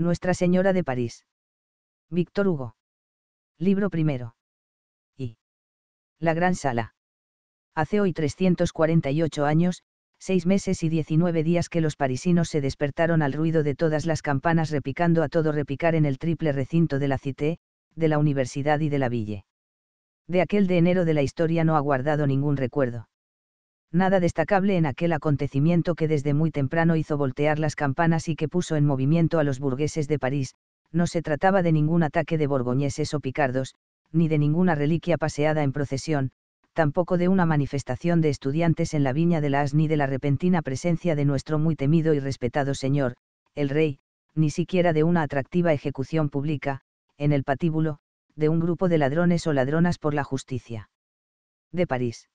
Nuestra Señora de París. Víctor Hugo. Libro primero. Y. La Gran Sala. Hace hoy 348 años, seis meses y 19 días que los parisinos se despertaron al ruido de todas las campanas repicando a todo repicar en el triple recinto de la Cité, de la Universidad y de la Ville. De aquel de enero de la historia no ha guardado ningún recuerdo nada destacable en aquel acontecimiento que desde muy temprano hizo voltear las campanas y que puso en movimiento a los burgueses de París, no se trataba de ningún ataque de borgoñeses o picardos, ni de ninguna reliquia paseada en procesión, tampoco de una manifestación de estudiantes en la viña de las ni de la repentina presencia de nuestro muy temido y respetado señor, el rey, ni siquiera de una atractiva ejecución pública, en el patíbulo, de un grupo de ladrones o ladronas por la justicia. De París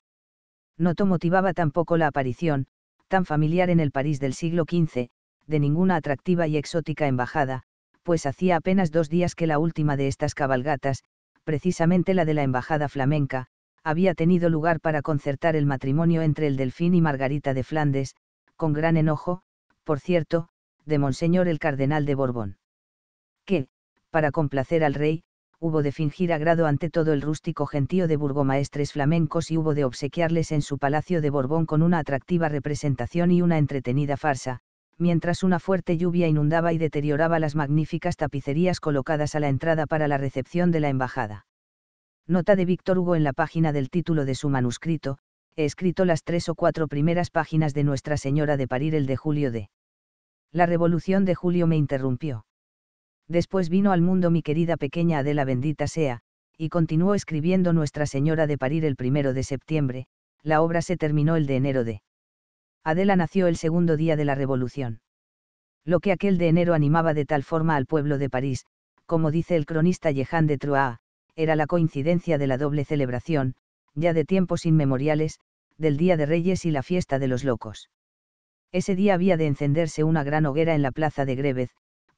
noto motivaba tampoco la aparición, tan familiar en el París del siglo XV, de ninguna atractiva y exótica embajada, pues hacía apenas dos días que la última de estas cabalgatas, precisamente la de la embajada flamenca, había tenido lugar para concertar el matrimonio entre el delfín y Margarita de Flandes, con gran enojo, por cierto, de Monseñor el Cardenal de Borbón. Que, para complacer al rey, hubo de fingir agrado ante todo el rústico gentío de burgomaestres flamencos y hubo de obsequiarles en su palacio de Borbón con una atractiva representación y una entretenida farsa, mientras una fuerte lluvia inundaba y deterioraba las magníficas tapicerías colocadas a la entrada para la recepción de la embajada. Nota de Víctor Hugo en la página del título de su manuscrito, he escrito las tres o cuatro primeras páginas de Nuestra Señora de Parir el de Julio de. La revolución de Julio me interrumpió después vino al mundo mi querida pequeña Adela bendita sea, y continuó escribiendo Nuestra Señora de Parir el primero de septiembre, la obra se terminó el de enero de. Adela nació el segundo día de la Revolución. Lo que aquel de enero animaba de tal forma al pueblo de París, como dice el cronista Jehan de Troyes, era la coincidencia de la doble celebración, ya de tiempos inmemoriales, del Día de Reyes y la Fiesta de los Locos. Ese día había de encenderse una gran hoguera en la plaza de Grévez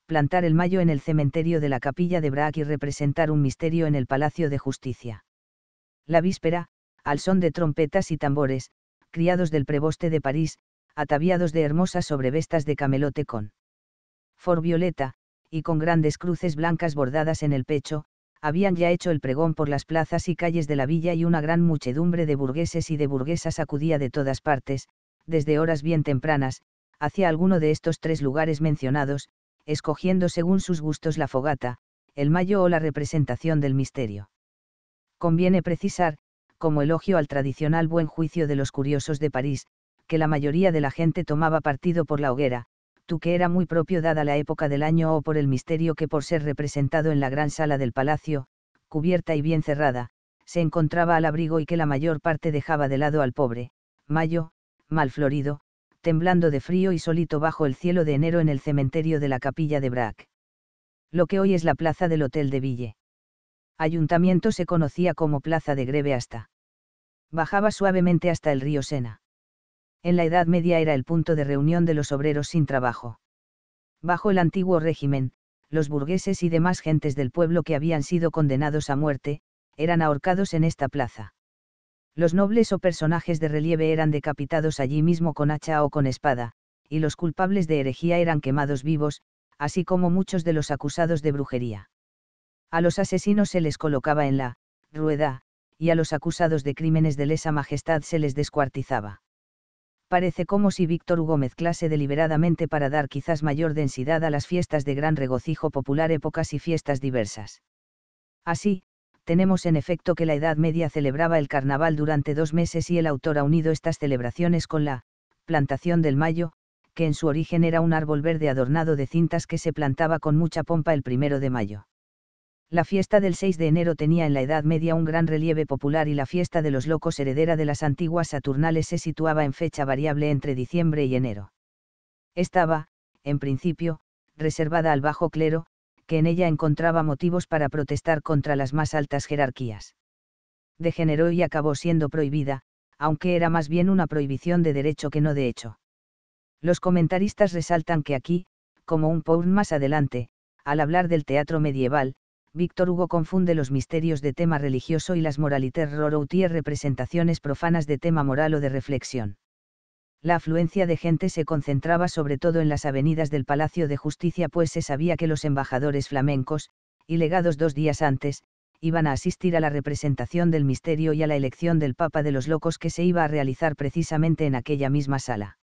plantar el mayo en el cementerio de la capilla de Braque y representar un misterio en el Palacio de Justicia. La víspera, al son de trompetas y tambores, criados del preboste de París, ataviados de hermosas sobrevestas de camelote con for y con grandes cruces blancas bordadas en el pecho, habían ya hecho el pregón por las plazas y calles de la villa y una gran muchedumbre de burgueses y de burguesas acudía de todas partes, desde horas bien tempranas, hacia alguno de estos tres lugares mencionados, escogiendo según sus gustos la fogata, el mayo o la representación del misterio. Conviene precisar, como elogio al tradicional buen juicio de los curiosos de París, que la mayoría de la gente tomaba partido por la hoguera, tú que era muy propio dada la época del año o por el misterio que por ser representado en la gran sala del palacio, cubierta y bien cerrada, se encontraba al abrigo y que la mayor parte dejaba de lado al pobre, mayo, mal florido, temblando de frío y solito bajo el cielo de enero en el cementerio de la capilla de Brac. Lo que hoy es la plaza del Hotel de Ville. Ayuntamiento se conocía como Plaza de Greve hasta. Bajaba suavemente hasta el río Sena. En la Edad Media era el punto de reunión de los obreros sin trabajo. Bajo el antiguo régimen, los burgueses y demás gentes del pueblo que habían sido condenados a muerte, eran ahorcados en esta plaza. Los nobles o personajes de relieve eran decapitados allí mismo con hacha o con espada, y los culpables de herejía eran quemados vivos, así como muchos de los acusados de brujería. A los asesinos se les colocaba en la rueda, y a los acusados de crímenes de lesa majestad se les descuartizaba. Parece como si Víctor Hugo mezclase deliberadamente para dar quizás mayor densidad a las fiestas de gran regocijo popular épocas y fiestas diversas. Así, tenemos en efecto que la Edad Media celebraba el carnaval durante dos meses y el autor ha unido estas celebraciones con la plantación del mayo, que en su origen era un árbol verde adornado de cintas que se plantaba con mucha pompa el primero de mayo. La fiesta del 6 de enero tenía en la Edad Media un gran relieve popular y la fiesta de los locos heredera de las antiguas Saturnales se situaba en fecha variable entre diciembre y enero. Estaba, en principio, reservada al bajo clero, que en ella encontraba motivos para protestar contra las más altas jerarquías. Degeneró y acabó siendo prohibida, aunque era más bien una prohibición de derecho que no de hecho. Los comentaristas resaltan que aquí, como un pound más adelante, al hablar del teatro medieval, Víctor Hugo confunde los misterios de tema religioso y las moralités roroutier representaciones profanas de tema moral o de reflexión la afluencia de gente se concentraba sobre todo en las avenidas del Palacio de Justicia, pues se sabía que los embajadores flamencos, y legados dos días antes, iban a asistir a la representación del misterio y a la elección del Papa de los Locos que se iba a realizar precisamente en aquella misma sala.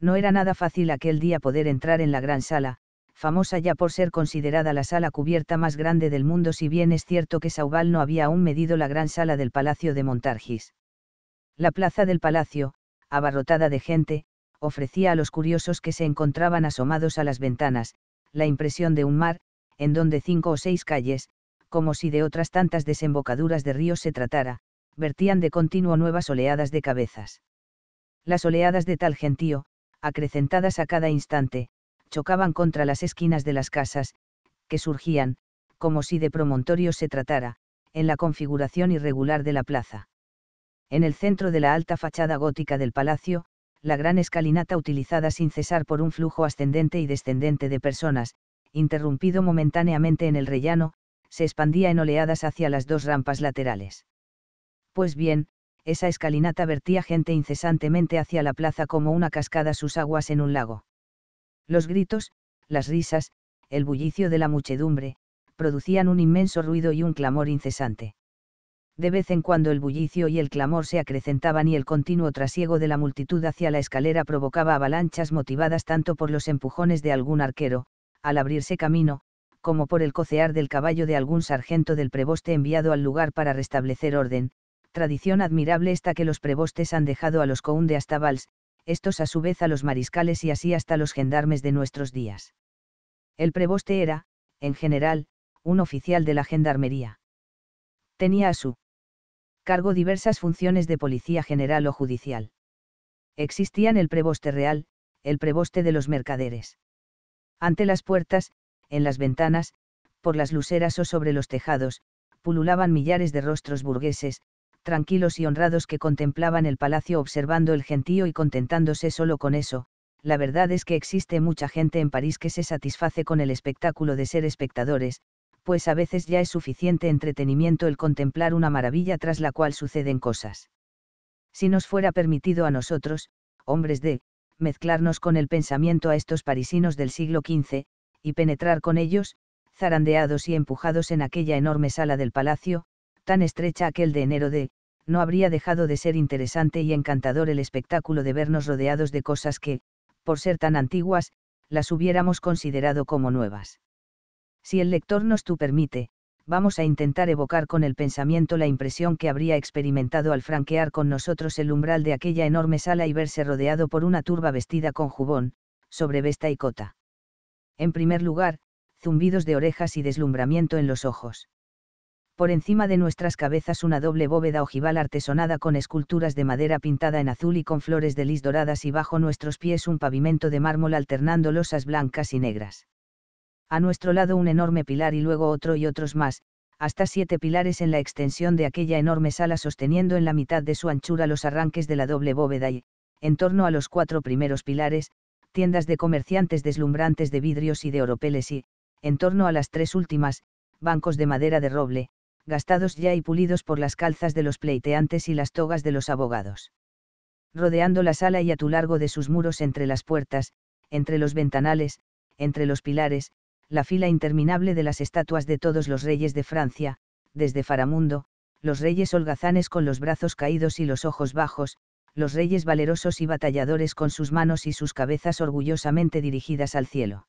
No era nada fácil aquel día poder entrar en la gran sala, famosa ya por ser considerada la sala cubierta más grande del mundo, si bien es cierto que Saubal no había aún medido la gran sala del Palacio de Montargis. La plaza del Palacio, abarrotada de gente, ofrecía a los curiosos que se encontraban asomados a las ventanas, la impresión de un mar, en donde cinco o seis calles, como si de otras tantas desembocaduras de ríos se tratara, vertían de continuo nuevas oleadas de cabezas. Las oleadas de tal gentío, acrecentadas a cada instante, chocaban contra las esquinas de las casas, que surgían, como si de promontorios se tratara, en la configuración irregular de la plaza. En el centro de la alta fachada gótica del palacio, la gran escalinata utilizada sin cesar por un flujo ascendente y descendente de personas, interrumpido momentáneamente en el rellano, se expandía en oleadas hacia las dos rampas laterales. Pues bien, esa escalinata vertía gente incesantemente hacia la plaza como una cascada sus aguas en un lago. Los gritos, las risas, el bullicio de la muchedumbre, producían un inmenso ruido y un clamor incesante de vez en cuando el bullicio y el clamor se acrecentaban y el continuo trasiego de la multitud hacia la escalera provocaba avalanchas motivadas tanto por los empujones de algún arquero, al abrirse camino, como por el cocear del caballo de algún sargento del preboste enviado al lugar para restablecer orden, tradición admirable esta que los prebostes han dejado a los counde hasta vals, estos a su vez a los mariscales y así hasta los gendarmes de nuestros días. El preboste era, en general, un oficial de la gendarmería. Tenía a su cargo diversas funciones de policía general o judicial. Existían el preboste real, el preboste de los mercaderes. Ante las puertas, en las ventanas, por las luceras o sobre los tejados, pululaban millares de rostros burgueses, tranquilos y honrados que contemplaban el palacio observando el gentío y contentándose solo con eso, la verdad es que existe mucha gente en París que se satisface con el espectáculo de ser espectadores, pues a veces ya es suficiente entretenimiento el contemplar una maravilla tras la cual suceden cosas. Si nos fuera permitido a nosotros, hombres de, mezclarnos con el pensamiento a estos parisinos del siglo XV, y penetrar con ellos, zarandeados y empujados en aquella enorme sala del palacio, tan estrecha aquel de enero de, no habría dejado de ser interesante y encantador el espectáculo de vernos rodeados de cosas que, por ser tan antiguas, las hubiéramos considerado como nuevas. Si el lector nos tú permite, vamos a intentar evocar con el pensamiento la impresión que habría experimentado al franquear con nosotros el umbral de aquella enorme sala y verse rodeado por una turba vestida con jubón, sobre vesta y cota. En primer lugar, zumbidos de orejas y deslumbramiento en los ojos. Por encima de nuestras cabezas una doble bóveda ojival artesonada con esculturas de madera pintada en azul y con flores de lis doradas y bajo nuestros pies un pavimento de mármol alternando losas blancas y negras a nuestro lado un enorme pilar y luego otro y otros más, hasta siete pilares en la extensión de aquella enorme sala sosteniendo en la mitad de su anchura los arranques de la doble bóveda y, en torno a los cuatro primeros pilares, tiendas de comerciantes deslumbrantes de vidrios y de oropeles y, en torno a las tres últimas, bancos de madera de roble, gastados ya y pulidos por las calzas de los pleiteantes y las togas de los abogados. Rodeando la sala y a tu largo de sus muros entre las puertas, entre los ventanales, entre los pilares, la fila interminable de las estatuas de todos los reyes de Francia, desde Faramundo, los reyes holgazanes con los brazos caídos y los ojos bajos, los reyes valerosos y batalladores con sus manos y sus cabezas orgullosamente dirigidas al cielo.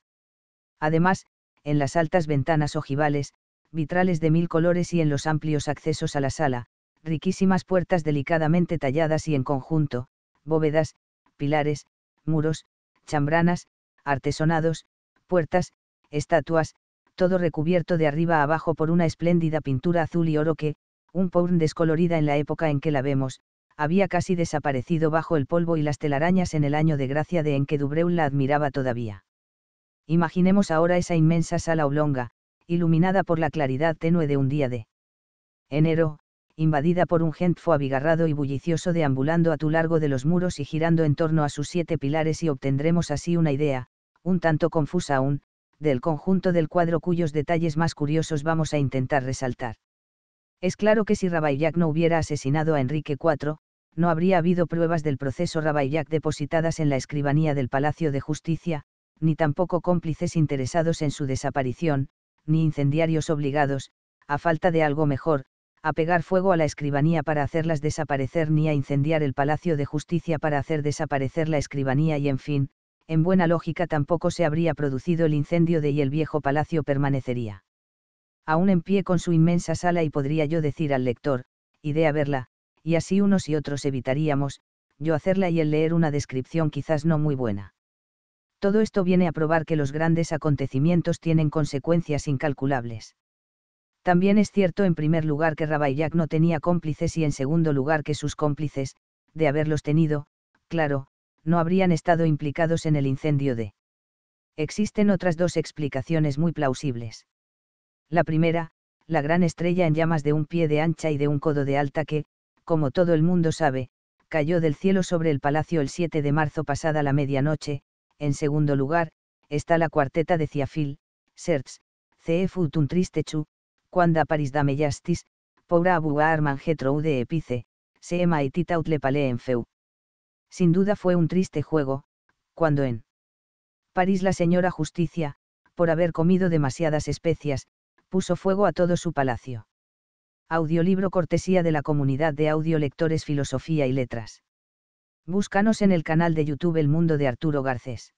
Además, en las altas ventanas ojivales, vitrales de mil colores y en los amplios accesos a la sala, riquísimas puertas delicadamente talladas y en conjunto, bóvedas, pilares, muros, chambranas, artesonados, puertas, estatuas, todo recubierto de arriba a abajo por una espléndida pintura azul y oro que, un porn descolorida en la época en que la vemos, había casi desaparecido bajo el polvo y las telarañas en el año de gracia de en que Dubreuil la admiraba todavía. Imaginemos ahora esa inmensa sala oblonga, iluminada por la claridad tenue de un día de enero, invadida por un gentfo abigarrado y bullicioso deambulando a tu largo de los muros y girando en torno a sus siete pilares y obtendremos así una idea, un tanto confusa aún, del conjunto del cuadro cuyos detalles más curiosos vamos a intentar resaltar. Es claro que si Rabaillac no hubiera asesinado a Enrique IV, no habría habido pruebas del proceso rabaillac depositadas en la escribanía del Palacio de Justicia, ni tampoco cómplices interesados en su desaparición, ni incendiarios obligados, a falta de algo mejor, a pegar fuego a la escribanía para hacerlas desaparecer ni a incendiar el Palacio de Justicia para hacer desaparecer la escribanía y en fin, en buena lógica tampoco se habría producido el incendio de y el viejo palacio permanecería. Aún en pie con su inmensa sala y podría yo decir al lector, idea verla, y así unos y otros evitaríamos, yo hacerla y el leer una descripción quizás no muy buena. Todo esto viene a probar que los grandes acontecimientos tienen consecuencias incalculables. También es cierto en primer lugar que Rabaillac no tenía cómplices y en segundo lugar que sus cómplices, de haberlos tenido, claro, no habrían estado implicados en el incendio de. Existen otras dos explicaciones muy plausibles. La primera, la gran estrella en llamas de un pie de ancha y de un codo de alta que, como todo el mundo sabe, cayó del cielo sobre el palacio el 7 de marzo pasada la medianoche, en segundo lugar, está la cuarteta de Ciafil, Serts, CE un triste quanda Paris dame jastis, poura de epice, en feu sin duda fue un triste juego, cuando en París la señora Justicia, por haber comido demasiadas especias, puso fuego a todo su palacio. Audiolibro cortesía de la comunidad de audiolectores Filosofía y Letras. Búscanos en el canal de YouTube El Mundo de Arturo Garcés.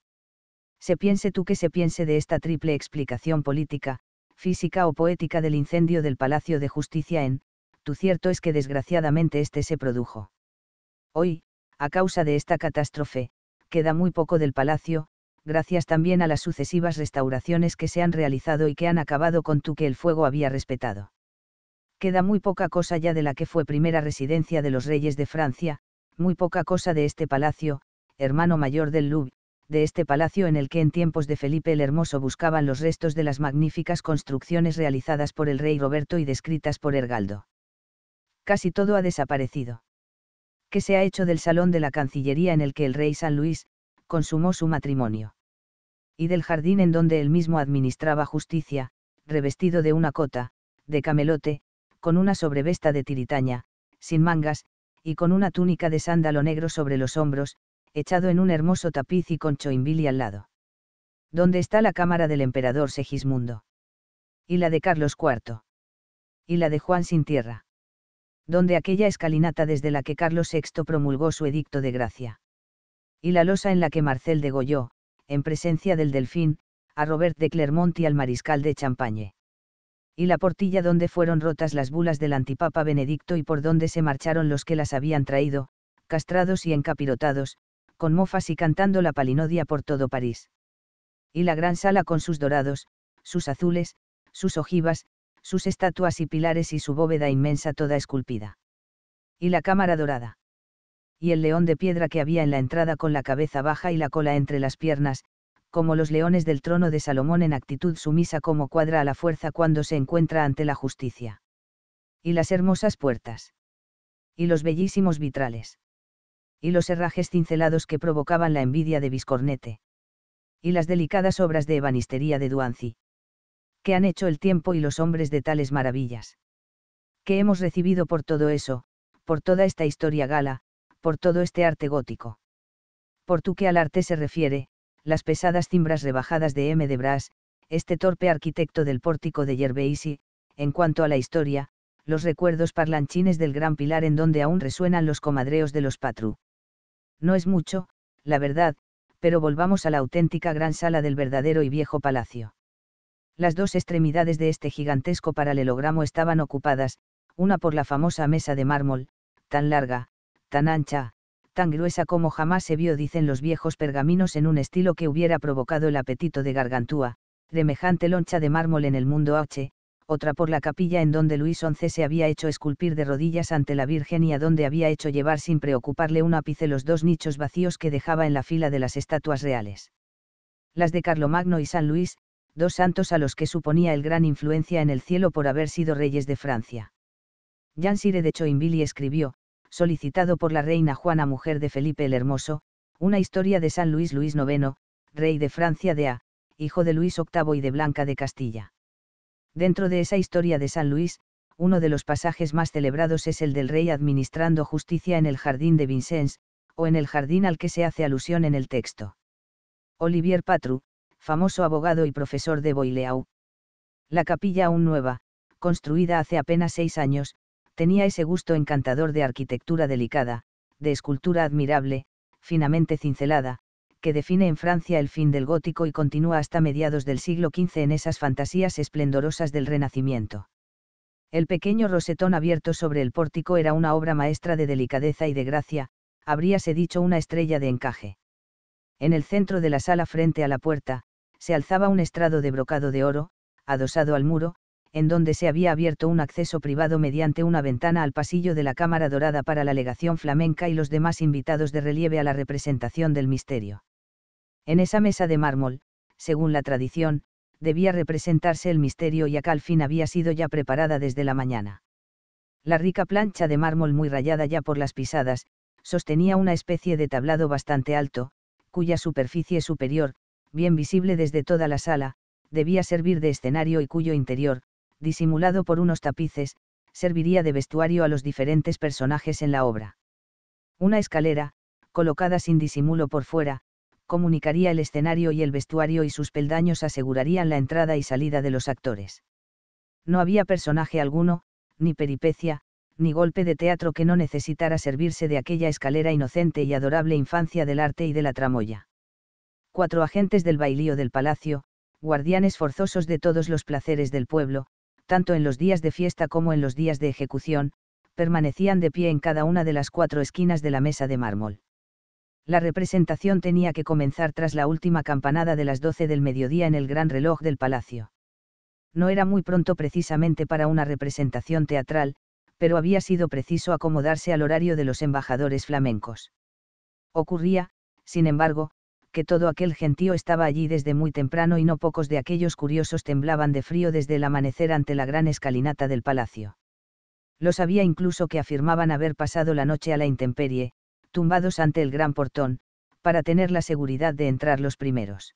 Se piense tú que se piense de esta triple explicación política, física o poética del incendio del Palacio de Justicia en, tu cierto es que desgraciadamente este se produjo. Hoy, a causa de esta catástrofe, queda muy poco del palacio, gracias también a las sucesivas restauraciones que se han realizado y que han acabado con tu que el fuego había respetado. Queda muy poca cosa ya de la que fue primera residencia de los reyes de Francia, muy poca cosa de este palacio, hermano mayor del Louvre, de este palacio en el que en tiempos de Felipe el Hermoso buscaban los restos de las magníficas construcciones realizadas por el rey Roberto y descritas por Ergaldo. Casi todo ha desaparecido que se ha hecho del salón de la Cancillería en el que el rey San Luis, consumó su matrimonio. Y del jardín en donde él mismo administraba justicia, revestido de una cota, de camelote, con una sobrevesta de tiritaña, sin mangas, y con una túnica de sándalo negro sobre los hombros, echado en un hermoso tapiz y con choimbili al lado. Donde está la cámara del emperador Segismundo? Y la de Carlos IV. Y la de Juan sin tierra donde aquella escalinata desde la que Carlos VI promulgó su edicto de gracia. Y la losa en la que Marcel degolló, en presencia del delfín, a Robert de Clermont y al mariscal de Champagne. Y la portilla donde fueron rotas las bulas del antipapa Benedicto y por donde se marcharon los que las habían traído, castrados y encapirotados, con mofas y cantando la palinodia por todo París. Y la gran sala con sus dorados, sus azules, sus ojivas, sus estatuas y pilares y su bóveda inmensa toda esculpida. Y la cámara dorada. Y el león de piedra que había en la entrada con la cabeza baja y la cola entre las piernas, como los leones del trono de Salomón en actitud sumisa como cuadra a la fuerza cuando se encuentra ante la justicia. Y las hermosas puertas. Y los bellísimos vitrales. Y los herrajes cincelados que provocaban la envidia de Viscornete. Y las delicadas obras de ebanistería de Duanzi que han hecho el tiempo y los hombres de tales maravillas. ¿Qué hemos recibido por todo eso, por toda esta historia gala, por todo este arte gótico. Por tú que al arte se refiere, las pesadas cimbras rebajadas de M. de Bras, este torpe arquitecto del pórtico de Yerbeisi, en cuanto a la historia, los recuerdos parlanchines del gran pilar en donde aún resuenan los comadreos de los patru. No es mucho, la verdad, pero volvamos a la auténtica gran sala del verdadero y viejo palacio. Las dos extremidades de este gigantesco paralelogramo estaban ocupadas, una por la famosa mesa de mármol, tan larga, tan ancha, tan gruesa como jamás se vio, dicen los viejos pergaminos, en un estilo que hubiera provocado el apetito de Gargantúa, semejante loncha de mármol en el mundo H, otra por la capilla en donde Luis XI se había hecho esculpir de rodillas ante la Virgen y a donde había hecho llevar sin preocuparle un ápice los dos nichos vacíos que dejaba en la fila de las estatuas reales. Las de Carlomagno y San Luis, dos santos a los que suponía el gran influencia en el cielo por haber sido reyes de Francia. Jean Sire de Choinville escribió, solicitado por la reina Juana mujer de Felipe el Hermoso, una historia de San Luis Luis IX, rey de Francia de A, hijo de Luis VIII y de Blanca de Castilla. Dentro de esa historia de San Luis, uno de los pasajes más celebrados es el del rey administrando justicia en el jardín de Vincennes, o en el jardín al que se hace alusión en el texto. Olivier Patru, famoso abogado y profesor de Boileau. La capilla aún nueva, construida hace apenas seis años, tenía ese gusto encantador de arquitectura delicada, de escultura admirable, finamente cincelada, que define en Francia el fin del gótico y continúa hasta mediados del siglo XV en esas fantasías esplendorosas del Renacimiento. El pequeño rosetón abierto sobre el pórtico era una obra maestra de delicadeza y de gracia, habríase dicho una estrella de encaje. En el centro de la sala frente a la puerta, se alzaba un estrado de brocado de oro, adosado al muro, en donde se había abierto un acceso privado mediante una ventana al pasillo de la Cámara Dorada para la legación flamenca y los demás invitados de relieve a la representación del misterio. En esa mesa de mármol, según la tradición, debía representarse el misterio y acá al fin había sido ya preparada desde la mañana. La rica plancha de mármol muy rayada ya por las pisadas, sostenía una especie de tablado bastante alto, cuya superficie superior, bien visible desde toda la sala, debía servir de escenario y cuyo interior, disimulado por unos tapices, serviría de vestuario a los diferentes personajes en la obra. Una escalera, colocada sin disimulo por fuera, comunicaría el escenario y el vestuario y sus peldaños asegurarían la entrada y salida de los actores. No había personaje alguno, ni peripecia, ni golpe de teatro que no necesitara servirse de aquella escalera inocente y adorable infancia del arte y de la tramoya cuatro agentes del bailío del palacio, guardianes forzosos de todos los placeres del pueblo, tanto en los días de fiesta como en los días de ejecución, permanecían de pie en cada una de las cuatro esquinas de la mesa de mármol. La representación tenía que comenzar tras la última campanada de las doce del mediodía en el gran reloj del palacio. No era muy pronto precisamente para una representación teatral, pero había sido preciso acomodarse al horario de los embajadores flamencos. Ocurría, sin embargo, que todo aquel gentío estaba allí desde muy temprano y no pocos de aquellos curiosos temblaban de frío desde el amanecer ante la gran escalinata del palacio. Los había incluso que afirmaban haber pasado la noche a la intemperie, tumbados ante el gran portón, para tener la seguridad de entrar los primeros.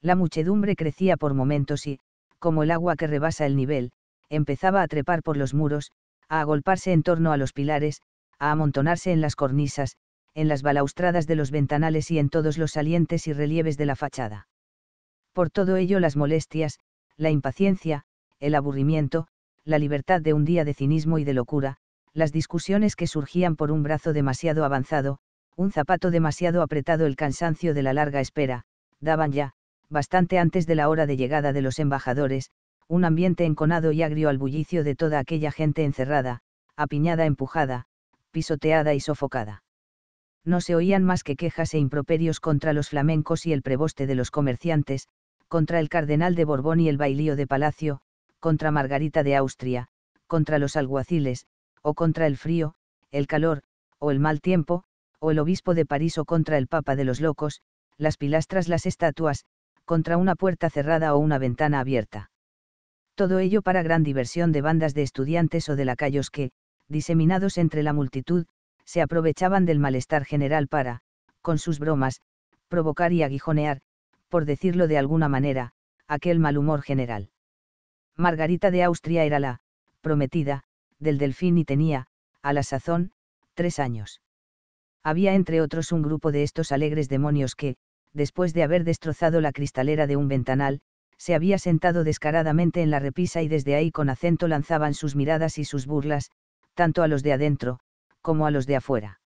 La muchedumbre crecía por momentos y, como el agua que rebasa el nivel, empezaba a trepar por los muros, a agolparse en torno a los pilares, a amontonarse en las cornisas, en las balaustradas de los ventanales y en todos los salientes y relieves de la fachada. Por todo ello las molestias, la impaciencia, el aburrimiento, la libertad de un día de cinismo y de locura, las discusiones que surgían por un brazo demasiado avanzado, un zapato demasiado apretado, el cansancio de la larga espera, daban ya, bastante antes de la hora de llegada de los embajadores, un ambiente enconado y agrio al bullicio de toda aquella gente encerrada, apiñada, empujada, pisoteada y sofocada no se oían más que quejas e improperios contra los flamencos y el preboste de los comerciantes, contra el cardenal de Borbón y el bailío de Palacio, contra Margarita de Austria, contra los alguaciles, o contra el frío, el calor, o el mal tiempo, o el obispo de París o contra el papa de los locos, las pilastras, las estatuas, contra una puerta cerrada o una ventana abierta. Todo ello para gran diversión de bandas de estudiantes o de lacayos que, diseminados entre la multitud, se aprovechaban del malestar general para, con sus bromas, provocar y aguijonear, por decirlo de alguna manera, aquel mal humor general. Margarita de Austria era la, prometida, del delfín y tenía, a la sazón, tres años. Había entre otros un grupo de estos alegres demonios que, después de haber destrozado la cristalera de un ventanal, se había sentado descaradamente en la repisa y desde ahí con acento lanzaban sus miradas y sus burlas, tanto a los de adentro, como a los de afuera.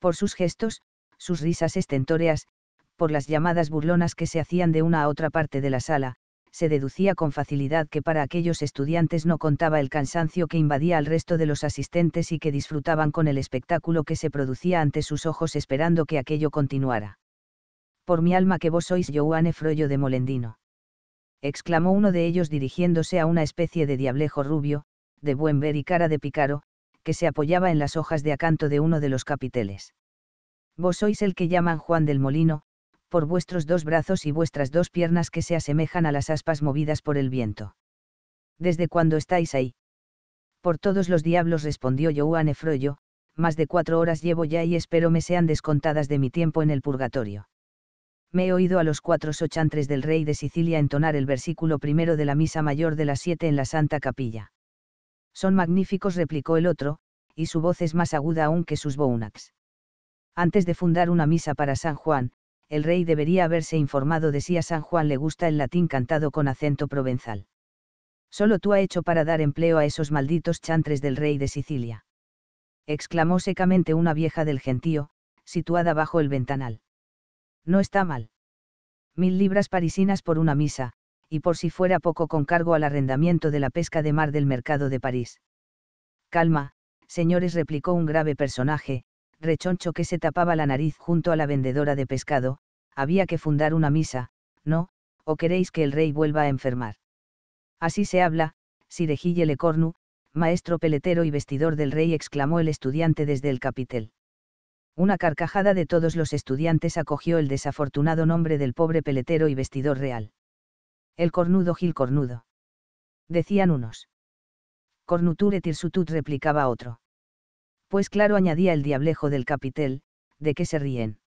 Por sus gestos, sus risas estentóreas, por las llamadas burlonas que se hacían de una a otra parte de la sala, se deducía con facilidad que para aquellos estudiantes no contaba el cansancio que invadía al resto de los asistentes y que disfrutaban con el espectáculo que se producía ante sus ojos esperando que aquello continuara. Por mi alma que vos sois Joan Froyo de Molendino. exclamó uno de ellos dirigiéndose a una especie de diablejo rubio, de buen ver y cara de pícaro, que se apoyaba en las hojas de acanto de uno de los capiteles. Vos sois el que llaman Juan del Molino, por vuestros dos brazos y vuestras dos piernas que se asemejan a las aspas movidas por el viento. ¿Desde cuándo estáis ahí? Por todos los diablos respondió Joan Efroyo, más de cuatro horas llevo ya y espero me sean descontadas de mi tiempo en el purgatorio. Me he oído a los cuatro sochantres del rey de Sicilia entonar el versículo primero de la misa mayor de las siete en la Santa Capilla. Son magníficos, replicó el otro, y su voz es más aguda aún que sus bounax. Antes de fundar una misa para San Juan, el rey debería haberse informado de si a San Juan le gusta el latín cantado con acento provenzal. Solo tú ha hecho para dar empleo a esos malditos chantres del rey de Sicilia. Exclamó secamente una vieja del gentío, situada bajo el ventanal. No está mal. Mil libras parisinas por una misa, y por si fuera poco con cargo al arrendamiento de la pesca de mar del mercado de París. Calma, señores, replicó un grave personaje, rechoncho que se tapaba la nariz junto a la vendedora de pescado, había que fundar una misa, ¿no? ¿O queréis que el rey vuelva a enfermar? Así se habla, Sirejille Lecornu, maestro peletero y vestidor del rey, exclamó el estudiante desde el capitel. Una carcajada de todos los estudiantes acogió el desafortunado nombre del pobre peletero y vestidor real. El cornudo Gil cornudo. Decían unos. Cornuture tirsutut replicaba otro. Pues claro añadía el diablejo del capitel, ¿de qué se ríen?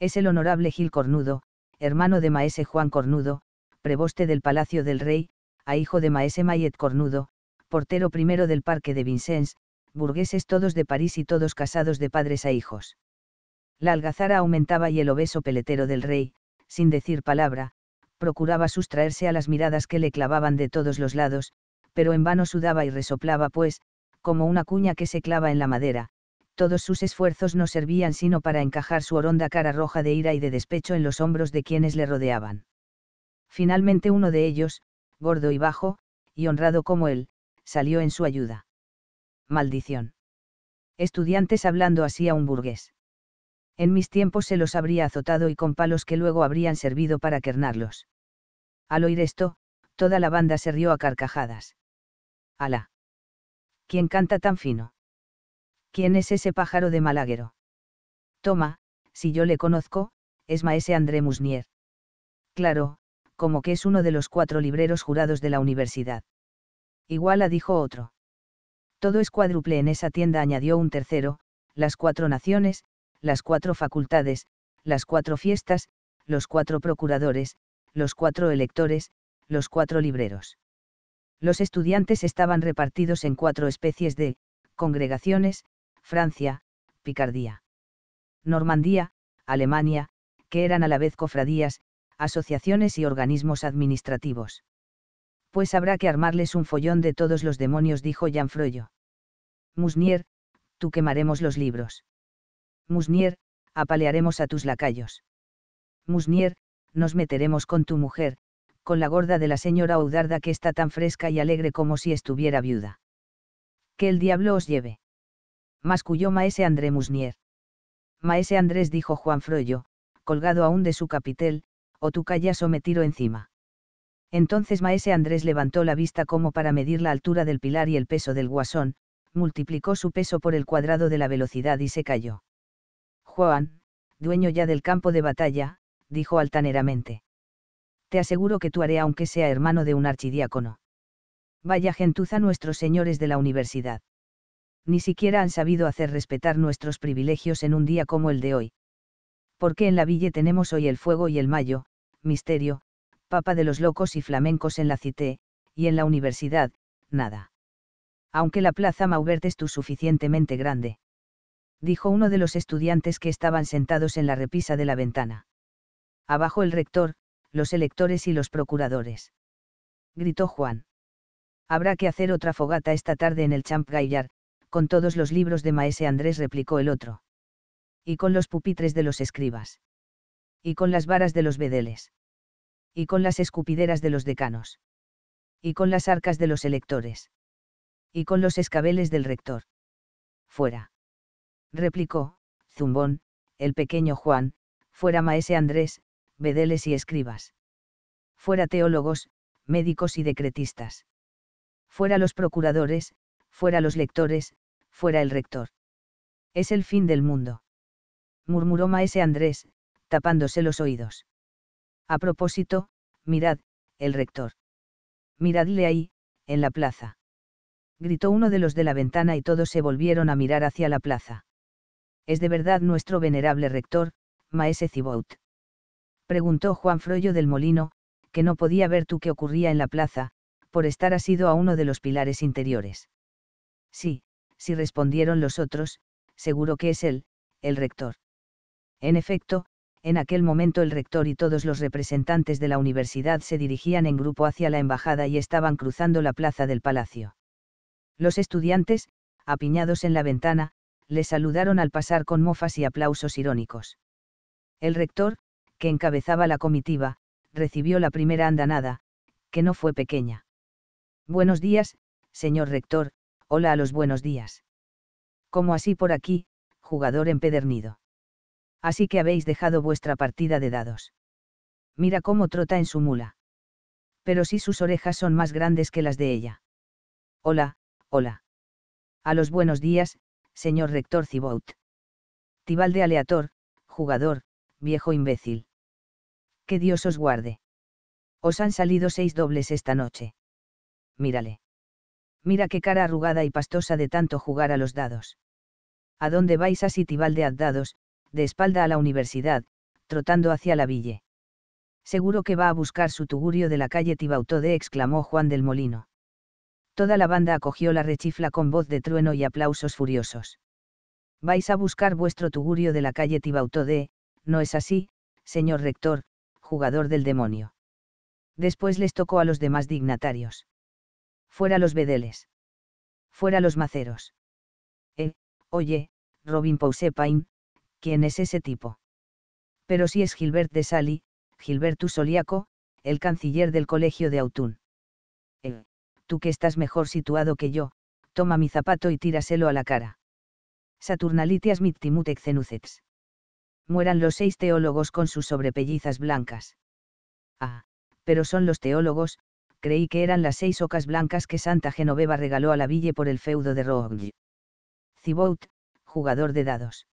Es el honorable Gil cornudo, hermano de maese Juan cornudo, preboste del Palacio del Rey, a hijo de maese Mayet cornudo, portero primero del Parque de Vincennes, burgueses todos de París y todos casados de padres a hijos. La algazara aumentaba y el obeso peletero del rey, sin decir palabra, procuraba sustraerse a las miradas que le clavaban de todos los lados, pero en vano sudaba y resoplaba, pues, como una cuña que se clava en la madera, todos sus esfuerzos no servían sino para encajar su oronda cara roja de ira y de despecho en los hombros de quienes le rodeaban. Finalmente uno de ellos, gordo y bajo, y honrado como él, salió en su ayuda. Maldición. Estudiantes hablando así a un burgués. En mis tiempos se los habría azotado y con palos que luego habrían servido para quernarlos. Al oír esto, toda la banda se rió a carcajadas. ¡Ala! ¿Quién canta tan fino? ¿Quién es ese pájaro de Malaguero? Toma, si yo le conozco, es maese André Musnier. Claro, como que es uno de los cuatro libreros jurados de la universidad. Iguala dijo otro. Todo es cuádruple en esa tienda, añadió un tercero, las cuatro naciones, las cuatro facultades, las cuatro fiestas, los cuatro procuradores, los cuatro electores, los cuatro libreros. Los estudiantes estaban repartidos en cuatro especies de congregaciones, Francia, Picardía, Normandía, Alemania, que eran a la vez cofradías, asociaciones y organismos administrativos. Pues habrá que armarles un follón de todos los demonios, dijo Jean Musnier, tú quemaremos los libros. Musnier, apalearemos a tus lacayos. Musnier, nos meteremos con tu mujer, con la gorda de la señora Udarda, que está tan fresca y alegre como si estuviera viuda. Que el diablo os lleve. Masculló maese André Musnier. Maese Andrés dijo Juan Froyo, colgado aún de su capitel, o tú callas o me tiro encima. Entonces maese Andrés levantó la vista como para medir la altura del pilar y el peso del guasón, multiplicó su peso por el cuadrado de la velocidad y se cayó. Juan, dueño ya del campo de batalla, dijo altaneramente. Te aseguro que tú haré aunque sea hermano de un archidiácono. Vaya gentuza nuestros señores de la universidad. Ni siquiera han sabido hacer respetar nuestros privilegios en un día como el de hoy. Porque en la ville tenemos hoy el fuego y el mayo, misterio, papa de los locos y flamencos en la cité, y en la universidad, nada. Aunque la plaza Maubert es tú suficientemente grande. Dijo uno de los estudiantes que estaban sentados en la repisa de la ventana. Abajo el rector, los electores y los procuradores. Gritó Juan. Habrá que hacer otra fogata esta tarde en el Champ Gaillard, con todos los libros de Maese Andrés, replicó el otro. Y con los pupitres de los escribas. Y con las varas de los vedeles. Y con las escupideras de los decanos. Y con las arcas de los electores. Y con los escabeles del rector. Fuera. Replicó, Zumbón, el pequeño Juan, fuera Maese Andrés, vedeles y escribas. Fuera teólogos, médicos y decretistas. Fuera los procuradores, fuera los lectores, fuera el rector. Es el fin del mundo. Murmuró Maese Andrés, tapándose los oídos. A propósito, mirad, el rector. Miradle ahí, en la plaza. Gritó uno de los de la ventana y todos se volvieron a mirar hacia la plaza. Es de verdad nuestro venerable rector, Maese Cibaut preguntó Juan Froyo del Molino, que no podía ver tú qué ocurría en la plaza, por estar asido a uno de los pilares interiores. Sí, sí respondieron los otros, seguro que es él, el rector. En efecto, en aquel momento el rector y todos los representantes de la universidad se dirigían en grupo hacia la embajada y estaban cruzando la plaza del palacio. Los estudiantes, apiñados en la ventana, le saludaron al pasar con mofas y aplausos irónicos. El rector, encabezaba la comitiva, recibió la primera andanada, que no fue pequeña. Buenos días, señor rector, hola a los buenos días. Como así por aquí, jugador empedernido. Así que habéis dejado vuestra partida de dados. Mira cómo trota en su mula. Pero si sus orejas son más grandes que las de ella. Hola, hola. A los buenos días, señor rector Cibout. Tibalde de aleator, jugador, viejo imbécil que Dios os guarde. Os han salido seis dobles esta noche. Mírale. Mira qué cara arrugada y pastosa de tanto jugar a los dados. ¿A dónde vais a Sitibalde dados, de espalda a la universidad, trotando hacia la ville? Seguro que va a buscar su tugurio de la calle Tibautode, exclamó Juan del Molino. Toda la banda acogió la rechifla con voz de trueno y aplausos furiosos. Vais a buscar vuestro tugurio de la calle Tibautode, ¿no es así, señor rector? jugador del demonio. Después les tocó a los demás dignatarios. Fuera los vedeles. Fuera los maceros. Eh, oye, Robin Pousepain, ¿quién es ese tipo? Pero si es Gilbert de Sali, Gilbertus Soliaco, el canciller del colegio de Autun. Eh, tú que estás mejor situado que yo, toma mi zapato y tíraselo a la cara. Saturnalitias mittimut mueran los seis teólogos con sus sobrepellizas blancas. Ah, pero son los teólogos, creí que eran las seis ocas blancas que Santa Genoveva regaló a la Ville por el feudo de Rogue. Cibaut, jugador de dados.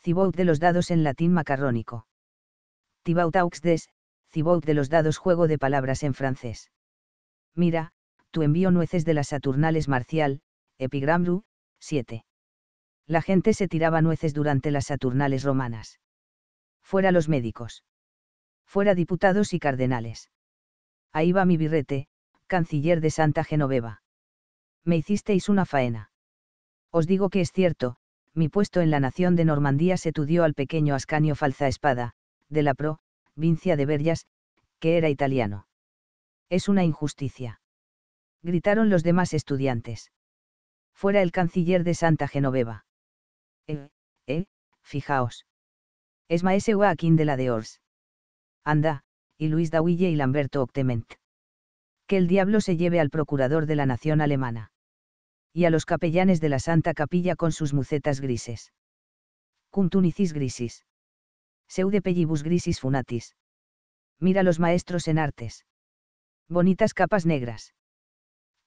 Cibaut de los dados en latín macarrónico. aux des, Cibaut de los dados juego de palabras en francés. Mira, tu envío nueces de las Saturnales Marcial, Epigramru, 7 la gente se tiraba nueces durante las Saturnales romanas. Fuera los médicos. Fuera diputados y cardenales. Ahí va mi birrete, canciller de Santa Genoveva. Me hicisteis una faena. Os digo que es cierto, mi puesto en la nación de Normandía se tudió al pequeño Ascanio Falza Espada, de la Pro, Vincia de Berlas, que era italiano. Es una injusticia. Gritaron los demás estudiantes. Fuera el canciller de Santa Genoveva. Eh, eh, fijaos. Es maese Joaquín de la de Ors. Anda, y Luis Dawille y Lamberto Octement. Que el diablo se lleve al procurador de la nación alemana. Y a los capellanes de la Santa Capilla con sus mucetas grises. Cuntunicis grisis. Seude pellibus grisis funatis. Mira los maestros en artes. Bonitas capas negras.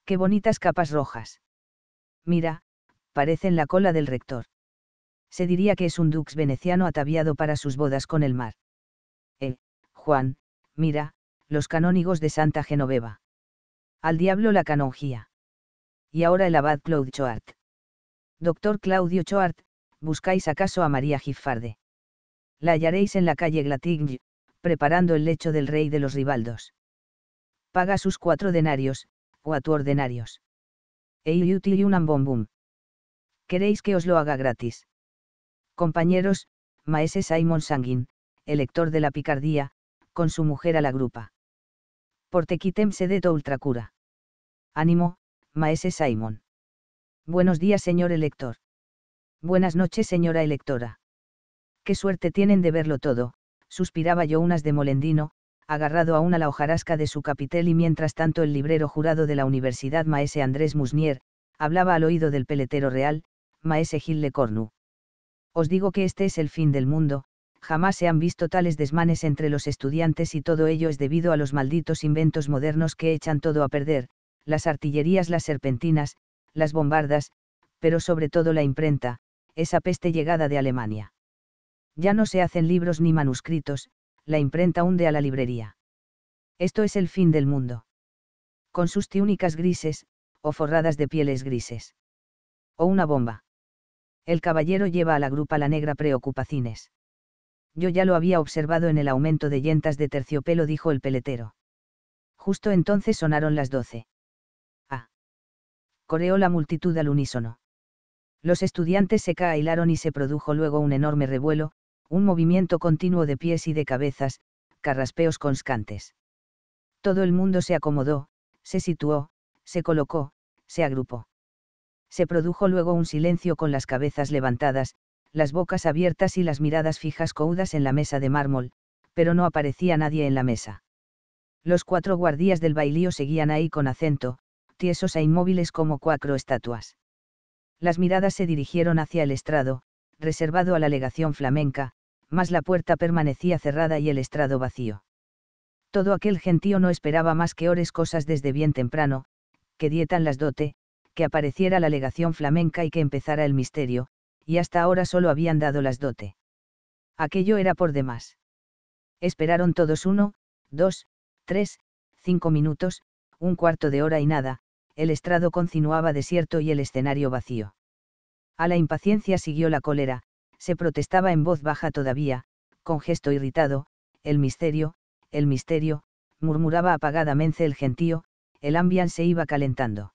Qué bonitas capas rojas. Mira, parecen la cola del rector se diría que es un dux veneciano ataviado para sus bodas con el mar. Eh, Juan, mira, los canónigos de Santa Genoveva. Al diablo la canonjía. Y ahora el abad Claude Choart. Doctor Claudio Choart, ¿buscáis acaso a María Gifarde? La hallaréis en la calle Glatigny, preparando el lecho del rey de los Ribaldos. Paga sus cuatro denarios, tu ordenarios. tu e y un bom ¿Queréis que os lo haga gratis? compañeros, maese Simon Sanguin, elector de la Picardía, con su mujer a la grupa. Portequitem sedeto ultracura. Ánimo, maese Simon. Buenos días, señor elector. Buenas noches, señora electora. Qué suerte tienen de verlo todo, suspiraba yo unas de Molendino, agarrado aún a la hojarasca de su capitel y mientras tanto el librero jurado de la universidad maese Andrés Musnier, hablaba al oído del peletero real, maese Gil Cornu os digo que este es el fin del mundo, jamás se han visto tales desmanes entre los estudiantes y todo ello es debido a los malditos inventos modernos que echan todo a perder, las artillerías, las serpentinas, las bombardas, pero sobre todo la imprenta, esa peste llegada de Alemania. Ya no se hacen libros ni manuscritos, la imprenta hunde a la librería. Esto es el fin del mundo. Con sus túnicas grises, o forradas de pieles grises. O una bomba el caballero lleva a la grupa la negra preocupaciones. Yo ya lo había observado en el aumento de yentas de terciopelo, dijo el peletero. Justo entonces sonaron las doce. Ah. Coreó la multitud al unísono. Los estudiantes se cailaron y se produjo luego un enorme revuelo, un movimiento continuo de pies y de cabezas, carraspeos constantes. Todo el mundo se acomodó, se situó, se colocó, se agrupó se produjo luego un silencio con las cabezas levantadas, las bocas abiertas y las miradas fijas coudas en la mesa de mármol, pero no aparecía nadie en la mesa. Los cuatro guardias del bailío seguían ahí con acento, tiesos e inmóviles como cuatro estatuas. Las miradas se dirigieron hacia el estrado, reservado a la legación flamenca, mas la puerta permanecía cerrada y el estrado vacío. Todo aquel gentío no esperaba más que ores cosas desde bien temprano, que dietan las dote, que apareciera la legación flamenca y que empezara el misterio, y hasta ahora solo habían dado las dote. Aquello era por demás. Esperaron todos uno, dos, tres, cinco minutos, un cuarto de hora y nada, el estrado continuaba desierto y el escenario vacío. A la impaciencia siguió la cólera, se protestaba en voz baja todavía, con gesto irritado, el misterio, el misterio, murmuraba apagadamente el gentío, el ambiente se iba calentando.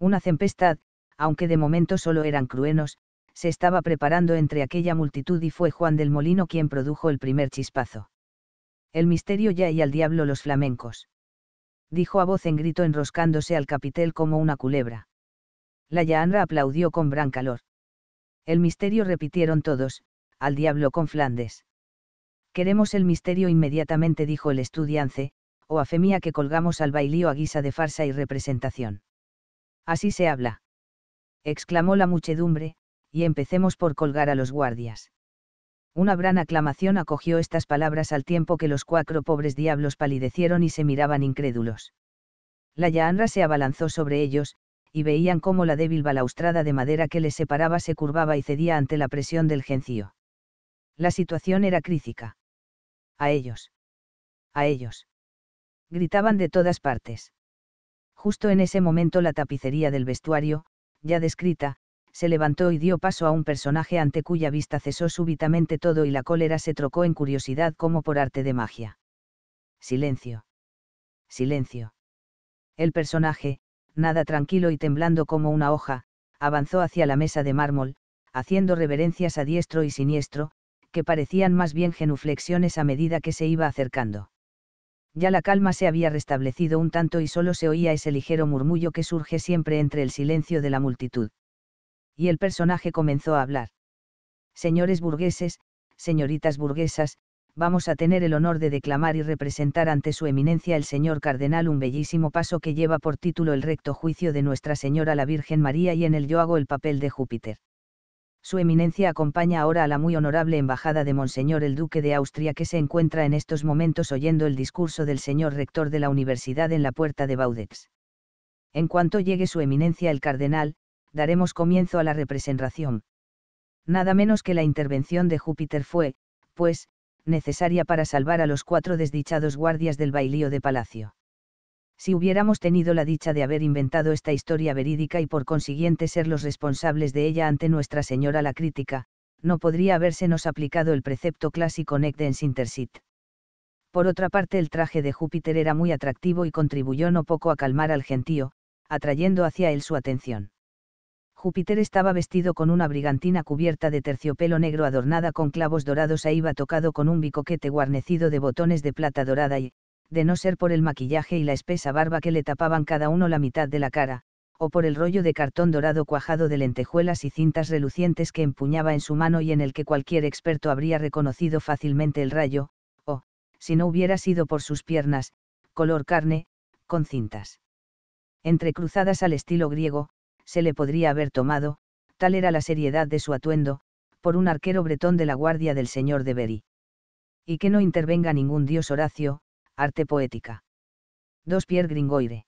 Una tempestad, aunque de momento solo eran cruenos, se estaba preparando entre aquella multitud y fue Juan del Molino quien produjo el primer chispazo. El misterio ya y al diablo los flamencos. Dijo a voz en grito enroscándose al capitel como una culebra. La Yahanra aplaudió con gran calor. El misterio repitieron todos, al diablo con Flandes. Queremos el misterio inmediatamente dijo el estudiante, o a que colgamos al bailío a guisa de farsa y representación. Así se habla. exclamó la muchedumbre, y empecemos por colgar a los guardias. Una gran aclamación acogió estas palabras al tiempo que los cuatro pobres diablos palidecieron y se miraban incrédulos. La yahanra se abalanzó sobre ellos, y veían cómo la débil balaustrada de madera que les separaba se curvaba y cedía ante la presión del gencío La situación era crítica. A ellos. A ellos. Gritaban de todas partes. Justo en ese momento la tapicería del vestuario, ya descrita, se levantó y dio paso a un personaje ante cuya vista cesó súbitamente todo y la cólera se trocó en curiosidad como por arte de magia. Silencio. Silencio. El personaje, nada tranquilo y temblando como una hoja, avanzó hacia la mesa de mármol, haciendo reverencias a diestro y siniestro, que parecían más bien genuflexiones a medida que se iba acercando. Ya la calma se había restablecido un tanto y solo se oía ese ligero murmullo que surge siempre entre el silencio de la multitud. Y el personaje comenzó a hablar. Señores burgueses, señoritas burguesas, vamos a tener el honor de declamar y representar ante su eminencia el señor cardenal un bellísimo paso que lleva por título el recto juicio de Nuestra Señora la Virgen María y en el yo hago el papel de Júpiter. Su Eminencia acompaña ahora a la muy honorable embajada de Monseñor el Duque de Austria que se encuentra en estos momentos oyendo el discurso del señor rector de la universidad en la puerta de Baudex. En cuanto llegue Su Eminencia el Cardenal, daremos comienzo a la representación. Nada menos que la intervención de Júpiter fue, pues, necesaria para salvar a los cuatro desdichados guardias del bailío de palacio si hubiéramos tenido la dicha de haber inventado esta historia verídica y por consiguiente ser los responsables de ella ante Nuestra Señora la crítica, no podría habérsenos aplicado el precepto clásico nec Intercit. Por otra parte, el traje de Júpiter era muy atractivo y contribuyó no poco a calmar al gentío, atrayendo hacia él su atención. Júpiter estaba vestido con una brigantina cubierta de terciopelo negro adornada con clavos dorados e iba tocado con un bicoquete guarnecido de botones de plata dorada y, de no ser por el maquillaje y la espesa barba que le tapaban cada uno la mitad de la cara, o por el rollo de cartón dorado cuajado de lentejuelas y cintas relucientes que empuñaba en su mano y en el que cualquier experto habría reconocido fácilmente el rayo, o, si no hubiera sido por sus piernas, color carne, con cintas. Entrecruzadas al estilo griego, se le podría haber tomado, tal era la seriedad de su atuendo, por un arquero bretón de la guardia del señor de Berry. Y que no intervenga ningún dios Horacio, arte poética. 2. Pierre Gringoire.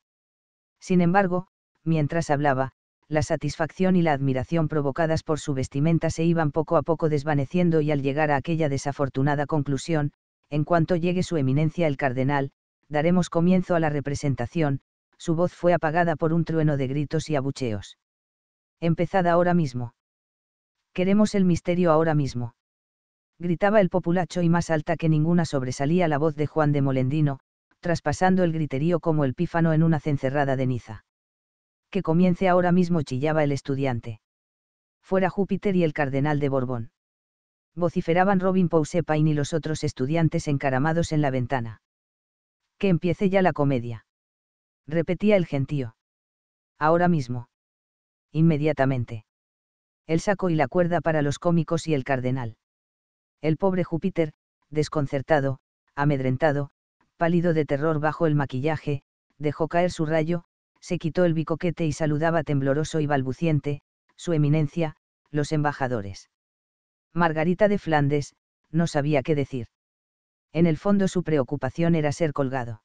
Sin embargo, mientras hablaba, la satisfacción y la admiración provocadas por su vestimenta se iban poco a poco desvaneciendo y al llegar a aquella desafortunada conclusión, en cuanto llegue su eminencia el cardenal, daremos comienzo a la representación, su voz fue apagada por un trueno de gritos y abucheos. Empezad ahora mismo. Queremos el misterio ahora mismo gritaba el populacho y más alta que ninguna sobresalía la voz de Juan de Molendino, traspasando el griterío como el pífano en una cencerrada de Niza. Que comience ahora mismo chillaba el estudiante. Fuera Júpiter y el cardenal de Borbón. Vociferaban Robin Pousepain y los otros estudiantes encaramados en la ventana. Que empiece ya la comedia. Repetía el gentío. Ahora mismo. Inmediatamente. El saco y la cuerda para los cómicos y el cardenal. El pobre Júpiter, desconcertado, amedrentado, pálido de terror bajo el maquillaje, dejó caer su rayo, se quitó el bicoquete y saludaba tembloroso y balbuciente, su eminencia, los embajadores. Margarita de Flandes, no sabía qué decir. En el fondo su preocupación era ser colgado.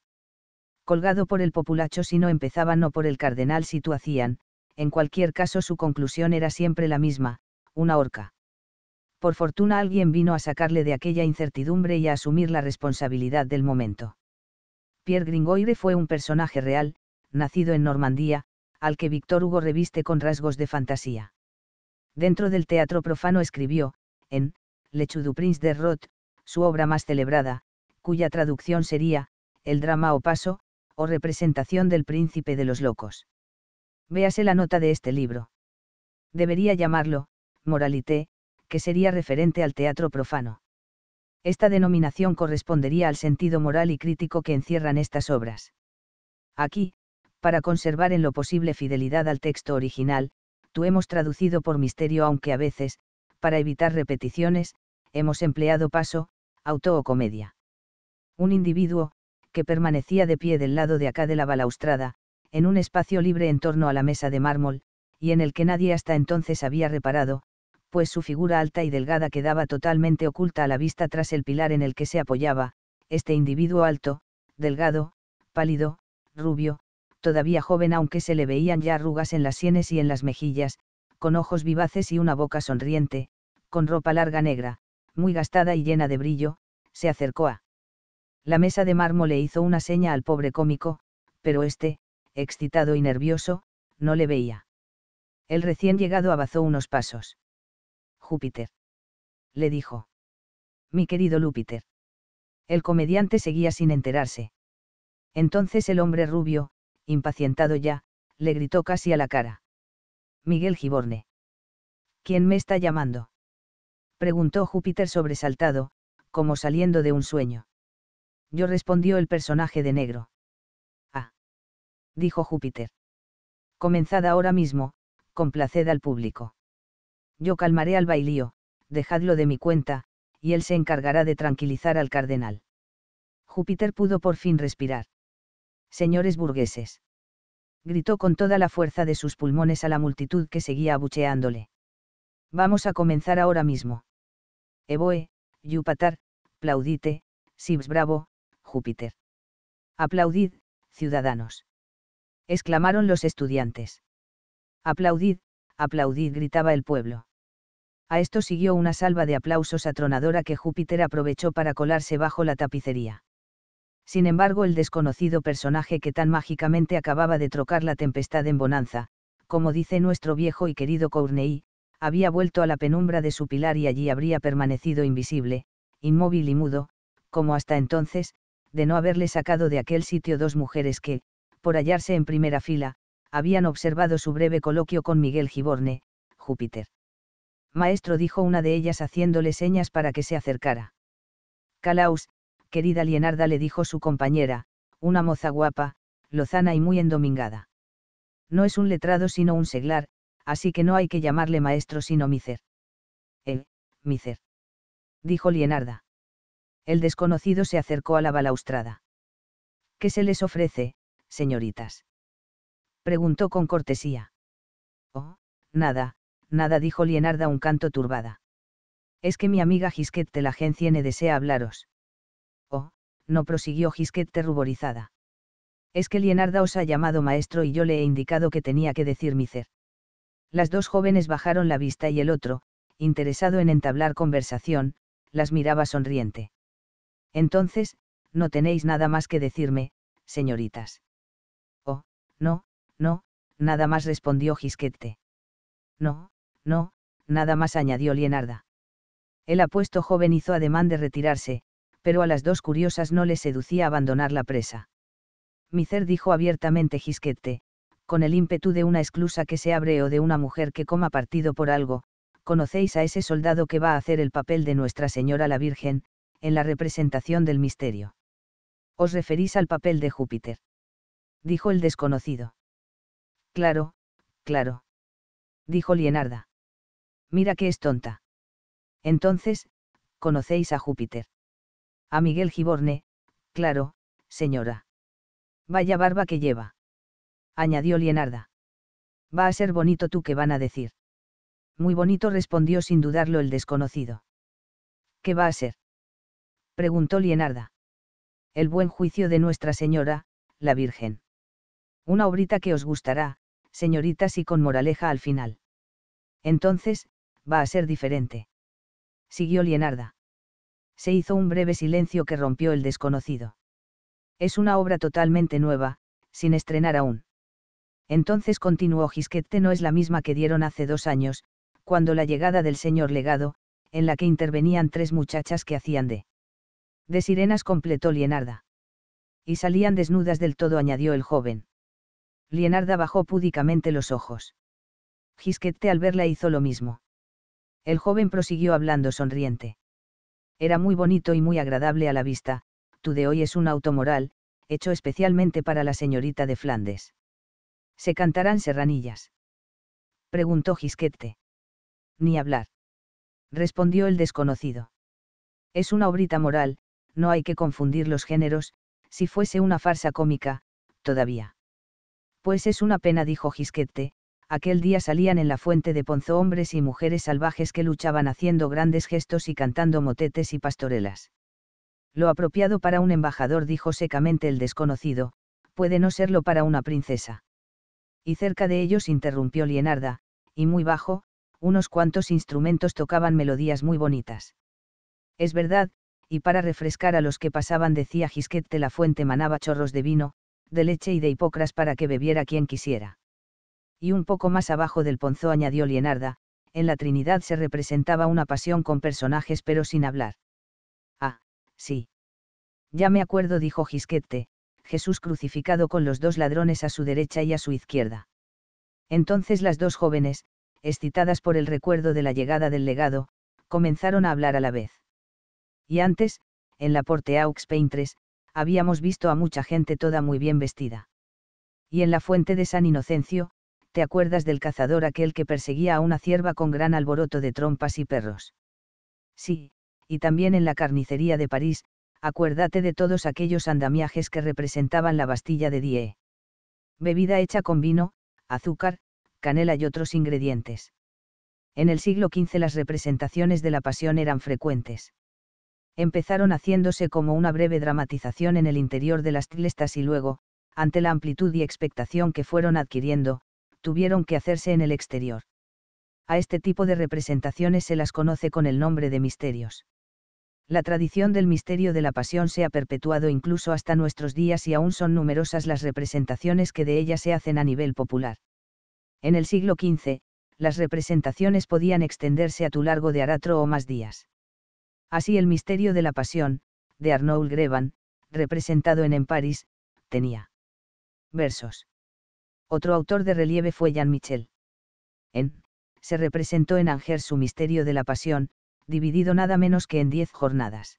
Colgado por el populacho si no empezaban o por el cardenal si tú hacían, en cualquier caso su conclusión era siempre la misma, una horca. Por fortuna alguien vino a sacarle de aquella incertidumbre y a asumir la responsabilidad del momento. Pierre Gringoire fue un personaje real, nacido en Normandía, al que Víctor Hugo reviste con rasgos de fantasía. Dentro del teatro profano escribió, en Le du Prince de Roth, su obra más celebrada, cuya traducción sería, El drama o paso, o representación del príncipe de los locos. Véase la nota de este libro. Debería llamarlo, Moralité, que sería referente al teatro profano. Esta denominación correspondería al sentido moral y crítico que encierran estas obras. Aquí, para conservar en lo posible fidelidad al texto original, tú hemos traducido por misterio aunque a veces, para evitar repeticiones, hemos empleado paso, auto o comedia. Un individuo, que permanecía de pie del lado de acá de la balaustrada, en un espacio libre en torno a la mesa de mármol, y en el que nadie hasta entonces había reparado, pues su figura alta y delgada quedaba totalmente oculta a la vista tras el pilar en el que se apoyaba, este individuo alto, delgado, pálido, rubio, todavía joven aunque se le veían ya arrugas en las sienes y en las mejillas, con ojos vivaces y una boca sonriente, con ropa larga negra, muy gastada y llena de brillo, se acercó a la mesa de mármol le hizo una seña al pobre cómico, pero este, excitado y nervioso, no le veía. El recién llegado avanzó unos pasos. Júpiter. Le dijo. Mi querido Lúpiter. El comediante seguía sin enterarse. Entonces el hombre rubio, impacientado ya, le gritó casi a la cara. Miguel Giborne. ¿Quién me está llamando? Preguntó Júpiter sobresaltado, como saliendo de un sueño. Yo respondió el personaje de negro. Ah. Dijo Júpiter. Comenzad ahora mismo, complaced al público. Yo calmaré al bailío, dejadlo de mi cuenta, y él se encargará de tranquilizar al cardenal. Júpiter pudo por fin respirar. Señores burgueses. Gritó con toda la fuerza de sus pulmones a la multitud que seguía abucheándole. Vamos a comenzar ahora mismo. Evoe, Yupatar, plaudite, Sibs Bravo, Júpiter. Aplaudid, ciudadanos. Exclamaron los estudiantes. Aplaudid, aplaudid, gritaba el pueblo. A esto siguió una salva de aplausos atronadora que Júpiter aprovechó para colarse bajo la tapicería. Sin embargo, el desconocido personaje que tan mágicamente acababa de trocar la tempestad en bonanza, como dice nuestro viejo y querido Courney, había vuelto a la penumbra de su pilar y allí habría permanecido invisible, inmóvil y mudo, como hasta entonces, de no haberle sacado de aquel sitio dos mujeres que, por hallarse en primera fila, habían observado su breve coloquio con Miguel Giborne, Júpiter. Maestro dijo una de ellas haciéndole señas para que se acercara. Calaus, querida Lienarda le dijo su compañera, una moza guapa, lozana y muy endomingada. No es un letrado sino un seglar, así que no hay que llamarle maestro sino Mícer. eh, miser. Dijo Lienarda. El desconocido se acercó a la balaustrada. ¿Qué se les ofrece, señoritas? preguntó con cortesía. Oh, nada, nada, dijo Lienarda un canto turbada. Es que mi amiga Gisquet de la Genciene desea hablaros. Oh, no prosiguió Gisquette ruborizada. Es que Lienarda os ha llamado maestro y yo le he indicado que tenía que decir mi ser. Las dos jóvenes bajaron la vista y el otro, interesado en entablar conversación, las miraba sonriente. Entonces, no tenéis nada más que decirme, señoritas. Oh, no, no, nada más respondió Gisquette. No, no, nada más añadió Lienarda. El apuesto joven hizo ademán de retirarse, pero a las dos curiosas no les seducía abandonar la presa. Micer dijo abiertamente Gisquette, con el ímpetu de una esclusa que se abre o de una mujer que coma partido por algo, conocéis a ese soldado que va a hacer el papel de Nuestra Señora la Virgen, en la representación del misterio. Os referís al papel de Júpiter. Dijo el desconocido. Claro, claro. Dijo Lienarda. Mira que es tonta. Entonces, conocéis a Júpiter. A Miguel Giborne, claro, señora. Vaya barba que lleva. Añadió Lienarda. Va a ser bonito tú que van a decir. Muy bonito respondió sin dudarlo el desconocido. ¿Qué va a ser? Preguntó Lienarda. El buen juicio de Nuestra Señora, la Virgen. Una obrita que os gustará, señoritas y con moraleja al final. Entonces, va a ser diferente. Siguió Lienarda. Se hizo un breve silencio que rompió el desconocido. Es una obra totalmente nueva, sin estrenar aún. Entonces continuó Gisquette no es la misma que dieron hace dos años, cuando la llegada del señor legado, en la que intervenían tres muchachas que hacían de... De sirenas completó Lienarda. Y salían desnudas del todo añadió el joven. Lienarda bajó púdicamente los ojos. Gisquete al verla hizo lo mismo. El joven prosiguió hablando sonriente. Era muy bonito y muy agradable a la vista, tu de hoy es un automoral, hecho especialmente para la señorita de Flandes. ¿Se cantarán serranillas? Preguntó Gisquete. Ni hablar. Respondió el desconocido. Es una obrita moral, no hay que confundir los géneros, si fuese una farsa cómica, todavía. Pues es una pena, dijo Gisquette, aquel día salían en la fuente de Ponzo hombres y mujeres salvajes que luchaban haciendo grandes gestos y cantando motetes y pastorelas. Lo apropiado para un embajador, dijo secamente el desconocido, puede no serlo para una princesa. Y cerca de ellos interrumpió Lienarda, y muy bajo, unos cuantos instrumentos tocaban melodías muy bonitas. Es verdad, y para refrescar a los que pasaban decía Gisquete la fuente manaba chorros de vino, de leche y de hipocras para que bebiera quien quisiera. Y un poco más abajo del ponzo añadió Lienarda, en la Trinidad se representaba una pasión con personajes pero sin hablar. Ah, sí. Ya me acuerdo, dijo Gisquete, Jesús crucificado con los dos ladrones a su derecha y a su izquierda. Entonces las dos jóvenes, excitadas por el recuerdo de la llegada del legado, comenzaron a hablar a la vez. Y antes, en la Porte Aux Paintres, habíamos visto a mucha gente toda muy bien vestida. Y en la fuente de San Inocencio, ¿te acuerdas del cazador aquel que perseguía a una cierva con gran alboroto de trompas y perros? Sí, y también en la carnicería de París, acuérdate de todos aquellos andamiajes que representaban la Bastilla de Die. Bebida hecha con vino, azúcar, canela y otros ingredientes. En el siglo XV las representaciones de la pasión eran frecuentes empezaron haciéndose como una breve dramatización en el interior de las trilestas y luego, ante la amplitud y expectación que fueron adquiriendo, tuvieron que hacerse en el exterior. A este tipo de representaciones se las conoce con el nombre de misterios. La tradición del misterio de la pasión se ha perpetuado incluso hasta nuestros días y aún son numerosas las representaciones que de ella se hacen a nivel popular. En el siglo XV, las representaciones podían extenderse a tu largo de aratro o más días. Así el misterio de la pasión, de Arnaud Grevan, representado en En París, tenía versos. Otro autor de relieve fue Jean Michel. En se representó en Angers su misterio de la pasión, dividido nada menos que en diez jornadas.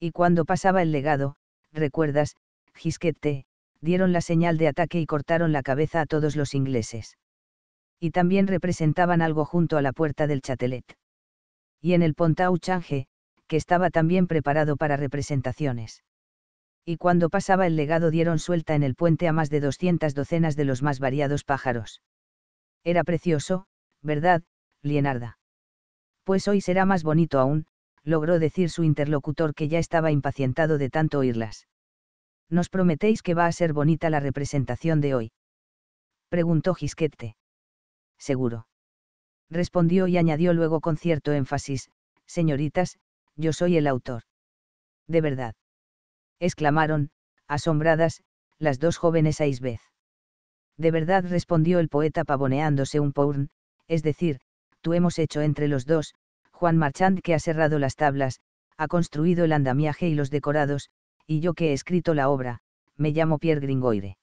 Y cuando pasaba el legado, recuerdas, Gisquette, dieron la señal de ataque y cortaron la cabeza a todos los ingleses. Y también representaban algo junto a la puerta del Chatelet. Y en el Pontau Change, estaba también preparado para representaciones. Y cuando pasaba el legado dieron suelta en el puente a más de 200 docenas de los más variados pájaros. Era precioso, ¿verdad, Lienarda? Pues hoy será más bonito aún, logró decir su interlocutor que ya estaba impacientado de tanto oírlas. ¿Nos prometéis que va a ser bonita la representación de hoy? preguntó Gisquete. Seguro. Respondió y añadió luego con cierto énfasis, señoritas, yo soy el autor. De verdad. exclamaron, asombradas, las dos jóvenes a Isbeth. De verdad respondió el poeta pavoneándose un Porn, es decir, tú hemos hecho entre los dos, Juan Marchand que ha cerrado las tablas, ha construido el andamiaje y los decorados, y yo que he escrito la obra, me llamo Pierre Gringoire.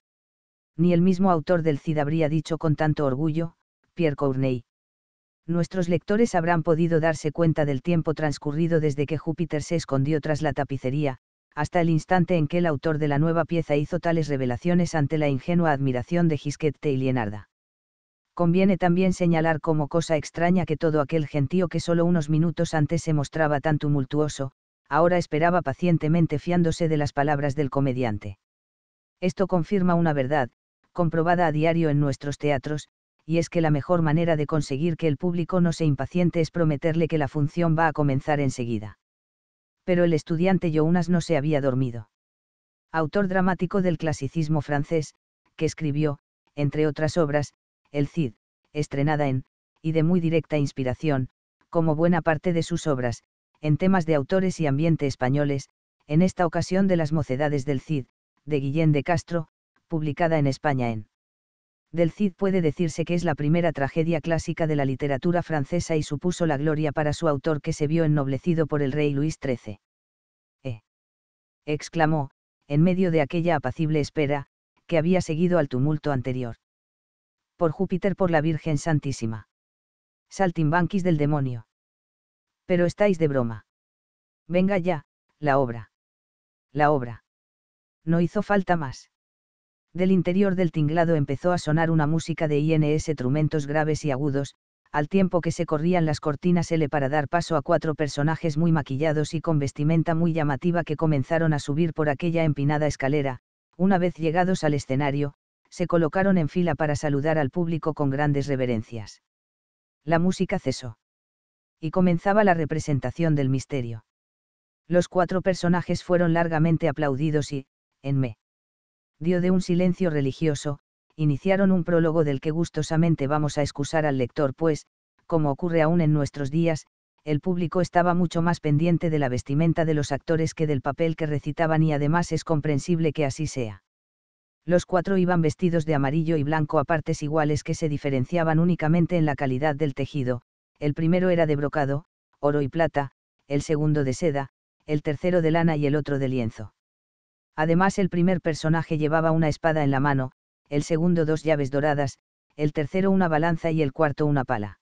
Ni el mismo autor del Cid habría dicho con tanto orgullo, Pierre Courney nuestros lectores habrán podido darse cuenta del tiempo transcurrido desde que Júpiter se escondió tras la tapicería, hasta el instante en que el autor de la nueva pieza hizo tales revelaciones ante la ingenua admiración de Gisquette y Lienarda. Conviene también señalar como cosa extraña que todo aquel gentío que solo unos minutos antes se mostraba tan tumultuoso, ahora esperaba pacientemente fiándose de las palabras del comediante. Esto confirma una verdad, comprobada a diario en nuestros teatros, y es que la mejor manera de conseguir que el público no se impaciente es prometerle que la función va a comenzar enseguida. Pero el estudiante Younas no se había dormido. Autor dramático del clasicismo francés, que escribió, entre otras obras, El Cid, estrenada en, y de muy directa inspiración, como buena parte de sus obras, en temas de autores y ambiente españoles, en esta ocasión de las mocedades del Cid, de Guillén de Castro, publicada en España en del Cid puede decirse que es la primera tragedia clásica de la literatura francesa y supuso la gloria para su autor que se vio ennoblecido por el rey Luis XIII. ¡Eh! exclamó, en medio de aquella apacible espera, que había seguido al tumulto anterior. Por Júpiter, por la Virgen Santísima. Saltimbanquis del demonio. Pero estáis de broma. Venga ya, la obra. La obra. No hizo falta más. Del interior del tinglado empezó a sonar una música de INS trumentos graves y agudos, al tiempo que se corrían las cortinas L para dar paso a cuatro personajes muy maquillados y con vestimenta muy llamativa que comenzaron a subir por aquella empinada escalera, una vez llegados al escenario, se colocaron en fila para saludar al público con grandes reverencias. La música cesó. Y comenzaba la representación del misterio. Los cuatro personajes fueron largamente aplaudidos y, en me dio de un silencio religioso, iniciaron un prólogo del que gustosamente vamos a excusar al lector, pues, como ocurre aún en nuestros días, el público estaba mucho más pendiente de la vestimenta de los actores que del papel que recitaban y además es comprensible que así sea. Los cuatro iban vestidos de amarillo y blanco a partes iguales que se diferenciaban únicamente en la calidad del tejido, el primero era de brocado, oro y plata, el segundo de seda, el tercero de lana y el otro de lienzo. Además el primer personaje llevaba una espada en la mano, el segundo dos llaves doradas, el tercero una balanza y el cuarto una pala.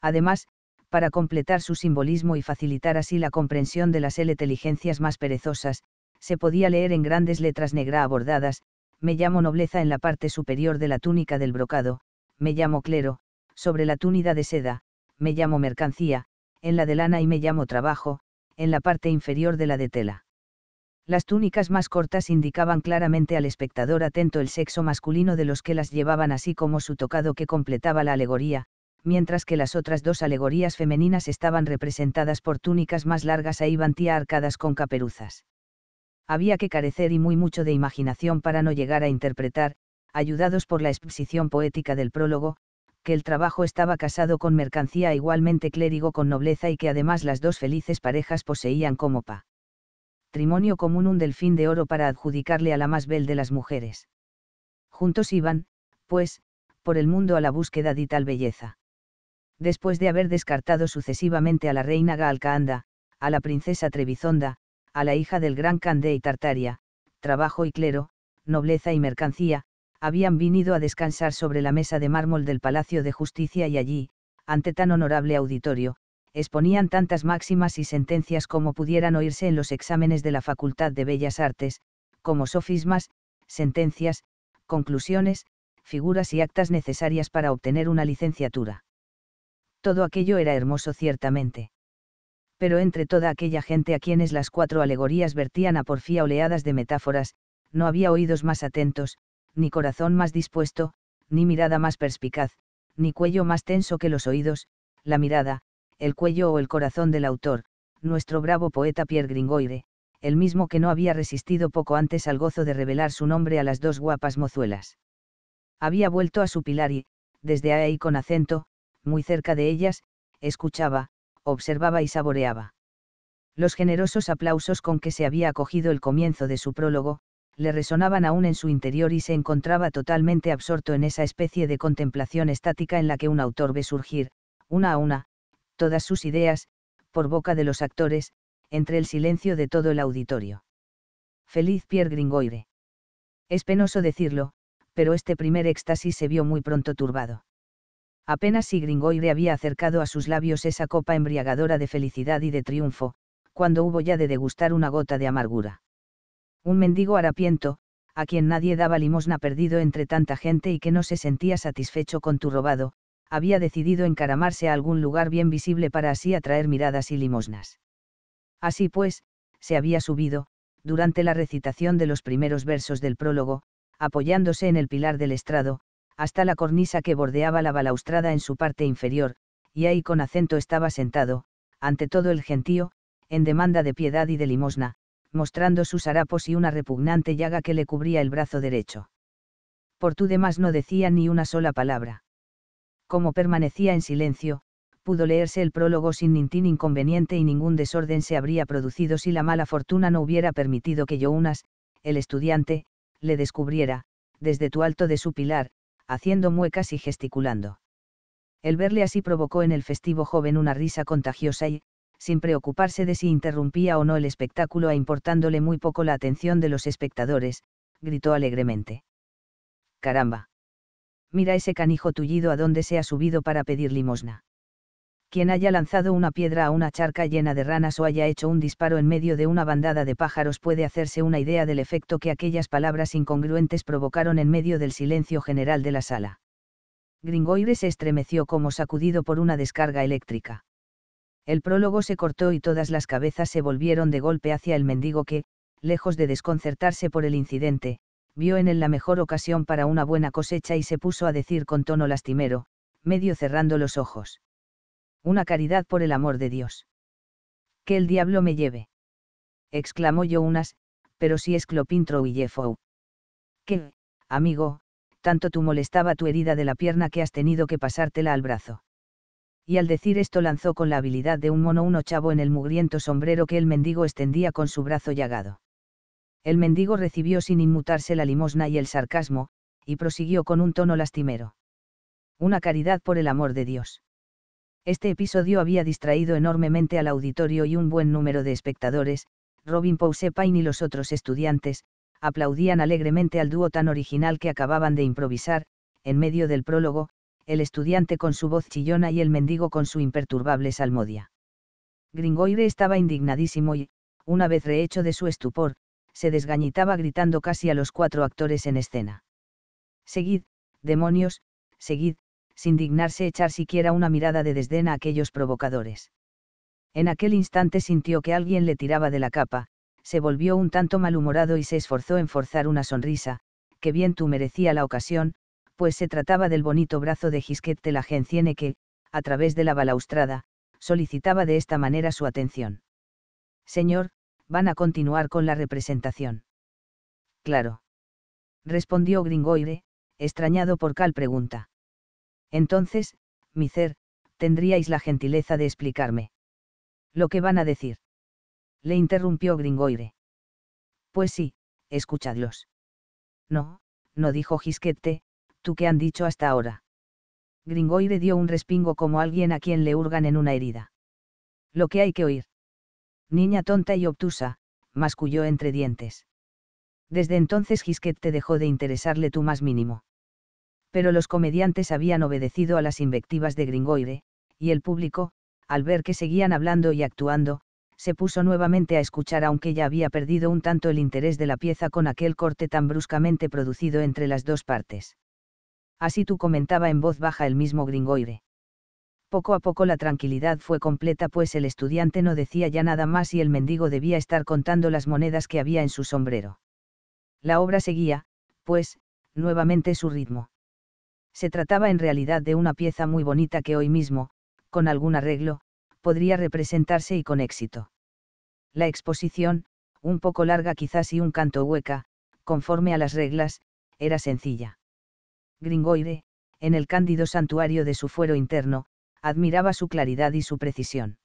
Además, para completar su simbolismo y facilitar así la comprensión de las inteligencias más perezosas, se podía leer en grandes letras negra abordadas, me llamo nobleza en la parte superior de la túnica del brocado, me llamo clero, sobre la túnida de seda, me llamo mercancía, en la de lana y me llamo trabajo, en la parte inferior de la de tela. Las túnicas más cortas indicaban claramente al espectador atento el sexo masculino de los que las llevaban así como su tocado que completaba la alegoría, mientras que las otras dos alegorías femeninas estaban representadas por túnicas más largas e tía arcadas con caperuzas. Había que carecer y muy mucho de imaginación para no llegar a interpretar, ayudados por la exposición poética del prólogo, que el trabajo estaba casado con mercancía igualmente clérigo con nobleza y que además las dos felices parejas poseían como pa trimonio común un delfín de oro para adjudicarle a la más bel de las mujeres. Juntos iban, pues, por el mundo a la búsqueda de tal belleza. Después de haber descartado sucesivamente a la reina Gaalcaanda, a la princesa Trebizonda, a la hija del gran Candé y Tartaria, trabajo y clero, nobleza y mercancía, habían venido a descansar sobre la mesa de mármol del Palacio de Justicia y allí, ante tan honorable auditorio, exponían tantas máximas y sentencias como pudieran oírse en los exámenes de la Facultad de Bellas Artes, como sofismas, sentencias, conclusiones, figuras y actas necesarias para obtener una licenciatura. Todo aquello era hermoso ciertamente. Pero entre toda aquella gente a quienes las cuatro alegorías vertían a porfía oleadas de metáforas, no había oídos más atentos, ni corazón más dispuesto, ni mirada más perspicaz, ni cuello más tenso que los oídos, la mirada, el cuello o el corazón del autor, nuestro bravo poeta Pierre Gringoire, el mismo que no había resistido poco antes al gozo de revelar su nombre a las dos guapas mozuelas. Había vuelto a su pilar y, desde ahí con acento, muy cerca de ellas, escuchaba, observaba y saboreaba. Los generosos aplausos con que se había acogido el comienzo de su prólogo, le resonaban aún en su interior y se encontraba totalmente absorto en esa especie de contemplación estática en la que un autor ve surgir, una a una, todas sus ideas, por boca de los actores, entre el silencio de todo el auditorio. Feliz Pierre Gringoire. Es penoso decirlo, pero este primer éxtasis se vio muy pronto turbado. Apenas si Gringoire había acercado a sus labios esa copa embriagadora de felicidad y de triunfo, cuando hubo ya de degustar una gota de amargura. Un mendigo harapiento, a quien nadie daba limosna perdido entre tanta gente y que no se sentía satisfecho con tu robado, había decidido encaramarse a algún lugar bien visible para así atraer miradas y limosnas. Así pues, se había subido, durante la recitación de los primeros versos del prólogo, apoyándose en el pilar del estrado, hasta la cornisa que bordeaba la balaustrada en su parte inferior, y ahí con acento estaba sentado, ante todo el gentío, en demanda de piedad y de limosna, mostrando sus harapos y una repugnante llaga que le cubría el brazo derecho. Por tu demás no decía ni una sola palabra como permanecía en silencio, pudo leerse el prólogo sin ningún inconveniente y ningún desorden se habría producido si la mala fortuna no hubiera permitido que Younas, el estudiante, le descubriera, desde tu alto de su pilar, haciendo muecas y gesticulando. El verle así provocó en el festivo joven una risa contagiosa y, sin preocuparse de si interrumpía o no el espectáculo e importándole muy poco la atención de los espectadores, gritó alegremente. Caramba mira ese canijo tullido a donde se ha subido para pedir limosna. Quien haya lanzado una piedra a una charca llena de ranas o haya hecho un disparo en medio de una bandada de pájaros puede hacerse una idea del efecto que aquellas palabras incongruentes provocaron en medio del silencio general de la sala. Gringoire se estremeció como sacudido por una descarga eléctrica. El prólogo se cortó y todas las cabezas se volvieron de golpe hacia el mendigo que, lejos de desconcertarse por el incidente, vio en él la mejor ocasión para una buena cosecha y se puso a decir con tono lastimero, medio cerrando los ojos. Una caridad por el amor de Dios. Que el diablo me lleve. exclamó unas, pero si es Clopintro y Jeffou. Que, amigo, tanto tú molestaba tu herida de la pierna que has tenido que pasártela al brazo. Y al decir esto lanzó con la habilidad de un mono un ochavo en el mugriento sombrero que el mendigo extendía con su brazo llagado. El mendigo recibió sin inmutarse la limosna y el sarcasmo, y prosiguió con un tono lastimero. Una caridad por el amor de Dios. Este episodio había distraído enormemente al auditorio y un buen número de espectadores, Robin Pousepain y los otros estudiantes, aplaudían alegremente al dúo tan original que acababan de improvisar, en medio del prólogo, el estudiante con su voz chillona y el mendigo con su imperturbable salmodia. Gringoire estaba indignadísimo y, una vez rehecho de su estupor, se desgañitaba gritando casi a los cuatro actores en escena. Seguid, demonios, seguid, sin dignarse echar siquiera una mirada de desdén a aquellos provocadores. En aquel instante sintió que alguien le tiraba de la capa, se volvió un tanto malhumorado y se esforzó en forzar una sonrisa, que bien tú merecía la ocasión, pues se trataba del bonito brazo de Gisquet de la Genciene que, a través de la balaustrada, solicitaba de esta manera su atención. Señor, van a continuar con la representación. Claro. Respondió Gringoire, extrañado por cal pregunta. Entonces, micer, tendríais la gentileza de explicarme. Lo que van a decir. Le interrumpió Gringoire. Pues sí, escuchadlos. No, no dijo Gisquette, tú qué han dicho hasta ahora. Gringoire dio un respingo como alguien a quien le hurgan en una herida. Lo que hay que oír. Niña tonta y obtusa, masculló entre dientes. Desde entonces Gisquet te dejó de interesarle tú más mínimo. Pero los comediantes habían obedecido a las invectivas de Gringoire, y el público, al ver que seguían hablando y actuando, se puso nuevamente a escuchar aunque ya había perdido un tanto el interés de la pieza con aquel corte tan bruscamente producido entre las dos partes. Así tú comentaba en voz baja el mismo Gringoire. Poco a poco la tranquilidad fue completa, pues el estudiante no decía ya nada más y el mendigo debía estar contando las monedas que había en su sombrero. La obra seguía, pues, nuevamente su ritmo. Se trataba en realidad de una pieza muy bonita que hoy mismo, con algún arreglo, podría representarse y con éxito. La exposición, un poco larga quizás y un canto hueca, conforme a las reglas, era sencilla. Gringoire, en el cándido santuario de su fuero interno, admiraba su claridad y su precisión.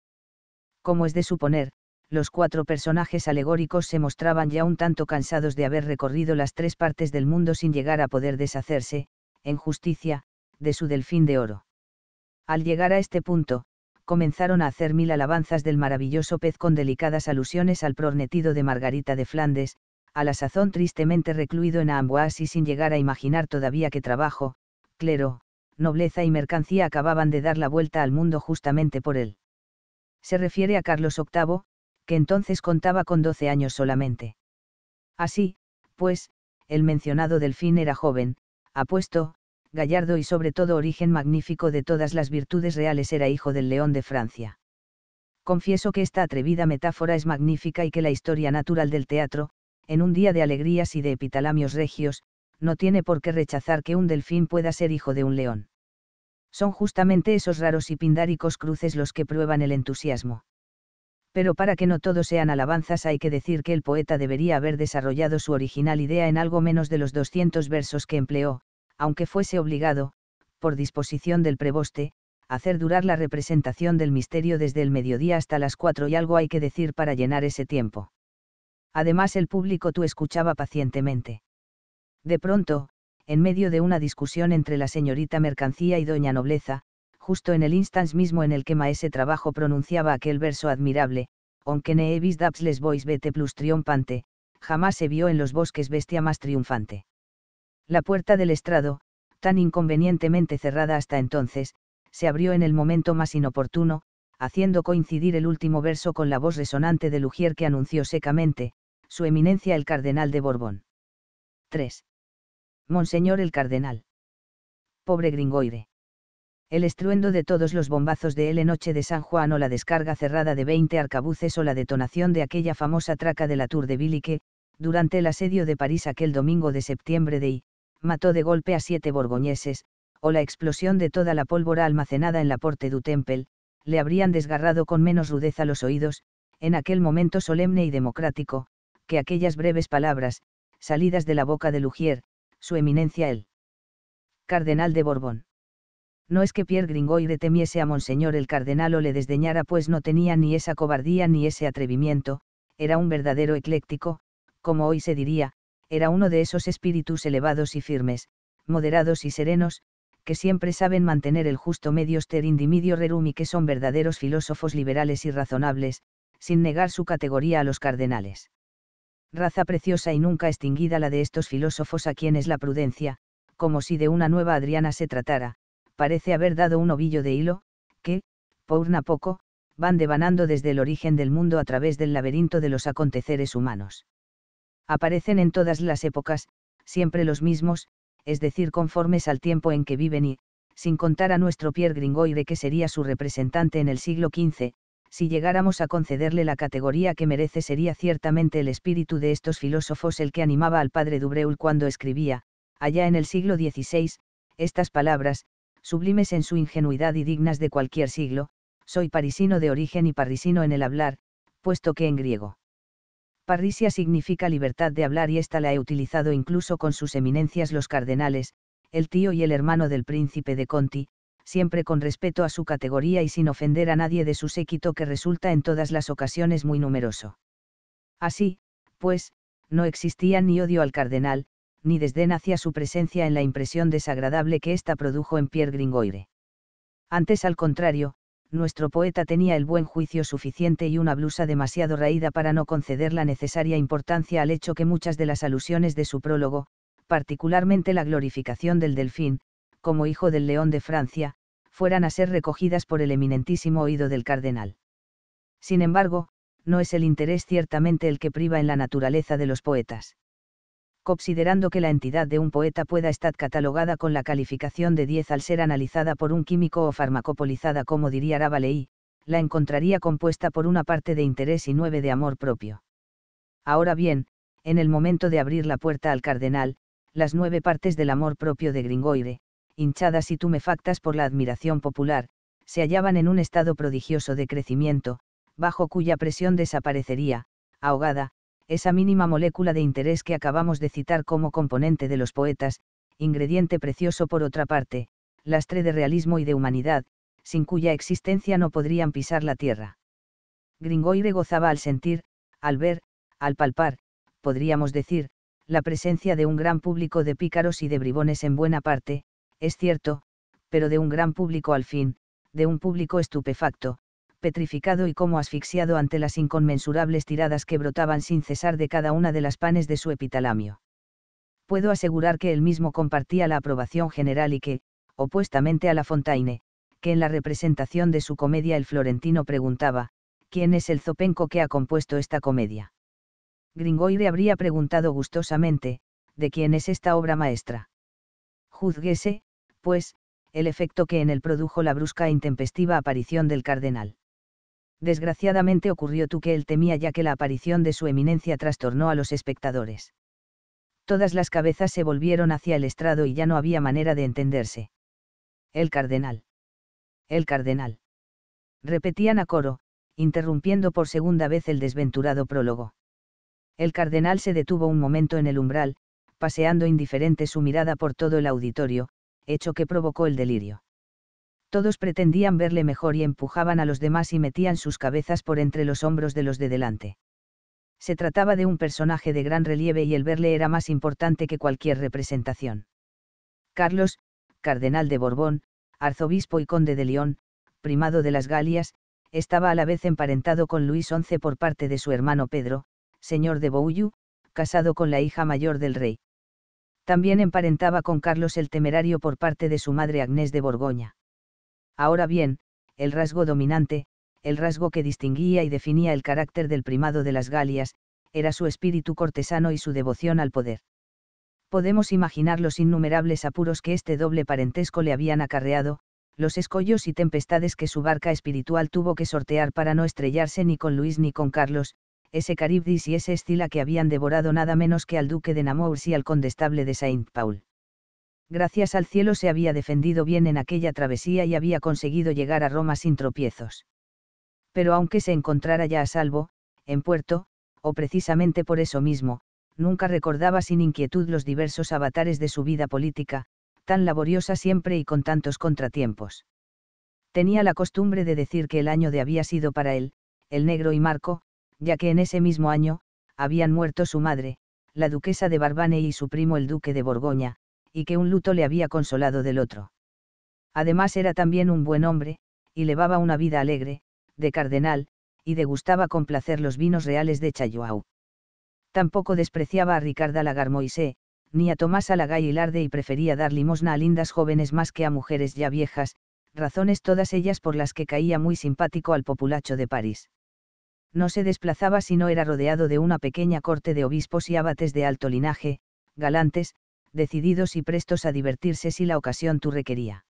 Como es de suponer, los cuatro personajes alegóricos se mostraban ya un tanto cansados de haber recorrido las tres partes del mundo sin llegar a poder deshacerse, en justicia, de su delfín de oro. Al llegar a este punto, comenzaron a hacer mil alabanzas del maravilloso pez con delicadas alusiones al prornetido de Margarita de Flandes, a la sazón tristemente recluido en Amboise y sin llegar a imaginar todavía qué trabajo, clero, nobleza y mercancía acababan de dar la vuelta al mundo justamente por él. Se refiere a Carlos VIII, que entonces contaba con 12 años solamente. Así, pues, el mencionado delfín era joven, apuesto, gallardo y sobre todo origen magnífico de todas las virtudes reales era hijo del león de Francia. Confieso que esta atrevida metáfora es magnífica y que la historia natural del teatro, en un día de alegrías y de epitalamios regios, no tiene por qué rechazar que un delfín pueda ser hijo de un león. Son justamente esos raros y pindáricos cruces los que prueban el entusiasmo. Pero para que no todos sean alabanzas hay que decir que el poeta debería haber desarrollado su original idea en algo menos de los 200 versos que empleó, aunque fuese obligado, por disposición del preboste, hacer durar la representación del misterio desde el mediodía hasta las cuatro y algo hay que decir para llenar ese tiempo. Además el público tú escuchaba pacientemente. De pronto, en medio de una discusión entre la señorita mercancía y doña nobleza, justo en el instante mismo en el que maese trabajo pronunciaba aquel verso admirable, aunque ne evis daps les bois vete plus triunfante, jamás se vio en los bosques bestia más triunfante. La puerta del estrado, tan inconvenientemente cerrada hasta entonces, se abrió en el momento más inoportuno, haciendo coincidir el último verso con la voz resonante de Lugier que anunció secamente, su eminencia el cardenal de Borbón. 3. Monseñor el cardenal. Pobre Gringoire. El estruendo de todos los bombazos de L Noche de San Juan o la descarga cerrada de 20 arcabuces o la detonación de aquella famosa traca de la Tour de Billy que, durante el asedio de París aquel domingo de septiembre de I, mató de golpe a siete borgoñeses, o la explosión de toda la pólvora almacenada en la Porte du Temple, le habrían desgarrado con menos rudeza los oídos, en aquel momento solemne y democrático, que aquellas breves palabras, salidas de la boca de Lugier, su eminencia el cardenal de Borbón. No es que Pierre Gringoire temiese a Monseñor el cardenal o le desdeñara, pues no tenía ni esa cobardía ni ese atrevimiento, era un verdadero ecléctico, como hoy se diría, era uno de esos espíritus elevados y firmes, moderados y serenos, que siempre saben mantener el justo medio indimidio rerum y que son verdaderos filósofos liberales y razonables, sin negar su categoría a los cardenales raza preciosa y nunca extinguida la de estos filósofos a quienes la prudencia, como si de una nueva Adriana se tratara, parece haber dado un ovillo de hilo, que, por una poco, van devanando desde el origen del mundo a través del laberinto de los aconteceres humanos. Aparecen en todas las épocas, siempre los mismos, es decir, conformes al tiempo en que viven y, sin contar a nuestro Pierre Gringoire que sería su representante en el siglo XV, si llegáramos a concederle la categoría que merece sería ciertamente el espíritu de estos filósofos el que animaba al padre Dubreul cuando escribía, allá en el siglo XVI, estas palabras, sublimes en su ingenuidad y dignas de cualquier siglo, soy parisino de origen y parisino en el hablar, puesto que en griego. Parrisia significa libertad de hablar y esta la he utilizado incluso con sus eminencias los cardenales, el tío y el hermano del príncipe de Conti, siempre con respeto a su categoría y sin ofender a nadie de su séquito que resulta en todas las ocasiones muy numeroso. Así, pues, no existía ni odio al cardenal, ni desdén hacia su presencia en la impresión desagradable que ésta produjo en Pierre Gringoire. Antes al contrario, nuestro poeta tenía el buen juicio suficiente y una blusa demasiado raída para no conceder la necesaria importancia al hecho que muchas de las alusiones de su prólogo, particularmente la glorificación del delfín, como hijo del león de Francia, fueran a ser recogidas por el eminentísimo oído del cardenal. Sin embargo, no es el interés ciertamente el que priva en la naturaleza de los poetas. Considerando que la entidad de un poeta pueda estar catalogada con la calificación de 10 al ser analizada por un químico o farmacopolizada como diría Rabelais, la encontraría compuesta por una parte de interés y nueve de amor propio. Ahora bien, en el momento de abrir la puerta al cardenal, las nueve partes del amor propio de Gringoire, hinchadas y tumefactas por la admiración popular, se hallaban en un estado prodigioso de crecimiento, bajo cuya presión desaparecería, ahogada, esa mínima molécula de interés que acabamos de citar como componente de los poetas, ingrediente precioso por otra parte, lastre de realismo y de humanidad, sin cuya existencia no podrían pisar la tierra. Gringoire gozaba al sentir, al ver, al palpar, podríamos decir, la presencia de un gran público de pícaros y de bribones en buena parte, es cierto, pero de un gran público al fin, de un público estupefacto, petrificado y como asfixiado ante las inconmensurables tiradas que brotaban sin cesar de cada una de las panes de su epitalamio. Puedo asegurar que él mismo compartía la aprobación general y que, opuestamente a La Fontaine, que en la representación de su comedia el florentino preguntaba, ¿quién es el zopenco que ha compuesto esta comedia? Gringoire habría preguntado gustosamente, ¿de quién es esta obra maestra? Juzguese, pues, el efecto que en él produjo la brusca e intempestiva aparición del cardenal. Desgraciadamente ocurrió tú que él temía ya que la aparición de su eminencia trastornó a los espectadores. Todas las cabezas se volvieron hacia el estrado y ya no había manera de entenderse. El cardenal. El cardenal. Repetían a coro, interrumpiendo por segunda vez el desventurado prólogo. El cardenal se detuvo un momento en el umbral, paseando indiferente su mirada por todo el auditorio, hecho que provocó el delirio. Todos pretendían verle mejor y empujaban a los demás y metían sus cabezas por entre los hombros de los de delante. Se trataba de un personaje de gran relieve y el verle era más importante que cualquier representación. Carlos, cardenal de Borbón, arzobispo y conde de León, primado de las Galias, estaba a la vez emparentado con Luis XI por parte de su hermano Pedro, señor de Bouyou, casado con la hija mayor del rey también emparentaba con Carlos el Temerario por parte de su madre Agnés de Borgoña. Ahora bien, el rasgo dominante, el rasgo que distinguía y definía el carácter del primado de las Galias, era su espíritu cortesano y su devoción al poder. Podemos imaginar los innumerables apuros que este doble parentesco le habían acarreado, los escollos y tempestades que su barca espiritual tuvo que sortear para no estrellarse ni con Luis ni con Carlos, ese Caribdis y ese Estila que habían devorado nada menos que al duque de Namours y al condestable de Saint Paul. Gracias al cielo se había defendido bien en aquella travesía y había conseguido llegar a Roma sin tropiezos. Pero aunque se encontrara ya a salvo, en puerto, o precisamente por eso mismo, nunca recordaba sin inquietud los diversos avatares de su vida política, tan laboriosa siempre y con tantos contratiempos. Tenía la costumbre de decir que el año de había sido para él, el negro y Marco, ya que en ese mismo año, habían muerto su madre, la duquesa de Barbane y su primo el duque de Borgoña, y que un luto le había consolado del otro. Además era también un buen hombre, y llevaba una vida alegre, de cardenal, y degustaba con placer los vinos reales de Chayuau. Tampoco despreciaba a Ricarda Lagarmoisé, ni a Tomás Alagay y prefería dar limosna a lindas jóvenes más que a mujeres ya viejas, razones todas ellas por las que caía muy simpático al populacho de París no se desplazaba si no era rodeado de una pequeña corte de obispos y abates de alto linaje, galantes, decididos y prestos a divertirse si la ocasión tú requería.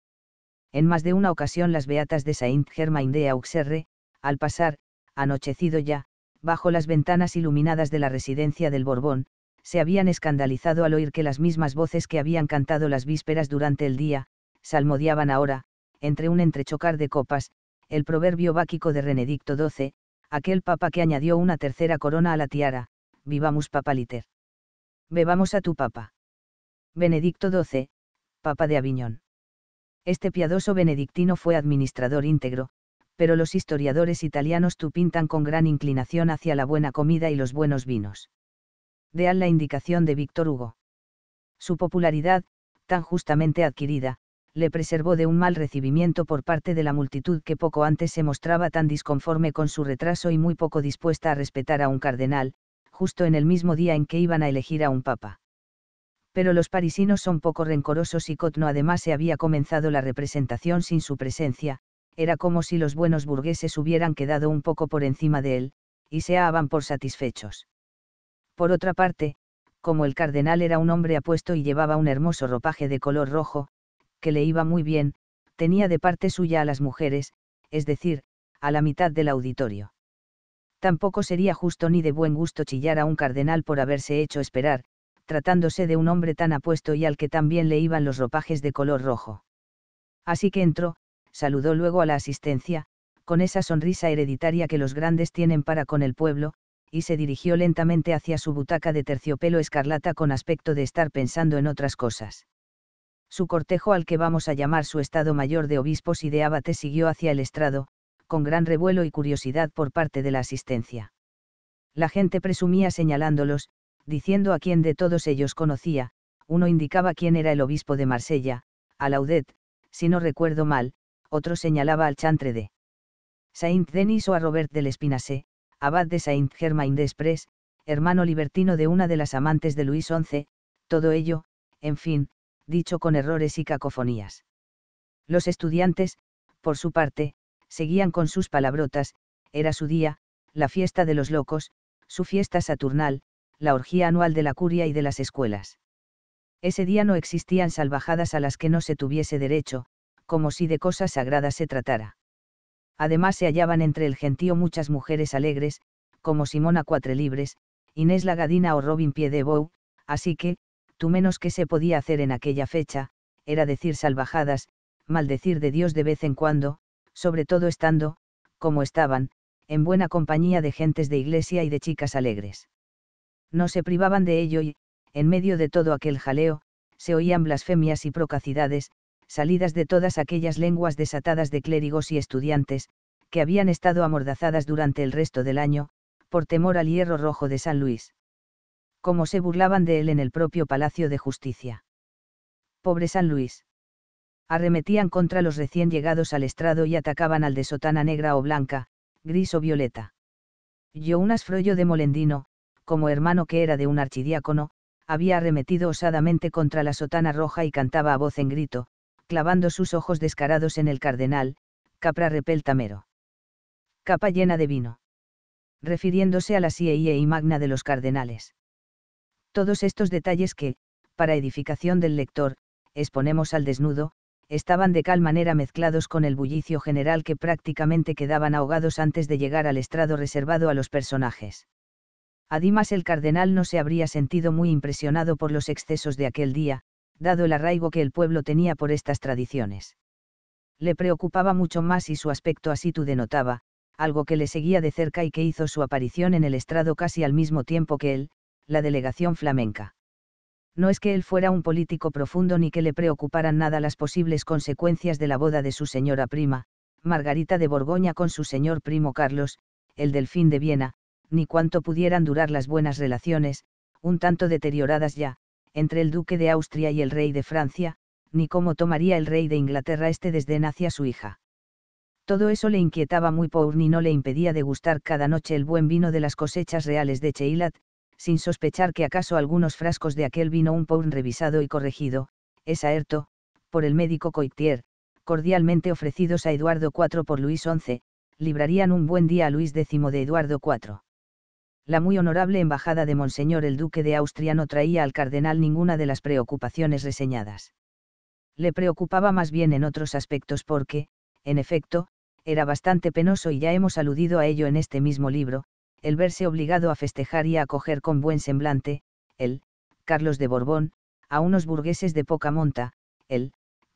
En más de una ocasión las beatas de Saint Germain de Auxerre, al pasar, anochecido ya, bajo las ventanas iluminadas de la residencia del Borbón, se habían escandalizado al oír que las mismas voces que habían cantado las vísperas durante el día, salmodiaban ahora, entre un entrechocar de copas, el proverbio báquico de Benedicto XII, aquel papa que añadió una tercera corona a la tiara, vivamus papaliter. Bebamos a tu papa. Benedicto XII, papa de Aviñón. Este piadoso benedictino fue administrador íntegro, pero los historiadores italianos tú pintan con gran inclinación hacia la buena comida y los buenos vinos. Dean la indicación de Víctor Hugo. Su popularidad, tan justamente adquirida, le preservó de un mal recibimiento por parte de la multitud que poco antes se mostraba tan disconforme con su retraso y muy poco dispuesta a respetar a un cardenal, justo en el mismo día en que iban a elegir a un papa. Pero los parisinos son poco rencorosos y Cotno además se había comenzado la representación sin su presencia, era como si los buenos burgueses hubieran quedado un poco por encima de él, y se haban por satisfechos. Por otra parte, como el cardenal era un hombre apuesto y llevaba un hermoso ropaje de color rojo, que le iba muy bien, tenía de parte suya a las mujeres, es decir, a la mitad del auditorio. Tampoco sería justo ni de buen gusto chillar a un cardenal por haberse hecho esperar, tratándose de un hombre tan apuesto y al que también le iban los ropajes de color rojo. Así que entró, saludó luego a la asistencia, con esa sonrisa hereditaria que los grandes tienen para con el pueblo, y se dirigió lentamente hacia su butaca de terciopelo escarlata con aspecto de estar pensando en otras cosas. Su cortejo al que vamos a llamar su Estado Mayor de Obispos y de Abates siguió hacia el estrado, con gran revuelo y curiosidad por parte de la asistencia. La gente presumía señalándolos, diciendo a quién de todos ellos conocía, uno indicaba quién era el obispo de Marsella, a Laudet, si no recuerdo mal, otro señalaba al chantre de Saint-Denis o a Robert de l'espinacé abad de Saint-Germain des hermano libertino de una de las amantes de Luis XI, todo ello, en fin, dicho con errores y cacofonías. Los estudiantes, por su parte, seguían con sus palabrotas, era su día, la fiesta de los locos, su fiesta saturnal, la orgía anual de la curia y de las escuelas. Ese día no existían salvajadas a las que no se tuviese derecho, como si de cosas sagradas se tratara. Además se hallaban entre el gentío muchas mujeres alegres, como Simona Cuatrelibres, Inés Lagadina o Robin Piedebou, así que, menos que se podía hacer en aquella fecha, era decir salvajadas, maldecir de Dios de vez en cuando, sobre todo estando, como estaban, en buena compañía de gentes de iglesia y de chicas alegres. No se privaban de ello y, en medio de todo aquel jaleo, se oían blasfemias y procacidades, salidas de todas aquellas lenguas desatadas de clérigos y estudiantes, que habían estado amordazadas durante el resto del año, por temor al hierro rojo de San Luis como se burlaban de él en el propio Palacio de Justicia. Pobre San Luis. Arremetían contra los recién llegados al estrado y atacaban al de sotana negra o blanca, gris o violeta. Yo un asfroyo de Molendino, como hermano que era de un archidiácono, había arremetido osadamente contra la sotana roja y cantaba a voz en grito, clavando sus ojos descarados en el cardenal, Capra repeltamero. tamero. Capa llena de vino. Refiriéndose a la CIE y magna de los cardenales. Todos estos detalles que, para edificación del lector, exponemos al desnudo, estaban de tal manera mezclados con el bullicio general que prácticamente quedaban ahogados antes de llegar al estrado reservado a los personajes. Además el cardenal no se habría sentido muy impresionado por los excesos de aquel día, dado el arraigo que el pueblo tenía por estas tradiciones. Le preocupaba mucho más y su aspecto así tú denotaba, algo que le seguía de cerca y que hizo su aparición en el estrado casi al mismo tiempo que él, la delegación flamenca. No es que él fuera un político profundo ni que le preocuparan nada las posibles consecuencias de la boda de su señora prima, Margarita de Borgoña con su señor primo Carlos, el delfín de Viena, ni cuánto pudieran durar las buenas relaciones, un tanto deterioradas ya, entre el duque de Austria y el rey de Francia, ni cómo tomaría el rey de Inglaterra este desdén hacia su hija. Todo eso le inquietaba muy por ni no le impedía degustar cada noche el buen vino de las cosechas reales de Cheilat, sin sospechar que acaso algunos frascos de aquel vino un poco revisado y corregido, es aerto, por el médico Coictier, cordialmente ofrecidos a Eduardo IV por Luis XI, librarían un buen día a Luis X de Eduardo IV. La muy honorable embajada de Monseñor el Duque de Austria no traía al cardenal ninguna de las preocupaciones reseñadas. Le preocupaba más bien en otros aspectos porque, en efecto, era bastante penoso y ya hemos aludido a ello en este mismo libro, el verse obligado a festejar y a acoger con buen semblante, el, Carlos de Borbón, a unos burgueses de poca monta, el,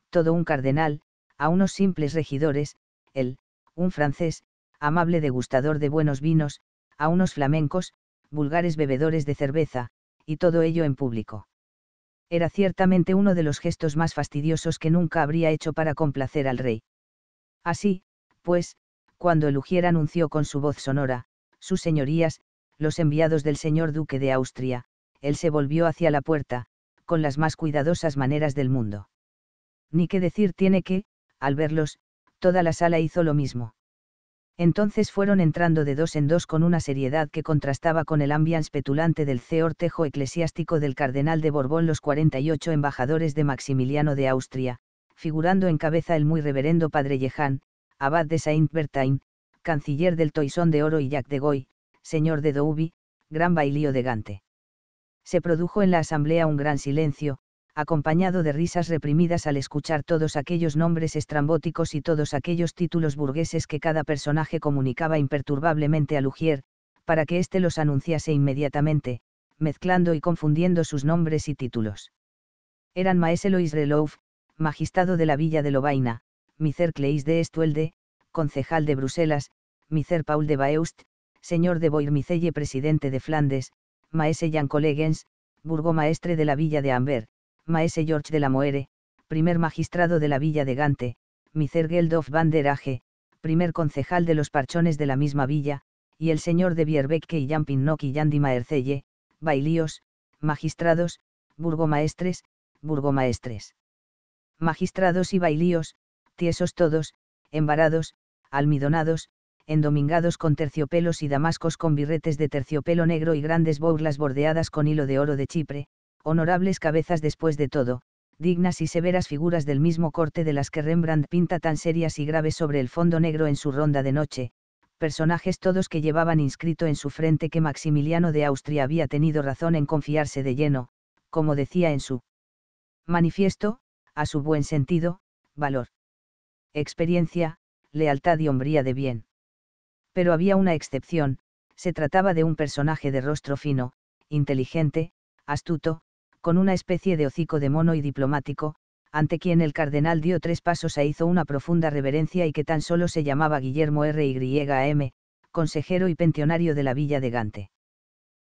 todo un cardenal, a unos simples regidores, el, un francés, amable degustador de buenos vinos, a unos flamencos, vulgares bebedores de cerveza, y todo ello en público. Era ciertamente uno de los gestos más fastidiosos que nunca habría hecho para complacer al rey. Así, pues, cuando el Ujier anunció con su voz sonora, sus señorías, los enviados del señor duque de Austria, él se volvió hacia la puerta, con las más cuidadosas maneras del mundo. Ni qué decir tiene que, al verlos, toda la sala hizo lo mismo. Entonces fueron entrando de dos en dos con una seriedad que contrastaba con el ambiance petulante del ceortejo eclesiástico del cardenal de Borbón los 48 embajadores de Maximiliano de Austria, figurando en cabeza el muy reverendo padre Yehan, abad de Saint-Bertain, canciller del Toisón de Oro y Jacques de Goy, señor de Douby, gran bailío de Gante. Se produjo en la asamblea un gran silencio, acompañado de risas reprimidas al escuchar todos aquellos nombres estrambóticos y todos aquellos títulos burgueses que cada personaje comunicaba imperturbablemente a Lugier, para que éste los anunciase inmediatamente, mezclando y confundiendo sus nombres y títulos. Eran Maese Lois Relouf, magistrado de la villa de Lobaina, Micercleis de Estuelde, concejal de Bruselas, Micer Paul de Baeust, señor de Boirmicelle presidente de Flandes, maese Jan Collegens, burgomaestre de la villa de Amber, maese George de la Moere, primer magistrado de la villa de Gante, Micer Geldof van der Age, primer concejal de los parchones de la misma villa, y el señor de Bierbeke y Jan Pinnock y Jan bailíos, magistrados, burgomaestres, burgomaestres. Magistrados y bailíos, tiesos todos, embarados, almidonados, endomingados con terciopelos y damascos con birretes de terciopelo negro y grandes bourlas bordeadas con hilo de oro de Chipre, honorables cabezas después de todo, dignas y severas figuras del mismo corte de las que Rembrandt pinta tan serias y graves sobre el fondo negro en su ronda de noche, personajes todos que llevaban inscrito en su frente que Maximiliano de Austria había tenido razón en confiarse de lleno, como decía en su manifiesto, a su buen sentido, valor, experiencia, lealtad y hombría de bien. Pero había una excepción, se trataba de un personaje de rostro fino, inteligente, astuto, con una especie de hocico de mono y diplomático, ante quien el cardenal dio tres pasos e hizo una profunda reverencia y que tan solo se llamaba Guillermo R. Y. M., consejero y pensionario de la villa de Gante.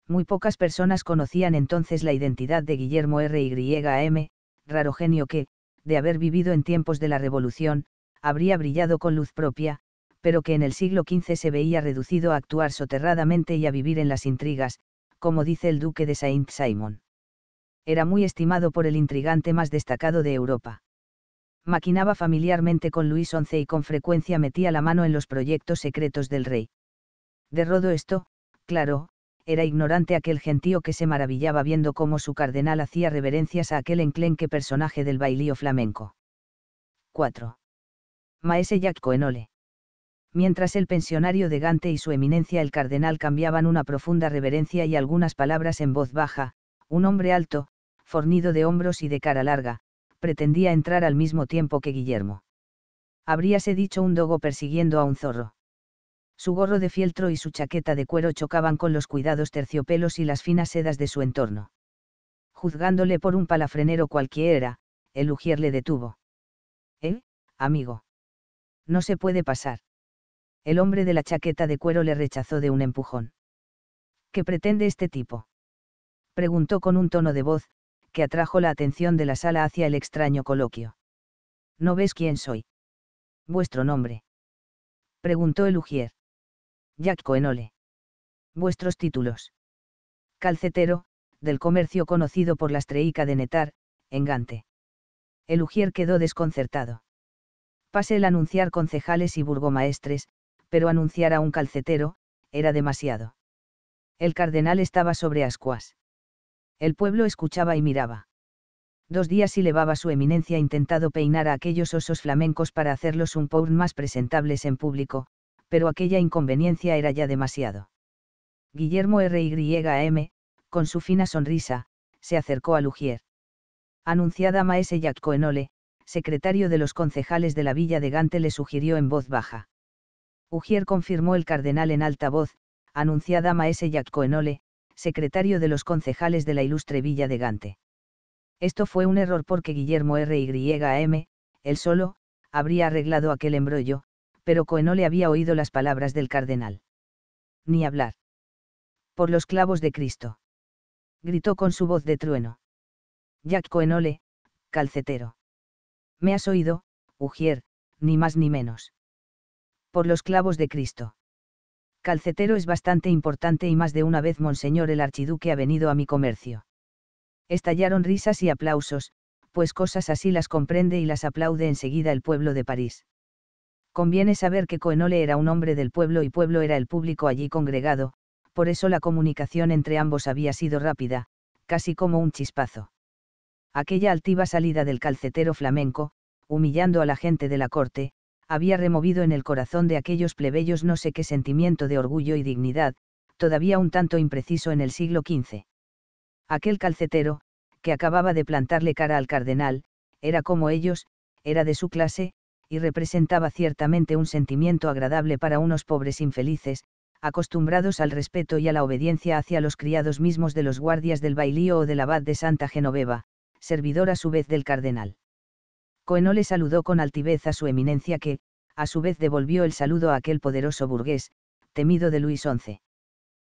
Muy pocas personas conocían entonces la identidad de Guillermo R. Y. M., raro genio que, de haber vivido en tiempos de la Revolución, habría brillado con luz propia, pero que en el siglo XV se veía reducido a actuar soterradamente y a vivir en las intrigas, como dice el duque de Saint Simon. Era muy estimado por el intrigante más destacado de Europa. Maquinaba familiarmente con Luis XI y con frecuencia metía la mano en los proyectos secretos del rey. De rodo esto, claro, era ignorante aquel gentío que se maravillaba viendo cómo su cardenal hacía reverencias a aquel enclenque personaje del bailío flamenco. 4. Maese Jacques Coenole mientras el pensionario de Gante y su eminencia el cardenal cambiaban una profunda reverencia y algunas palabras en voz baja, un hombre alto, fornido de hombros y de cara larga, pretendía entrar al mismo tiempo que Guillermo. Habríase dicho un dogo persiguiendo a un zorro. Su gorro de fieltro y su chaqueta de cuero chocaban con los cuidados terciopelos y las finas sedas de su entorno. Juzgándole por un palafrenero cualquiera, el ujier le detuvo. ¿Eh, amigo? No se puede pasar el hombre de la chaqueta de cuero le rechazó de un empujón. ¿Qué pretende este tipo? preguntó con un tono de voz, que atrajo la atención de la sala hacia el extraño coloquio. ¿No ves quién soy? ¿Vuestro nombre? preguntó el ujier. Jack Cohenole. Vuestros títulos. Calcetero, del comercio conocido por la streica de Netar, engante. El ujier quedó desconcertado. Pase el anunciar concejales y burgomaestres, pero anunciar a un calcetero, era demasiado. El cardenal estaba sobre ascuas. El pueblo escuchaba y miraba. Dos días y levaba su eminencia intentado peinar a aquellos osos flamencos para hacerlos un poco más presentables en público, pero aquella inconveniencia era ya demasiado. Guillermo M., con su fina sonrisa, se acercó a Lugier. Anunciada Maese Coenole, secretario de los concejales de la villa de Gante le sugirió en voz baja. Ujier confirmó el cardenal en alta voz, anunciada Maese Coenole, secretario de los concejales de la ilustre villa de Gante. Esto fue un error porque Guillermo M, él solo, habría arreglado aquel embrollo, pero Coenole había oído las palabras del cardenal. Ni hablar. Por los clavos de Cristo. Gritó con su voz de trueno. Jack Coenole, calcetero. Me has oído, Ujier, ni más ni menos por los clavos de Cristo. Calcetero es bastante importante y más de una vez Monseñor el Archiduque ha venido a mi comercio. Estallaron risas y aplausos, pues cosas así las comprende y las aplaude enseguida el pueblo de París. Conviene saber que Coenole era un hombre del pueblo y pueblo era el público allí congregado, por eso la comunicación entre ambos había sido rápida, casi como un chispazo. Aquella altiva salida del calcetero flamenco, humillando a la gente de la corte, había removido en el corazón de aquellos plebeyos no sé qué sentimiento de orgullo y dignidad, todavía un tanto impreciso en el siglo XV. Aquel calcetero, que acababa de plantarle cara al cardenal, era como ellos, era de su clase, y representaba ciertamente un sentimiento agradable para unos pobres infelices, acostumbrados al respeto y a la obediencia hacia los criados mismos de los guardias del bailío o del abad de Santa Genoveva, servidor a su vez del cardenal. Coenole saludó con altivez a su eminencia que, a su vez devolvió el saludo a aquel poderoso burgués, temido de Luis XI.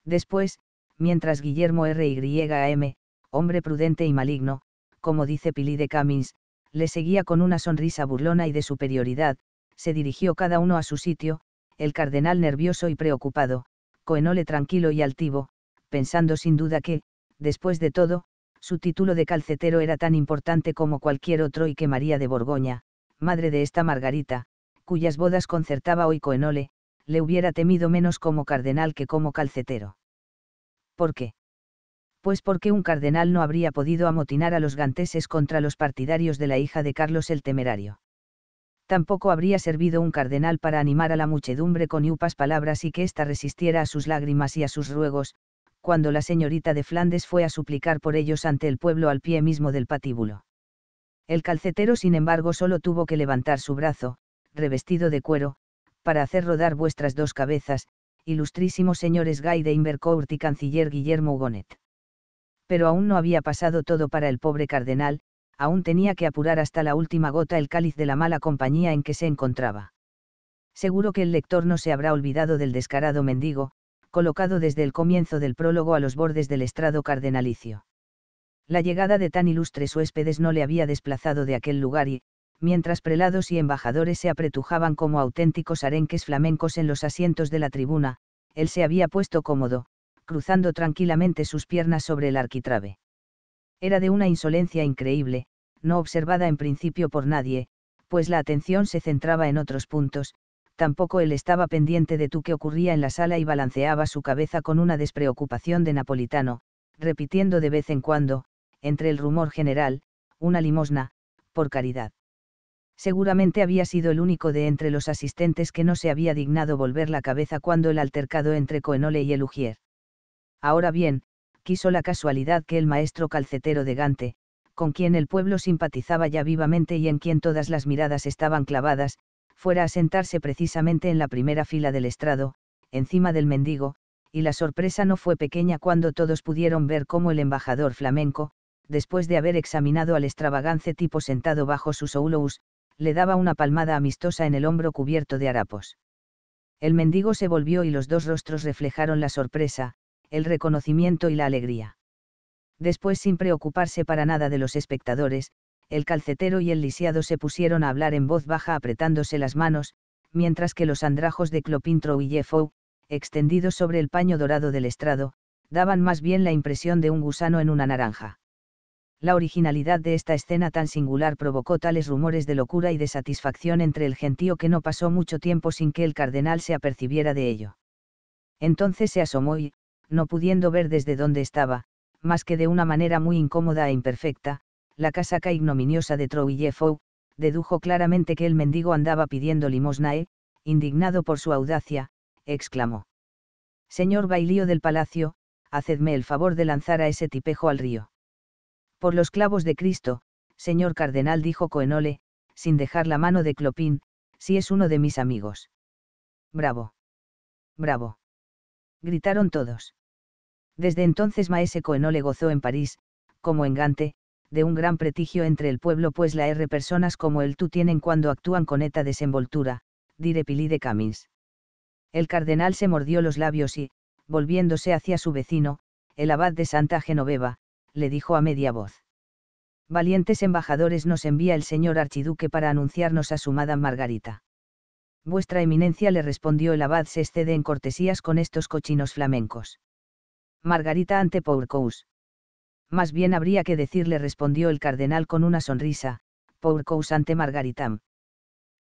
Después, mientras Guillermo M, hombre prudente y maligno, como dice Pili de Camins, le seguía con una sonrisa burlona y de superioridad, se dirigió cada uno a su sitio, el cardenal nervioso y preocupado, Coenole tranquilo y altivo, pensando sin duda que, después de todo, su título de calcetero era tan importante como cualquier otro y que María de Borgoña, madre de esta Margarita, cuyas bodas concertaba hoy Coenole, le hubiera temido menos como cardenal que como calcetero. ¿Por qué? Pues porque un cardenal no habría podido amotinar a los ganteses contra los partidarios de la hija de Carlos el Temerario. Tampoco habría servido un cardenal para animar a la muchedumbre con yupas palabras y que ésta resistiera a sus lágrimas y a sus ruegos, cuando la señorita de Flandes fue a suplicar por ellos ante el pueblo al pie mismo del patíbulo. El calcetero, sin embargo, solo tuvo que levantar su brazo, revestido de cuero, para hacer rodar vuestras dos cabezas, ilustrísimos señores Guy de Invercourt y canciller Guillermo Gonet. Pero aún no había pasado todo para el pobre cardenal, aún tenía que apurar hasta la última gota el cáliz de la mala compañía en que se encontraba. Seguro que el lector no se habrá olvidado del descarado mendigo, colocado desde el comienzo del prólogo a los bordes del estrado cardenalicio. La llegada de tan ilustres huéspedes no le había desplazado de aquel lugar y, mientras prelados y embajadores se apretujaban como auténticos arenques flamencos en los asientos de la tribuna, él se había puesto cómodo, cruzando tranquilamente sus piernas sobre el arquitrabe. Era de una insolencia increíble, no observada en principio por nadie, pues la atención se centraba en otros puntos, tampoco él estaba pendiente de tú que ocurría en la sala y balanceaba su cabeza con una despreocupación de napolitano, repitiendo de vez en cuando, entre el rumor general, una limosna, por caridad. Seguramente había sido el único de entre los asistentes que no se había dignado volver la cabeza cuando el altercado entre Coenole y el Ujier. Ahora bien, quiso la casualidad que el maestro calcetero de Gante, con quien el pueblo simpatizaba ya vivamente y en quien todas las miradas estaban clavadas, fuera a sentarse precisamente en la primera fila del estrado, encima del mendigo, y la sorpresa no fue pequeña cuando todos pudieron ver cómo el embajador flamenco, después de haber examinado al extravagante tipo sentado bajo sus oulous, le daba una palmada amistosa en el hombro cubierto de harapos. El mendigo se volvió y los dos rostros reflejaron la sorpresa, el reconocimiento y la alegría. Después, sin preocuparse para nada de los espectadores, el calcetero y el lisiado se pusieron a hablar en voz baja apretándose las manos, mientras que los andrajos de Clopintro y Jeffou, extendidos sobre el paño dorado del estrado, daban más bien la impresión de un gusano en una naranja. La originalidad de esta escena tan singular provocó tales rumores de locura y de satisfacción entre el gentío que no pasó mucho tiempo sin que el cardenal se apercibiera de ello. Entonces se asomó y, no pudiendo ver desde dónde estaba, más que de una manera muy incómoda e imperfecta, la casaca ignominiosa de Trouillefou, dedujo claramente que el mendigo andaba pidiendo limosna e, indignado por su audacia, exclamó. Señor bailío del palacio, hacedme el favor de lanzar a ese tipejo al río. Por los clavos de Cristo, señor cardenal dijo Coenole, sin dejar la mano de Clopin, si es uno de mis amigos. Bravo. Bravo. Gritaron todos. Desde entonces Maese Coenole gozó en París, como en Gante, de un gran prestigio entre el pueblo pues la R personas como el tú tienen cuando actúan con eta desenvoltura, dire Pili de Camins. El cardenal se mordió los labios y, volviéndose hacia su vecino, el abad de Santa Genoveva, le dijo a media voz. Valientes embajadores nos envía el señor archiduque para anunciarnos a su madre Margarita. Vuestra eminencia le respondió el abad se excede en cortesías con estos cochinos flamencos. Margarita ante Pourcous. Más bien habría que decirle, respondió el cardenal con una sonrisa, "pour causante Margaritam.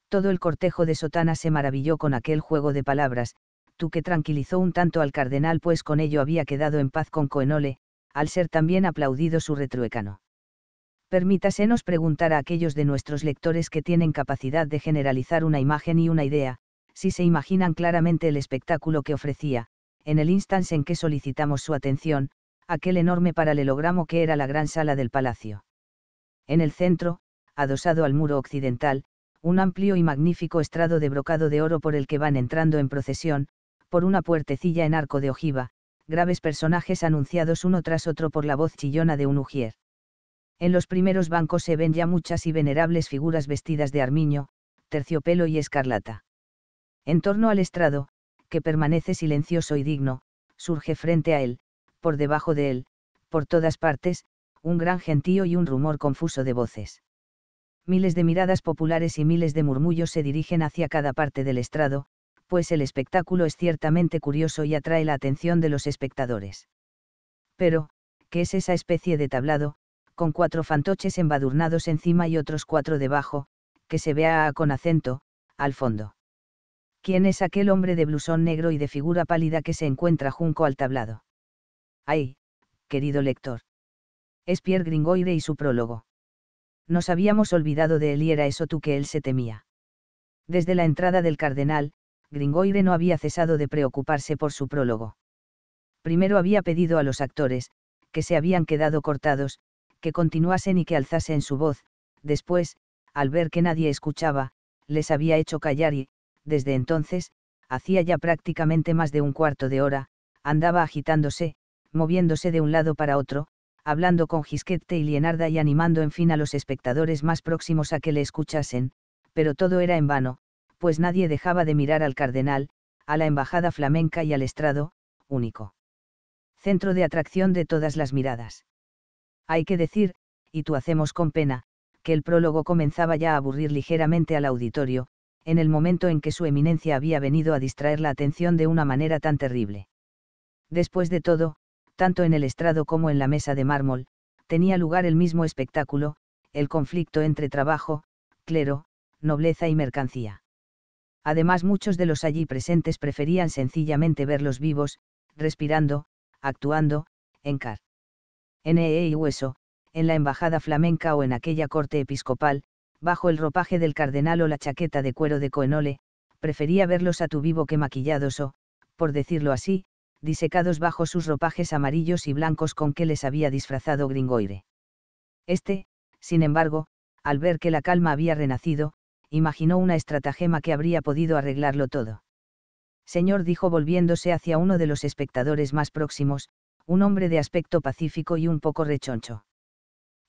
Todo el cortejo de Sotana se maravilló con aquel juego de palabras, tú que tranquilizó un tanto al cardenal, pues con ello había quedado en paz con Coenole, al ser también aplaudido su retruécano. Permítasenos preguntar a aquellos de nuestros lectores que tienen capacidad de generalizar una imagen y una idea, si se imaginan claramente el espectáculo que ofrecía, en el instante en que solicitamos su atención, aquel enorme paralelogramo que era la gran sala del palacio. En el centro, adosado al muro occidental, un amplio y magnífico estrado de brocado de oro por el que van entrando en procesión, por una puertecilla en arco de ojiva, graves personajes anunciados uno tras otro por la voz chillona de un ujier. En los primeros bancos se ven ya muchas y venerables figuras vestidas de armiño, terciopelo y escarlata. En torno al estrado, que permanece silencioso y digno, surge frente a él, por debajo de él, por todas partes, un gran gentío y un rumor confuso de voces. Miles de miradas populares y miles de murmullos se dirigen hacia cada parte del estrado, pues el espectáculo es ciertamente curioso y atrae la atención de los espectadores. Pero, ¿qué es esa especie de tablado, con cuatro fantoches embadurnados encima y otros cuatro debajo, que se vea con acento, al fondo? ¿Quién es aquel hombre de blusón negro y de figura pálida que se encuentra junto al tablado? Ay, querido lector. Es Pierre Gringoire y su prólogo. Nos habíamos olvidado de él y era eso tú que él se temía. Desde la entrada del cardenal, Gringoire no había cesado de preocuparse por su prólogo. Primero había pedido a los actores, que se habían quedado cortados, que continuasen y que alzasen su voz, después, al ver que nadie escuchaba, les había hecho callar y, desde entonces, hacía ya prácticamente más de un cuarto de hora, andaba agitándose, moviéndose de un lado para otro, hablando con Gisquette y Lienarda y animando en fin a los espectadores más próximos a que le escuchasen, pero todo era en vano, pues nadie dejaba de mirar al cardenal, a la embajada flamenca y al estrado, único. Centro de atracción de todas las miradas. Hay que decir, y tú hacemos con pena, que el prólogo comenzaba ya a aburrir ligeramente al auditorio, en el momento en que su eminencia había venido a distraer la atención de una manera tan terrible. Después de todo, tanto en el estrado como en la mesa de mármol, tenía lugar el mismo espectáculo, el conflicto entre trabajo, clero, nobleza y mercancía. Además muchos de los allí presentes preferían sencillamente verlos vivos, respirando, actuando, en car. NE e y hueso, en la embajada flamenca o en aquella corte episcopal, bajo el ropaje del cardenal o la chaqueta de cuero de Coenole, prefería verlos a tu vivo que maquillados o, por decirlo así, disecados bajo sus ropajes amarillos y blancos con que les había disfrazado Gringoire. Este, sin embargo, al ver que la calma había renacido, imaginó una estratagema que habría podido arreglarlo todo. Señor dijo volviéndose hacia uno de los espectadores más próximos, un hombre de aspecto pacífico y un poco rechoncho.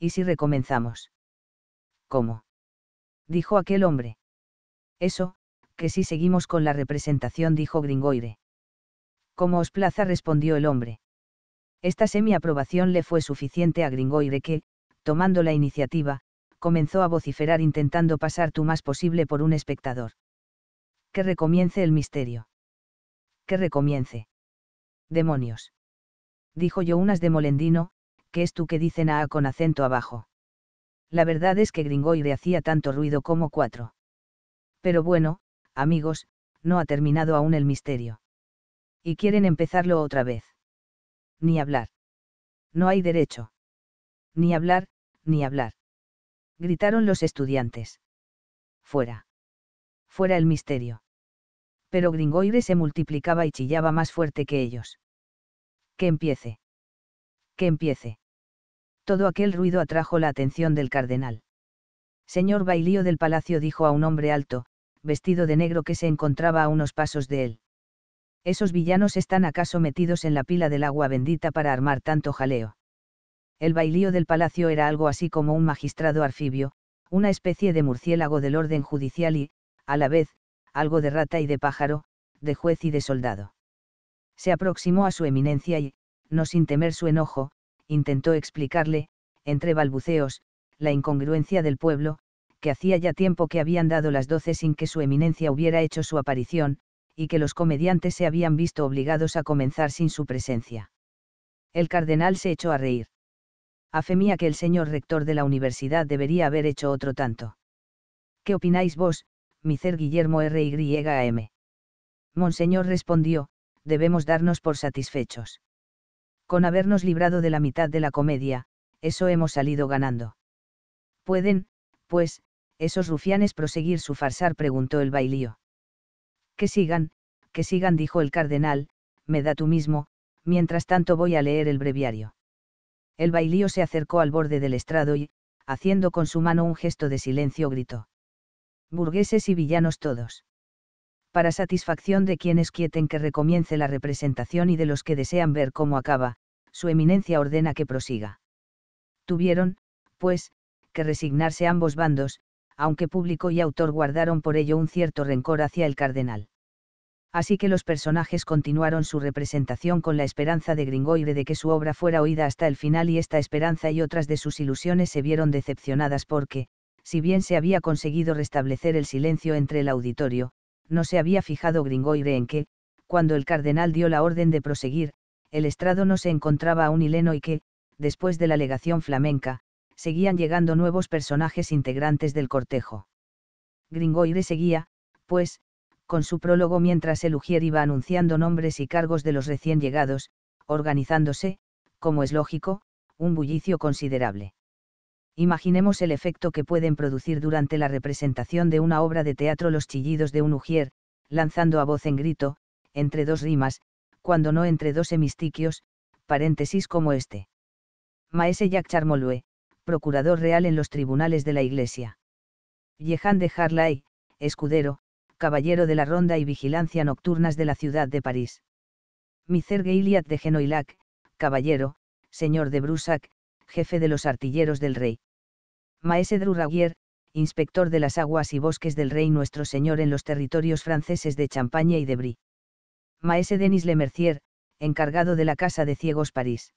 ¿Y si recomenzamos? ¿Cómo? dijo aquel hombre. Eso, que si seguimos con la representación dijo Gringoire. Como os plaza respondió el hombre. Esta semi-aprobación le fue suficiente a Gringoire que, tomando la iniciativa, comenzó a vociferar intentando pasar tú más posible por un espectador. Que recomience el misterio. Que recomience. Demonios. Dijo yo unas de Molendino, que es tú que dicen a, a con acento abajo. La verdad es que Gringoire hacía tanto ruido como cuatro. Pero bueno, amigos, no ha terminado aún el misterio y quieren empezarlo otra vez. Ni hablar. No hay derecho. Ni hablar, ni hablar. Gritaron los estudiantes. Fuera. Fuera el misterio. Pero Gringoire se multiplicaba y chillaba más fuerte que ellos. Que empiece. Que empiece. Todo aquel ruido atrajo la atención del cardenal. Señor Bailío del Palacio dijo a un hombre alto, vestido de negro que se encontraba a unos pasos de él. ¿Esos villanos están acaso metidos en la pila del agua bendita para armar tanto jaleo? El bailío del palacio era algo así como un magistrado arfibio, una especie de murciélago del orden judicial y, a la vez, algo de rata y de pájaro, de juez y de soldado. Se aproximó a su eminencia y, no sin temer su enojo, intentó explicarle, entre balbuceos, la incongruencia del pueblo, que hacía ya tiempo que habían dado las doce sin que su eminencia hubiera hecho su aparición, y que los comediantes se habían visto obligados a comenzar sin su presencia. El cardenal se echó a reír. Afemía que el señor rector de la universidad debería haber hecho otro tanto. ¿Qué opináis vos, Micer Guillermo M? Monseñor respondió, debemos darnos por satisfechos. Con habernos librado de la mitad de la comedia, eso hemos salido ganando. Pueden, pues, esos rufianes proseguir su farsar, preguntó el bailío. Que sigan, que sigan, dijo el cardenal, me da tú mismo, mientras tanto voy a leer el breviario. El bailío se acercó al borde del estrado y, haciendo con su mano un gesto de silencio, gritó. Burgueses y villanos todos. Para satisfacción de quienes quieten que recomience la representación y de los que desean ver cómo acaba, su eminencia ordena que prosiga. Tuvieron, pues, que resignarse ambos bandos, aunque público y autor guardaron por ello un cierto rencor hacia el cardenal. Así que los personajes continuaron su representación con la esperanza de Gringoire de que su obra fuera oída hasta el final y esta esperanza y otras de sus ilusiones se vieron decepcionadas porque, si bien se había conseguido restablecer el silencio entre el auditorio, no se había fijado Gringoire en que, cuando el cardenal dio la orden de proseguir, el estrado no se encontraba aún hileno y que, después de la legación flamenca, seguían llegando nuevos personajes integrantes del cortejo. Gringoire seguía, pues, con su prólogo mientras el Ujier iba anunciando nombres y cargos de los recién llegados, organizándose, como es lógico, un bullicio considerable. Imaginemos el efecto que pueden producir durante la representación de una obra de teatro los chillidos de un Ujier, lanzando a voz en grito, entre dos rimas, cuando no entre dos hemistiquios, paréntesis como este. Maese Jacques Charmolue, procurador real en los tribunales de la Iglesia. Jehan de Harlay, escudero, caballero de la ronda y vigilancia nocturnas de la ciudad de París. Micer Iliad de Genoilac, caballero, señor de Brusac, jefe de los artilleros del rey. Maese Druraguier, inspector de las aguas y bosques del rey nuestro señor en los territorios franceses de Champaña y de Brie. Maese Denis Lemercier, encargado de la Casa de Ciegos París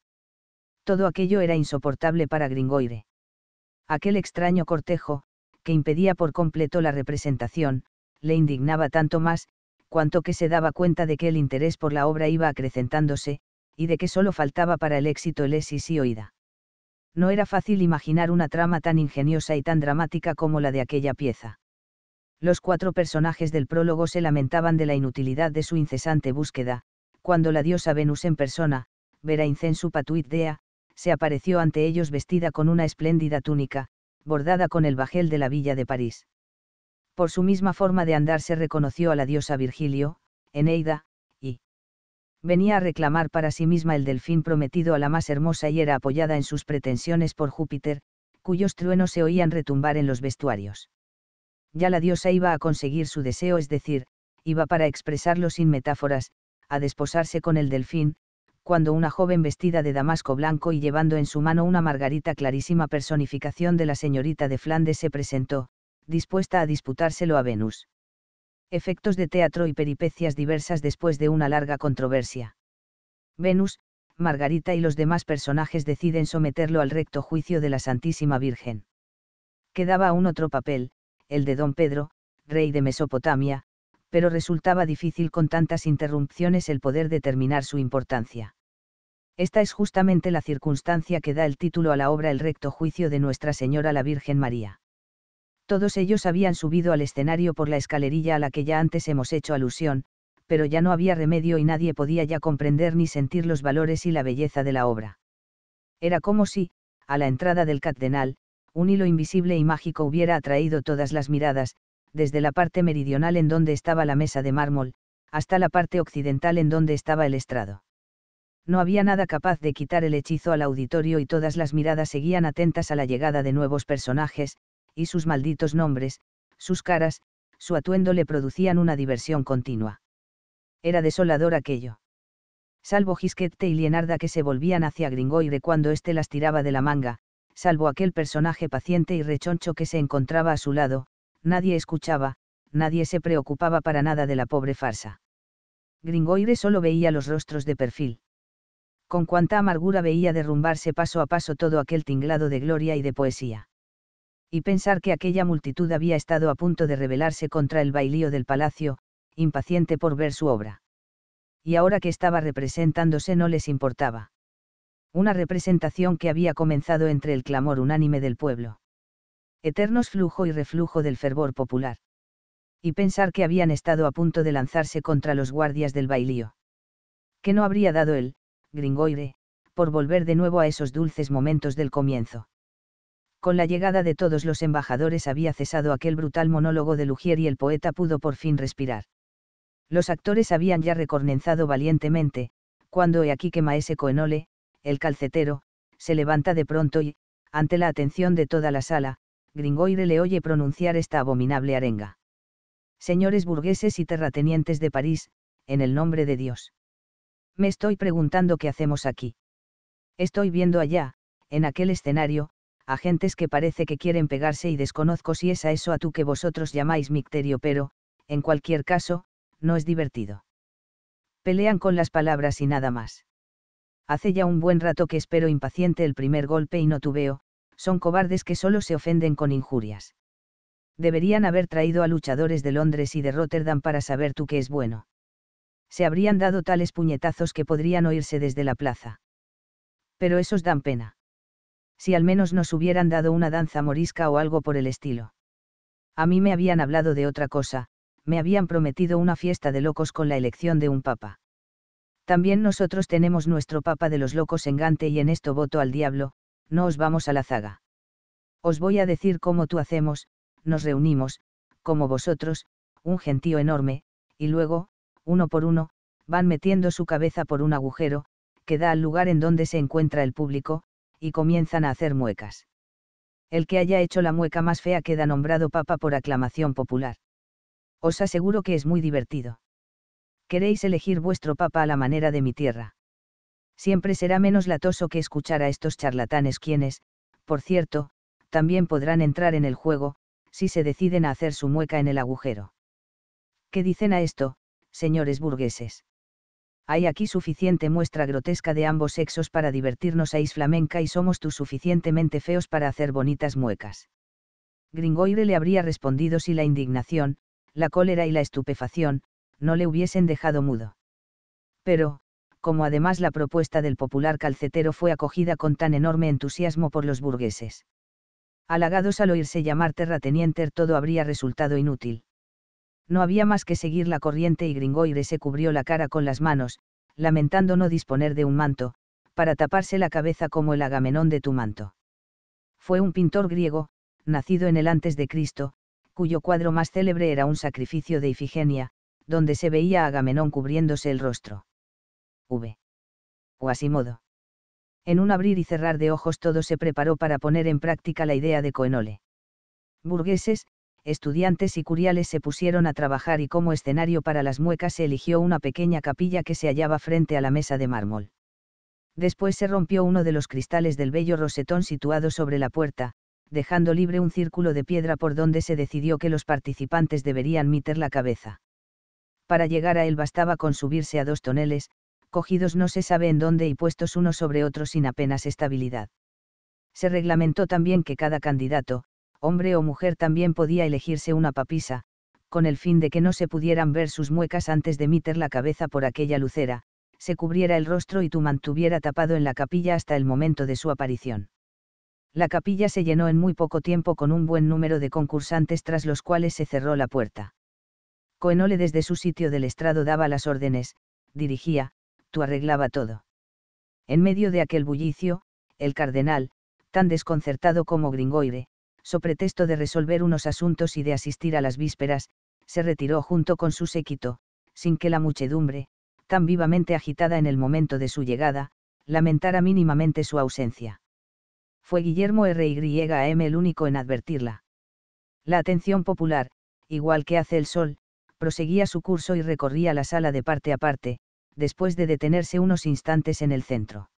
todo aquello era insoportable para Gringoire. Aquel extraño cortejo, que impedía por completo la representación, le indignaba tanto más, cuanto que se daba cuenta de que el interés por la obra iba acrecentándose, y de que solo faltaba para el éxito el esis y oída. No era fácil imaginar una trama tan ingeniosa y tan dramática como la de aquella pieza. Los cuatro personajes del prólogo se lamentaban de la inutilidad de su incesante búsqueda, cuando la diosa Venus en persona, vera incensu patuit dea, se apareció ante ellos vestida con una espléndida túnica, bordada con el bajel de la villa de París. Por su misma forma de andar se reconoció a la diosa Virgilio, Eneida, y venía a reclamar para sí misma el delfín prometido a la más hermosa y era apoyada en sus pretensiones por Júpiter, cuyos truenos se oían retumbar en los vestuarios. Ya la diosa iba a conseguir su deseo, es decir, iba para expresarlo sin metáforas, a desposarse con el delfín, cuando una joven vestida de damasco blanco y llevando en su mano una margarita clarísima personificación de la señorita de Flandes se presentó, dispuesta a disputárselo a Venus. Efectos de teatro y peripecias diversas después de una larga controversia. Venus, Margarita y los demás personajes deciden someterlo al recto juicio de la Santísima Virgen. Quedaba aún otro papel, el de don Pedro, rey de Mesopotamia, pero resultaba difícil con tantas interrupciones el poder determinar su importancia esta es justamente la circunstancia que da el título a la obra El recto juicio de Nuestra Señora la Virgen María. Todos ellos habían subido al escenario por la escalerilla a la que ya antes hemos hecho alusión, pero ya no había remedio y nadie podía ya comprender ni sentir los valores y la belleza de la obra. Era como si, a la entrada del Catdenal, un hilo invisible y mágico hubiera atraído todas las miradas, desde la parte meridional en donde estaba la mesa de mármol, hasta la parte occidental en donde estaba el estrado no había nada capaz de quitar el hechizo al auditorio y todas las miradas seguían atentas a la llegada de nuevos personajes, y sus malditos nombres, sus caras, su atuendo le producían una diversión continua. Era desolador aquello. Salvo Gisquette y Lienarda que se volvían hacia Gringoire cuando éste las tiraba de la manga, salvo aquel personaje paciente y rechoncho que se encontraba a su lado, nadie escuchaba, nadie se preocupaba para nada de la pobre farsa. Gringoire solo veía los rostros de perfil con cuánta amargura veía derrumbarse paso a paso todo aquel tinglado de gloria y de poesía. Y pensar que aquella multitud había estado a punto de rebelarse contra el bailío del palacio, impaciente por ver su obra. Y ahora que estaba representándose no les importaba. Una representación que había comenzado entre el clamor unánime del pueblo. Eternos flujo y reflujo del fervor popular. Y pensar que habían estado a punto de lanzarse contra los guardias del bailío. Que no habría dado él, Gringoire, por volver de nuevo a esos dulces momentos del comienzo. Con la llegada de todos los embajadores había cesado aquel brutal monólogo de Lugier y el poeta pudo por fin respirar. Los actores habían ya recornenzado valientemente, cuando he aquí que Maese Coenole, el calcetero, se levanta de pronto y, ante la atención de toda la sala, Gringoire le oye pronunciar esta abominable arenga. Señores burgueses y terratenientes de París, en el nombre de Dios. Me estoy preguntando qué hacemos aquí. Estoy viendo allá, en aquel escenario, a gentes que parece que quieren pegarse y desconozco si es a eso a tú que vosotros llamáis micterio, pero, en cualquier caso, no es divertido. Pelean con las palabras y nada más. Hace ya un buen rato que espero impaciente el primer golpe y no veo son cobardes que solo se ofenden con injurias. Deberían haber traído a luchadores de Londres y de Rotterdam para saber tú qué es bueno se habrían dado tales puñetazos que podrían oírse desde la plaza. Pero esos dan pena. Si al menos nos hubieran dado una danza morisca o algo por el estilo. A mí me habían hablado de otra cosa, me habían prometido una fiesta de locos con la elección de un papa. También nosotros tenemos nuestro papa de los locos en Gante y en esto voto al diablo, no os vamos a la zaga. Os voy a decir cómo tú hacemos, nos reunimos, como vosotros, un gentío enorme, y luego, uno por uno, van metiendo su cabeza por un agujero, que da al lugar en donde se encuentra el público, y comienzan a hacer muecas. El que haya hecho la mueca más fea queda nombrado papa por aclamación popular. Os aseguro que es muy divertido. Queréis elegir vuestro papa a la manera de mi tierra. Siempre será menos latoso que escuchar a estos charlatanes quienes, por cierto, también podrán entrar en el juego, si se deciden a hacer su mueca en el agujero. ¿Qué dicen a esto? señores burgueses. Hay aquí suficiente muestra grotesca de ambos sexos para divertirnos a Isflamenca y somos tú suficientemente feos para hacer bonitas muecas. Gringoire le habría respondido si la indignación, la cólera y la estupefacción, no le hubiesen dejado mudo. Pero, como además la propuesta del popular calcetero fue acogida con tan enorme entusiasmo por los burgueses. Halagados al oírse llamar terrateniente todo habría resultado inútil. No había más que seguir la corriente y Gringoire se cubrió la cara con las manos, lamentando no disponer de un manto, para taparse la cabeza como el agamenón de tu manto. Fue un pintor griego, nacido en el antes de Cristo, cuyo cuadro más célebre era un sacrificio de Ifigenia, donde se veía Agamenón cubriéndose el rostro. V. modo. En un abrir y cerrar de ojos todo se preparó para poner en práctica la idea de Coenole. Burgueses, estudiantes y curiales se pusieron a trabajar y como escenario para las muecas se eligió una pequeña capilla que se hallaba frente a la mesa de mármol. Después se rompió uno de los cristales del bello rosetón situado sobre la puerta, dejando libre un círculo de piedra por donde se decidió que los participantes deberían meter la cabeza. Para llegar a él bastaba con subirse a dos toneles, cogidos no se sabe en dónde y puestos uno sobre otro sin apenas estabilidad. Se reglamentó también que cada candidato, hombre o mujer también podía elegirse una papisa, con el fin de que no se pudieran ver sus muecas antes de meter la cabeza por aquella lucera, se cubriera el rostro y tu mantuviera tapado en la capilla hasta el momento de su aparición. La capilla se llenó en muy poco tiempo con un buen número de concursantes tras los cuales se cerró la puerta. Coenole desde su sitio del estrado daba las órdenes, dirigía, tú arreglaba todo. En medio de aquel bullicio, el cardenal, tan desconcertado como Gringoire, so pretexto de resolver unos asuntos y de asistir a las vísperas, se retiró junto con su séquito, sin que la muchedumbre, tan vivamente agitada en el momento de su llegada, lamentara mínimamente su ausencia. Fue Guillermo M. el único en advertirla. La atención popular, igual que hace el sol, proseguía su curso y recorría la sala de parte a parte, después de detenerse unos instantes en el centro.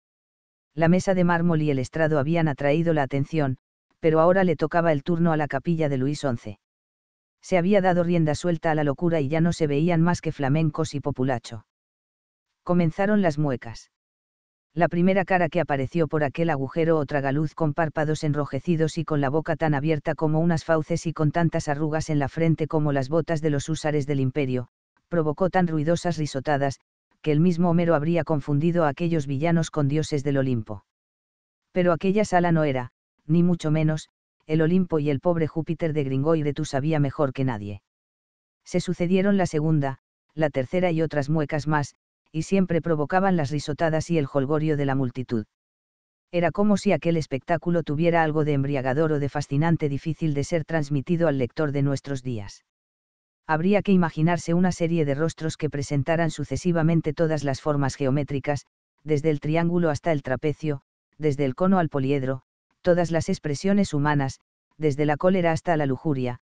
La mesa de mármol y el estrado habían atraído la atención, pero ahora le tocaba el turno a la capilla de Luis XI. Se había dado rienda suelta a la locura y ya no se veían más que flamencos y populacho. Comenzaron las muecas. La primera cara que apareció por aquel agujero o tragaluz con párpados enrojecidos y con la boca tan abierta como unas fauces y con tantas arrugas en la frente como las botas de los húsares del imperio, provocó tan ruidosas risotadas, que el mismo Homero habría confundido a aquellos villanos con dioses del Olimpo. Pero aquella sala no era, ni mucho menos, el Olimpo y el pobre Júpiter de Gringoire tú sabía mejor que nadie. Se sucedieron la segunda, la tercera y otras muecas más, y siempre provocaban las risotadas y el jolgorio de la multitud. Era como si aquel espectáculo tuviera algo de embriagador o de fascinante difícil de ser transmitido al lector de nuestros días. Habría que imaginarse una serie de rostros que presentaran sucesivamente todas las formas geométricas, desde el triángulo hasta el trapecio, desde el cono al poliedro, todas las expresiones humanas, desde la cólera hasta la lujuria,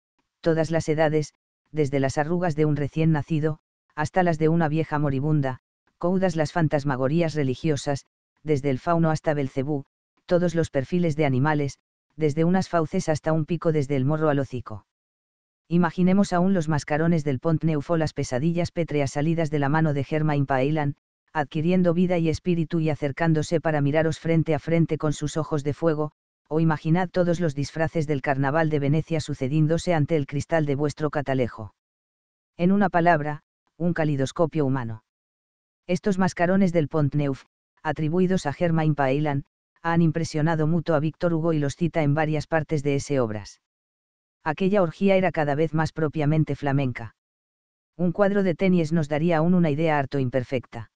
todas las edades, desde las arrugas de un recién nacido, hasta las de una vieja moribunda, coudas las fantasmagorías religiosas, desde el fauno hasta Belcebú, todos los perfiles de animales, desde unas fauces hasta un pico desde el morro al hocico. Imaginemos aún los mascarones del Pont Neuf las pesadillas pétreas salidas de la mano de Germain Pailan, adquiriendo vida y espíritu y acercándose para miraros frente a frente con sus ojos de fuego, o imaginad todos los disfraces del carnaval de Venecia sucediéndose ante el cristal de vuestro catalejo. En una palabra, un calidoscopio humano. Estos mascarones del Pont Neuf, atribuidos a Germain Paelan, han impresionado mucho a Víctor Hugo y los cita en varias partes de ese obras. Aquella orgía era cada vez más propiamente flamenca. Un cuadro de Tenis nos daría aún una idea harto imperfecta.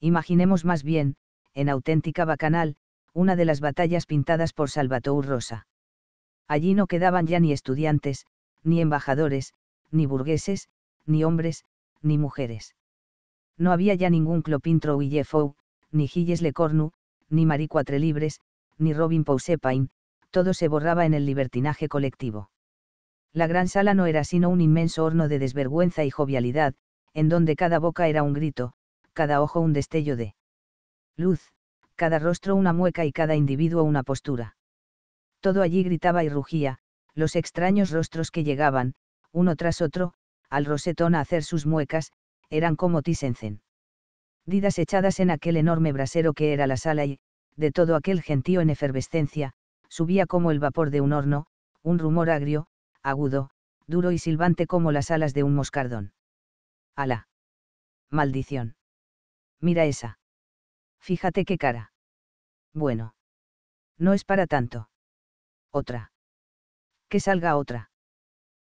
Imaginemos más bien, en auténtica bacanal, una de las batallas pintadas por Salvator Rosa. Allí no quedaban ya ni estudiantes, ni embajadores, ni burgueses, ni hombres, ni mujeres. No había ya ningún Clopintro Trouillefou, ni Gilles Cornu, ni Marie Cuatrelibres, ni Robin Poussepain, todo se borraba en el libertinaje colectivo. La gran sala no era sino un inmenso horno de desvergüenza y jovialidad, en donde cada boca era un grito, cada ojo un destello de luz, cada rostro una mueca y cada individuo una postura. Todo allí gritaba y rugía, los extraños rostros que llegaban, uno tras otro, al rosetón a hacer sus muecas, eran como tisencen. Didas echadas en aquel enorme brasero que era la sala y, de todo aquel gentío en efervescencia, subía como el vapor de un horno, un rumor agrio, agudo, duro y silbante como las alas de un moscardón. ¡Ala! Maldición mira esa. Fíjate qué cara. Bueno. No es para tanto. Otra. Que salga otra.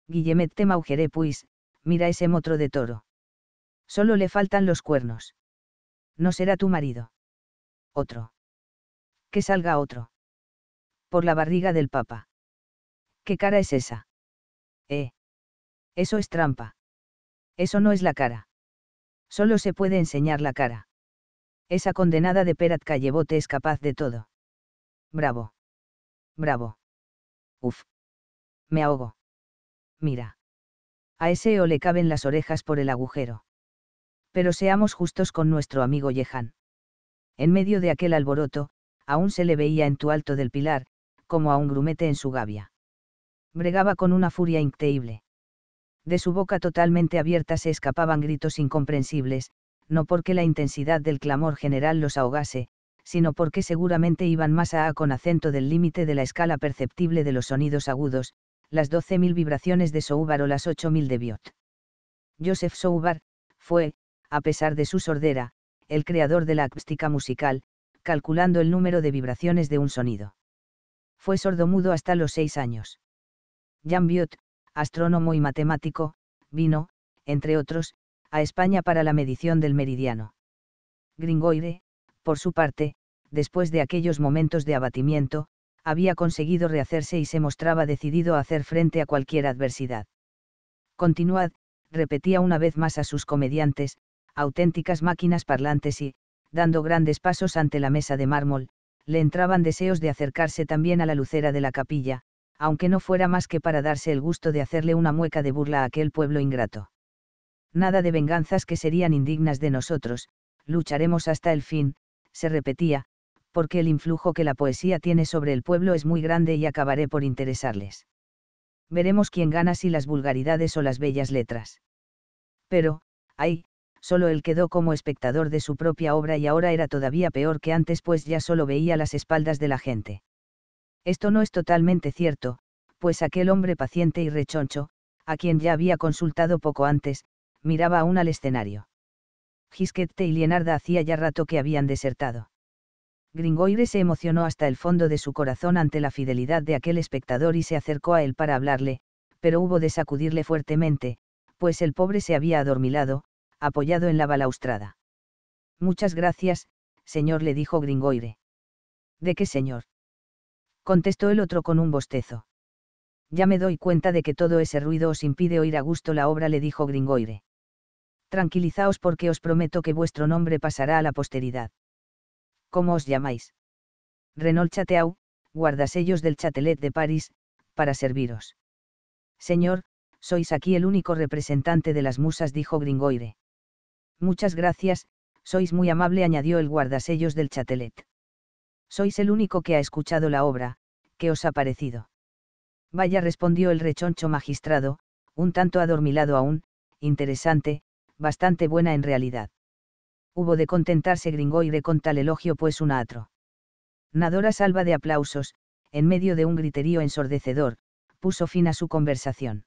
Guillemet te maujeré pues, mira ese motro de toro. Solo le faltan los cuernos. No será tu marido. Otro. Que salga otro. Por la barriga del papa. ¿Qué cara es esa? Eh. Eso es trampa. Eso no es la cara. Solo se puede enseñar la cara. Esa condenada de Perat Callebote es capaz de todo. Bravo. Bravo. Uf. Me ahogo. Mira. A ese o le caben las orejas por el agujero. Pero seamos justos con nuestro amigo Yehan. En medio de aquel alboroto, aún se le veía en tu alto del pilar, como a un grumete en su gavia. Bregaba con una furia increíble de su boca totalmente abierta se escapaban gritos incomprensibles, no porque la intensidad del clamor general los ahogase, sino porque seguramente iban más a A con acento del límite de la escala perceptible de los sonidos agudos, las 12.000 vibraciones de Soubar o las 8.000 de Biot. Joseph Soubar, fue, a pesar de su sordera, el creador de la acústica musical, calculando el número de vibraciones de un sonido. Fue sordomudo hasta los seis años. Jan Biot, astrónomo y matemático, vino, entre otros, a España para la medición del meridiano. Gringoire, por su parte, después de aquellos momentos de abatimiento, había conseguido rehacerse y se mostraba decidido a hacer frente a cualquier adversidad. Continuad, repetía una vez más a sus comediantes, auténticas máquinas parlantes y, dando grandes pasos ante la mesa de mármol, le entraban deseos de acercarse también a la lucera de la capilla, aunque no fuera más que para darse el gusto de hacerle una mueca de burla a aquel pueblo ingrato. Nada de venganzas que serían indignas de nosotros, lucharemos hasta el fin, se repetía, porque el influjo que la poesía tiene sobre el pueblo es muy grande y acabaré por interesarles. Veremos quién gana si las vulgaridades o las bellas letras. Pero, ay, solo él quedó como espectador de su propia obra y ahora era todavía peor que antes pues ya solo veía las espaldas de la gente. Esto no es totalmente cierto, pues aquel hombre paciente y rechoncho, a quien ya había consultado poco antes, miraba aún al escenario. Gisquette y Lienarda hacía ya rato que habían desertado. Gringoire se emocionó hasta el fondo de su corazón ante la fidelidad de aquel espectador y se acercó a él para hablarle, pero hubo de sacudirle fuertemente, pues el pobre se había adormilado, apoyado en la balaustrada. Muchas gracias, señor, le dijo Gringoire. ¿De qué señor? contestó el otro con un bostezo. Ya me doy cuenta de que todo ese ruido os impide oír a gusto la obra, le dijo Gringoire. Tranquilizaos porque os prometo que vuestro nombre pasará a la posteridad. ¿Cómo os llamáis? Renault Chateau, guardasellos del Chatelet de París, para serviros. Señor, sois aquí el único representante de las musas, dijo Gringoire. Muchas gracias, sois muy amable, añadió el guardasellos del Chatelet. Sois el único que ha escuchado la obra, ¿qué os ha parecido? Vaya, respondió el rechoncho magistrado, un tanto adormilado aún, interesante, bastante buena en realidad. Hubo de contentarse Gringoire con tal elogio, pues un atro. Nadora salva de aplausos, en medio de un griterío ensordecedor, puso fin a su conversación.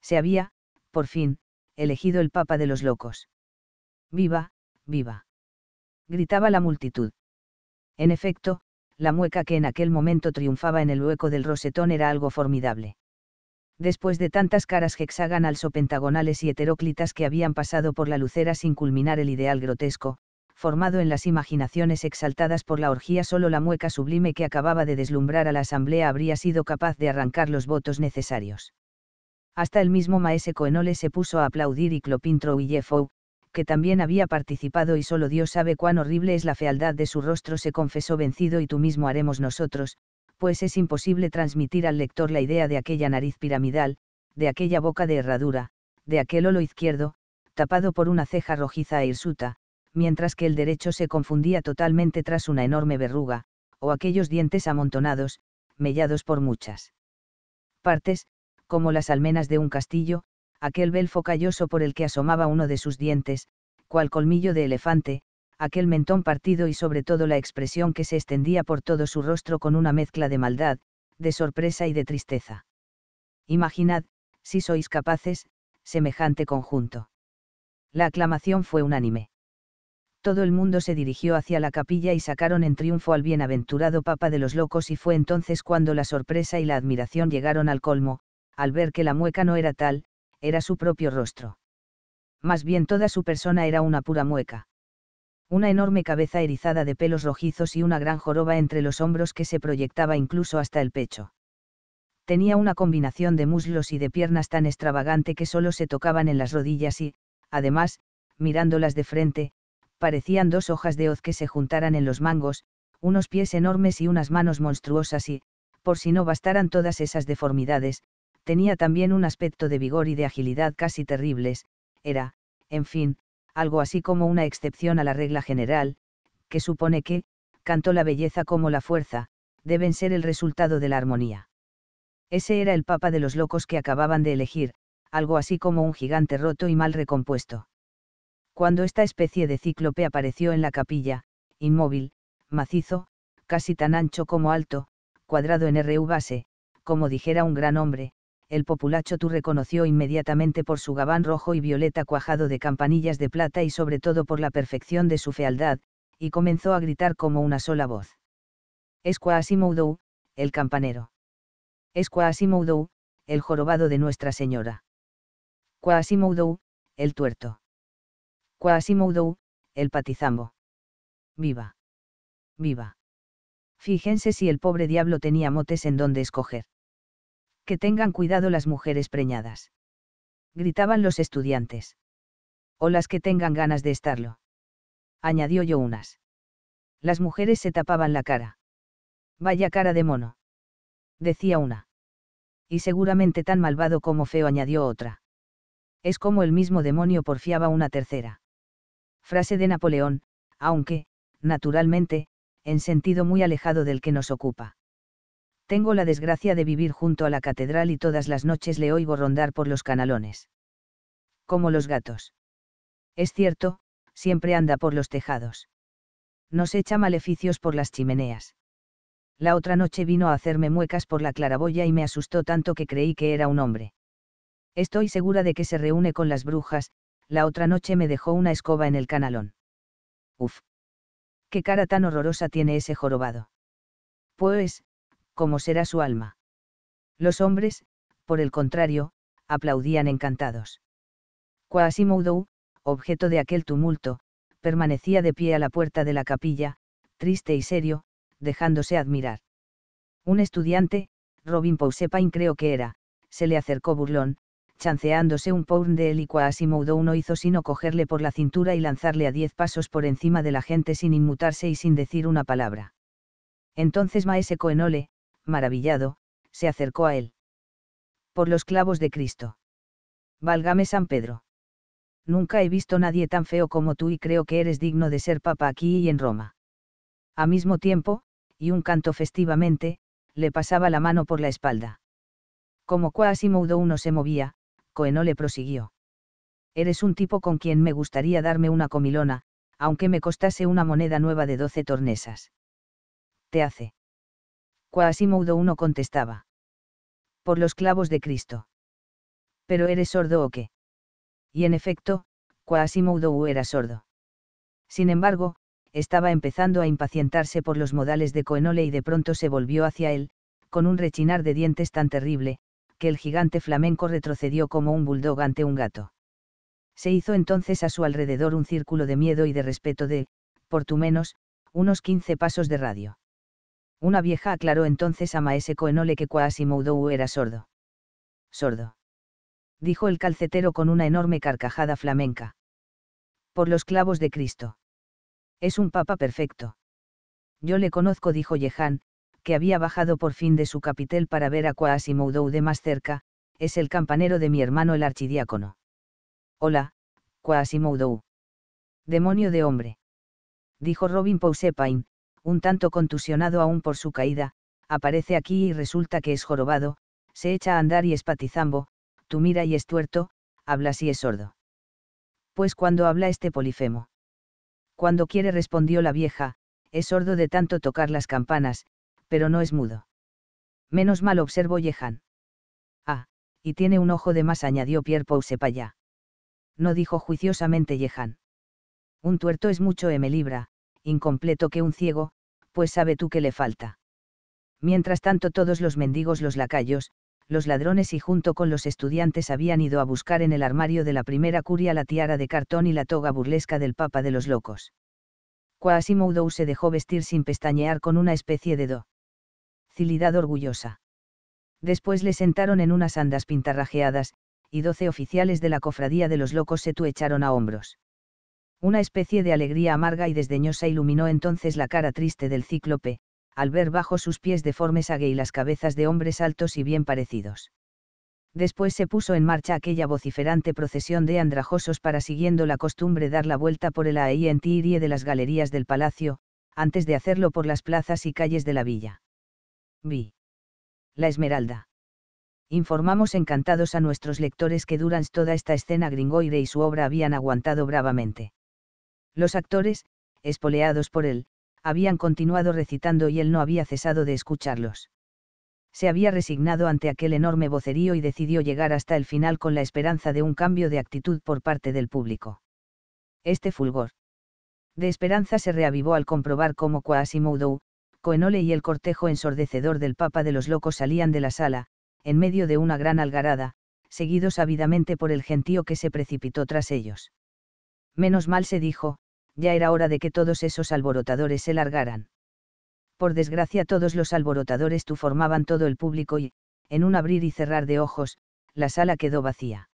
Se había, por fin, elegido el Papa de los Locos. ¡Viva, viva! gritaba la multitud. En efecto, la mueca que en aquel momento triunfaba en el hueco del rosetón era algo formidable. Después de tantas caras hexagonales o pentagonales y heteróclitas que habían pasado por la lucera sin culminar el ideal grotesco, formado en las imaginaciones exaltadas por la orgía, solo la mueca sublime que acababa de deslumbrar a la asamblea habría sido capaz de arrancar los votos necesarios. Hasta el mismo maese Coenole se puso a aplaudir y y jefou que también había participado y solo Dios sabe cuán horrible es la fealdad de su rostro, se confesó vencido y tú mismo haremos nosotros, pues es imposible transmitir al lector la idea de aquella nariz piramidal, de aquella boca de herradura, de aquel holo izquierdo, tapado por una ceja rojiza e hirsuta, mientras que el derecho se confundía totalmente tras una enorme verruga, o aquellos dientes amontonados, mellados por muchas partes, como las almenas de un castillo, aquel belfo calloso por el que asomaba uno de sus dientes, cual colmillo de elefante, aquel mentón partido y sobre todo la expresión que se extendía por todo su rostro con una mezcla de maldad, de sorpresa y de tristeza. Imaginad, si sois capaces, semejante conjunto. La aclamación fue unánime. Todo el mundo se dirigió hacia la capilla y sacaron en triunfo al bienaventurado Papa de los Locos y fue entonces cuando la sorpresa y la admiración llegaron al colmo, al ver que la mueca no era tal, era su propio rostro. Más bien toda su persona era una pura mueca. Una enorme cabeza erizada de pelos rojizos y una gran joroba entre los hombros que se proyectaba incluso hasta el pecho. Tenía una combinación de muslos y de piernas tan extravagante que solo se tocaban en las rodillas y, además, mirándolas de frente, parecían dos hojas de hoz que se juntaran en los mangos, unos pies enormes y unas manos monstruosas y, por si no bastaran todas esas deformidades, tenía también un aspecto de vigor y de agilidad casi terribles, era, en fin, algo así como una excepción a la regla general, que supone que, tanto la belleza como la fuerza, deben ser el resultado de la armonía. Ese era el papa de los locos que acababan de elegir, algo así como un gigante roto y mal recompuesto. Cuando esta especie de cíclope apareció en la capilla, inmóvil, macizo, casi tan ancho como alto, cuadrado en RU base, como dijera un gran hombre, el populacho tú reconoció inmediatamente por su gabán rojo y violeta cuajado de campanillas de plata y sobre todo por la perfección de su fealdad, y comenzó a gritar como una sola voz. Es Quasimodo, el campanero. Es Quasimodo, el jorobado de Nuestra Señora. Quasimodo, el tuerto. Quasimodo, el patizambo. Viva. Viva. Fíjense si el pobre diablo tenía motes en donde escoger que tengan cuidado las mujeres preñadas. Gritaban los estudiantes. O las que tengan ganas de estarlo. Añadió yo unas. Las mujeres se tapaban la cara. Vaya cara de mono. Decía una. Y seguramente tan malvado como feo añadió otra. Es como el mismo demonio porfiaba una tercera. Frase de Napoleón, aunque, naturalmente, en sentido muy alejado del que nos ocupa tengo la desgracia de vivir junto a la catedral y todas las noches le oigo rondar por los canalones. Como los gatos. Es cierto, siempre anda por los tejados. Nos echa maleficios por las chimeneas. La otra noche vino a hacerme muecas por la claraboya y me asustó tanto que creí que era un hombre. Estoy segura de que se reúne con las brujas, la otra noche me dejó una escoba en el canalón. Uf. Qué cara tan horrorosa tiene ese jorobado. Pues, como será su alma. Los hombres, por el contrario, aplaudían encantados. Quasimodo, objeto de aquel tumulto, permanecía de pie a la puerta de la capilla, triste y serio, dejándose admirar. Un estudiante, Robin Pousepain creo que era, se le acercó burlón, chanceándose un pound de él y Quasimodo no hizo sino cogerle por la cintura y lanzarle a diez pasos por encima de la gente sin inmutarse y sin decir una palabra. Entonces Maese Coenole, maravillado, se acercó a él. Por los clavos de Cristo. Válgame San Pedro. Nunca he visto nadie tan feo como tú y creo que eres digno de ser papa aquí y en Roma. A mismo tiempo, y un canto festivamente, le pasaba la mano por la espalda. Como Quasimodo uno se movía, Coeno le prosiguió. Eres un tipo con quien me gustaría darme una comilona, aunque me costase una moneda nueva de doce tornesas. Te hace. Quasimodo uno contestaba. Por los clavos de Cristo. ¿Pero eres sordo o qué? Y en efecto, Quasimodo era sordo. Sin embargo, estaba empezando a impacientarse por los modales de Coenole y de pronto se volvió hacia él, con un rechinar de dientes tan terrible, que el gigante flamenco retrocedió como un bulldog ante un gato. Se hizo entonces a su alrededor un círculo de miedo y de respeto de, por tu menos, unos 15 pasos de radio. Una vieja aclaró entonces a Maese Coenole que Quasimodo era sordo. Sordo. Dijo el calcetero con una enorme carcajada flamenca. Por los clavos de Cristo. Es un papa perfecto. Yo le conozco, dijo Yehan, que había bajado por fin de su capitel para ver a Quasimodo de más cerca, es el campanero de mi hermano el archidiácono. Hola, Quasimodo. Demonio de hombre. Dijo Robin Pousepain un tanto contusionado aún por su caída, aparece aquí y resulta que es jorobado, se echa a andar y es patizambo, tú mira y es tuerto, habla si es sordo. Pues cuando habla este polifemo. Cuando quiere respondió la vieja, es sordo de tanto tocar las campanas, pero no es mudo. Menos mal observó Yehan. Ah, y tiene un ojo de más añadió Pierre ya. No dijo juiciosamente Yehan. Un tuerto es mucho M libra, incompleto que un ciego, pues sabe tú qué le falta. Mientras tanto todos los mendigos, los lacayos, los ladrones y junto con los estudiantes habían ido a buscar en el armario de la primera curia la tiara de cartón y la toga burlesca del Papa de los Locos. Dou se dejó vestir sin pestañear con una especie de do. Cilidad orgullosa. Después le sentaron en unas andas pintarrajeadas, y doce oficiales de la cofradía de los locos se echaron a hombros. Una especie de alegría amarga y desdeñosa iluminó entonces la cara triste del cíclope, al ver bajo sus pies deformes a y las cabezas de hombres altos y bien parecidos. Después se puso en marcha aquella vociferante procesión de andrajosos para siguiendo la costumbre dar la vuelta por el y de las galerías del palacio, antes de hacerlo por las plazas y calles de la villa. Vi. La Esmeralda. Informamos encantados a nuestros lectores que Durans toda esta escena gringoire y su obra habían aguantado bravamente. Los actores, espoleados por él, habían continuado recitando y él no había cesado de escucharlos. Se había resignado ante aquel enorme vocerío y decidió llegar hasta el final con la esperanza de un cambio de actitud por parte del público. Este fulgor de esperanza se reavivó al comprobar cómo Quasimodo, Coenole y el cortejo ensordecedor del Papa de los Locos salían de la sala, en medio de una gran algarada, seguidos ávidamente por el gentío que se precipitó tras ellos. Menos mal se dijo, ya era hora de que todos esos alborotadores se largaran. Por desgracia todos los alborotadores tú formaban todo el público y, en un abrir y cerrar de ojos, la sala quedó vacía.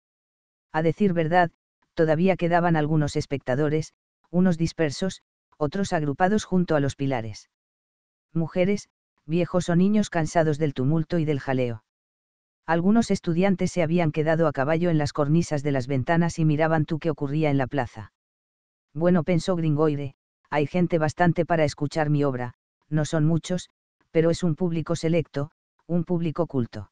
A decir verdad, todavía quedaban algunos espectadores, unos dispersos, otros agrupados junto a los pilares. Mujeres, viejos o niños cansados del tumulto y del jaleo. Algunos estudiantes se habían quedado a caballo en las cornisas de las ventanas y miraban tú qué ocurría en la plaza. Bueno, pensó Gringoire, hay gente bastante para escuchar mi obra, no son muchos, pero es un público selecto, un público culto.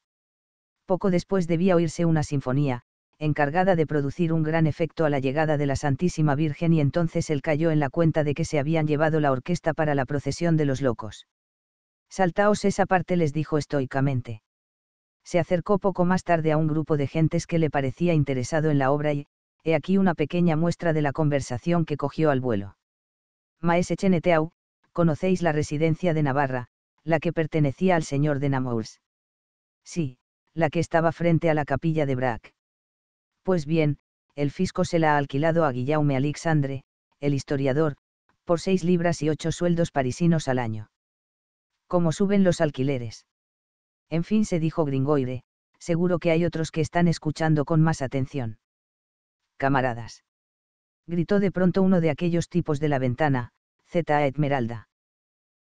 Poco después debía oírse una sinfonía, encargada de producir un gran efecto a la llegada de la Santísima Virgen y entonces él cayó en la cuenta de que se habían llevado la orquesta para la procesión de los locos. Saltaos esa parte les dijo estoicamente. Se acercó poco más tarde a un grupo de gentes que le parecía interesado en la obra y, he aquí una pequeña muestra de la conversación que cogió al vuelo. Maese Cheneteau, conocéis la residencia de Navarra, la que pertenecía al señor de Namours? Sí, la que estaba frente a la capilla de Brac. Pues bien, el fisco se la ha alquilado a Guillaume Alexandre, el historiador, por seis libras y ocho sueldos parisinos al año. ¿Cómo suben los alquileres? En fin, se dijo Gringoire, seguro que hay otros que están escuchando con más atención camaradas. Gritó de pronto uno de aquellos tipos de la ventana, Z. Esmeralda.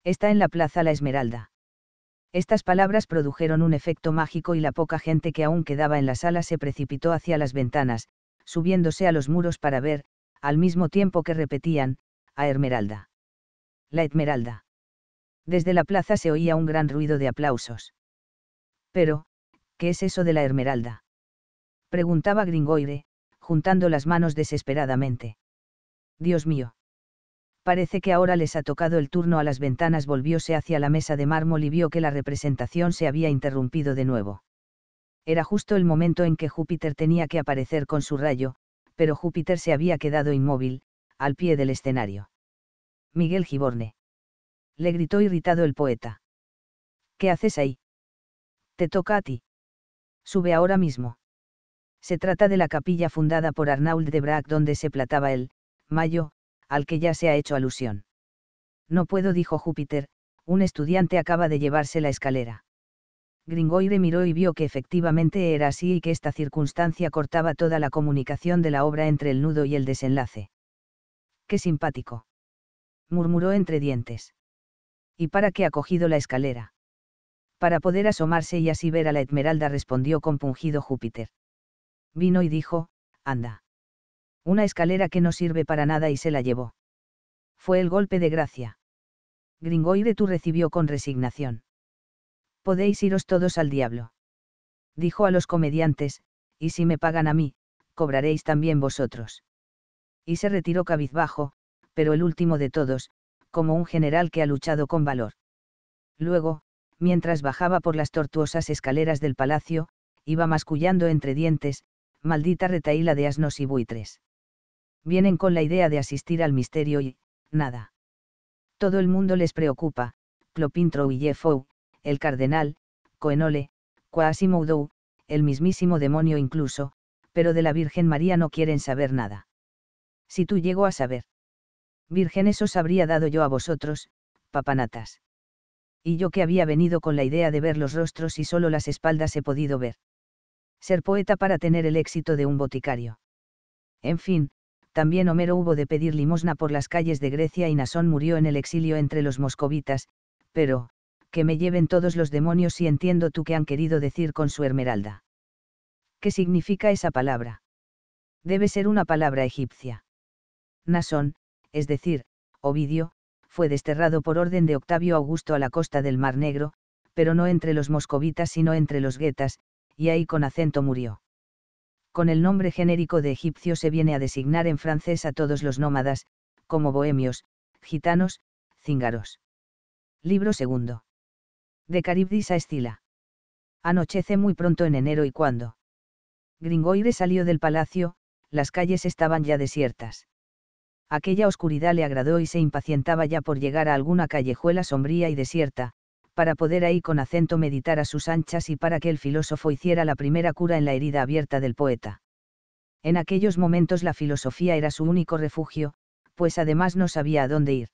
Está en la plaza La Esmeralda. Estas palabras produjeron un efecto mágico y la poca gente que aún quedaba en la sala se precipitó hacia las ventanas, subiéndose a los muros para ver, al mismo tiempo que repetían, a Esmeralda. La Esmeralda. Desde la plaza se oía un gran ruido de aplausos. Pero, ¿qué es eso de la Esmeralda? Preguntaba Gringoire, juntando las manos desesperadamente. Dios mío. Parece que ahora les ha tocado el turno a las ventanas. Volvióse hacia la mesa de mármol y vio que la representación se había interrumpido de nuevo. Era justo el momento en que Júpiter tenía que aparecer con su rayo, pero Júpiter se había quedado inmóvil, al pie del escenario. Miguel Giborne. Le gritó irritado el poeta. ¿Qué haces ahí? Te toca a ti. Sube ahora mismo. Se trata de la capilla fundada por Arnauld de Brac donde se plataba el mayo, al que ya se ha hecho alusión. No puedo, dijo Júpiter, un estudiante acaba de llevarse la escalera. Gringoire miró y vio que efectivamente era así y que esta circunstancia cortaba toda la comunicación de la obra entre el nudo y el desenlace. ¡Qué simpático! murmuró entre dientes. ¿Y para qué ha cogido la escalera? Para poder asomarse y así ver a la Esmeralda respondió compungido Júpiter vino y dijo, anda. Una escalera que no sirve para nada y se la llevó. Fue el golpe de gracia. Gringoire tú recibió con resignación. Podéis iros todos al diablo. Dijo a los comediantes, y si me pagan a mí, cobraréis también vosotros. Y se retiró cabizbajo, pero el último de todos, como un general que ha luchado con valor. Luego, mientras bajaba por las tortuosas escaleras del palacio, iba mascullando entre dientes, maldita retaíla de asnos y buitres. Vienen con la idea de asistir al misterio y, nada. Todo el mundo les preocupa, y Trouillefou, el cardenal, Coenole, Quasimodo, el mismísimo demonio incluso, pero de la Virgen María no quieren saber nada. Si tú llego a saber. Virgen, eso os habría dado yo a vosotros, papanatas. Y yo que había venido con la idea de ver los rostros y solo las espaldas he podido ver ser poeta para tener el éxito de un boticario. En fin, también Homero hubo de pedir limosna por las calles de Grecia y Nasón murió en el exilio entre los moscovitas, pero, que me lleven todos los demonios si entiendo tú que han querido decir con su esmeralda. ¿Qué significa esa palabra? Debe ser una palabra egipcia. Nasón, es decir, Ovidio, fue desterrado por orden de Octavio Augusto a la costa del Mar Negro, pero no entre los moscovitas sino entre los guetas, y ahí con acento murió. Con el nombre genérico de egipcio se viene a designar en francés a todos los nómadas, como bohemios, gitanos, cíngaros. Libro segundo. De Caribdis a Estila. Anochece muy pronto en enero y cuando. Gringoire salió del palacio, las calles estaban ya desiertas. Aquella oscuridad le agradó y se impacientaba ya por llegar a alguna callejuela sombría y desierta, para poder ahí con acento meditar a sus anchas y para que el filósofo hiciera la primera cura en la herida abierta del poeta. En aquellos momentos la filosofía era su único refugio, pues además no sabía a dónde ir.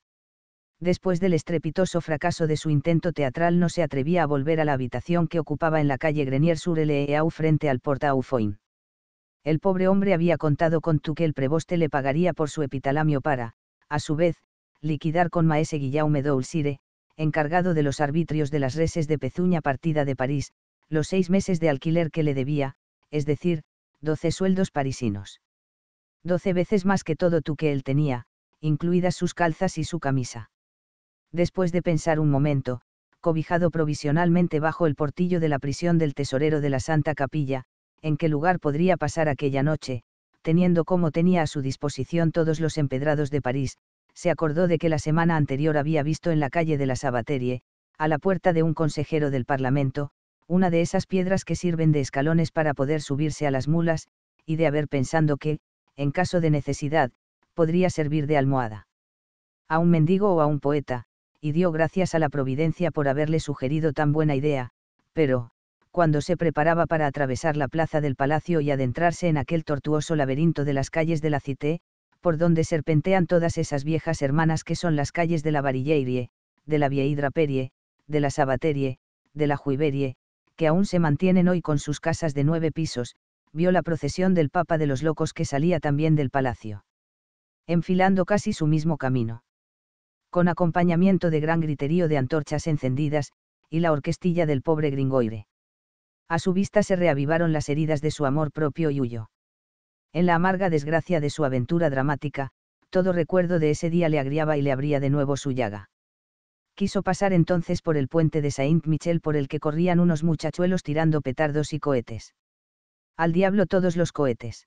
Después del estrepitoso fracaso de su intento teatral no se atrevía a volver a la habitación que ocupaba en la calle Grenier sur Leau e frente al Porta Aufoin. El pobre hombre había contado con tu que el preboste le pagaría por su epitalamio para, a su vez, liquidar con maese Guillaume d'Oulsire, encargado de los arbitrios de las reses de Pezuña partida de París, los seis meses de alquiler que le debía, es decir, doce sueldos parisinos. Doce veces más que todo tú que él tenía, incluidas sus calzas y su camisa. Después de pensar un momento, cobijado provisionalmente bajo el portillo de la prisión del tesorero de la Santa Capilla, en qué lugar podría pasar aquella noche, teniendo como tenía a su disposición todos los empedrados de París, se acordó de que la semana anterior había visto en la calle de la Sabaterie, a la puerta de un consejero del Parlamento, una de esas piedras que sirven de escalones para poder subirse a las mulas, y de haber pensando que, en caso de necesidad, podría servir de almohada. A un mendigo o a un poeta, y dio gracias a la providencia por haberle sugerido tan buena idea, pero, cuando se preparaba para atravesar la plaza del palacio y adentrarse en aquel tortuoso laberinto de las calles de la Cité, por donde serpentean todas esas viejas hermanas que son las calles de la Varilleirie, de la Vieidraperie, de la Sabaterie, de la Juiverie, que aún se mantienen hoy con sus casas de nueve pisos, vio la procesión del Papa de los Locos que salía también del palacio. Enfilando casi su mismo camino. Con acompañamiento de gran griterío de antorchas encendidas, y la orquestilla del pobre gringoire. A su vista se reavivaron las heridas de su amor propio y huyó. En la amarga desgracia de su aventura dramática, todo recuerdo de ese día le agriaba y le abría de nuevo su llaga. Quiso pasar entonces por el puente de Saint-Michel por el que corrían unos muchachuelos tirando petardos y cohetes. Al diablo todos los cohetes.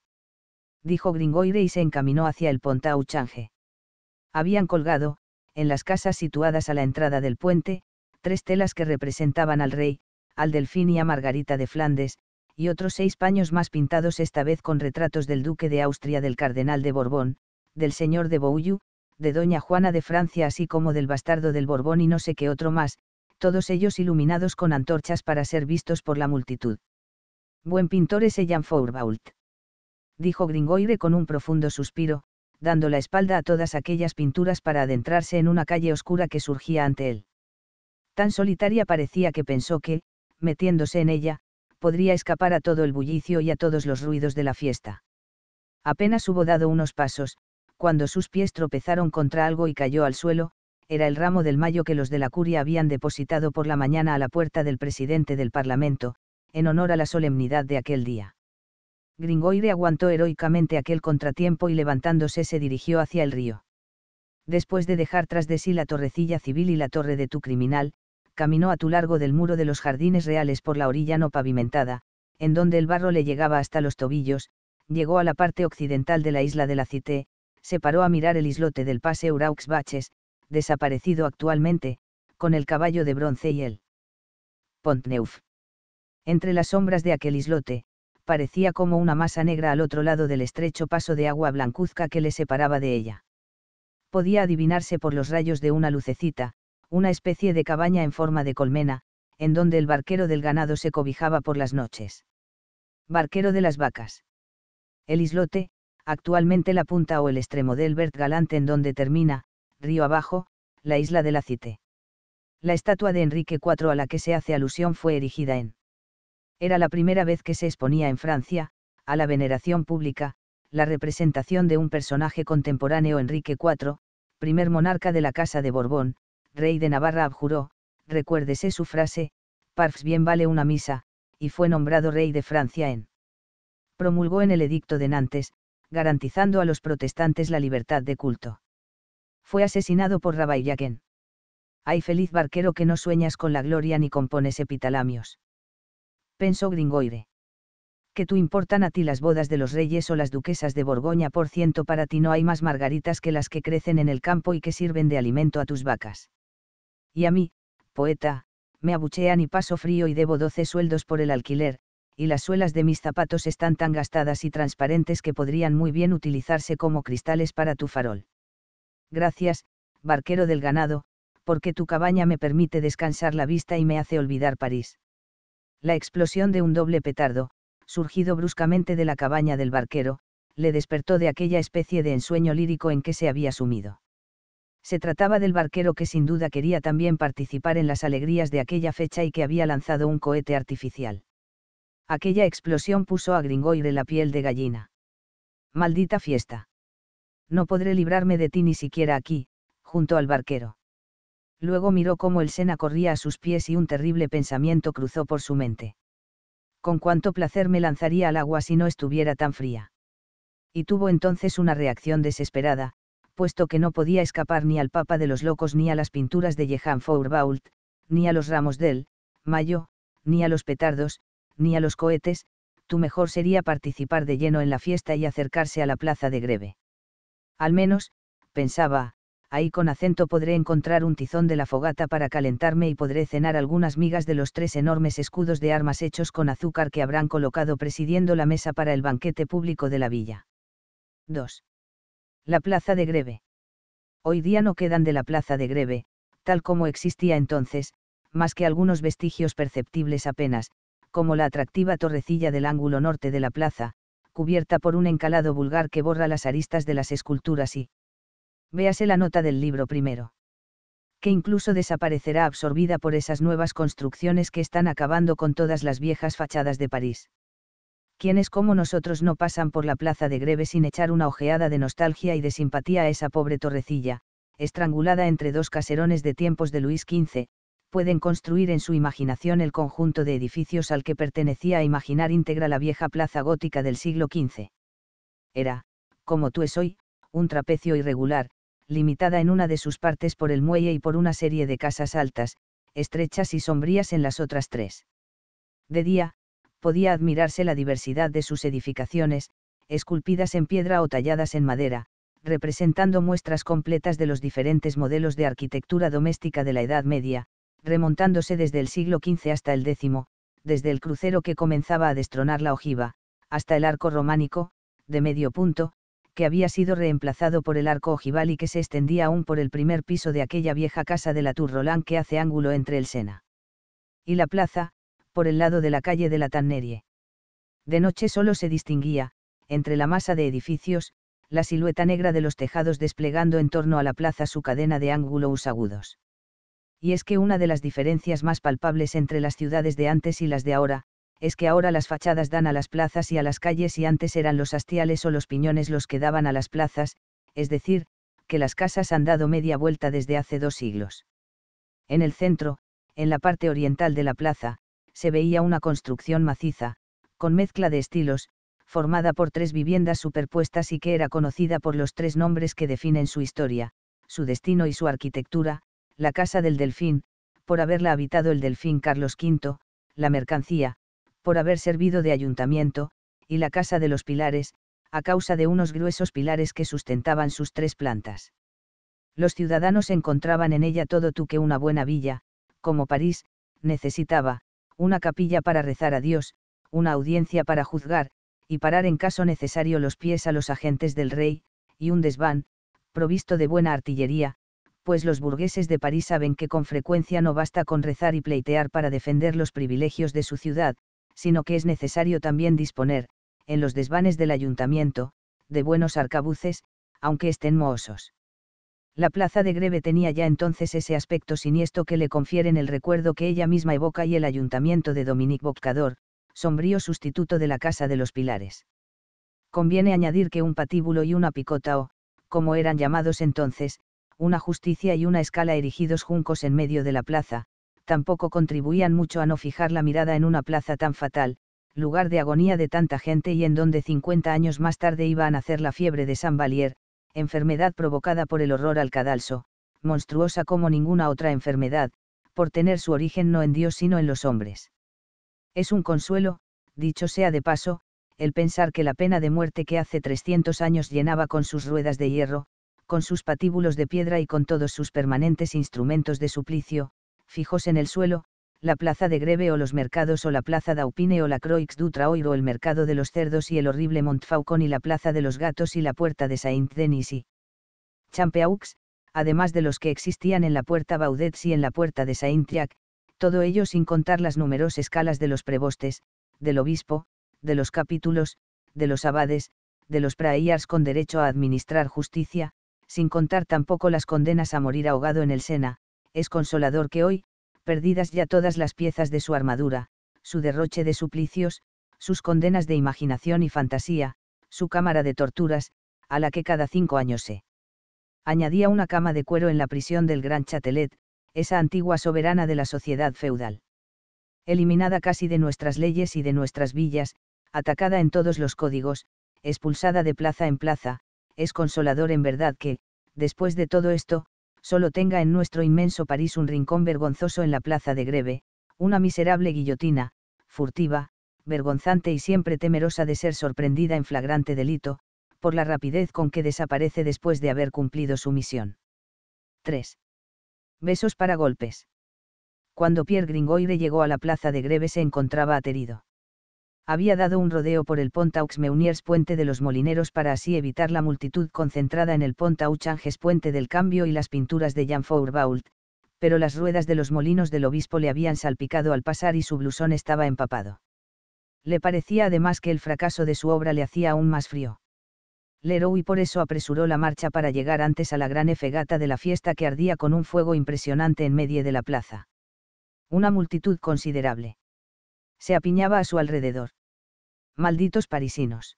Dijo Gringoire y se encaminó hacia el Pontau Change. Habían colgado, en las casas situadas a la entrada del puente, tres telas que representaban al rey, al delfín y a Margarita de Flandes, y otros seis paños más pintados esta vez con retratos del duque de Austria, del cardenal de Borbón, del señor de Bouillou, de doña Juana de Francia así como del bastardo del Borbón y no sé qué otro más, todos ellos iluminados con antorchas para ser vistos por la multitud. Buen pintor es Jean Fourbault. Dijo Gringoire con un profundo suspiro, dando la espalda a todas aquellas pinturas para adentrarse en una calle oscura que surgía ante él. Tan solitaria parecía que pensó que, metiéndose en ella, podría escapar a todo el bullicio y a todos los ruidos de la fiesta. Apenas hubo dado unos pasos, cuando sus pies tropezaron contra algo y cayó al suelo, era el ramo del mayo que los de la curia habían depositado por la mañana a la puerta del presidente del Parlamento, en honor a la solemnidad de aquel día. Gringoire aguantó heroicamente aquel contratiempo y levantándose se dirigió hacia el río. Después de dejar tras de sí la torrecilla civil y la torre de tu criminal, caminó a tu largo del muro de los jardines reales por la orilla no pavimentada, en donde el barro le llegaba hasta los tobillos, llegó a la parte occidental de la isla de la Cité, se paró a mirar el islote del pase uraux Baches, desaparecido actualmente, con el caballo de bronce y el Pontneuf. Entre las sombras de aquel islote, parecía como una masa negra al otro lado del estrecho paso de agua blancuzca que le separaba de ella. Podía adivinarse por los rayos de una lucecita, una especie de cabaña en forma de colmena, en donde el barquero del ganado se cobijaba por las noches. Barquero de las vacas. El islote, actualmente la punta o el extremo del Bert Galante en donde termina, río abajo, la isla de la La estatua de Enrique IV a la que se hace alusión fue erigida en. Era la primera vez que se exponía en Francia, a la veneración pública, la representación de un personaje contemporáneo Enrique IV, primer monarca de la Casa de Borbón, rey de Navarra abjuró, recuérdese su frase, Parfs bien vale una misa, y fue nombrado rey de Francia en. Promulgó en el edicto de Nantes, garantizando a los protestantes la libertad de culto. Fue asesinado por Rabaillaquén. Ay feliz barquero que no sueñas con la gloria ni compones epitalamios. Pensó Gringoire. Que tú importan a ti las bodas de los reyes o las duquesas de Borgoña por ciento para ti no hay más margaritas que las que crecen en el campo y que sirven de alimento a tus vacas. Y a mí, poeta, me abuchean y paso frío y debo doce sueldos por el alquiler, y las suelas de mis zapatos están tan gastadas y transparentes que podrían muy bien utilizarse como cristales para tu farol. Gracias, barquero del ganado, porque tu cabaña me permite descansar la vista y me hace olvidar París. La explosión de un doble petardo, surgido bruscamente de la cabaña del barquero, le despertó de aquella especie de ensueño lírico en que se había sumido. Se trataba del barquero que sin duda quería también participar en las alegrías de aquella fecha y que había lanzado un cohete artificial. Aquella explosión puso a Gringoire la piel de gallina. Maldita fiesta. No podré librarme de ti ni siquiera aquí, junto al barquero. Luego miró cómo el Sena corría a sus pies y un terrible pensamiento cruzó por su mente. Con cuánto placer me lanzaría al agua si no estuviera tan fría. Y tuvo entonces una reacción desesperada, puesto que no podía escapar ni al Papa de los Locos ni a las pinturas de Jehan Fourbault, ni a los ramos del Mayo, ni a los petardos, ni a los cohetes, tu mejor sería participar de lleno en la fiesta y acercarse a la plaza de Greve. Al menos, pensaba, ahí con acento podré encontrar un tizón de la fogata para calentarme y podré cenar algunas migas de los tres enormes escudos de armas hechos con azúcar que habrán colocado presidiendo la mesa para el banquete público de la villa. 2 la plaza de Greve. Hoy día no quedan de la plaza de Greve, tal como existía entonces, más que algunos vestigios perceptibles apenas, como la atractiva torrecilla del ángulo norte de la plaza, cubierta por un encalado vulgar que borra las aristas de las esculturas y... Véase la nota del libro primero. Que incluso desaparecerá absorbida por esas nuevas construcciones que están acabando con todas las viejas fachadas de París quienes como nosotros no pasan por la plaza de Greve sin echar una ojeada de nostalgia y de simpatía a esa pobre torrecilla, estrangulada entre dos caserones de tiempos de Luis XV, pueden construir en su imaginación el conjunto de edificios al que pertenecía a imaginar íntegra la vieja plaza gótica del siglo XV. Era, como tú es hoy, un trapecio irregular, limitada en una de sus partes por el muelle y por una serie de casas altas, estrechas y sombrías en las otras tres. De día, podía admirarse la diversidad de sus edificaciones, esculpidas en piedra o talladas en madera, representando muestras completas de los diferentes modelos de arquitectura doméstica de la Edad Media, remontándose desde el siglo XV hasta el X, desde el crucero que comenzaba a destronar la ojiva, hasta el arco románico, de medio punto, que había sido reemplazado por el arco ojival y que se extendía aún por el primer piso de aquella vieja casa de la Tour Roland que hace ángulo entre el Sena. Y la plaza, por el lado de la calle de la Tannerie. De noche solo se distinguía, entre la masa de edificios, la silueta negra de los tejados desplegando en torno a la plaza su cadena de ángulos agudos. Y es que una de las diferencias más palpables entre las ciudades de antes y las de ahora, es que ahora las fachadas dan a las plazas y a las calles y antes eran los hastiales o los piñones los que daban a las plazas, es decir, que las casas han dado media vuelta desde hace dos siglos. En el centro, en la parte oriental de la plaza, se veía una construcción maciza, con mezcla de estilos, formada por tres viviendas superpuestas y que era conocida por los tres nombres que definen su historia, su destino y su arquitectura, la Casa del Delfín, por haberla habitado el Delfín Carlos V, la Mercancía, por haber servido de ayuntamiento, y la Casa de los Pilares, a causa de unos gruesos pilares que sustentaban sus tres plantas. Los ciudadanos encontraban en ella todo tú que una buena villa, como París, necesitaba, una capilla para rezar a Dios, una audiencia para juzgar, y parar en caso necesario los pies a los agentes del rey, y un desván, provisto de buena artillería, pues los burgueses de París saben que con frecuencia no basta con rezar y pleitear para defender los privilegios de su ciudad, sino que es necesario también disponer, en los desvanes del ayuntamiento, de buenos arcabuces, aunque estén mohosos la plaza de Greve tenía ya entonces ese aspecto siniestro que le confieren el recuerdo que ella misma evoca y el ayuntamiento de Dominique Bocador, sombrío sustituto de la Casa de los Pilares. Conviene añadir que un patíbulo y una picota o, como eran llamados entonces, una justicia y una escala erigidos juncos en medio de la plaza, tampoco contribuían mucho a no fijar la mirada en una plaza tan fatal, lugar de agonía de tanta gente y en donde 50 años más tarde iba a nacer la fiebre de San Valier, enfermedad provocada por el horror al cadalso, monstruosa como ninguna otra enfermedad, por tener su origen no en Dios sino en los hombres. Es un consuelo, dicho sea de paso, el pensar que la pena de muerte que hace 300 años llenaba con sus ruedas de hierro, con sus patíbulos de piedra y con todos sus permanentes instrumentos de suplicio, fijos en el suelo, la plaza de Greve o los mercados o la plaza d'Aupine o la Croix du Traoir o el mercado de los cerdos y el horrible Montfaucon y la plaza de los gatos y la puerta de Saint-Denis y Champeaux, además de los que existían en la puerta Baudet y en la puerta de Saint-Triac, todo ello sin contar las numerosas escalas de los prebostes, del obispo, de los capítulos, de los abades, de los praeiars con derecho a administrar justicia, sin contar tampoco las condenas a morir ahogado en el Sena, es consolador que hoy, perdidas ya todas las piezas de su armadura, su derroche de suplicios, sus condenas de imaginación y fantasía, su cámara de torturas, a la que cada cinco años se añadía una cama de cuero en la prisión del Gran Chatelet, esa antigua soberana de la sociedad feudal. Eliminada casi de nuestras leyes y de nuestras villas, atacada en todos los códigos, expulsada de plaza en plaza, es consolador en verdad que, después de todo esto, solo tenga en nuestro inmenso París un rincón vergonzoso en la plaza de Greve, una miserable guillotina, furtiva, vergonzante y siempre temerosa de ser sorprendida en flagrante delito, por la rapidez con que desaparece después de haber cumplido su misión. 3. Besos para golpes. Cuando Pierre Gringoire llegó a la plaza de Greve se encontraba aterido había dado un rodeo por el Pontaux Meuniers Puente de los Molineros para así evitar la multitud concentrada en el Pont Puente del Cambio y las pinturas de Jan Fourbault, pero las ruedas de los molinos del obispo le habían salpicado al pasar y su blusón estaba empapado. Le parecía además que el fracaso de su obra le hacía aún más frío. Leroy por eso apresuró la marcha para llegar antes a la gran efegata de la fiesta que ardía con un fuego impresionante en medio de la plaza. Una multitud considerable. Se apiñaba a su alrededor. Malditos parisinos.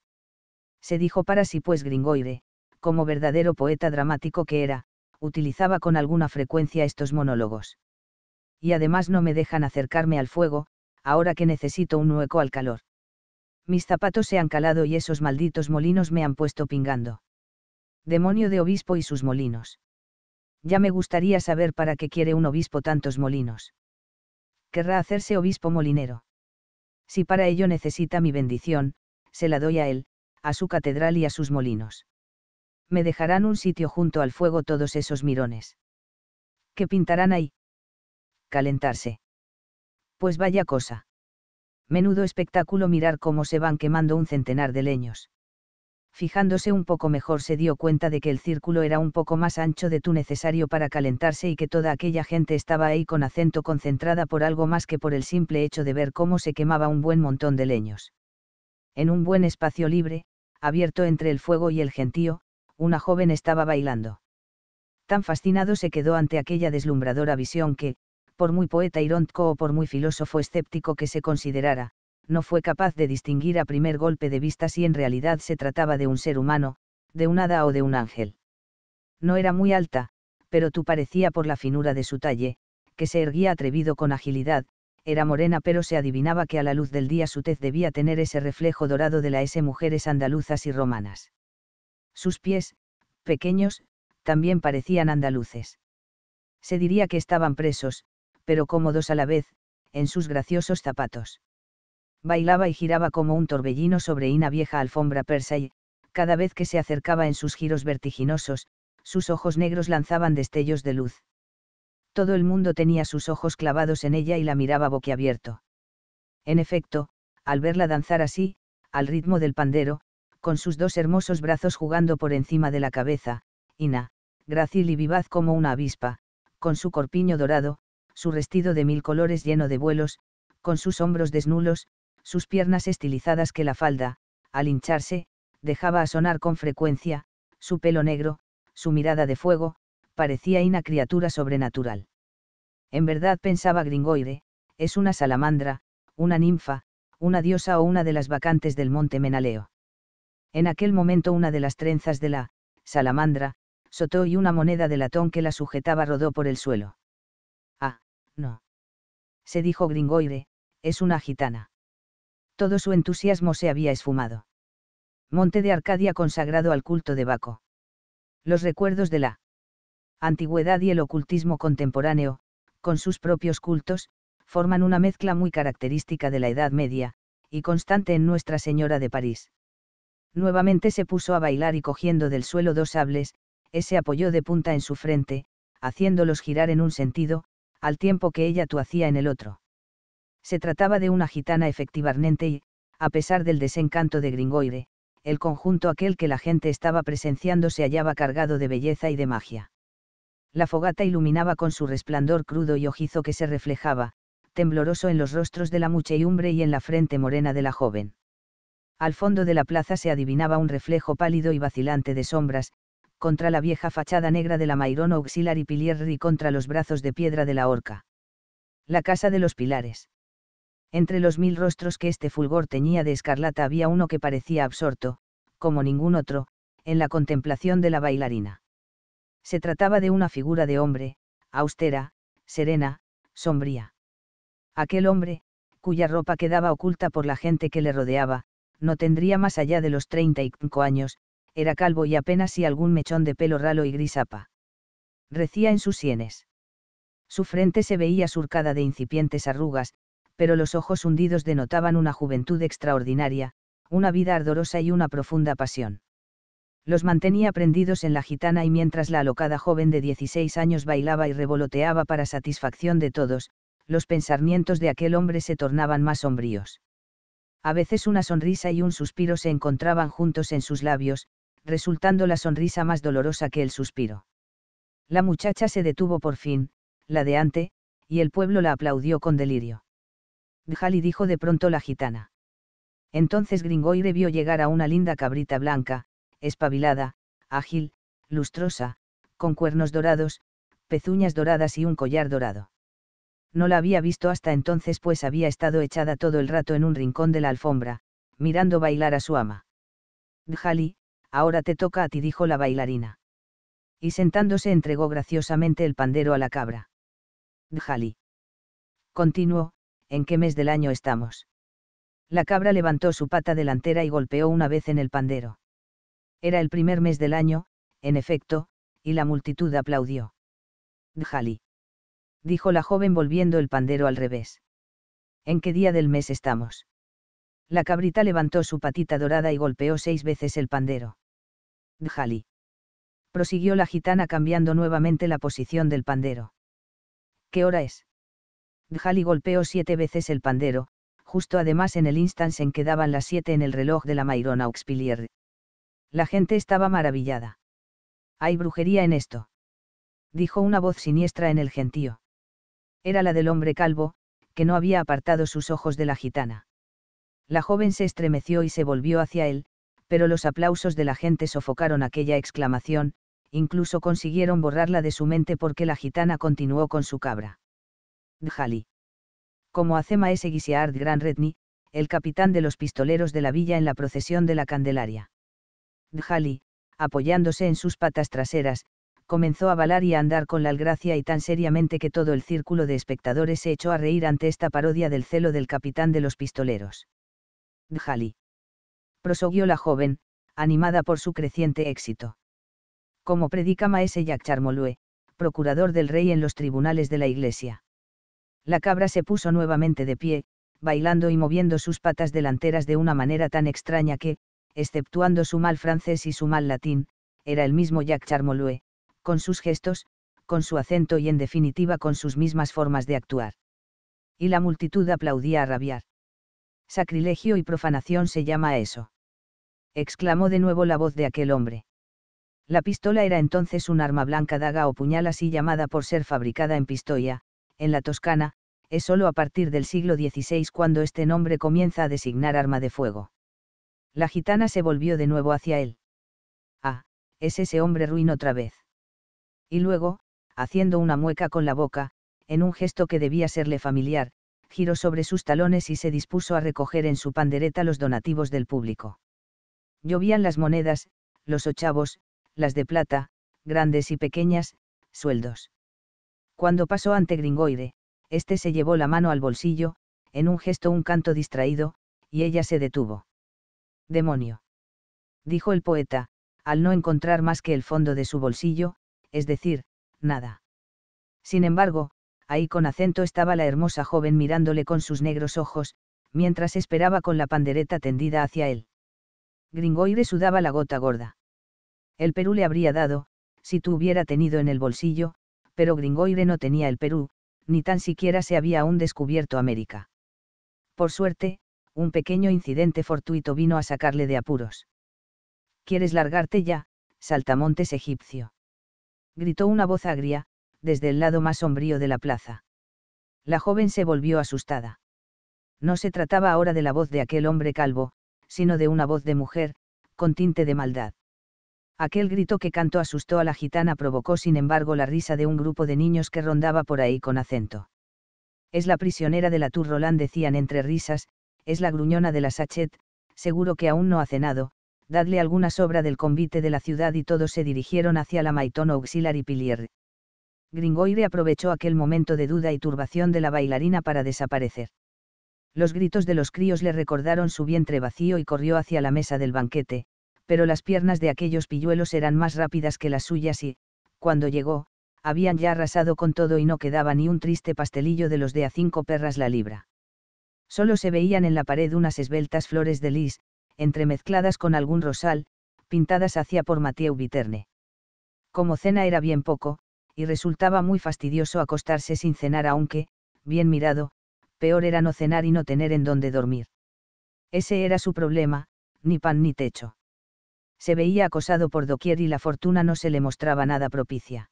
Se dijo para sí pues Gringoire, como verdadero poeta dramático que era, utilizaba con alguna frecuencia estos monólogos. Y además no me dejan acercarme al fuego, ahora que necesito un hueco al calor. Mis zapatos se han calado y esos malditos molinos me han puesto pingando. Demonio de obispo y sus molinos. Ya me gustaría saber para qué quiere un obispo tantos molinos. Querrá hacerse obispo molinero. Si para ello necesita mi bendición, se la doy a él, a su catedral y a sus molinos. Me dejarán un sitio junto al fuego todos esos mirones. ¿Qué pintarán ahí? Calentarse. Pues vaya cosa. Menudo espectáculo mirar cómo se van quemando un centenar de leños fijándose un poco mejor se dio cuenta de que el círculo era un poco más ancho de tu necesario para calentarse y que toda aquella gente estaba ahí con acento concentrada por algo más que por el simple hecho de ver cómo se quemaba un buen montón de leños. En un buen espacio libre, abierto entre el fuego y el gentío, una joven estaba bailando. Tan fascinado se quedó ante aquella deslumbradora visión que, por muy poeta irónico o por muy filósofo escéptico que se considerara, no fue capaz de distinguir a primer golpe de vista si en realidad se trataba de un ser humano, de un hada o de un ángel. No era muy alta, pero tú parecía por la finura de su talle, que se erguía atrevido con agilidad, era morena pero se adivinaba que a la luz del día su tez debía tener ese reflejo dorado de las mujeres andaluzas y romanas. Sus pies, pequeños, también parecían andaluces. Se diría que estaban presos, pero cómodos a la vez, en sus graciosos zapatos bailaba y giraba como un torbellino sobre Ina vieja alfombra persa y, cada vez que se acercaba en sus giros vertiginosos, sus ojos negros lanzaban destellos de luz. Todo el mundo tenía sus ojos clavados en ella y la miraba boquiabierto. En efecto, al verla danzar así, al ritmo del pandero, con sus dos hermosos brazos jugando por encima de la cabeza, Ina, grácil y vivaz como una avispa, con su corpiño dorado, su vestido de mil colores lleno de vuelos, con sus hombros desnudos, sus piernas estilizadas que la falda, al hincharse, dejaba a sonar con frecuencia, su pelo negro, su mirada de fuego, parecía una criatura sobrenatural. En verdad pensaba Gringoire, es una salamandra, una ninfa, una diosa o una de las vacantes del monte Menaleo. En aquel momento una de las trenzas de la salamandra, sotó y una moneda de latón que la sujetaba rodó por el suelo. Ah, no. Se dijo Gringoire, es una gitana todo su entusiasmo se había esfumado. Monte de Arcadia consagrado al culto de Baco. Los recuerdos de la antigüedad y el ocultismo contemporáneo, con sus propios cultos, forman una mezcla muy característica de la Edad Media, y constante en Nuestra Señora de París. Nuevamente se puso a bailar y cogiendo del suelo dos sables, ese apoyó de punta en su frente, haciéndolos girar en un sentido, al tiempo que ella tú hacía en el otro. Se trataba de una gitana efectivamente y, a pesar del desencanto de Gringoire, el conjunto aquel que la gente estaba presenciando se hallaba cargado de belleza y de magia. La fogata iluminaba con su resplandor crudo y ojizo que se reflejaba, tembloroso en los rostros de la muchedumbre y en la frente morena de la joven. Al fondo de la plaza se adivinaba un reflejo pálido y vacilante de sombras, contra la vieja fachada negra de la auxiliar y Pilier y contra los brazos de piedra de la horca. La casa de los pilares. Entre los mil rostros que este fulgor teñía de escarlata había uno que parecía absorto, como ningún otro, en la contemplación de la bailarina. Se trataba de una figura de hombre, austera, serena, sombría. Aquel hombre, cuya ropa quedaba oculta por la gente que le rodeaba, no tendría más allá de los treinta y cinco años, era calvo y apenas si algún mechón de pelo ralo y grisapa. Recía en sus sienes. Su frente se veía surcada de incipientes arrugas, pero los ojos hundidos denotaban una juventud extraordinaria, una vida ardorosa y una profunda pasión. Los mantenía prendidos en la gitana y mientras la alocada joven de 16 años bailaba y revoloteaba para satisfacción de todos, los pensamientos de aquel hombre se tornaban más sombríos. A veces una sonrisa y un suspiro se encontraban juntos en sus labios, resultando la sonrisa más dolorosa que el suspiro. La muchacha se detuvo por fin, la de ante, y el pueblo la aplaudió con delirio. Djali dijo de pronto la gitana. Entonces Gringoire vio llegar a una linda cabrita blanca, espabilada, ágil, lustrosa, con cuernos dorados, pezuñas doradas y un collar dorado. No la había visto hasta entonces pues había estado echada todo el rato en un rincón de la alfombra, mirando bailar a su ama. Djali, ahora te toca a ti dijo la bailarina. Y sentándose entregó graciosamente el pandero a la cabra. Djali. Continuó, ¿en qué mes del año estamos? La cabra levantó su pata delantera y golpeó una vez en el pandero. Era el primer mes del año, en efecto, y la multitud aplaudió. Djali. Dijo la joven volviendo el pandero al revés. ¿En qué día del mes estamos? La cabrita levantó su patita dorada y golpeó seis veces el pandero. Djali. Prosiguió la gitana cambiando nuevamente la posición del pandero. ¿Qué hora es? Bjali golpeó siete veces el pandero, justo además en el instante en que daban las siete en el reloj de la Mayrona Auxpilier. La gente estaba maravillada. Hay brujería en esto. Dijo una voz siniestra en el gentío. Era la del hombre calvo, que no había apartado sus ojos de la gitana. La joven se estremeció y se volvió hacia él, pero los aplausos de la gente sofocaron aquella exclamación, incluso consiguieron borrarla de su mente porque la gitana continuó con su cabra. Djali. Como hace Maese Guisiard Gran Redni, el capitán de los pistoleros de la villa en la procesión de la Candelaria. Djali, apoyándose en sus patas traseras, comenzó a balar y a andar con la algracia y tan seriamente que todo el círculo de espectadores se echó a reír ante esta parodia del celo del capitán de los pistoleros. Djali. prosiguió la joven, animada por su creciente éxito. Como predica Maese Jacques procurador del rey en los tribunales de la iglesia. La cabra se puso nuevamente de pie, bailando y moviendo sus patas delanteras de una manera tan extraña que, exceptuando su mal francés y su mal latín, era el mismo Jacques Charmolue, con sus gestos, con su acento y en definitiva con sus mismas formas de actuar. Y la multitud aplaudía a rabiar. Sacrilegio y profanación se llama eso. Exclamó de nuevo la voz de aquel hombre. La pistola era entonces un arma blanca daga o puñal así llamada por ser fabricada en Pistoia, en la Toscana, es solo a partir del siglo XVI cuando este nombre comienza a designar arma de fuego. La gitana se volvió de nuevo hacia él. Ah, es ese hombre ruin otra vez. Y luego, haciendo una mueca con la boca, en un gesto que debía serle familiar, giró sobre sus talones y se dispuso a recoger en su pandereta los donativos del público. Llovían las monedas, los ochavos, las de plata, grandes y pequeñas, sueldos. Cuando pasó ante Gringoire, éste se llevó la mano al bolsillo, en un gesto un canto distraído, y ella se detuvo. Demonio. Dijo el poeta, al no encontrar más que el fondo de su bolsillo, es decir, nada. Sin embargo, ahí con acento estaba la hermosa joven mirándole con sus negros ojos, mientras esperaba con la pandereta tendida hacia él. Gringoire sudaba la gota gorda. El Perú le habría dado, si tú hubiera tenido en el bolsillo, pero Gringoire no tenía el Perú, ni tan siquiera se había aún descubierto América. Por suerte, un pequeño incidente fortuito vino a sacarle de apuros. ¿Quieres largarte ya, saltamontes egipcio? gritó una voz agria, desde el lado más sombrío de la plaza. La joven se volvió asustada. No se trataba ahora de la voz de aquel hombre calvo, sino de una voz de mujer, con tinte de maldad. Aquel grito que cantó asustó a la gitana provocó sin embargo la risa de un grupo de niños que rondaba por ahí con acento. Es la prisionera de la Tour Roland decían entre risas, es la gruñona de la Sachet, seguro que aún no ha cenado, dadle alguna sobra del convite de la ciudad y todos se dirigieron hacia la Maitón y Pilier. Gringoire aprovechó aquel momento de duda y turbación de la bailarina para desaparecer. Los gritos de los críos le recordaron su vientre vacío y corrió hacia la mesa del banquete, pero las piernas de aquellos pilluelos eran más rápidas que las suyas y, cuando llegó, habían ya arrasado con todo y no quedaba ni un triste pastelillo de los de a cinco perras la libra. Solo se veían en la pared unas esbeltas flores de lis, entremezcladas con algún rosal, pintadas hacia por Mathieu Viterne. Como cena era bien poco, y resultaba muy fastidioso acostarse sin cenar aunque, bien mirado, peor era no cenar y no tener en dónde dormir. Ese era su problema, ni pan ni techo se veía acosado por doquier y la fortuna no se le mostraba nada propicia.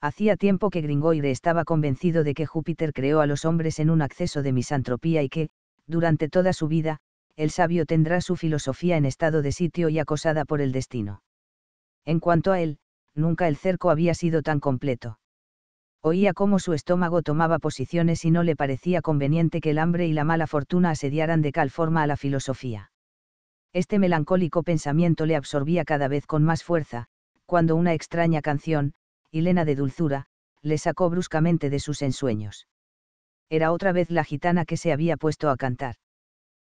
Hacía tiempo que Gringoire estaba convencido de que Júpiter creó a los hombres en un acceso de misantropía y que, durante toda su vida, el sabio tendrá su filosofía en estado de sitio y acosada por el destino. En cuanto a él, nunca el cerco había sido tan completo. Oía cómo su estómago tomaba posiciones y no le parecía conveniente que el hambre y la mala fortuna asediaran de tal forma a la filosofía. Este melancólico pensamiento le absorbía cada vez con más fuerza, cuando una extraña canción, hilena de dulzura, le sacó bruscamente de sus ensueños. Era otra vez la gitana que se había puesto a cantar.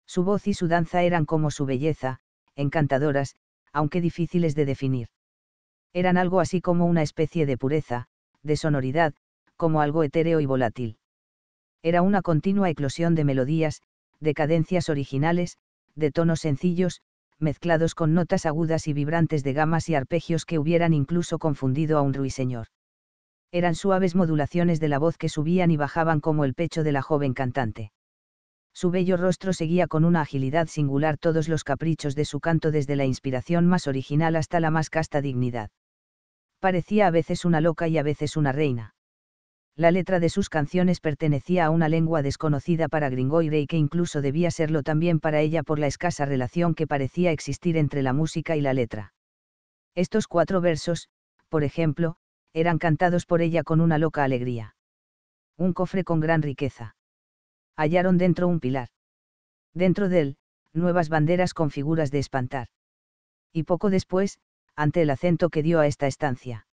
Su voz y su danza eran como su belleza, encantadoras, aunque difíciles de definir. Eran algo así como una especie de pureza, de sonoridad, como algo etéreo y volátil. Era una continua eclosión de melodías, de cadencias originales, de tonos sencillos, mezclados con notas agudas y vibrantes de gamas y arpegios que hubieran incluso confundido a un ruiseñor. Eran suaves modulaciones de la voz que subían y bajaban como el pecho de la joven cantante. Su bello rostro seguía con una agilidad singular todos los caprichos de su canto desde la inspiración más original hasta la más casta dignidad. Parecía a veces una loca y a veces una reina la letra de sus canciones pertenecía a una lengua desconocida para Gringoire y que incluso debía serlo también para ella por la escasa relación que parecía existir entre la música y la letra. Estos cuatro versos, por ejemplo, eran cantados por ella con una loca alegría. Un cofre con gran riqueza. Hallaron dentro un pilar. Dentro de él, nuevas banderas con figuras de espantar. Y poco después, ante el acento que dio a esta estancia.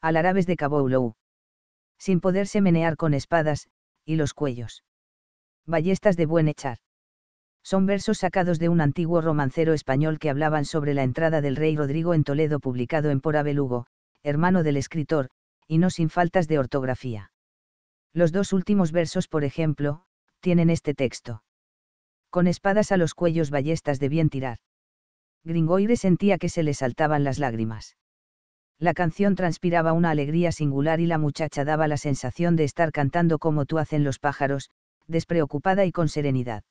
Al árabes de Kaboulou sin poderse menear con espadas, y los cuellos. Ballestas de buen echar. Son versos sacados de un antiguo romancero español que hablaban sobre la entrada del rey Rodrigo en Toledo publicado en Por Abelugo, hermano del escritor, y no sin faltas de ortografía. Los dos últimos versos, por ejemplo, tienen este texto. Con espadas a los cuellos ballestas de bien tirar. Gringoire sentía que se le saltaban las lágrimas la canción transpiraba una alegría singular y la muchacha daba la sensación de estar cantando como tú hacen los pájaros, despreocupada y con serenidad.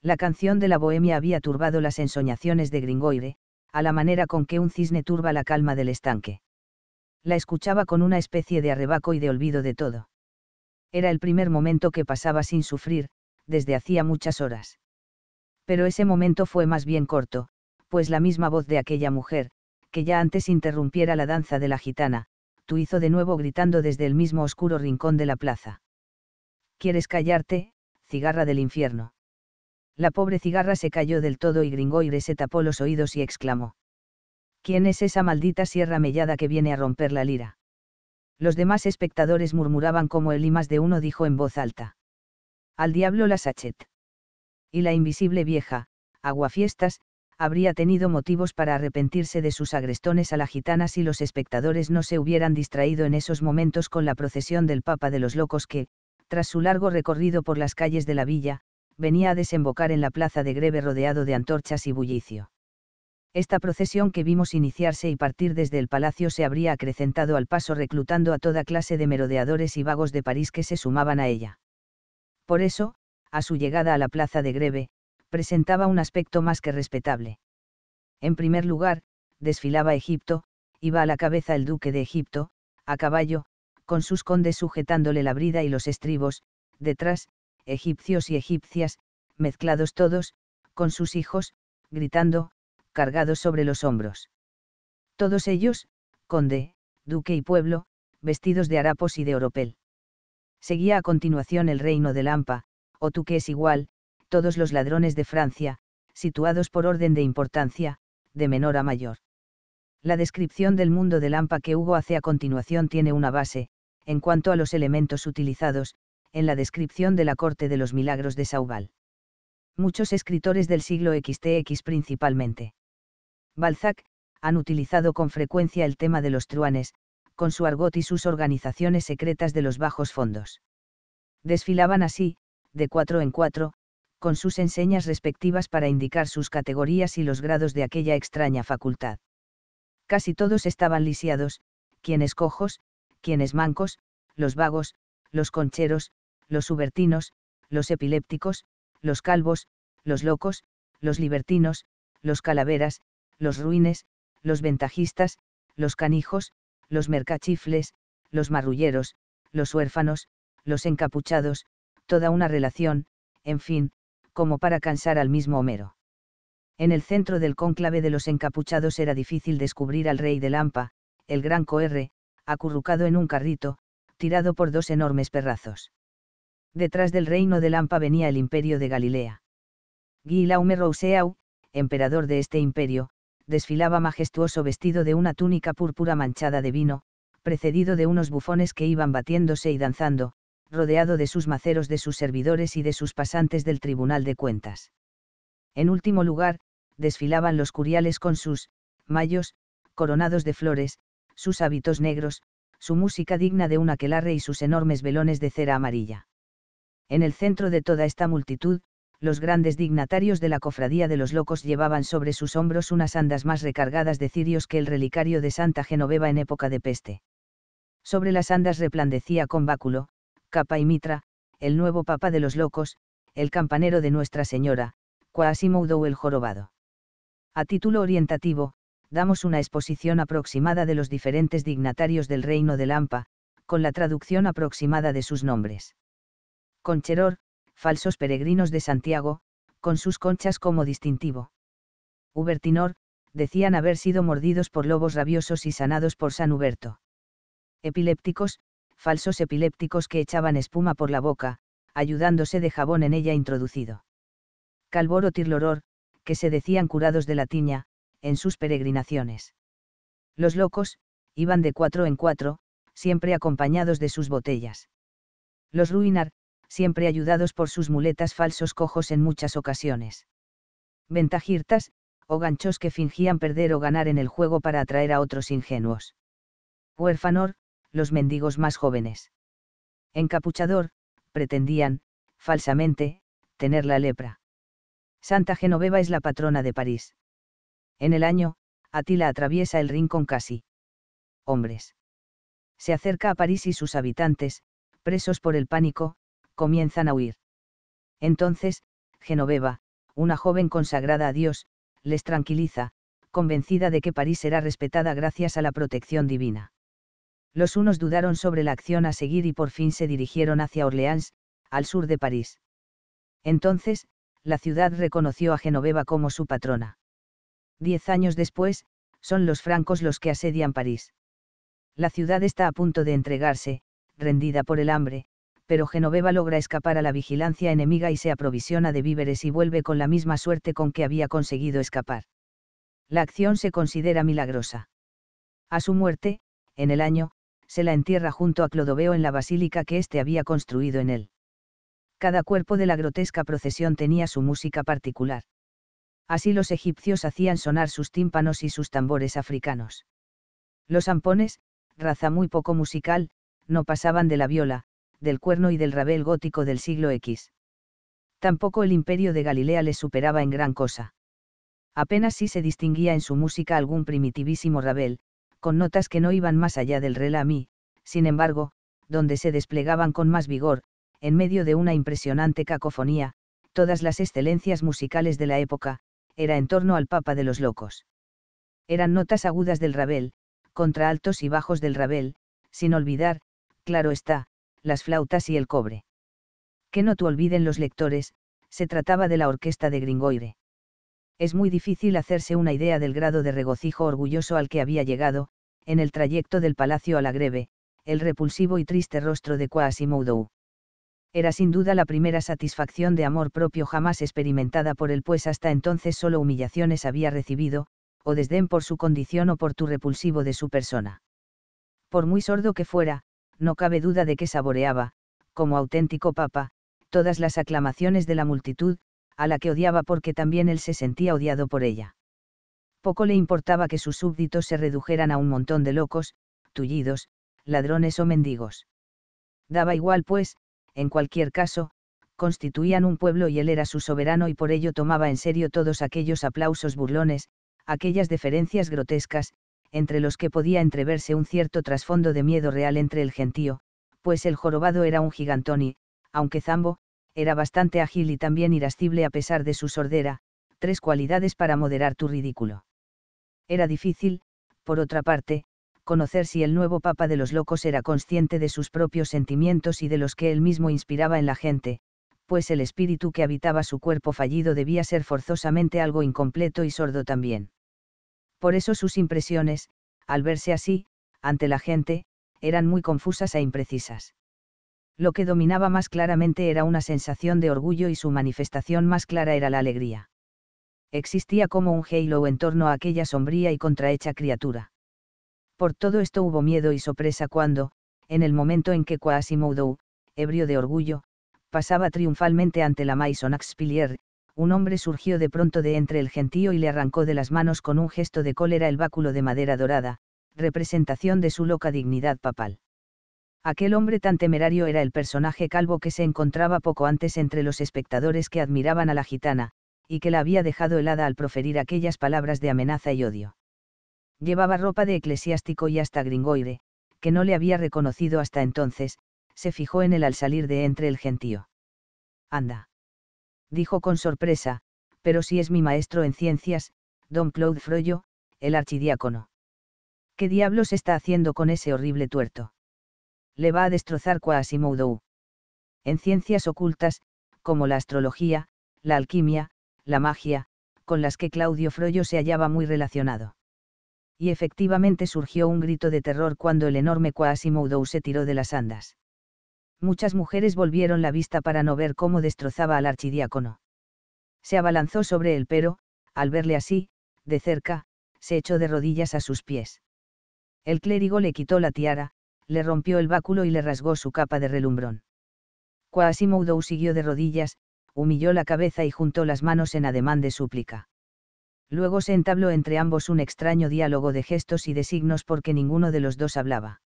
La canción de la bohemia había turbado las ensoñaciones de Gringoire, a la manera con que un cisne turba la calma del estanque. La escuchaba con una especie de arrebaco y de olvido de todo. Era el primer momento que pasaba sin sufrir, desde hacía muchas horas. Pero ese momento fue más bien corto, pues la misma voz de aquella mujer, que ya antes interrumpiera la danza de la gitana, tú hizo de nuevo gritando desde el mismo oscuro rincón de la plaza. ¿Quieres callarte, cigarra del infierno? La pobre cigarra se cayó del todo y Gringoire se tapó los oídos y exclamó. ¿Quién es esa maldita sierra mellada que viene a romper la lira? Los demás espectadores murmuraban como el y más de uno dijo en voz alta. Al diablo la sachet. Y la invisible vieja, aguafiestas, habría tenido motivos para arrepentirse de sus agrestones a la gitana si los espectadores no se hubieran distraído en esos momentos con la procesión del Papa de los Locos que, tras su largo recorrido por las calles de la villa, venía a desembocar en la plaza de Greve rodeado de antorchas y bullicio. Esta procesión que vimos iniciarse y partir desde el palacio se habría acrecentado al paso reclutando a toda clase de merodeadores y vagos de París que se sumaban a ella. Por eso, a su llegada a la plaza de Greve, presentaba un aspecto más que respetable. En primer lugar, desfilaba Egipto, iba a la cabeza el duque de Egipto, a caballo, con sus condes sujetándole la brida y los estribos, detrás, egipcios y egipcias, mezclados todos, con sus hijos, gritando, cargados sobre los hombros. Todos ellos, conde, duque y pueblo, vestidos de harapos y de oropel. Seguía a continuación el reino de Lampa, o tú que es igual, todos los ladrones de Francia, situados por orden de importancia, de menor a mayor. La descripción del mundo de Lampa que Hugo hace a continuación tiene una base, en cuanto a los elementos utilizados, en la descripción de la corte de los milagros de Sauval. Muchos escritores del siglo XTX principalmente. Balzac, han utilizado con frecuencia el tema de los truanes, con su argot y sus organizaciones secretas de los bajos fondos. Desfilaban así, de cuatro en cuatro, con sus enseñas respectivas para indicar sus categorías y los grados de aquella extraña facultad. Casi todos estaban lisiados, quienes cojos, quienes mancos, los vagos, los concheros, los subvertinos, los epilépticos, los calvos, los locos, los libertinos, los calaveras, los ruines, los ventajistas, los canijos, los mercachifles, los marrulleros, los huérfanos, los encapuchados, toda una relación, en fin, como para cansar al mismo Homero. En el centro del cónclave de los encapuchados era difícil descubrir al rey de Lampa, el gran Coerre, acurrucado en un carrito, tirado por dos enormes perrazos. Detrás del reino de Lampa venía el imperio de Galilea. Guilaume Rouseau, emperador de este imperio, desfilaba majestuoso vestido de una túnica púrpura manchada de vino, precedido de unos bufones que iban batiéndose y danzando, rodeado de sus maceros, de sus servidores y de sus pasantes del Tribunal de Cuentas. En último lugar, desfilaban los curiales con sus mayos, coronados de flores, sus hábitos negros, su música digna de un aquelarre y sus enormes velones de cera amarilla. En el centro de toda esta multitud, los grandes dignatarios de la cofradía de los locos llevaban sobre sus hombros unas andas más recargadas de cirios que el relicario de Santa Genoveva en época de peste. Sobre las andas replandecía con báculo, Capa y Mitra, el nuevo papa de los locos, el campanero de Nuestra Señora, Quasimodo el jorobado. A título orientativo, damos una exposición aproximada de los diferentes dignatarios del reino de Lampa, con la traducción aproximada de sus nombres. Concheror, falsos peregrinos de Santiago, con sus conchas como distintivo. Ubertinor, decían haber sido mordidos por lobos rabiosos y sanados por San Huberto. Epilépticos, falsos epilépticos que echaban espuma por la boca, ayudándose de jabón en ella introducido. Calvor o Tirloror, que se decían curados de la tiña, en sus peregrinaciones. Los locos, iban de cuatro en cuatro, siempre acompañados de sus botellas. Los ruinar, siempre ayudados por sus muletas falsos cojos en muchas ocasiones. Ventajirtas, o ganchos que fingían perder o ganar en el juego para atraer a otros ingenuos. Huérfanor los mendigos más jóvenes. Encapuchador, pretendían, falsamente, tener la lepra. Santa Genoveva es la patrona de París. En el año, Atila atraviesa el rincón casi. Hombres. Se acerca a París y sus habitantes, presos por el pánico, comienzan a huir. Entonces, Genoveva, una joven consagrada a Dios, les tranquiliza, convencida de que París será respetada gracias a la protección divina. Los unos dudaron sobre la acción a seguir y por fin se dirigieron hacia Orleans, al sur de París. Entonces, la ciudad reconoció a Genoveva como su patrona. Diez años después, son los francos los que asedian París. La ciudad está a punto de entregarse, rendida por el hambre, pero Genoveva logra escapar a la vigilancia enemiga y se aprovisiona de víveres y vuelve con la misma suerte con que había conseguido escapar. La acción se considera milagrosa. A su muerte, en el año se la entierra junto a Clodoveo en la basílica que éste había construido en él. Cada cuerpo de la grotesca procesión tenía su música particular. Así los egipcios hacían sonar sus tímpanos y sus tambores africanos. Los ampones, raza muy poco musical, no pasaban de la viola, del cuerno y del rabel gótico del siglo X. Tampoco el imperio de Galilea les superaba en gran cosa. Apenas si se distinguía en su música algún primitivísimo rabel, con notas que no iban más allá del mí, sin embargo, donde se desplegaban con más vigor, en medio de una impresionante cacofonía, todas las excelencias musicales de la época, era en torno al Papa de los Locos. Eran notas agudas del Rabel, contra altos y bajos del Rabel, sin olvidar, claro está, las flautas y el cobre. Que no te olviden los lectores, se trataba de la orquesta de Gringoire. Es muy difícil hacerse una idea del grado de regocijo orgulloso al que había llegado, en el trayecto del palacio a la greve, el repulsivo y triste rostro de Quasimodo. Era sin duda la primera satisfacción de amor propio jamás experimentada por él, pues hasta entonces solo humillaciones había recibido, o desdén por su condición o por tu repulsivo de su persona. Por muy sordo que fuera, no cabe duda de que saboreaba, como auténtico papa, todas las aclamaciones de la multitud, a la que odiaba porque también él se sentía odiado por ella poco le importaba que sus súbditos se redujeran a un montón de locos, tullidos, ladrones o mendigos. Daba igual pues, en cualquier caso, constituían un pueblo y él era su soberano y por ello tomaba en serio todos aquellos aplausos burlones, aquellas deferencias grotescas, entre los que podía entreverse un cierto trasfondo de miedo real entre el gentío, pues el jorobado era un gigantón y, aunque zambo, era bastante ágil y también irascible a pesar de su sordera, tres cualidades para moderar tu ridículo. Era difícil, por otra parte, conocer si el nuevo Papa de los Locos era consciente de sus propios sentimientos y de los que él mismo inspiraba en la gente, pues el espíritu que habitaba su cuerpo fallido debía ser forzosamente algo incompleto y sordo también. Por eso sus impresiones, al verse así, ante la gente, eran muy confusas e imprecisas. Lo que dominaba más claramente era una sensación de orgullo y su manifestación más clara era la alegría existía como un halo en torno a aquella sombría y contrahecha criatura. Por todo esto hubo miedo y sorpresa cuando, en el momento en que Quasimodo, ebrio de orgullo, pasaba triunfalmente ante la Maison Axpillier, un hombre surgió de pronto de entre el gentío y le arrancó de las manos con un gesto de cólera el báculo de madera dorada, representación de su loca dignidad papal. Aquel hombre tan temerario era el personaje calvo que se encontraba poco antes entre los espectadores que admiraban a la gitana, y que la había dejado helada al proferir aquellas palabras de amenaza y odio. Llevaba ropa de eclesiástico y hasta Gringoire, que no le había reconocido hasta entonces, se fijó en él al salir de entre el gentío. Anda. Dijo con sorpresa, pero si es mi maestro en ciencias, don Claude Froyo, el archidiácono. ¿Qué diablos está haciendo con ese horrible tuerto? Le va a destrozar Quasimodo. En ciencias ocultas, como la astrología, la alquimia, la magia, con las que Claudio Frollo se hallaba muy relacionado. Y efectivamente surgió un grito de terror cuando el enorme Quasimodo se tiró de las andas. Muchas mujeres volvieron la vista para no ver cómo destrozaba al archidiácono. Se abalanzó sobre él, pero, al verle así, de cerca, se echó de rodillas a sus pies. El clérigo le quitó la tiara, le rompió el báculo y le rasgó su capa de relumbrón. Quasimodo siguió de rodillas, humilló la cabeza y juntó las manos en ademán de súplica. Luego se entabló entre ambos un extraño diálogo de gestos y de signos porque ninguno de los dos hablaba.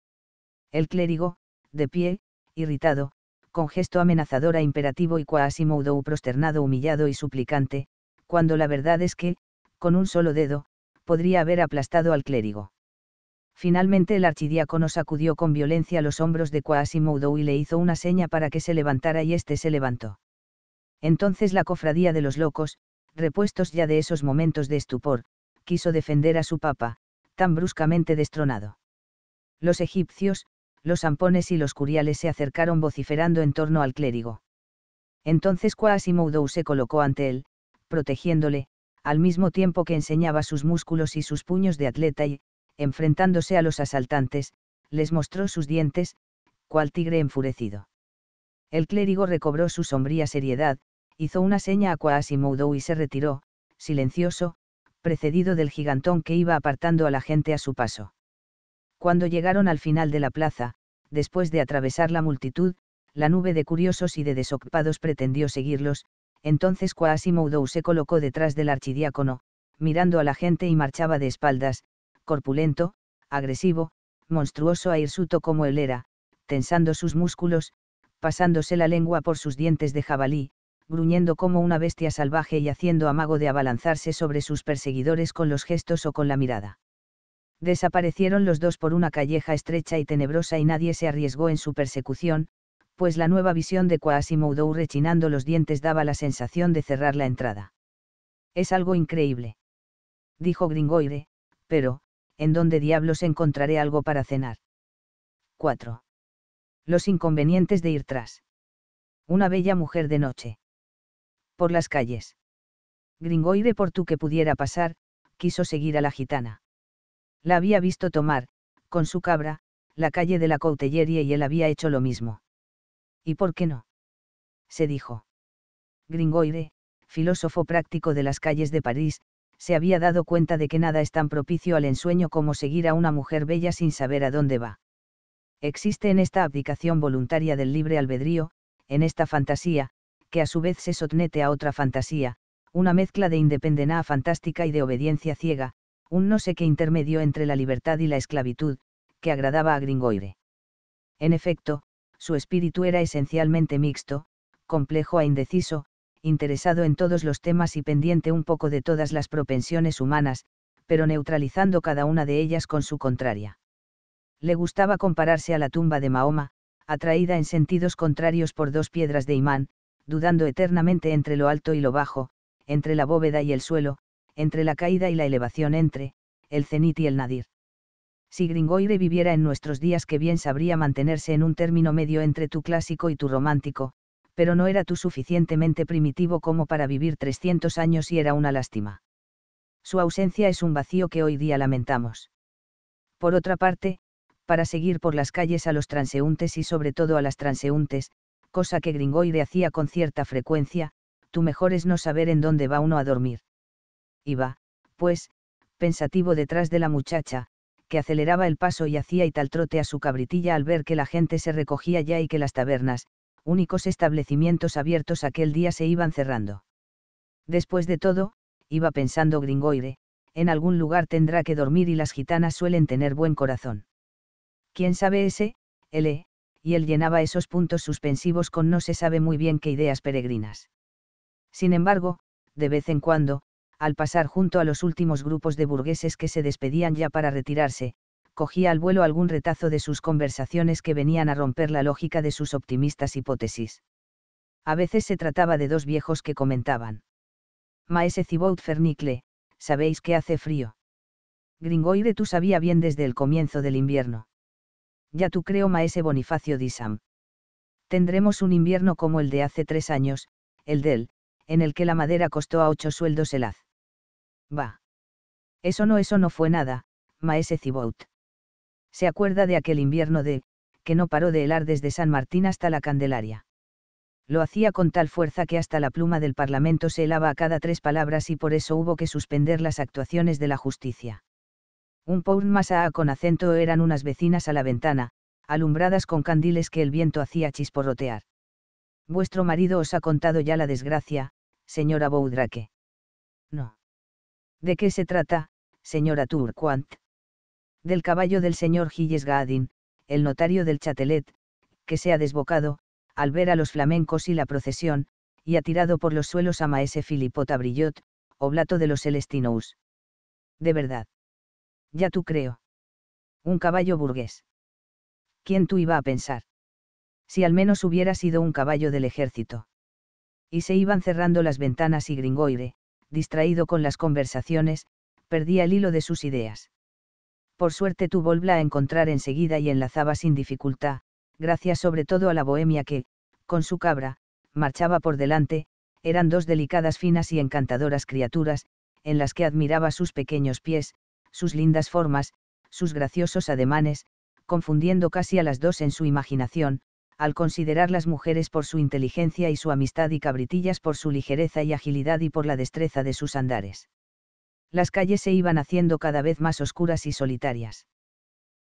El clérigo, de pie, irritado, con gesto amenazador a imperativo y cuasi prosternado, humillado y suplicante, cuando la verdad es que, con un solo dedo, podría haber aplastado al clérigo. Finalmente el archidiácono sacudió con violencia los hombros de Quasimodo y le hizo una seña para que se levantara y éste se levantó. Entonces la cofradía de los locos, repuestos ya de esos momentos de estupor, quiso defender a su papa, tan bruscamente destronado. Los egipcios, los ampones y los curiales se acercaron vociferando en torno al clérigo. Entonces Quasimodou se colocó ante él, protegiéndole, al mismo tiempo que enseñaba sus músculos y sus puños de atleta y, enfrentándose a los asaltantes, les mostró sus dientes, cual tigre enfurecido. El clérigo recobró su sombría seriedad, hizo una seña a Quasimodo y se retiró, silencioso, precedido del gigantón que iba apartando a la gente a su paso. Cuando llegaron al final de la plaza, después de atravesar la multitud, la nube de curiosos y de desocupados pretendió seguirlos, entonces Quasimodo se colocó detrás del archidiácono, mirando a la gente y marchaba de espaldas, corpulento, agresivo, monstruoso a e hirsuto como él era, tensando sus músculos, pasándose la lengua por sus dientes de jabalí, gruñendo como una bestia salvaje y haciendo amago de abalanzarse sobre sus perseguidores con los gestos o con la mirada. Desaparecieron los dos por una calleja estrecha y tenebrosa y nadie se arriesgó en su persecución, pues la nueva visión de Quasimodo rechinando los dientes daba la sensación de cerrar la entrada. Es algo increíble. Dijo Gringoire, pero, ¿en dónde diablos encontraré algo para cenar? 4. Los inconvenientes de ir tras. Una bella mujer de noche por las calles. Gringoire por tú que pudiera pasar, quiso seguir a la gitana. La había visto tomar, con su cabra, la calle de la Coutellerie y él había hecho lo mismo. ¿Y por qué no? se dijo. Gringoire, filósofo práctico de las calles de París, se había dado cuenta de que nada es tan propicio al ensueño como seguir a una mujer bella sin saber a dónde va. Existe en esta abdicación voluntaria del libre albedrío, en esta fantasía, que a su vez se sotnete a otra fantasía, una mezcla de independencia fantástica y de obediencia ciega, un no sé qué intermedio entre la libertad y la esclavitud, que agradaba a Gringoire. En efecto, su espíritu era esencialmente mixto, complejo e indeciso, interesado en todos los temas y pendiente un poco de todas las propensiones humanas, pero neutralizando cada una de ellas con su contraria. Le gustaba compararse a la tumba de Mahoma, atraída en sentidos contrarios por dos piedras de imán, dudando eternamente entre lo alto y lo bajo, entre la bóveda y el suelo, entre la caída y la elevación, entre el cenit y el nadir. Si Gringoire viviera en nuestros días, que bien sabría mantenerse en un término medio entre tu clásico y tu romántico, pero no era tú suficientemente primitivo como para vivir 300 años y era una lástima. Su ausencia es un vacío que hoy día lamentamos. Por otra parte, para seguir por las calles a los transeúntes y sobre todo a las transeúntes, cosa que Gringoire hacía con cierta frecuencia, tú mejor es no saber en dónde va uno a dormir. Iba, pues, pensativo detrás de la muchacha, que aceleraba el paso y hacía y tal trote a su cabritilla al ver que la gente se recogía ya y que las tabernas, únicos establecimientos abiertos aquel día se iban cerrando. Después de todo, iba pensando Gringoire, en algún lugar tendrá que dormir y las gitanas suelen tener buen corazón. ¿Quién sabe ese, L, y él llenaba esos puntos suspensivos con no se sabe muy bien qué ideas peregrinas. Sin embargo, de vez en cuando, al pasar junto a los últimos grupos de burgueses que se despedían ya para retirarse, cogía al vuelo algún retazo de sus conversaciones que venían a romper la lógica de sus optimistas hipótesis. A veces se trataba de dos viejos que comentaban. Maese Thibaut Fernicle, sabéis que hace frío. Gringoire tú sabía bien desde el comienzo del invierno ya tú creo maese Bonifacio Dissam. Tendremos un invierno como el de hace tres años, el del, en el que la madera costó a ocho sueldos el haz. Bah. Eso no, eso no fue nada, maese Cibout. Se acuerda de aquel invierno de, que no paró de helar desde San Martín hasta la Candelaria. Lo hacía con tal fuerza que hasta la pluma del Parlamento se helaba a cada tres palabras y por eso hubo que suspender las actuaciones de la justicia. Un pound más a con acento eran unas vecinas a la ventana, alumbradas con candiles que el viento hacía chisporrotear. Vuestro marido os ha contado ya la desgracia, señora Boudraque. No. ¿De qué se trata, señora Turquant? Del caballo del señor Gilles Gaadin, el notario del Chatelet, que se ha desbocado, al ver a los flamencos y la procesión, y ha tirado por los suelos a Maese Filipota Abrillot, oblato de los Celestinous. De verdad. Ya tú creo. Un caballo burgués. ¿Quién tú iba a pensar? Si al menos hubiera sido un caballo del ejército. Y se iban cerrando las ventanas y Gringoire, distraído con las conversaciones, perdía el hilo de sus ideas. Por suerte tú volvla a encontrar enseguida y enlazaba sin dificultad, gracias sobre todo a la bohemia que, con su cabra, marchaba por delante, eran dos delicadas finas y encantadoras criaturas, en las que admiraba sus pequeños pies, sus lindas formas, sus graciosos ademanes, confundiendo casi a las dos en su imaginación, al considerar las mujeres por su inteligencia y su amistad y cabritillas por su ligereza y agilidad y por la destreza de sus andares. Las calles se iban haciendo cada vez más oscuras y solitarias.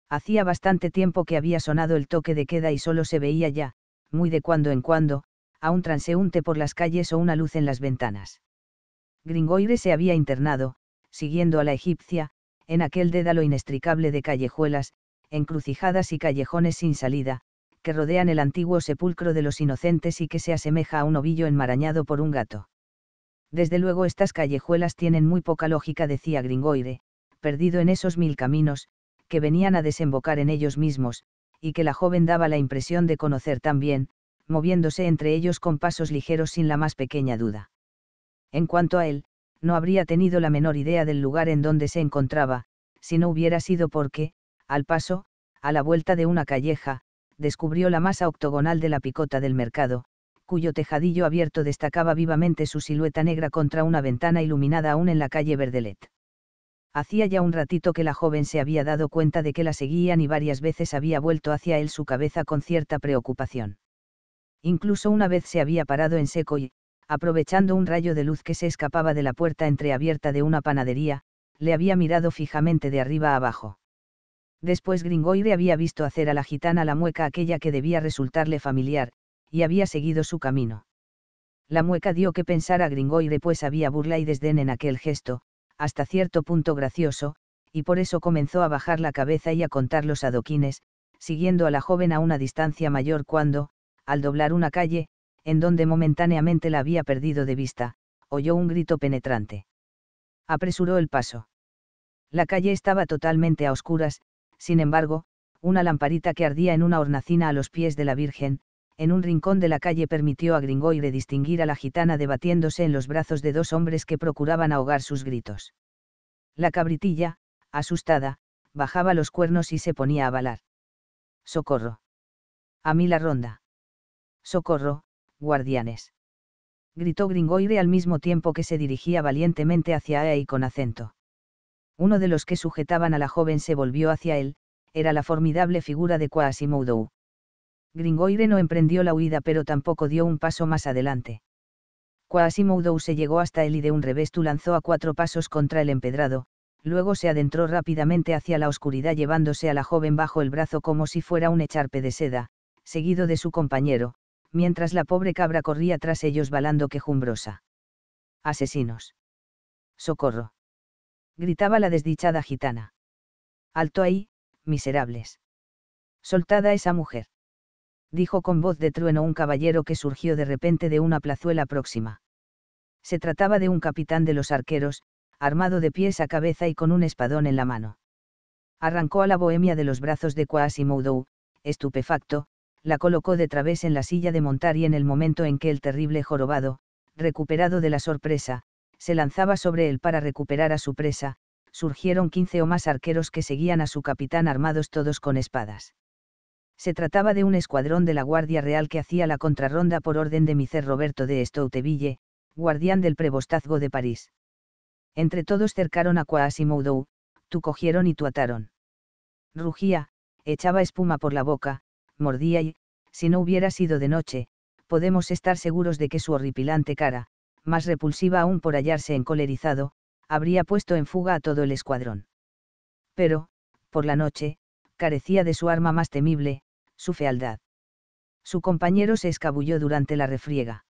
Hacía bastante tiempo que había sonado el toque de queda y solo se veía ya, muy de cuando en cuando, a un transeúnte por las calles o una luz en las ventanas. Gringoire se había internado, siguiendo a la egipcia, en aquel dédalo inextricable de callejuelas, encrucijadas y callejones sin salida, que rodean el antiguo sepulcro de los inocentes y que se asemeja a un ovillo enmarañado por un gato. Desde luego estas callejuelas tienen muy poca lógica, decía Gringoire, perdido en esos mil caminos, que venían a desembocar en ellos mismos, y que la joven daba la impresión de conocer también, moviéndose entre ellos con pasos ligeros sin la más pequeña duda. En cuanto a él, no habría tenido la menor idea del lugar en donde se encontraba, si no hubiera sido porque, al paso, a la vuelta de una calleja, descubrió la masa octogonal de la picota del mercado, cuyo tejadillo abierto destacaba vivamente su silueta negra contra una ventana iluminada aún en la calle Verdelet. Hacía ya un ratito que la joven se había dado cuenta de que la seguían y varias veces había vuelto hacia él su cabeza con cierta preocupación. Incluso una vez se había parado en seco y, aprovechando un rayo de luz que se escapaba de la puerta entreabierta de una panadería, le había mirado fijamente de arriba a abajo. Después Gringoire había visto hacer a la gitana la mueca aquella que debía resultarle familiar, y había seguido su camino. La mueca dio que pensar a Gringoire pues había burla y desdén en aquel gesto, hasta cierto punto gracioso, y por eso comenzó a bajar la cabeza y a contar los adoquines, siguiendo a la joven a una distancia mayor cuando, al doblar una calle, en donde momentáneamente la había perdido de vista, oyó un grito penetrante. Apresuró el paso. La calle estaba totalmente a oscuras, sin embargo, una lamparita que ardía en una hornacina a los pies de la Virgen, en un rincón de la calle permitió a Gringoire distinguir a la gitana debatiéndose en los brazos de dos hombres que procuraban ahogar sus gritos. La cabritilla, asustada, bajaba los cuernos y se ponía a balar. Socorro. A mí la ronda. Socorro, guardianes. Gritó Gringoire al mismo tiempo que se dirigía valientemente hacia ella y con acento. Uno de los que sujetaban a la joven se volvió hacia él, era la formidable figura de Quasimodo. Gringoire no emprendió la huida pero tampoco dio un paso más adelante. Quasimodo se llegó hasta él y de un revés lanzó a cuatro pasos contra el empedrado, luego se adentró rápidamente hacia la oscuridad llevándose a la joven bajo el brazo como si fuera un echarpe de seda, seguido de su compañero, mientras la pobre cabra corría tras ellos balando quejumbrosa. Asesinos. Socorro. Gritaba la desdichada gitana. Alto ahí, miserables. ¡Soltada esa mujer. Dijo con voz de trueno un caballero que surgió de repente de una plazuela próxima. Se trataba de un capitán de los arqueros, armado de pies a cabeza y con un espadón en la mano. Arrancó a la bohemia de los brazos de Quasimodo, estupefacto, la colocó de través en la silla de montar y en el momento en que el terrible jorobado, recuperado de la sorpresa, se lanzaba sobre él para recuperar a su presa, surgieron quince o más arqueros que seguían a su capitán armados todos con espadas. Se trataba de un escuadrón de la Guardia Real que hacía la contraronda por orden de micer Roberto de Estouteville, guardián del prebostazgo de París. Entre todos cercaron a Quasimodo, tú cogieron y tú ataron. Rugía, echaba espuma por la boca, mordía y, si no hubiera sido de noche, podemos estar seguros de que su horripilante cara, más repulsiva aún por hallarse encolerizado, habría puesto en fuga a todo el escuadrón. Pero, por la noche, carecía de su arma más temible, su fealdad. Su compañero se escabulló durante la refriega.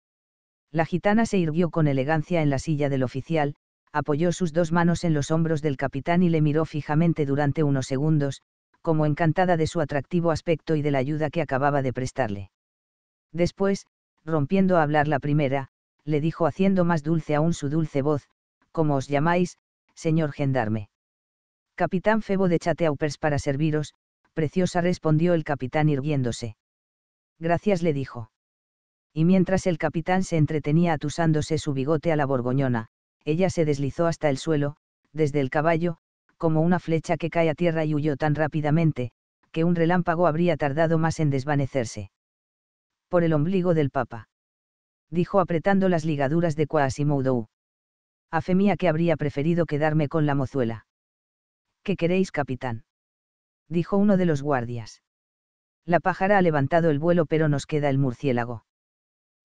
La gitana se irguió con elegancia en la silla del oficial, apoyó sus dos manos en los hombros del capitán y le miró fijamente durante unos segundos, como encantada de su atractivo aspecto y de la ayuda que acababa de prestarle. Después, rompiendo a hablar la primera, le dijo haciendo más dulce aún su dulce voz, ¿cómo os llamáis, señor gendarme? Capitán Febo de Chateaupers para serviros, preciosa respondió el capitán irguiéndose. Gracias le dijo. Y mientras el capitán se entretenía atusándose su bigote a la borgoñona, ella se deslizó hasta el suelo, desde el caballo, como una flecha que cae a tierra y huyó tan rápidamente, que un relámpago habría tardado más en desvanecerse. Por el ombligo del Papa. Dijo apretando las ligaduras de Quasimodo. A fe mía que habría preferido quedarme con la mozuela. ¿Qué queréis, capitán? Dijo uno de los guardias. La pájara ha levantado el vuelo pero nos queda el murciélago.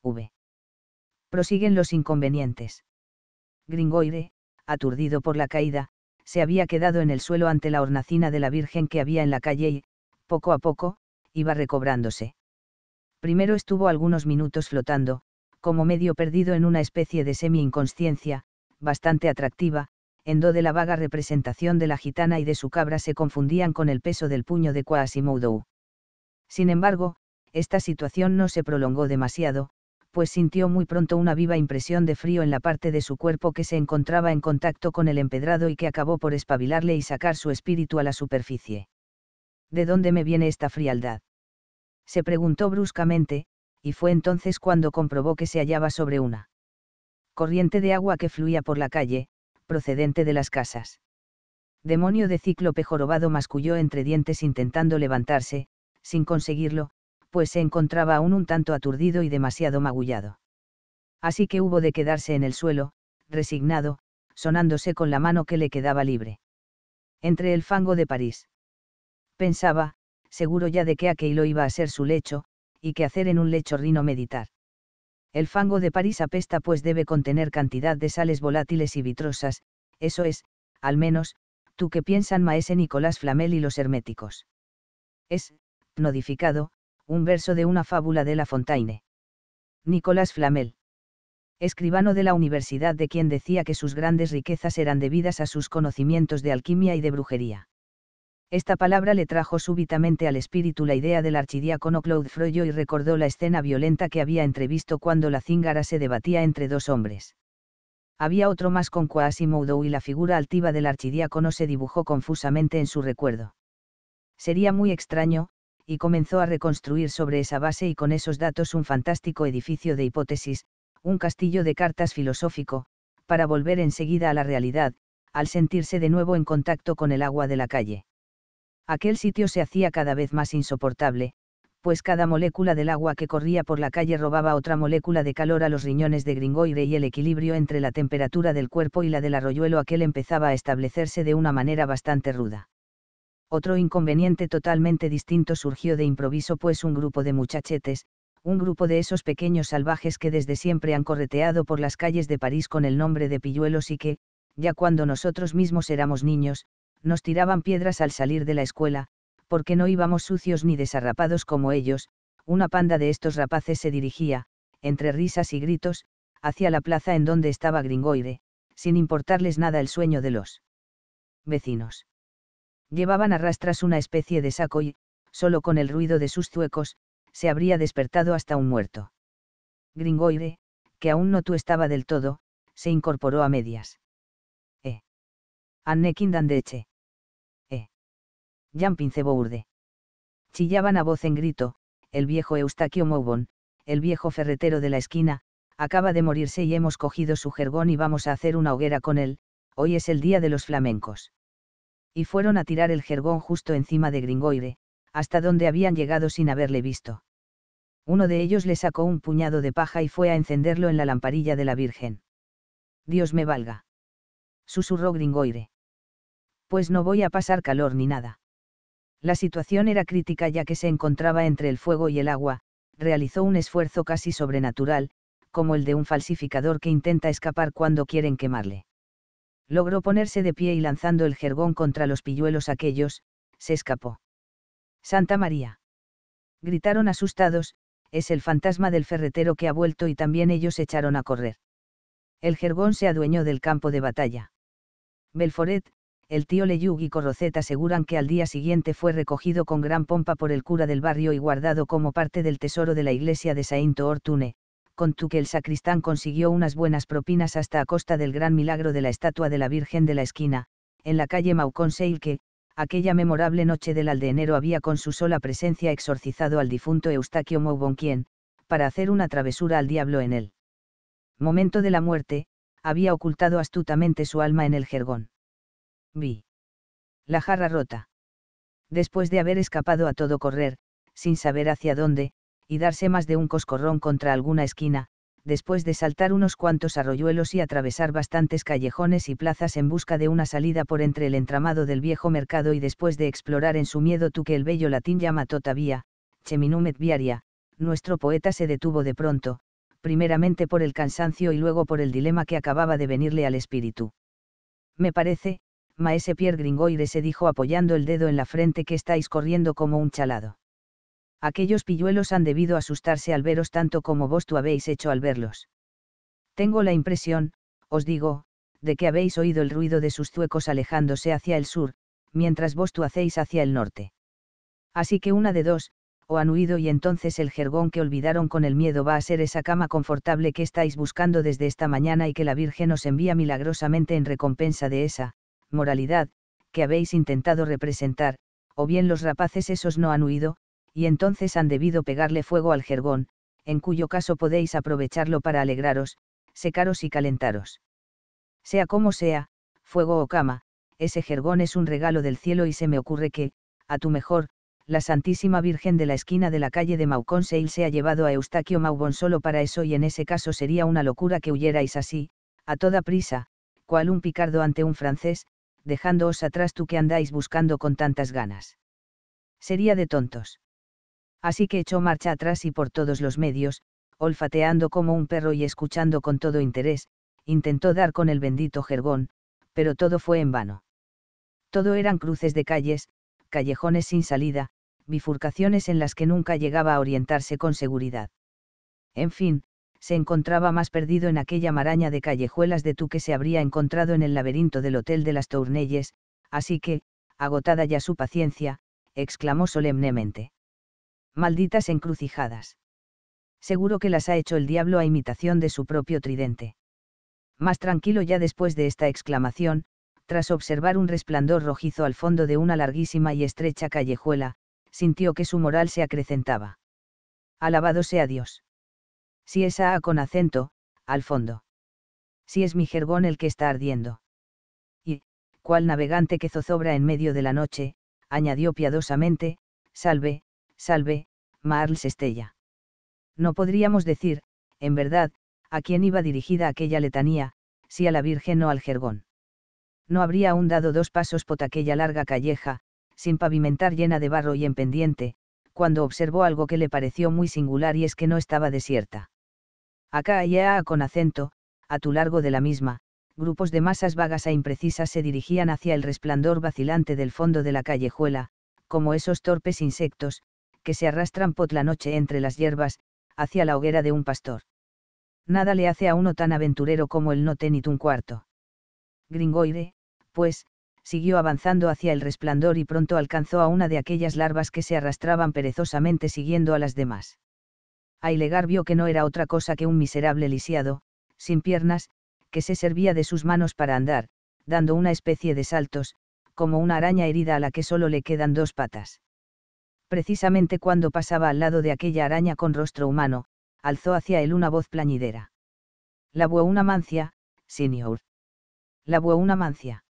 V. Prosiguen los inconvenientes. Gringoire, aturdido por la caída, se había quedado en el suelo ante la hornacina de la Virgen que había en la calle y, poco a poco, iba recobrándose. Primero estuvo algunos minutos flotando, como medio perdido en una especie de semi-inconsciencia, bastante atractiva, en donde la vaga representación de la gitana y de su cabra se confundían con el peso del puño de Quasimodo. Sin embargo, esta situación no se prolongó demasiado, pues sintió muy pronto una viva impresión de frío en la parte de su cuerpo que se encontraba en contacto con el empedrado y que acabó por espabilarle y sacar su espíritu a la superficie. ¿De dónde me viene esta frialdad? Se preguntó bruscamente, y fue entonces cuando comprobó que se hallaba sobre una corriente de agua que fluía por la calle, procedente de las casas. Demonio de cíclope jorobado masculló entre dientes intentando levantarse, sin conseguirlo, pues se encontraba aún un tanto aturdido y demasiado magullado. Así que hubo de quedarse en el suelo, resignado, sonándose con la mano que le quedaba libre. Entre el fango de París. Pensaba, seguro ya de que aquello iba a ser su lecho, y que hacer en un lecho rino meditar. El fango de París apesta pues debe contener cantidad de sales volátiles y vitrosas, eso es, al menos, tú que piensan maese Nicolás Flamel y los herméticos. Es, modificado, un verso de una fábula de La Fontaine. Nicolás Flamel. Escribano de la Universidad de quien decía que sus grandes riquezas eran debidas a sus conocimientos de alquimia y de brujería. Esta palabra le trajo súbitamente al espíritu la idea del archidiácono Claude Froyo y recordó la escena violenta que había entrevisto cuando la cíngara se debatía entre dos hombres. Había otro más con Quasimodo y la figura altiva del archidiácono se dibujó confusamente en su recuerdo. Sería muy extraño, y comenzó a reconstruir sobre esa base y con esos datos un fantástico edificio de hipótesis, un castillo de cartas filosófico, para volver enseguida a la realidad, al sentirse de nuevo en contacto con el agua de la calle. Aquel sitio se hacía cada vez más insoportable, pues cada molécula del agua que corría por la calle robaba otra molécula de calor a los riñones de Gringoire y el equilibrio entre la temperatura del cuerpo y la del arroyuelo aquel empezaba a establecerse de una manera bastante ruda. Otro inconveniente totalmente distinto surgió de improviso, pues un grupo de muchachetes, un grupo de esos pequeños salvajes que desde siempre han correteado por las calles de París con el nombre de pilluelos y que, ya cuando nosotros mismos éramos niños, nos tiraban piedras al salir de la escuela, porque no íbamos sucios ni desarrapados como ellos, una panda de estos rapaces se dirigía, entre risas y gritos, hacia la plaza en donde estaba Gringoire, sin importarles nada el sueño de los vecinos. Llevaban a rastras una especie de saco y, solo con el ruido de sus zuecos, se habría despertado hasta un muerto. Gringoire, que aún no tú estaba del todo, se incorporó a medias. Eh. Anne Kindandeche. Eh. Jan Chillaban a voz en grito, el viejo Eustaquio Moubon, el viejo ferretero de la esquina, acaba de morirse y hemos cogido su jergón y vamos a hacer una hoguera con él, hoy es el día de los flamencos y fueron a tirar el jergón justo encima de Gringoire, hasta donde habían llegado sin haberle visto. Uno de ellos le sacó un puñado de paja y fue a encenderlo en la lamparilla de la Virgen. Dios me valga. Susurró Gringoire. Pues no voy a pasar calor ni nada. La situación era crítica ya que se encontraba entre el fuego y el agua, realizó un esfuerzo casi sobrenatural, como el de un falsificador que intenta escapar cuando quieren quemarle. Logró ponerse de pie y lanzando el jergón contra los pilluelos aquellos, se escapó. Santa María. Gritaron asustados, es el fantasma del ferretero que ha vuelto y también ellos echaron a correr. El jergón se adueñó del campo de batalla. Belforet, el tío Leyug y Corrocet aseguran que al día siguiente fue recogido con gran pompa por el cura del barrio y guardado como parte del tesoro de la iglesia de Saint Ortune, con tu que el sacristán consiguió unas buenas propinas hasta a costa del gran milagro de la estatua de la Virgen de la Esquina, en la calle Mauconseil que, aquella memorable noche del aldeenero había con su sola presencia exorcizado al difunto Eustaquio quien, para hacer una travesura al diablo en él. momento de la muerte, había ocultado astutamente su alma en el jergón. Vi. La jarra rota. Después de haber escapado a todo correr, sin saber hacia dónde, y darse más de un coscorrón contra alguna esquina, después de saltar unos cuantos arroyuelos y atravesar bastantes callejones y plazas en busca de una salida por entre el entramado del viejo mercado y después de explorar en su miedo tú que el bello latín llama todavía, cheminum et viaria, nuestro poeta se detuvo de pronto, primeramente por el cansancio y luego por el dilema que acababa de venirle al espíritu. Me parece, maese Pierre Gringoire se dijo apoyando el dedo en la frente que estáis corriendo como un chalado aquellos pilluelos han debido asustarse al veros tanto como vos tú habéis hecho al verlos. Tengo la impresión, os digo, de que habéis oído el ruido de sus zuecos alejándose hacia el sur, mientras vos tú hacéis hacia el norte. Así que una de dos, o han huido y entonces el jergón que olvidaron con el miedo va a ser esa cama confortable que estáis buscando desde esta mañana y que la Virgen os envía milagrosamente en recompensa de esa, moralidad, que habéis intentado representar, o bien los rapaces esos no han huido, y entonces han debido pegarle fuego al jergón, en cuyo caso podéis aprovecharlo para alegraros, secaros y calentaros. Sea como sea, fuego o cama, ese jergón es un regalo del cielo y se me ocurre que, a tu mejor, la Santísima Virgen de la esquina de la calle de Mauconseil se ha llevado a Eustaquio Maubon solo para eso y en ese caso sería una locura que huyerais así, a toda prisa, cual un picardo ante un francés, dejándoos atrás tú que andáis buscando con tantas ganas. Sería de tontos así que echó marcha atrás y por todos los medios, olfateando como un perro y escuchando con todo interés, intentó dar con el bendito jergón, pero todo fue en vano. Todo eran cruces de calles, callejones sin salida, bifurcaciones en las que nunca llegaba a orientarse con seguridad. En fin, se encontraba más perdido en aquella maraña de callejuelas de tú que se habría encontrado en el laberinto del Hotel de las Tournelles, así que, agotada ya su paciencia, exclamó solemnemente malditas encrucijadas. Seguro que las ha hecho el diablo a imitación de su propio tridente. Más tranquilo ya después de esta exclamación, tras observar un resplandor rojizo al fondo de una larguísima y estrecha callejuela, sintió que su moral se acrecentaba. Alabado sea Dios. Si es A con acento, al fondo. Si es mi jergón el que está ardiendo. Y, cual navegante que zozobra en medio de la noche, añadió piadosamente, salve, Salve, Marls Estella. No podríamos decir, en verdad, a quién iba dirigida aquella letanía, si a la Virgen o al jergón. No habría aún dado dos pasos por aquella larga calleja, sin pavimentar llena de barro y en pendiente, cuando observó algo que le pareció muy singular y es que no estaba desierta. Acá y allá con acento, a tu largo de la misma, grupos de masas vagas e imprecisas se dirigían hacia el resplandor vacilante del fondo de la callejuela, como esos torpes insectos, que se arrastran pot la noche entre las hierbas, hacia la hoguera de un pastor. Nada le hace a uno tan aventurero como el no tenit un cuarto. Gringoire, pues, siguió avanzando hacia el resplandor y pronto alcanzó a una de aquellas larvas que se arrastraban perezosamente siguiendo a las demás. Ailegar vio que no era otra cosa que un miserable lisiado, sin piernas, que se servía de sus manos para andar, dando una especie de saltos, como una araña herida a la que solo le quedan dos patas precisamente cuando pasaba al lado de aquella araña con rostro humano, alzó hacia él una voz plañidera. La buena mancia, señor. La buena mancia.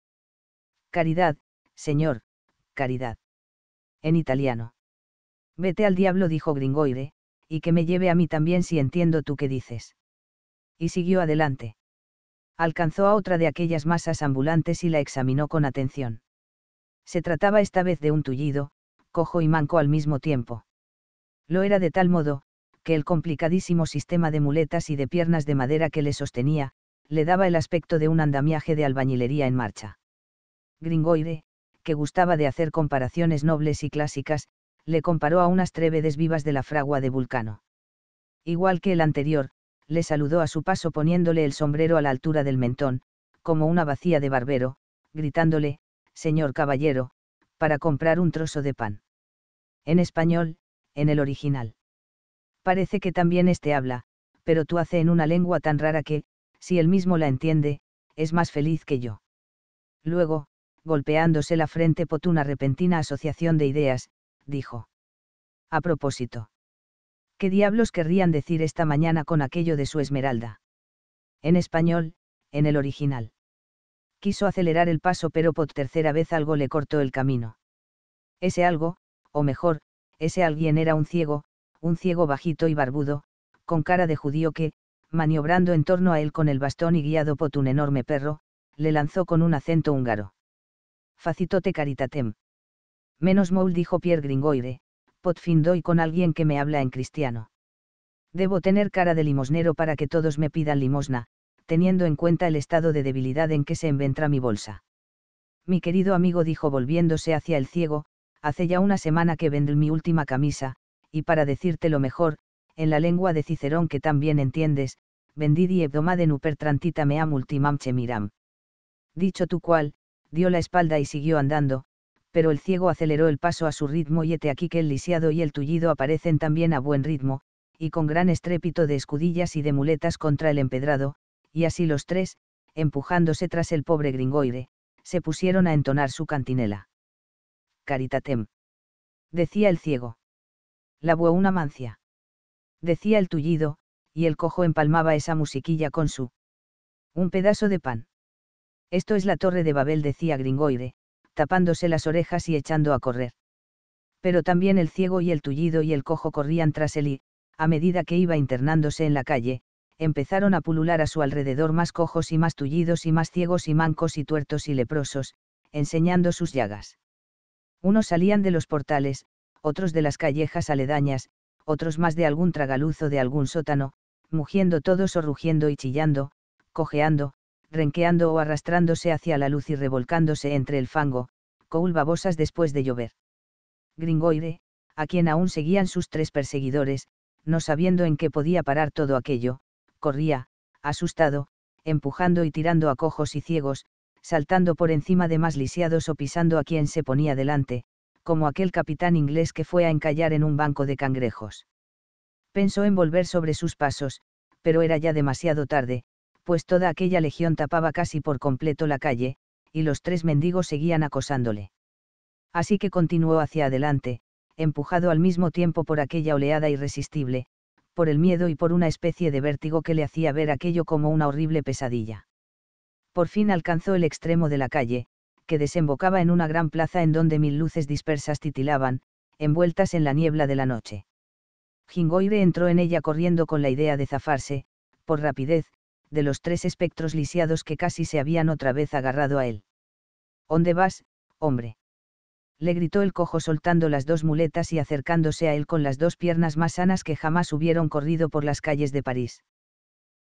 Caridad, señor, caridad. En italiano. Vete al diablo, dijo Gringoire, y que me lleve a mí también si entiendo tú qué dices. Y siguió adelante. Alcanzó a otra de aquellas masas ambulantes y la examinó con atención. Se trataba esta vez de un tullido, cojo y manco al mismo tiempo. Lo era de tal modo, que el complicadísimo sistema de muletas y de piernas de madera que le sostenía, le daba el aspecto de un andamiaje de albañilería en marcha. Gringoire, que gustaba de hacer comparaciones nobles y clásicas, le comparó a unas trévedes vivas de la fragua de Vulcano. Igual que el anterior, le saludó a su paso poniéndole el sombrero a la altura del mentón, como una vacía de barbero, gritándole, Señor caballero, para comprar un trozo de pan. En español, en el original. Parece que también este habla, pero tú hace en una lengua tan rara que, si él mismo la entiende, es más feliz que yo. Luego, golpeándose la frente por una repentina asociación de ideas, dijo. A propósito. ¿Qué diablos querrían decir esta mañana con aquello de su esmeralda? En español, en el original quiso acelerar el paso pero por tercera vez algo le cortó el camino. Ese algo, o mejor, ese alguien era un ciego, un ciego bajito y barbudo, con cara de judío que, maniobrando en torno a él con el bastón y guiado por un enorme perro, le lanzó con un acento húngaro. Facitote caritatem. Menos moul dijo Pierre Gringoire, pot fin doy con alguien que me habla en cristiano. Debo tener cara de limosnero para que todos me pidan limosna, teniendo en cuenta el estado de debilidad en que se encuentra mi bolsa. Mi querido amigo dijo volviéndose hacia el ciego, hace ya una semana que vendí mi última camisa, y para decirte lo mejor, en la lengua de Cicerón que también entiendes, vendí y hebdomade nuper trantita meam ultimam chemiram. Dicho tu cual, dio la espalda y siguió andando, pero el ciego aceleró el paso a su ritmo y hete aquí que el lisiado y el tullido aparecen también a buen ritmo, y con gran estrépito de escudillas y de muletas contra el empedrado, y así los tres, empujándose tras el pobre gringoide, se pusieron a entonar su cantinela. Caritatem. Decía el ciego. La una mancia. Decía el tullido, y el cojo empalmaba esa musiquilla con su. Un pedazo de pan. Esto es la torre de Babel, decía Gringoire, tapándose las orejas y echando a correr. Pero también el ciego y el tullido y el cojo corrían tras él y, a medida que iba internándose en la calle, empezaron a pulular a su alrededor más cojos y más tullidos y más ciegos y mancos y tuertos y leprosos, enseñando sus llagas. Unos salían de los portales, otros de las callejas aledañas, otros más de algún tragaluz o de algún sótano, mugiendo todos o rugiendo y chillando, cojeando, renqueando o arrastrándose hacia la luz y revolcándose entre el fango, coul babosas después de llover. Gringoire, a quien aún seguían sus tres perseguidores, no sabiendo en qué podía parar todo aquello, corría, asustado, empujando y tirando a cojos y ciegos, saltando por encima de más lisiados o pisando a quien se ponía delante, como aquel capitán inglés que fue a encallar en un banco de cangrejos. Pensó en volver sobre sus pasos, pero era ya demasiado tarde, pues toda aquella legión tapaba casi por completo la calle, y los tres mendigos seguían acosándole. Así que continuó hacia adelante, empujado al mismo tiempo por aquella oleada irresistible, por el miedo y por una especie de vértigo que le hacía ver aquello como una horrible pesadilla. Por fin alcanzó el extremo de la calle, que desembocaba en una gran plaza en donde mil luces dispersas titilaban, envueltas en la niebla de la noche. Jingoire entró en ella corriendo con la idea de zafarse, por rapidez, de los tres espectros lisiados que casi se habían otra vez agarrado a él. ¿Dónde vas, hombre? le gritó el cojo soltando las dos muletas y acercándose a él con las dos piernas más sanas que jamás hubieron corrido por las calles de París.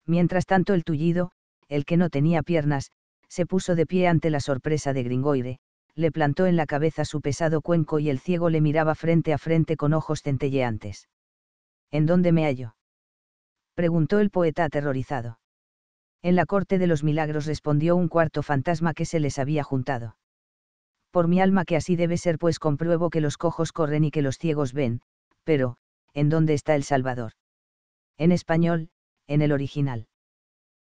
Mientras tanto el tullido, el que no tenía piernas, se puso de pie ante la sorpresa de Gringoire, le plantó en la cabeza su pesado cuenco y el ciego le miraba frente a frente con ojos centelleantes. ¿En dónde me hallo? preguntó el poeta aterrorizado. En la corte de los milagros respondió un cuarto fantasma que se les había juntado por mi alma que así debe ser, pues compruebo que los cojos corren y que los ciegos ven, pero, ¿en dónde está el Salvador? En español, en el original.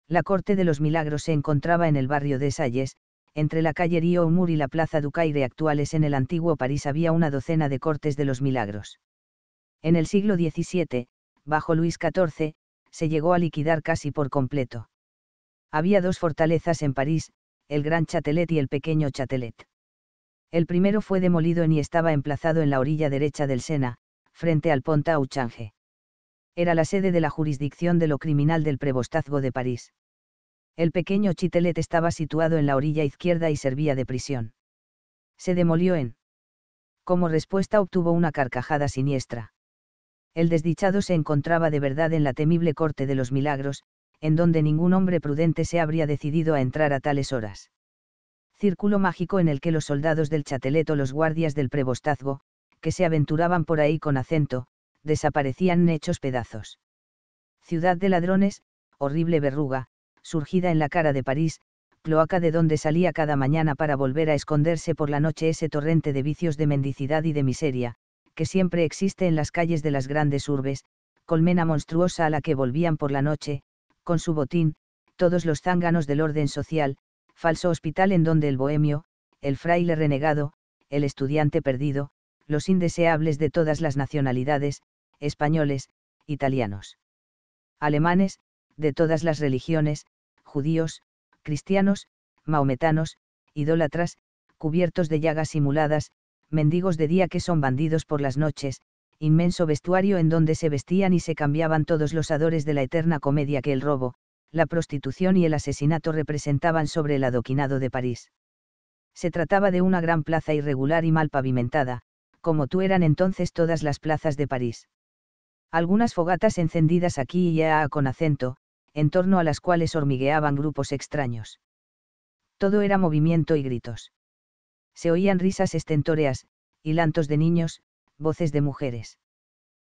La corte de los milagros se encontraba en el barrio de Salles, entre la calle Río Humur y la plaza Ducaire actuales en el antiguo París había una docena de cortes de los milagros. En el siglo XVII, bajo Luis XIV, se llegó a liquidar casi por completo. Había dos fortalezas en París, el Gran Chatelet y el Pequeño Chatelet. El primero fue demolido en y estaba emplazado en la orilla derecha del Sena, frente al Ponta Auchange. Era la sede de la jurisdicción de lo criminal del Prebostazgo de París. El pequeño Chitelet estaba situado en la orilla izquierda y servía de prisión. Se demolió en. Como respuesta obtuvo una carcajada siniestra. El desdichado se encontraba de verdad en la temible corte de los milagros, en donde ningún hombre prudente se habría decidido a entrar a tales horas círculo mágico en el que los soldados del chatelet o los guardias del prebostazgo, que se aventuraban por ahí con acento, desaparecían hechos pedazos. Ciudad de ladrones, horrible verruga, surgida en la cara de París, cloaca de donde salía cada mañana para volver a esconderse por la noche ese torrente de vicios de mendicidad y de miseria, que siempre existe en las calles de las grandes urbes, colmena monstruosa a la que volvían por la noche, con su botín, todos los zánganos del orden social, falso hospital en donde el bohemio, el fraile renegado, el estudiante perdido, los indeseables de todas las nacionalidades, españoles, italianos, alemanes, de todas las religiones, judíos, cristianos, maometanos, idólatras, cubiertos de llagas simuladas, mendigos de día que son bandidos por las noches, inmenso vestuario en donde se vestían y se cambiaban todos los adores de la eterna comedia que el robo, la prostitución y el asesinato representaban sobre el adoquinado de París. Se trataba de una gran plaza irregular y mal pavimentada, como tú eran entonces todas las plazas de París. Algunas fogatas encendidas aquí y allá con acento, en torno a las cuales hormigueaban grupos extraños. Todo era movimiento y gritos. Se oían risas estentóreas, hilantos de niños, voces de mujeres.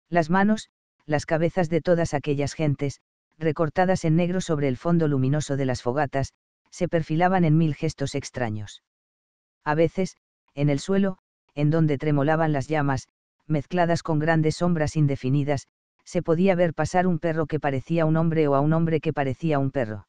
Las manos, las cabezas de todas aquellas gentes, recortadas en negro sobre el fondo luminoso de las fogatas, se perfilaban en mil gestos extraños. A veces, en el suelo, en donde tremolaban las llamas, mezcladas con grandes sombras indefinidas, se podía ver pasar un perro que parecía un hombre o a un hombre que parecía un perro.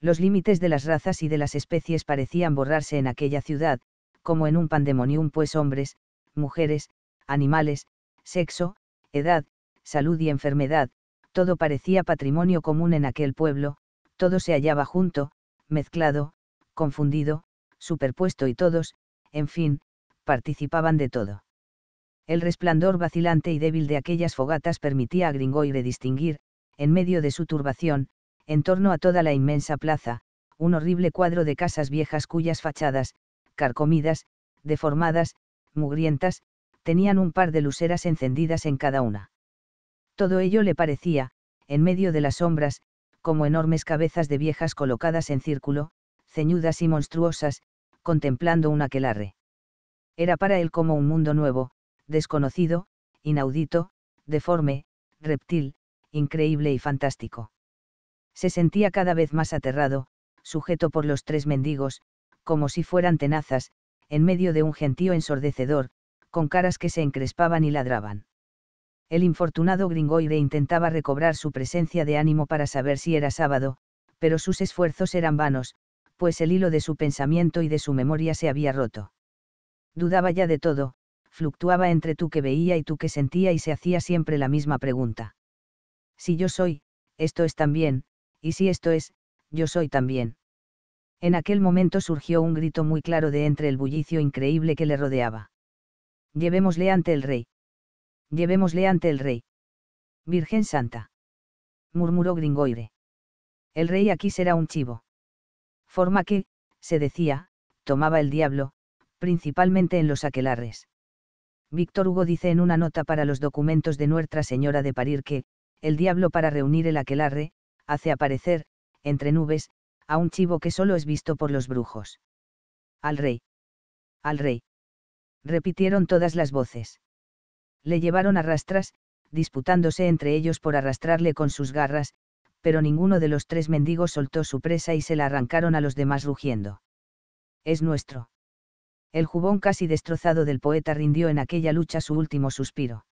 Los límites de las razas y de las especies parecían borrarse en aquella ciudad, como en un pandemonium, pues hombres, mujeres, animales, sexo, edad, salud y enfermedad, todo parecía patrimonio común en aquel pueblo, todo se hallaba junto, mezclado, confundido, superpuesto y todos, en fin, participaban de todo. El resplandor vacilante y débil de aquellas fogatas permitía a Gringoire distinguir, en medio de su turbación, en torno a toda la inmensa plaza, un horrible cuadro de casas viejas cuyas fachadas, carcomidas, deformadas, mugrientas, tenían un par de luceras encendidas en cada una. Todo ello le parecía, en medio de las sombras, como enormes cabezas de viejas colocadas en círculo, ceñudas y monstruosas, contemplando un aquelarre. Era para él como un mundo nuevo, desconocido, inaudito, deforme, reptil, increíble y fantástico. Se sentía cada vez más aterrado, sujeto por los tres mendigos, como si fueran tenazas, en medio de un gentío ensordecedor, con caras que se encrespaban y ladraban. El infortunado Gringoire intentaba recobrar su presencia de ánimo para saber si era sábado, pero sus esfuerzos eran vanos, pues el hilo de su pensamiento y de su memoria se había roto. Dudaba ya de todo, fluctuaba entre tú que veía y tú que sentía y se hacía siempre la misma pregunta. Si yo soy, esto es también, y si esto es, yo soy también. En aquel momento surgió un grito muy claro de entre el bullicio increíble que le rodeaba. Llevémosle ante el rey. Llevémosle ante el rey. Virgen Santa. murmuró Gringoire. El rey aquí será un chivo. Forma que, se decía, tomaba el diablo, principalmente en los aquelarres. Víctor Hugo dice en una nota para los documentos de Nuestra Señora de Parir que, el diablo para reunir el aquelarre, hace aparecer, entre nubes, a un chivo que solo es visto por los brujos. Al rey. Al rey. Repitieron todas las voces le llevaron a rastras, disputándose entre ellos por arrastrarle con sus garras, pero ninguno de los tres mendigos soltó su presa y se la arrancaron a los demás rugiendo. Es nuestro. El jubón casi destrozado del poeta rindió en aquella lucha su último suspiro.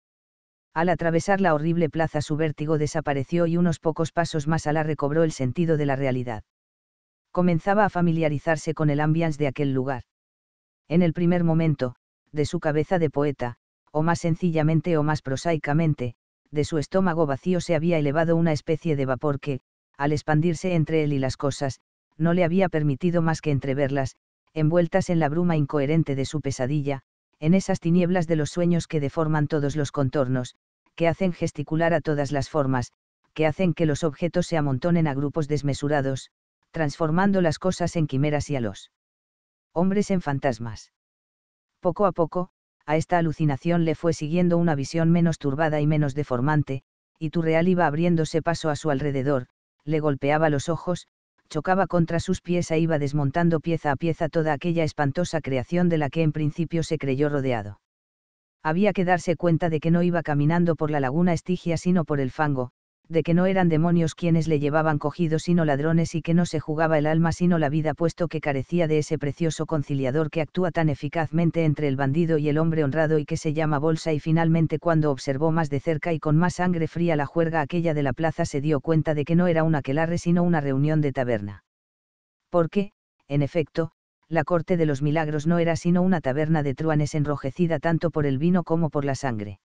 Al atravesar la horrible plaza su vértigo desapareció y unos pocos pasos más la recobró el sentido de la realidad. Comenzaba a familiarizarse con el ambiance de aquel lugar. En el primer momento, de su cabeza de poeta, o más sencillamente o más prosaicamente, de su estómago vacío se había elevado una especie de vapor que, al expandirse entre él y las cosas, no le había permitido más que entreverlas, envueltas en la bruma incoherente de su pesadilla, en esas tinieblas de los sueños que deforman todos los contornos, que hacen gesticular a todas las formas, que hacen que los objetos se amontonen a grupos desmesurados, transformando las cosas en quimeras y a los hombres en fantasmas. Poco a poco, a esta alucinación le fue siguiendo una visión menos turbada y menos deformante, y Turreal iba abriéndose paso a su alrededor, le golpeaba los ojos, chocaba contra sus pies e iba desmontando pieza a pieza toda aquella espantosa creación de la que en principio se creyó rodeado. Había que darse cuenta de que no iba caminando por la laguna estigia sino por el fango, de que no eran demonios quienes le llevaban cogido sino ladrones y que no se jugaba el alma sino la vida puesto que carecía de ese precioso conciliador que actúa tan eficazmente entre el bandido y el hombre honrado y que se llama bolsa y finalmente cuando observó más de cerca y con más sangre fría la juerga aquella de la plaza se dio cuenta de que no era un aquelarre sino una reunión de taberna. Porque, en efecto, la corte de los milagros no era sino una taberna de truanes enrojecida tanto por el vino como por la sangre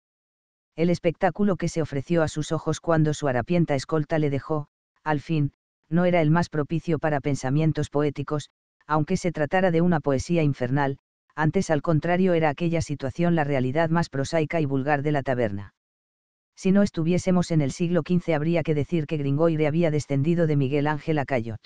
el espectáculo que se ofreció a sus ojos cuando su harapienta escolta le dejó, al fin, no era el más propicio para pensamientos poéticos, aunque se tratara de una poesía infernal, antes al contrario era aquella situación la realidad más prosaica y vulgar de la taberna. Si no estuviésemos en el siglo XV habría que decir que Gringoire había descendido de Miguel Ángel Cayot.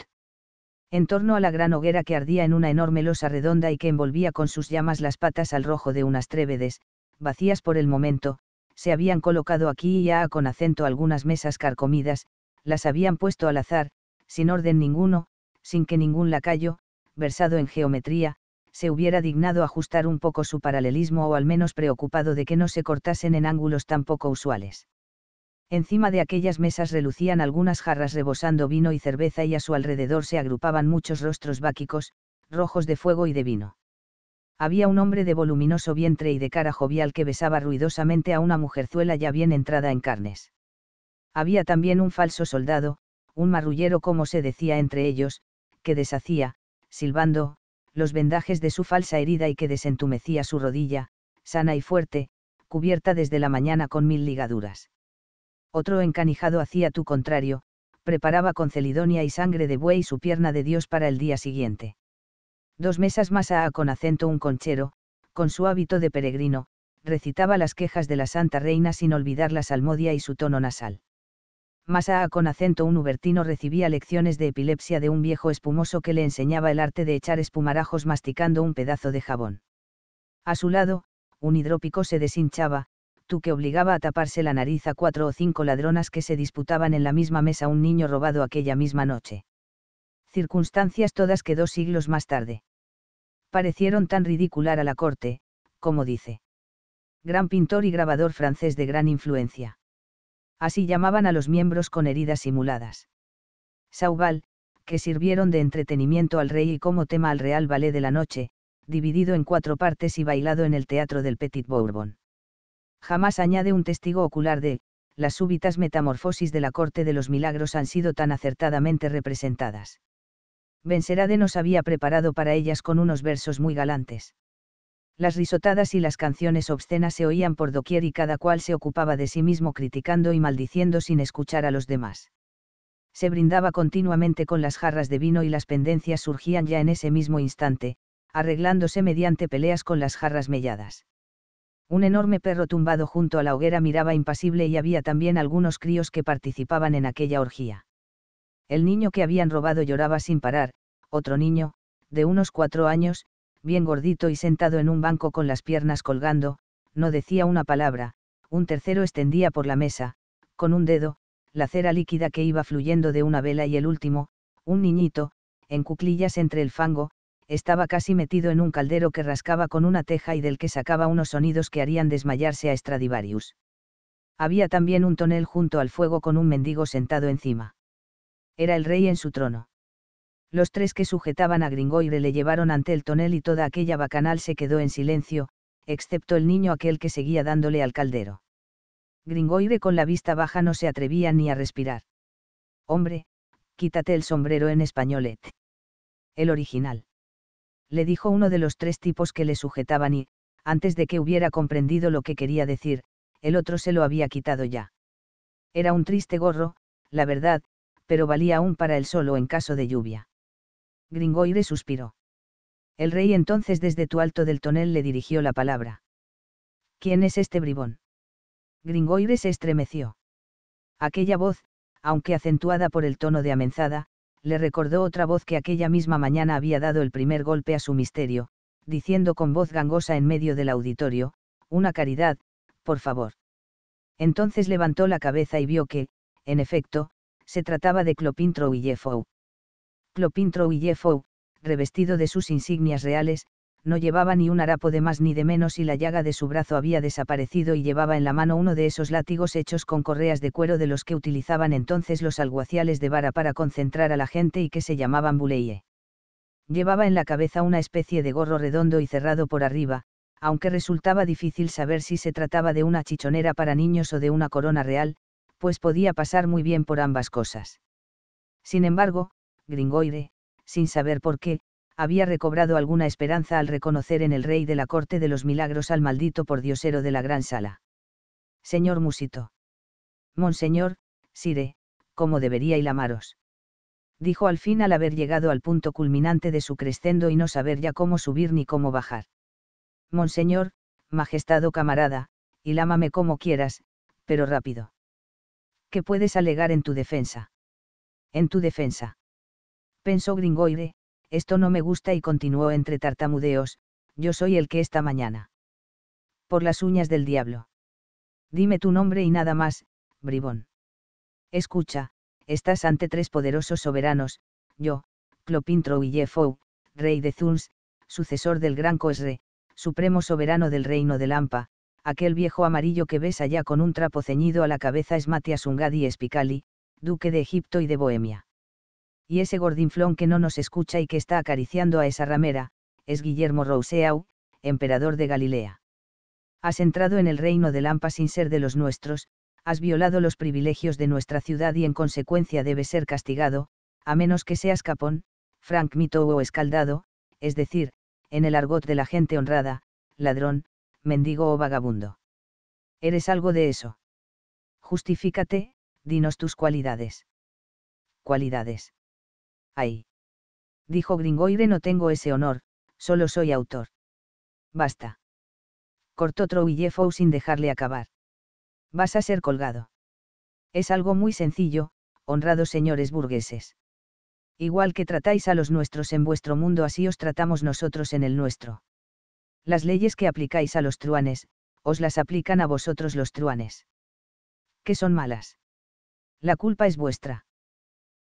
En torno a la gran hoguera que ardía en una enorme losa redonda y que envolvía con sus llamas las patas al rojo de unas trévedes, vacías por el momento, se habían colocado aquí y ya con acento algunas mesas carcomidas, las habían puesto al azar, sin orden ninguno, sin que ningún lacayo, versado en geometría, se hubiera dignado ajustar un poco su paralelismo o al menos preocupado de que no se cortasen en ángulos tan poco usuales. Encima de aquellas mesas relucían algunas jarras rebosando vino y cerveza y a su alrededor se agrupaban muchos rostros báquicos, rojos de fuego y de vino había un hombre de voluminoso vientre y de cara jovial que besaba ruidosamente a una mujerzuela ya bien entrada en carnes. Había también un falso soldado, un marrullero como se decía entre ellos, que deshacía, silbando, los vendajes de su falsa herida y que desentumecía su rodilla, sana y fuerte, cubierta desde la mañana con mil ligaduras. Otro encanijado hacía tu contrario, preparaba con celidonia y sangre de buey su pierna de Dios para el día siguiente. Dos mesas más a con acento un conchero, con su hábito de peregrino, recitaba las quejas de la Santa Reina sin olvidar la salmodia y su tono nasal. Más a con acento un ubertino recibía lecciones de epilepsia de un viejo espumoso que le enseñaba el arte de echar espumarajos masticando un pedazo de jabón. A su lado, un hidrópico se deshinchaba, tú que obligaba a taparse la nariz a cuatro o cinco ladronas que se disputaban en la misma mesa un niño robado aquella misma noche. Circunstancias todas que dos siglos más tarde parecieron tan ridicular a la corte, como dice. Gran pintor y grabador francés de gran influencia. Así llamaban a los miembros con heridas simuladas. Sauval, que sirvieron de entretenimiento al rey y como tema al Real Ballet de la Noche, dividido en cuatro partes y bailado en el Teatro del Petit Bourbon. Jamás añade un testigo ocular de, las súbitas metamorfosis de la corte de los milagros han sido tan acertadamente representadas. Benserade nos había preparado para ellas con unos versos muy galantes. Las risotadas y las canciones obscenas se oían por doquier y cada cual se ocupaba de sí mismo criticando y maldiciendo sin escuchar a los demás. Se brindaba continuamente con las jarras de vino y las pendencias surgían ya en ese mismo instante, arreglándose mediante peleas con las jarras melladas. Un enorme perro tumbado junto a la hoguera miraba impasible y había también algunos críos que participaban en aquella orgía. El niño que habían robado lloraba sin parar, otro niño, de unos cuatro años, bien gordito y sentado en un banco con las piernas colgando, no decía una palabra, un tercero extendía por la mesa, con un dedo, la cera líquida que iba fluyendo de una vela y el último, un niñito, en cuclillas entre el fango, estaba casi metido en un caldero que rascaba con una teja y del que sacaba unos sonidos que harían desmayarse a Stradivarius. Había también un tonel junto al fuego con un mendigo sentado encima era el rey en su trono. Los tres que sujetaban a Gringoire le llevaron ante el tonel y toda aquella bacanal se quedó en silencio, excepto el niño aquel que seguía dándole al caldero. Gringoire con la vista baja no se atrevía ni a respirar. Hombre, quítate el sombrero en españolet. El original. Le dijo uno de los tres tipos que le sujetaban y, antes de que hubiera comprendido lo que quería decir, el otro se lo había quitado ya. Era un triste gorro, la verdad, pero valía aún para él solo en caso de lluvia. Gringoire suspiró. El rey entonces desde tu alto del tonel le dirigió la palabra. ¿Quién es este bribón? Gringoire se estremeció. Aquella voz, aunque acentuada por el tono de amenzada, le recordó otra voz que aquella misma mañana había dado el primer golpe a su misterio, diciendo con voz gangosa en medio del auditorio, una caridad, por favor. Entonces levantó la cabeza y vio que, en efecto, se trataba de Clopin Trouillefou. Clopin Trouillefou, revestido de sus insignias reales, no llevaba ni un harapo de más ni de menos y la llaga de su brazo había desaparecido y llevaba en la mano uno de esos látigos hechos con correas de cuero de los que utilizaban entonces los alguaciales de vara para concentrar a la gente y que se llamaban buleye. Llevaba en la cabeza una especie de gorro redondo y cerrado por arriba, aunque resultaba difícil saber si se trataba de una chichonera para niños o de una corona real, pues podía pasar muy bien por ambas cosas. Sin embargo, Gringoire, sin saber por qué, había recobrado alguna esperanza al reconocer en el rey de la corte de los milagros al maldito pordiosero de la gran sala. Señor Musito. Monseñor, Sire, como debería lamaros. Dijo al fin al haber llegado al punto culminante de su crescendo y no saber ya cómo subir ni cómo bajar. Monseñor, majestado camarada, lámame como quieras, pero rápido que puedes alegar en tu defensa. En tu defensa. Pensó Gringoire, esto no me gusta y continuó entre tartamudeos, yo soy el que esta mañana. Por las uñas del diablo. Dime tu nombre y nada más, bribón. Escucha, estás ante tres poderosos soberanos, yo, y Jefou, rey de Zuns, sucesor del gran Cosre, supremo soberano del reino de Lampa, aquel viejo amarillo que ves allá con un trapo ceñido a la cabeza es Matias Ungadi Espicali, duque de Egipto y de Bohemia. Y ese gordinflón que no nos escucha y que está acariciando a esa ramera, es Guillermo Rouseau, emperador de Galilea. Has entrado en el reino de Lampa sin ser de los nuestros, has violado los privilegios de nuestra ciudad y en consecuencia debe ser castigado, a menos que seas capón, frank o escaldado, es decir, en el argot de la gente honrada, ladrón, mendigo o vagabundo. Eres algo de eso. Justifícate, dinos tus cualidades. Cualidades. Ay. Dijo Gringoire, no tengo ese honor, solo soy autor. Basta. Cortó Trouillefou sin dejarle acabar. Vas a ser colgado. Es algo muy sencillo, honrados señores burgueses. Igual que tratáis a los nuestros en vuestro mundo, así os tratamos nosotros en el nuestro. Las leyes que aplicáis a los truanes, os las aplican a vosotros los truanes. Que son malas. La culpa es vuestra.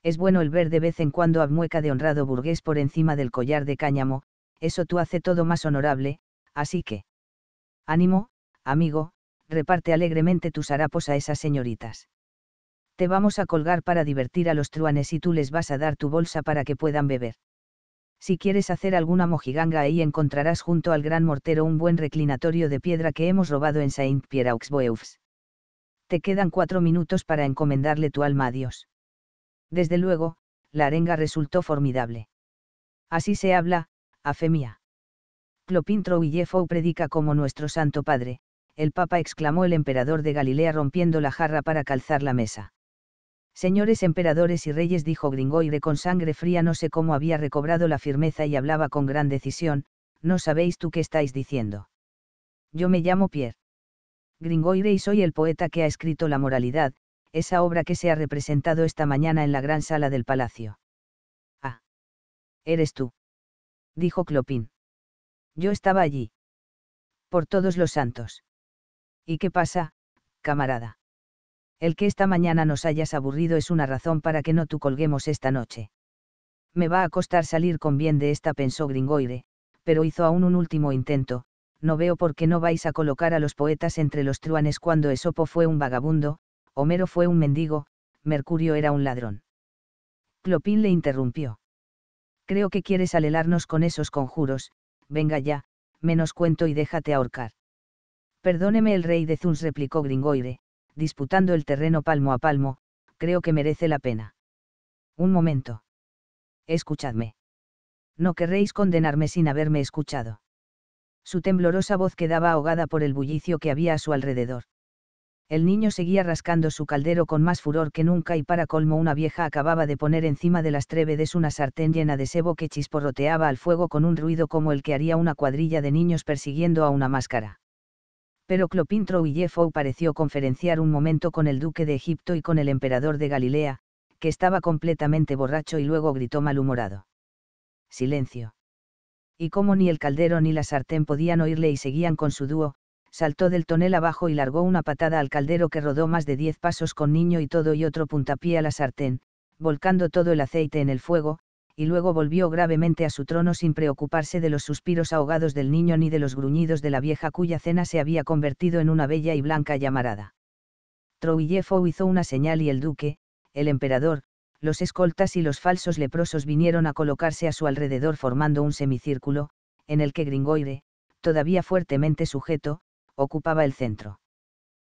Es bueno el ver de vez en cuando a mueca de honrado burgués por encima del collar de cáñamo, eso tú hace todo más honorable, así que. Ánimo, amigo, reparte alegremente tus harapos a esas señoritas. Te vamos a colgar para divertir a los truanes y tú les vas a dar tu bolsa para que puedan beber si quieres hacer alguna mojiganga ahí encontrarás junto al gran mortero un buen reclinatorio de piedra que hemos robado en Saint-Pierre-aux-Boeufs. Te quedan cuatro minutos para encomendarle tu alma a Dios. Desde luego, la arenga resultó formidable. Así se habla, a fe mía. Clopin predica como nuestro Santo Padre, el Papa exclamó el emperador de Galilea rompiendo la jarra para calzar la mesa. Señores emperadores y reyes, dijo Gringoire con sangre fría, no sé cómo había recobrado la firmeza y hablaba con gran decisión, no sabéis tú qué estáis diciendo. Yo me llamo Pierre. Gringoire y soy el poeta que ha escrito La moralidad, esa obra que se ha representado esta mañana en la gran sala del palacio. Ah. Eres tú. Dijo Clopin. Yo estaba allí. Por todos los santos. ¿Y qué pasa, camarada? El que esta mañana nos hayas aburrido es una razón para que no tú colguemos esta noche. Me va a costar salir con bien de esta, pensó Gringoire, pero hizo aún un último intento. No veo por qué no vais a colocar a los poetas entre los truanes cuando Esopo fue un vagabundo, Homero fue un mendigo, Mercurio era un ladrón. Clopin le interrumpió. Creo que quieres alelarnos con esos conjuros, venga ya, menos cuento y déjate ahorcar. Perdóneme el rey de Zuns, replicó Gringoire, disputando el terreno palmo a palmo, creo que merece la pena. Un momento. Escuchadme. No querréis condenarme sin haberme escuchado. Su temblorosa voz quedaba ahogada por el bullicio que había a su alrededor. El niño seguía rascando su caldero con más furor que nunca y para colmo una vieja acababa de poner encima de las trébedes una sartén llena de sebo que chisporroteaba al fuego con un ruido como el que haría una cuadrilla de niños persiguiendo a una máscara pero y Trouillefou pareció conferenciar un momento con el duque de Egipto y con el emperador de Galilea, que estaba completamente borracho y luego gritó malhumorado. Silencio. Y como ni el caldero ni la sartén podían oírle y seguían con su dúo, saltó del tonel abajo y largó una patada al caldero que rodó más de diez pasos con niño y todo y otro puntapié a la sartén, volcando todo el aceite en el fuego, y luego volvió gravemente a su trono sin preocuparse de los suspiros ahogados del niño ni de los gruñidos de la vieja cuya cena se había convertido en una bella y blanca llamarada. Trouillefou hizo una señal y el duque, el emperador, los escoltas y los falsos leprosos vinieron a colocarse a su alrededor formando un semicírculo, en el que Gringoire, todavía fuertemente sujeto, ocupaba el centro.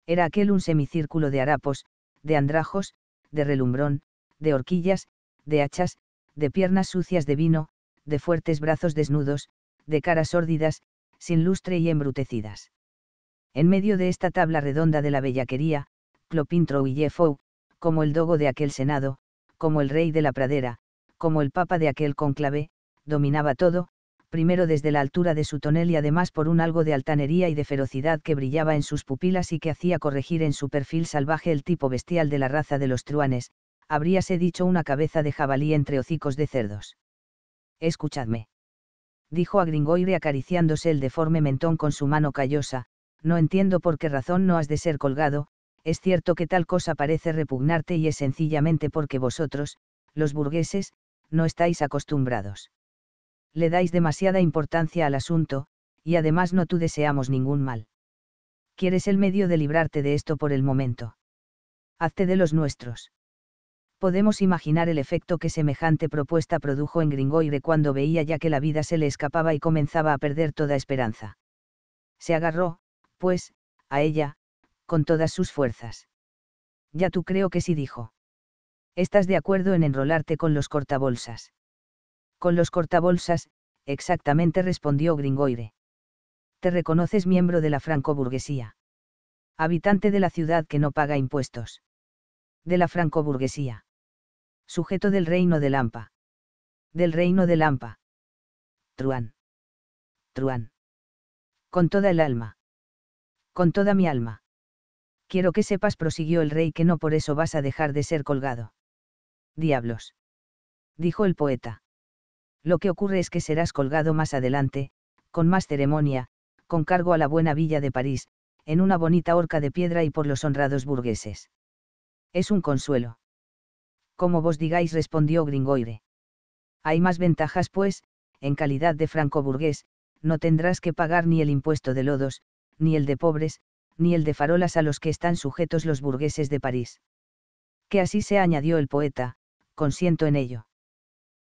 Era aquel un semicírculo de harapos, de andrajos, de relumbrón, de horquillas, de hachas, de piernas sucias de vino, de fuertes brazos desnudos, de caras sórdidas, sin lustre y embrutecidas. En medio de esta tabla redonda de la bellaquería, y Trouillefou, como el dogo de aquel senado, como el rey de la pradera, como el papa de aquel conclave, dominaba todo, primero desde la altura de su tonel y además por un algo de altanería y de ferocidad que brillaba en sus pupilas y que hacía corregir en su perfil salvaje el tipo bestial de la raza de los truanes, habríase dicho una cabeza de jabalí entre hocicos de cerdos. Escuchadme. Dijo a Gringoire acariciándose el deforme mentón con su mano callosa, no entiendo por qué razón no has de ser colgado, es cierto que tal cosa parece repugnarte y es sencillamente porque vosotros, los burgueses, no estáis acostumbrados. Le dais demasiada importancia al asunto, y además no tú deseamos ningún mal. Quieres el medio de librarte de esto por el momento. Hazte de los nuestros podemos imaginar el efecto que semejante propuesta produjo en Gringoire cuando veía ya que la vida se le escapaba y comenzaba a perder toda esperanza. Se agarró, pues, a ella, con todas sus fuerzas. Ya tú creo que sí dijo. Estás de acuerdo en enrolarte con los cortabolsas. Con los cortabolsas, exactamente respondió Gringoire. Te reconoces miembro de la francoburguesía. Habitante de la ciudad que no paga impuestos. De la francoburguesía sujeto del reino de Lampa. Del reino de Lampa. Truán. Truán. Con toda el alma. Con toda mi alma. Quiero que sepas, prosiguió el rey, que no por eso vas a dejar de ser colgado. Diablos. Dijo el poeta. Lo que ocurre es que serás colgado más adelante, con más ceremonia, con cargo a la buena villa de París, en una bonita horca de piedra y por los honrados burgueses. Es un consuelo. Como vos digáis, respondió Gringoire. Hay más ventajas, pues, en calidad de francoburgués, no tendrás que pagar ni el impuesto de lodos, ni el de pobres, ni el de farolas a los que están sujetos los burgueses de París. Que así se añadió el poeta, consiento en ello.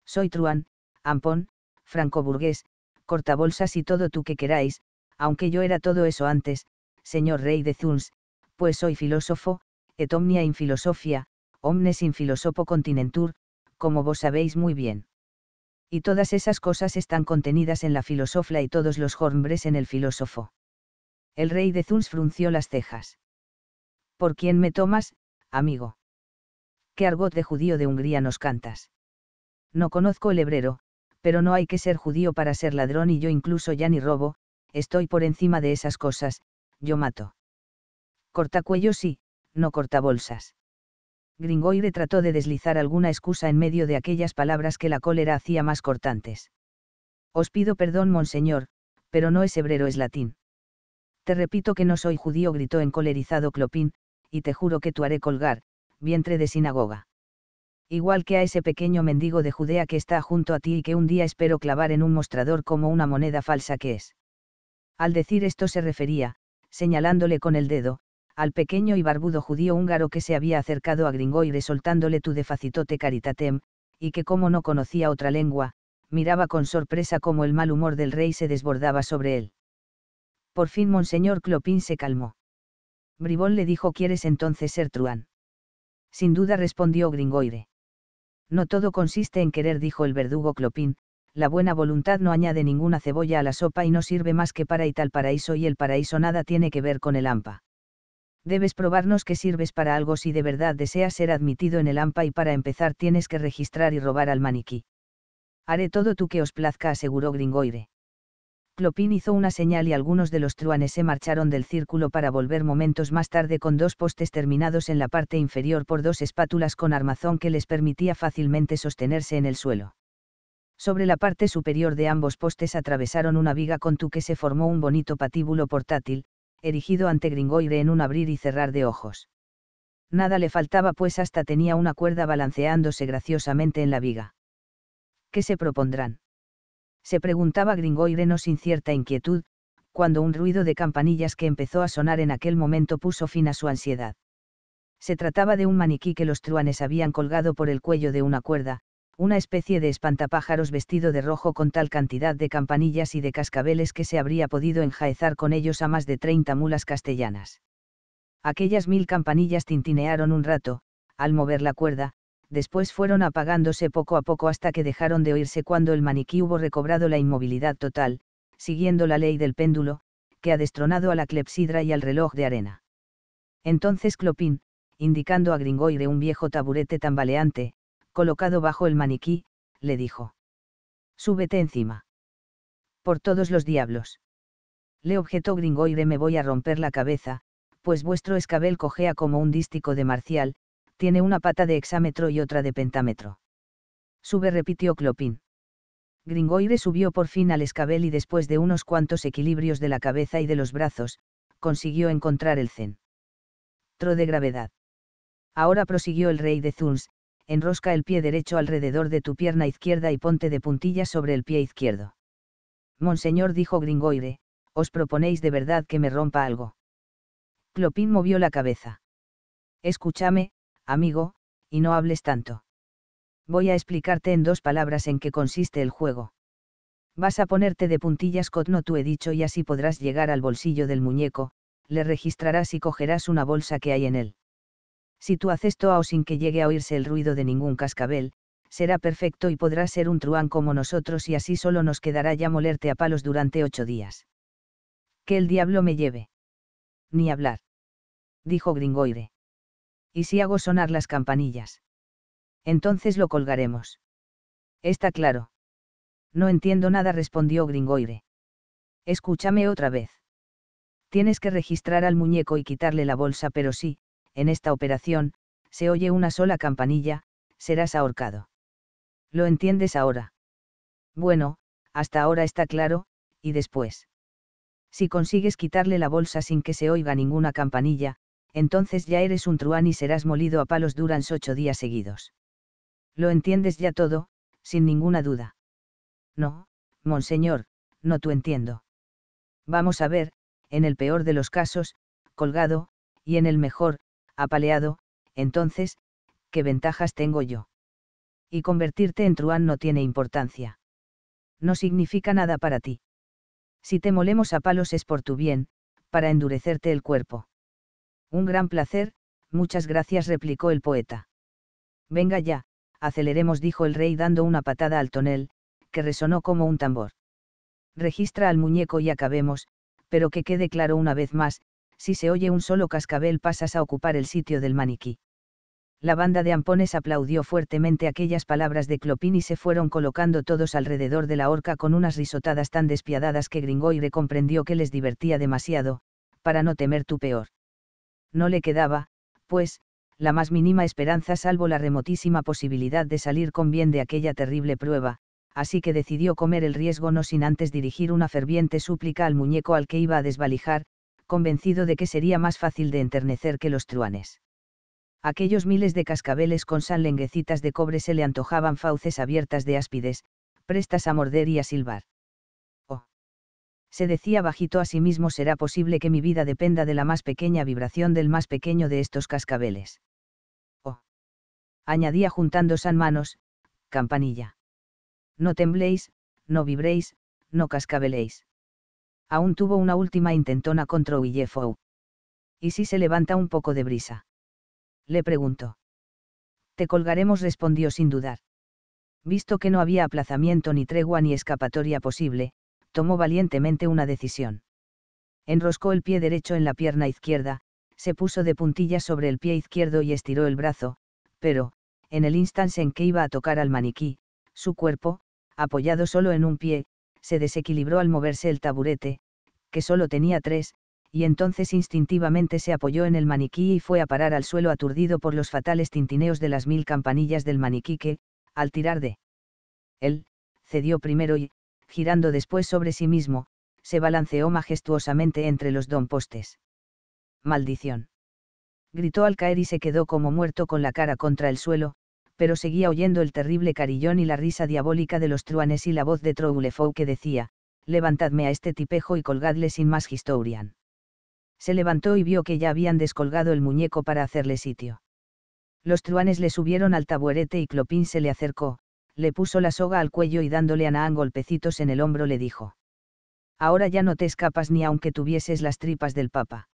Soy truán, ampón, francoburgués, cortabolsas y todo tú que queráis, aunque yo era todo eso antes, señor rey de Zuns, pues soy filósofo, et omnia in filosofia, omnes in filosopo continentur, como vos sabéis muy bien. Y todas esas cosas están contenidas en la filosofla y todos los hombres en el filósofo. El rey de Zuns frunció las cejas. ¿Por quién me tomas, amigo? ¿Qué argot de judío de Hungría nos cantas? No conozco el hebrero, pero no hay que ser judío para ser ladrón y yo incluso ya ni robo, estoy por encima de esas cosas, yo mato. cuello sí, no corta bolsas. Gringoire trató de deslizar alguna excusa en medio de aquellas palabras que la cólera hacía más cortantes. Os pido perdón, monseñor, pero no es hebrero, es latín. Te repito que no soy judío, gritó encolerizado Clopin, y te juro que tú haré colgar, vientre de sinagoga. Igual que a ese pequeño mendigo de Judea que está junto a ti y que un día espero clavar en un mostrador como una moneda falsa que es. Al decir esto se refería, señalándole con el dedo, al pequeño y barbudo judío húngaro que se había acercado a Gringoire soltándole tu defacitote caritatem, y que como no conocía otra lengua, miraba con sorpresa cómo el mal humor del rey se desbordaba sobre él. Por fin monseñor Clopin se calmó. Bribón le dijo ¿Quieres entonces ser truán? Sin duda respondió Gringoire. No todo consiste en querer dijo el verdugo Clopin, la buena voluntad no añade ninguna cebolla a la sopa y no sirve más que para y tal paraíso y el paraíso nada tiene que ver con el hampa debes probarnos que sirves para algo si de verdad deseas ser admitido en el AMPA y para empezar tienes que registrar y robar al maniquí. Haré todo tú que os plazca, aseguró Gringoire. Clopin hizo una señal y algunos de los truanes se marcharon del círculo para volver momentos más tarde con dos postes terminados en la parte inferior por dos espátulas con armazón que les permitía fácilmente sostenerse en el suelo. Sobre la parte superior de ambos postes atravesaron una viga con tu que se formó un bonito patíbulo portátil, erigido ante Gringoire en un abrir y cerrar de ojos. Nada le faltaba pues hasta tenía una cuerda balanceándose graciosamente en la viga. ¿Qué se propondrán? Se preguntaba Gringoire no sin cierta inquietud, cuando un ruido de campanillas que empezó a sonar en aquel momento puso fin a su ansiedad. Se trataba de un maniquí que los truanes habían colgado por el cuello de una cuerda, una especie de espantapájaros vestido de rojo con tal cantidad de campanillas y de cascabeles que se habría podido enjaezar con ellos a más de treinta mulas castellanas. Aquellas mil campanillas tintinearon un rato, al mover la cuerda, después fueron apagándose poco a poco hasta que dejaron de oírse cuando el maniquí hubo recobrado la inmovilidad total, siguiendo la ley del péndulo, que ha destronado a la clepsidra y al reloj de arena. Entonces Clopin, indicando a Gringoire un viejo taburete tambaleante, colocado bajo el maniquí, le dijo. Súbete encima. Por todos los diablos. Le objetó Gringoire me voy a romper la cabeza, pues vuestro escabel cojea como un dístico de marcial, tiene una pata de hexámetro y otra de pentámetro. Sube repitió Clopin. Gringoire subió por fin al escabel y después de unos cuantos equilibrios de la cabeza y de los brazos, consiguió encontrar el zen. Tro de gravedad. Ahora prosiguió el rey de Zuns, enrosca el pie derecho alrededor de tu pierna izquierda y ponte de puntillas sobre el pie izquierdo. Monseñor dijo Gringoire, os proponéis de verdad que me rompa algo. Clopin movió la cabeza. Escúchame, amigo, y no hables tanto. Voy a explicarte en dos palabras en qué consiste el juego. Vas a ponerte de puntillas no tú he dicho y así podrás llegar al bolsillo del muñeco, le registrarás y cogerás una bolsa que hay en él. Si tú haces toao sin que llegue a oírse el ruido de ningún cascabel, será perfecto y podrás ser un truán como nosotros y así solo nos quedará ya molerte a palos durante ocho días. Que el diablo me lleve. Ni hablar. Dijo Gringoire. ¿Y si hago sonar las campanillas? Entonces lo colgaremos. Está claro. No entiendo nada, respondió Gringoire. Escúchame otra vez. Tienes que registrar al muñeco y quitarle la bolsa, pero sí, en esta operación, se oye una sola campanilla, serás ahorcado. ¿Lo entiendes ahora? Bueno, hasta ahora está claro, y después. Si consigues quitarle la bolsa sin que se oiga ninguna campanilla, entonces ya eres un truán y serás molido a palos durante ocho días seguidos. Lo entiendes ya todo, sin ninguna duda. No, monseñor, no tú entiendo. Vamos a ver, en el peor de los casos, colgado, y en el mejor, apaleado, entonces, ¿qué ventajas tengo yo? Y convertirte en truán no tiene importancia. No significa nada para ti. Si te molemos a palos es por tu bien, para endurecerte el cuerpo. Un gran placer, muchas gracias, replicó el poeta. Venga ya, aceleremos, dijo el rey dando una patada al tonel, que resonó como un tambor. Registra al muñeco y acabemos, pero que quede claro una vez más, si se oye un solo cascabel pasas a ocupar el sitio del maniquí. La banda de ampones aplaudió fuertemente aquellas palabras de Clopin y se fueron colocando todos alrededor de la horca con unas risotadas tan despiadadas que Gringoire comprendió que les divertía demasiado, para no temer tu peor. No le quedaba, pues, la más mínima esperanza salvo la remotísima posibilidad de salir con bien de aquella terrible prueba, así que decidió comer el riesgo no sin antes dirigir una ferviente súplica al muñeco al que iba a desvalijar, convencido de que sería más fácil de enternecer que los truanes. Aquellos miles de cascabeles con san lenguecitas de cobre se le antojaban fauces abiertas de áspides, prestas a morder y a silbar. Oh. Se decía bajito a sí mismo será posible que mi vida dependa de la más pequeña vibración del más pequeño de estos cascabeles. Oh. Añadía juntando san manos, campanilla. No tembléis, no vibréis, no cascabeléis. Aún tuvo una última intentona contra Uillefou. ¿Y si se levanta un poco de brisa? Le preguntó. Te colgaremos, respondió sin dudar. Visto que no había aplazamiento ni tregua ni escapatoria posible, tomó valientemente una decisión. Enroscó el pie derecho en la pierna izquierda, se puso de puntillas sobre el pie izquierdo y estiró el brazo, pero, en el instante en que iba a tocar al maniquí, su cuerpo, apoyado solo en un pie, se desequilibró al moverse el taburete, que solo tenía tres, y entonces instintivamente se apoyó en el maniquí y fue a parar al suelo aturdido por los fatales tintineos de las mil campanillas del maniquí que, al tirar de él, cedió primero y, girando después sobre sí mismo, se balanceó majestuosamente entre los postes. Maldición. Gritó al caer y se quedó como muerto con la cara contra el suelo, pero seguía oyendo el terrible carillón y la risa diabólica de los truanes y la voz de Troulefou que decía, levantadme a este tipejo y colgadle sin más historian. Se levantó y vio que ya habían descolgado el muñeco para hacerle sitio. Los truanes le subieron al taburete y Clopín se le acercó, le puso la soga al cuello y dándole a Naán golpecitos en el hombro le dijo. Ahora ya no te escapas ni aunque tuvieses las tripas del papa.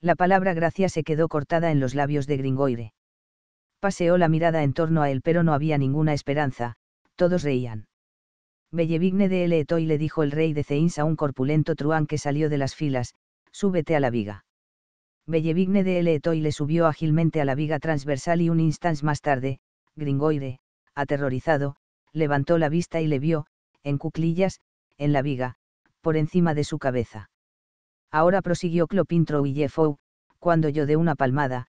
La palabra gracia se quedó cortada en los labios de Gringoire. Paseó la mirada en torno a él, pero no había ninguna esperanza, todos reían. Bellevigne de L. le dijo el rey de Ceins a un corpulento truán que salió de las filas, súbete a la viga. Bellevigne de L. le subió ágilmente a la viga transversal y un instante más tarde, Gringoire, aterrorizado, levantó la vista y le vio, en cuclillas, en la viga, por encima de su cabeza. Ahora prosiguió Clopintro y cuando yo de una palmada,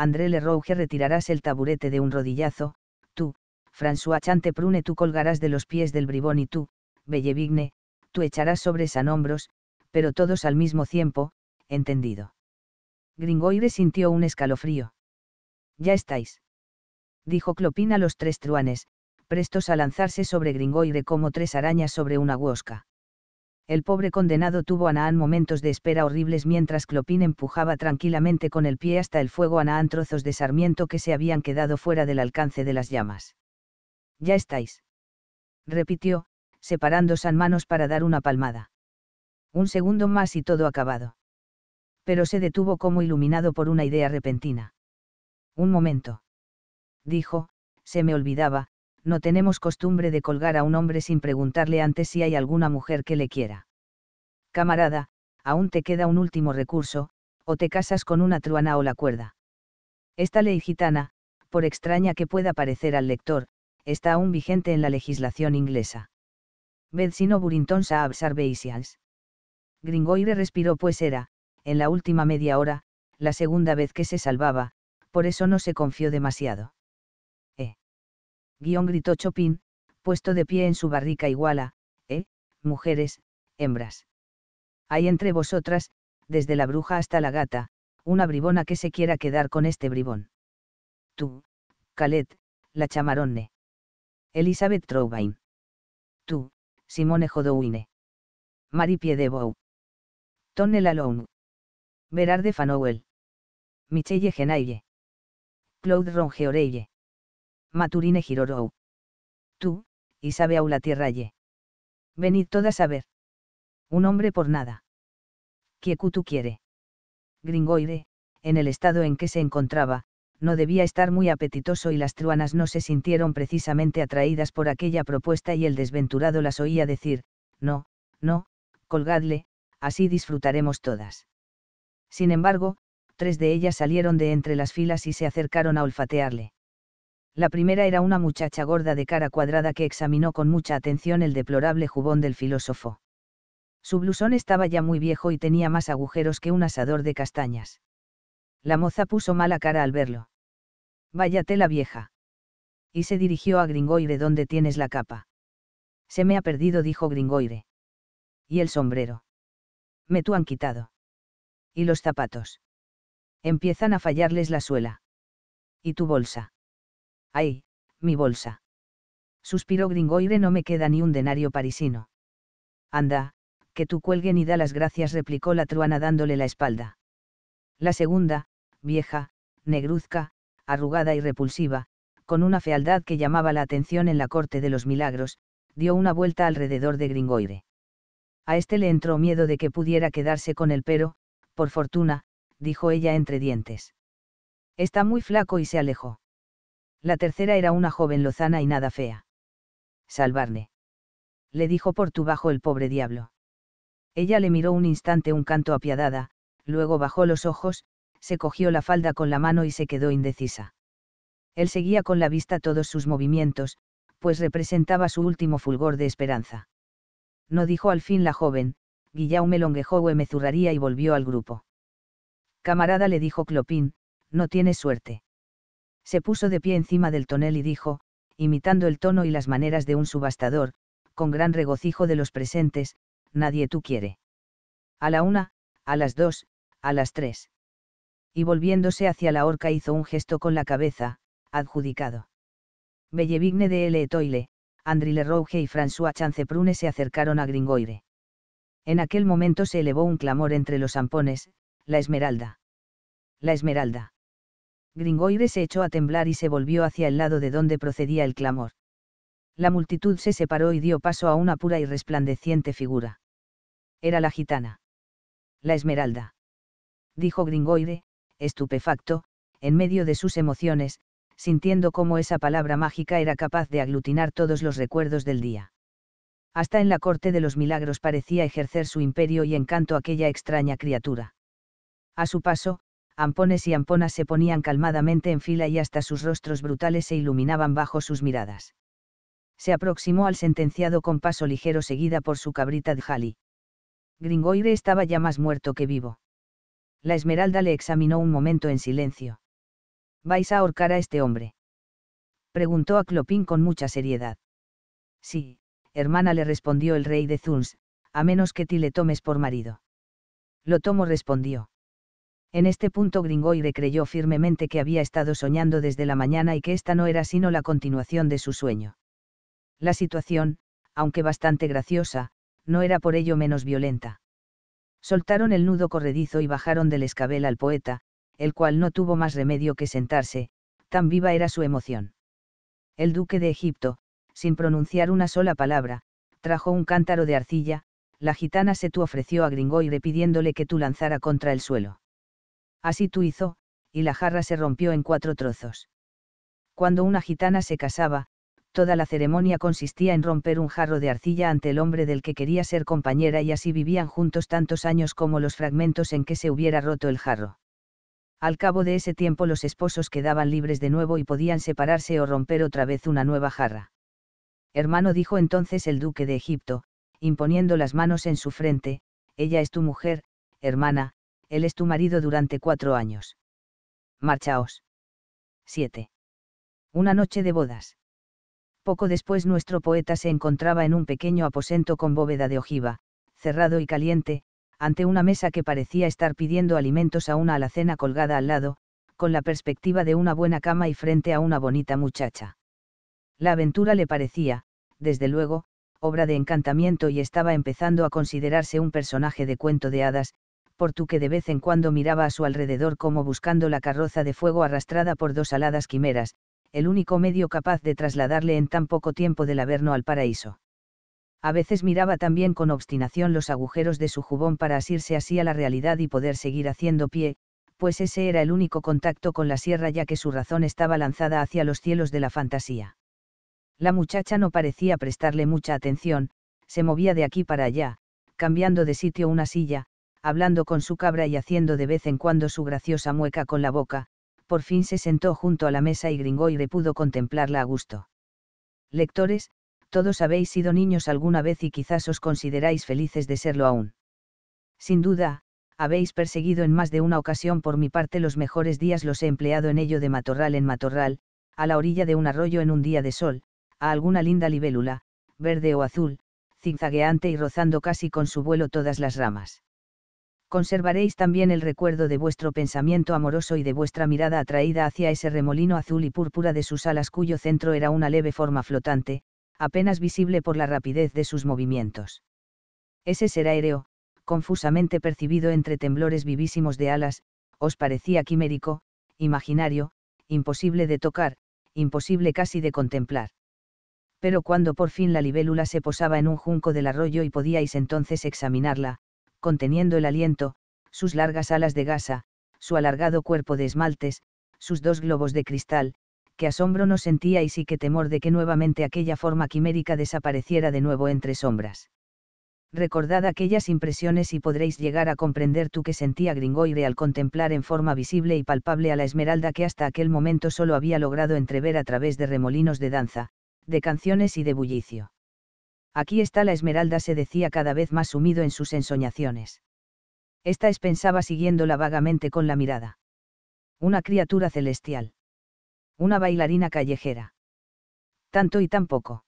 André Le Rouge retirarás el taburete de un rodillazo, tú, François Chanteprune tú colgarás de los pies del bribón y tú, Bellevigne, tú echarás sobre San hombros, pero todos al mismo tiempo, entendido. Gringoire sintió un escalofrío. Ya estáis. Dijo Clopin a los tres truanes, prestos a lanzarse sobre Gringoire como tres arañas sobre una huosca el pobre condenado tuvo a momentos de espera horribles mientras Clopin empujaba tranquilamente con el pie hasta el fuego a trozos de sarmiento que se habían quedado fuera del alcance de las llamas. Ya estáis. Repitió, separando San manos para dar una palmada. Un segundo más y todo acabado. Pero se detuvo como iluminado por una idea repentina. Un momento. Dijo, se me olvidaba, no tenemos costumbre de colgar a un hombre sin preguntarle antes si hay alguna mujer que le quiera. Camarada, aún te queda un último recurso, o te casas con una truana o la cuerda. Esta ley gitana, por extraña que pueda parecer al lector, está aún vigente en la legislación inglesa. Ved si no Burinton Saab Gringoire respiró pues era, en la última media hora, la segunda vez que se salvaba, por eso no se confió demasiado guión gritó Chopin, puesto de pie en su barrica iguala, eh, mujeres, hembras. Hay entre vosotras, desde la bruja hasta la gata, una bribona que se quiera quedar con este bribón. Tú, Calet, la chamaronne. Elizabeth Troubain. Tú, Simone Jodouine. Marie Piedebou. Tonel Alone. Berard de Fanouel. Michelle Genaille. Claude Rongeoreille. Maturine Girorou. Tú, Isabe tierra tierraye. Venid todas a ver. Un hombre por nada. tú quiere. Gringoire, en el estado en que se encontraba, no debía estar muy apetitoso y las truanas no se sintieron precisamente atraídas por aquella propuesta y el desventurado las oía decir, no, no, colgadle, así disfrutaremos todas. Sin embargo, tres de ellas salieron de entre las filas y se acercaron a olfatearle. La primera era una muchacha gorda de cara cuadrada que examinó con mucha atención el deplorable jubón del filósofo. Su blusón estaba ya muy viejo y tenía más agujeros que un asador de castañas. La moza puso mala cara al verlo. Váyate la vieja. Y se dirigió a Gringoire donde tienes la capa. Se me ha perdido, dijo Gringoire. Y el sombrero. Me tú han quitado. Y los zapatos. Empiezan a fallarles la suela. Y tu bolsa. Ay, mi bolsa. Suspiró Gringoire, no me queda ni un denario parisino. Anda, que tú cuelguen y da las gracias, replicó la truana dándole la espalda. La segunda, vieja, negruzca, arrugada y repulsiva, con una fealdad que llamaba la atención en la corte de los milagros, dio una vuelta alrededor de Gringoire. A este le entró miedo de que pudiera quedarse con él, pero, por fortuna, dijo ella entre dientes. Está muy flaco y se alejó. La tercera era una joven lozana y nada fea. Salvarme. Le dijo por tu bajo el pobre diablo. Ella le miró un instante un canto apiadada, luego bajó los ojos, se cogió la falda con la mano y se quedó indecisa. Él seguía con la vista todos sus movimientos, pues representaba su último fulgor de esperanza. No dijo al fin la joven, Guillaume Longuejoue me zurraría y volvió al grupo. Camarada le dijo Clopín, no tienes suerte se puso de pie encima del tonel y dijo, imitando el tono y las maneras de un subastador, con gran regocijo de los presentes, nadie tú quiere. A la una, a las dos, a las tres. Y volviéndose hacia la horca hizo un gesto con la cabeza, adjudicado. Bellevigne de L. Etoile, le Rouge y François Chanceprune se acercaron a Gringoire. En aquel momento se elevó un clamor entre los ampones, la esmeralda. La esmeralda. Gringoire se echó a temblar y se volvió hacia el lado de donde procedía el clamor. La multitud se separó y dio paso a una pura y resplandeciente figura. Era la gitana. La esmeralda. Dijo Gringoire, estupefacto, en medio de sus emociones, sintiendo cómo esa palabra mágica era capaz de aglutinar todos los recuerdos del día. Hasta en la corte de los milagros parecía ejercer su imperio y encanto aquella extraña criatura. A su paso, ampones y amponas se ponían calmadamente en fila y hasta sus rostros brutales se iluminaban bajo sus miradas. Se aproximó al sentenciado con paso ligero seguida por su cabrita Jali. Gringoire estaba ya más muerto que vivo. La Esmeralda le examinó un momento en silencio. ¿Vais a ahorcar a este hombre? preguntó a Clopin con mucha seriedad. Sí, hermana le respondió el rey de Zuns, a menos que ti le tomes por marido. Lo tomo respondió. En este punto Gringoire creyó firmemente que había estado soñando desde la mañana y que esta no era sino la continuación de su sueño. La situación, aunque bastante graciosa, no era por ello menos violenta. Soltaron el nudo corredizo y bajaron del escabel al poeta, el cual no tuvo más remedio que sentarse, tan viva era su emoción. El duque de Egipto, sin pronunciar una sola palabra, trajo un cántaro de arcilla, la gitana se tú ofreció a Gringoire pidiéndole que tú lanzara contra el suelo. Así tú hizo, y la jarra se rompió en cuatro trozos. Cuando una gitana se casaba, toda la ceremonia consistía en romper un jarro de arcilla ante el hombre del que quería ser compañera y así vivían juntos tantos años como los fragmentos en que se hubiera roto el jarro. Al cabo de ese tiempo los esposos quedaban libres de nuevo y podían separarse o romper otra vez una nueva jarra. Hermano dijo entonces el duque de Egipto, imponiendo las manos en su frente, ella es tu mujer, hermana, él es tu marido durante cuatro años. Marchaos. 7. Una noche de bodas. Poco después nuestro poeta se encontraba en un pequeño aposento con bóveda de ojiva, cerrado y caliente, ante una mesa que parecía estar pidiendo alimentos a una alacena colgada al lado, con la perspectiva de una buena cama y frente a una bonita muchacha. La aventura le parecía, desde luego, obra de encantamiento y estaba empezando a considerarse un personaje de cuento de hadas, por que de vez en cuando miraba a su alrededor como buscando la carroza de fuego arrastrada por dos aladas quimeras, el único medio capaz de trasladarle en tan poco tiempo del Averno al paraíso. A veces miraba también con obstinación los agujeros de su jubón para asirse así a la realidad y poder seguir haciendo pie, pues ese era el único contacto con la sierra ya que su razón estaba lanzada hacia los cielos de la fantasía. La muchacha no parecía prestarle mucha atención, se movía de aquí para allá, cambiando de sitio una silla, hablando con su cabra y haciendo de vez en cuando su graciosa mueca con la boca, por fin se sentó junto a la mesa y gringó y pudo contemplarla a gusto. Lectores, todos habéis sido niños alguna vez y quizás os consideráis felices de serlo aún. Sin duda, habéis perseguido en más de una ocasión por mi parte los mejores días los he empleado en ello de matorral en matorral, a la orilla de un arroyo en un día de sol, a alguna linda libélula, verde o azul, zigzagueante y rozando casi con su vuelo todas las ramas conservaréis también el recuerdo de vuestro pensamiento amoroso y de vuestra mirada atraída hacia ese remolino azul y púrpura de sus alas cuyo centro era una leve forma flotante, apenas visible por la rapidez de sus movimientos. Ese ser aéreo, confusamente percibido entre temblores vivísimos de alas, os parecía quimérico, imaginario, imposible de tocar, imposible casi de contemplar. Pero cuando por fin la libélula se posaba en un junco del arroyo y podíais entonces examinarla, conteniendo el aliento, sus largas alas de gasa, su alargado cuerpo de esmaltes, sus dos globos de cristal, que asombro no sentía y sí que temor de que nuevamente aquella forma quimérica desapareciera de nuevo entre sombras. Recordad aquellas impresiones y podréis llegar a comprender tú que sentía Gringoire al contemplar en forma visible y palpable a la esmeralda que hasta aquel momento solo había logrado entrever a través de remolinos de danza, de canciones y de bullicio. Aquí está la esmeralda, se decía cada vez más sumido en sus ensoñaciones. Esta es pensaba siguiéndola vagamente con la mirada. Una criatura celestial. Una bailarina callejera. Tanto y tan poco.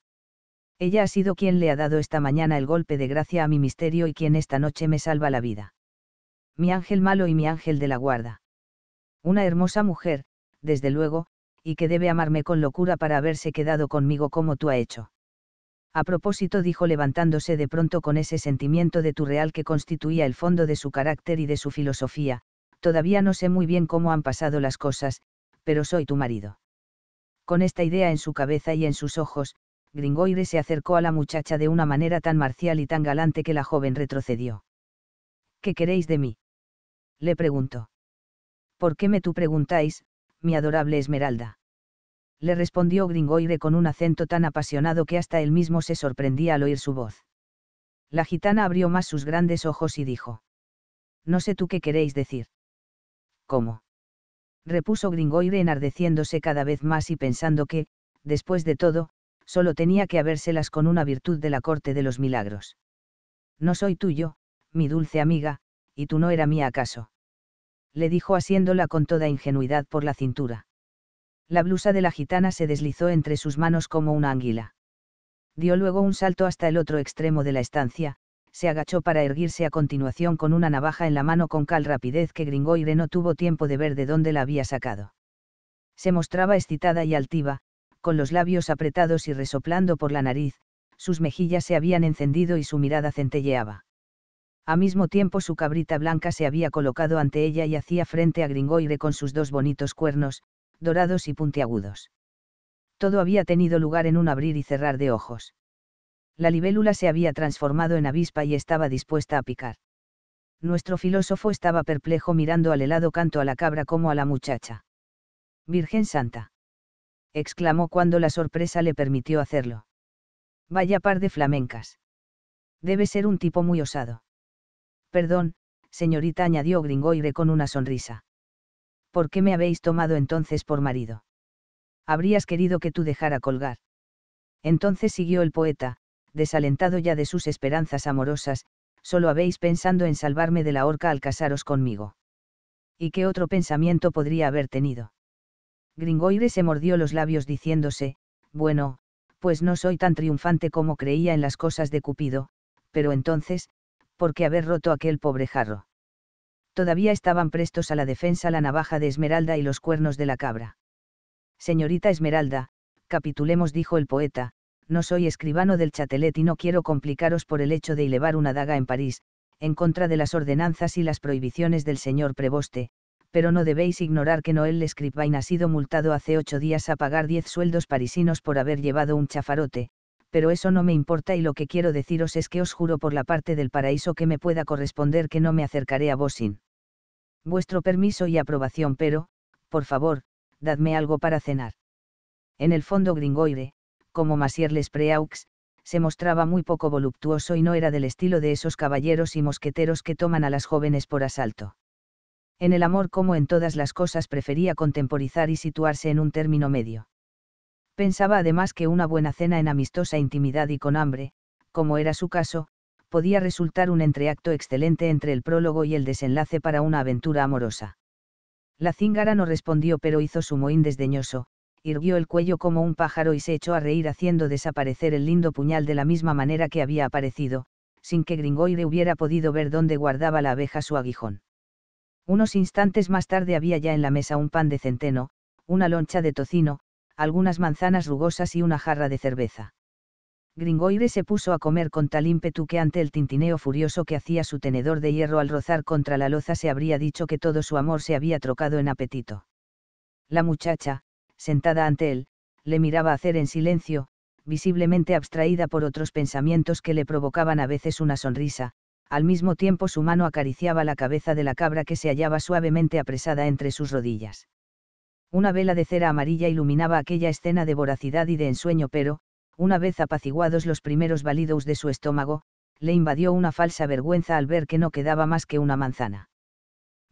Ella ha sido quien le ha dado esta mañana el golpe de gracia a mi misterio y quien esta noche me salva la vida. Mi ángel malo y mi ángel de la guarda. Una hermosa mujer, desde luego, y que debe amarme con locura para haberse quedado conmigo como tú ha hecho. A propósito dijo levantándose de pronto con ese sentimiento de tu real que constituía el fondo de su carácter y de su filosofía, todavía no sé muy bien cómo han pasado las cosas, pero soy tu marido. Con esta idea en su cabeza y en sus ojos, Gringoire se acercó a la muchacha de una manera tan marcial y tan galante que la joven retrocedió. ¿Qué queréis de mí? Le preguntó. ¿Por qué me tú preguntáis, mi adorable Esmeralda? le respondió Gringoire con un acento tan apasionado que hasta él mismo se sorprendía al oír su voz. La gitana abrió más sus grandes ojos y dijo. No sé tú qué queréis decir. ¿Cómo? repuso Gringoire enardeciéndose cada vez más y pensando que, después de todo, solo tenía que habérselas con una virtud de la corte de los milagros. No soy tuyo, mi dulce amiga, y tú no era mía acaso. Le dijo asiéndola con toda ingenuidad por la cintura la blusa de la gitana se deslizó entre sus manos como una anguila. Dio luego un salto hasta el otro extremo de la estancia, se agachó para erguirse a continuación con una navaja en la mano con cal rapidez que Gringoire no tuvo tiempo de ver de dónde la había sacado. Se mostraba excitada y altiva, con los labios apretados y resoplando por la nariz, sus mejillas se habían encendido y su mirada centelleaba. A mismo tiempo su cabrita blanca se había colocado ante ella y hacía frente a Gringoire con sus dos bonitos cuernos, dorados y puntiagudos. Todo había tenido lugar en un abrir y cerrar de ojos. La libélula se había transformado en avispa y estaba dispuesta a picar. Nuestro filósofo estaba perplejo mirando al helado canto a la cabra como a la muchacha. Virgen Santa. exclamó cuando la sorpresa le permitió hacerlo. Vaya par de flamencas. Debe ser un tipo muy osado. Perdón, señorita añadió Gringoire con una sonrisa. ¿por qué me habéis tomado entonces por marido? Habrías querido que tú dejara colgar. Entonces siguió el poeta, desalentado ya de sus esperanzas amorosas, solo habéis pensando en salvarme de la horca al casaros conmigo. ¿Y qué otro pensamiento podría haber tenido? Gringoire se mordió los labios diciéndose, bueno, pues no soy tan triunfante como creía en las cosas de Cupido, pero entonces, ¿por qué haber roto aquel pobre jarro? todavía estaban prestos a la defensa la navaja de Esmeralda y los cuernos de la cabra. Señorita Esmeralda, capitulemos, dijo el poeta, no soy escribano del Chatelet y no quiero complicaros por el hecho de elevar una daga en París, en contra de las ordenanzas y las prohibiciones del señor Preboste, pero no debéis ignorar que Noel Escribain ha sido multado hace ocho días a pagar diez sueldos parisinos por haber llevado un chafarote, pero eso no me importa y lo que quiero deciros es que os juro por la parte del paraíso que me pueda corresponder que no me acercaré a vos sin vuestro permiso y aprobación, pero, por favor, dadme algo para cenar. En el fondo Gringoire, como Masier Les Preaux, se mostraba muy poco voluptuoso y no era del estilo de esos caballeros y mosqueteros que toman a las jóvenes por asalto. En el amor como en todas las cosas prefería contemporizar y situarse en un término medio. Pensaba además que una buena cena en amistosa intimidad y con hambre, como era su caso, podía resultar un entreacto excelente entre el prólogo y el desenlace para una aventura amorosa. La cíngara no respondió pero hizo su mohín desdeñoso, irguió el cuello como un pájaro y se echó a reír haciendo desaparecer el lindo puñal de la misma manera que había aparecido, sin que Gringoire hubiera podido ver dónde guardaba la abeja su aguijón. Unos instantes más tarde había ya en la mesa un pan de centeno, una loncha de tocino, algunas manzanas rugosas y una jarra de cerveza. Gringoire se puso a comer con tal ímpetu que ante el tintineo furioso que hacía su tenedor de hierro al rozar contra la loza se habría dicho que todo su amor se había trocado en apetito. La muchacha, sentada ante él, le miraba hacer en silencio, visiblemente abstraída por otros pensamientos que le provocaban a veces una sonrisa, al mismo tiempo su mano acariciaba la cabeza de la cabra que se hallaba suavemente apresada entre sus rodillas. Una vela de cera amarilla iluminaba aquella escena de voracidad y de ensueño, pero, una vez apaciguados los primeros balidos de su estómago, le invadió una falsa vergüenza al ver que no quedaba más que una manzana.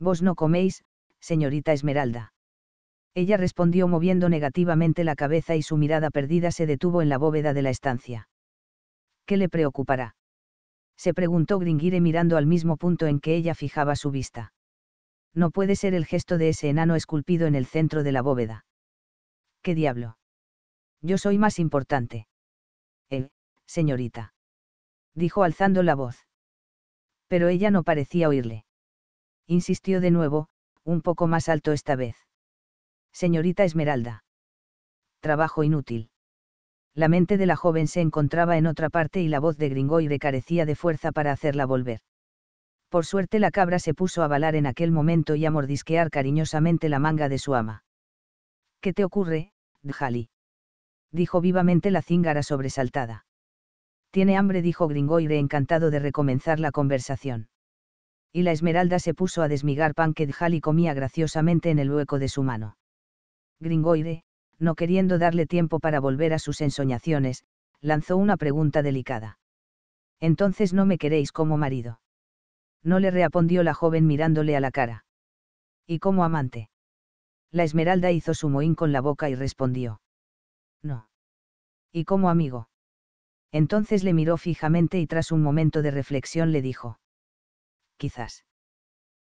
Vos no coméis, señorita Esmeralda. Ella respondió moviendo negativamente la cabeza y su mirada perdida se detuvo en la bóveda de la estancia. ¿Qué le preocupará? Se preguntó Gringire mirando al mismo punto en que ella fijaba su vista no puede ser el gesto de ese enano esculpido en el centro de la bóveda. ¿Qué diablo? Yo soy más importante. Eh, señorita. Dijo alzando la voz. Pero ella no parecía oírle. Insistió de nuevo, un poco más alto esta vez. Señorita Esmeralda. Trabajo inútil. La mente de la joven se encontraba en otra parte y la voz de Gringoire carecía de fuerza para hacerla volver. Por suerte la cabra se puso a balar en aquel momento y a mordisquear cariñosamente la manga de su ama. ¿Qué te ocurre, Djali? dijo vivamente la cíngara sobresaltada. Tiene hambre, dijo Gringoire encantado de recomenzar la conversación. Y la esmeralda se puso a desmigar pan que Djali comía graciosamente en el hueco de su mano. Gringoire, no queriendo darle tiempo para volver a sus ensoñaciones, lanzó una pregunta delicada. Entonces no me queréis como marido no le reapondió la joven mirándole a la cara. ¿Y como amante? La Esmeralda hizo su mohín con la boca y respondió. No. ¿Y como amigo? Entonces le miró fijamente y tras un momento de reflexión le dijo. Quizás.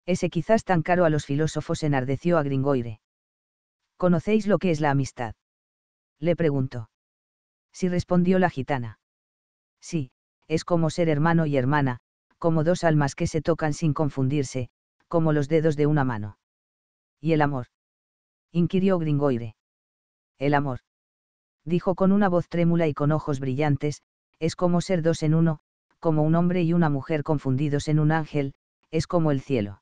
Ese quizás tan caro a los filósofos enardeció a Gringoire. ¿Conocéis lo que es la amistad? Le preguntó. Sí respondió la gitana. Sí, es como ser hermano y hermana, como dos almas que se tocan sin confundirse, como los dedos de una mano. ¿Y el amor? inquirió Gringoire. El amor. Dijo con una voz trémula y con ojos brillantes, es como ser dos en uno, como un hombre y una mujer confundidos en un ángel, es como el cielo.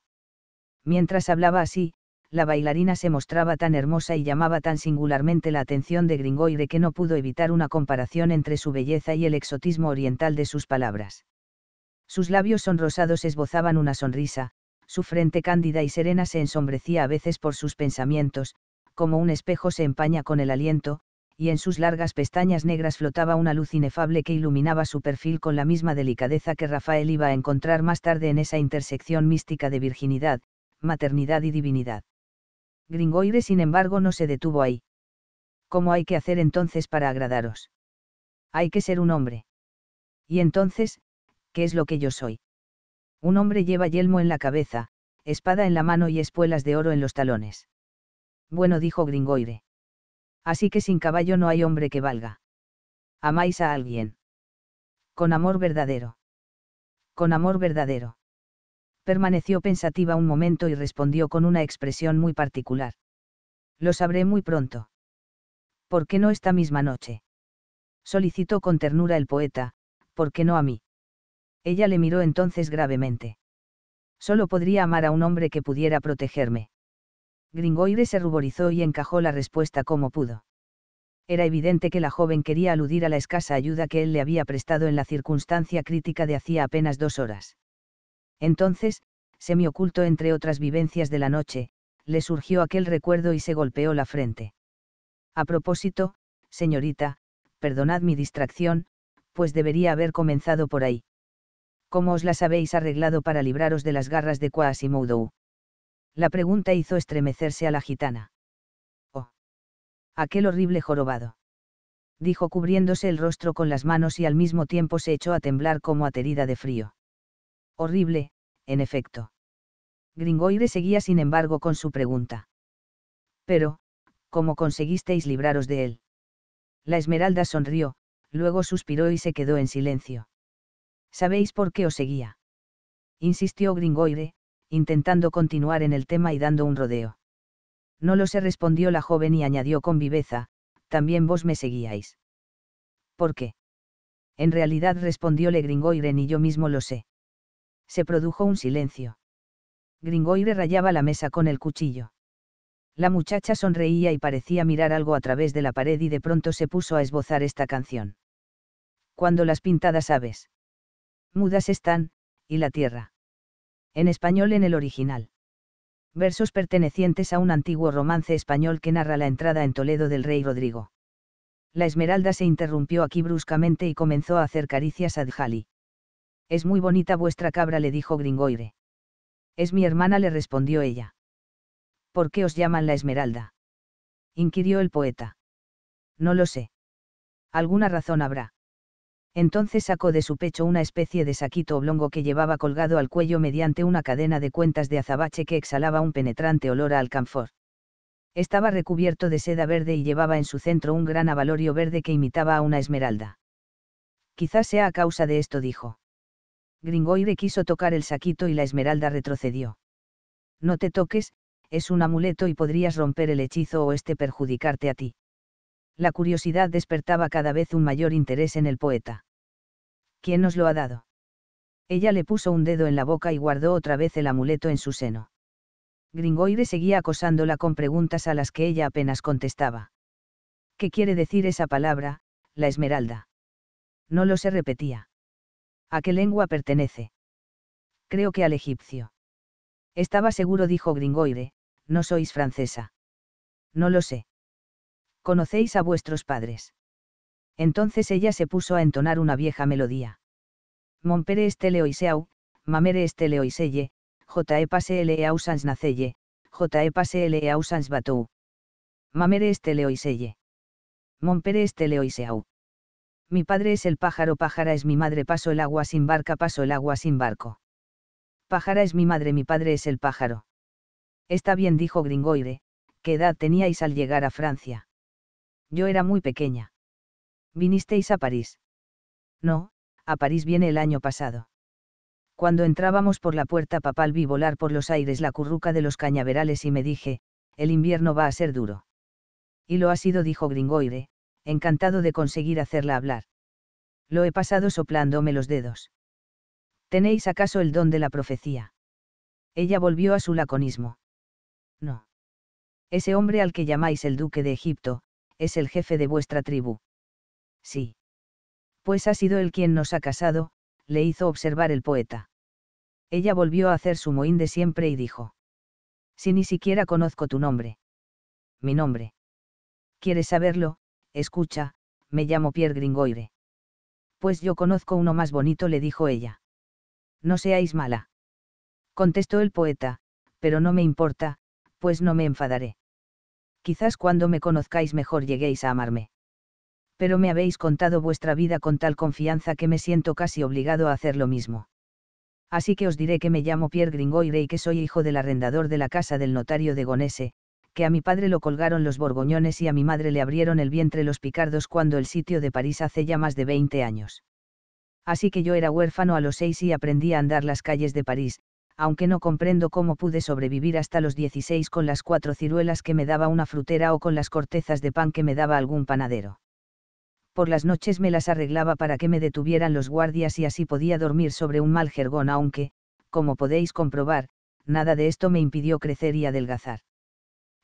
Mientras hablaba así, la bailarina se mostraba tan hermosa y llamaba tan singularmente la atención de Gringoire que no pudo evitar una comparación entre su belleza y el exotismo oriental de sus palabras. Sus labios sonrosados esbozaban una sonrisa, su frente cándida y serena se ensombrecía a veces por sus pensamientos, como un espejo se empaña con el aliento, y en sus largas pestañas negras flotaba una luz inefable que iluminaba su perfil con la misma delicadeza que Rafael iba a encontrar más tarde en esa intersección mística de virginidad, maternidad y divinidad. Gringoire, sin embargo, no se detuvo ahí. ¿Cómo hay que hacer entonces para agradaros? Hay que ser un hombre. Y entonces, ¿qué es lo que yo soy. Un hombre lleva yelmo en la cabeza, espada en la mano y espuelas de oro en los talones. Bueno, dijo Gringoire. Así que sin caballo no hay hombre que valga. Amáis a alguien. Con amor verdadero. Con amor verdadero. Permaneció pensativa un momento y respondió con una expresión muy particular. Lo sabré muy pronto. ¿Por qué no esta misma noche? Solicitó con ternura el poeta, ¿por qué no a mí? Ella le miró entonces gravemente. Solo podría amar a un hombre que pudiera protegerme. Gringoire se ruborizó y encajó la respuesta como pudo. Era evidente que la joven quería aludir a la escasa ayuda que él le había prestado en la circunstancia crítica de hacía apenas dos horas. Entonces, semioculto entre otras vivencias de la noche, le surgió aquel recuerdo y se golpeó la frente. A propósito, señorita, perdonad mi distracción, pues debería haber comenzado por ahí. ¿cómo os las habéis arreglado para libraros de las garras de Quasimodo? La pregunta hizo estremecerse a la gitana. Oh. Aquel horrible jorobado. Dijo cubriéndose el rostro con las manos y al mismo tiempo se echó a temblar como aterida de frío. Horrible, en efecto. Gringoire seguía sin embargo con su pregunta. Pero, ¿cómo conseguisteis libraros de él? La Esmeralda sonrió, luego suspiró y se quedó en silencio. ¿Sabéis por qué os seguía? Insistió Gringoire, intentando continuar en el tema y dando un rodeo. No lo sé, respondió la joven y añadió con viveza, también vos me seguíais. ¿Por qué? En realidad respondióle Gringoire ni yo mismo lo sé. Se produjo un silencio. Gringoire rayaba la mesa con el cuchillo. La muchacha sonreía y parecía mirar algo a través de la pared y de pronto se puso a esbozar esta canción. Cuando las pintadas aves mudas están, y la tierra. En español en el original. Versos pertenecientes a un antiguo romance español que narra la entrada en Toledo del rey Rodrigo. La Esmeralda se interrumpió aquí bruscamente y comenzó a hacer caricias a Djali. Es muy bonita vuestra cabra, le dijo Gringoire. Es mi hermana, le respondió ella. ¿Por qué os llaman la Esmeralda? inquirió el poeta. No lo sé. Alguna razón habrá entonces sacó de su pecho una especie de saquito oblongo que llevaba colgado al cuello mediante una cadena de cuentas de azabache que exhalaba un penetrante olor a alcanfor. Estaba recubierto de seda verde y llevaba en su centro un gran avalorio verde que imitaba a una esmeralda. Quizás sea a causa de esto, dijo. Gringoire quiso tocar el saquito y la esmeralda retrocedió. No te toques, es un amuleto y podrías romper el hechizo o este perjudicarte a ti la curiosidad despertaba cada vez un mayor interés en el poeta. ¿Quién nos lo ha dado? Ella le puso un dedo en la boca y guardó otra vez el amuleto en su seno. Gringoire seguía acosándola con preguntas a las que ella apenas contestaba. ¿Qué quiere decir esa palabra, la esmeralda? No lo se repetía. ¿A qué lengua pertenece? Creo que al egipcio. Estaba seguro, dijo Gringoire, no sois francesa. No lo sé conocéis a vuestros padres. Entonces ella se puso a entonar una vieja melodía. Monpere este leoiseau, mamere este Oiseye, je pase le ausans nacelle, je pase le e batou. Mamere este Mon Monpere estele oiseau. Mi padre es el pájaro, pájara es mi madre, paso el agua sin barca, paso el agua sin barco. Pájara es mi madre, mi padre es el pájaro. Está bien, dijo Gringoire, ¿qué edad teníais al llegar a Francia? Yo era muy pequeña. ¿Vinisteis a París? No, a París viene el año pasado. Cuando entrábamos por la puerta papal vi volar por los aires la curruca de los cañaverales y me dije, el invierno va a ser duro. Y lo ha sido, dijo Gringoire, encantado de conseguir hacerla hablar. Lo he pasado soplándome los dedos. ¿Tenéis acaso el don de la profecía? Ella volvió a su laconismo. No. Ese hombre al que llamáis el duque de Egipto, es el jefe de vuestra tribu. Sí. Pues ha sido él quien nos ha casado, le hizo observar el poeta. Ella volvió a hacer su mohín de siempre y dijo. Si ni siquiera conozco tu nombre. Mi nombre. ¿Quieres saberlo? Escucha, me llamo Pierre Gringoire. Pues yo conozco uno más bonito, le dijo ella. No seáis mala. Contestó el poeta, pero no me importa, pues no me enfadaré quizás cuando me conozcáis mejor lleguéis a amarme. Pero me habéis contado vuestra vida con tal confianza que me siento casi obligado a hacer lo mismo. Así que os diré que me llamo Pierre Gringoire y que soy hijo del arrendador de la casa del notario de Gonese, que a mi padre lo colgaron los borgoñones y a mi madre le abrieron el vientre los picardos cuando el sitio de París hace ya más de 20 años. Así que yo era huérfano a los seis y aprendí a andar las calles de París, aunque no comprendo cómo pude sobrevivir hasta los 16 con las cuatro ciruelas que me daba una frutera o con las cortezas de pan que me daba algún panadero. Por las noches me las arreglaba para que me detuvieran los guardias y así podía dormir sobre un mal jergón aunque, como podéis comprobar, nada de esto me impidió crecer y adelgazar.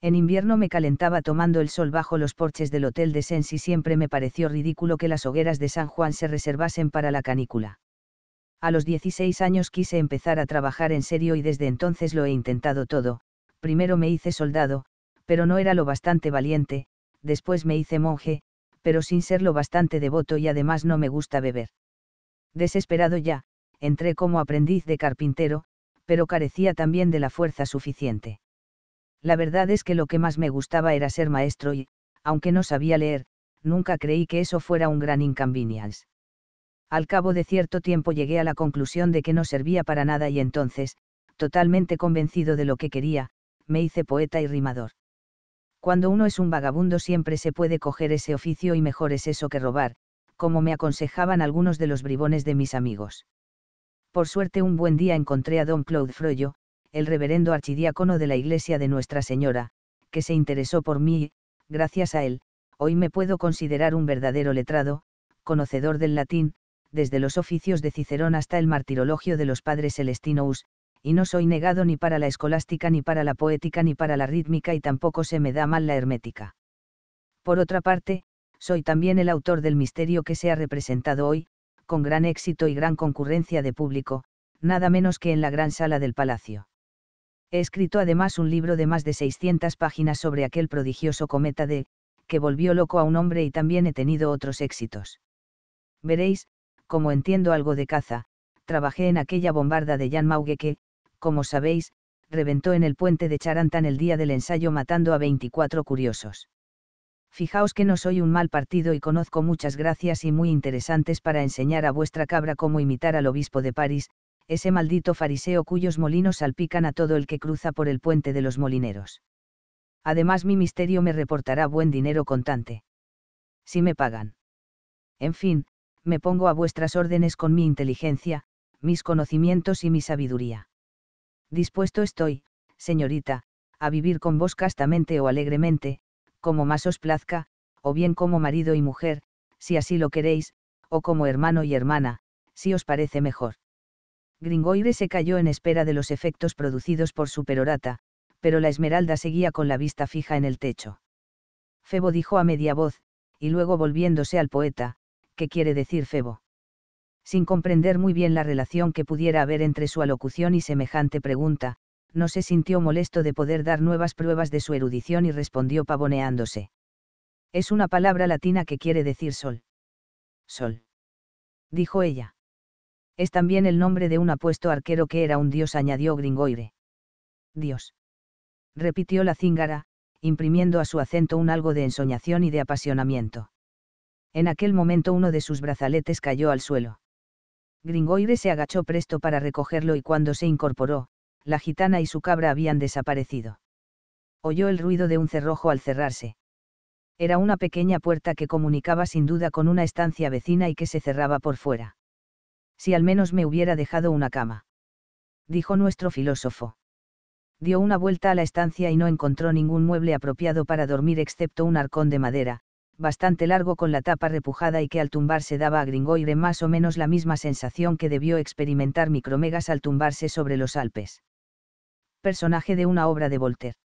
En invierno me calentaba tomando el sol bajo los porches del Hotel de Sens y siempre me pareció ridículo que las hogueras de San Juan se reservasen para la canícula. A los 16 años quise empezar a trabajar en serio y desde entonces lo he intentado todo, primero me hice soldado, pero no era lo bastante valiente, después me hice monje, pero sin ser lo bastante devoto y además no me gusta beber. Desesperado ya, entré como aprendiz de carpintero, pero carecía también de la fuerza suficiente. La verdad es que lo que más me gustaba era ser maestro y, aunque no sabía leer, nunca creí que eso fuera un gran inconvenience. Al cabo de cierto tiempo llegué a la conclusión de que no servía para nada y entonces, totalmente convencido de lo que quería, me hice poeta y rimador. Cuando uno es un vagabundo siempre se puede coger ese oficio y mejor es eso que robar, como me aconsejaban algunos de los bribones de mis amigos. Por suerte un buen día encontré a don Claude Froyo, el reverendo archidiácono de la iglesia de Nuestra Señora, que se interesó por mí y, gracias a él, hoy me puedo considerar un verdadero letrado, conocedor del latín, desde los oficios de Cicerón hasta el martirologio de los padres celestinous, y no soy negado ni para la escolástica ni para la poética ni para la rítmica y tampoco se me da mal la hermética. Por otra parte, soy también el autor del misterio que se ha representado hoy, con gran éxito y gran concurrencia de público, nada menos que en la gran sala del palacio. He escrito además un libro de más de 600 páginas sobre aquel prodigioso cometa de, que volvió loco a un hombre y también he tenido otros éxitos. Veréis, como entiendo algo de caza, trabajé en aquella bombarda de Jan Mauge que, como sabéis, reventó en el puente de Charantán el día del ensayo matando a 24 curiosos. Fijaos que no soy un mal partido y conozco muchas gracias y muy interesantes para enseñar a vuestra cabra cómo imitar al obispo de París, ese maldito fariseo cuyos molinos salpican a todo el que cruza por el puente de los molineros. Además mi misterio me reportará buen dinero contante. Si me pagan. En fin, me pongo a vuestras órdenes con mi inteligencia, mis conocimientos y mi sabiduría. Dispuesto estoy, señorita, a vivir con vos castamente o alegremente, como más os plazca, o bien como marido y mujer, si así lo queréis, o como hermano y hermana, si os parece mejor. Gringoire se cayó en espera de los efectos producidos por su perorata, pero la Esmeralda seguía con la vista fija en el techo. Febo dijo a media voz, y luego volviéndose al poeta, qué quiere decir Febo. Sin comprender muy bien la relación que pudiera haber entre su alocución y semejante pregunta, no se sintió molesto de poder dar nuevas pruebas de su erudición y respondió pavoneándose. Es una palabra latina que quiere decir sol. Sol. Dijo ella. Es también el nombre de un apuesto arquero que era un dios, añadió Gringoire. Dios. Repitió la cíngara, imprimiendo a su acento un algo de ensoñación y de apasionamiento. En aquel momento uno de sus brazaletes cayó al suelo. Gringoire se agachó presto para recogerlo y cuando se incorporó, la gitana y su cabra habían desaparecido. Oyó el ruido de un cerrojo al cerrarse. Era una pequeña puerta que comunicaba sin duda con una estancia vecina y que se cerraba por fuera. Si al menos me hubiera dejado una cama. Dijo nuestro filósofo. Dio una vuelta a la estancia y no encontró ningún mueble apropiado para dormir excepto un arcón de madera, bastante largo con la tapa repujada y que al tumbarse daba a Gringoire más o menos la misma sensación que debió experimentar Micromegas al tumbarse sobre los Alpes. Personaje de una obra de Voltaire.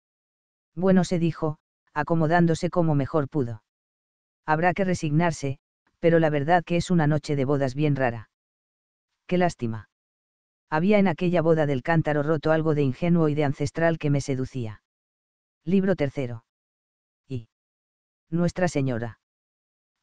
Bueno se dijo, acomodándose como mejor pudo. Habrá que resignarse, pero la verdad que es una noche de bodas bien rara. Qué lástima. Había en aquella boda del cántaro roto algo de ingenuo y de ancestral que me seducía. Libro tercero. Nuestra Señora.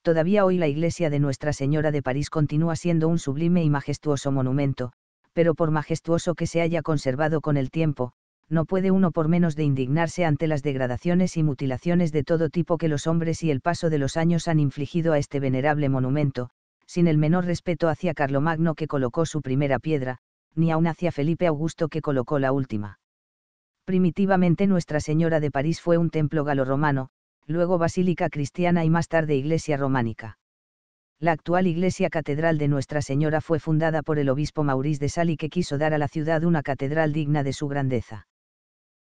Todavía hoy la iglesia de Nuestra Señora de París continúa siendo un sublime y majestuoso monumento, pero por majestuoso que se haya conservado con el tiempo, no puede uno por menos de indignarse ante las degradaciones y mutilaciones de todo tipo que los hombres y el paso de los años han infligido a este venerable monumento, sin el menor respeto hacia Carlomagno que colocó su primera piedra, ni aun hacia Felipe Augusto que colocó la última. Primitivamente Nuestra Señora de París fue un templo galo-romano luego basílica cristiana y más tarde iglesia románica. La actual iglesia catedral de Nuestra Señora fue fundada por el obispo Maurice de Sali que quiso dar a la ciudad una catedral digna de su grandeza.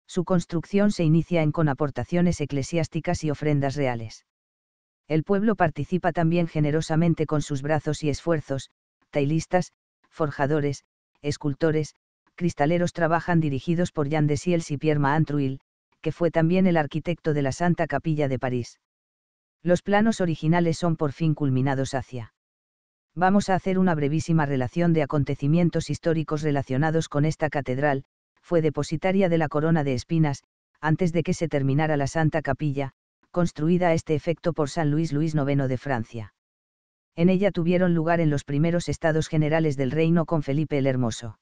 Su construcción se inicia en con aportaciones eclesiásticas y ofrendas reales. El pueblo participa también generosamente con sus brazos y esfuerzos, tailistas, forjadores, escultores, cristaleros trabajan dirigidos por Jan de Siels y Pierre Maantruil, que fue también el arquitecto de la Santa Capilla de París. Los planos originales son por fin culminados hacia. Vamos a hacer una brevísima relación de acontecimientos históricos relacionados con esta catedral, fue depositaria de la corona de espinas, antes de que se terminara la Santa Capilla, construida a este efecto por San Luis Luis IX de Francia. En ella tuvieron lugar en los primeros estados generales del reino con Felipe el Hermoso.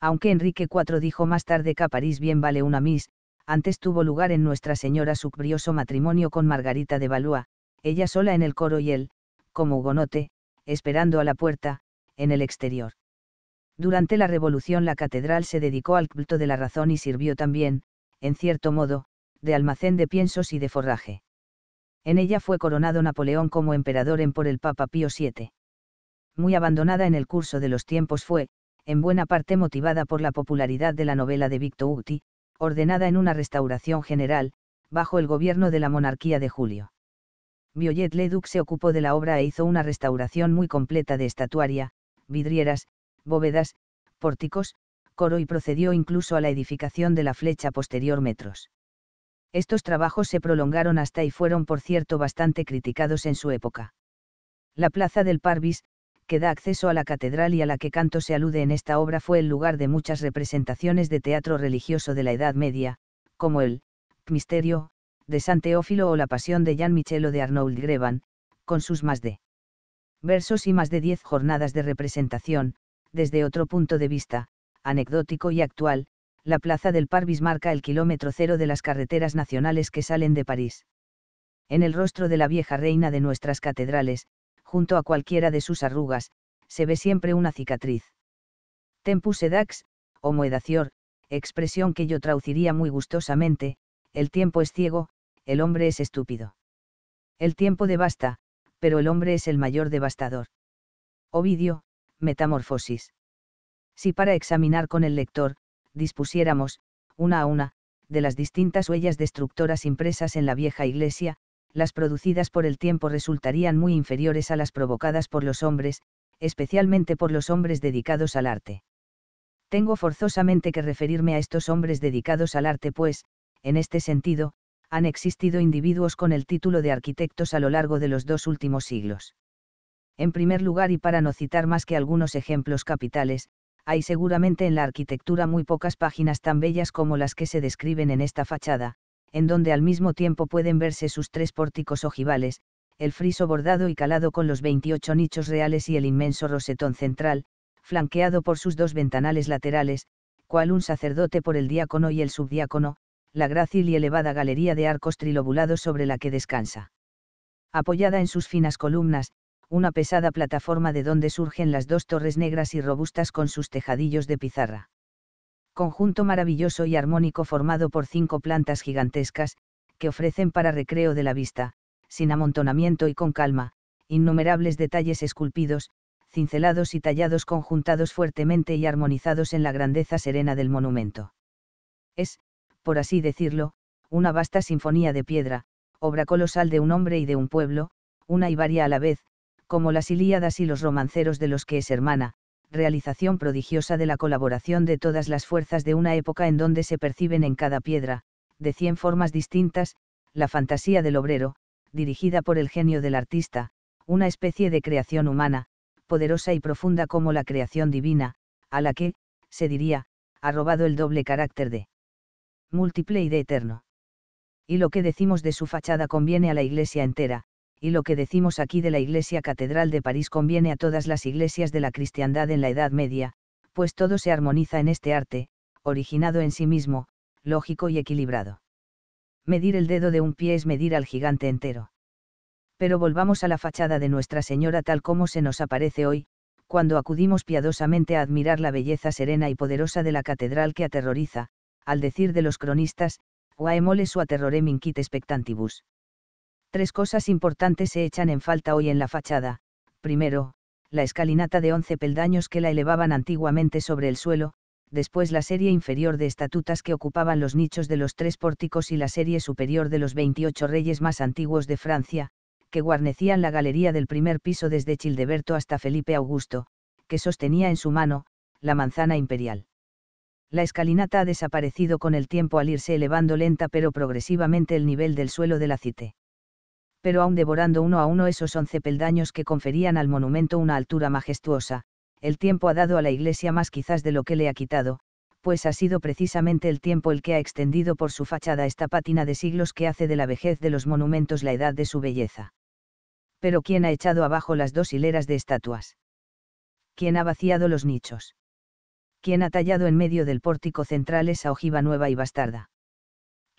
Aunque Enrique IV dijo más tarde que a París bien vale una mis, antes tuvo lugar en Nuestra Señora su brioso matrimonio con Margarita de Valois, ella sola en el coro y él, como hugonote, esperando a la puerta, en el exterior. Durante la Revolución la catedral se dedicó al culto de la razón y sirvió también, en cierto modo, de almacén de piensos y de forraje. En ella fue coronado Napoleón como emperador en por el Papa Pío VII. Muy abandonada en el curso de los tiempos fue, en buena parte motivada por la popularidad de la novela de Victor Hugo, ordenada en una restauración general, bajo el gobierno de la monarquía de Julio. Violet Leduc se ocupó de la obra e hizo una restauración muy completa de estatuaria, vidrieras, bóvedas, pórticos, coro y procedió incluso a la edificación de la flecha posterior metros. Estos trabajos se prolongaron hasta y fueron por cierto bastante criticados en su época. La plaza del Parvis, que da acceso a la catedral y a la que Canto se alude en esta obra fue el lugar de muchas representaciones de teatro religioso de la Edad Media, como el Misterio, de San Teófilo o la Pasión de Jean Michelo de Arnold Greban, con sus más de versos y más de diez jornadas de representación, desde otro punto de vista, anecdótico y actual, la plaza del Parvis marca el kilómetro cero de las carreteras nacionales que salen de París. En el rostro de la vieja reina de nuestras catedrales, junto a cualquiera de sus arrugas, se ve siempre una cicatriz. Tempus edax, o moedacior, expresión que yo traduciría muy gustosamente, el tiempo es ciego, el hombre es estúpido. El tiempo devasta, pero el hombre es el mayor devastador. Ovidio, Metamorfosis. Si para examinar con el lector, dispusiéramos, una a una, de las distintas huellas destructoras impresas en la vieja iglesia, las producidas por el tiempo resultarían muy inferiores a las provocadas por los hombres, especialmente por los hombres dedicados al arte. Tengo forzosamente que referirme a estos hombres dedicados al arte, pues, en este sentido, han existido individuos con el título de arquitectos a lo largo de los dos últimos siglos. En primer lugar, y para no citar más que algunos ejemplos capitales, hay seguramente en la arquitectura muy pocas páginas tan bellas como las que se describen en esta fachada, en donde al mismo tiempo pueden verse sus tres pórticos ojivales, el friso bordado y calado con los 28 nichos reales y el inmenso rosetón central, flanqueado por sus dos ventanales laterales, cual un sacerdote por el diácono y el subdiácono, la grácil y elevada galería de arcos trilobulados sobre la que descansa. Apoyada en sus finas columnas, una pesada plataforma de donde surgen las dos torres negras y robustas con sus tejadillos de pizarra conjunto maravilloso y armónico formado por cinco plantas gigantescas, que ofrecen para recreo de la vista, sin amontonamiento y con calma, innumerables detalles esculpidos, cincelados y tallados conjuntados fuertemente y armonizados en la grandeza serena del monumento. Es, por así decirlo, una vasta sinfonía de piedra, obra colosal de un hombre y de un pueblo, una y varia a la vez, como las Ilíadas y los romanceros de los que es hermana, realización prodigiosa de la colaboración de todas las fuerzas de una época en donde se perciben en cada piedra, de cien formas distintas, la fantasía del obrero, dirigida por el genio del artista, una especie de creación humana, poderosa y profunda como la creación divina, a la que, se diría, ha robado el doble carácter de múltiple y de eterno. Y lo que decimos de su fachada conviene a la iglesia entera, y lo que decimos aquí de la Iglesia Catedral de París conviene a todas las iglesias de la cristiandad en la Edad Media, pues todo se armoniza en este arte, originado en sí mismo, lógico y equilibrado. Medir el dedo de un pie es medir al gigante entero. Pero volvamos a la fachada de Nuestra Señora tal como se nos aparece hoy, cuando acudimos piadosamente a admirar la belleza serena y poderosa de la catedral que aterroriza, al decir de los cronistas, Guaemole su aterrorem inquit expectantibus. Tres cosas importantes se echan en falta hoy en la fachada. Primero, la escalinata de once peldaños que la elevaban antiguamente sobre el suelo, después la serie inferior de estatutas que ocupaban los nichos de los tres pórticos y la serie superior de los 28 reyes más antiguos de Francia, que guarnecían la galería del primer piso desde Childeberto hasta Felipe Augusto, que sostenía en su mano, la manzana imperial. La escalinata ha desaparecido con el tiempo al irse elevando lenta pero progresivamente el nivel del suelo de la pero aún devorando uno a uno esos once peldaños que conferían al monumento una altura majestuosa, el tiempo ha dado a la iglesia más quizás de lo que le ha quitado, pues ha sido precisamente el tiempo el que ha extendido por su fachada esta pátina de siglos que hace de la vejez de los monumentos la edad de su belleza. Pero ¿quién ha echado abajo las dos hileras de estatuas? ¿Quién ha vaciado los nichos? ¿Quién ha tallado en medio del pórtico central esa ojiva nueva y bastarda?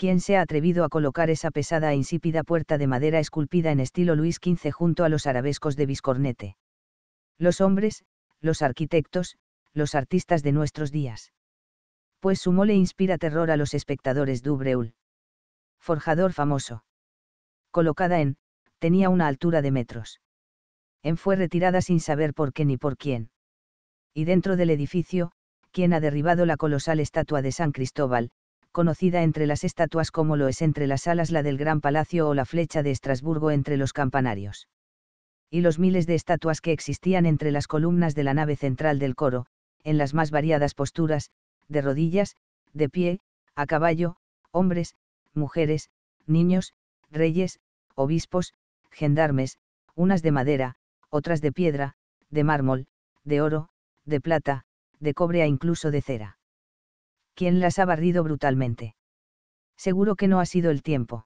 ¿quién se ha atrevido a colocar esa pesada e insípida puerta de madera esculpida en estilo Luis XV junto a los arabescos de Viscornete? Los hombres, los arquitectos, los artistas de nuestros días. Pues su mole inspira terror a los espectadores de Forjador famoso. Colocada en, tenía una altura de metros. En fue retirada sin saber por qué ni por quién. Y dentro del edificio, ¿quién ha derribado la colosal estatua de San Cristóbal, conocida entre las estatuas como lo es entre las alas la del Gran Palacio o la flecha de Estrasburgo entre los campanarios. Y los miles de estatuas que existían entre las columnas de la nave central del coro, en las más variadas posturas, de rodillas, de pie, a caballo, hombres, mujeres, niños, reyes, obispos, gendarmes, unas de madera, otras de piedra, de mármol, de oro, de plata, de cobre e incluso de cera. ¿Quién las ha barrido brutalmente. Seguro que no ha sido el tiempo.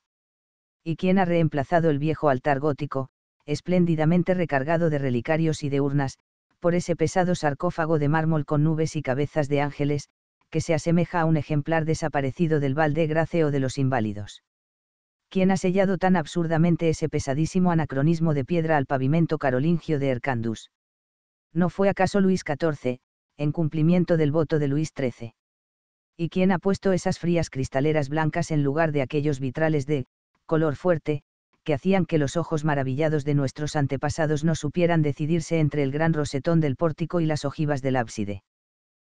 Y quién ha reemplazado el viejo altar gótico, espléndidamente recargado de relicarios y de urnas, por ese pesado sarcófago de mármol con nubes y cabezas de ángeles, que se asemeja a un ejemplar desaparecido del balde grace o de los inválidos. ¿Quién ha sellado tan absurdamente ese pesadísimo anacronismo de piedra al pavimento carolingio de Ercandus? ¿No fue acaso Luis XIV, en cumplimiento del voto de Luis XIII? y quién ha puesto esas frías cristaleras blancas en lugar de aquellos vitrales de color fuerte, que hacían que los ojos maravillados de nuestros antepasados no supieran decidirse entre el gran rosetón del pórtico y las ojivas del ábside.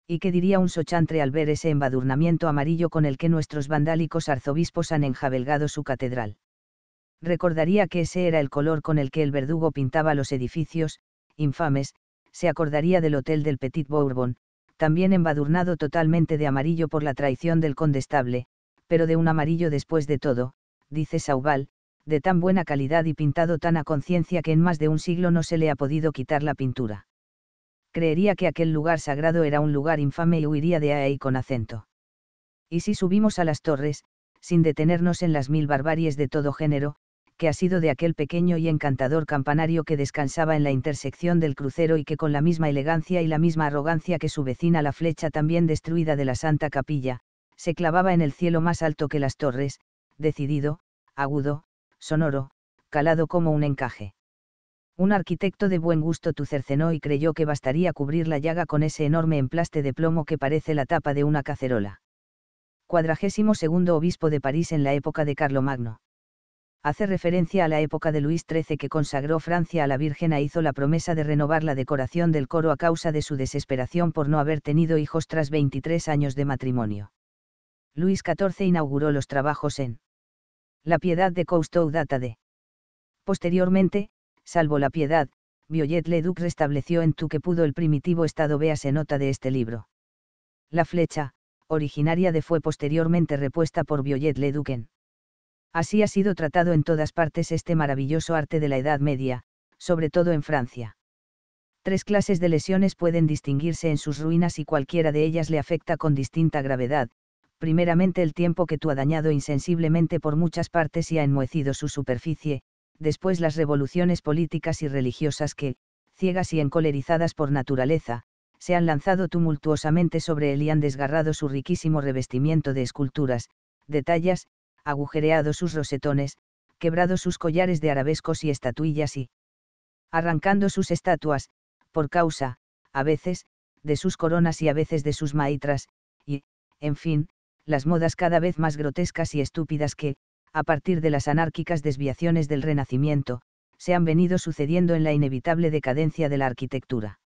¿Y qué diría un sochantre al ver ese embadurnamiento amarillo con el que nuestros vandálicos arzobispos han enjabelgado su catedral? Recordaría que ese era el color con el que el verdugo pintaba los edificios, infames, se acordaría del Hotel del Petit Bourbon, también embadurnado totalmente de amarillo por la traición del condestable, pero de un amarillo después de todo, dice Sauval, de tan buena calidad y pintado tan a conciencia que en más de un siglo no se le ha podido quitar la pintura. Creería que aquel lugar sagrado era un lugar infame y huiría de ahí con acento. Y si subimos a las torres, sin detenernos en las mil barbaries de todo género, que ha sido de aquel pequeño y encantador campanario que descansaba en la intersección del crucero y que con la misma elegancia y la misma arrogancia que su vecina la flecha también destruida de la Santa Capilla, se clavaba en el cielo más alto que las torres, decidido, agudo, sonoro, calado como un encaje. Un arquitecto de buen gusto tu cercenó y creyó que bastaría cubrir la llaga con ese enorme emplaste de plomo que parece la tapa de una cacerola. Cuadragésimo segundo obispo de París en la época de Carlomagno hace referencia a la época de Luis XIII que consagró Francia a la Virgen e hizo la promesa de renovar la decoración del coro a causa de su desesperación por no haber tenido hijos tras 23 años de matrimonio. Luis XIV inauguró los trabajos en La Piedad de Cousteau data de. Posteriormente, salvo La Piedad, Violet duc restableció en tu que pudo el primitivo estado vea se nota de este libro. La flecha, originaria de fue posteriormente repuesta por Violet le en Así ha sido tratado en todas partes este maravilloso arte de la Edad Media, sobre todo en Francia. Tres clases de lesiones pueden distinguirse en sus ruinas y cualquiera de ellas le afecta con distinta gravedad, primeramente el tiempo que tú ha dañado insensiblemente por muchas partes y ha enmuecido su superficie, después las revoluciones políticas y religiosas que, ciegas y encolerizadas por naturaleza, se han lanzado tumultuosamente sobre él y han desgarrado su riquísimo revestimiento de esculturas, detalles agujereado sus rosetones, quebrado sus collares de arabescos y estatuillas y arrancando sus estatuas, por causa, a veces, de sus coronas y a veces de sus maitras, y, en fin, las modas cada vez más grotescas y estúpidas que, a partir de las anárquicas desviaciones del Renacimiento, se han venido sucediendo en la inevitable decadencia de la arquitectura.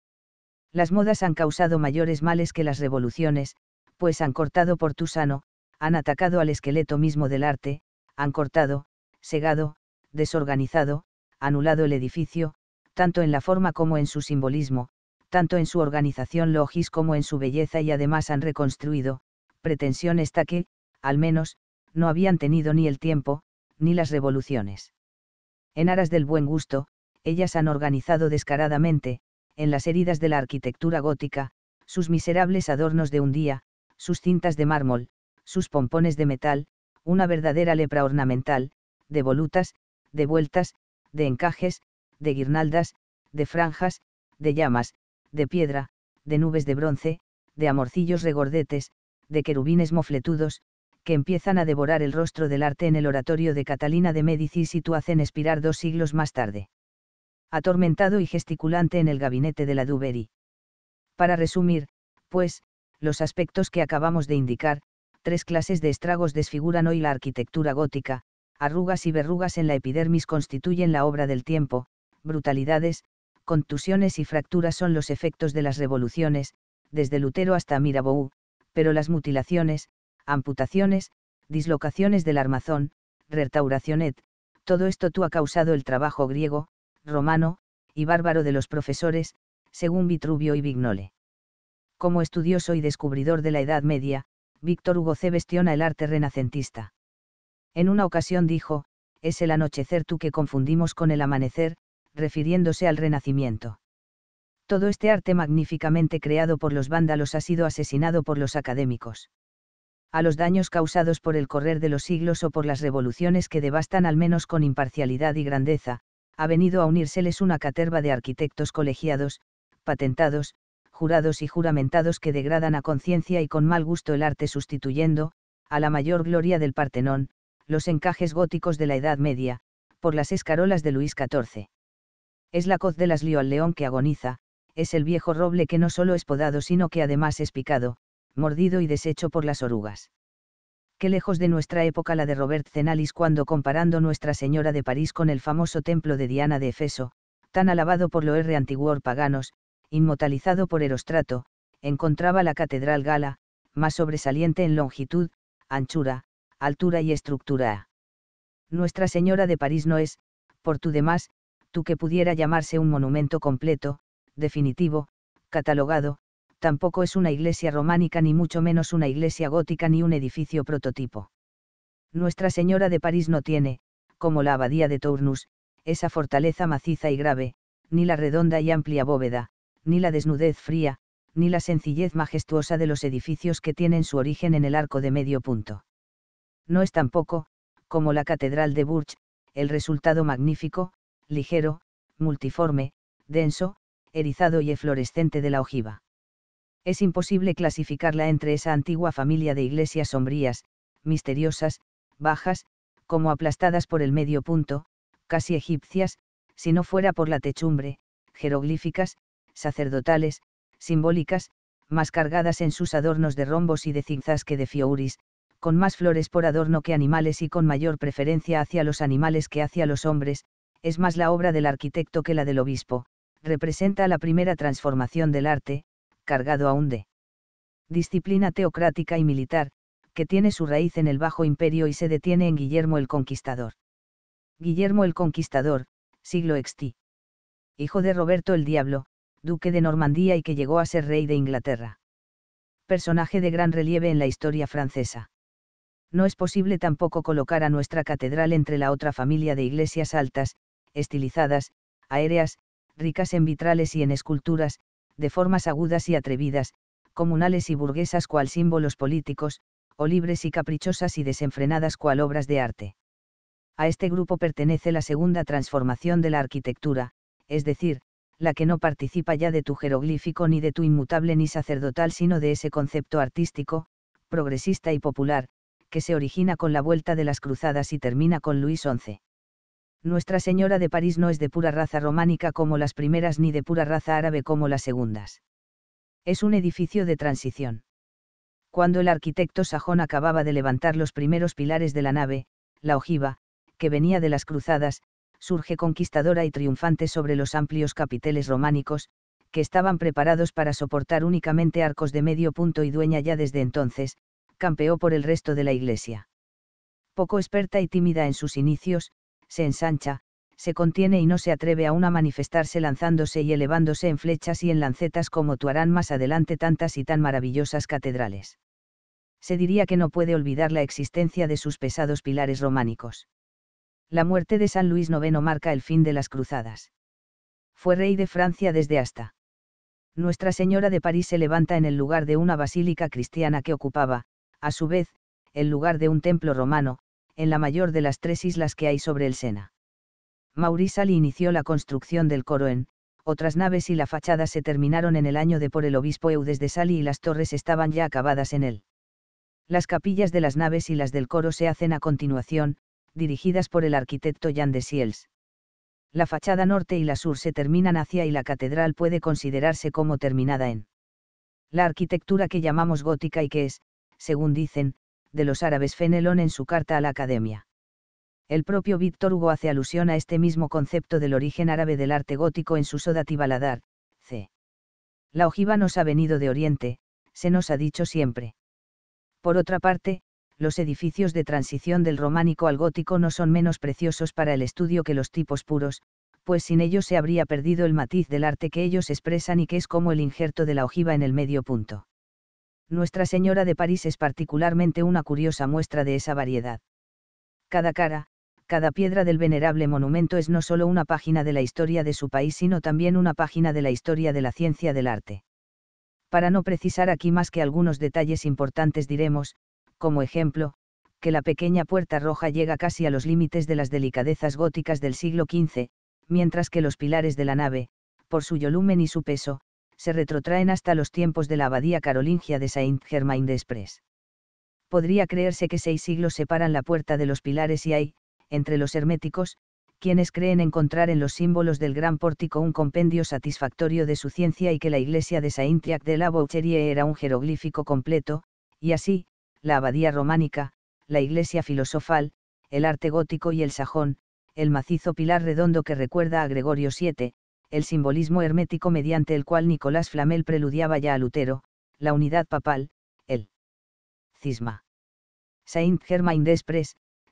Las modas han causado mayores males que las revoluciones, pues han cortado por tu sano, han atacado al esqueleto mismo del arte, han cortado, segado, desorganizado, anulado el edificio, tanto en la forma como en su simbolismo, tanto en su organización logis como en su belleza y además han reconstruido, pretensión esta que, al menos, no habían tenido ni el tiempo, ni las revoluciones. En aras del buen gusto, ellas han organizado descaradamente, en las heridas de la arquitectura gótica, sus miserables adornos de un día, sus cintas de mármol, sus pompones de metal, una verdadera lepra ornamental, de volutas, de vueltas, de encajes, de guirnaldas, de franjas, de llamas, de piedra, de nubes de bronce, de amorcillos regordetes, de querubines mofletudos, que empiezan a devorar el rostro del arte en el oratorio de Catalina de Médicis y tú hacen expirar dos siglos más tarde. Atormentado y gesticulante en el gabinete de la Dubery. Para resumir, pues, los aspectos que acabamos de indicar, tres clases de estragos desfiguran hoy la arquitectura gótica, arrugas y verrugas en la epidermis constituyen la obra del tiempo, brutalidades, contusiones y fracturas son los efectos de las revoluciones, desde Lutero hasta Mirabeau, pero las mutilaciones, amputaciones, dislocaciones del armazón, restauracionet, todo esto tú ha causado el trabajo griego, romano, y bárbaro de los profesores, según Vitruvio y Vignole. Como estudioso y descubridor de la Edad Media, Víctor Hugo C. bestiona el arte renacentista. En una ocasión dijo, es el anochecer tú que confundimos con el amanecer, refiriéndose al renacimiento. Todo este arte magníficamente creado por los vándalos ha sido asesinado por los académicos. A los daños causados por el correr de los siglos o por las revoluciones que devastan al menos con imparcialidad y grandeza, ha venido a unírseles una caterva de arquitectos colegiados, patentados, jurados y juramentados que degradan a conciencia y con mal gusto el arte sustituyendo, a la mayor gloria del Partenón, los encajes góticos de la Edad Media, por las escarolas de Luis XIV. Es la coz de las lío al león que agoniza, es el viejo roble que no solo es podado sino que además es picado, mordido y deshecho por las orugas. Qué lejos de nuestra época la de Robert Cenalis cuando comparando Nuestra Señora de París con el famoso templo de Diana de Efeso, tan alabado por lo R antiguor paganos, inmortalizado por Erostrato, encontraba la Catedral Gala, más sobresaliente en longitud, anchura, altura y estructura. Nuestra Señora de París no es, por tu demás, tú que pudiera llamarse un monumento completo, definitivo, catalogado, tampoco es una iglesia románica ni mucho menos una iglesia gótica ni un edificio prototipo. Nuestra Señora de París no tiene, como la abadía de Tournus, esa fortaleza maciza y grave, ni la redonda y amplia bóveda, ni la desnudez fría, ni la sencillez majestuosa de los edificios que tienen su origen en el arco de medio punto. No es tampoco, como la Catedral de Burch, el resultado magnífico, ligero, multiforme, denso, erizado y eflorescente de la ojiva. Es imposible clasificarla entre esa antigua familia de iglesias sombrías, misteriosas, bajas, como aplastadas por el medio punto, casi egipcias, si no fuera por la techumbre, jeroglíficas, sacerdotales, simbólicas, más cargadas en sus adornos de rombos y de cinzas que de fioris, con más flores por adorno que animales y con mayor preferencia hacia los animales que hacia los hombres, es más la obra del arquitecto que la del obispo, representa la primera transformación del arte, cargado aún de disciplina teocrática y militar, que tiene su raíz en el Bajo Imperio y se detiene en Guillermo el Conquistador. Guillermo el Conquistador, siglo XT. Hijo de Roberto el Diablo, duque de Normandía y que llegó a ser rey de Inglaterra. Personaje de gran relieve en la historia francesa. No es posible tampoco colocar a nuestra catedral entre la otra familia de iglesias altas, estilizadas, aéreas, ricas en vitrales y en esculturas, de formas agudas y atrevidas, comunales y burguesas cual símbolos políticos, o libres y caprichosas y desenfrenadas cual obras de arte. A este grupo pertenece la segunda transformación de la arquitectura, es decir, la que no participa ya de tu jeroglífico ni de tu inmutable ni sacerdotal, sino de ese concepto artístico, progresista y popular, que se origina con la vuelta de las cruzadas y termina con Luis XI. Nuestra Señora de París no es de pura raza románica como las primeras ni de pura raza árabe como las segundas. Es un edificio de transición. Cuando el arquitecto sajón acababa de levantar los primeros pilares de la nave, la ojiva, que venía de las cruzadas, surge conquistadora y triunfante sobre los amplios capiteles románicos, que estaban preparados para soportar únicamente arcos de medio punto y dueña ya desde entonces, campeó por el resto de la iglesia. Poco experta y tímida en sus inicios, se ensancha, se contiene y no se atreve aún a manifestarse lanzándose y elevándose en flechas y en lancetas como tuarán harán más adelante tantas y tan maravillosas catedrales. Se diría que no puede olvidar la existencia de sus pesados pilares románicos la muerte de San Luis IX marca el fin de las cruzadas. Fue rey de Francia desde hasta. Nuestra Señora de París se levanta en el lugar de una basílica cristiana que ocupaba, a su vez, el lugar de un templo romano, en la mayor de las tres islas que hay sobre el Sena. Sali inició la construcción del coro en, otras naves y la fachada se terminaron en el año de por el obispo Eudes de Sali y las torres estaban ya acabadas en él. Las capillas de las naves y las del coro se hacen a continuación, dirigidas por el arquitecto Jan de Siels. La fachada norte y la sur se terminan hacia y la catedral puede considerarse como terminada en. La arquitectura que llamamos gótica y que es, según dicen, de los árabes Fenelón en su carta a la Academia. El propio Víctor Hugo hace alusión a este mismo concepto del origen árabe del arte gótico en su Sodati Baladar, c. La ojiva nos ha venido de Oriente, se nos ha dicho siempre. Por otra parte, los edificios de transición del románico al gótico no son menos preciosos para el estudio que los tipos puros, pues sin ellos se habría perdido el matiz del arte que ellos expresan y que es como el injerto de la ojiva en el medio punto. Nuestra Señora de París es particularmente una curiosa muestra de esa variedad. Cada cara, cada piedra del venerable monumento es no solo una página de la historia de su país, sino también una página de la historia de la ciencia del arte. Para no precisar aquí más que algunos detalles importantes diremos, como ejemplo, que la pequeña puerta roja llega casi a los límites de las delicadezas góticas del siglo XV, mientras que los pilares de la nave, por su volumen y su peso, se retrotraen hasta los tiempos de la abadía carolingia de Saint-Germain-des-Prés. Podría creerse que seis siglos separan la puerta de los pilares y hay, entre los herméticos, quienes creen encontrar en los símbolos del gran pórtico un compendio satisfactorio de su ciencia y que la iglesia de Saint-Jacques de la Boucherie era un jeroglífico completo, y así, la abadía románica, la iglesia filosofal, el arte gótico y el sajón, el macizo pilar redondo que recuerda a Gregorio VII, el simbolismo hermético mediante el cual Nicolás Flamel preludiaba ya a Lutero, la unidad papal, el cisma. Saint Germain des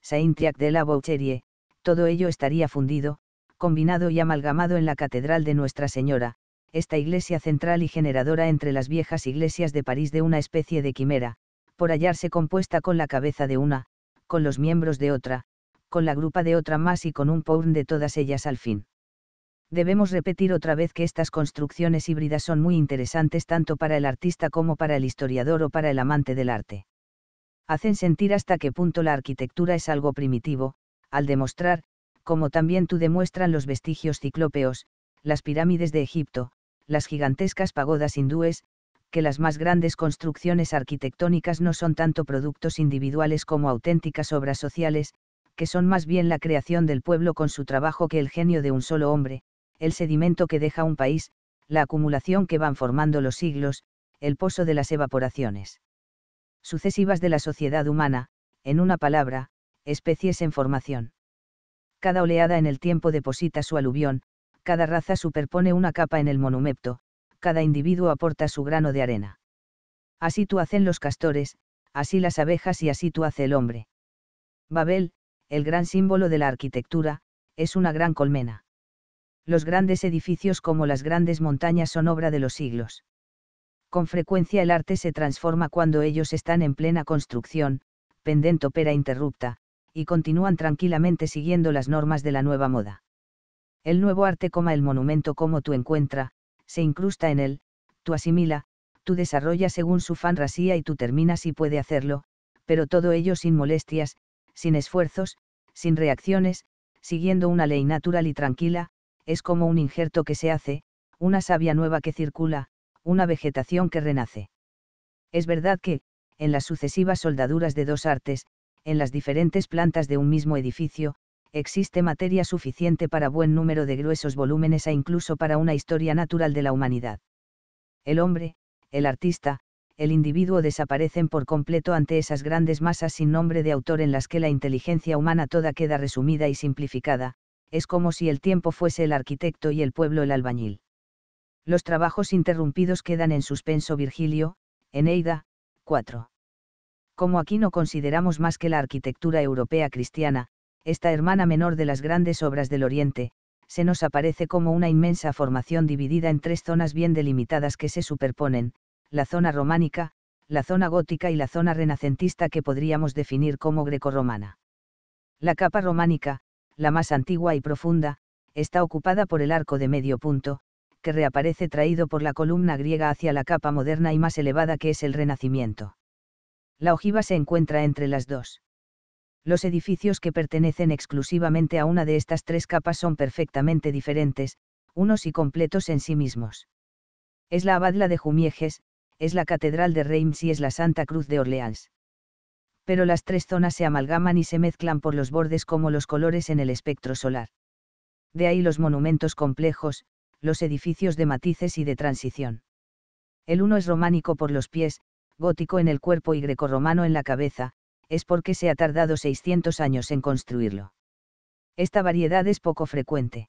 Saint Jacques de la Boucherie, todo ello estaría fundido, combinado y amalgamado en la Catedral de Nuestra Señora, esta iglesia central y generadora entre las viejas iglesias de París de una especie de quimera, por hallarse compuesta con la cabeza de una, con los miembros de otra, con la grupa de otra más y con un porn de todas ellas al fin. Debemos repetir otra vez que estas construcciones híbridas son muy interesantes tanto para el artista como para el historiador o para el amante del arte. Hacen sentir hasta qué punto la arquitectura es algo primitivo, al demostrar, como también tú demuestran los vestigios ciclópeos, las pirámides de Egipto, las gigantescas pagodas hindúes, que las más grandes construcciones arquitectónicas no son tanto productos individuales como auténticas obras sociales, que son más bien la creación del pueblo con su trabajo que el genio de un solo hombre, el sedimento que deja un país, la acumulación que van formando los siglos, el pozo de las evaporaciones sucesivas de la sociedad humana, en una palabra, especies en formación. Cada oleada en el tiempo deposita su aluvión, cada raza superpone una capa en el monumento, cada individuo aporta su grano de arena. Así tú hacen los castores, así las abejas y así tú hace el hombre. Babel, el gran símbolo de la arquitectura, es una gran colmena. Los grandes edificios como las grandes montañas son obra de los siglos. Con frecuencia el arte se transforma cuando ellos están en plena construcción, pendente opera interrupta, y continúan tranquilamente siguiendo las normas de la nueva moda. El nuevo arte coma el monumento como tú encuentras, se incrusta en él, tú asimila, tú desarrolla según su fanrasía y tú terminas y puede hacerlo, pero todo ello sin molestias, sin esfuerzos, sin reacciones, siguiendo una ley natural y tranquila, es como un injerto que se hace, una savia nueva que circula, una vegetación que renace. Es verdad que, en las sucesivas soldaduras de dos artes, en las diferentes plantas de un mismo edificio, existe materia suficiente para buen número de gruesos volúmenes e incluso para una historia natural de la humanidad. El hombre, el artista, el individuo desaparecen por completo ante esas grandes masas sin nombre de autor en las que la inteligencia humana toda queda resumida y simplificada, es como si el tiempo fuese el arquitecto y el pueblo el albañil. Los trabajos interrumpidos quedan en suspenso Virgilio, Eneida, 4. Como aquí no consideramos más que la arquitectura europea cristiana, esta hermana menor de las grandes obras del Oriente, se nos aparece como una inmensa formación dividida en tres zonas bien delimitadas que se superponen, la zona románica, la zona gótica y la zona renacentista que podríamos definir como grecorromana. La capa románica, la más antigua y profunda, está ocupada por el arco de medio punto, que reaparece traído por la columna griega hacia la capa moderna y más elevada que es el Renacimiento. La ojiva se encuentra entre las dos los edificios que pertenecen exclusivamente a una de estas tres capas son perfectamente diferentes, unos y completos en sí mismos. Es la abadla de Jumieges, es la catedral de Reims y es la Santa Cruz de Orleans. Pero las tres zonas se amalgaman y se mezclan por los bordes como los colores en el espectro solar. De ahí los monumentos complejos, los edificios de matices y de transición. El uno es románico por los pies, gótico en el cuerpo y grecorromano en la cabeza, es porque se ha tardado 600 años en construirlo. Esta variedad es poco frecuente.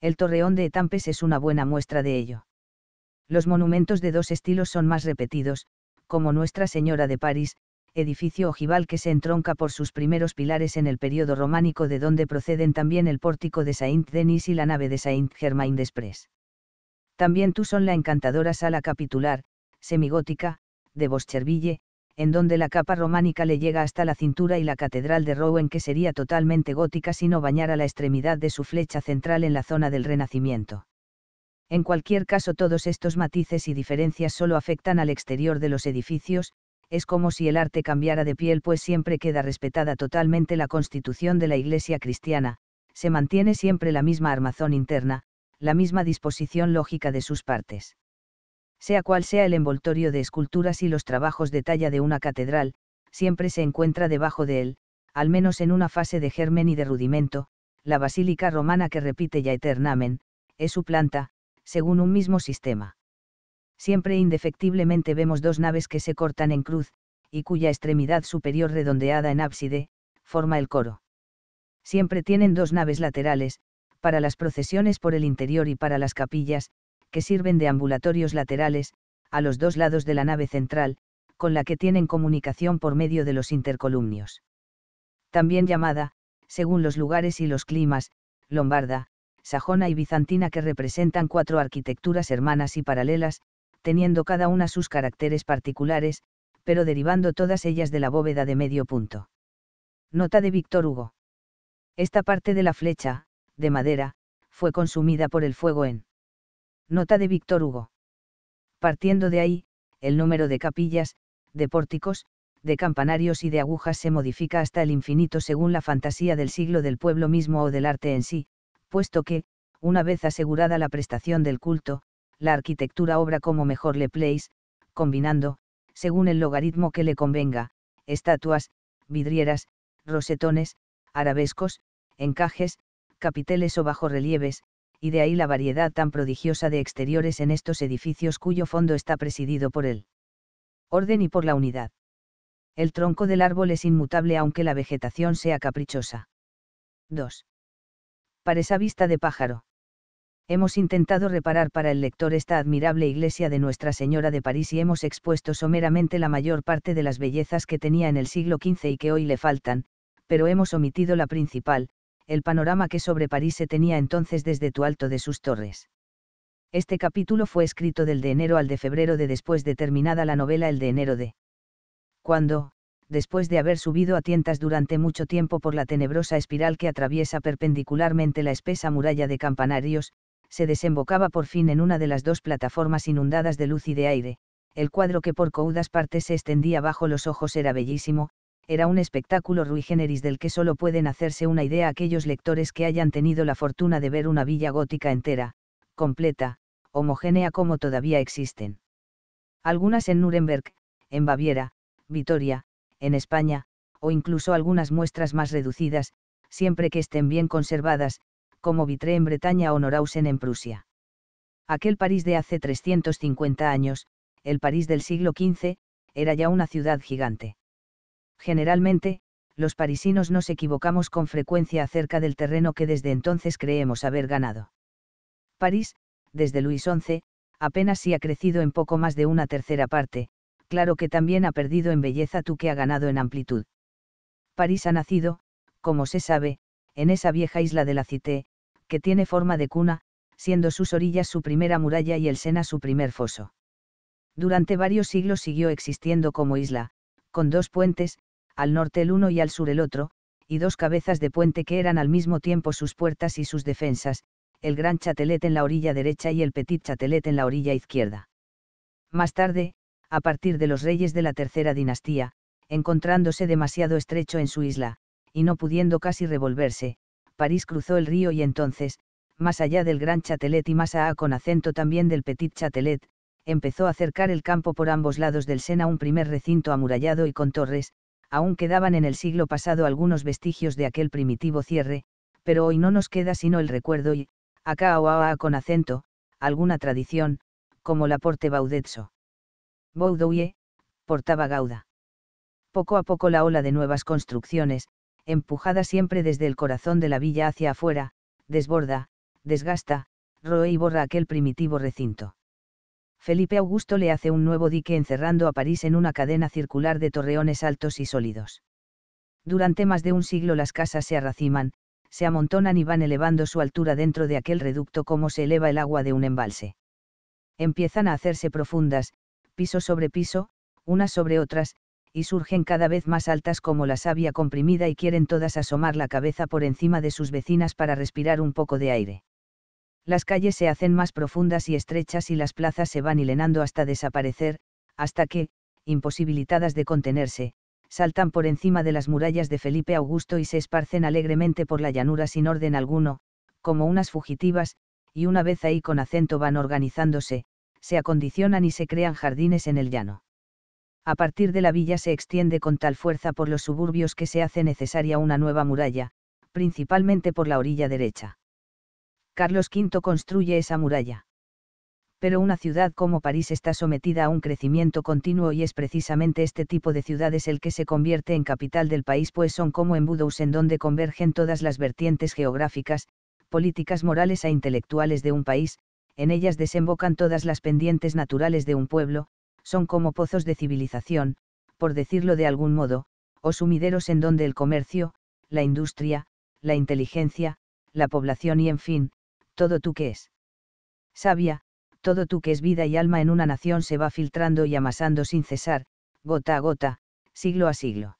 El torreón de Etampes es una buena muestra de ello. Los monumentos de dos estilos son más repetidos, como Nuestra Señora de París, edificio ojival que se entronca por sus primeros pilares en el periodo románico de donde proceden también el pórtico de Saint-Denis y la nave de Saint-Germain-des-Prés. También tú son la encantadora sala capitular, semigótica, de Boscherville, en donde la capa románica le llega hasta la cintura y la catedral de Rouen que sería totalmente gótica si no bañara la extremidad de su flecha central en la zona del Renacimiento. En cualquier caso todos estos matices y diferencias solo afectan al exterior de los edificios, es como si el arte cambiara de piel pues siempre queda respetada totalmente la constitución de la Iglesia cristiana, se mantiene siempre la misma armazón interna, la misma disposición lógica de sus partes. Sea cual sea el envoltorio de esculturas y los trabajos de talla de una catedral, siempre se encuentra debajo de él, al menos en una fase de germen y de rudimento, la basílica romana que repite ya eternamen, es su planta, según un mismo sistema. Siempre indefectiblemente vemos dos naves que se cortan en cruz, y cuya extremidad superior redondeada en ábside, forma el coro. Siempre tienen dos naves laterales, para las procesiones por el interior y para las capillas, que sirven de ambulatorios laterales, a los dos lados de la nave central, con la que tienen comunicación por medio de los intercolumnios. También llamada, según los lugares y los climas, lombarda, sajona y bizantina que representan cuatro arquitecturas hermanas y paralelas, teniendo cada una sus caracteres particulares, pero derivando todas ellas de la bóveda de medio punto. Nota de Víctor Hugo. Esta parte de la flecha, de madera, fue consumida por el fuego en Nota de Víctor Hugo. Partiendo de ahí, el número de capillas, de pórticos, de campanarios y de agujas se modifica hasta el infinito según la fantasía del siglo del pueblo mismo o del arte en sí, puesto que, una vez asegurada la prestación del culto, la arquitectura obra como mejor le place, combinando, según el logaritmo que le convenga, estatuas, vidrieras, rosetones, arabescos, encajes, capiteles o bajorrelieves, y de ahí la variedad tan prodigiosa de exteriores en estos edificios cuyo fondo está presidido por el orden y por la unidad. El tronco del árbol es inmutable aunque la vegetación sea caprichosa. 2. Para esa vista de pájaro. Hemos intentado reparar para el lector esta admirable iglesia de Nuestra Señora de París y hemos expuesto someramente la mayor parte de las bellezas que tenía en el siglo XV y que hoy le faltan, pero hemos omitido la principal, el panorama que sobre París se tenía entonces desde tu alto de sus torres. Este capítulo fue escrito del de enero al de febrero de después de terminada la novela el de enero de. Cuando, después de haber subido a tientas durante mucho tiempo por la tenebrosa espiral que atraviesa perpendicularmente la espesa muralla de campanarios, se desembocaba por fin en una de las dos plataformas inundadas de luz y de aire, el cuadro que por coudas partes se extendía bajo los ojos era bellísimo, era un espectáculo ruigeneris generis del que solo pueden hacerse una idea aquellos lectores que hayan tenido la fortuna de ver una villa gótica entera, completa, homogénea como todavía existen. Algunas en Nuremberg, en Baviera, Vitoria, en España, o incluso algunas muestras más reducidas, siempre que estén bien conservadas, como Vitré en Bretaña o Norausen en Prusia. Aquel París de hace 350 años, el París del siglo XV, era ya una ciudad gigante. Generalmente, los parisinos nos equivocamos con frecuencia acerca del terreno que desde entonces creemos haber ganado. París, desde Luis XI, apenas si ha crecido en poco más de una tercera parte, claro que también ha perdido en belleza tú que ha ganado en amplitud. París ha nacido, como se sabe, en esa vieja isla de la Cité, que tiene forma de cuna, siendo sus orillas su primera muralla y el Sena su primer foso. Durante varios siglos siguió existiendo como isla, con dos puentes, al norte el uno y al sur el otro, y dos cabezas de puente que eran al mismo tiempo sus puertas y sus defensas, el Gran Chatelet en la orilla derecha y el Petit Chatelet en la orilla izquierda. Más tarde, a partir de los reyes de la tercera dinastía, encontrándose demasiado estrecho en su isla, y no pudiendo casi revolverse, París cruzó el río y entonces, más allá del Gran Chatelet y más a con acento también del Petit Chatelet, empezó a acercar el campo por ambos lados del Sena un primer recinto amurallado y con torres, aún quedaban en el siglo pasado algunos vestigios de aquel primitivo cierre, pero hoy no nos queda sino el recuerdo y, acá o con acento, alguna tradición, como la porte baudetso. Baudouille, portaba gauda. Poco a poco la ola de nuevas construcciones, empujada siempre desde el corazón de la villa hacia afuera, desborda, desgasta, roe y borra aquel primitivo recinto. Felipe Augusto le hace un nuevo dique encerrando a París en una cadena circular de torreones altos y sólidos. Durante más de un siglo las casas se arraciman, se amontonan y van elevando su altura dentro de aquel reducto como se eleva el agua de un embalse. Empiezan a hacerse profundas, piso sobre piso, unas sobre otras, y surgen cada vez más altas como la savia comprimida y quieren todas asomar la cabeza por encima de sus vecinas para respirar un poco de aire las calles se hacen más profundas y estrechas y las plazas se van hilenando hasta desaparecer, hasta que, imposibilitadas de contenerse, saltan por encima de las murallas de Felipe Augusto y se esparcen alegremente por la llanura sin orden alguno, como unas fugitivas, y una vez ahí con acento van organizándose, se acondicionan y se crean jardines en el llano. A partir de la villa se extiende con tal fuerza por los suburbios que se hace necesaria una nueva muralla, principalmente por la orilla derecha. Carlos V construye esa muralla. Pero una ciudad como París está sometida a un crecimiento continuo y es precisamente este tipo de ciudades el que se convierte en capital del país, pues son como embudos en donde convergen todas las vertientes geográficas, políticas morales e intelectuales de un país, en ellas desembocan todas las pendientes naturales de un pueblo, son como pozos de civilización, por decirlo de algún modo, o sumideros en donde el comercio, la industria, la inteligencia, la población y en fin, todo tú que es sabia, todo tú que es vida y alma en una nación se va filtrando y amasando sin cesar, gota a gota, siglo a siglo.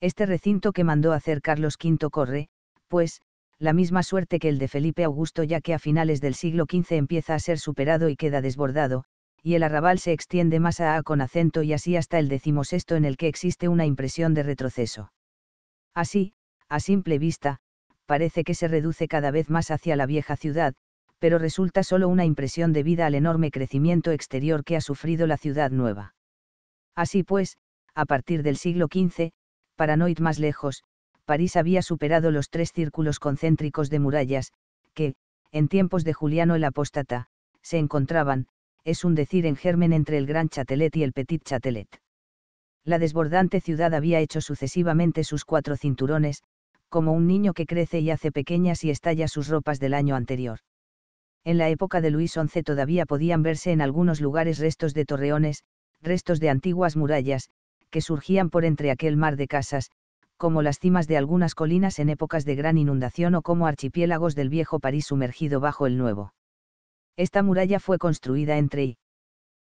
Este recinto que mandó hacer Carlos V corre, pues, la misma suerte que el de Felipe Augusto ya que a finales del siglo XV empieza a ser superado y queda desbordado, y el arrabal se extiende más a A con acento y así hasta el decimosexto en el que existe una impresión de retroceso. Así, a simple vista, parece que se reduce cada vez más hacia la vieja ciudad, pero resulta solo una impresión debida al enorme crecimiento exterior que ha sufrido la ciudad nueva. Así pues, a partir del siglo XV, para no ir más lejos, París había superado los tres círculos concéntricos de murallas, que, en tiempos de Juliano el Apóstata, se encontraban, es un decir en germen entre el Gran Châtelet y el Petit Châtelet. La desbordante ciudad había hecho sucesivamente sus cuatro cinturones, como un niño que crece y hace pequeñas y estalla sus ropas del año anterior. En la época de Luis XI todavía podían verse en algunos lugares restos de torreones, restos de antiguas murallas, que surgían por entre aquel mar de casas, como las cimas de algunas colinas en épocas de gran inundación o como archipiélagos del viejo París sumergido bajo el nuevo. Esta muralla fue construida entre y.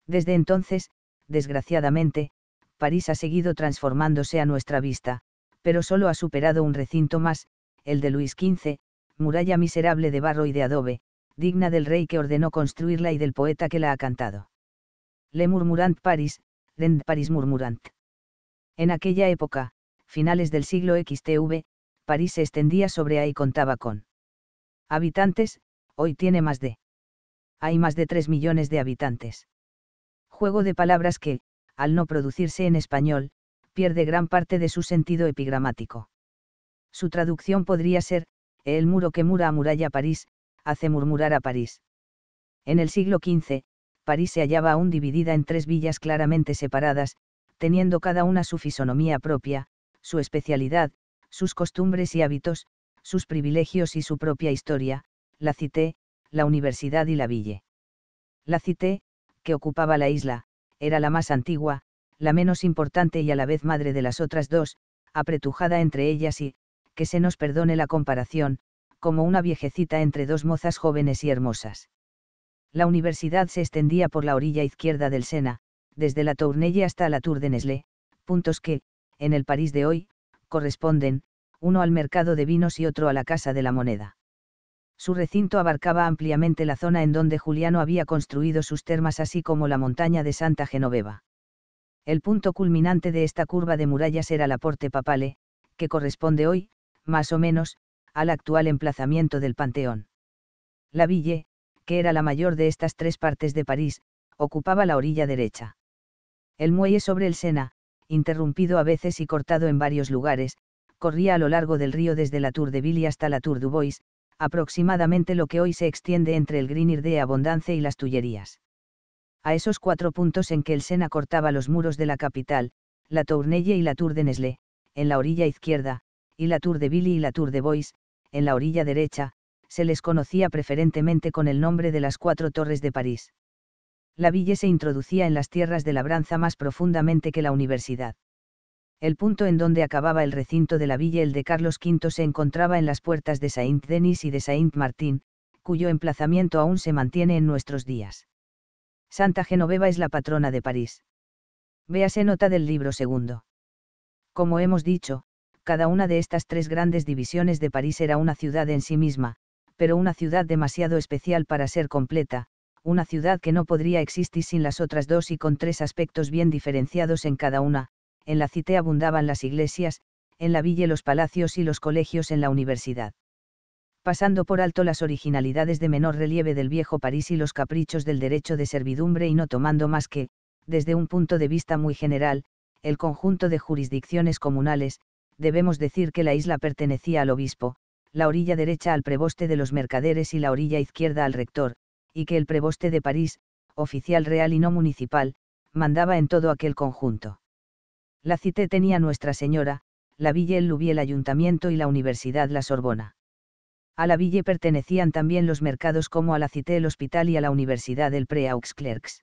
Desde entonces, desgraciadamente, París ha seguido transformándose a nuestra vista, pero solo ha superado un recinto más, el de Luis XV, muralla miserable de barro y de adobe, digna del rey que ordenó construirla y del poeta que la ha cantado. Le murmurant Paris, l'end Paris murmurant. En aquella época, finales del siglo XTV, París se extendía sobre A y contaba con habitantes, hoy tiene más de. Hay más de 3 millones de habitantes. Juego de palabras que, al no producirse en español, pierde gran parte de su sentido epigramático. Su traducción podría ser, el muro que mura a muralla París, hace murmurar a París. En el siglo XV, París se hallaba aún dividida en tres villas claramente separadas, teniendo cada una su fisonomía propia, su especialidad, sus costumbres y hábitos, sus privilegios y su propia historia, la Cité, la Universidad y la Ville. La Cité, que ocupaba la isla, era la más antigua, la menos importante y a la vez madre de las otras dos, apretujada entre ellas y, que se nos perdone la comparación, como una viejecita entre dos mozas jóvenes y hermosas. La universidad se extendía por la orilla izquierda del Sena, desde la Tournelle hasta la Tour de Nesle, puntos que, en el París de hoy, corresponden, uno al mercado de vinos y otro a la Casa de la Moneda. Su recinto abarcaba ampliamente la zona en donde Juliano había construido sus termas así como la montaña de Santa Genoveva. El punto culminante de esta curva de murallas era la Porte Papale, que corresponde hoy, más o menos, al actual emplazamiento del Panteón. La Ville, que era la mayor de estas tres partes de París, ocupaba la orilla derecha. El muelle sobre el Sena, interrumpido a veces y cortado en varios lugares, corría a lo largo del río desde la Tour de Ville hasta la Tour du Bois, aproximadamente lo que hoy se extiende entre el greenir de Abondance y las Tullerías a esos cuatro puntos en que el Sena cortaba los muros de la capital, la Tournelle y la Tour de Nesle, en la orilla izquierda, y la Tour de Billy y la Tour de Bois, en la orilla derecha, se les conocía preferentemente con el nombre de las cuatro torres de París. La ville se introducía en las tierras de labranza más profundamente que la universidad. El punto en donde acababa el recinto de la villa el de Carlos V se encontraba en las puertas de Saint-Denis y de Saint-Martin, cuyo emplazamiento aún se mantiene en nuestros días. Santa Genoveva es la patrona de París. Véase nota del libro segundo. Como hemos dicho, cada una de estas tres grandes divisiones de París era una ciudad en sí misma, pero una ciudad demasiado especial para ser completa, una ciudad que no podría existir sin las otras dos y con tres aspectos bien diferenciados en cada una, en la cité abundaban las iglesias, en la villa los palacios y los colegios en la universidad pasando por alto las originalidades de menor relieve del viejo París y los caprichos del derecho de servidumbre y no tomando más que, desde un punto de vista muy general, el conjunto de jurisdicciones comunales, debemos decir que la isla pertenecía al obispo, la orilla derecha al preboste de los mercaderes y la orilla izquierda al rector, y que el preboste de París, oficial real y no municipal, mandaba en todo aquel conjunto. La cité tenía Nuestra Señora, la Villa el el Ayuntamiento y la Universidad La Sorbona. A la ville pertenecían también los mercados como a la Cité el Hospital y a la Universidad del Preaux-Clercs.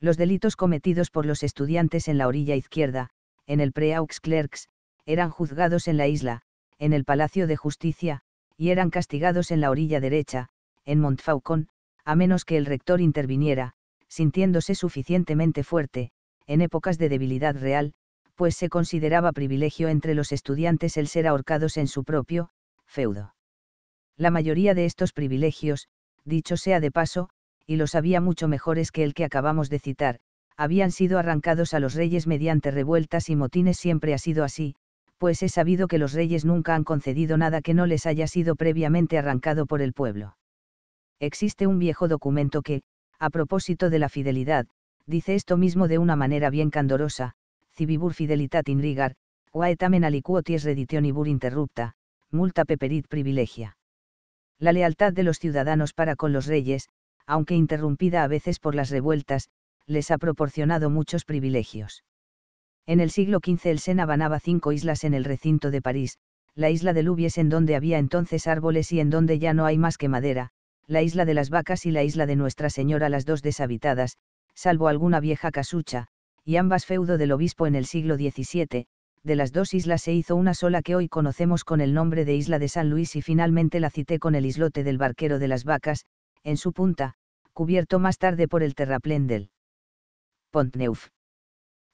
Los delitos cometidos por los estudiantes en la orilla izquierda, en el Preaux-Clercs, eran juzgados en la isla, en el Palacio de Justicia, y eran castigados en la orilla derecha, en Montfaucon, a menos que el rector interviniera, sintiéndose suficientemente fuerte, en épocas de debilidad real, pues se consideraba privilegio entre los estudiantes el ser ahorcados en su propio, feudo. La mayoría de estos privilegios, dicho sea de paso, y los había mucho mejores que el que acabamos de citar, habían sido arrancados a los reyes mediante revueltas y motines siempre ha sido así, pues he sabido que los reyes nunca han concedido nada que no les haya sido previamente arrancado por el pueblo. Existe un viejo documento que, a propósito de la fidelidad, dice esto mismo de una manera bien candorosa, Civibur fidelitat in rigar, etamen alicuoties reditionibur interrupta, multa peperit privilegia la lealtad de los ciudadanos para con los reyes, aunque interrumpida a veces por las revueltas, les ha proporcionado muchos privilegios. En el siglo XV el Sena banaba cinco islas en el recinto de París, la isla de Lubies en donde había entonces árboles y en donde ya no hay más que madera, la isla de las vacas y la isla de Nuestra Señora las dos deshabitadas, salvo alguna vieja casucha, y ambas feudo del obispo en el siglo XVII, de las dos islas se hizo una sola que hoy conocemos con el nombre de Isla de San Luis y finalmente la cité con el islote del barquero de las vacas, en su punta, cubierto más tarde por el terraplén del Pont Neuf.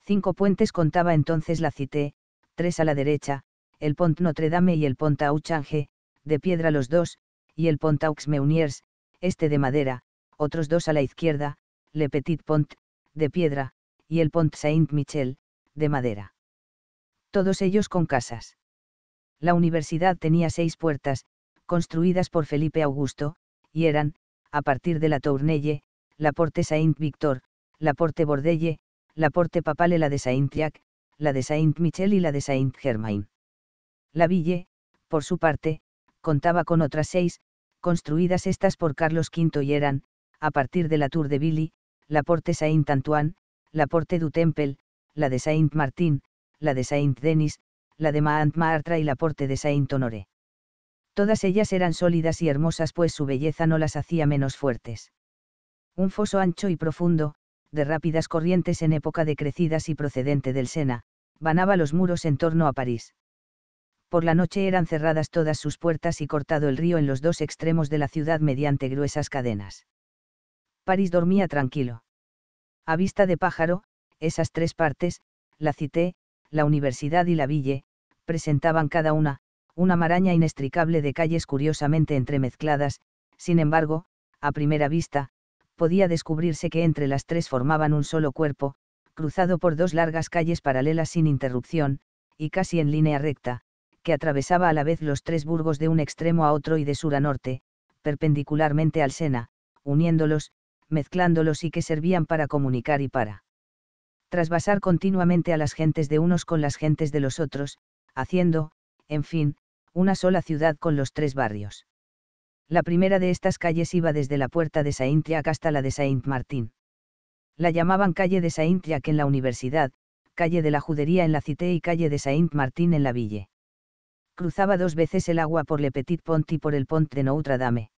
Cinco puentes contaba entonces la cité, tres a la derecha, el Pont Notre Dame y el Pont Auchange, de piedra los dos, y el Pont Aux Meuniers, este de madera, otros dos a la izquierda, Le Petit Pont, de piedra, y el Pont Saint-Michel, de madera todos ellos con casas. La universidad tenía seis puertas, construidas por Felipe Augusto, y eran, a partir de la Tournelle, la Porte Saint-Victor, la Porte Bordelle, la Porte Papale, la de Saint-Jacques, la de Saint-Michel y la de Saint-Germain. La Ville, por su parte, contaba con otras seis, construidas estas por Carlos V y eran, a partir de la Tour de Billy, la Porte Saint-Antoine, la Porte du Temple, la de Saint-Martin, la de Saint-Denis, la de Maantmartra y la Porte de Saint-Honoré. Todas ellas eran sólidas y hermosas, pues su belleza no las hacía menos fuertes. Un foso ancho y profundo, de rápidas corrientes en época de crecidas y procedente del Sena, vanaba los muros en torno a París. Por la noche eran cerradas todas sus puertas y cortado el río en los dos extremos de la ciudad mediante gruesas cadenas. París dormía tranquilo. A vista de pájaro, esas tres partes, la cité, la universidad y la ville, presentaban cada una, una maraña inextricable de calles curiosamente entremezcladas, sin embargo, a primera vista, podía descubrirse que entre las tres formaban un solo cuerpo, cruzado por dos largas calles paralelas sin interrupción, y casi en línea recta, que atravesaba a la vez los tres burgos de un extremo a otro y de sur a norte, perpendicularmente al Sena, uniéndolos, mezclándolos y que servían para comunicar y para trasvasar continuamente a las gentes de unos con las gentes de los otros, haciendo, en fin, una sola ciudad con los tres barrios. La primera de estas calles iba desde la puerta de saint Triac hasta la de Saint martin La llamaban calle de saint Triac en la universidad, calle de la Judería en la Cité y calle de Saint Martín en la Ville. Cruzaba dos veces el agua por Le Petit Pont y por el Pont de Notre Dame.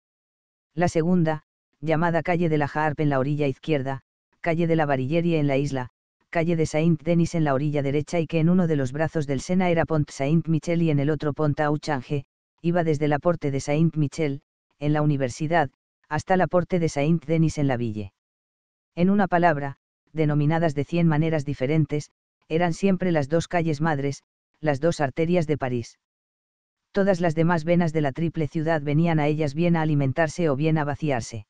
La segunda, llamada calle de la Harpe en la orilla izquierda, calle de la Barillerie en la isla, calle de Saint-Denis en la orilla derecha y que en uno de los brazos del Sena era Pont Saint-Michel y en el otro Pont Auchange, iba desde la Porte de Saint-Michel, en la universidad, hasta la Porte de Saint-Denis en la ville. En una palabra, denominadas de cien maneras diferentes, eran siempre las dos calles madres, las dos arterias de París. Todas las demás venas de la triple ciudad venían a ellas bien a alimentarse o bien a vaciarse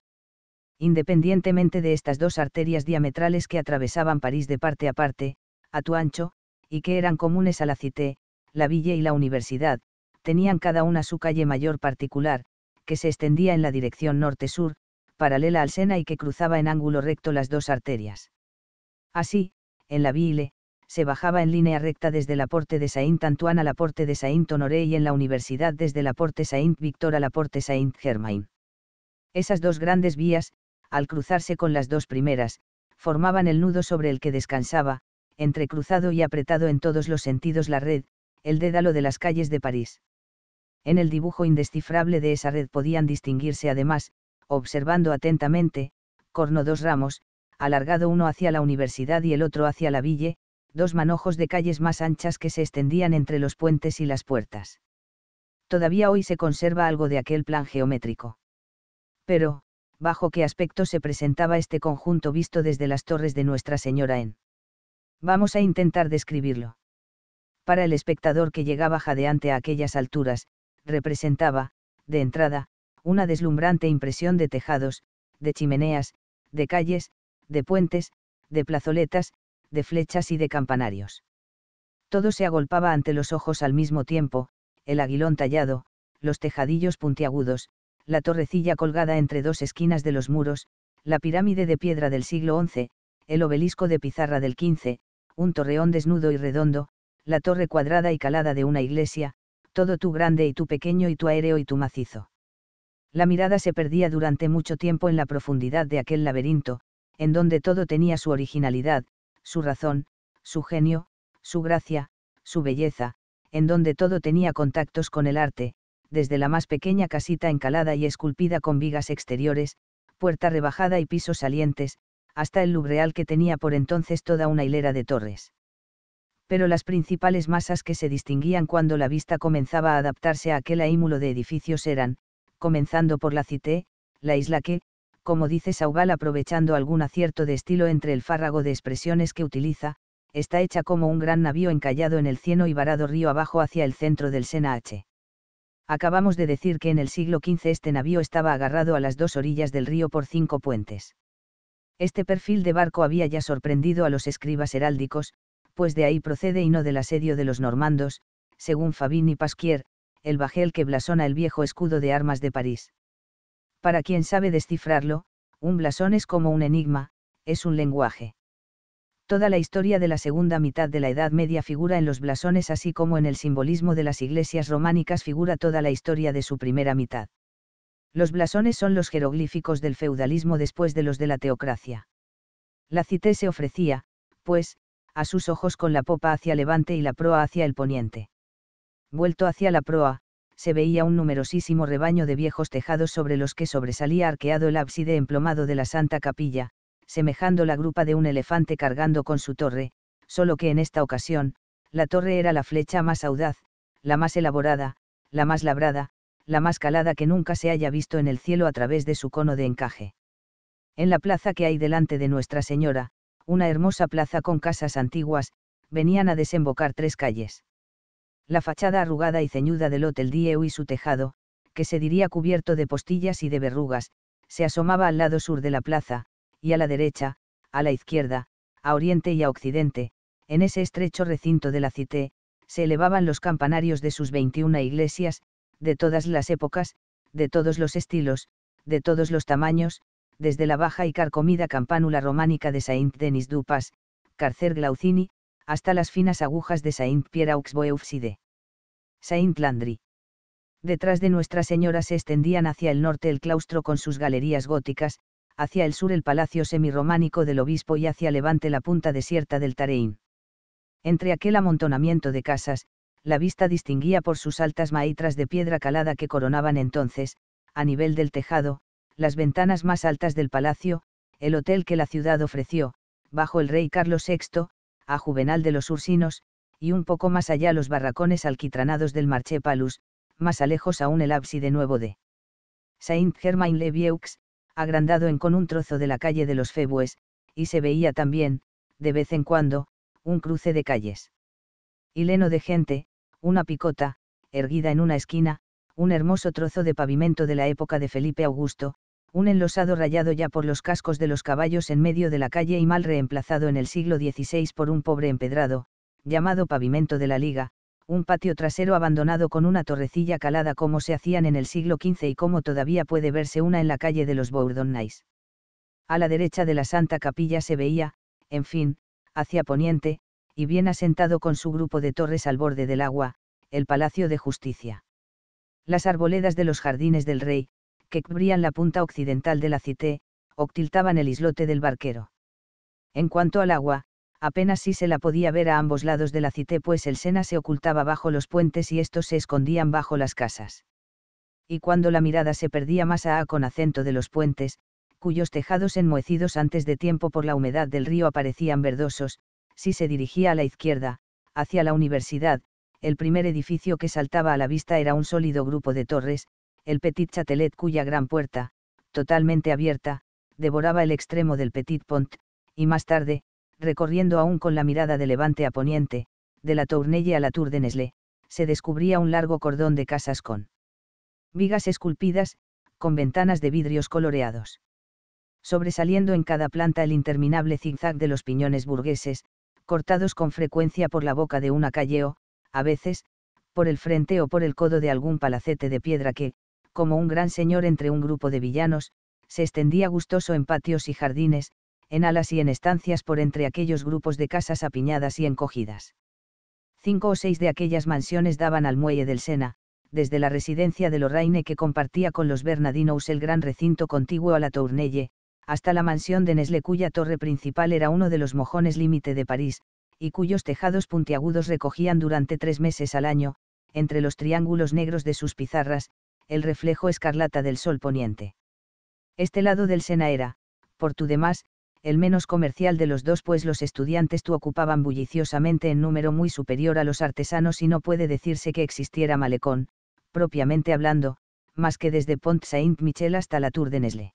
independientemente de estas dos arterias diametrales que atravesaban París de parte a parte, a tu ancho, y que eran comunes a la Cité, la Ville y la Universidad, tenían cada una su calle mayor particular, que se extendía en la dirección norte-sur, paralela al Sena y que cruzaba en ángulo recto las dos arterias. Así, en la Ville, se bajaba en línea recta desde la Porte de Saint-Antoine a la Porte de Saint-Honoré y en la Universidad desde la Porte Saint-Victor a la Porte Saint-Germain. Esas dos grandes vías, al cruzarse con las dos primeras, formaban el nudo sobre el que descansaba, entrecruzado y apretado en todos los sentidos la red, el dédalo de las calles de París. En el dibujo indescifrable de esa red podían distinguirse además, observando atentamente, corno dos ramos, alargado uno hacia la universidad y el otro hacia la ville, dos manojos de calles más anchas que se extendían entre los puentes y las puertas. Todavía hoy se conserva algo de aquel plan geométrico. Pero, bajo qué aspecto se presentaba este conjunto visto desde las torres de Nuestra Señora en. Vamos a intentar describirlo. Para el espectador que llegaba jadeante a aquellas alturas, representaba, de entrada, una deslumbrante impresión de tejados, de chimeneas, de calles, de puentes, de plazoletas, de flechas y de campanarios. Todo se agolpaba ante los ojos al mismo tiempo, el aguilón tallado, los tejadillos puntiagudos, la torrecilla colgada entre dos esquinas de los muros, la pirámide de piedra del siglo XI, el obelisco de pizarra del XV, un torreón desnudo y redondo, la torre cuadrada y calada de una iglesia, todo tu grande y tu pequeño y tu aéreo y tu macizo. La mirada se perdía durante mucho tiempo en la profundidad de aquel laberinto, en donde todo tenía su originalidad, su razón, su genio, su gracia, su belleza, en donde todo tenía contactos con el arte, desde la más pequeña casita encalada y esculpida con vigas exteriores, puerta rebajada y pisos salientes, hasta el lubreal que tenía por entonces toda una hilera de torres. Pero las principales masas que se distinguían cuando la vista comenzaba a adaptarse a aquel ámulo de edificios eran, comenzando por la Cité, la isla que, como dice Saugal aprovechando algún acierto de estilo entre el fárrago de expresiones que utiliza, está hecha como un gran navío encallado en el cieno y varado río abajo hacia el centro del Sena H acabamos de decir que en el siglo XV este navío estaba agarrado a las dos orillas del río por cinco puentes. Este perfil de barco había ya sorprendido a los escribas heráldicos, pues de ahí procede y no del asedio de los normandos, según Fabín y Pasquier, el bajel que blasona el viejo escudo de armas de París. Para quien sabe descifrarlo, un blasón es como un enigma, es un lenguaje. Toda la historia de la segunda mitad de la Edad Media figura en los blasones así como en el simbolismo de las iglesias románicas figura toda la historia de su primera mitad. Los blasones son los jeroglíficos del feudalismo después de los de la teocracia. La cité se ofrecía, pues, a sus ojos con la popa hacia levante y la proa hacia el poniente. Vuelto hacia la proa, se veía un numerosísimo rebaño de viejos tejados sobre los que sobresalía arqueado el ábside emplomado de la Santa Capilla, semejando la grupa de un elefante cargando con su torre, solo que en esta ocasión, la torre era la flecha más audaz, la más elaborada, la más labrada, la más calada que nunca se haya visto en el cielo a través de su cono de encaje. En la plaza que hay delante de Nuestra Señora, una hermosa plaza con casas antiguas, venían a desembocar tres calles. La fachada arrugada y ceñuda del Hotel Dieu y su tejado, que se diría cubierto de postillas y de verrugas, se asomaba al lado sur de la plaza, y a la derecha, a la izquierda, a oriente y a occidente, en ese estrecho recinto de la Cité, se elevaban los campanarios de sus 21 iglesias, de todas las épocas, de todos los estilos, de todos los tamaños, desde la baja y carcomida campánula románica de Saint-Denis du Pas, Carcer Glaucini, hasta las finas agujas de Saint-Pierre aux Saint-Landry. Detrás de Nuestra Señora se extendían hacia el norte el claustro con sus galerías góticas, hacia el sur el palacio semirrománico del obispo y hacia levante la punta desierta del Tareín. Entre aquel amontonamiento de casas, la vista distinguía por sus altas maitras de piedra calada que coronaban entonces, a nivel del tejado, las ventanas más altas del palacio, el hotel que la ciudad ofreció, bajo el rey Carlos VI, a Juvenal de los Ursinos, y un poco más allá los barracones alquitranados del Marché Palus, más alejos aún el ábside nuevo de Saint-Germain-le-Vieux, agrandado en con un trozo de la calle de los Febues, y se veía también, de vez en cuando, un cruce de calles. Hileno de gente, una picota, erguida en una esquina, un hermoso trozo de pavimento de la época de Felipe Augusto, un enlosado rayado ya por los cascos de los caballos en medio de la calle y mal reemplazado en el siglo XVI por un pobre empedrado, llamado pavimento de la Liga, un patio trasero abandonado con una torrecilla calada como se hacían en el siglo XV y como todavía puede verse una en la calle de los Bourdonnais. A la derecha de la Santa Capilla se veía, en fin, hacia poniente, y bien asentado con su grupo de torres al borde del agua, el Palacio de Justicia. Las arboledas de los jardines del rey, que cubrían la punta occidental de la cité, octiltaban el islote del barquero. En cuanto al agua, apenas si se la podía ver a ambos lados de la cité pues el Sena se ocultaba bajo los puentes y estos se escondían bajo las casas. Y cuando la mirada se perdía más a, a con acento de los puentes, cuyos tejados enmohecidos antes de tiempo por la humedad del río aparecían verdosos, si se dirigía a la izquierda, hacia la universidad, el primer edificio que saltaba a la vista era un sólido grupo de torres, el Petit Châtelet cuya gran puerta, totalmente abierta, devoraba el extremo del Petit Pont, y más tarde, recorriendo aún con la mirada de levante a poniente, de la Tournelle a la Tour de Nesle, se descubría un largo cordón de casas con vigas esculpidas, con ventanas de vidrios coloreados. Sobresaliendo en cada planta el interminable zigzag de los piñones burgueses, cortados con frecuencia por la boca de una calle o, a veces, por el frente o por el codo de algún palacete de piedra que, como un gran señor entre un grupo de villanos, se extendía gustoso en patios y jardines, en alas y en estancias por entre aquellos grupos de casas apiñadas y encogidas. Cinco o seis de aquellas mansiones daban al muelle del Sena, desde la residencia de Lorraine que compartía con los Bernadinos el gran recinto contiguo a la Tournelle, hasta la mansión de Nesle cuya torre principal era uno de los mojones límite de París, y cuyos tejados puntiagudos recogían durante tres meses al año, entre los triángulos negros de sus pizarras, el reflejo escarlata del sol poniente. Este lado del Sena era, por tu demás, el menos comercial de los dos pues los estudiantes tu ocupaban bulliciosamente en número muy superior a los artesanos y no puede decirse que existiera malecón, propiamente hablando, más que desde Pont Saint-Michel hasta la Tour de Nesle.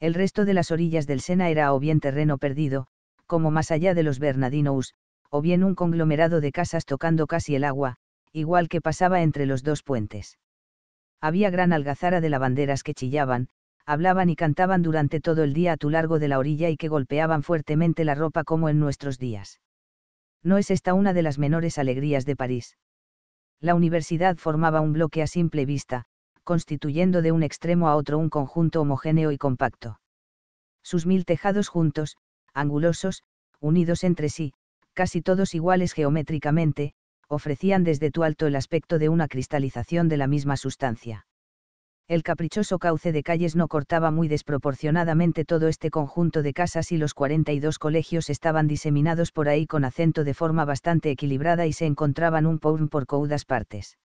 El resto de las orillas del Sena era o bien terreno perdido, como más allá de los Bernadinos, o bien un conglomerado de casas tocando casi el agua, igual que pasaba entre los dos puentes. Había gran algazara de lavanderas que chillaban, hablaban y cantaban durante todo el día a tu largo de la orilla y que golpeaban fuertemente la ropa como en nuestros días. No es esta una de las menores alegrías de París. La universidad formaba un bloque a simple vista, constituyendo de un extremo a otro un conjunto homogéneo y compacto. Sus mil tejados juntos, angulosos, unidos entre sí, casi todos iguales geométricamente, ofrecían desde tu alto el aspecto de una cristalización de la misma sustancia el caprichoso cauce de calles no cortaba muy desproporcionadamente todo este conjunto de casas y los 42 colegios estaban diseminados por ahí con acento de forma bastante equilibrada y se encontraban un por por coudas partes.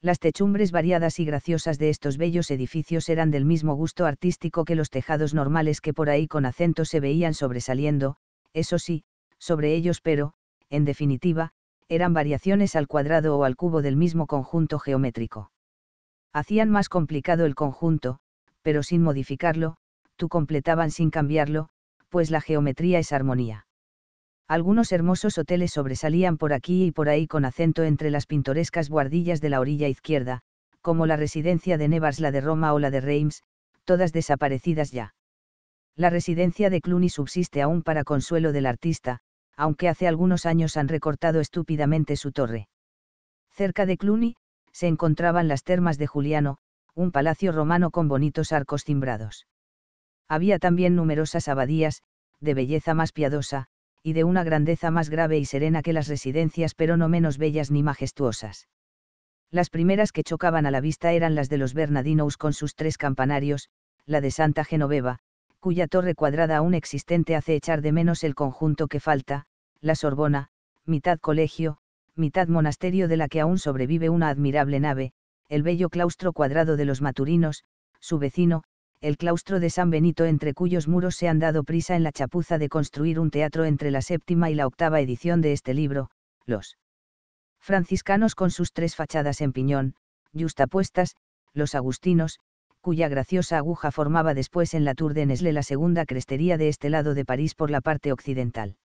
Las techumbres variadas y graciosas de estos bellos edificios eran del mismo gusto artístico que los tejados normales que por ahí con acento se veían sobresaliendo, eso sí, sobre ellos pero, en definitiva, eran variaciones al cuadrado o al cubo del mismo conjunto geométrico hacían más complicado el conjunto, pero sin modificarlo, tú completaban sin cambiarlo, pues la geometría es armonía. Algunos hermosos hoteles sobresalían por aquí y por ahí con acento entre las pintorescas guardillas de la orilla izquierda, como la residencia de Nevers, la de Roma o la de Reims, todas desaparecidas ya. La residencia de Cluny subsiste aún para consuelo del artista, aunque hace algunos años han recortado estúpidamente su torre. Cerca de Cluny, se encontraban las termas de Juliano, un palacio romano con bonitos arcos cimbrados. Había también numerosas abadías, de belleza más piadosa, y de una grandeza más grave y serena que las residencias, pero no menos bellas ni majestuosas. Las primeras que chocaban a la vista eran las de los Bernardinos con sus tres campanarios, la de Santa Genoveva, cuya torre cuadrada aún existente hace echar de menos el conjunto que falta, la Sorbona, mitad colegio, mitad monasterio de la que aún sobrevive una admirable nave, el bello claustro cuadrado de los maturinos, su vecino, el claustro de San Benito entre cuyos muros se han dado prisa en la chapuza de construir un teatro entre la séptima y la octava edición de este libro, los franciscanos con sus tres fachadas en piñón, yustapuestas, los agustinos, cuya graciosa aguja formaba después en la Tour de Nesle la segunda crestería de este lado de París por la parte occidental.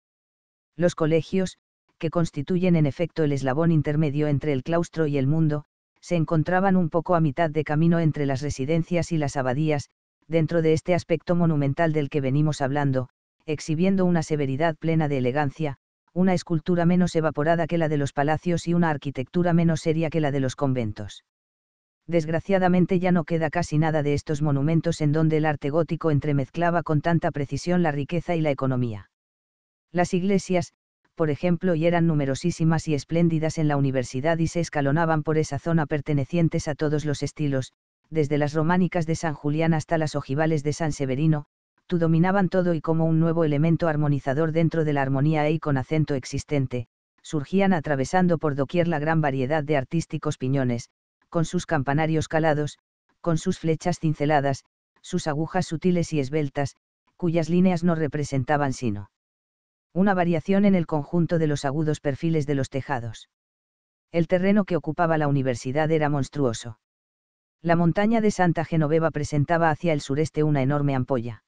Los colegios, que constituyen en efecto el eslabón intermedio entre el claustro y el mundo, se encontraban un poco a mitad de camino entre las residencias y las abadías, dentro de este aspecto monumental del que venimos hablando, exhibiendo una severidad plena de elegancia, una escultura menos evaporada que la de los palacios y una arquitectura menos seria que la de los conventos. Desgraciadamente ya no queda casi nada de estos monumentos en donde el arte gótico entremezclaba con tanta precisión la riqueza y la economía. Las iglesias, por ejemplo, y eran numerosísimas y espléndidas en la universidad y se escalonaban por esa zona pertenecientes a todos los estilos, desde las románicas de San Julián hasta las ojivales de San Severino, tú dominaban todo y como un nuevo elemento armonizador dentro de la armonía y con acento existente, surgían atravesando por doquier la gran variedad de artísticos piñones, con sus campanarios calados, con sus flechas cinceladas, sus agujas sutiles y esbeltas, cuyas líneas no representaban sino una variación en el conjunto de los agudos perfiles de los tejados. El terreno que ocupaba la universidad era monstruoso. La montaña de Santa Genoveva presentaba hacia el sureste una enorme ampolla.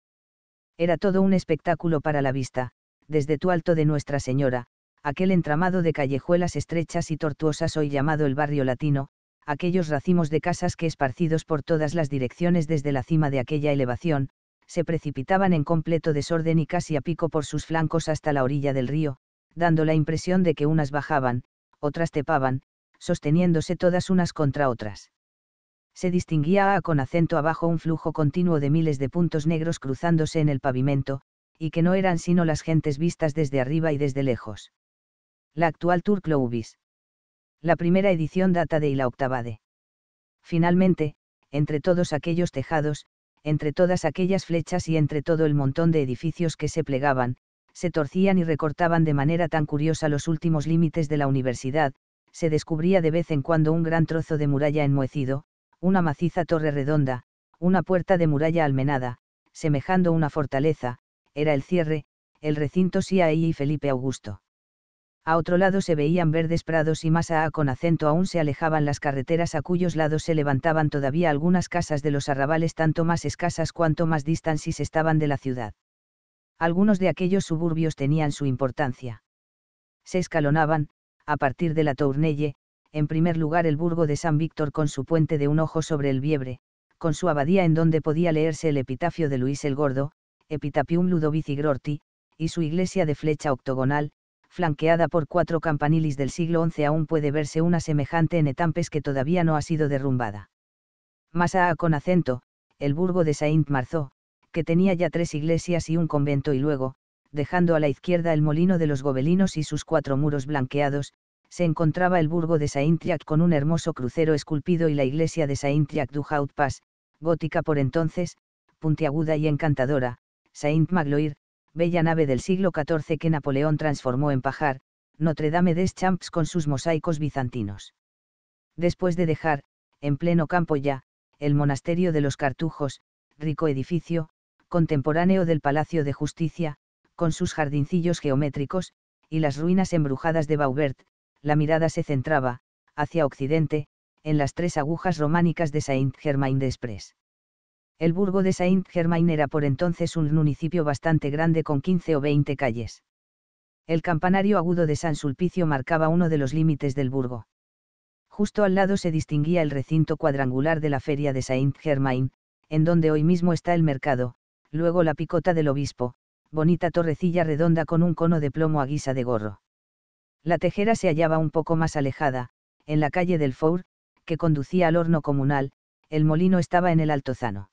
Era todo un espectáculo para la vista, desde tu alto de Nuestra Señora, aquel entramado de callejuelas estrechas y tortuosas hoy llamado el barrio latino, aquellos racimos de casas que esparcidos por todas las direcciones desde la cima de aquella elevación, se precipitaban en completo desorden y casi a pico por sus flancos hasta la orilla del río, dando la impresión de que unas bajaban, otras tepaban, sosteniéndose todas unas contra otras. Se distinguía a con acento abajo un flujo continuo de miles de puntos negros cruzándose en el pavimento, y que no eran sino las gentes vistas desde arriba y desde lejos. La actual Tour Clovis. La primera edición data de y la octava de. Finalmente, entre todos aquellos tejados, entre todas aquellas flechas y entre todo el montón de edificios que se plegaban, se torcían y recortaban de manera tan curiosa los últimos límites de la universidad, se descubría de vez en cuando un gran trozo de muralla enmohecido, una maciza torre redonda, una puerta de muralla almenada, semejando una fortaleza, era el cierre, el recinto CIA y Felipe Augusto a otro lado se veían verdes prados y más a con acento aún se alejaban las carreteras a cuyos lados se levantaban todavía algunas casas de los arrabales tanto más escasas cuanto más distancias estaban de la ciudad. Algunos de aquellos suburbios tenían su importancia. Se escalonaban, a partir de la Tournelle, en primer lugar el burgo de San Víctor con su puente de un ojo sobre el Viebre, con su abadía en donde podía leerse el epitafio de Luis el Gordo, Epitapium Ludovici Grorti, y su iglesia de flecha octogonal, flanqueada por cuatro campanilis del siglo XI aún puede verse una semejante en Etampes que todavía no ha sido derrumbada. Más a con acento, el burgo de Saint-Marzó, que tenía ya tres iglesias y un convento y luego, dejando a la izquierda el molino de los gobelinos y sus cuatro muros blanqueados, se encontraba el burgo de saint Triac con un hermoso crucero esculpido y la iglesia de saint Saintriac du Haut pas gótica por entonces, puntiaguda y encantadora, Saint Magloire, bella nave del siglo XIV que Napoleón transformó en pajar, Notre Dame des Champs con sus mosaicos bizantinos. Después de dejar, en pleno campo ya, el monasterio de los Cartujos, rico edificio, contemporáneo del Palacio de Justicia, con sus jardincillos geométricos, y las ruinas embrujadas de Baubert, la mirada se centraba, hacia occidente, en las tres agujas románicas de Saint-Germain-des-Prés. El burgo de Saint-Germain era por entonces un municipio bastante grande con 15 o 20 calles. El campanario agudo de San Sulpicio marcaba uno de los límites del burgo. Justo al lado se distinguía el recinto cuadrangular de la feria de Saint-Germain, en donde hoy mismo está el mercado, luego la picota del obispo, bonita torrecilla redonda con un cono de plomo a guisa de gorro. La tejera se hallaba un poco más alejada, en la calle del Four, que conducía al horno comunal, el molino estaba en el altozano.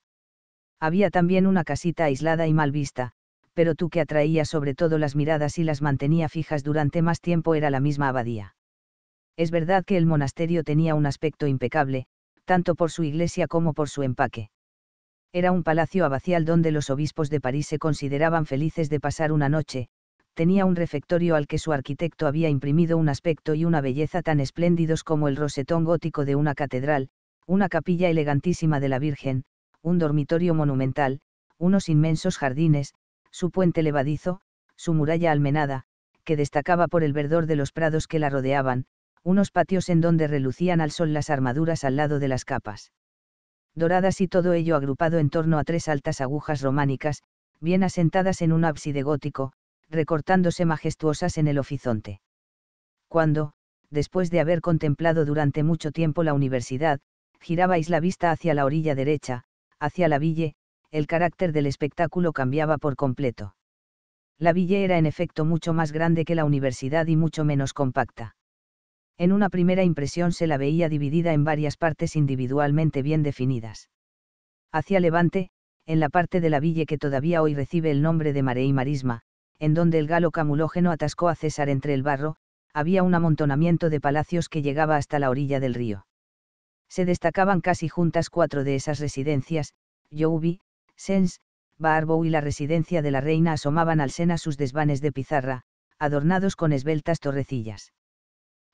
Había también una casita aislada y mal vista, pero tú que atraía sobre todo las miradas y las mantenía fijas durante más tiempo era la misma abadía. Es verdad que el monasterio tenía un aspecto impecable, tanto por su iglesia como por su empaque. Era un palacio abacial donde los obispos de París se consideraban felices de pasar una noche, tenía un refectorio al que su arquitecto había imprimido un aspecto y una belleza tan espléndidos como el rosetón gótico de una catedral, una capilla elegantísima de la Virgen, un dormitorio monumental, unos inmensos jardines, su puente levadizo, su muralla almenada, que destacaba por el verdor de los prados que la rodeaban, unos patios en donde relucían al sol las armaduras al lado de las capas. Doradas y todo ello agrupado en torno a tres altas agujas románicas, bien asentadas en un ábside gótico, recortándose majestuosas en el horizonte. Cuando, después de haber contemplado durante mucho tiempo la universidad, girabais la vista hacia la orilla derecha, hacia la ville, el carácter del espectáculo cambiaba por completo. La ville era en efecto mucho más grande que la universidad y mucho menos compacta. En una primera impresión se la veía dividida en varias partes individualmente bien definidas. Hacia levante, en la parte de la ville que todavía hoy recibe el nombre de Mare y Marisma, en donde el galo camulógeno atascó a César entre el barro, había un amontonamiento de palacios que llegaba hasta la orilla del río se destacaban casi juntas cuatro de esas residencias, Youbi, Sens, Barbo y la residencia de la reina asomaban al Sena sus desvanes de pizarra, adornados con esbeltas torrecillas.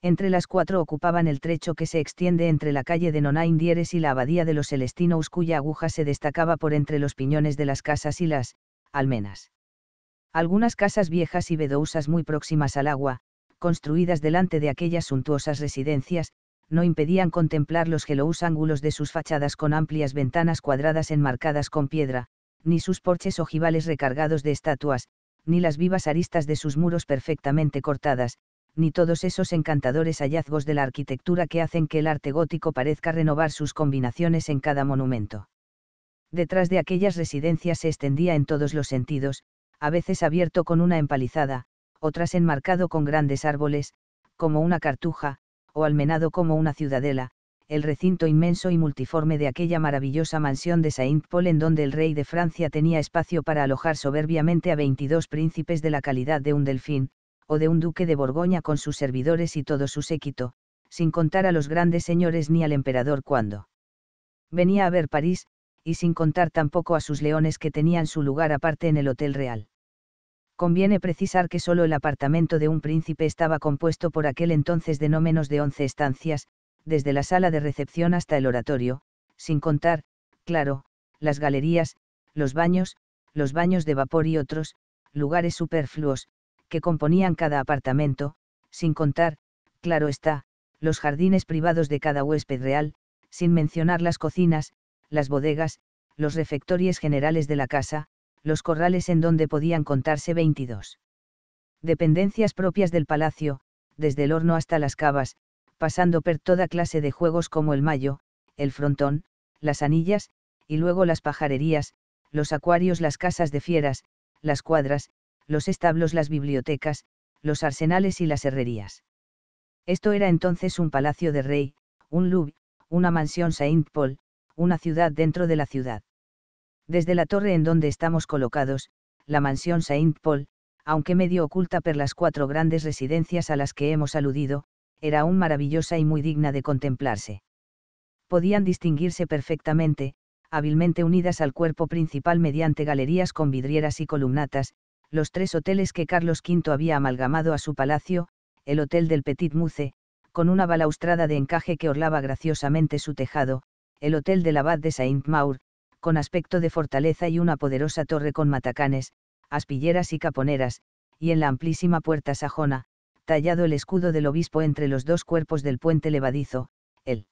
Entre las cuatro ocupaban el trecho que se extiende entre la calle de Nonaindieres y la abadía de los Celestinos cuya aguja se destacaba por entre los piñones de las casas y las almenas. Algunas casas viejas y vedousas muy próximas al agua, construidas delante de aquellas suntuosas residencias, no impedían contemplar los gelous ángulos de sus fachadas con amplias ventanas cuadradas enmarcadas con piedra, ni sus porches ojivales recargados de estatuas, ni las vivas aristas de sus muros perfectamente cortadas, ni todos esos encantadores hallazgos de la arquitectura que hacen que el arte gótico parezca renovar sus combinaciones en cada monumento. Detrás de aquellas residencias se extendía en todos los sentidos, a veces abierto con una empalizada, otras enmarcado con grandes árboles, como una cartuja, o almenado como una ciudadela, el recinto inmenso y multiforme de aquella maravillosa mansión de Saint-Paul en donde el rey de Francia tenía espacio para alojar soberbiamente a 22 príncipes de la calidad de un delfín, o de un duque de Borgoña con sus servidores y todo su séquito, sin contar a los grandes señores ni al emperador cuando venía a ver París, y sin contar tampoco a sus leones que tenían su lugar aparte en el Hotel Real. Conviene precisar que solo el apartamento de un príncipe estaba compuesto por aquel entonces de no menos de once estancias, desde la sala de recepción hasta el oratorio, sin contar, claro, las galerías, los baños, los baños de vapor y otros, lugares superfluos, que componían cada apartamento, sin contar, claro está, los jardines privados de cada huésped real, sin mencionar las cocinas, las bodegas, los refectorios generales de la casa, los corrales en donde podían contarse 22. Dependencias propias del palacio, desde el horno hasta las cavas, pasando por toda clase de juegos como el mayo, el frontón, las anillas, y luego las pajarerías, los acuarios, las casas de fieras, las cuadras, los establos, las bibliotecas, los arsenales y las herrerías. Esto era entonces un palacio de rey, un Louvre, una mansión Saint Paul, una ciudad dentro de la ciudad. Desde la torre en donde estamos colocados, la mansión Saint Paul, aunque medio oculta por las cuatro grandes residencias a las que hemos aludido, era aún maravillosa y muy digna de contemplarse. Podían distinguirse perfectamente, hábilmente unidas al cuerpo principal mediante galerías con vidrieras y columnatas, los tres hoteles que Carlos V había amalgamado a su palacio, el Hotel del Petit Muce, con una balaustrada de encaje que orlaba graciosamente su tejado, el Hotel del Abad de Saint-Maur, con aspecto de fortaleza y una poderosa torre con matacanes, aspilleras y caponeras, y en la amplísima puerta sajona, tallado el escudo del obispo entre los dos cuerpos del puente levadizo, el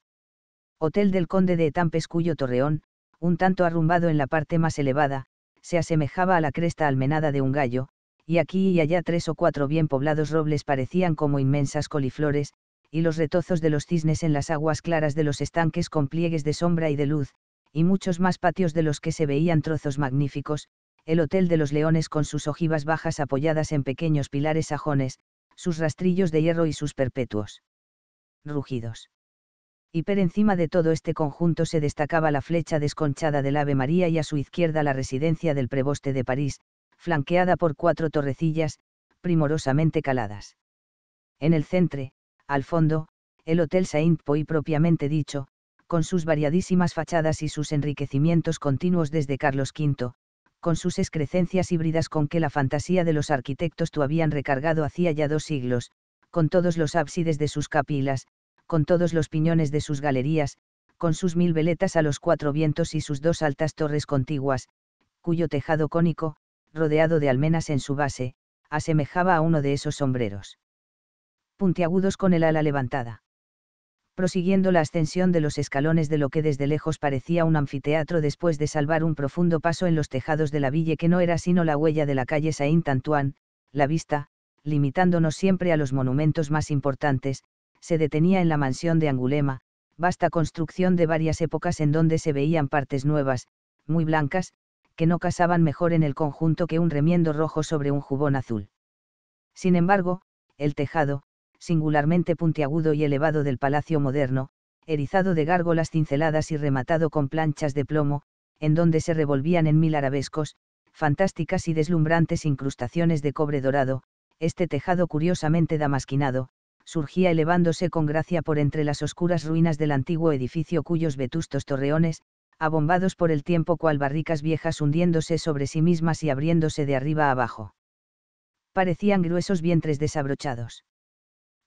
Hotel del Conde de Etampes cuyo torreón, un tanto arrumbado en la parte más elevada, se asemejaba a la cresta almenada de un gallo, y aquí y allá tres o cuatro bien poblados robles parecían como inmensas coliflores, y los retozos de los cisnes en las aguas claras de los estanques con pliegues de sombra y de luz, y muchos más patios de los que se veían trozos magníficos, el Hotel de los Leones con sus ojivas bajas apoyadas en pequeños pilares sajones, sus rastrillos de hierro y sus perpetuos rugidos. Y por encima de todo este conjunto se destacaba la flecha desconchada del Ave María y a su izquierda la residencia del preboste de París, flanqueada por cuatro torrecillas, primorosamente caladas. En el centre, al fondo, el Hotel saint poy propiamente dicho, con sus variadísimas fachadas y sus enriquecimientos continuos desde Carlos V, con sus excrecencias híbridas con que la fantasía de los arquitectos tú habían recargado hacía ya dos siglos, con todos los ábsides de sus capilas, con todos los piñones de sus galerías, con sus mil veletas a los cuatro vientos y sus dos altas torres contiguas, cuyo tejado cónico, rodeado de almenas en su base, asemejaba a uno de esos sombreros puntiagudos con el ala levantada prosiguiendo la ascensión de los escalones de lo que desde lejos parecía un anfiteatro después de salvar un profundo paso en los tejados de la villa que no era sino la huella de la calle Saint-Antoine, la vista, limitándonos siempre a los monumentos más importantes, se detenía en la mansión de Angulema, vasta construcción de varias épocas en donde se veían partes nuevas, muy blancas, que no casaban mejor en el conjunto que un remiendo rojo sobre un jubón azul. Sin embargo, el tejado, singularmente puntiagudo y elevado del palacio moderno, erizado de gárgolas cinceladas y rematado con planchas de plomo, en donde se revolvían en mil arabescos, fantásticas y deslumbrantes incrustaciones de cobre dorado, este tejado curiosamente damasquinado, surgía elevándose con gracia por entre las oscuras ruinas del antiguo edificio cuyos vetustos torreones, abombados por el tiempo cual barricas viejas hundiéndose sobre sí mismas y abriéndose de arriba abajo. Parecían gruesos vientres desabrochados.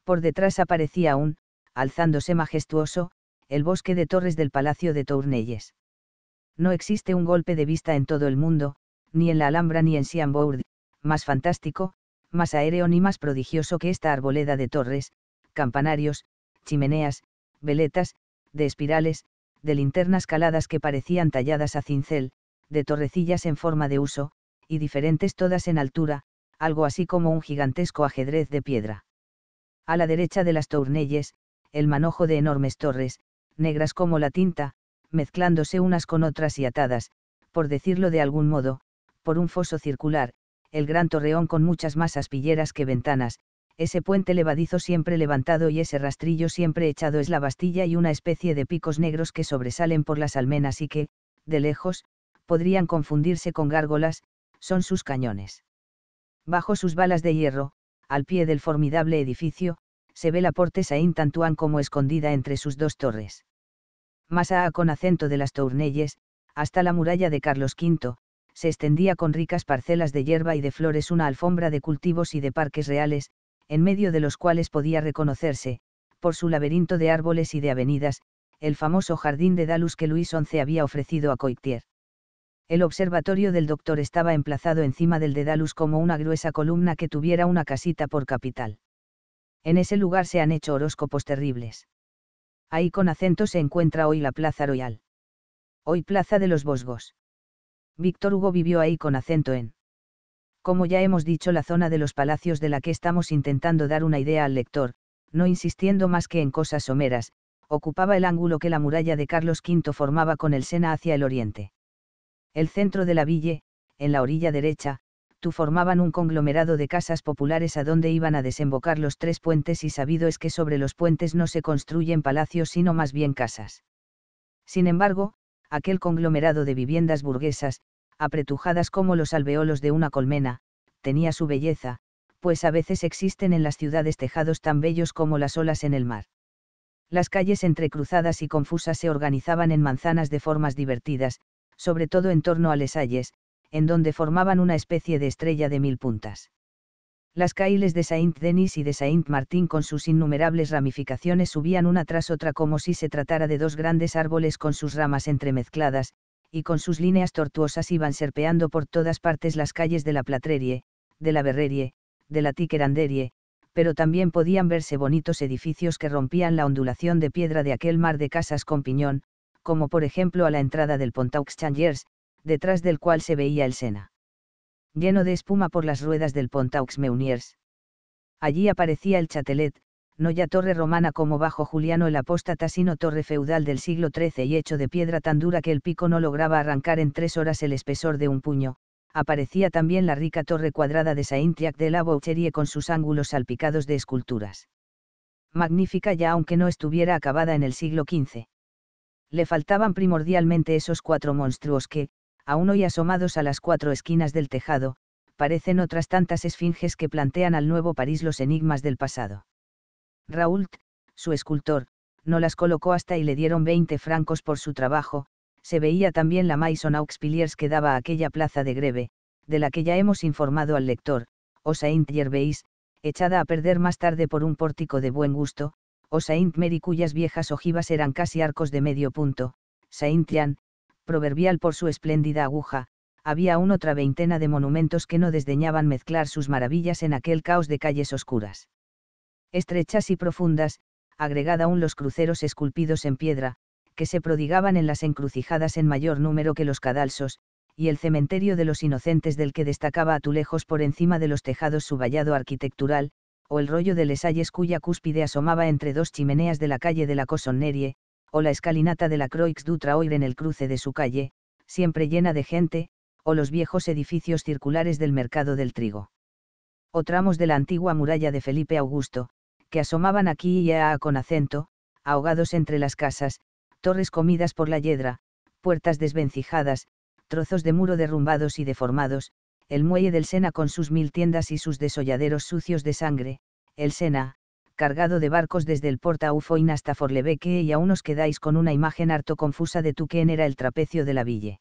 Por detrás aparecía aún, alzándose majestuoso, el bosque de torres del Palacio de Tournelles. No existe un golpe de vista en todo el mundo, ni en la Alhambra ni en Siambourg, más fantástico, más aéreo ni más prodigioso que esta arboleda de torres, campanarios, chimeneas, veletas, de espirales, de linternas caladas que parecían talladas a cincel, de torrecillas en forma de uso, y diferentes todas en altura, algo así como un gigantesco ajedrez de piedra. A la derecha de las tournelles, el manojo de enormes torres, negras como la tinta, mezclándose unas con otras y atadas, por decirlo de algún modo, por un foso circular, el gran torreón con muchas más aspilleras que ventanas, ese puente levadizo siempre levantado y ese rastrillo siempre echado es la bastilla y una especie de picos negros que sobresalen por las almenas y que, de lejos, podrían confundirse con gárgolas, son sus cañones. Bajo sus balas de hierro, al pie del formidable edificio, se ve la Porte Saint-Antoine como escondida entre sus dos torres. Más a con acento de las Tournelles, hasta la muralla de Carlos V, se extendía con ricas parcelas de hierba y de flores una alfombra de cultivos y de parques reales, en medio de los cuales podía reconocerse, por su laberinto de árboles y de avenidas, el famoso jardín de Dalus que Luis XI había ofrecido a Coictier. El observatorio del doctor estaba emplazado encima del Dedalus como una gruesa columna que tuviera una casita por capital. En ese lugar se han hecho horóscopos terribles. Ahí con acento se encuentra hoy la Plaza Royal. Hoy Plaza de los Bosgos. Víctor Hugo vivió ahí con acento en. Como ya hemos dicho, la zona de los palacios de la que estamos intentando dar una idea al lector, no insistiendo más que en cosas someras, ocupaba el ángulo que la muralla de Carlos V formaba con el Sena hacia el oriente. El centro de la ville, en la orilla derecha, tú formaban un conglomerado de casas populares a donde iban a desembocar los tres puentes y sabido es que sobre los puentes no se construyen palacios sino más bien casas. Sin embargo, aquel conglomerado de viviendas burguesas, apretujadas como los alveolos de una colmena, tenía su belleza, pues a veces existen en las ciudades tejados tan bellos como las olas en el mar. Las calles entrecruzadas y confusas se organizaban en manzanas de formas divertidas, sobre todo en torno a Les en donde formaban una especie de estrella de mil puntas. Las cailes de Saint-Denis y de Saint-Martin con sus innumerables ramificaciones subían una tras otra como si se tratara de dos grandes árboles con sus ramas entremezcladas, y con sus líneas tortuosas iban serpeando por todas partes las calles de la Platrerie, de la Berrerie, de la Tiqueranderie, pero también podían verse bonitos edificios que rompían la ondulación de piedra de aquel mar de casas con piñón, como por ejemplo a la entrada del Pontaux Changers, detrás del cual se veía el Sena. Lleno de espuma por las ruedas del Pontaux Meuniers. Allí aparecía el Chatelet, no ya torre romana como bajo Juliano el apóstata, sino torre feudal del siglo XIII y hecho de piedra tan dura que el pico no lograba arrancar en tres horas el espesor de un puño. Aparecía también la rica torre cuadrada de Saint-Jacques de la Boucherie con sus ángulos salpicados de esculturas. Magnífica ya aunque no estuviera acabada en el siglo XV le faltaban primordialmente esos cuatro monstruos que, aún hoy asomados a las cuatro esquinas del tejado, parecen otras tantas esfinges que plantean al nuevo París los enigmas del pasado. Raoult, su escultor, no las colocó hasta y le dieron 20 francos por su trabajo, se veía también la Maison Auxpiliers que daba a aquella plaza de Greve, de la que ya hemos informado al lector, o Saint-Gervais, echada a perder más tarde por un pórtico de buen gusto, o Saint Mary cuyas viejas ojivas eran casi arcos de medio punto, Saint Jean, proverbial por su espléndida aguja, había aún otra veintena de monumentos que no desdeñaban mezclar sus maravillas en aquel caos de calles oscuras. Estrechas y profundas, agregada aún los cruceros esculpidos en piedra, que se prodigaban en las encrucijadas en mayor número que los cadalsos, y el cementerio de los inocentes del que destacaba a tu lejos por encima de los tejados su vallado arquitectural, o el rollo de Les cuya cúspide asomaba entre dos chimeneas de la calle de la Cossonnerie, o la escalinata de la Croix du Traoir en el cruce de su calle, siempre llena de gente, o los viejos edificios circulares del mercado del trigo. O tramos de la antigua muralla de Felipe Augusto, que asomaban aquí y allá con acento, ahogados entre las casas, torres comidas por la hiedra, puertas desvencijadas, trozos de muro derrumbados y deformados, el muelle del Sena con sus mil tiendas y sus desolladeros sucios de sangre, el Sena, cargado de barcos desde el Porta Ufoin hasta Forlebeque y aún os quedáis con una imagen harto confusa de Tuquén era el trapecio de la ville.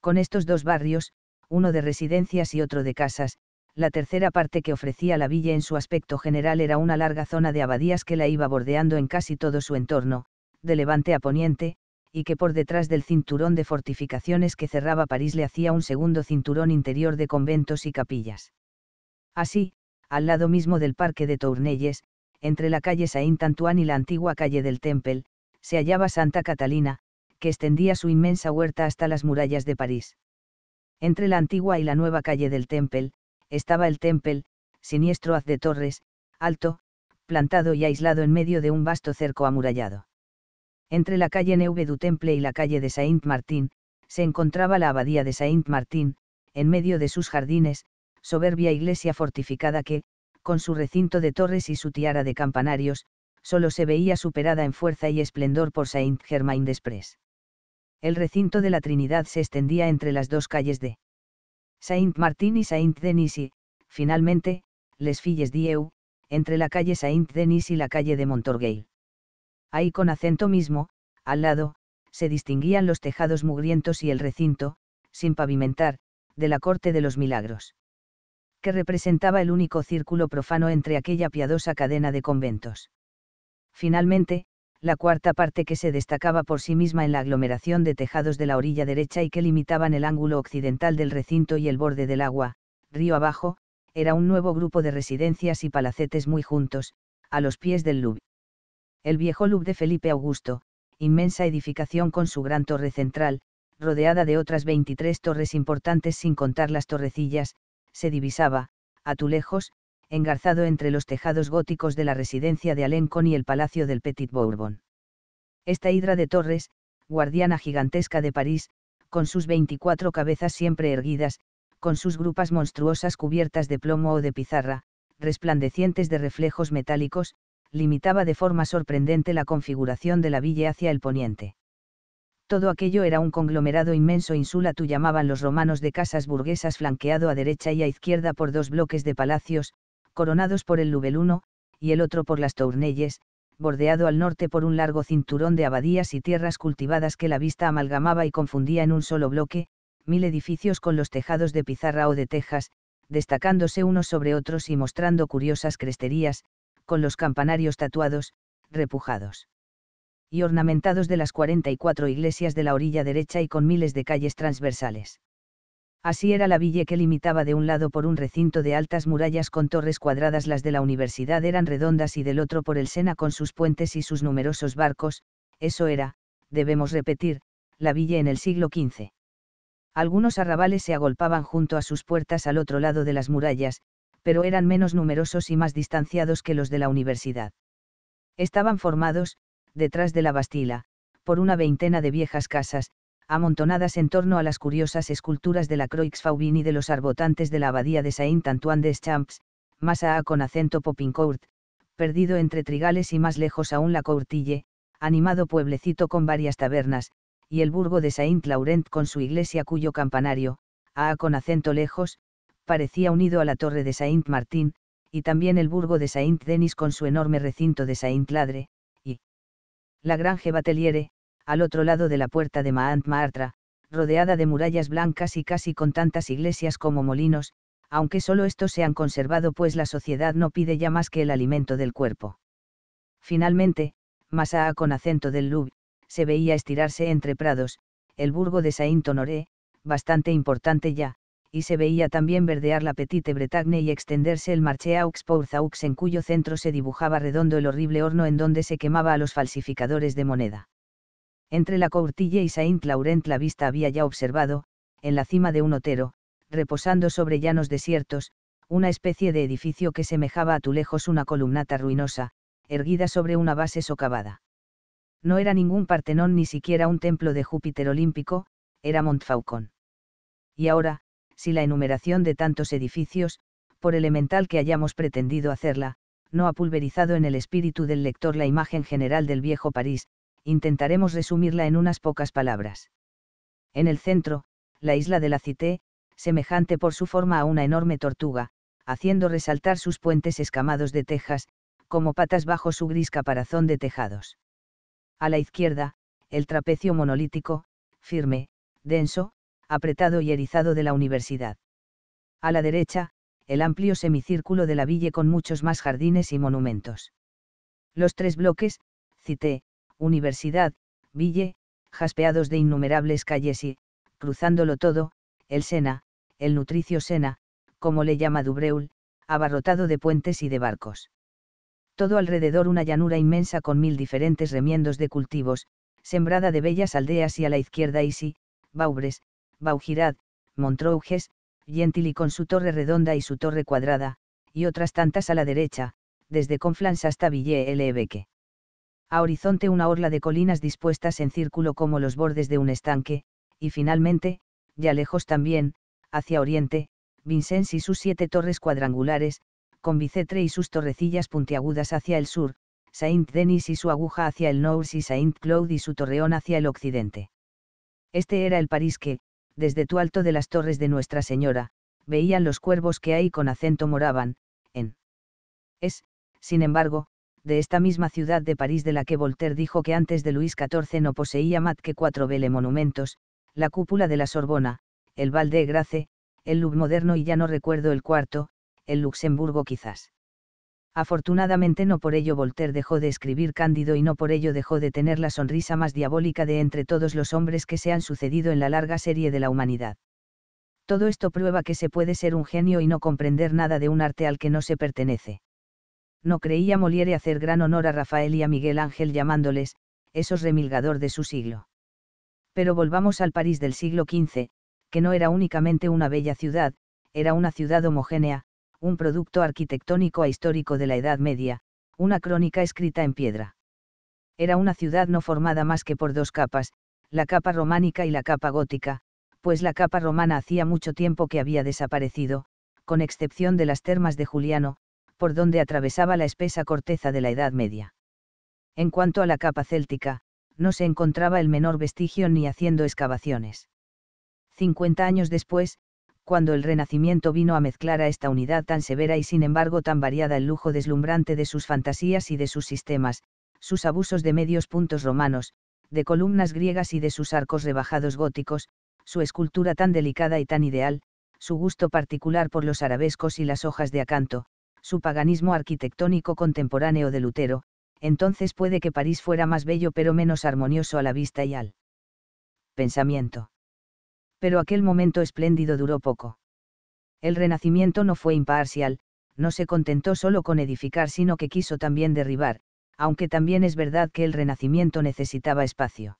Con estos dos barrios, uno de residencias y otro de casas, la tercera parte que ofrecía la villa en su aspecto general era una larga zona de abadías que la iba bordeando en casi todo su entorno, de levante a poniente, y que por detrás del cinturón de fortificaciones que cerraba París le hacía un segundo cinturón interior de conventos y capillas. Así, al lado mismo del parque de Tournelles, entre la calle Saint-Antoine y la antigua calle del Temple, se hallaba Santa Catalina, que extendía su inmensa huerta hasta las murallas de París. Entre la antigua y la nueva calle del Temple, estaba el Temple, siniestro haz de torres, alto, plantado y aislado en medio de un vasto cerco amurallado. Entre la calle Neuve du Temple y la calle de Saint-Martin, se encontraba la abadía de Saint-Martin, en medio de sus jardines, soberbia iglesia fortificada que, con su recinto de torres y su tiara de campanarios, solo se veía superada en fuerza y esplendor por Saint-Germain-des-Prés. El recinto de la Trinidad se extendía entre las dos calles de Saint-Martin y Saint-Denis y, finalmente, Les Filles d'Ieu, entre la calle Saint-Denis y la calle de Montorgueil. Ahí con acento mismo, al lado, se distinguían los tejados mugrientos y el recinto, sin pavimentar, de la corte de los milagros. Que representaba el único círculo profano entre aquella piadosa cadena de conventos. Finalmente, la cuarta parte que se destacaba por sí misma en la aglomeración de tejados de la orilla derecha y que limitaban el ángulo occidental del recinto y el borde del agua, río abajo, era un nuevo grupo de residencias y palacetes muy juntos, a los pies del Louvre el viejo Louvre de Felipe Augusto, inmensa edificación con su gran torre central, rodeada de otras 23 torres importantes sin contar las torrecillas, se divisaba, a tu lejos, engarzado entre los tejados góticos de la residencia de Alencon y el palacio del Petit Bourbon. Esta hidra de torres, guardiana gigantesca de París, con sus 24 cabezas siempre erguidas, con sus grupas monstruosas cubiertas de plomo o de pizarra, resplandecientes de reflejos metálicos, limitaba de forma sorprendente la configuración de la villa hacia el poniente. Todo aquello era un conglomerado inmenso insulato llamaban los romanos de casas burguesas flanqueado a derecha y a izquierda por dos bloques de palacios, coronados por el 1, y el otro por las Tournelles, bordeado al norte por un largo cinturón de abadías y tierras cultivadas que la vista amalgamaba y confundía en un solo bloque, mil edificios con los tejados de pizarra o de tejas, destacándose unos sobre otros y mostrando curiosas cresterías, con los campanarios tatuados, repujados y ornamentados de las 44 iglesias de la orilla derecha y con miles de calles transversales. Así era la villa que limitaba de un lado por un recinto de altas murallas con torres cuadradas, las de la universidad eran redondas y del otro por el Sena con sus puentes y sus numerosos barcos, eso era, debemos repetir, la villa en el siglo XV. Algunos arrabales se agolpaban junto a sus puertas al otro lado de las murallas, pero eran menos numerosos y más distanciados que los de la universidad. Estaban formados, detrás de la Bastila, por una veintena de viejas casas, amontonadas en torno a las curiosas esculturas de la Croix Faubin y de los arbotantes de la abadía de Saint-Antoine des Champs, más a con acento Popincourt, perdido entre trigales y más lejos aún la Courtille, animado pueblecito con varias tabernas, y el burgo de Saint-Laurent con su iglesia cuyo campanario, a con acento lejos, parecía unido a la torre de Saint-Martin, y también el burgo de Saint-Denis con su enorme recinto de Saint-Ladre, y la Grange Bateliere, al otro lado de la puerta de Mahant-Martra, rodeada de murallas blancas y casi con tantas iglesias como molinos, aunque solo estos se han conservado pues la sociedad no pide ya más que el alimento del cuerpo. Finalmente, Masaa con acento del Louvre, se veía estirarse entre prados, el burgo de Saint-Honoré, bastante importante ya, y se veía también verdear la Petite Bretagne y extenderse el Marché aux Aux en cuyo centro se dibujaba redondo el horrible horno en donde se quemaba a los falsificadores de moneda. Entre la Courtille y Saint-Laurent la vista había ya observado, en la cima de un otero, reposando sobre llanos desiertos, una especie de edificio que semejaba a tu lejos una columnata ruinosa, erguida sobre una base socavada. No era ningún Partenón ni siquiera un templo de Júpiter olímpico, era Montfaucon. Y ahora, si la enumeración de tantos edificios, por elemental que hayamos pretendido hacerla, no ha pulverizado en el espíritu del lector la imagen general del viejo París, intentaremos resumirla en unas pocas palabras. En el centro, la isla de la Cité, semejante por su forma a una enorme tortuga, haciendo resaltar sus puentes escamados de tejas, como patas bajo su gris caparazón de tejados. A la izquierda, el trapecio monolítico, firme, denso, apretado y erizado de la universidad. A la derecha, el amplio semicírculo de la ville con muchos más jardines y monumentos. Los tres bloques, cité, universidad, ville, jaspeados de innumerables calles y, cruzándolo todo, el Sena, el Nutricio Sena, como le llama Dubreul, abarrotado de puentes y de barcos. Todo alrededor una llanura inmensa con mil diferentes remiendos de cultivos, sembrada de bellas aldeas y a la izquierda Isi, Baubres, Baujirad, Montrouges, Gentili con su torre redonda y su torre cuadrada, y otras tantas a la derecha, desde Conflans hasta villers beque A horizonte una orla de colinas dispuestas en círculo como los bordes de un estanque, y finalmente, ya lejos también, hacia oriente, Vincennes y sus siete torres cuadrangulares, con Bicetre y sus torrecillas puntiagudas hacia el sur, Saint-Denis y su aguja hacia el north y saint claude y su torreón hacia el occidente. Este era el París que, desde tu alto de las torres de Nuestra Señora, veían los cuervos que ahí con acento moraban, en. Es, sin embargo, de esta misma ciudad de París de la que Voltaire dijo que antes de Luis XIV no poseía más que cuatro vele monumentos, la cúpula de la Sorbona, el Val de Grace, el Louvre moderno y ya no recuerdo el cuarto, el Luxemburgo quizás. Afortunadamente no por ello Voltaire dejó de escribir Cándido y no por ello dejó de tener la sonrisa más diabólica de entre todos los hombres que se han sucedido en la larga serie de la humanidad. Todo esto prueba que se puede ser un genio y no comprender nada de un arte al que no se pertenece. No creía Moliere hacer gran honor a Rafael y a Miguel Ángel llamándoles, esos remilgador de su siglo. Pero volvamos al París del siglo XV, que no era únicamente una bella ciudad, era una ciudad homogénea, un producto arquitectónico e histórico de la Edad Media, una crónica escrita en piedra. Era una ciudad no formada más que por dos capas, la capa románica y la capa gótica, pues la capa romana hacía mucho tiempo que había desaparecido, con excepción de las termas de Juliano, por donde atravesaba la espesa corteza de la Edad Media. En cuanto a la capa céltica, no se encontraba el menor vestigio ni haciendo excavaciones. 50 años después, cuando el Renacimiento vino a mezclar a esta unidad tan severa y sin embargo tan variada el lujo deslumbrante de sus fantasías y de sus sistemas, sus abusos de medios puntos romanos, de columnas griegas y de sus arcos rebajados góticos, su escultura tan delicada y tan ideal, su gusto particular por los arabescos y las hojas de acanto, su paganismo arquitectónico contemporáneo de Lutero, entonces puede que París fuera más bello pero menos armonioso a la vista y al pensamiento. Pero aquel momento espléndido duró poco. El renacimiento no fue imparcial, no se contentó solo con edificar, sino que quiso también derribar, aunque también es verdad que el renacimiento necesitaba espacio.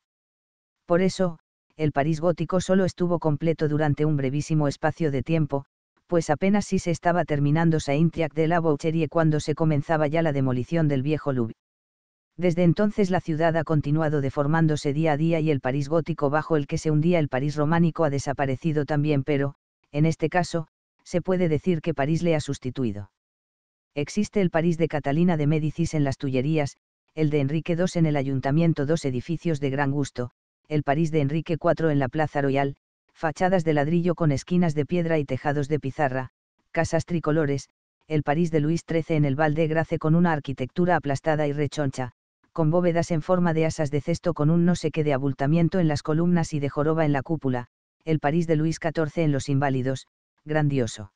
Por eso, el París gótico solo estuvo completo durante un brevísimo espacio de tiempo, pues apenas si sí se estaba terminando Saint-Jacques de la Boucherie cuando se comenzaba ya la demolición del viejo Louvre. Desde entonces la ciudad ha continuado deformándose día a día y el París gótico bajo el que se hundía el París románico ha desaparecido también, pero, en este caso, se puede decir que París le ha sustituido. Existe el París de Catalina de Médicis en las Tullerías, el de Enrique II en el Ayuntamiento, dos edificios de gran gusto, el París de Enrique IV en la Plaza Royal, fachadas de ladrillo con esquinas de piedra y tejados de pizarra, casas tricolores, el París de Luis XIII en el Val de Grace con una arquitectura aplastada y rechoncha, con bóvedas en forma de asas de cesto con un no sé qué de abultamiento en las columnas y de joroba en la cúpula, el París de Luis XIV en los inválidos, grandioso.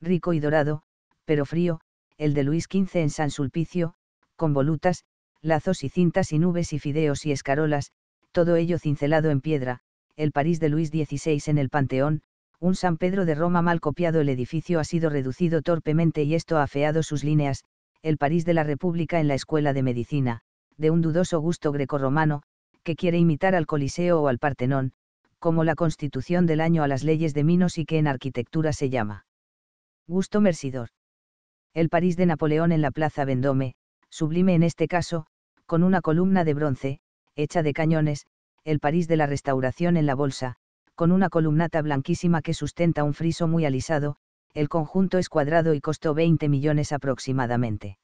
Rico y dorado, pero frío, el de Luis XV en San Sulpicio, con volutas, lazos y cintas y nubes y fideos y escarolas, todo ello cincelado en piedra, el París de Luis XVI en el Panteón, un San Pedro de Roma mal copiado el edificio ha sido reducido torpemente y esto ha afeado sus líneas, el París de la República en la Escuela de Medicina, de un dudoso gusto grecorromano, que quiere imitar al Coliseo o al Partenón, como la constitución del año a las leyes de Minos y que en arquitectura se llama. Gusto Mercidor. El París de Napoleón en la Plaza Vendôme, sublime en este caso, con una columna de bronce, hecha de cañones, el París de la Restauración en la Bolsa, con una columnata blanquísima que sustenta un friso muy alisado, el conjunto es cuadrado y costó 20 millones aproximadamente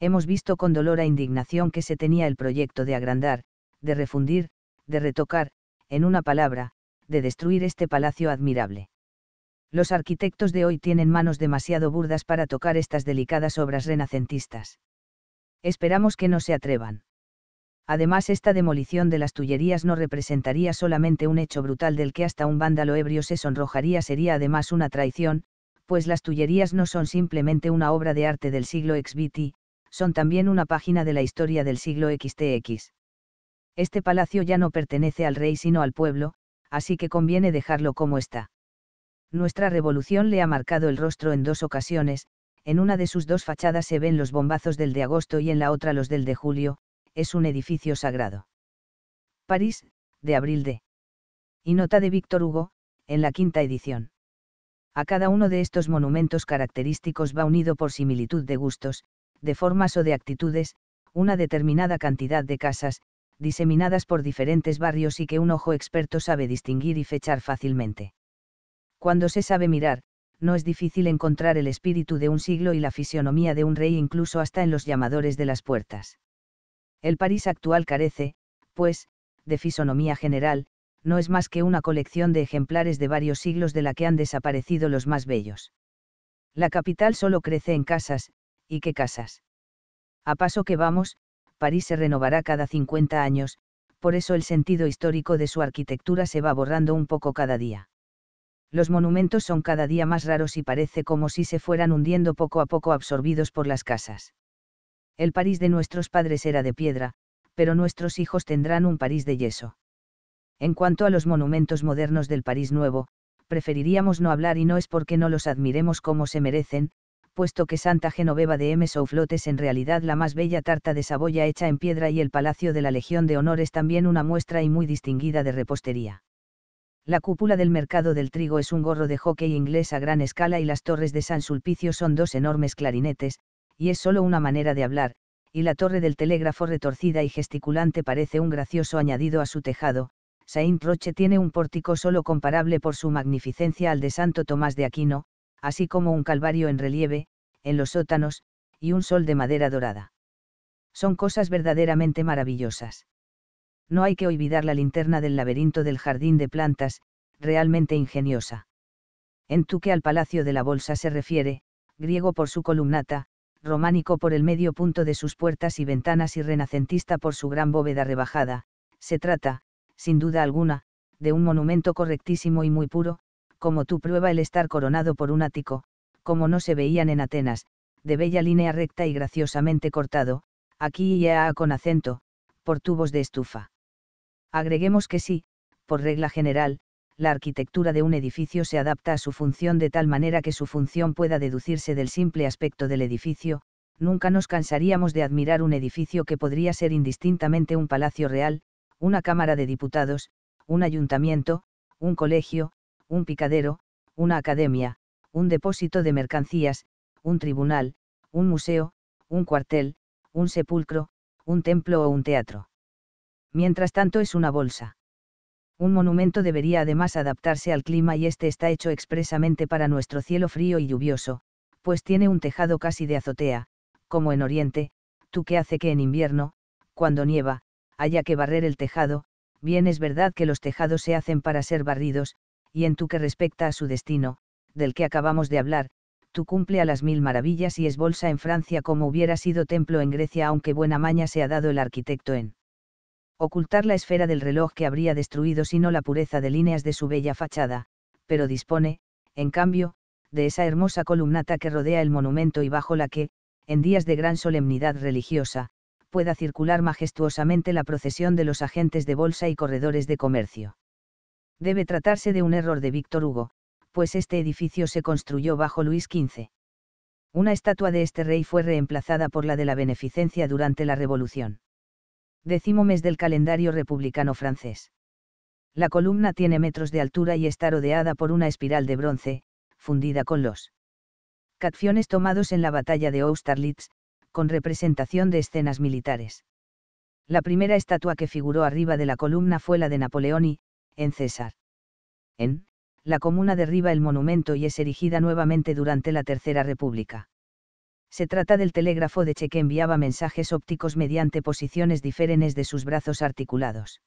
hemos visto con dolor e indignación que se tenía el proyecto de agrandar, de refundir, de retocar, en una palabra, de destruir este palacio admirable. Los arquitectos de hoy tienen manos demasiado burdas para tocar estas delicadas obras renacentistas. Esperamos que no se atrevan. Además, esta demolición de las Tullerías no representaría solamente un hecho brutal del que hasta un vándalo ebrio se sonrojaría, sería además una traición, pues las Tullerías no son simplemente una obra de arte del siglo XVII, son también una página de la historia del siglo XTX. Este palacio ya no pertenece al rey sino al pueblo, así que conviene dejarlo como está. Nuestra revolución le ha marcado el rostro en dos ocasiones, en una de sus dos fachadas se ven los bombazos del de agosto y en la otra los del de julio, es un edificio sagrado. París, de abril de. Y nota de Víctor Hugo, en la quinta edición. A cada uno de estos monumentos característicos va unido por similitud de gustos, de formas o de actitudes, una determinada cantidad de casas, diseminadas por diferentes barrios y que un ojo experto sabe distinguir y fechar fácilmente. Cuando se sabe mirar, no es difícil encontrar el espíritu de un siglo y la fisionomía de un rey incluso hasta en los llamadores de las puertas. El París actual carece, pues, de fisonomía general, no es más que una colección de ejemplares de varios siglos de la que han desaparecido los más bellos. La capital solo crece en casas, ¿y qué casas? A paso que vamos, París se renovará cada 50 años, por eso el sentido histórico de su arquitectura se va borrando un poco cada día. Los monumentos son cada día más raros y parece como si se fueran hundiendo poco a poco absorbidos por las casas. El París de nuestros padres era de piedra, pero nuestros hijos tendrán un París de yeso. En cuanto a los monumentos modernos del París Nuevo, preferiríamos no hablar y no es porque no los admiremos como se merecen, puesto que Santa Genoveva de M. Souflot es en realidad la más bella tarta de Saboya hecha en piedra y el Palacio de la Legión de Honor es también una muestra y muy distinguida de repostería. La cúpula del mercado del trigo es un gorro de hockey inglés a gran escala y las torres de San Sulpicio son dos enormes clarinetes, y es solo una manera de hablar, y la torre del telégrafo retorcida y gesticulante parece un gracioso añadido a su tejado, Saint Roche tiene un pórtico solo comparable por su magnificencia al de Santo Tomás de Aquino, así como un calvario en relieve, en los sótanos, y un sol de madera dorada. Son cosas verdaderamente maravillosas. No hay que olvidar la linterna del laberinto del jardín de plantas, realmente ingeniosa. En tu que al Palacio de la Bolsa se refiere, griego por su columnata, románico por el medio punto de sus puertas y ventanas y renacentista por su gran bóveda rebajada, se trata, sin duda alguna, de un monumento correctísimo y muy puro, como tu prueba el estar coronado por un ático, como no se veían en Atenas, de bella línea recta y graciosamente cortado, aquí y allá con acento, por tubos de estufa. Agreguemos que sí, por regla general, la arquitectura de un edificio se adapta a su función de tal manera que su función pueda deducirse del simple aspecto del edificio, nunca nos cansaríamos de admirar un edificio que podría ser indistintamente un palacio real, una Cámara de Diputados, un ayuntamiento, un colegio, un picadero, una academia, un depósito de mercancías, un tribunal, un museo, un cuartel, un sepulcro, un templo o un teatro. Mientras tanto es una bolsa. Un monumento debería además adaptarse al clima y este está hecho expresamente para nuestro cielo frío y lluvioso, pues tiene un tejado casi de azotea, como en Oriente, tú que hace que en invierno, cuando nieva, haya que barrer el tejado, bien es verdad que los tejados se hacen para ser barridos, y en tu que respecta a su destino, del que acabamos de hablar, tú cumple a las mil maravillas y es bolsa en Francia como hubiera sido templo en Grecia aunque buena maña se ha dado el arquitecto en ocultar la esfera del reloj que habría destruido sino la pureza de líneas de su bella fachada, pero dispone, en cambio, de esa hermosa columnata que rodea el monumento y bajo la que, en días de gran solemnidad religiosa, pueda circular majestuosamente la procesión de los agentes de bolsa y corredores de comercio. Debe tratarse de un error de Víctor Hugo, pues este edificio se construyó bajo Luis XV. Una estatua de este rey fue reemplazada por la de la Beneficencia durante la Revolución. Décimo mes del calendario republicano francés. La columna tiene metros de altura y está rodeada por una espiral de bronce, fundida con los cacciones tomados en la batalla de Austerlitz, con representación de escenas militares. La primera estatua que figuró arriba de la columna fue la de Napoleón y, en César. En, la comuna derriba el monumento y es erigida nuevamente durante la Tercera República. Se trata del telégrafo de Che que enviaba mensajes ópticos mediante posiciones diferentes de sus brazos articulados.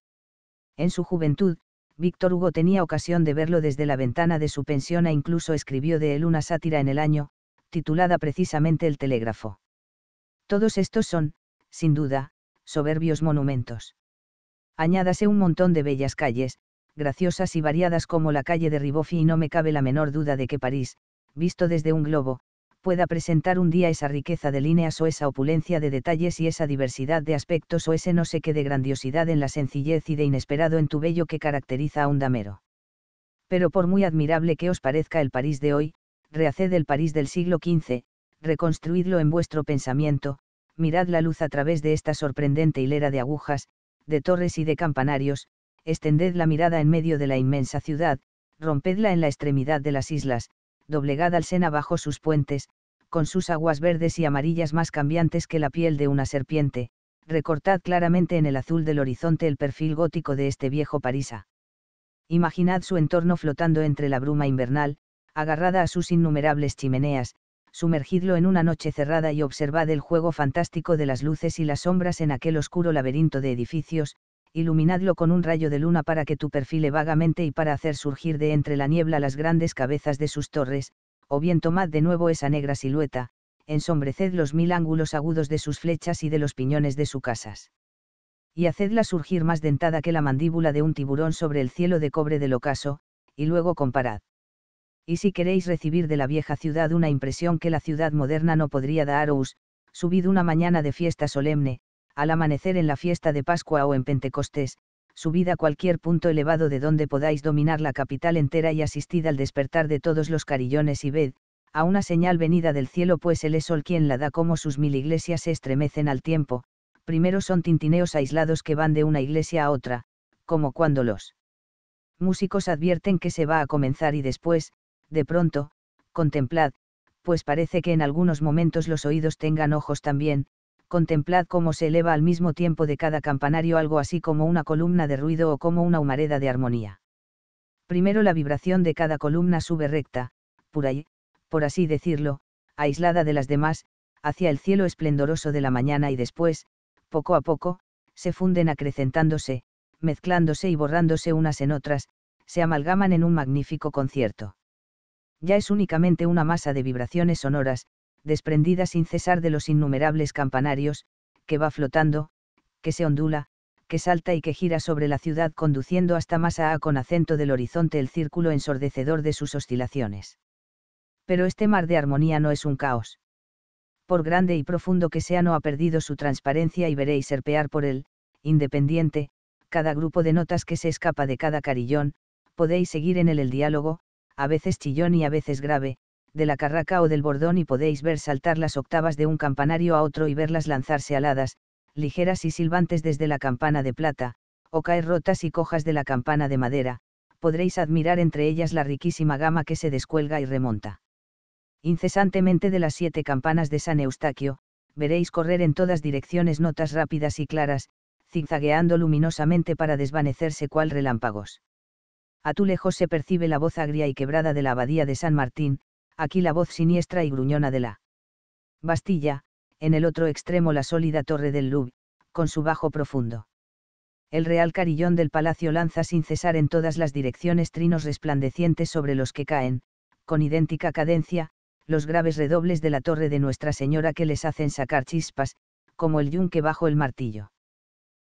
En su juventud, Víctor Hugo tenía ocasión de verlo desde la ventana de su pensión e incluso escribió de él una sátira en el año, titulada precisamente El telégrafo. Todos estos son, sin duda, soberbios monumentos. Añádase un montón de bellas calles, graciosas y variadas como la calle de Ribofi y no me cabe la menor duda de que París, visto desde un globo, pueda presentar un día esa riqueza de líneas o esa opulencia de detalles y esa diversidad de aspectos o ese no sé qué de grandiosidad en la sencillez y de inesperado en tu bello que caracteriza a un damero. Pero por muy admirable que os parezca el París de hoy, rehaced el París del siglo XV, reconstruidlo en vuestro pensamiento, mirad la luz a través de esta sorprendente hilera de agujas, de torres y de campanarios, extended la mirada en medio de la inmensa ciudad, rompedla en la extremidad de las islas, doblegad al Sena bajo sus puentes, con sus aguas verdes y amarillas más cambiantes que la piel de una serpiente, recortad claramente en el azul del horizonte el perfil gótico de este viejo Parisa. Imaginad su entorno flotando entre la bruma invernal, agarrada a sus innumerables chimeneas, sumergidlo en una noche cerrada y observad el juego fantástico de las luces y las sombras en aquel oscuro laberinto de edificios, iluminadlo con un rayo de luna para que tu perfile vagamente y para hacer surgir de entre la niebla las grandes cabezas de sus torres, o bien tomad de nuevo esa negra silueta, ensombreced los mil ángulos agudos de sus flechas y de los piñones de sus casas. Y hacedla surgir más dentada que la mandíbula de un tiburón sobre el cielo de cobre del ocaso, y luego comparad. Y si queréis recibir de la vieja ciudad una impresión que la ciudad moderna no podría daros, subid una mañana de fiesta solemne, al amanecer en la fiesta de Pascua o en Pentecostés, subid a cualquier punto elevado de donde podáis dominar la capital entera y asistid al despertar de todos los carillones y ved, a una señal venida del cielo pues él es sol quien la da como sus mil iglesias se estremecen al tiempo, primero son tintineos aislados que van de una iglesia a otra, como cuando los músicos advierten que se va a comenzar y después, de pronto, contemplad, pues parece que en algunos momentos los oídos tengan ojos también, contemplad cómo se eleva al mismo tiempo de cada campanario algo así como una columna de ruido o como una humareda de armonía. Primero la vibración de cada columna sube recta, pura y, por así decirlo, aislada de las demás, hacia el cielo esplendoroso de la mañana y después, poco a poco, se funden acrecentándose, mezclándose y borrándose unas en otras, se amalgaman en un magnífico concierto. Ya es únicamente una masa de vibraciones sonoras, desprendida sin cesar de los innumerables campanarios, que va flotando, que se ondula, que salta y que gira sobre la ciudad conduciendo hasta más a con acento del horizonte el círculo ensordecedor de sus oscilaciones. Pero este mar de armonía no es un caos. Por grande y profundo que sea no ha perdido su transparencia y veréis serpear por él, independiente, cada grupo de notas que se escapa de cada carillón, podéis seguir en él el diálogo, a veces chillón y a veces grave, de la carraca o del bordón y podéis ver saltar las octavas de un campanario a otro y verlas lanzarse aladas, ligeras y silbantes desde la campana de plata, o caer rotas y cojas de la campana de madera, podréis admirar entre ellas la riquísima gama que se descuelga y remonta. Incesantemente de las siete campanas de San Eustaquio, veréis correr en todas direcciones notas rápidas y claras, zigzagueando luminosamente para desvanecerse cual relámpagos. A tu lejos se percibe la voz agria y quebrada de la abadía de San Martín, aquí la voz siniestra y gruñona de la Bastilla, en el otro extremo la sólida torre del Louvre, con su bajo profundo. El real carillón del palacio lanza sin cesar en todas las direcciones trinos resplandecientes sobre los que caen, con idéntica cadencia, los graves redobles de la torre de Nuestra Señora que les hacen sacar chispas, como el yunque bajo el martillo.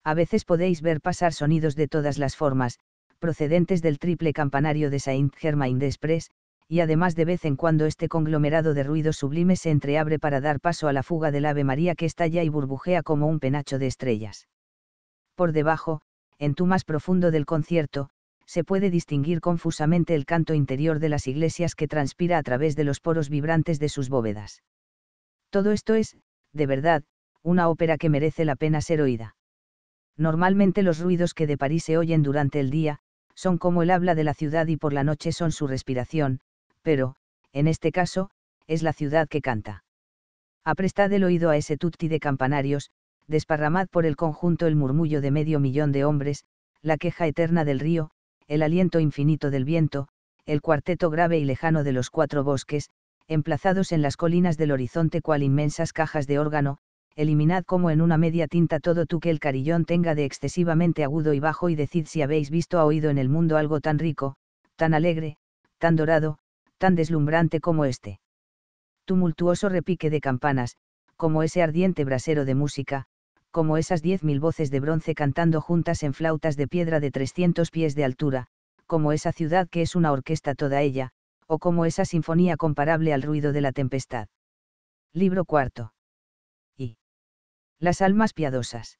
A veces podéis ver pasar sonidos de todas las formas, procedentes del triple campanario de Saint-Germain-des-Prés, y además de vez en cuando este conglomerado de ruidos sublimes se entreabre para dar paso a la fuga del Ave María que estalla y burbujea como un penacho de estrellas. Por debajo, en tu más profundo del concierto, se puede distinguir confusamente el canto interior de las iglesias que transpira a través de los poros vibrantes de sus bóvedas. Todo esto es, de verdad, una ópera que merece la pena ser oída. Normalmente los ruidos que de París se oyen durante el día, son como el habla de la ciudad y por la noche son su respiración, pero, en este caso, es la ciudad que canta. Aprestad el oído a ese tutti de campanarios, desparramad por el conjunto el murmullo de medio millón de hombres, la queja eterna del río, el aliento infinito del viento, el cuarteto grave y lejano de los cuatro bosques, emplazados en las colinas del horizonte cual inmensas cajas de órgano, eliminad como en una media tinta todo tú que el carillón tenga de excesivamente agudo y bajo y decid si habéis visto o oído en el mundo algo tan rico, tan alegre, tan dorado, tan deslumbrante como este. Tumultuoso repique de campanas, como ese ardiente brasero de música, como esas diez mil voces de bronce cantando juntas en flautas de piedra de 300 pies de altura, como esa ciudad que es una orquesta toda ella, o como esa sinfonía comparable al ruido de la tempestad. Libro cuarto. Y. Las almas piadosas.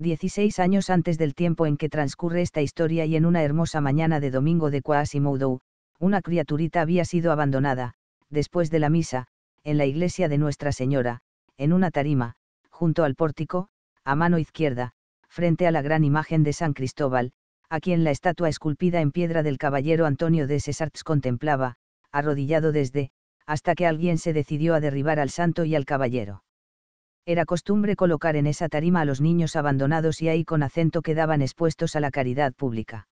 16 años antes del tiempo en que transcurre esta historia y en una hermosa mañana de domingo de Quasimodo, una criaturita había sido abandonada, después de la misa, en la iglesia de Nuestra Señora, en una tarima, junto al pórtico, a mano izquierda, frente a la gran imagen de San Cristóbal, a quien la estatua esculpida en piedra del caballero Antonio de Cesarts contemplaba, arrodillado desde, hasta que alguien se decidió a derribar al santo y al caballero. Era costumbre colocar en esa tarima a los niños abandonados y ahí con acento quedaban expuestos a la caridad pública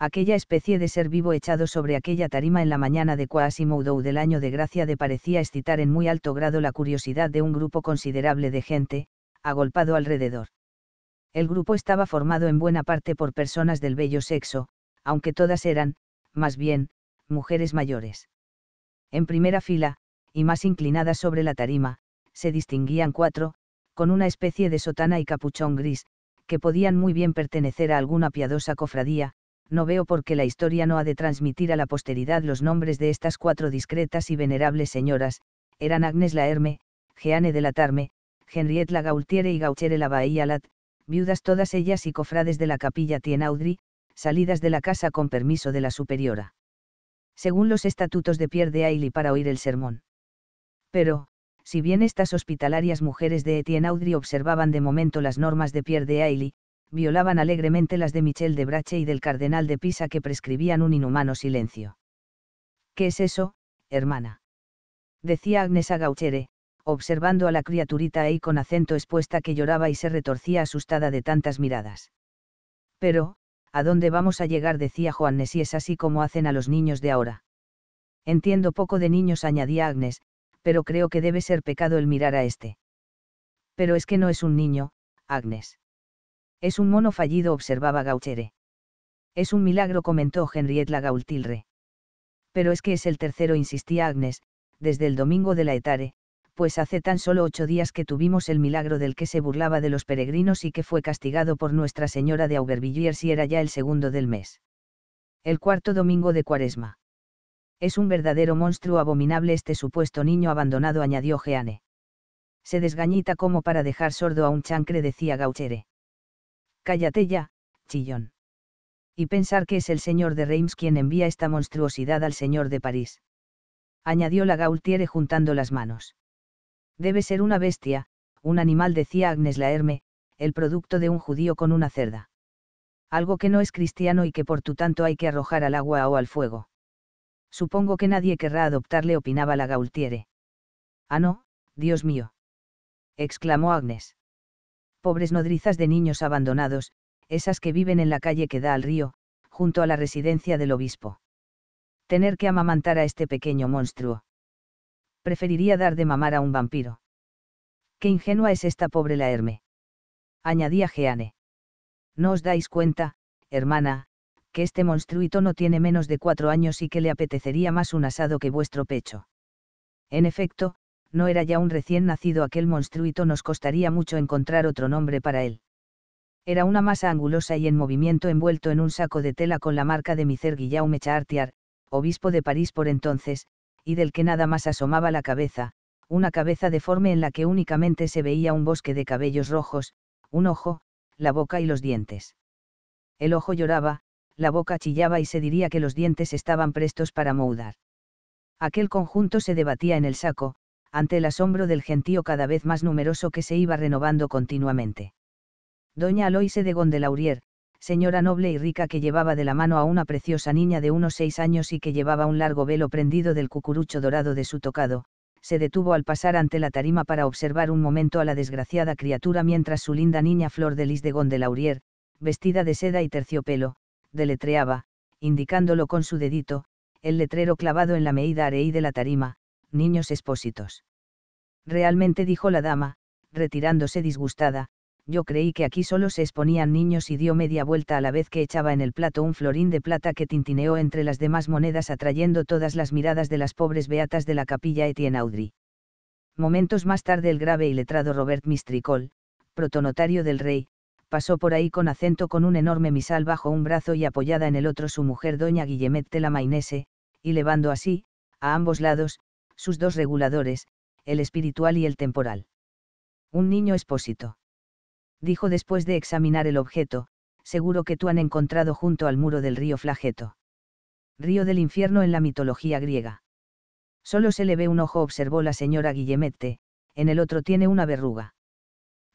aquella especie de ser vivo echado sobre aquella tarima en la mañana de Quasimodo del año de gracia de parecía excitar en muy alto grado la curiosidad de un grupo considerable de gente, agolpado alrededor. El grupo estaba formado en buena parte por personas del bello sexo, aunque todas eran, más bien, mujeres mayores. En primera fila, y más inclinadas sobre la tarima, se distinguían cuatro, con una especie de sotana y capuchón gris, que podían muy bien pertenecer a alguna piadosa cofradía, no veo por qué la historia no ha de transmitir a la posteridad los nombres de estas cuatro discretas y venerables señoras, eran Agnes la Herme, Jeanne de la Tarme, Henriette la Gaultiere y Gauchere la Bahía viudas todas ellas y cofrades de la capilla Tienaudry, salidas de la casa con permiso de la superiora. Según los estatutos de Pierre de Ailly para oír el sermón. Pero, si bien estas hospitalarias mujeres de Etienne observaban de momento las normas de Pierre de Ailly, violaban alegremente las de Michel de Brache y del cardenal de Pisa que prescribían un inhumano silencio. ¿Qué es eso, hermana? decía Agnes a Gauchere, observando a la criaturita ahí con acento expuesta que lloraba y se retorcía asustada de tantas miradas. Pero, ¿a dónde vamos a llegar? decía Juannes y es así como hacen a los niños de ahora. Entiendo poco de niños, añadía Agnes, pero creo que debe ser pecado el mirar a este. Pero es que no es un niño, Agnes. Es un mono fallido, observaba Gauchere. Es un milagro, comentó Henriette la Gaultilre. Pero es que es el tercero, insistía Agnes, desde el domingo de la etare, pues hace tan solo ocho días que tuvimos el milagro del que se burlaba de los peregrinos y que fue castigado por Nuestra Señora de Aubervilliers y era ya el segundo del mes. El cuarto domingo de Cuaresma. Es un verdadero monstruo abominable este supuesto niño abandonado, añadió Jeanne. Se desgañita como para dejar sordo a un chancre, decía Gauchere. Cállate ya, chillón. Y pensar que es el señor de Reims quien envía esta monstruosidad al señor de París. Añadió la Gaultiere juntando las manos. Debe ser una bestia, un animal, decía Agnes Laerme, el producto de un judío con una cerda. Algo que no es cristiano y que por tu tanto hay que arrojar al agua o al fuego. Supongo que nadie querrá adoptarle, opinaba la Gaultiere. Ah, no, Dios mío. exclamó Agnes pobres nodrizas de niños abandonados, esas que viven en la calle que da al río, junto a la residencia del obispo. Tener que amamantar a este pequeño monstruo. Preferiría dar de mamar a un vampiro. Qué ingenua es esta pobre Laerme. Añadía Jeane. No os dais cuenta, hermana, que este monstruito no tiene menos de cuatro años y que le apetecería más un asado que vuestro pecho. En efecto, no era ya un recién nacido aquel monstruito, nos costaría mucho encontrar otro nombre para él. Era una masa angulosa y en movimiento envuelto en un saco de tela con la marca de Micer Guillaume Chartier, obispo de París por entonces, y del que nada más asomaba la cabeza, una cabeza deforme en la que únicamente se veía un bosque de cabellos rojos, un ojo, la boca y los dientes. El ojo lloraba, la boca chillaba y se diría que los dientes estaban prestos para moudar. Aquel conjunto se debatía en el saco, ante el asombro del gentío cada vez más numeroso que se iba renovando continuamente. Doña Aloise de Gondelaurier, señora noble y rica que llevaba de la mano a una preciosa niña de unos seis años y que llevaba un largo velo prendido del cucurucho dorado de su tocado, se detuvo al pasar ante la tarima para observar un momento a la desgraciada criatura mientras su linda niña Flor de Lis de Gondelaurier, vestida de seda y terciopelo, deletreaba, indicándolo con su dedito, el letrero clavado en la medida areí de la tarima, niños expósitos. Realmente dijo la dama, retirándose disgustada, yo creí que aquí solo se exponían niños y dio media vuelta a la vez que echaba en el plato un florín de plata que tintineó entre las demás monedas atrayendo todas las miradas de las pobres beatas de la capilla Etienne Audry. Momentos más tarde el grave y letrado Robert Mistricol, protonotario del rey, pasó por ahí con acento con un enorme misal bajo un brazo y apoyada en el otro su mujer doña Guillemette la Mainese, y levando así, a ambos lados, sus dos reguladores, el espiritual y el temporal. Un niño expósito. Dijo después de examinar el objeto, seguro que tú han encontrado junto al muro del río Flageto. Río del infierno en la mitología griega. Solo se le ve un ojo, observó la señora Guillemette, en el otro tiene una verruga.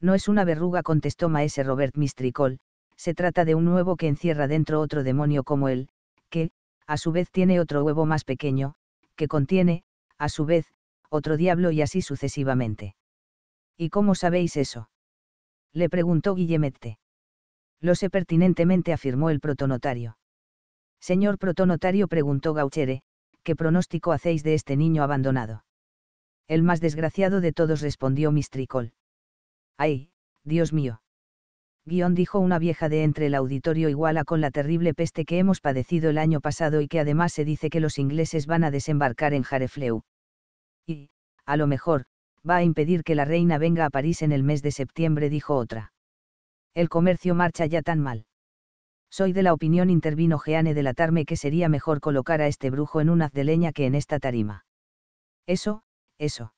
No es una verruga, contestó maese Robert Mistricol, se trata de un huevo que encierra dentro otro demonio como él, que, a su vez tiene otro huevo más pequeño, que contiene, a su vez, otro diablo y así sucesivamente. ¿Y cómo sabéis eso? Le preguntó Guillemette. Lo sé pertinentemente, afirmó el protonotario. Señor protonotario, preguntó Gauchere, ¿qué pronóstico hacéis de este niño abandonado? El más desgraciado de todos respondió Mistricol. ¡Ay, Dios mío! guión dijo una vieja de entre el auditorio iguala con la terrible peste que hemos padecido el año pasado y que además se dice que los ingleses van a desembarcar en Jarefleu. Y, a lo mejor, va a impedir que la reina venga a París en el mes de septiembre, dijo otra. El comercio marcha ya tan mal. Soy de la opinión, intervino Jeanne de que sería mejor colocar a este brujo en un haz de leña que en esta tarima. Eso, eso.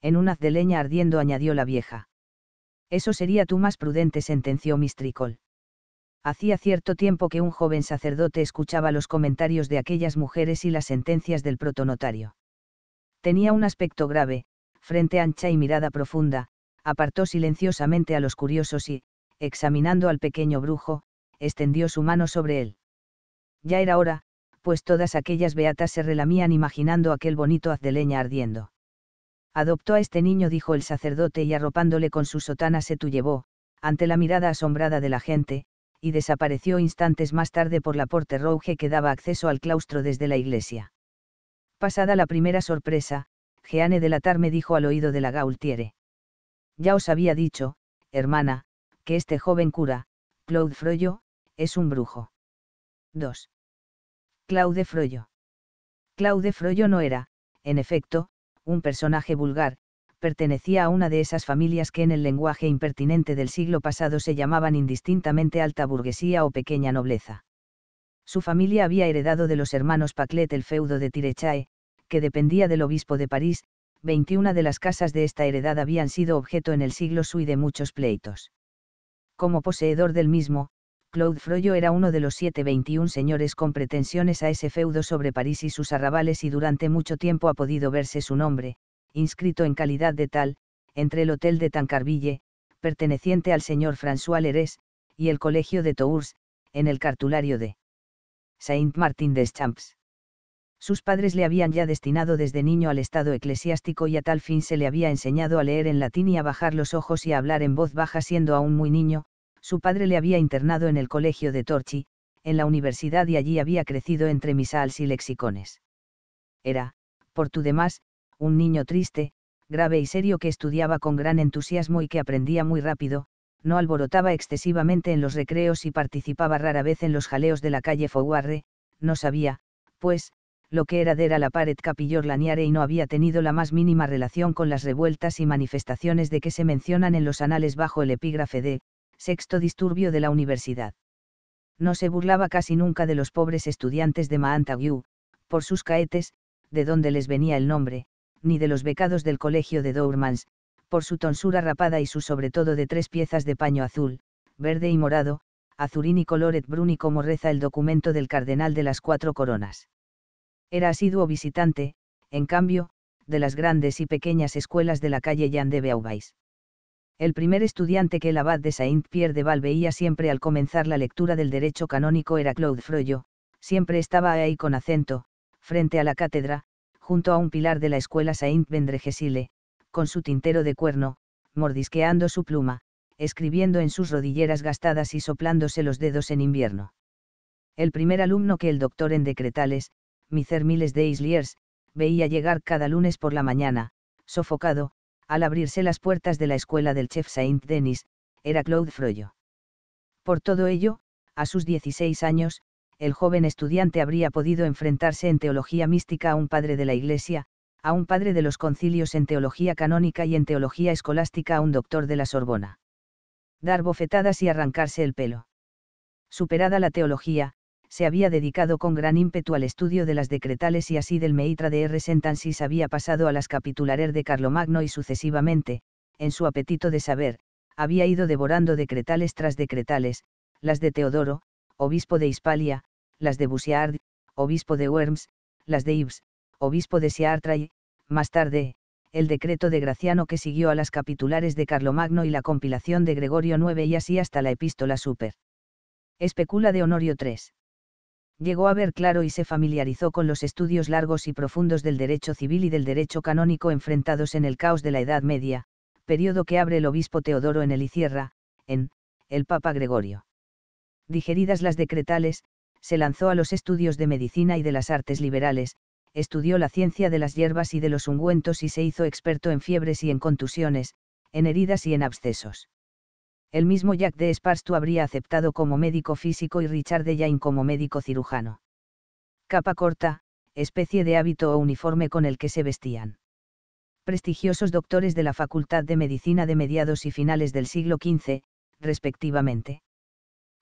En un haz de leña ardiendo, añadió la vieja. Eso sería tu más prudente, sentenció Mistricol. Hacía cierto tiempo que un joven sacerdote escuchaba los comentarios de aquellas mujeres y las sentencias del protonotario. Tenía un aspecto grave, frente ancha y mirada profunda, apartó silenciosamente a los curiosos y, examinando al pequeño brujo, extendió su mano sobre él. Ya era hora, pues todas aquellas beatas se relamían imaginando aquel bonito haz de leña ardiendo. Adoptó a este niño, dijo el sacerdote, y arropándole con su sotana se tú ante la mirada asombrada de la gente, y desapareció instantes más tarde por la porte rouge que daba acceso al claustro desde la iglesia. Pasada la primera sorpresa, Jeanne de la dijo al oído de la Gaultiere. Ya os había dicho, hermana, que este joven cura, Claude Froyo, es un brujo. 2. Claude Froyo. Claude Froyo no era, en efecto, un personaje vulgar, pertenecía a una de esas familias que en el lenguaje impertinente del siglo pasado se llamaban indistintamente alta burguesía o pequeña nobleza. Su familia había heredado de los hermanos Paclet el feudo de Tirechae, que dependía del obispo de París, 21 de las casas de esta heredad habían sido objeto en el siglo sui de muchos pleitos. Como poseedor del mismo, Claude Froyo era uno de los 721 señores con pretensiones a ese feudo sobre París y sus arrabales y durante mucho tiempo ha podido verse su nombre, inscrito en calidad de tal, entre el Hotel de Tancarville, perteneciente al señor François Lerès, y el Colegio de Tours, en el cartulario de Saint-Martin des Champs. Sus padres le habían ya destinado desde niño al estado eclesiástico y a tal fin se le había enseñado a leer en latín y a bajar los ojos y a hablar en voz baja siendo aún muy niño, su padre le había internado en el colegio de Torchi, en la universidad y allí había crecido entre misals y lexicones. Era, por tu demás, un niño triste, grave y serio que estudiaba con gran entusiasmo y que aprendía muy rápido, no alborotaba excesivamente en los recreos y participaba rara vez en los jaleos de la calle Foguarre, no sabía, pues, lo que era de era la pared capillor laniare y no había tenido la más mínima relación con las revueltas y manifestaciones de que se mencionan en los anales bajo el epígrafe de sexto disturbio de la universidad. No se burlaba casi nunca de los pobres estudiantes de Maantagyu, por sus caetes, de donde les venía el nombre, ni de los becados del colegio de Dourmans, por su tonsura rapada y su sobre todo de tres piezas de paño azul, verde y morado, azurín y coloret bruni como reza el documento del cardenal de las cuatro coronas. Era asiduo visitante, en cambio, de las grandes y pequeñas escuelas de la calle Jan de Beauvais el primer estudiante que el abad de Saint-Pierre de Val veía siempre al comenzar la lectura del derecho canónico era Claude Froyo, siempre estaba ahí con acento, frente a la cátedra, junto a un pilar de la escuela Saint-Vendregesile, con su tintero de cuerno, mordisqueando su pluma, escribiendo en sus rodilleras gastadas y soplándose los dedos en invierno. El primer alumno que el doctor en decretales, Miser Miles de Isliers, veía llegar cada lunes por la mañana, sofocado, al abrirse las puertas de la escuela del chef Saint Denis, era Claude Froyo. Por todo ello, a sus 16 años, el joven estudiante habría podido enfrentarse en teología mística a un padre de la Iglesia, a un padre de los concilios en teología canónica y en teología escolástica a un doctor de la Sorbona. Dar bofetadas y arrancarse el pelo. Superada la teología, se había dedicado con gran ímpetu al estudio de las decretales y así del Meitra de R. Sentansis había pasado a las Capitulares de Carlomagno y sucesivamente, en su apetito de saber, había ido devorando decretales tras decretales, las de Teodoro, obispo de Hispalia, las de Busiard, obispo de Worms, las de Ives, obispo de Siartra y, más tarde, el decreto de Graciano que siguió a las capitulares de Carlomagno y la compilación de Gregorio IX y así hasta la epístola super. Especula de Honorio III llegó a ver claro y se familiarizó con los estudios largos y profundos del derecho civil y del derecho canónico enfrentados en el caos de la Edad Media, periodo que abre el obispo Teodoro en el Icierra, en el Papa Gregorio. Digeridas las decretales, se lanzó a los estudios de medicina y de las artes liberales, estudió la ciencia de las hierbas y de los ungüentos y se hizo experto en fiebres y en contusiones, en heridas y en abscesos. El mismo Jacques de Esparstu habría aceptado como médico físico y Richard de Jain como médico cirujano. Capa corta, especie de hábito o uniforme con el que se vestían. Prestigiosos doctores de la Facultad de Medicina de mediados y finales del siglo XV, respectivamente.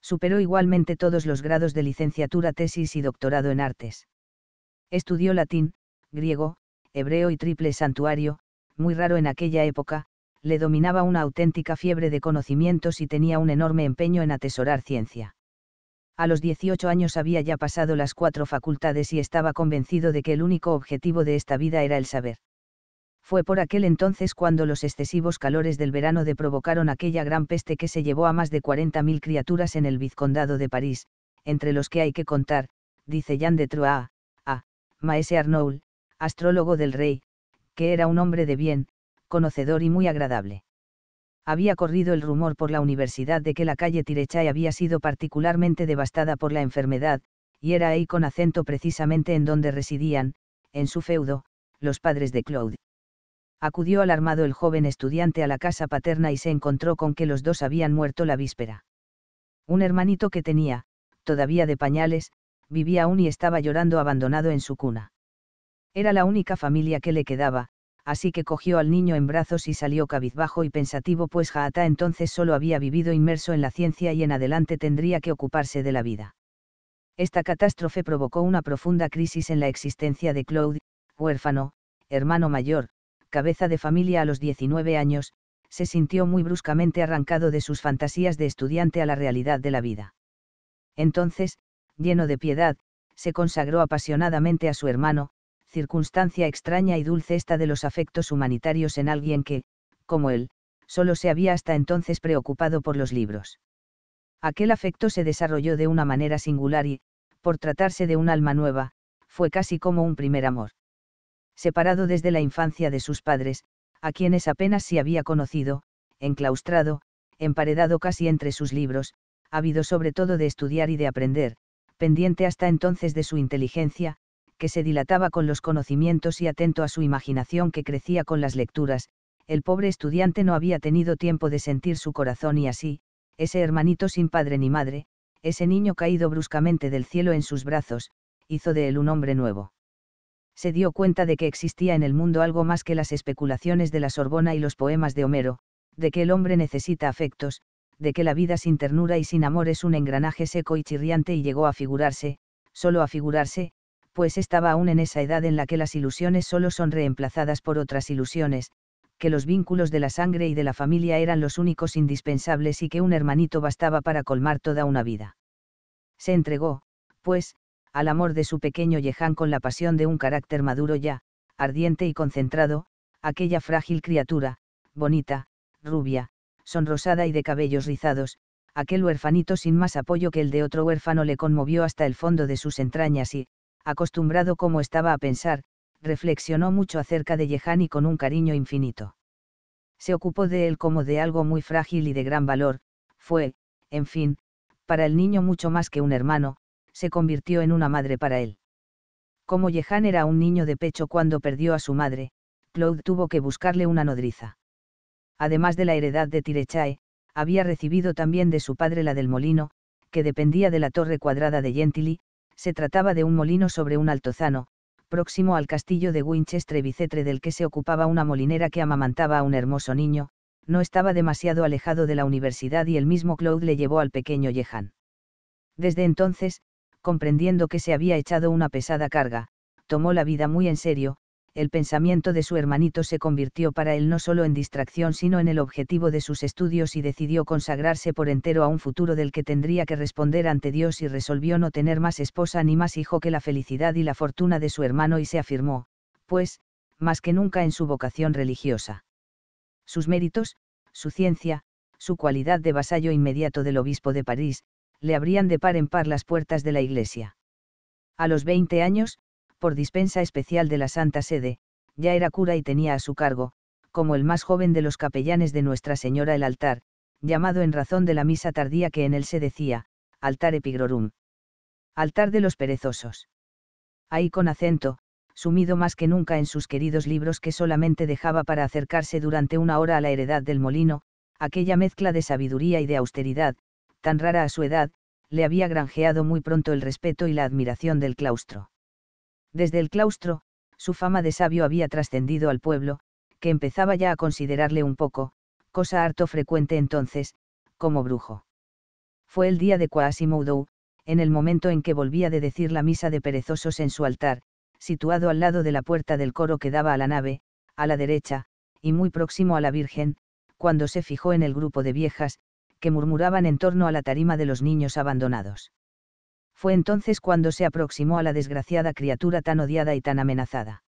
Superó igualmente todos los grados de licenciatura, tesis y doctorado en artes. Estudió latín, griego, hebreo y triple santuario, muy raro en aquella época, le dominaba una auténtica fiebre de conocimientos y tenía un enorme empeño en atesorar ciencia. A los 18 años había ya pasado las cuatro facultades y estaba convencido de que el único objetivo de esta vida era el saber. Fue por aquel entonces cuando los excesivos calores del verano de provocaron aquella gran peste que se llevó a más de 40.000 criaturas en el vizcondado de París, entre los que hay que contar, dice Jean de Troyes, a Maese Arnoul, astrólogo del rey, que era un hombre de bien, conocedor y muy agradable. Había corrido el rumor por la universidad de que la calle Tirechay había sido particularmente devastada por la enfermedad, y era ahí con acento precisamente en donde residían, en su feudo, los padres de Claude. Acudió alarmado el joven estudiante a la casa paterna y se encontró con que los dos habían muerto la víspera. Un hermanito que tenía, todavía de pañales, vivía aún y estaba llorando abandonado en su cuna. Era la única familia que le quedaba, así que cogió al niño en brazos y salió cabizbajo y pensativo, pues Jaata entonces solo había vivido inmerso en la ciencia y en adelante tendría que ocuparse de la vida. Esta catástrofe provocó una profunda crisis en la existencia de Claude, huérfano, hermano mayor, cabeza de familia a los 19 años, se sintió muy bruscamente arrancado de sus fantasías de estudiante a la realidad de la vida. Entonces, lleno de piedad, se consagró apasionadamente a su hermano, circunstancia extraña y dulce esta de los afectos humanitarios en alguien que, como él, solo se había hasta entonces preocupado por los libros. Aquel afecto se desarrolló de una manera singular y, por tratarse de un alma nueva, fue casi como un primer amor. Separado desde la infancia de sus padres, a quienes apenas se había conocido, enclaustrado, emparedado casi entre sus libros, habido sobre todo de estudiar y de aprender, pendiente hasta entonces de su inteligencia, que se dilataba con los conocimientos y atento a su imaginación que crecía con las lecturas, el pobre estudiante no había tenido tiempo de sentir su corazón y así, ese hermanito sin padre ni madre, ese niño caído bruscamente del cielo en sus brazos, hizo de él un hombre nuevo. Se dio cuenta de que existía en el mundo algo más que las especulaciones de la Sorbona y los poemas de Homero, de que el hombre necesita afectos, de que la vida sin ternura y sin amor es un engranaje seco y chirriante y llegó a figurarse, solo a figurarse, pues estaba aún en esa edad en la que las ilusiones solo son reemplazadas por otras ilusiones, que los vínculos de la sangre y de la familia eran los únicos indispensables y que un hermanito bastaba para colmar toda una vida. Se entregó, pues, al amor de su pequeño Yehan con la pasión de un carácter maduro ya, ardiente y concentrado, aquella frágil criatura, bonita, rubia, sonrosada y de cabellos rizados, aquel huerfanito sin más apoyo que el de otro huérfano le conmovió hasta el fondo de sus entrañas y, acostumbrado como estaba a pensar, reflexionó mucho acerca de y con un cariño infinito. Se ocupó de él como de algo muy frágil y de gran valor, fue, en fin, para el niño mucho más que un hermano, se convirtió en una madre para él. Como Jehan era un niño de pecho cuando perdió a su madre, Claude tuvo que buscarle una nodriza. Además de la heredad de Tirechae, había recibido también de su padre la del molino, que dependía de la torre cuadrada de Gentili, se trataba de un molino sobre un altozano, próximo al castillo de Winchester Bicetre del que se ocupaba una molinera que amamantaba a un hermoso niño, no estaba demasiado alejado de la universidad y el mismo Claude le llevó al pequeño Jehan. Desde entonces, comprendiendo que se había echado una pesada carga, tomó la vida muy en serio, el pensamiento de su hermanito se convirtió para él no solo en distracción sino en el objetivo de sus estudios y decidió consagrarse por entero a un futuro del que tendría que responder ante Dios y resolvió no tener más esposa ni más hijo que la felicidad y la fortuna de su hermano y se afirmó, pues, más que nunca en su vocación religiosa. Sus méritos, su ciencia, su cualidad de vasallo inmediato del obispo de París, le abrían de par en par las puertas de la iglesia. A los 20 años, por dispensa especial de la Santa Sede, ya era cura y tenía a su cargo, como el más joven de los capellanes de Nuestra Señora el altar, llamado en razón de la misa tardía que en él se decía, altar epigrorum. Altar de los perezosos. Ahí con acento, sumido más que nunca en sus queridos libros que solamente dejaba para acercarse durante una hora a la heredad del molino, aquella mezcla de sabiduría y de austeridad, tan rara a su edad, le había granjeado muy pronto el respeto y la admiración del claustro. Desde el claustro, su fama de sabio había trascendido al pueblo, que empezaba ya a considerarle un poco, cosa harto frecuente entonces, como brujo. Fue el día de Quasimodo, en el momento en que volvía de decir la misa de perezosos en su altar, situado al lado de la puerta del coro que daba a la nave, a la derecha, y muy próximo a la Virgen, cuando se fijó en el grupo de viejas, que murmuraban en torno a la tarima de los niños abandonados fue entonces cuando se aproximó a la desgraciada criatura tan odiada y tan amenazada.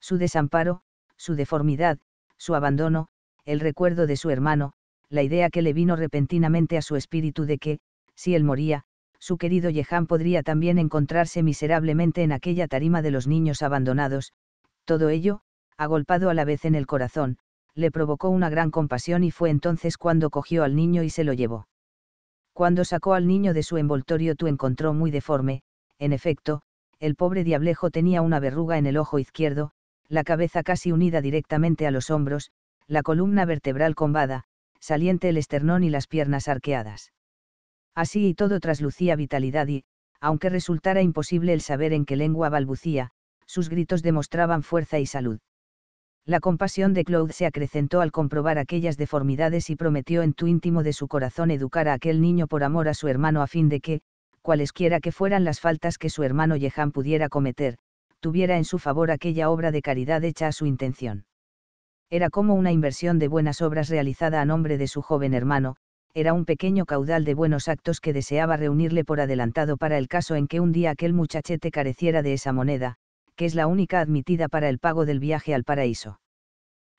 Su desamparo, su deformidad, su abandono, el recuerdo de su hermano, la idea que le vino repentinamente a su espíritu de que, si él moría, su querido Yehan podría también encontrarse miserablemente en aquella tarima de los niños abandonados, todo ello, agolpado a la vez en el corazón, le provocó una gran compasión y fue entonces cuando cogió al niño y se lo llevó. Cuando sacó al niño de su envoltorio tú encontró muy deforme, en efecto, el pobre diablejo tenía una verruga en el ojo izquierdo, la cabeza casi unida directamente a los hombros, la columna vertebral combada, saliente el esternón y las piernas arqueadas. Así y todo traslucía vitalidad y, aunque resultara imposible el saber en qué lengua balbucía, sus gritos demostraban fuerza y salud. La compasión de Claude se acrecentó al comprobar aquellas deformidades y prometió en tu íntimo de su corazón educar a aquel niño por amor a su hermano a fin de que, cualesquiera que fueran las faltas que su hermano Jehan pudiera cometer, tuviera en su favor aquella obra de caridad hecha a su intención. Era como una inversión de buenas obras realizada a nombre de su joven hermano, era un pequeño caudal de buenos actos que deseaba reunirle por adelantado para el caso en que un día aquel muchachete careciera de esa moneda, es la única admitida para el pago del viaje al paraíso.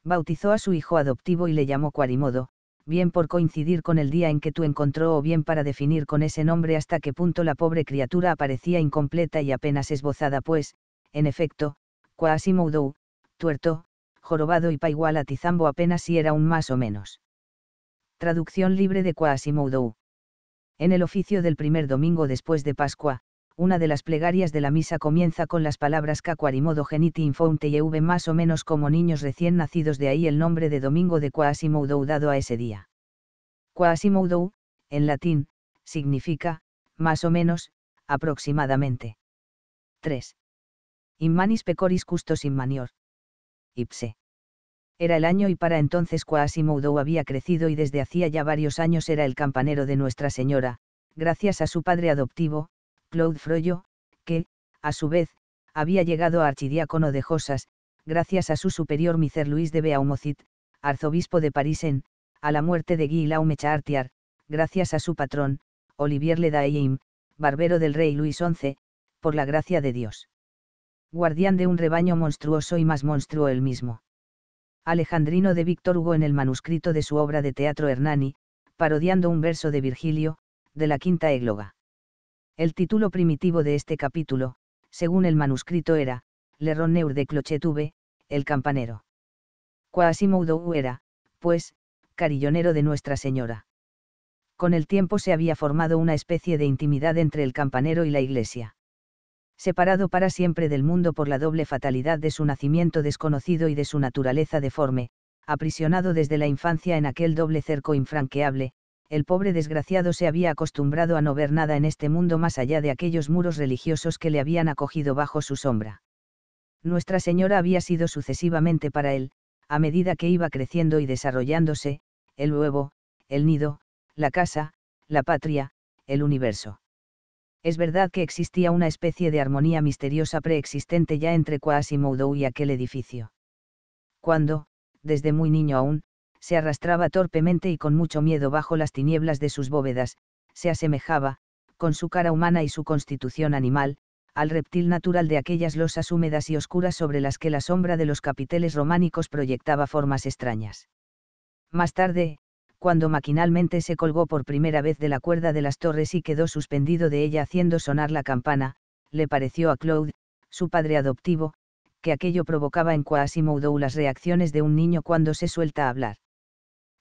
Bautizó a su hijo adoptivo y le llamó Cuarimodo, bien por coincidir con el día en que tú encontró o bien para definir con ese nombre hasta qué punto la pobre criatura aparecía incompleta y apenas esbozada, pues, en efecto, Quasimodo, tuerto, jorobado y paigual a Tizambo apenas si era un más o menos. Traducción libre de Quasimodo. En el oficio del primer domingo después de Pascua, una de las plegarias de la misa comienza con las palabras Cacuarimodo geniti infonte y v más o menos como niños recién nacidos de ahí el nombre de Domingo de Quasimodo dado a ese día. Quasimodo, en latín, significa, más o menos, aproximadamente. 3. manis pecoris custos in manior. Ipse. Era el año y para entonces Quasimodo había crecido y desde hacía ya varios años era el campanero de Nuestra Señora, gracias a su padre adoptivo, Claude Froyo, que, a su vez, había llegado a archidiácono de Josas, gracias a su superior Micer Luis de Beaumocit, arzobispo de París en, a la muerte de Guillaume Chartier, gracias a su patrón, Olivier Ledaim, barbero del rey Luis XI, por la gracia de Dios. Guardián de un rebaño monstruoso y más monstruo él mismo. Alejandrino de Víctor Hugo en el manuscrito de su obra de teatro Hernani, parodiando un verso de Virgilio, de la quinta égloga. El título primitivo de este capítulo, según el manuscrito era, Le Ronneur de Clochetube, el campanero. Quasimodo era, pues, carillonero de Nuestra Señora. Con el tiempo se había formado una especie de intimidad entre el campanero y la iglesia. Separado para siempre del mundo por la doble fatalidad de su nacimiento desconocido y de su naturaleza deforme, aprisionado desde la infancia en aquel doble cerco infranqueable, el pobre desgraciado se había acostumbrado a no ver nada en este mundo más allá de aquellos muros religiosos que le habían acogido bajo su sombra. Nuestra Señora había sido sucesivamente para él, a medida que iba creciendo y desarrollándose, el huevo, el nido, la casa, la patria, el universo. Es verdad que existía una especie de armonía misteriosa preexistente ya entre Quasimodo y aquel edificio. Cuando, desde muy niño aún, se arrastraba torpemente y con mucho miedo bajo las tinieblas de sus bóvedas, se asemejaba, con su cara humana y su constitución animal, al reptil natural de aquellas losas húmedas y oscuras sobre las que la sombra de los capiteles románicos proyectaba formas extrañas. Más tarde, cuando maquinalmente se colgó por primera vez de la cuerda de las torres y quedó suspendido de ella haciendo sonar la campana, le pareció a Claude, su padre adoptivo, que aquello provocaba en Quasimodo las reacciones de un niño cuando se suelta a hablar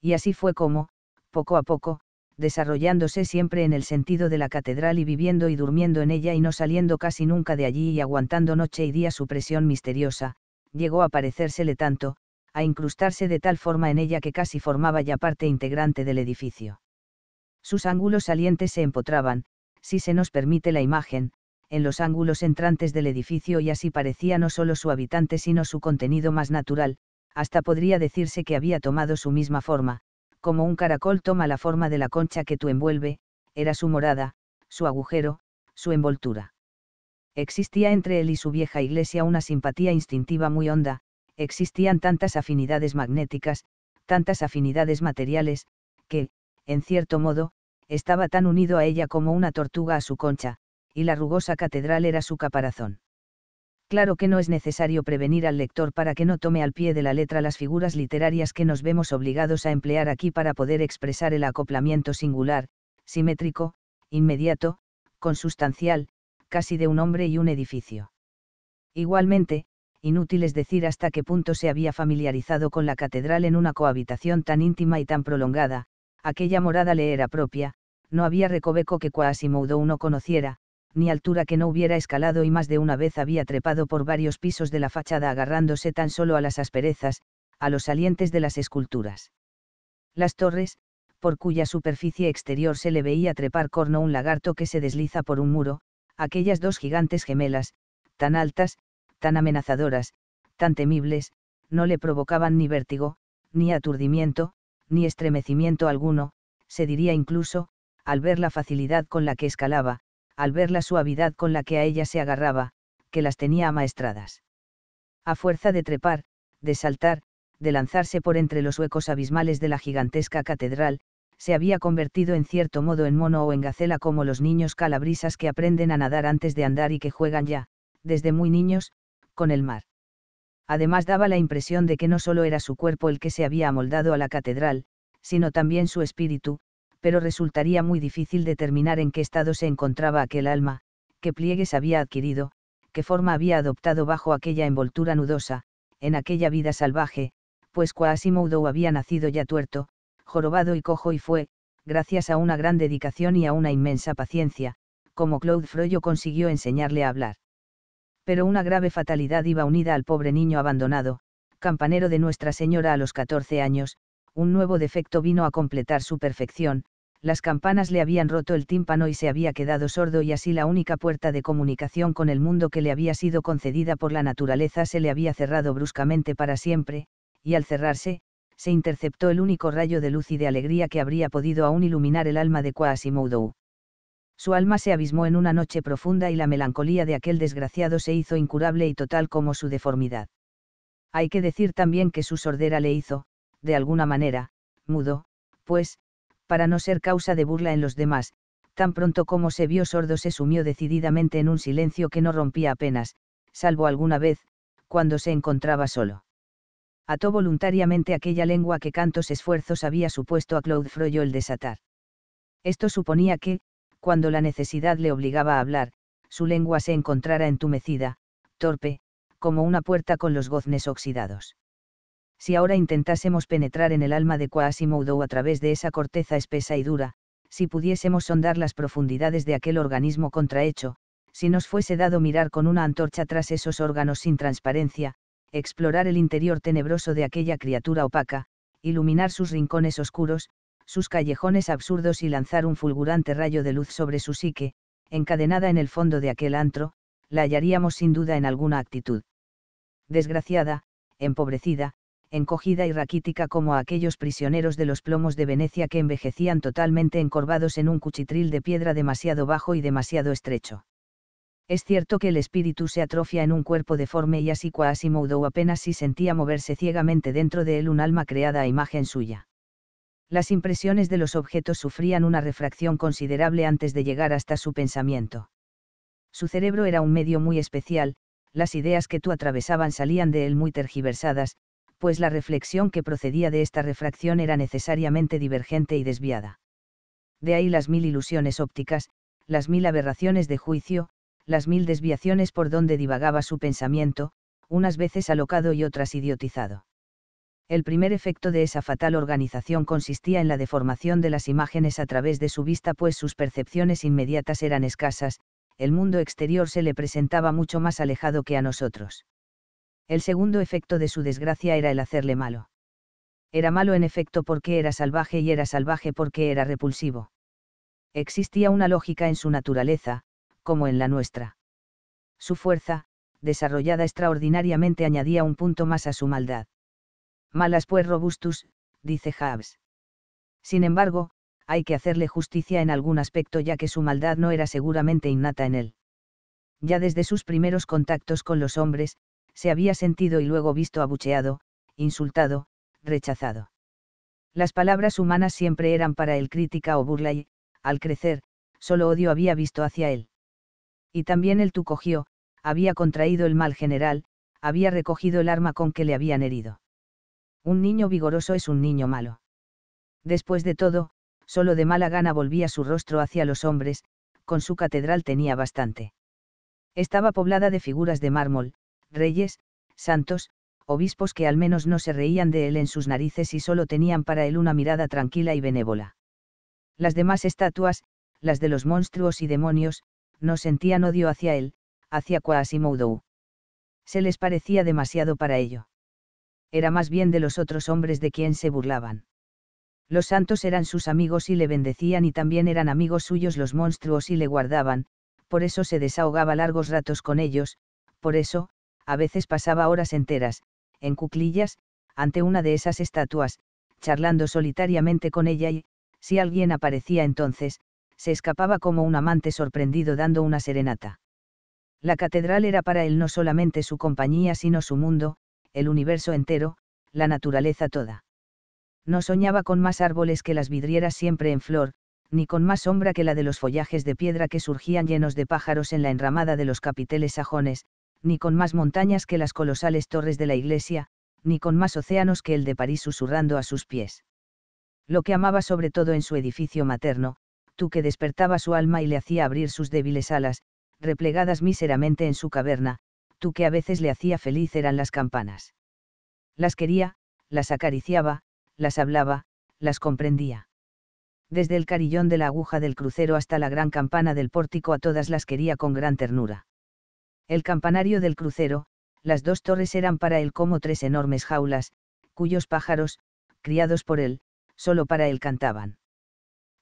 y así fue como, poco a poco, desarrollándose siempre en el sentido de la catedral y viviendo y durmiendo en ella y no saliendo casi nunca de allí y aguantando noche y día su presión misteriosa, llegó a parecérsele tanto, a incrustarse de tal forma en ella que casi formaba ya parte integrante del edificio. Sus ángulos salientes se empotraban, si se nos permite la imagen, en los ángulos entrantes del edificio y así parecía no solo su habitante sino su contenido más natural, hasta podría decirse que había tomado su misma forma, como un caracol toma la forma de la concha que tú envuelve, era su morada, su agujero, su envoltura. Existía entre él y su vieja iglesia una simpatía instintiva muy honda, existían tantas afinidades magnéticas, tantas afinidades materiales, que, en cierto modo, estaba tan unido a ella como una tortuga a su concha, y la rugosa catedral era su caparazón. Claro que no es necesario prevenir al lector para que no tome al pie de la letra las figuras literarias que nos vemos obligados a emplear aquí para poder expresar el acoplamiento singular, simétrico, inmediato, consustancial, casi de un hombre y un edificio. Igualmente, inútil es decir hasta qué punto se había familiarizado con la catedral en una cohabitación tan íntima y tan prolongada, aquella morada le era propia, no había recoveco que Quasimodo uno conociera, ni altura que no hubiera escalado y más de una vez había trepado por varios pisos de la fachada agarrándose tan solo a las asperezas, a los salientes de las esculturas. Las torres, por cuya superficie exterior se le veía trepar corno un lagarto que se desliza por un muro, aquellas dos gigantes gemelas, tan altas, tan amenazadoras, tan temibles, no le provocaban ni vértigo, ni aturdimiento, ni estremecimiento alguno, se diría incluso, al ver la facilidad con la que escalaba, al ver la suavidad con la que a ella se agarraba, que las tenía amaestradas. A fuerza de trepar, de saltar, de lanzarse por entre los huecos abismales de la gigantesca catedral, se había convertido en cierto modo en mono o en gacela como los niños calabrisas que aprenden a nadar antes de andar y que juegan ya, desde muy niños, con el mar. Además daba la impresión de que no solo era su cuerpo el que se había amoldado a la catedral, sino también su espíritu, pero resultaría muy difícil determinar en qué estado se encontraba aquel alma, qué pliegues había adquirido, qué forma había adoptado bajo aquella envoltura nudosa, en aquella vida salvaje, pues Quasimodo había nacido ya tuerto, jorobado y cojo y fue, gracias a una gran dedicación y a una inmensa paciencia, como Claude Froyo consiguió enseñarle a hablar. Pero una grave fatalidad iba unida al pobre niño abandonado, campanero de Nuestra Señora a los 14 años, un nuevo defecto vino a completar su perfección, las campanas le habían roto el tímpano y se había quedado sordo y así la única puerta de comunicación con el mundo que le había sido concedida por la naturaleza se le había cerrado bruscamente para siempre, y al cerrarse, se interceptó el único rayo de luz y de alegría que habría podido aún iluminar el alma de Quasimodo. Su alma se abismó en una noche profunda y la melancolía de aquel desgraciado se hizo incurable y total como su deformidad. Hay que decir también que su sordera le hizo, de alguna manera, mudo, pues, para no ser causa de burla en los demás, tan pronto como se vio sordo se sumió decididamente en un silencio que no rompía apenas, salvo alguna vez, cuando se encontraba solo. Ató voluntariamente aquella lengua que tantos esfuerzos había supuesto a Claude Froyo el desatar. Esto suponía que, cuando la necesidad le obligaba a hablar, su lengua se encontrara entumecida, torpe, como una puerta con los goznes oxidados si ahora intentásemos penetrar en el alma de Quasimodo a través de esa corteza espesa y dura, si pudiésemos sondar las profundidades de aquel organismo contrahecho, si nos fuese dado mirar con una antorcha tras esos órganos sin transparencia, explorar el interior tenebroso de aquella criatura opaca, iluminar sus rincones oscuros, sus callejones absurdos y lanzar un fulgurante rayo de luz sobre su psique, encadenada en el fondo de aquel antro, la hallaríamos sin duda en alguna actitud. Desgraciada, empobrecida, encogida y raquítica como a aquellos prisioneros de los plomos de Venecia que envejecían totalmente encorvados en un cuchitril de piedra demasiado bajo y demasiado estrecho. Es cierto que el espíritu se atrofia en un cuerpo deforme y así Quasimodo apenas si sentía moverse ciegamente dentro de él un alma creada a imagen suya. Las impresiones de los objetos sufrían una refracción considerable antes de llegar hasta su pensamiento. Su cerebro era un medio muy especial, las ideas que tú atravesaban salían de él muy tergiversadas, pues la reflexión que procedía de esta refracción era necesariamente divergente y desviada. De ahí las mil ilusiones ópticas, las mil aberraciones de juicio, las mil desviaciones por donde divagaba su pensamiento, unas veces alocado y otras idiotizado. El primer efecto de esa fatal organización consistía en la deformación de las imágenes a través de su vista, pues sus percepciones inmediatas eran escasas, el mundo exterior se le presentaba mucho más alejado que a nosotros. El segundo efecto de su desgracia era el hacerle malo. Era malo en efecto porque era salvaje y era salvaje porque era repulsivo. Existía una lógica en su naturaleza, como en la nuestra. Su fuerza, desarrollada extraordinariamente, añadía un punto más a su maldad. Malas pues robustus, dice Hobbes. Sin embargo, hay que hacerle justicia en algún aspecto ya que su maldad no era seguramente innata en él. Ya desde sus primeros contactos con los hombres, se había sentido y luego visto abucheado, insultado, rechazado. Las palabras humanas siempre eran para él crítica o burla y, al crecer, solo odio había visto hacia él. Y también el tú cogió, había contraído el mal general, había recogido el arma con que le habían herido. Un niño vigoroso es un niño malo. Después de todo, solo de mala gana volvía su rostro hacia los hombres, con su catedral tenía bastante. Estaba poblada de figuras de mármol, reyes, santos, obispos que al menos no se reían de él en sus narices y solo tenían para él una mirada tranquila y benévola. Las demás estatuas, las de los monstruos y demonios, no sentían odio hacia él, hacia Quasimodo. Se les parecía demasiado para ello. Era más bien de los otros hombres de quien se burlaban. Los santos eran sus amigos y le bendecían y también eran amigos suyos los monstruos y le guardaban, por eso se desahogaba largos ratos con ellos, por eso, a veces pasaba horas enteras, en cuclillas, ante una de esas estatuas, charlando solitariamente con ella y, si alguien aparecía entonces, se escapaba como un amante sorprendido dando una serenata. La catedral era para él no solamente su compañía, sino su mundo, el universo entero, la naturaleza toda. No soñaba con más árboles que las vidrieras siempre en flor, ni con más sombra que la de los follajes de piedra que surgían llenos de pájaros en la enramada de los capiteles sajones, ni con más montañas que las colosales torres de la iglesia, ni con más océanos que el de París susurrando a sus pies. Lo que amaba sobre todo en su edificio materno, tú que despertaba su alma y le hacía abrir sus débiles alas, replegadas míseramente en su caverna, tú que a veces le hacía feliz eran las campanas. Las quería, las acariciaba, las hablaba, las comprendía. Desde el carillón de la aguja del crucero hasta la gran campana del pórtico a todas las quería con gran ternura. El campanario del crucero, las dos torres eran para él como tres enormes jaulas, cuyos pájaros, criados por él, solo para él cantaban.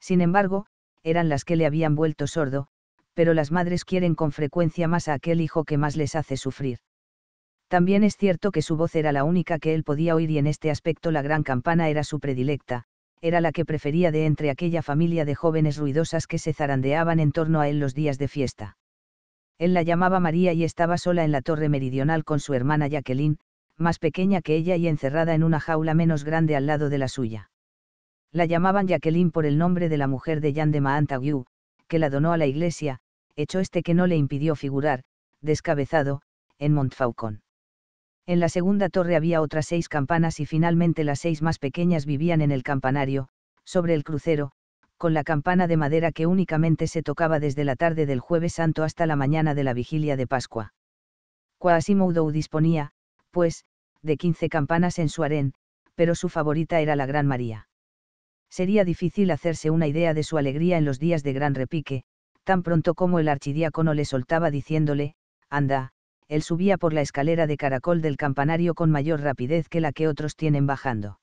Sin embargo, eran las que le habían vuelto sordo, pero las madres quieren con frecuencia más a aquel hijo que más les hace sufrir. También es cierto que su voz era la única que él podía oír y en este aspecto la gran campana era su predilecta, era la que prefería de entre aquella familia de jóvenes ruidosas que se zarandeaban en torno a él los días de fiesta. Él la llamaba María y estaba sola en la torre meridional con su hermana Jacqueline, más pequeña que ella y encerrada en una jaula menos grande al lado de la suya. La llamaban Jacqueline por el nombre de la mujer de Jean de Mahantagou, que la donó a la iglesia, hecho este que no le impidió figurar, descabezado, en Montfaucon. En la segunda torre había otras seis campanas y finalmente las seis más pequeñas vivían en el campanario, sobre el crucero, con la campana de madera que únicamente se tocaba desde la tarde del jueves santo hasta la mañana de la vigilia de Pascua. Quasimodo disponía, pues, de quince campanas en su harén, pero su favorita era la Gran María. Sería difícil hacerse una idea de su alegría en los días de gran repique, tan pronto como el archidiácono le soltaba diciéndole, anda, él subía por la escalera de caracol del campanario con mayor rapidez que la que otros tienen bajando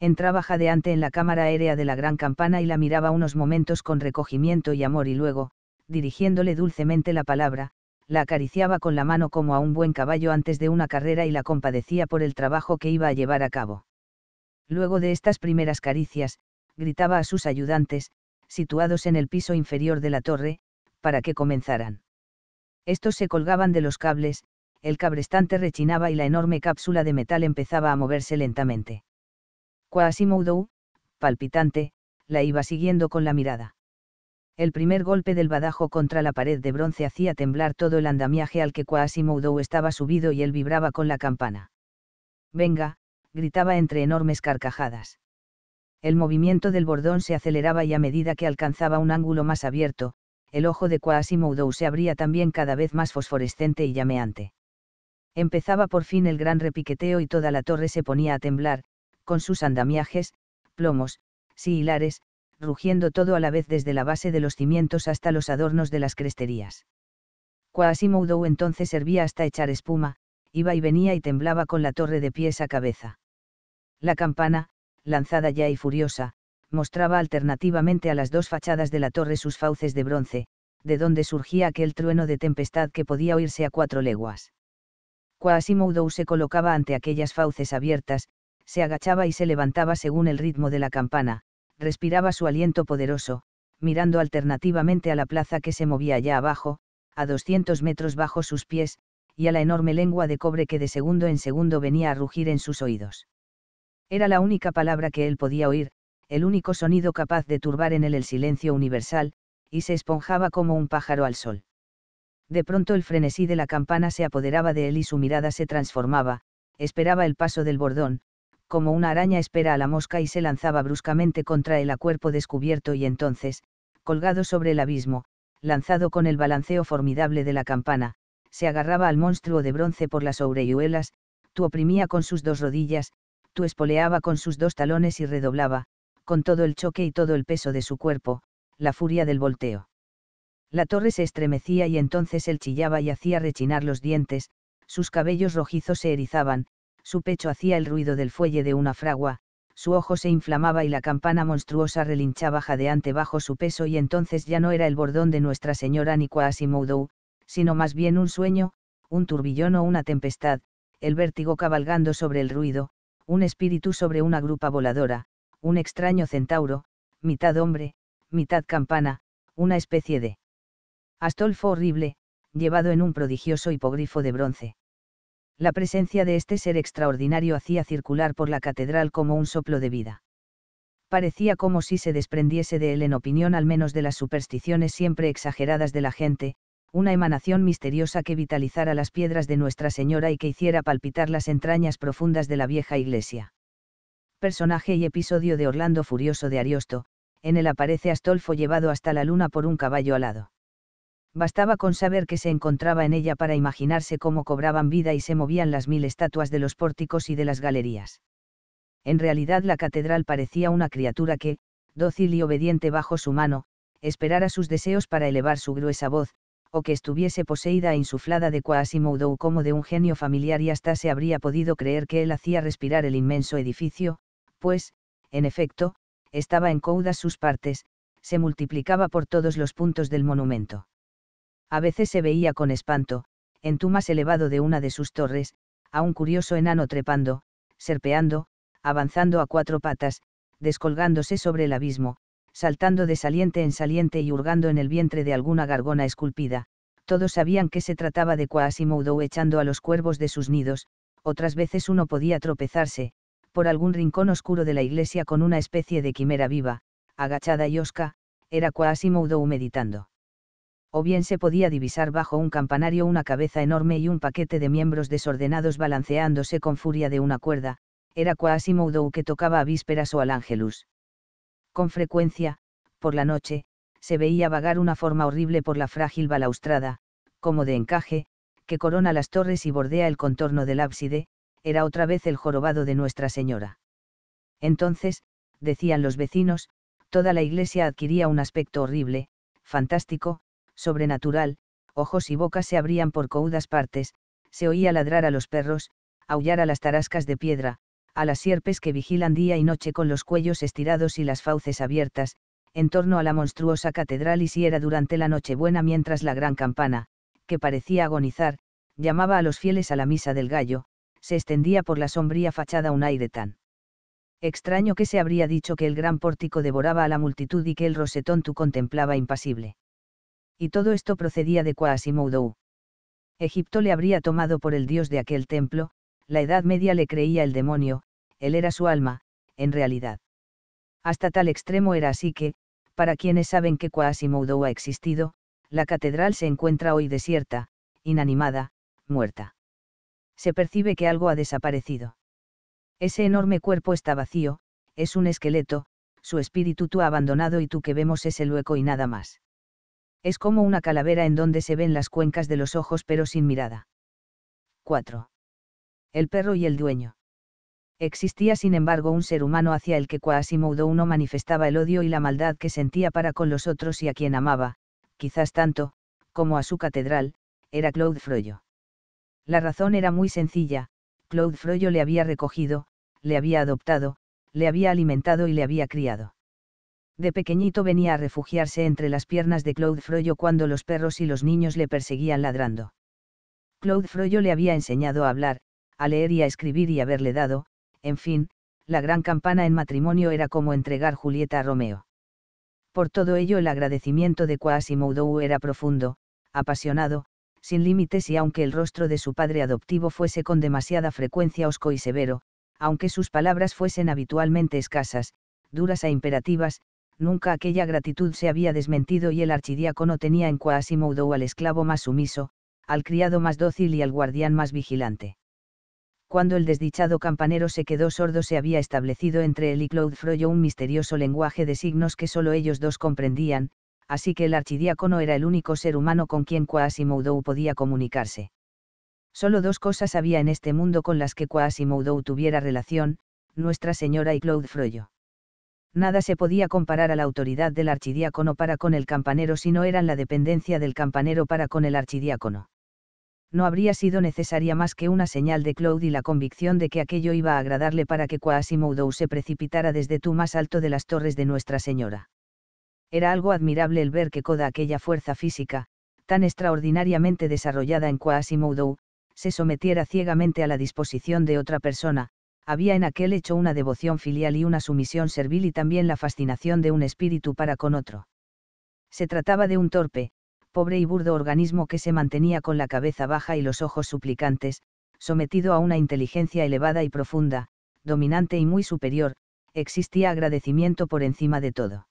entraba jadeante en la cámara aérea de la gran campana y la miraba unos momentos con recogimiento y amor y luego, dirigiéndole dulcemente la palabra, la acariciaba con la mano como a un buen caballo antes de una carrera y la compadecía por el trabajo que iba a llevar a cabo. Luego de estas primeras caricias, gritaba a sus ayudantes, situados en el piso inferior de la torre, para que comenzaran. Estos se colgaban de los cables, el cabrestante rechinaba y la enorme cápsula de metal empezaba a moverse lentamente. Quasimodo, palpitante, la iba siguiendo con la mirada. El primer golpe del badajo contra la pared de bronce hacía temblar todo el andamiaje al que Quasimodo estaba subido y él vibraba con la campana. Venga, gritaba entre enormes carcajadas. El movimiento del bordón se aceleraba y a medida que alcanzaba un ángulo más abierto, el ojo de Quasimodo se abría también cada vez más fosforescente y llameante. Empezaba por fin el gran repiqueteo y toda la torre se ponía a temblar, con sus andamiajes, plomos, sihilares, rugiendo todo a la vez desde la base de los cimientos hasta los adornos de las cresterías. Quasimodo entonces servía hasta echar espuma, iba y venía y temblaba con la torre de pies a cabeza. La campana, lanzada ya y furiosa, mostraba alternativamente a las dos fachadas de la torre sus fauces de bronce, de donde surgía aquel trueno de tempestad que podía oírse a cuatro leguas. Quasimodo se colocaba ante aquellas fauces abiertas, se agachaba y se levantaba según el ritmo de la campana, respiraba su aliento poderoso, mirando alternativamente a la plaza que se movía allá abajo, a 200 metros bajo sus pies, y a la enorme lengua de cobre que de segundo en segundo venía a rugir en sus oídos. Era la única palabra que él podía oír, el único sonido capaz de turbar en él el silencio universal, y se esponjaba como un pájaro al sol. De pronto el frenesí de la campana se apoderaba de él y su mirada se transformaba, esperaba el paso del bordón, como una araña espera a la mosca y se lanzaba bruscamente contra el a cuerpo descubierto y entonces, colgado sobre el abismo, lanzado con el balanceo formidable de la campana, se agarraba al monstruo de bronce por las orejuelas, tú oprimía con sus dos rodillas, tú espoleaba con sus dos talones y redoblaba, con todo el choque y todo el peso de su cuerpo, la furia del volteo. La torre se estremecía y entonces él chillaba y hacía rechinar los dientes, sus cabellos rojizos se erizaban, su pecho hacía el ruido del fuelle de una fragua, su ojo se inflamaba y la campana monstruosa relinchaba jadeante bajo su peso y entonces ya no era el bordón de Nuestra Señora ni Quasimodo, sino más bien un sueño, un turbillón o una tempestad, el vértigo cabalgando sobre el ruido, un espíritu sobre una grupa voladora, un extraño centauro, mitad hombre, mitad campana, una especie de Astolfo horrible, llevado en un prodigioso hipogrifo de bronce la presencia de este ser extraordinario hacía circular por la catedral como un soplo de vida. Parecía como si se desprendiese de él en opinión al menos de las supersticiones siempre exageradas de la gente, una emanación misteriosa que vitalizara las piedras de Nuestra Señora y que hiciera palpitar las entrañas profundas de la vieja iglesia. Personaje y episodio de Orlando Furioso de Ariosto, en él aparece Astolfo llevado hasta la luna por un caballo alado. Bastaba con saber que se encontraba en ella para imaginarse cómo cobraban vida y se movían las mil estatuas de los pórticos y de las galerías. En realidad la catedral parecía una criatura que, dócil y obediente bajo su mano, esperara sus deseos para elevar su gruesa voz, o que estuviese poseída e insuflada de Quasimodo como de un genio familiar y hasta se habría podido creer que él hacía respirar el inmenso edificio, pues, en efecto, estaba en coudas sus partes, se multiplicaba por todos los puntos del monumento a veces se veía con espanto, en tu más elevado de una de sus torres, a un curioso enano trepando, serpeando, avanzando a cuatro patas, descolgándose sobre el abismo, saltando de saliente en saliente y hurgando en el vientre de alguna gargona esculpida. Todos sabían que se trataba de Quasimodo echando a los cuervos de sus nidos, otras veces uno podía tropezarse, por algún rincón oscuro de la iglesia con una especie de quimera viva, agachada y osca, era Quasimodo meditando o bien se podía divisar bajo un campanario una cabeza enorme y un paquete de miembros desordenados balanceándose con furia de una cuerda, era Quasimodo que tocaba a vísperas o al ángelus. Con frecuencia, por la noche, se veía vagar una forma horrible por la frágil balaustrada, como de encaje, que corona las torres y bordea el contorno del ábside, era otra vez el jorobado de Nuestra Señora. Entonces, decían los vecinos, toda la iglesia adquiría un aspecto horrible, fantástico, sobrenatural, ojos y bocas se abrían por coudas partes, se oía ladrar a los perros, aullar a las tarascas de piedra, a las sierpes que vigilan día y noche con los cuellos estirados y las fauces abiertas, en torno a la monstruosa catedral y si era durante la Nochebuena mientras la gran campana, que parecía agonizar, llamaba a los fieles a la misa del gallo, se extendía por la sombría fachada un aire tan extraño que se habría dicho que el gran pórtico devoraba a la multitud y que el rosetón tú contemplaba impasible y todo esto procedía de Quasimodo. Egipto le habría tomado por el dios de aquel templo, la Edad Media le creía el demonio, él era su alma, en realidad. Hasta tal extremo era así que, para quienes saben que Quasimodo ha existido, la catedral se encuentra hoy desierta, inanimada, muerta. Se percibe que algo ha desaparecido. Ese enorme cuerpo está vacío, es un esqueleto, su espíritu tú ha abandonado y tú que vemos es el hueco y nada más. Es como una calavera en donde se ven las cuencas de los ojos pero sin mirada. 4. El perro y el dueño. Existía sin embargo un ser humano hacia el que Quasimodo uno manifestaba el odio y la maldad que sentía para con los otros y a quien amaba, quizás tanto, como a su catedral, era Claude Froyo. La razón era muy sencilla, Claude Froyo le había recogido, le había adoptado, le había alimentado y le había criado de pequeñito venía a refugiarse entre las piernas de Claude Froyo cuando los perros y los niños le perseguían ladrando. Claude Froyo le había enseñado a hablar, a leer y a escribir y haberle dado, en fin, la gran campana en matrimonio era como entregar Julieta a Romeo. Por todo ello el agradecimiento de Quasimodo era profundo, apasionado, sin límites y aunque el rostro de su padre adoptivo fuese con demasiada frecuencia osco y severo, aunque sus palabras fuesen habitualmente escasas, duras e imperativas, nunca aquella gratitud se había desmentido y el archidiácono tenía en Quasimodo al esclavo más sumiso, al criado más dócil y al guardián más vigilante. Cuando el desdichado campanero se quedó sordo se había establecido entre él y Claude Froyo un misterioso lenguaje de signos que solo ellos dos comprendían, así que el archidiácono era el único ser humano con quien Quasimodo podía comunicarse. Solo dos cosas había en este mundo con las que Quasimodo tuviera relación, Nuestra Señora y Claude Froyo nada se podía comparar a la autoridad del archidiácono para con el campanero si no eran la dependencia del campanero para con el archidiácono. No habría sido necesaria más que una señal de Claude y la convicción de que aquello iba a agradarle para que Quasimodo se precipitara desde tú más alto de las torres de Nuestra Señora. Era algo admirable el ver que toda aquella fuerza física, tan extraordinariamente desarrollada en Quasimodo, se sometiera ciegamente a la disposición de otra persona, había en aquel hecho una devoción filial y una sumisión servil y también la fascinación de un espíritu para con otro. Se trataba de un torpe, pobre y burdo organismo que se mantenía con la cabeza baja y los ojos suplicantes, sometido a una inteligencia elevada y profunda, dominante y muy superior, existía agradecimiento por encima de todo.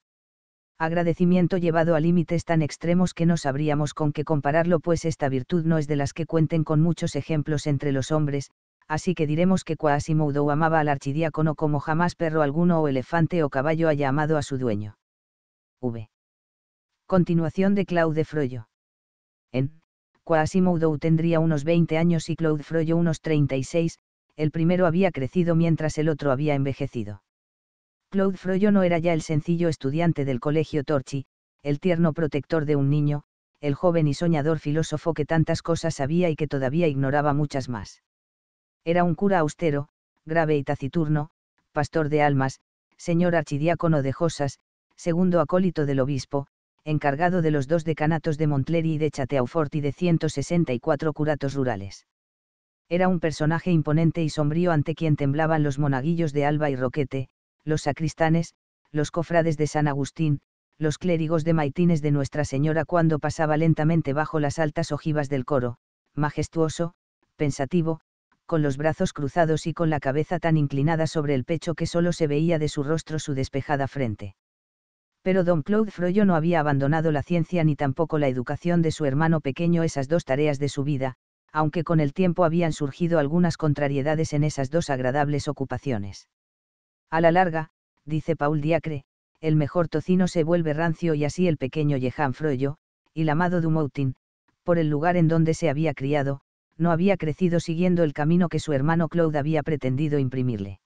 Agradecimiento llevado a límites tan extremos que no sabríamos con qué compararlo, pues esta virtud no es de las que cuenten con muchos ejemplos entre los hombres, así que diremos que Quasimodo amaba al archidiácono como jamás perro alguno o elefante o caballo haya amado a su dueño. V. Continuación de Claude Froyo. En Quasimodo tendría unos 20 años y Claude Frollo unos 36, el primero había crecido mientras el otro había envejecido. Claude Froyo no era ya el sencillo estudiante del colegio Torchi, el tierno protector de un niño, el joven y soñador filósofo que tantas cosas sabía y que todavía ignoraba muchas más. Era un cura austero, grave y taciturno, pastor de almas, señor archidiácono de Josas, segundo acólito del obispo, encargado de los dos decanatos de Montlery y de Chateaufort y de 164 curatos rurales. Era un personaje imponente y sombrío ante quien temblaban los monaguillos de Alba y Roquete, los sacristanes, los cofrades de San Agustín, los clérigos de Maitines de Nuestra Señora cuando pasaba lentamente bajo las altas ojivas del coro, majestuoso, pensativo, con los brazos cruzados y con la cabeza tan inclinada sobre el pecho que solo se veía de su rostro su despejada frente. Pero don Claude Froyo no había abandonado la ciencia ni tampoco la educación de su hermano pequeño esas dos tareas de su vida, aunque con el tiempo habían surgido algunas contrariedades en esas dos agradables ocupaciones. A la larga, dice Paul Diacre, el mejor tocino se vuelve rancio y así el pequeño Jehan Froyo, y la amado Dumoutin, por el lugar en donde se había criado, no había crecido siguiendo el camino que su hermano Claude había pretendido imprimirle.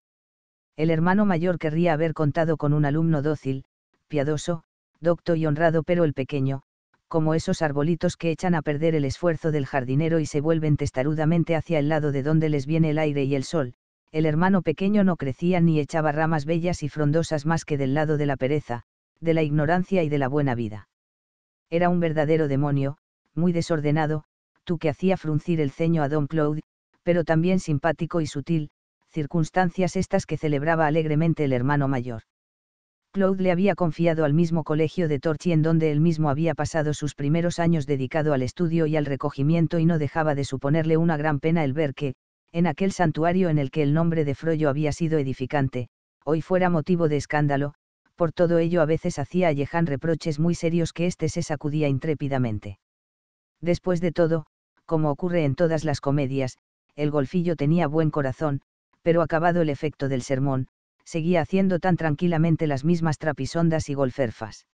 El hermano mayor querría haber contado con un alumno dócil, piadoso, docto y honrado, pero el pequeño, como esos arbolitos que echan a perder el esfuerzo del jardinero y se vuelven testarudamente hacia el lado de donde les viene el aire y el sol, el hermano pequeño no crecía ni echaba ramas bellas y frondosas más que del lado de la pereza, de la ignorancia y de la buena vida. Era un verdadero demonio, muy desordenado, tú que hacía fruncir el ceño a Don Claude, pero también simpático y sutil, circunstancias estas que celebraba alegremente el hermano mayor. Claude le había confiado al mismo colegio de Torchi en donde él mismo había pasado sus primeros años dedicado al estudio y al recogimiento y no dejaba de suponerle una gran pena el ver que, en aquel santuario en el que el nombre de Froyo había sido edificante, hoy fuera motivo de escándalo, por todo ello a veces hacía a Jehan reproches muy serios que éste se sacudía intrépidamente. Después de todo, como ocurre en todas las comedias, el golfillo tenía buen corazón, pero acabado el efecto del sermón, seguía haciendo tan tranquilamente las mismas trapisondas y golferfas.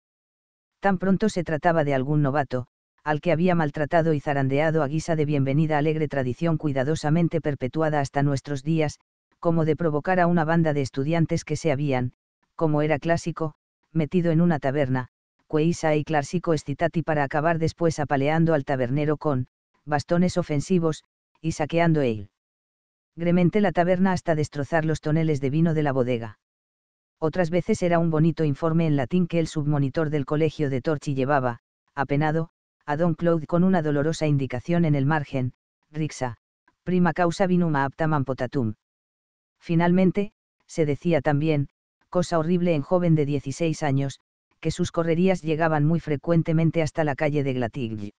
Tan pronto se trataba de algún novato, al que había maltratado y zarandeado a guisa de bienvenida alegre tradición cuidadosamente perpetuada hasta nuestros días, como de provocar a una banda de estudiantes que se habían, como era clásico, metido en una taberna, y Clarsico Estitati para acabar después apaleando al tabernero con bastones ofensivos, y saqueando él. Gremente la taberna hasta destrozar los toneles de vino de la bodega. Otras veces era un bonito informe en latín que el submonitor del colegio de Torchi llevaba, apenado, a Don Claude con una dolorosa indicación en el margen, Rixa, prima causa vinum aptam potatum. Finalmente, se decía también, cosa horrible en joven de 16 años, que sus correrías llegaban muy frecuentemente hasta la calle de Glatigli.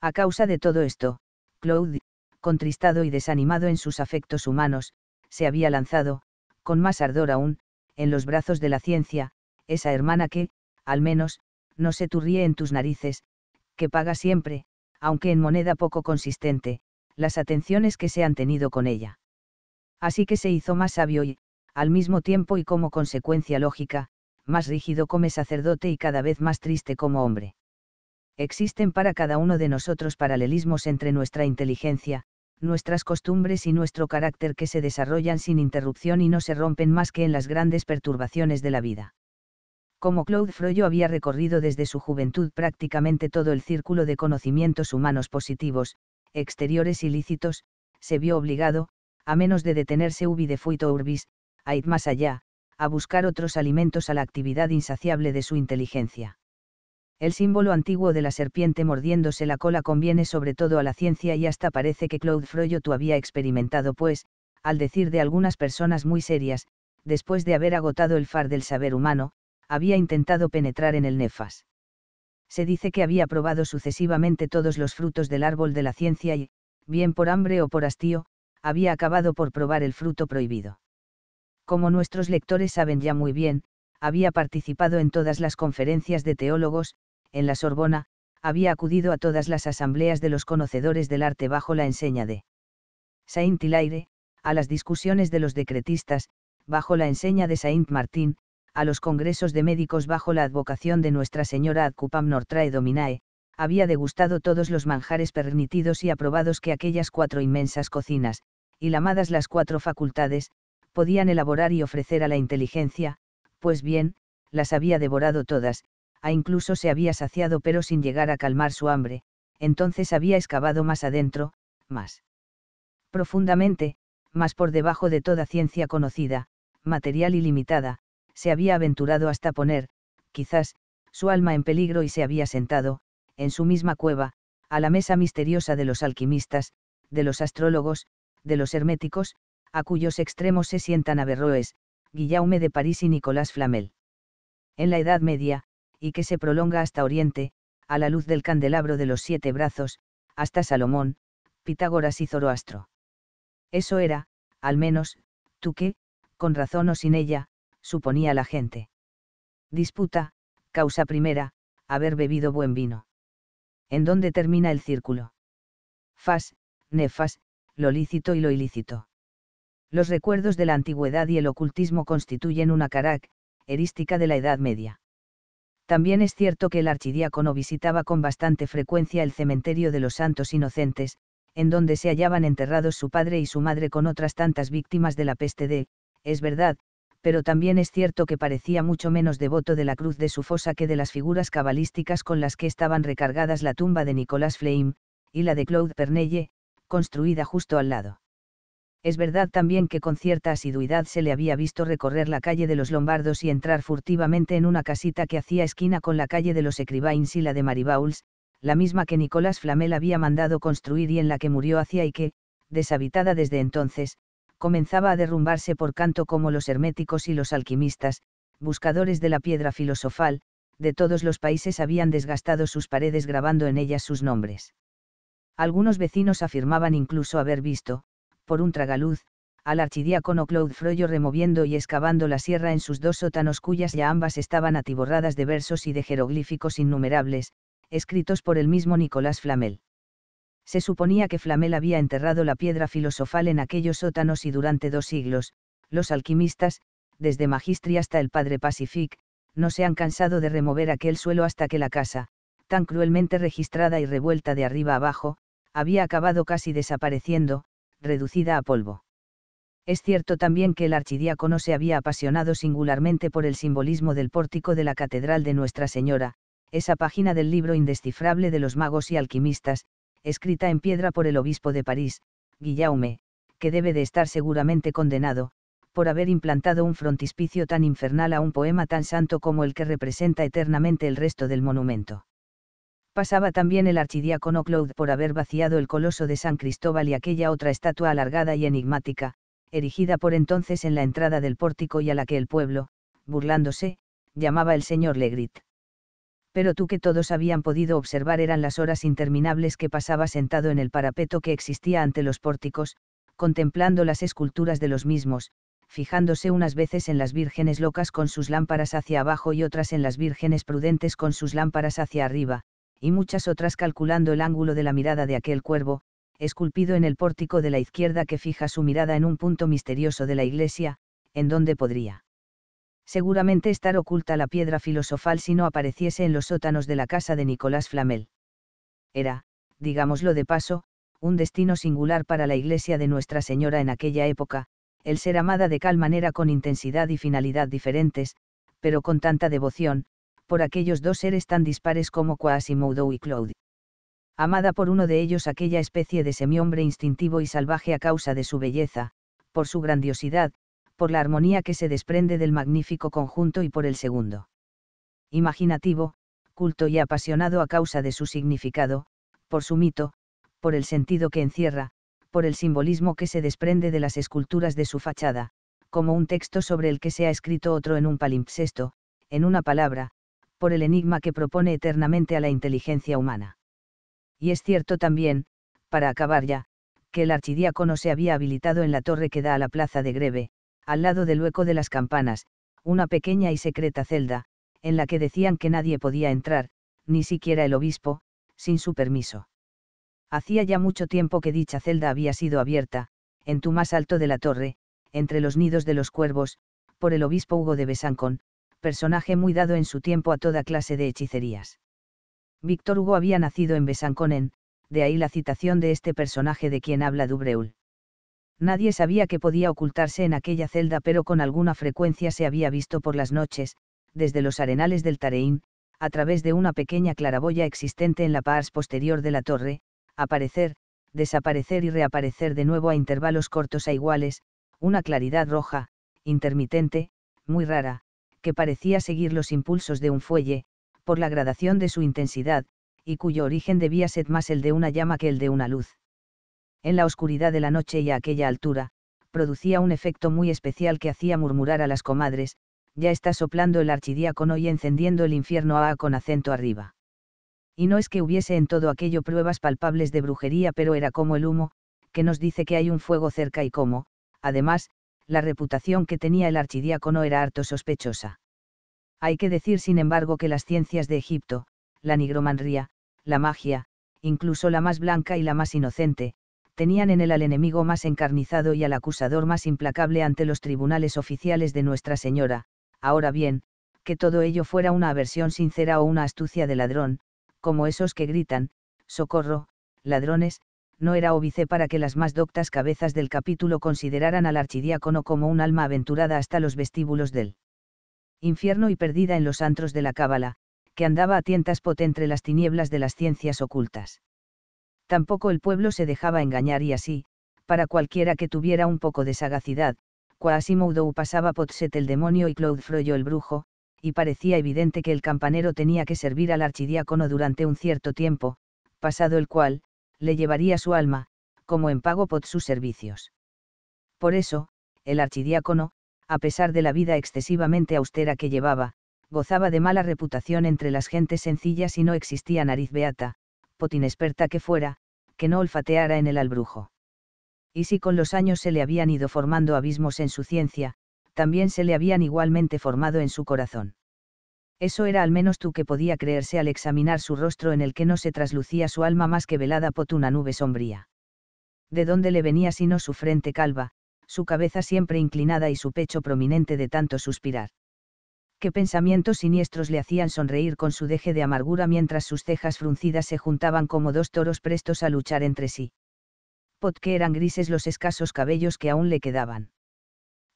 A causa de todo esto, Claude, contristado y desanimado en sus afectos humanos, se había lanzado, con más ardor aún, en los brazos de la ciencia, esa hermana que, al menos, no se turríe en tus narices, que paga siempre, aunque en moneda poco consistente, las atenciones que se han tenido con ella. Así que se hizo más sabio y, al mismo tiempo y como consecuencia lógica, más rígido como sacerdote y cada vez más triste como hombre. Existen para cada uno de nosotros paralelismos entre nuestra inteligencia, nuestras costumbres y nuestro carácter que se desarrollan sin interrupción y no se rompen más que en las grandes perturbaciones de la vida. Como Claude Froyo había recorrido desde su juventud prácticamente todo el círculo de conocimientos humanos positivos, exteriores ilícitos, se vio obligado, a menos de detenerse ubi de fuito urbis, a ir más allá, a buscar otros alimentos a la actividad insaciable de su inteligencia. El símbolo antiguo de la serpiente mordiéndose la cola conviene sobre todo a la ciencia y hasta parece que Claude tú había experimentado, pues, al decir de algunas personas muy serias, después de haber agotado el far del saber humano, había intentado penetrar en el nefas. Se dice que había probado sucesivamente todos los frutos del árbol de la ciencia y, bien por hambre o por hastío, había acabado por probar el fruto prohibido como nuestros lectores saben ya muy bien, había participado en todas las conferencias de teólogos, en la Sorbona, había acudido a todas las asambleas de los conocedores del arte bajo la enseña de Saint Hilaire, a las discusiones de los decretistas, bajo la enseña de Saint Martín, a los congresos de médicos bajo la advocación de Nuestra Señora Adcupam Nortrae Dominae, había degustado todos los manjares permitidos y aprobados que aquellas cuatro inmensas cocinas, y lamadas las cuatro facultades, podían elaborar y ofrecer a la inteligencia, pues bien, las había devorado todas, a incluso se había saciado pero sin llegar a calmar su hambre, entonces había excavado más adentro, más profundamente, más por debajo de toda ciencia conocida, material y limitada, se había aventurado hasta poner, quizás, su alma en peligro y se había sentado, en su misma cueva, a la mesa misteriosa de los alquimistas, de los astrólogos, de los herméticos, a cuyos extremos se sientan Averroes, Guillaume de París y Nicolás Flamel. En la Edad Media, y que se prolonga hasta Oriente, a la luz del candelabro de los siete brazos, hasta Salomón, Pitágoras y Zoroastro. Eso era, al menos, tú que, con razón o sin ella, suponía la gente. Disputa, causa primera, haber bebido buen vino. ¿En dónde termina el círculo? Fas, nefas, lo lícito y lo ilícito. Los recuerdos de la antigüedad y el ocultismo constituyen una herística de la Edad Media. También es cierto que el archidiácono visitaba con bastante frecuencia el cementerio de los santos inocentes, en donde se hallaban enterrados su padre y su madre con otras tantas víctimas de la peste de, es verdad, pero también es cierto que parecía mucho menos devoto de la cruz de su fosa que de las figuras cabalísticas con las que estaban recargadas la tumba de Nicolás Flame, y la de Claude Pernelle, construida justo al lado. Es verdad también que con cierta asiduidad se le había visto recorrer la calle de los Lombardos y entrar furtivamente en una casita que hacía esquina con la calle de los Ecribains y la de Maribauls, la misma que Nicolás Flamel había mandado construir y en la que murió hacía y que, deshabitada desde entonces, comenzaba a derrumbarse por canto como los herméticos y los alquimistas, buscadores de la piedra filosofal, de todos los países habían desgastado sus paredes grabando en ellas sus nombres. Algunos vecinos afirmaban incluso haber visto, por un tragaluz, al archidiácono Claude Froyo removiendo y excavando la sierra en sus dos sótanos cuyas ya ambas estaban atiborradas de versos y de jeroglíficos innumerables, escritos por el mismo Nicolás Flamel. Se suponía que Flamel había enterrado la piedra filosofal en aquellos sótanos y durante dos siglos, los alquimistas, desde Magistri hasta el padre Pacific, no se han cansado de remover aquel suelo hasta que la casa, tan cruelmente registrada y revuelta de arriba abajo, había acabado casi desapareciendo, reducida a polvo. Es cierto también que el archidiácono se había apasionado singularmente por el simbolismo del pórtico de la Catedral de Nuestra Señora, esa página del libro indescifrable de los magos y alquimistas, escrita en piedra por el obispo de París, Guillaume, que debe de estar seguramente condenado, por haber implantado un frontispicio tan infernal a un poema tan santo como el que representa eternamente el resto del monumento pasaba también el archidiácono Claude por haber vaciado el coloso de San Cristóbal y aquella otra estatua alargada y enigmática, erigida por entonces en la entrada del pórtico y a la que el pueblo, burlándose, llamaba el señor Legrit. Pero tú que todos habían podido observar eran las horas interminables que pasaba sentado en el parapeto que existía ante los pórticos, contemplando las esculturas de los mismos, fijándose unas veces en las vírgenes locas con sus lámparas hacia abajo y otras en las vírgenes prudentes con sus lámparas hacia arriba, y muchas otras calculando el ángulo de la mirada de aquel cuervo, esculpido en el pórtico de la izquierda que fija su mirada en un punto misterioso de la iglesia, en donde podría seguramente estar oculta la piedra filosofal si no apareciese en los sótanos de la casa de Nicolás Flamel. Era, digámoslo de paso, un destino singular para la iglesia de Nuestra Señora en aquella época, el ser amada de tal manera con intensidad y finalidad diferentes, pero con tanta devoción, por aquellos dos seres tan dispares como Quasimodo y Claude. Amada por uno de ellos aquella especie de semi-hombre instintivo y salvaje a causa de su belleza, por su grandiosidad, por la armonía que se desprende del magnífico conjunto y por el segundo. Imaginativo, culto y apasionado a causa de su significado, por su mito, por el sentido que encierra, por el simbolismo que se desprende de las esculturas de su fachada, como un texto sobre el que se ha escrito otro en un palimpsesto, en una palabra, por el enigma que propone eternamente a la inteligencia humana. Y es cierto también, para acabar ya, que el archidiácono se había habilitado en la torre que da a la plaza de Greve, al lado del hueco de las campanas, una pequeña y secreta celda, en la que decían que nadie podía entrar, ni siquiera el obispo, sin su permiso. Hacía ya mucho tiempo que dicha celda había sido abierta, en tu más alto de la torre, entre los nidos de los cuervos, por el obispo Hugo de Besancón, personaje muy dado en su tiempo a toda clase de hechicerías. Víctor Hugo había nacido en Besanconen, de ahí la citación de este personaje de quien habla Dubreul. Nadie sabía que podía ocultarse en aquella celda, pero con alguna frecuencia se había visto por las noches, desde los arenales del Tareín, a través de una pequeña claraboya existente en la pars posterior de la torre, aparecer, desaparecer y reaparecer de nuevo a intervalos cortos a iguales, una claridad roja, intermitente, muy rara, que parecía seguir los impulsos de un fuelle, por la gradación de su intensidad, y cuyo origen debía ser más el de una llama que el de una luz. En la oscuridad de la noche y a aquella altura, producía un efecto muy especial que hacía murmurar a las comadres, ya está soplando el archidiácono y encendiendo el infierno a con acento arriba. Y no es que hubiese en todo aquello pruebas palpables de brujería, pero era como el humo, que nos dice que hay un fuego cerca y cómo, además, la reputación que tenía el archidiácono era harto sospechosa. Hay que decir sin embargo que las ciencias de Egipto, la nigromanría, la magia, incluso la más blanca y la más inocente, tenían en él al enemigo más encarnizado y al acusador más implacable ante los tribunales oficiales de Nuestra Señora, ahora bien, que todo ello fuera una aversión sincera o una astucia de ladrón, como esos que gritan, socorro, ladrones, no era óbice para que las más doctas cabezas del capítulo consideraran al archidiácono como un alma aventurada hasta los vestíbulos del infierno y perdida en los antros de la cábala, que andaba a tientas pot entre las tinieblas de las ciencias ocultas. Tampoco el pueblo se dejaba engañar y así, para cualquiera que tuviera un poco de sagacidad, Quasimodo pasaba Potset el demonio y Claude Froyo el brujo, y parecía evidente que el campanero tenía que servir al archidiácono durante un cierto tiempo, pasado el cual, le llevaría su alma, como en pago por sus servicios. Por eso, el archidiácono, a pesar de la vida excesivamente austera que llevaba, gozaba de mala reputación entre las gentes sencillas y no existía nariz beata, potinesperta que fuera, que no olfateara en el albrujo. Y si con los años se le habían ido formando abismos en su ciencia, también se le habían igualmente formado en su corazón. Eso era al menos tú que podía creerse al examinar su rostro en el que no se traslucía su alma más que velada por una nube sombría. ¿De dónde le venía sino su frente calva, su cabeza siempre inclinada y su pecho prominente de tanto suspirar? qué pensamientos siniestros le hacían sonreír con su deje de amargura mientras sus cejas fruncidas se juntaban como dos toros prestos a luchar entre sí. Pot qué eran grises los escasos cabellos que aún le quedaban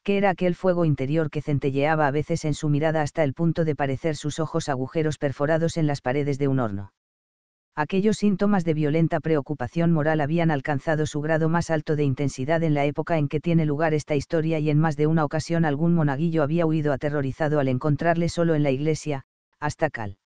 que era aquel fuego interior que centelleaba a veces en su mirada hasta el punto de parecer sus ojos agujeros perforados en las paredes de un horno. Aquellos síntomas de violenta preocupación moral habían alcanzado su grado más alto de intensidad en la época en que tiene lugar esta historia y en más de una ocasión algún monaguillo había huido aterrorizado al encontrarle solo en la iglesia, hasta cal.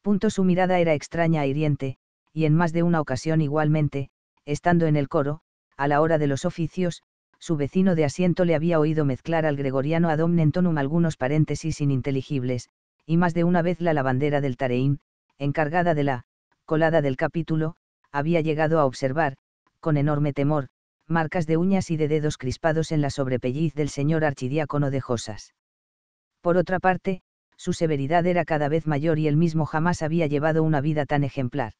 Punto su mirada era extraña e hiriente, y en más de una ocasión igualmente, estando en el coro, a la hora de los oficios, su vecino de asiento le había oído mezclar al gregoriano ad omnentonum algunos paréntesis ininteligibles, y más de una vez la lavandera del Tareín, encargada de la colada del capítulo, había llegado a observar, con enorme temor, marcas de uñas y de dedos crispados en la sobrepelliz del señor archidiácono de Josas. Por otra parte, su severidad era cada vez mayor y él mismo jamás había llevado una vida tan ejemplar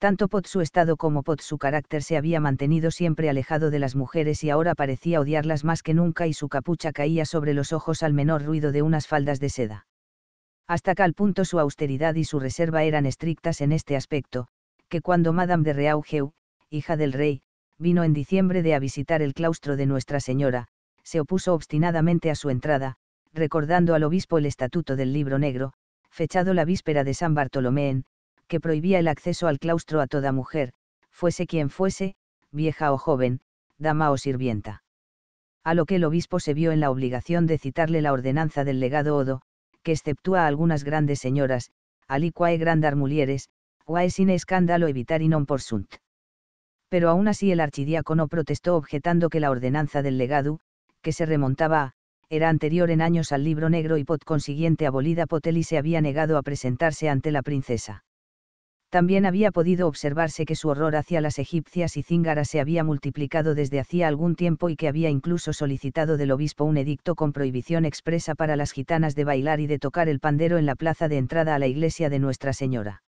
tanto pot su estado como pot su carácter se había mantenido siempre alejado de las mujeres y ahora parecía odiarlas más que nunca y su capucha caía sobre los ojos al menor ruido de unas faldas de seda. Hasta tal punto su austeridad y su reserva eran estrictas en este aspecto, que cuando Madame de Reaugeu, hija del rey, vino en diciembre de a visitar el claustro de Nuestra Señora, se opuso obstinadamente a su entrada, recordando al obispo el estatuto del libro negro, fechado la víspera de San Bartolomé en que prohibía el acceso al claustro a toda mujer, fuese quien fuese, vieja o joven, dama o sirvienta. A lo que el obispo se vio en la obligación de citarle la ordenanza del legado Odo, que exceptúa a algunas grandes señoras, aliquae grandar mulieres, guae sine escándalo evitar y non por sunt. Pero aún así el archidiácono protestó objetando que la ordenanza del legado, que se remontaba a, era anterior en años al libro negro y pot consiguiente abolida y se había negado a presentarse ante la princesa también había podido observarse que su horror hacia las egipcias y cíngaras se había multiplicado desde hacía algún tiempo y que había incluso solicitado del obispo un edicto con prohibición expresa para las gitanas de bailar y de tocar el pandero en la plaza de entrada a la iglesia de Nuestra Señora.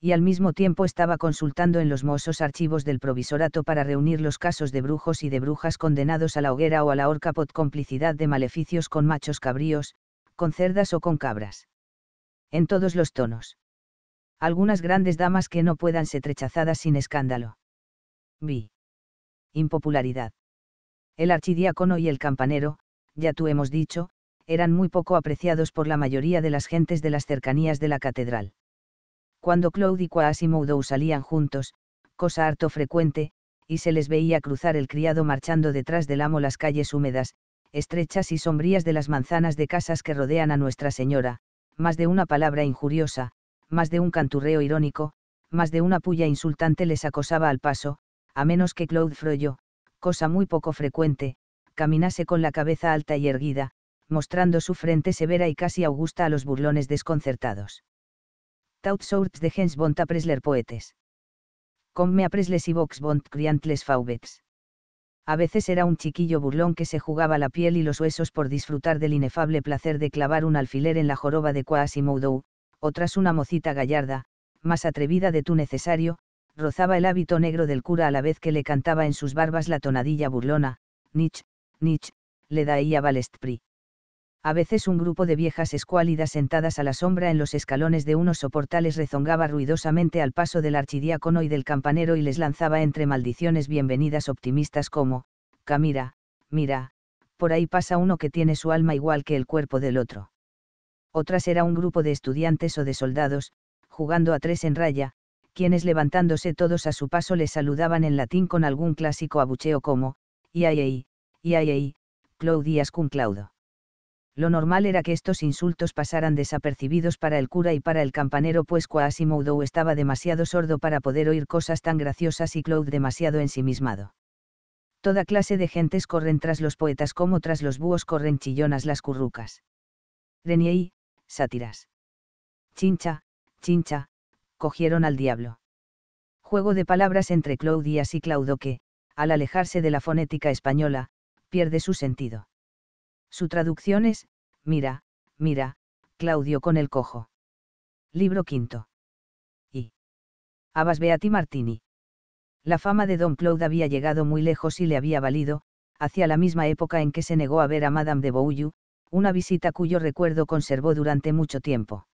Y al mismo tiempo estaba consultando en los mozos archivos del provisorato para reunir los casos de brujos y de brujas condenados a la hoguera o a la horca por complicidad de maleficios con machos cabríos, con cerdas o con cabras. En todos los tonos algunas grandes damas que no puedan ser rechazadas sin escándalo. Vi. Impopularidad. El archidiácono y el campanero, ya tú hemos dicho, eran muy poco apreciados por la mayoría de las gentes de las cercanías de la catedral. Cuando Claude y Moudou salían juntos, cosa harto frecuente, y se les veía cruzar el criado marchando detrás del amo las calles húmedas, estrechas y sombrías de las manzanas de casas que rodean a Nuestra Señora, más de una palabra injuriosa, más de un canturreo irónico, más de una puya insultante les acosaba al paso, a menos que Claude Froyo, cosa muy poco frecuente, caminase con la cabeza alta y erguida, mostrando su frente severa y casi augusta a los burlones desconcertados. sorts de gens a presler poetes. Comme Presles y vox criantles faubets. A veces era un chiquillo burlón que se jugaba la piel y los huesos por disfrutar del inefable placer de clavar un alfiler en la joroba de Quasimodo, otras una mocita gallarda, más atrevida de tu necesario, rozaba el hábito negro del cura a la vez que le cantaba en sus barbas la tonadilla burlona, Nich, Nich, le daía Balestri. A veces un grupo de viejas escuálidas sentadas a la sombra en los escalones de unos soportales rezongaba ruidosamente al paso del archidiácono y del campanero y les lanzaba entre maldiciones bienvenidas optimistas como, Camira, mira, por ahí pasa uno que tiene su alma igual que el cuerpo del otro otras era un grupo de estudiantes o de soldados, jugando a tres en raya, quienes levantándose todos a su paso les saludaban en latín con algún clásico abucheo como, iaiei, iaiei, claudias cum claudo. Lo normal era que estos insultos pasaran desapercibidos para el cura y para el campanero pues Quasimodo estaba demasiado sordo para poder oír cosas tan graciosas y Claude demasiado ensimismado. Toda clase de gentes corren tras los poetas como tras los búhos corren chillonas las currucas sátiras. Chincha, chincha, cogieron al diablo. Juego de palabras entre Claudias y Claudio que, al alejarse de la fonética española, pierde su sentido. Su traducción es, mira, mira, Claudio con el cojo. Libro quinto. Y. Abbas Beati Martini. La fama de Don Claude había llegado muy lejos y le había valido, hacia la misma época en que se negó a ver a Madame de Bouillou, una visita cuyo recuerdo conservó durante mucho tiempo.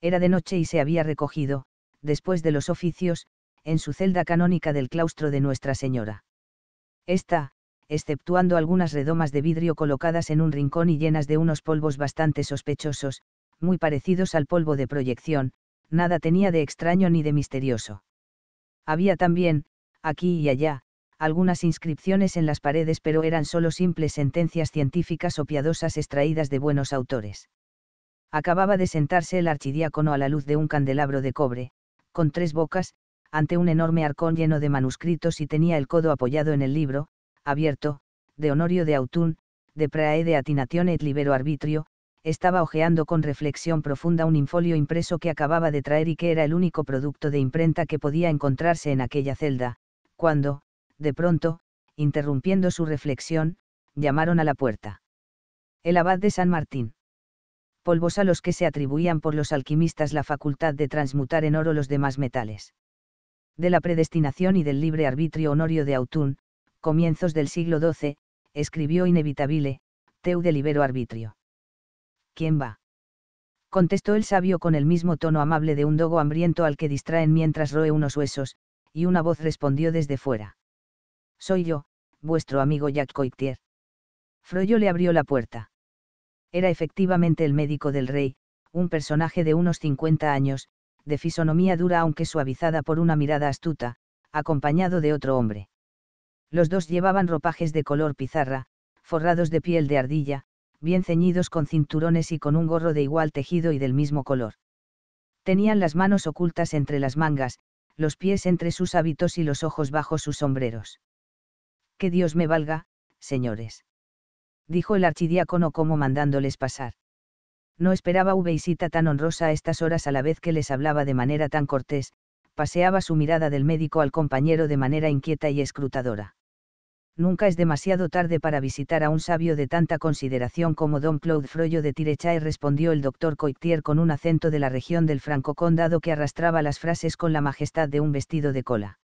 Era de noche y se había recogido, después de los oficios, en su celda canónica del claustro de Nuestra Señora. Esta, exceptuando algunas redomas de vidrio colocadas en un rincón y llenas de unos polvos bastante sospechosos, muy parecidos al polvo de proyección, nada tenía de extraño ni de misterioso. Había también, aquí y allá, algunas inscripciones en las paredes pero eran solo simples sentencias científicas o piadosas extraídas de buenos autores. Acababa de sentarse el archidiácono a la luz de un candelabro de cobre, con tres bocas, ante un enorme arcón lleno de manuscritos y tenía el codo apoyado en el libro, abierto, de Honorio de Autun, de Prae de Atinatione et Libero Arbitrio, estaba hojeando con reflexión profunda un infolio impreso que acababa de traer y que era el único producto de imprenta que podía encontrarse en aquella celda, cuando, de pronto, interrumpiendo su reflexión, llamaron a la puerta. El abad de San Martín. Polvos a los que se atribuían por los alquimistas la facultad de transmutar en oro los demás metales. De la predestinación y del libre arbitrio Honorio de Autun, comienzos del siglo XII, escribió Inevitabile, Teu de libero arbitrio. ¿Quién va? Contestó el sabio con el mismo tono amable de un dogo hambriento al que distraen mientras roe unos huesos, y una voz respondió desde fuera. Soy yo, vuestro amigo Jacques Coictier. Froyo le abrió la puerta. Era efectivamente el médico del rey, un personaje de unos 50 años, de fisonomía dura aunque suavizada por una mirada astuta, acompañado de otro hombre. Los dos llevaban ropajes de color pizarra, forrados de piel de ardilla, bien ceñidos con cinturones y con un gorro de igual tejido y del mismo color. Tenían las manos ocultas entre las mangas, los pies entre sus hábitos y los ojos bajo sus sombreros que Dios me valga, señores. Dijo el archidiácono como mandándoles pasar. No esperaba visita tan honrosa a estas horas a la vez que les hablaba de manera tan cortés, paseaba su mirada del médico al compañero de manera inquieta y escrutadora. Nunca es demasiado tarde para visitar a un sabio de tanta consideración como don Claude Froyo de Tirechay respondió el doctor Coictier con un acento de la región del francocondado que arrastraba las frases con la majestad de un vestido de cola.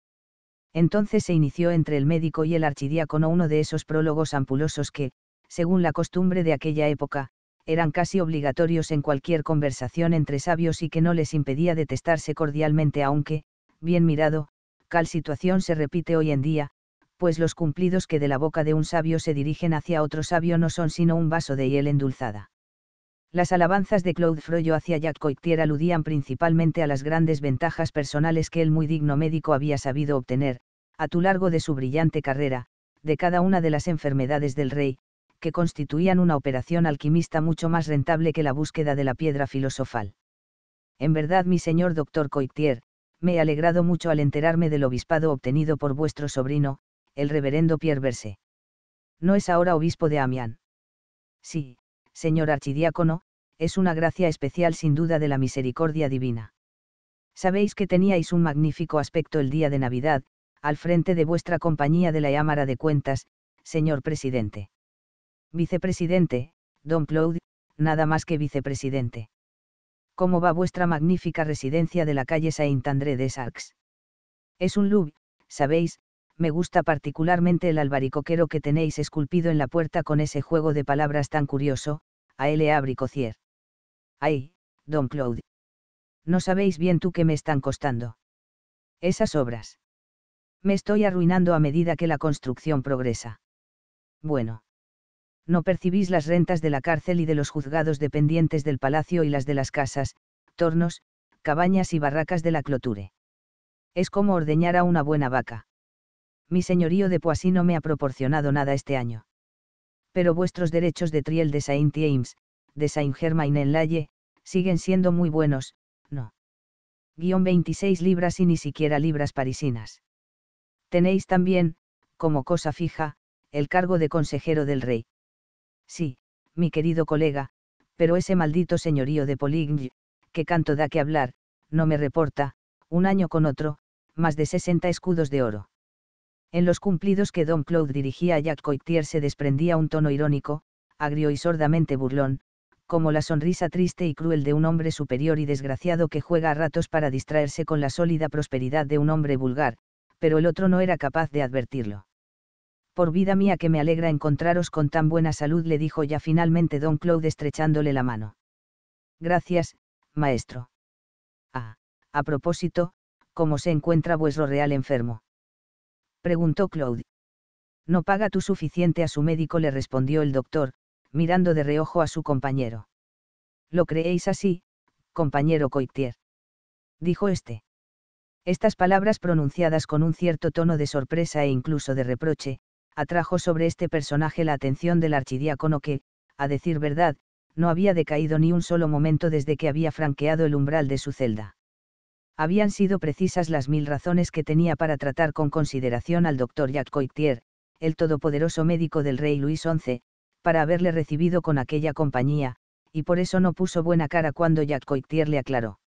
Entonces se inició entre el médico y el archidiácono uno de esos prólogos ampulosos que, según la costumbre de aquella época, eran casi obligatorios en cualquier conversación entre sabios y que no les impedía detestarse cordialmente aunque, bien mirado, tal situación se repite hoy en día, pues los cumplidos que de la boca de un sabio se dirigen hacia otro sabio no son sino un vaso de hiel endulzada. Las alabanzas de Claude Froyo hacia Jacques Coictier aludían principalmente a las grandes ventajas personales que el muy digno médico había sabido obtener, a tu largo de su brillante carrera, de cada una de las enfermedades del rey, que constituían una operación alquimista mucho más rentable que la búsqueda de la piedra filosofal. En verdad, mi señor doctor Coictier, me he alegrado mucho al enterarme del obispado obtenido por vuestro sobrino, el reverendo Pierre Verse. No es ahora obispo de Amiens. Sí, señor archidiácono, es una gracia especial sin duda de la misericordia divina. Sabéis que teníais un magnífico aspecto el día de Navidad, al frente de vuestra compañía de la Cámara de Cuentas, señor presidente. Vicepresidente, don Claude, nada más que vicepresidente. ¿Cómo va vuestra magnífica residencia de la calle Saint-André de arcs Es un louvre, sabéis, me gusta particularmente el albaricoquero que tenéis esculpido en la puerta con ese juego de palabras tan curioso, a L. Bricocier. Ay, don Claude. No sabéis bien tú qué me están costando. Esas obras. Me estoy arruinando a medida que la construcción progresa. Bueno. No percibís las rentas de la cárcel y de los juzgados dependientes del palacio y las de las casas, tornos, cabañas y barracas de la cloture. Es como ordeñar a una buena vaca mi señorío de Poissy no me ha proporcionado nada este año. Pero vuestros derechos de Triel de Saint-James, de Saint-Germain-en-Laye, siguen siendo muy buenos, no. Guión 26 libras y ni siquiera libras parisinas. Tenéis también, como cosa fija, el cargo de consejero del rey. Sí, mi querido colega, pero ese maldito señorío de Poligny, que canto da que hablar, no me reporta, un año con otro, más de 60 escudos de oro. En los cumplidos que Don Claude dirigía a Jack Coictier se desprendía un tono irónico, agrio y sordamente burlón, como la sonrisa triste y cruel de un hombre superior y desgraciado que juega a ratos para distraerse con la sólida prosperidad de un hombre vulgar, pero el otro no era capaz de advertirlo. Por vida mía que me alegra encontraros con tan buena salud, le dijo ya finalmente don Claude estrechándole la mano. Gracias, maestro. Ah, a propósito, ¿cómo se encuentra vuestro real enfermo? preguntó Claude. No paga tú suficiente a su médico, le respondió el doctor, mirando de reojo a su compañero. ¿Lo creéis así, compañero Coitier? dijo este. Estas palabras pronunciadas con un cierto tono de sorpresa e incluso de reproche, atrajo sobre este personaje la atención del archidiácono que, a decir verdad, no había decaído ni un solo momento desde que había franqueado el umbral de su celda habían sido precisas las mil razones que tenía para tratar con consideración al doctor Jacques Coictier, el todopoderoso médico del rey Luis XI, para haberle recibido con aquella compañía, y por eso no puso buena cara cuando Jacques Coictier le aclaró.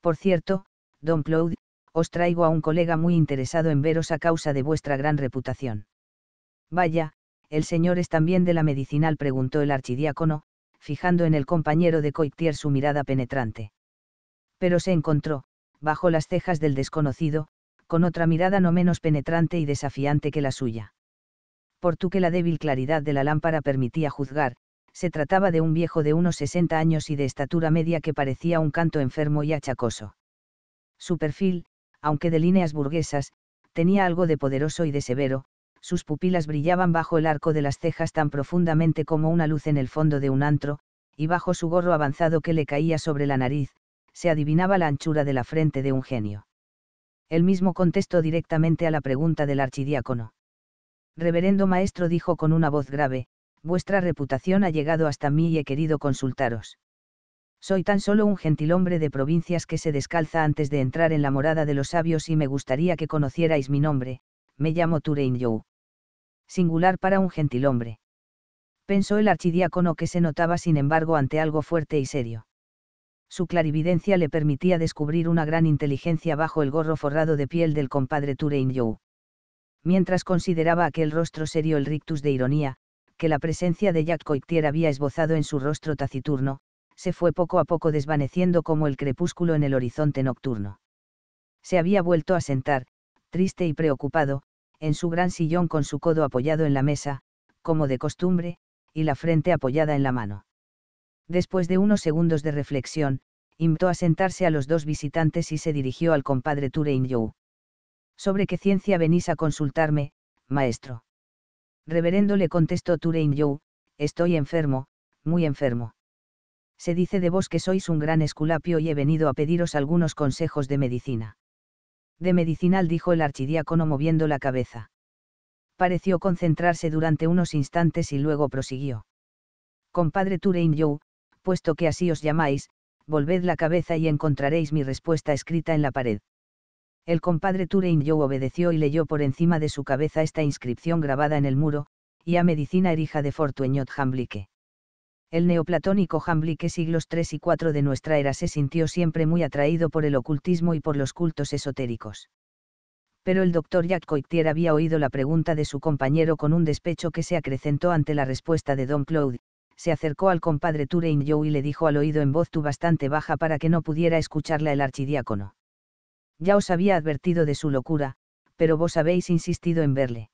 Por cierto, don Claude, os traigo a un colega muy interesado en veros a causa de vuestra gran reputación. Vaya, el señor es también de la medicinal, preguntó el archidiácono, fijando en el compañero de Coictier su mirada penetrante. Pero se encontró, bajo las cejas del desconocido, con otra mirada no menos penetrante y desafiante que la suya. Por tú que la débil claridad de la lámpara permitía juzgar, se trataba de un viejo de unos 60 años y de estatura media que parecía un canto enfermo y achacoso. Su perfil, aunque de líneas burguesas, tenía algo de poderoso y de severo, sus pupilas brillaban bajo el arco de las cejas tan profundamente como una luz en el fondo de un antro, y bajo su gorro avanzado que le caía sobre la nariz, se adivinaba la anchura de la frente de un genio. Él mismo contestó directamente a la pregunta del archidiácono. Reverendo maestro dijo con una voz grave, vuestra reputación ha llegado hasta mí y he querido consultaros. Soy tan solo un gentilhombre de provincias que se descalza antes de entrar en la morada de los sabios y me gustaría que conocierais mi nombre, me llamo Turein Singular para un gentilhombre. Pensó el archidiácono que se notaba sin embargo ante algo fuerte y serio su clarividencia le permitía descubrir una gran inteligencia bajo el gorro forrado de piel del compadre Turein Mientras consideraba aquel rostro serio el rictus de ironía, que la presencia de Jack Coictier había esbozado en su rostro taciturno, se fue poco a poco desvaneciendo como el crepúsculo en el horizonte nocturno. Se había vuelto a sentar, triste y preocupado, en su gran sillón con su codo apoyado en la mesa, como de costumbre, y la frente apoyada en la mano. Después de unos segundos de reflexión, invitó a sentarse a los dos visitantes y se dirigió al compadre you ¿Sobre qué ciencia venís a consultarme, maestro? Reverendo le contestó you estoy enfermo, muy enfermo. Se dice de vos que sois un gran esculapio y he venido a pediros algunos consejos de medicina. De medicinal dijo el archidiácono moviendo la cabeza. Pareció concentrarse durante unos instantes y luego prosiguió. Compadre Turein puesto que así os llamáis, volved la cabeza y encontraréis mi respuesta escrita en la pared. El compadre Turing Yo obedeció y leyó por encima de su cabeza esta inscripción grabada en el muro, y a medicina erija de Fortueñot Jamblique. El neoplatónico Jamblique siglos 3 y 4 de nuestra era se sintió siempre muy atraído por el ocultismo y por los cultos esotéricos. Pero el doctor Jacques había oído la pregunta de su compañero con un despecho que se acrecentó ante la respuesta de Don Claude, se acercó al compadre Turing Joe y le dijo al oído en voz tú bastante baja para que no pudiera escucharla el archidiácono. Ya os había advertido de su locura, pero vos habéis insistido en verle.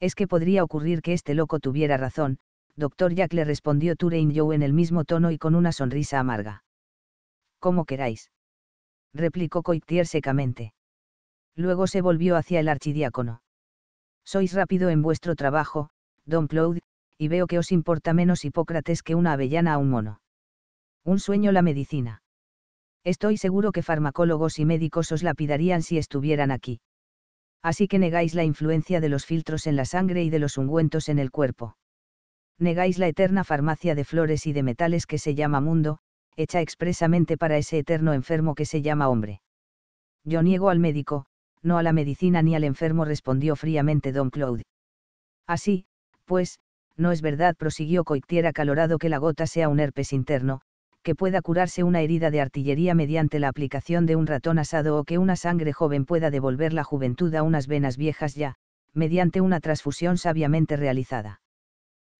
Es que podría ocurrir que este loco tuviera razón, doctor Jack le respondió Turing Joe en el mismo tono y con una sonrisa amarga. Como queráis. Replicó Coictier secamente. Luego se volvió hacia el archidiácono. Sois rápido en vuestro trabajo, don Claude, y veo que os importa menos Hipócrates que una avellana a un mono. Un sueño la medicina. Estoy seguro que farmacólogos y médicos os lapidarían si estuvieran aquí. Así que negáis la influencia de los filtros en la sangre y de los ungüentos en el cuerpo. Negáis la eterna farmacia de flores y de metales que se llama mundo, hecha expresamente para ese eterno enfermo que se llama hombre. Yo niego al médico, no a la medicina ni al enfermo, respondió fríamente don Claude. Así, pues, no es verdad, prosiguió Coictier Calorado que la gota sea un herpes interno, que pueda curarse una herida de artillería mediante la aplicación de un ratón asado o que una sangre joven pueda devolver la juventud a unas venas viejas ya, mediante una transfusión sabiamente realizada.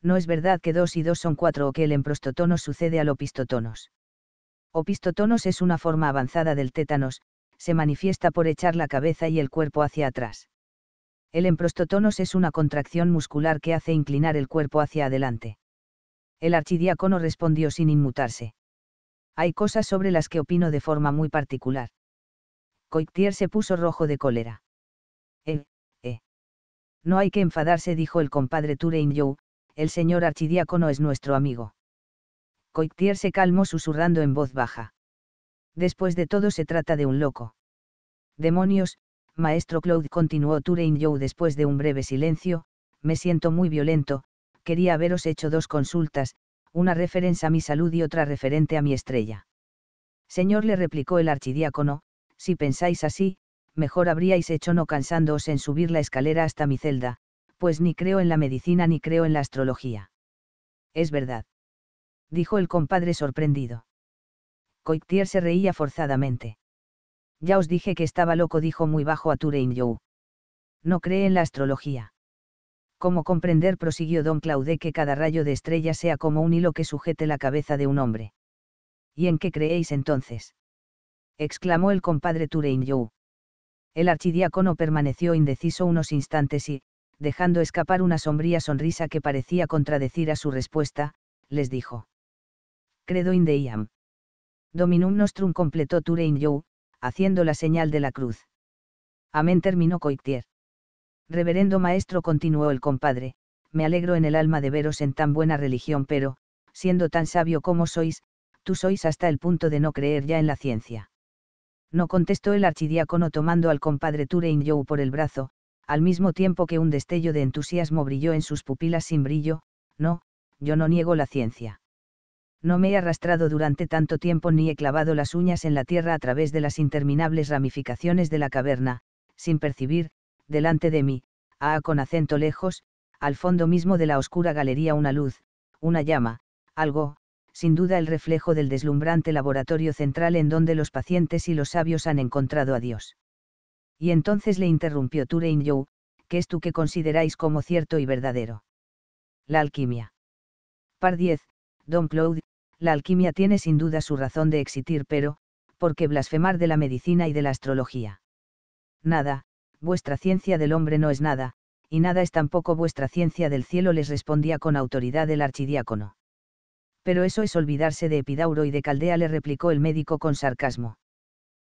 No es verdad que dos y dos son cuatro o que el emprostotonos sucede al opistotonos. Opistotonos es una forma avanzada del tétanos, se manifiesta por echar la cabeza y el cuerpo hacia atrás. El emprostotonos es una contracción muscular que hace inclinar el cuerpo hacia adelante. El archidiácono respondió sin inmutarse. Hay cosas sobre las que opino de forma muy particular. Coictier se puso rojo de cólera. Eh, eh. No hay que enfadarse, dijo el compadre Joe, el señor archidiácono es nuestro amigo. Coictier se calmó susurrando en voz baja. Después de todo se trata de un loco. Demonios, Maestro Claude continuó Turing Joe después de un breve silencio, me siento muy violento, quería haberos hecho dos consultas, una referencia a mi salud y otra referente a mi estrella. Señor le replicó el archidiácono, si pensáis así, mejor habríais hecho no cansándoos en subir la escalera hasta mi celda, pues ni creo en la medicina ni creo en la astrología. Es verdad. Dijo el compadre sorprendido. Coictier se reía forzadamente. Ya os dije que estaba loco, dijo muy bajo a Turein No cree en la astrología. ¿Cómo comprender? prosiguió don Claude que cada rayo de estrella sea como un hilo que sujete la cabeza de un hombre. ¿Y en qué creéis entonces? exclamó el compadre Turein you El archidiácono permaneció indeciso unos instantes y, dejando escapar una sombría sonrisa que parecía contradecir a su respuesta, les dijo. Credo in Iam. Dominum nostrum completó Turein you haciendo la señal de la cruz. Amén terminó Coictier. Reverendo maestro continuó el compadre, me alegro en el alma de veros en tan buena religión pero, siendo tan sabio como sois, tú sois hasta el punto de no creer ya en la ciencia. No contestó el archidiácono tomando al compadre Turein Joe por el brazo, al mismo tiempo que un destello de entusiasmo brilló en sus pupilas sin brillo, no, yo no niego la ciencia no me he arrastrado durante tanto tiempo ni he clavado las uñas en la tierra a través de las interminables ramificaciones de la caverna, sin percibir, delante de mí, ah, con acento lejos, al fondo mismo de la oscura galería una luz, una llama, algo, sin duda el reflejo del deslumbrante laboratorio central en donde los pacientes y los sabios han encontrado a Dios. Y entonces le interrumpió Turein Joe, ¿qué es tú que consideráis como cierto y verdadero? La alquimia. Par 10, Don Claude, la alquimia tiene sin duda su razón de existir, pero, ¿por qué blasfemar de la medicina y de la astrología? Nada, vuestra ciencia del hombre no es nada, y nada es tampoco vuestra ciencia del cielo, les respondía con autoridad el archidiácono. Pero eso es olvidarse de Epidauro y de Caldea, le replicó el médico con sarcasmo.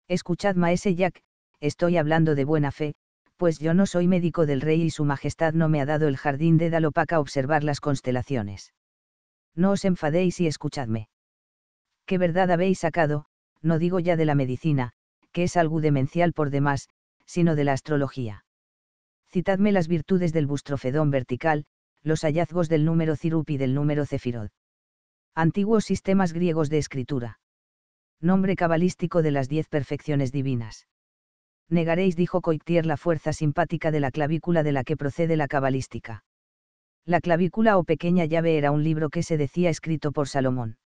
Escuchad, maese Jack, estoy hablando de buena fe, pues yo no soy médico del rey y su majestad no me ha dado el jardín de Dalopaca observar las constelaciones no os enfadéis y escuchadme. ¿Qué verdad habéis sacado, no digo ya de la medicina, que es algo demencial por demás, sino de la astrología? Citadme las virtudes del bustrofedón vertical, los hallazgos del número cirup y del número cefirod. Antiguos sistemas griegos de escritura. Nombre cabalístico de las diez perfecciones divinas. Negaréis, dijo Coictier, la fuerza simpática de la clavícula de la que procede la cabalística. La clavícula o pequeña llave era un libro que se decía escrito por Salomón.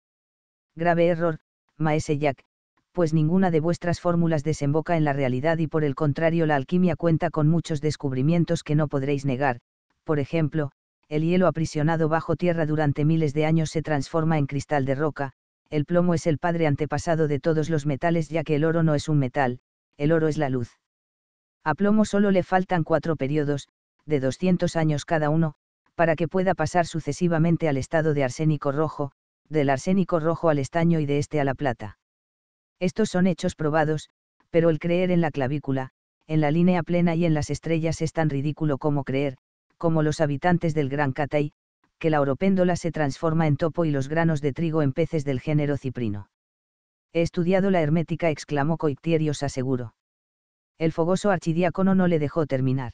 Grave error, maese Jack, pues ninguna de vuestras fórmulas desemboca en la realidad y por el contrario la alquimia cuenta con muchos descubrimientos que no podréis negar, por ejemplo, el hielo aprisionado bajo tierra durante miles de años se transforma en cristal de roca, el plomo es el padre antepasado de todos los metales ya que el oro no es un metal, el oro es la luz. A plomo solo le faltan cuatro periodos, de 200 años cada uno, para que pueda pasar sucesivamente al estado de arsénico rojo, del arsénico rojo al estaño y de este a la plata. Estos son hechos probados, pero el creer en la clavícula, en la línea plena y en las estrellas es tan ridículo como creer, como los habitantes del Gran Catay, que la oropéndola se transforma en topo y los granos de trigo en peces del género ciprino. He estudiado la hermética, exclamó Coictier y aseguro. El fogoso archidiácono no le dejó terminar.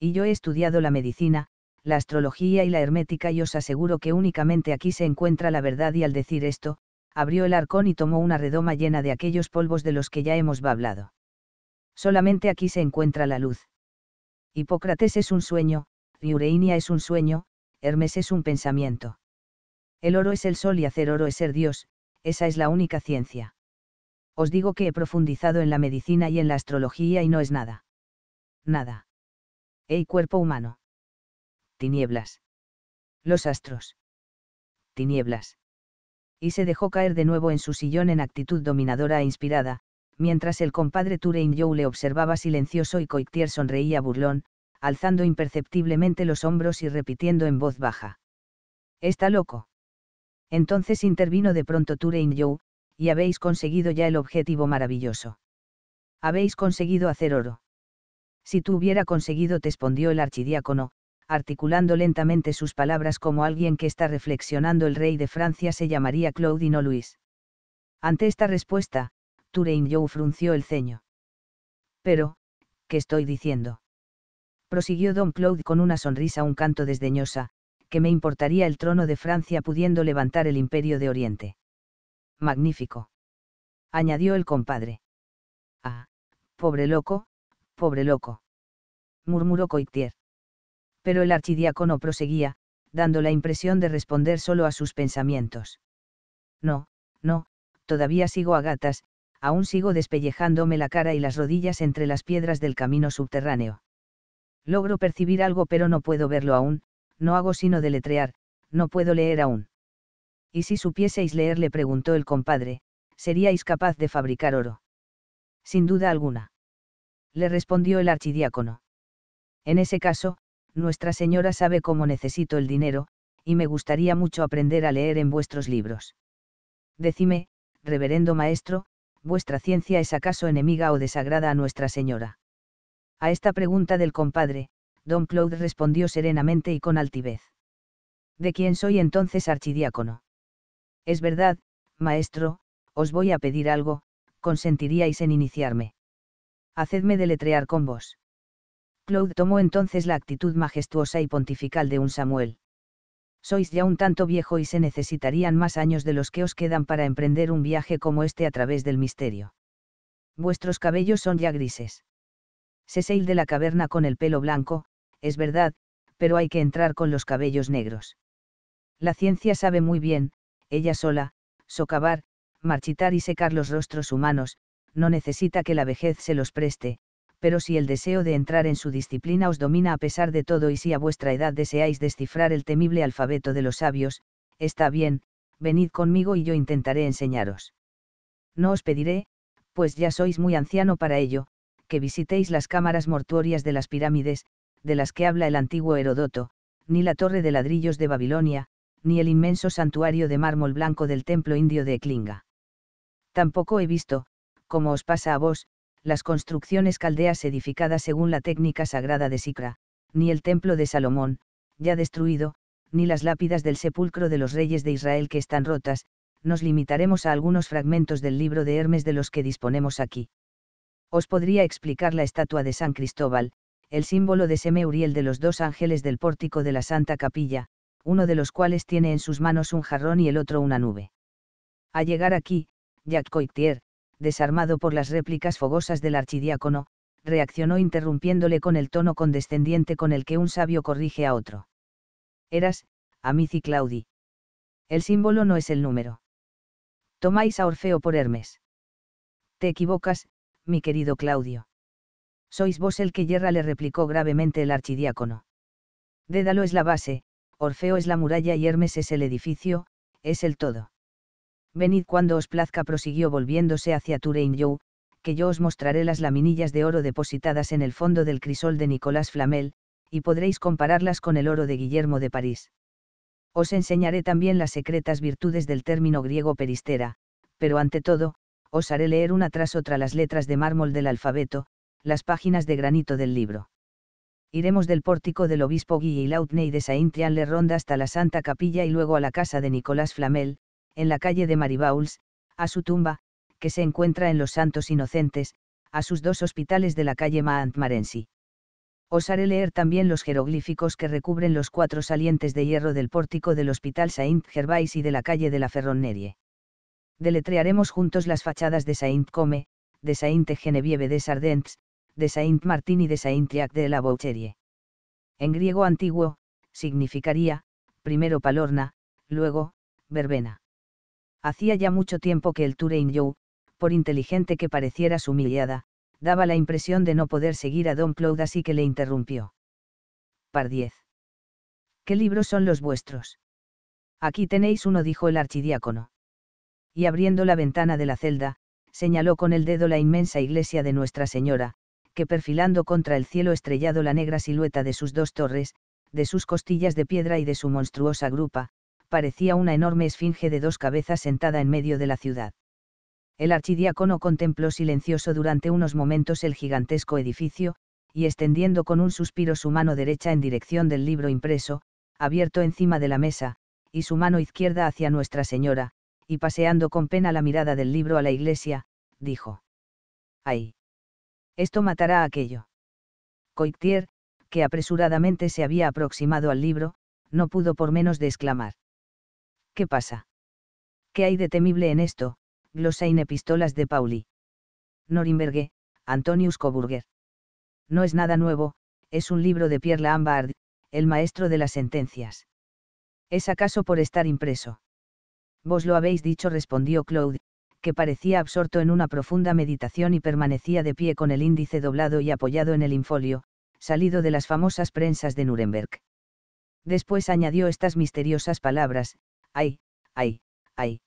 Y yo he estudiado la medicina, la astrología y la hermética y os aseguro que únicamente aquí se encuentra la verdad y al decir esto, abrió el arcón y tomó una redoma llena de aquellos polvos de los que ya hemos hablado. Solamente aquí se encuentra la luz. Hipócrates es un sueño, Riureinia es un sueño, Hermes es un pensamiento. El oro es el sol y hacer oro es ser Dios, esa es la única ciencia. Os digo que he profundizado en la medicina y en la astrología y no es nada. Nada. Hey cuerpo humano tinieblas. Los astros. Tinieblas. Y se dejó caer de nuevo en su sillón en actitud dominadora e inspirada, mientras el compadre Turing Joe le observaba silencioso y Coictier sonreía burlón, alzando imperceptiblemente los hombros y repitiendo en voz baja. Está loco. Entonces intervino de pronto Turing Joe, y habéis conseguido ya el objetivo maravilloso. Habéis conseguido hacer oro. Si tú hubiera conseguido, te respondió el archidiácono, articulando lentamente sus palabras como alguien que está reflexionando el rey de Francia se llamaría Claude y no Luis. Ante esta respuesta, Turein Joe frunció el ceño. Pero, ¿qué estoy diciendo? Prosiguió Don Claude con una sonrisa un canto desdeñosa, que me importaría el trono de Francia pudiendo levantar el imperio de Oriente. Magnífico. Añadió el compadre. Ah, pobre loco, pobre loco. Murmuró Coictier pero el archidiácono proseguía, dando la impresión de responder solo a sus pensamientos. No, no, todavía sigo a gatas, aún sigo despellejándome la cara y las rodillas entre las piedras del camino subterráneo. Logro percibir algo pero no puedo verlo aún, no hago sino deletrear, no puedo leer aún. Y si supieseis leer, le preguntó el compadre, seríais capaz de fabricar oro. Sin duda alguna. Le respondió el archidiácono. En ese caso, nuestra Señora sabe cómo necesito el dinero, y me gustaría mucho aprender a leer en vuestros libros. Decime, reverendo maestro, ¿vuestra ciencia es acaso enemiga o desagrada a Nuestra Señora? A esta pregunta del compadre, don Claude respondió serenamente y con altivez. ¿De quién soy entonces archidiácono? Es verdad, maestro, os voy a pedir algo, consentiríais en iniciarme. Hacedme deletrear con vos. Claude tomó entonces la actitud majestuosa y pontifical de un Samuel. Sois ya un tanto viejo y se necesitarían más años de los que os quedan para emprender un viaje como este a través del misterio. Vuestros cabellos son ya grises. Se Cecil de la caverna con el pelo blanco, es verdad, pero hay que entrar con los cabellos negros. La ciencia sabe muy bien, ella sola, socavar, marchitar y secar los rostros humanos, no necesita que la vejez se los preste, pero si el deseo de entrar en su disciplina os domina a pesar de todo y si a vuestra edad deseáis descifrar el temible alfabeto de los sabios, está bien, venid conmigo y yo intentaré enseñaros. No os pediré, pues ya sois muy anciano para ello, que visitéis las cámaras mortuorias de las pirámides, de las que habla el antiguo Heródoto, ni la torre de ladrillos de Babilonia, ni el inmenso santuario de mármol blanco del templo indio de Eklinga. Tampoco he visto, como os pasa a vos, las construcciones caldeas edificadas según la técnica sagrada de Sicra, ni el templo de Salomón, ya destruido, ni las lápidas del sepulcro de los reyes de Israel que están rotas, nos limitaremos a algunos fragmentos del libro de Hermes de los que disponemos aquí. Os podría explicar la estatua de San Cristóbal, el símbolo de Semeuriel de los dos ángeles del pórtico de la Santa Capilla, uno de los cuales tiene en sus manos un jarrón y el otro una nube. Al llegar aquí, Jacques desarmado por las réplicas fogosas del archidiácono, reaccionó interrumpiéndole con el tono condescendiente con el que un sabio corrige a otro. Eras, amici Claudi. El símbolo no es el número. Tomáis a Orfeo por Hermes. Te equivocas, mi querido Claudio. Sois vos el que yerra le replicó gravemente el archidiácono. Dédalo es la base, Orfeo es la muralla y Hermes es el edificio, es el todo. Venid cuando os plazca, prosiguió volviéndose hacia jou que yo os mostraré las laminillas de oro depositadas en el fondo del crisol de Nicolás Flamel, y podréis compararlas con el oro de Guillermo de París. Os enseñaré también las secretas virtudes del término griego peristera, pero ante todo, os haré leer una tras otra las letras de mármol del alfabeto, las páginas de granito del libro. Iremos del pórtico del obispo Guy y Lautney de Saint-Jean-le-Ronda hasta la Santa Capilla y luego a la casa de Nicolás Flamel, en la calle de Maribauls, a su tumba, que se encuentra en Los Santos Inocentes, a sus dos hospitales de la calle Maantmarensi. Os haré leer también los jeroglíficos que recubren los cuatro salientes de hierro del pórtico del Hospital Saint Gervais y de la calle de la Ferronnerie. Deletrearemos juntos las fachadas de Saint Come, de Saint Genevieve de Sardents, de Saint Martin y de Saint Jacques de la Boucherie. En griego antiguo, significaría, primero Palorna, luego, Verbena. Hacía ya mucho tiempo que el Touraine Joe, por inteligente que pareciera su humillada, daba la impresión de no poder seguir a Don Claude así que le interrumpió. Par 10. ¿Qué libros son los vuestros? Aquí tenéis uno, dijo el archidiácono. Y abriendo la ventana de la celda, señaló con el dedo la inmensa iglesia de Nuestra Señora, que perfilando contra el cielo estrellado la negra silueta de sus dos torres, de sus costillas de piedra y de su monstruosa grupa, parecía una enorme esfinge de dos cabezas sentada en medio de la ciudad. El archidiácono contempló silencioso durante unos momentos el gigantesco edificio, y extendiendo con un suspiro su mano derecha en dirección del libro impreso, abierto encima de la mesa, y su mano izquierda hacia Nuestra Señora, y paseando con pena la mirada del libro a la iglesia, dijo. ¡Ay! Esto matará a aquello. Coictier, que apresuradamente se había aproximado al libro, no pudo por menos de exclamar. ¿Qué pasa? ¿Qué hay de temible en esto? Glosa in Epistolas de Pauli. nuremberg Antonius Coburger. No es nada nuevo, es un libro de Pierre Lambard, el maestro de las sentencias. ¿Es acaso por estar impreso? Vos lo habéis dicho, respondió Claude, que parecía absorto en una profunda meditación y permanecía de pie con el índice doblado y apoyado en el infolio, salido de las famosas prensas de Nuremberg. Después añadió estas misteriosas palabras, Ay, ay, ay.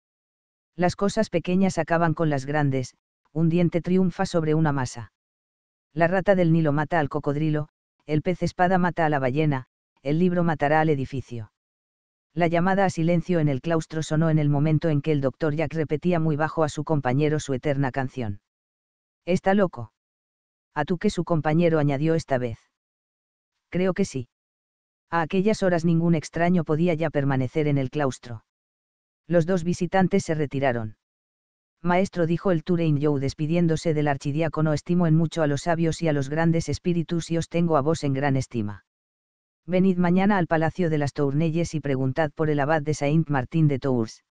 Las cosas pequeñas acaban con las grandes, un diente triunfa sobre una masa. La rata del Nilo mata al cocodrilo, el pez espada mata a la ballena, el libro matará al edificio. La llamada a silencio en el claustro sonó en el momento en que el doctor Jack repetía muy bajo a su compañero su eterna canción. Está loco. A tú que su compañero añadió esta vez. Creo que sí. A aquellas horas ningún extraño podía ya permanecer en el claustro. Los dos visitantes se retiraron. Maestro dijo el Turein Joe despidiéndose del archidiácono estimo en mucho a los sabios y a los grandes espíritus y os tengo a vos en gran estima. Venid mañana al Palacio de las Tournelles y preguntad por el abad de Saint martin de Tours.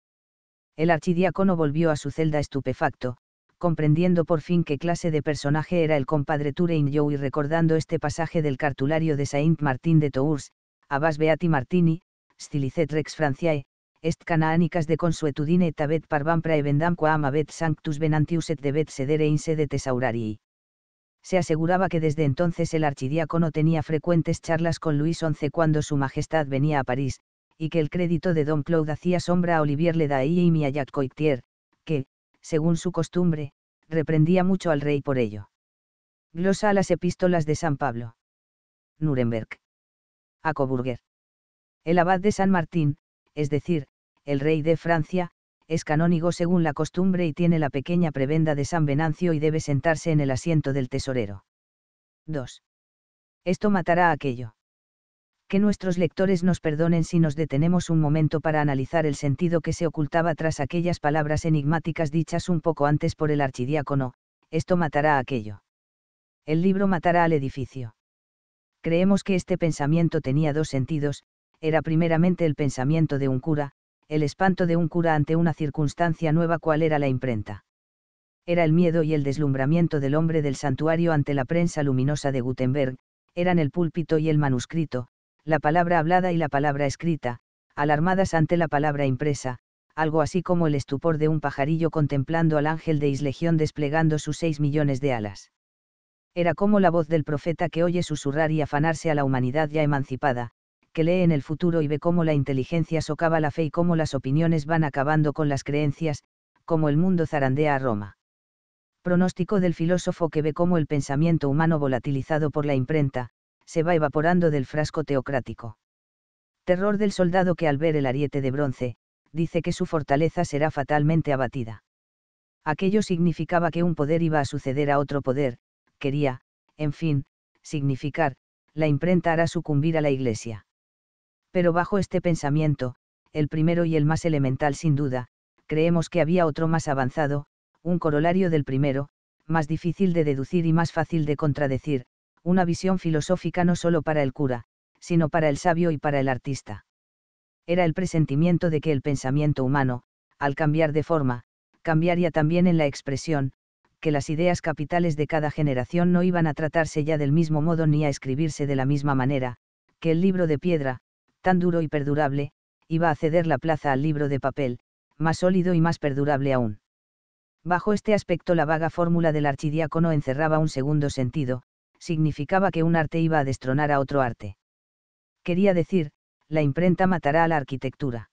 El archidiácono volvió a su celda estupefacto, comprendiendo por fin qué clase de personaje era el compadre Turein Joe y recordando este pasaje del cartulario de Saint martin de Tours, Abbas Beati Martini, stilicet rex Franciae, est canaánicas de consuetudine tabet parvam praevendam quam abet sanctus venantius et debet sedere in sede tesaurarii. Se aseguraba que desde entonces el archidiácono tenía frecuentes charlas con Luis XI cuando su majestad venía a París, y que el crédito de Don Claude hacía sombra a Olivier Ledaí y Miayat que, según su costumbre, reprendía mucho al rey por ello. Glosa a las epístolas de San Pablo. Nuremberg a El abad de San Martín, es decir, el rey de Francia, es canónigo según la costumbre y tiene la pequeña prebenda de San Venancio y debe sentarse en el asiento del tesorero. 2. Esto matará a aquello. Que nuestros lectores nos perdonen si nos detenemos un momento para analizar el sentido que se ocultaba tras aquellas palabras enigmáticas dichas un poco antes por el archidiácono, esto matará a aquello. El libro matará al edificio. Creemos que este pensamiento tenía dos sentidos, era primeramente el pensamiento de un cura, el espanto de un cura ante una circunstancia nueva cual era la imprenta. Era el miedo y el deslumbramiento del hombre del santuario ante la prensa luminosa de Gutenberg, eran el púlpito y el manuscrito, la palabra hablada y la palabra escrita, alarmadas ante la palabra impresa, algo así como el estupor de un pajarillo contemplando al ángel de Islegión desplegando sus seis millones de alas era como la voz del profeta que oye susurrar y afanarse a la humanidad ya emancipada, que lee en el futuro y ve cómo la inteligencia socava la fe y cómo las opiniones van acabando con las creencias, como el mundo zarandea a Roma. Pronóstico del filósofo que ve cómo el pensamiento humano volatilizado por la imprenta, se va evaporando del frasco teocrático. Terror del soldado que al ver el ariete de bronce, dice que su fortaleza será fatalmente abatida. Aquello significaba que un poder iba a suceder a otro poder, quería, en fin, significar, la imprenta hará sucumbir a la Iglesia. Pero bajo este pensamiento, el primero y el más elemental sin duda, creemos que había otro más avanzado, un corolario del primero, más difícil de deducir y más fácil de contradecir, una visión filosófica no solo para el cura, sino para el sabio y para el artista. Era el presentimiento de que el pensamiento humano, al cambiar de forma, cambiaría también en la expresión, que las ideas capitales de cada generación no iban a tratarse ya del mismo modo ni a escribirse de la misma manera, que el libro de piedra, tan duro y perdurable, iba a ceder la plaza al libro de papel, más sólido y más perdurable aún. Bajo este aspecto la vaga fórmula del archidiácono encerraba un segundo sentido, significaba que un arte iba a destronar a otro arte. Quería decir, la imprenta matará a la arquitectura.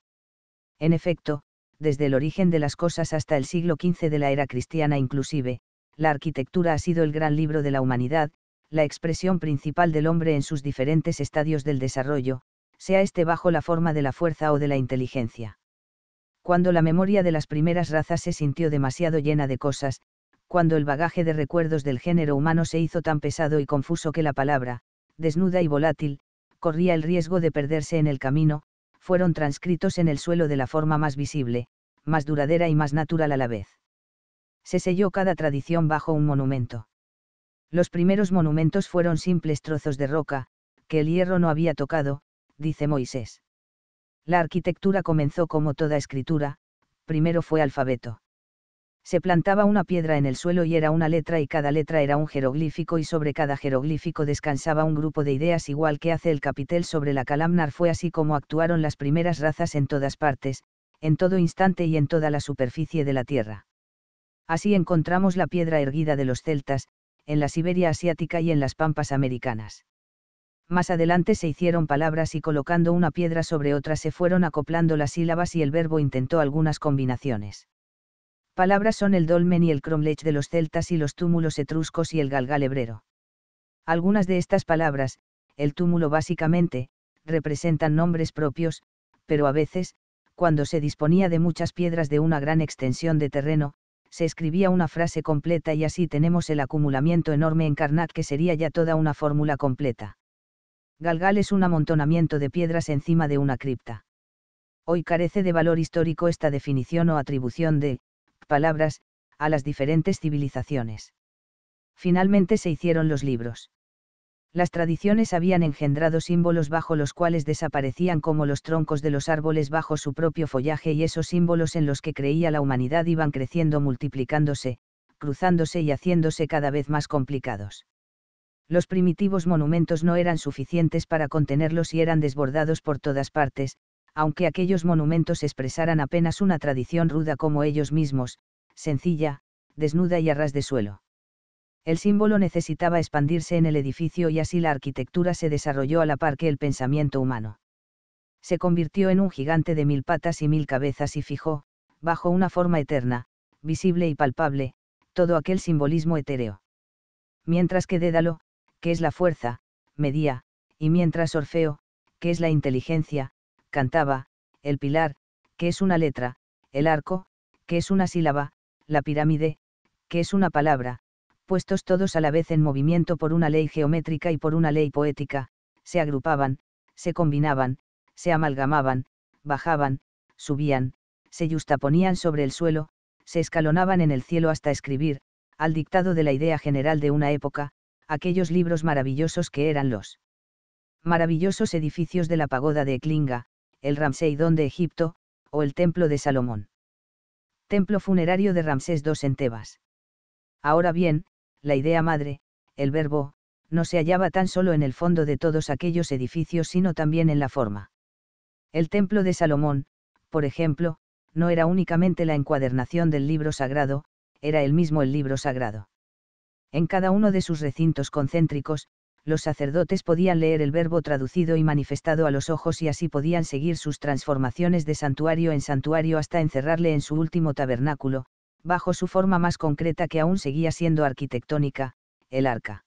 En efecto, desde el origen de las cosas hasta el siglo XV de la era cristiana inclusive, la arquitectura ha sido el gran libro de la humanidad, la expresión principal del hombre en sus diferentes estadios del desarrollo, sea este bajo la forma de la fuerza o de la inteligencia. Cuando la memoria de las primeras razas se sintió demasiado llena de cosas, cuando el bagaje de recuerdos del género humano se hizo tan pesado y confuso que la palabra, desnuda y volátil, corría el riesgo de perderse en el camino, fueron transcritos en el suelo de la forma más visible, más duradera y más natural a la vez. Se selló cada tradición bajo un monumento. Los primeros monumentos fueron simples trozos de roca, que el hierro no había tocado, dice Moisés. La arquitectura comenzó como toda escritura, primero fue alfabeto se plantaba una piedra en el suelo y era una letra y cada letra era un jeroglífico y sobre cada jeroglífico descansaba un grupo de ideas igual que hace el capitel sobre la calamnar fue así como actuaron las primeras razas en todas partes, en todo instante y en toda la superficie de la Tierra. Así encontramos la piedra erguida de los celtas, en la Siberia asiática y en las pampas americanas. Más adelante se hicieron palabras y colocando una piedra sobre otra se fueron acoplando las sílabas y el verbo intentó algunas combinaciones Palabras son el dolmen y el cromlech de los celtas y los túmulos etruscos y el galgal hebrero. Algunas de estas palabras, el túmulo básicamente, representan nombres propios, pero a veces, cuando se disponía de muchas piedras de una gran extensión de terreno, se escribía una frase completa y así tenemos el acumulamiento enorme en Karnak que sería ya toda una fórmula completa. Galgal es un amontonamiento de piedras encima de una cripta. Hoy carece de valor histórico esta definición o atribución de palabras, a las diferentes civilizaciones. Finalmente se hicieron los libros. Las tradiciones habían engendrado símbolos bajo los cuales desaparecían como los troncos de los árboles bajo su propio follaje y esos símbolos en los que creía la humanidad iban creciendo multiplicándose, cruzándose y haciéndose cada vez más complicados. Los primitivos monumentos no eran suficientes para contenerlos y eran desbordados por todas partes, aunque aquellos monumentos expresaran apenas una tradición ruda como ellos mismos, sencilla, desnuda y a ras de suelo. El símbolo necesitaba expandirse en el edificio y así la arquitectura se desarrolló a la par que el pensamiento humano. Se convirtió en un gigante de mil patas y mil cabezas y fijó, bajo una forma eterna, visible y palpable, todo aquel simbolismo etéreo. Mientras que Dédalo, que es la fuerza, medía, y mientras Orfeo, que es la inteligencia, cantaba, el pilar, que es una letra, el arco, que es una sílaba, la pirámide, que es una palabra, puestos todos a la vez en movimiento por una ley geométrica y por una ley poética, se agrupaban, se combinaban, se amalgamaban, bajaban, subían, se yustaponían sobre el suelo, se escalonaban en el cielo hasta escribir, al dictado de la idea general de una época, aquellos libros maravillosos que eran los maravillosos edificios de la pagoda de Eklinga, el Ramseidón de Egipto, o el Templo de Salomón. Templo funerario de Ramsés II en Tebas. Ahora bien, la idea madre, el verbo, no se hallaba tan solo en el fondo de todos aquellos edificios sino también en la forma. El templo de Salomón, por ejemplo, no era únicamente la encuadernación del libro sagrado, era el mismo el libro sagrado. En cada uno de sus recintos concéntricos, los sacerdotes podían leer el verbo traducido y manifestado a los ojos y así podían seguir sus transformaciones de santuario en santuario hasta encerrarle en su último tabernáculo, bajo su forma más concreta que aún seguía siendo arquitectónica, el arca.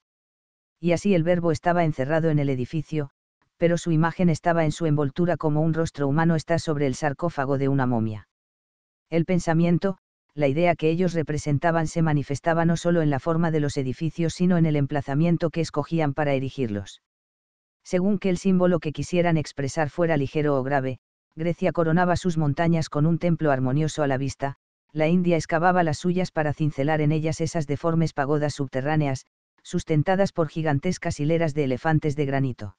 Y así el verbo estaba encerrado en el edificio, pero su imagen estaba en su envoltura como un rostro humano está sobre el sarcófago de una momia. El pensamiento, la idea que ellos representaban se manifestaba no solo en la forma de los edificios, sino en el emplazamiento que escogían para erigirlos. Según que el símbolo que quisieran expresar fuera ligero o grave, Grecia coronaba sus montañas con un templo armonioso a la vista, la India excavaba las suyas para cincelar en ellas esas deformes pagodas subterráneas, sustentadas por gigantescas hileras de elefantes de granito.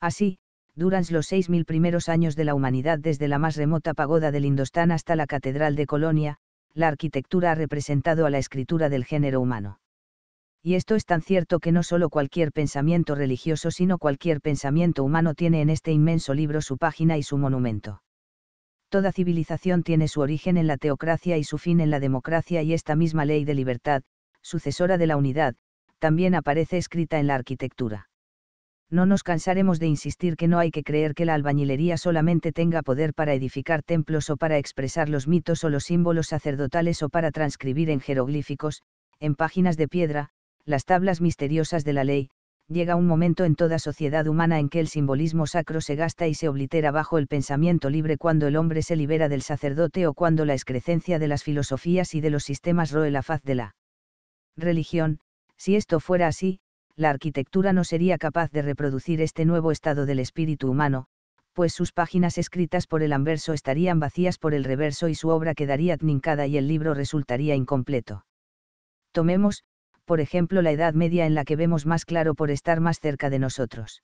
Así, durante los seis mil primeros años de la humanidad desde la más remota pagoda del Indostán hasta la Catedral de Colonia, la arquitectura ha representado a la escritura del género humano. Y esto es tan cierto que no solo cualquier pensamiento religioso, sino cualquier pensamiento humano tiene en este inmenso libro su página y su monumento. Toda civilización tiene su origen en la teocracia y su fin en la democracia y esta misma ley de libertad, sucesora de la unidad, también aparece escrita en la arquitectura no nos cansaremos de insistir que no hay que creer que la albañilería solamente tenga poder para edificar templos o para expresar los mitos o los símbolos sacerdotales o para transcribir en jeroglíficos, en páginas de piedra, las tablas misteriosas de la ley, llega un momento en toda sociedad humana en que el simbolismo sacro se gasta y se oblitera bajo el pensamiento libre cuando el hombre se libera del sacerdote o cuando la excrecencia de las filosofías y de los sistemas roe la faz de la religión, si esto fuera así, la arquitectura no sería capaz de reproducir este nuevo estado del espíritu humano, pues sus páginas escritas por el anverso estarían vacías por el reverso y su obra quedaría trincada y el libro resultaría incompleto. Tomemos, por ejemplo, la Edad Media en la que vemos más claro por estar más cerca de nosotros.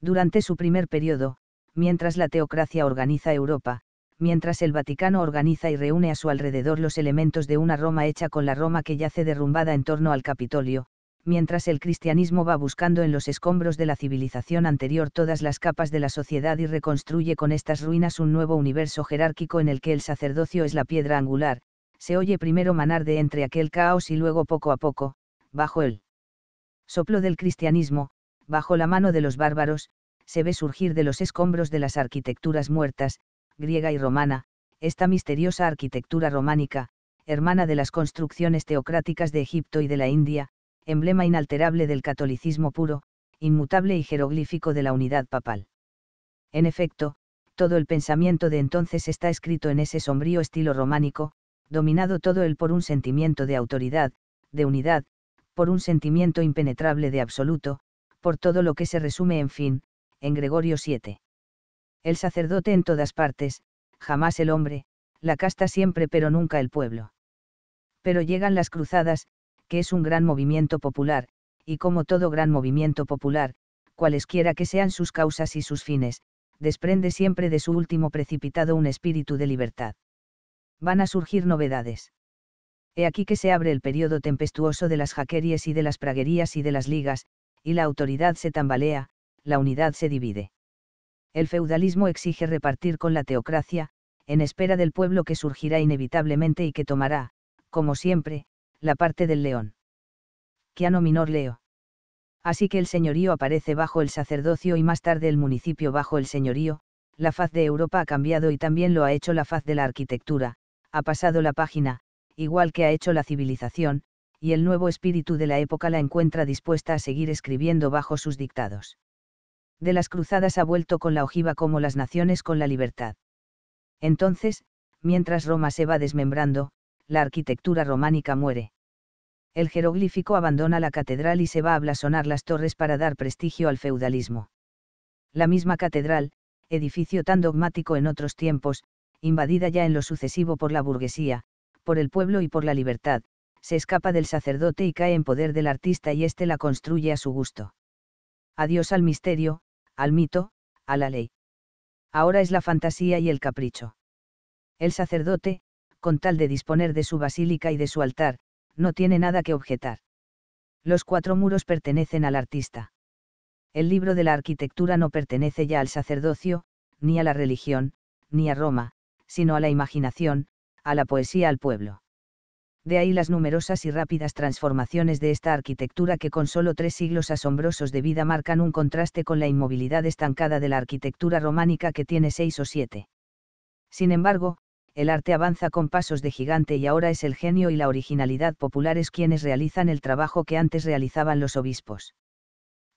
Durante su primer periodo, mientras la teocracia organiza Europa, mientras el Vaticano organiza y reúne a su alrededor los elementos de una Roma hecha con la Roma que yace derrumbada en torno al Capitolio, mientras el cristianismo va buscando en los escombros de la civilización anterior todas las capas de la sociedad y reconstruye con estas ruinas un nuevo universo jerárquico en el que el sacerdocio es la piedra angular, se oye primero manar de entre aquel caos y luego poco a poco, bajo el soplo del cristianismo, bajo la mano de los bárbaros, se ve surgir de los escombros de las arquitecturas muertas, griega y romana, esta misteriosa arquitectura románica, hermana de las construcciones teocráticas de Egipto y de la India, emblema inalterable del catolicismo puro, inmutable y jeroglífico de la unidad papal. En efecto, todo el pensamiento de entonces está escrito en ese sombrío estilo románico, dominado todo él por un sentimiento de autoridad, de unidad, por un sentimiento impenetrable de absoluto, por todo lo que se resume en fin, en Gregorio VII. El sacerdote en todas partes, jamás el hombre, la casta siempre pero nunca el pueblo. Pero llegan las cruzadas, que es un gran movimiento popular, y como todo gran movimiento popular, cualesquiera que sean sus causas y sus fines, desprende siempre de su último precipitado un espíritu de libertad. Van a surgir novedades. He aquí que se abre el periodo tempestuoso de las jaquerías y de las praguerías y de las ligas, y la autoridad se tambalea, la unidad se divide. El feudalismo exige repartir con la teocracia, en espera del pueblo que surgirá inevitablemente y que tomará, como siempre, la parte del león. Quiano Minor Leo. Así que el señorío aparece bajo el sacerdocio y más tarde el municipio bajo el señorío, la faz de Europa ha cambiado y también lo ha hecho la faz de la arquitectura, ha pasado la página, igual que ha hecho la civilización, y el nuevo espíritu de la época la encuentra dispuesta a seguir escribiendo bajo sus dictados. De las cruzadas ha vuelto con la ojiva como las naciones con la libertad. Entonces, mientras Roma se va desmembrando, la arquitectura románica muere. El jeroglífico abandona la catedral y se va a blasonar las torres para dar prestigio al feudalismo. La misma catedral, edificio tan dogmático en otros tiempos, invadida ya en lo sucesivo por la burguesía, por el pueblo y por la libertad, se escapa del sacerdote y cae en poder del artista y éste la construye a su gusto. Adiós al misterio, al mito, a la ley. Ahora es la fantasía y el capricho. El sacerdote, con tal de disponer de su basílica y de su altar, no tiene nada que objetar. Los cuatro muros pertenecen al artista. El libro de la arquitectura no pertenece ya al sacerdocio, ni a la religión, ni a Roma, sino a la imaginación, a la poesía al pueblo. De ahí las numerosas y rápidas transformaciones de esta arquitectura que con solo tres siglos asombrosos de vida marcan un contraste con la inmovilidad estancada de la arquitectura románica que tiene seis o siete. Sin embargo, el arte avanza con pasos de gigante y ahora es el genio y la originalidad populares quienes realizan el trabajo que antes realizaban los obispos.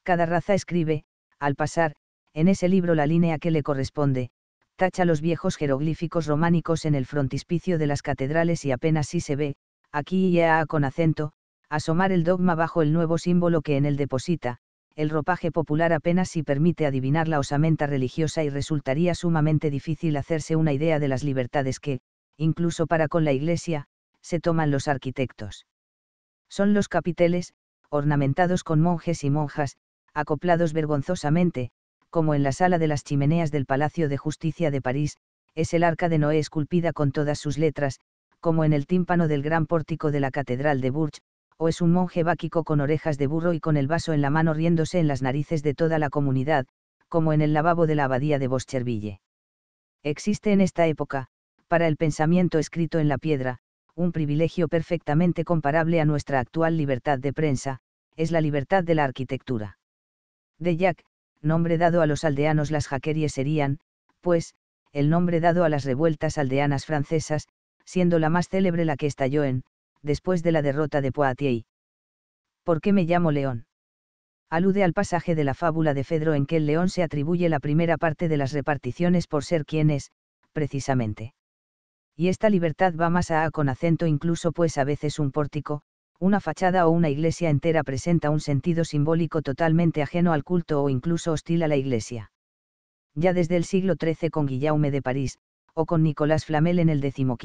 Cada raza escribe, al pasar, en ese libro la línea que le corresponde, tacha los viejos jeroglíficos románicos en el frontispicio de las catedrales y apenas si sí se ve, aquí y ya con acento, asomar el dogma bajo el nuevo símbolo que en él deposita, el ropaje popular apenas si permite adivinar la osamenta religiosa y resultaría sumamente difícil hacerse una idea de las libertades que, incluso para con la iglesia, se toman los arquitectos. Son los capiteles, ornamentados con monjes y monjas, acoplados vergonzosamente, como en la sala de las chimeneas del Palacio de Justicia de París, es el arca de Noé esculpida con todas sus letras, como en el tímpano del gran pórtico de la Catedral de Bourges, o es un monje báquico con orejas de burro y con el vaso en la mano riéndose en las narices de toda la comunidad, como en el lavabo de la abadía de Boscherville. Existe en esta época, para el pensamiento escrito en la piedra, un privilegio perfectamente comparable a nuestra actual libertad de prensa, es la libertad de la arquitectura. De Jacques, nombre dado a los aldeanos las jaqueries serían, pues, el nombre dado a las revueltas aldeanas francesas, siendo la más célebre la que estalló en después de la derrota de Poitiers. ¿Por qué me llamo León? Alude al pasaje de la fábula de Fedro en que el león se atribuye la primera parte de las reparticiones por ser quien es, precisamente. Y esta libertad va más a, con acento incluso pues a veces un pórtico, una fachada o una iglesia entera presenta un sentido simbólico totalmente ajeno al culto o incluso hostil a la iglesia. Ya desde el siglo XIII con Guillaume de París, o con Nicolás Flamel en el XV,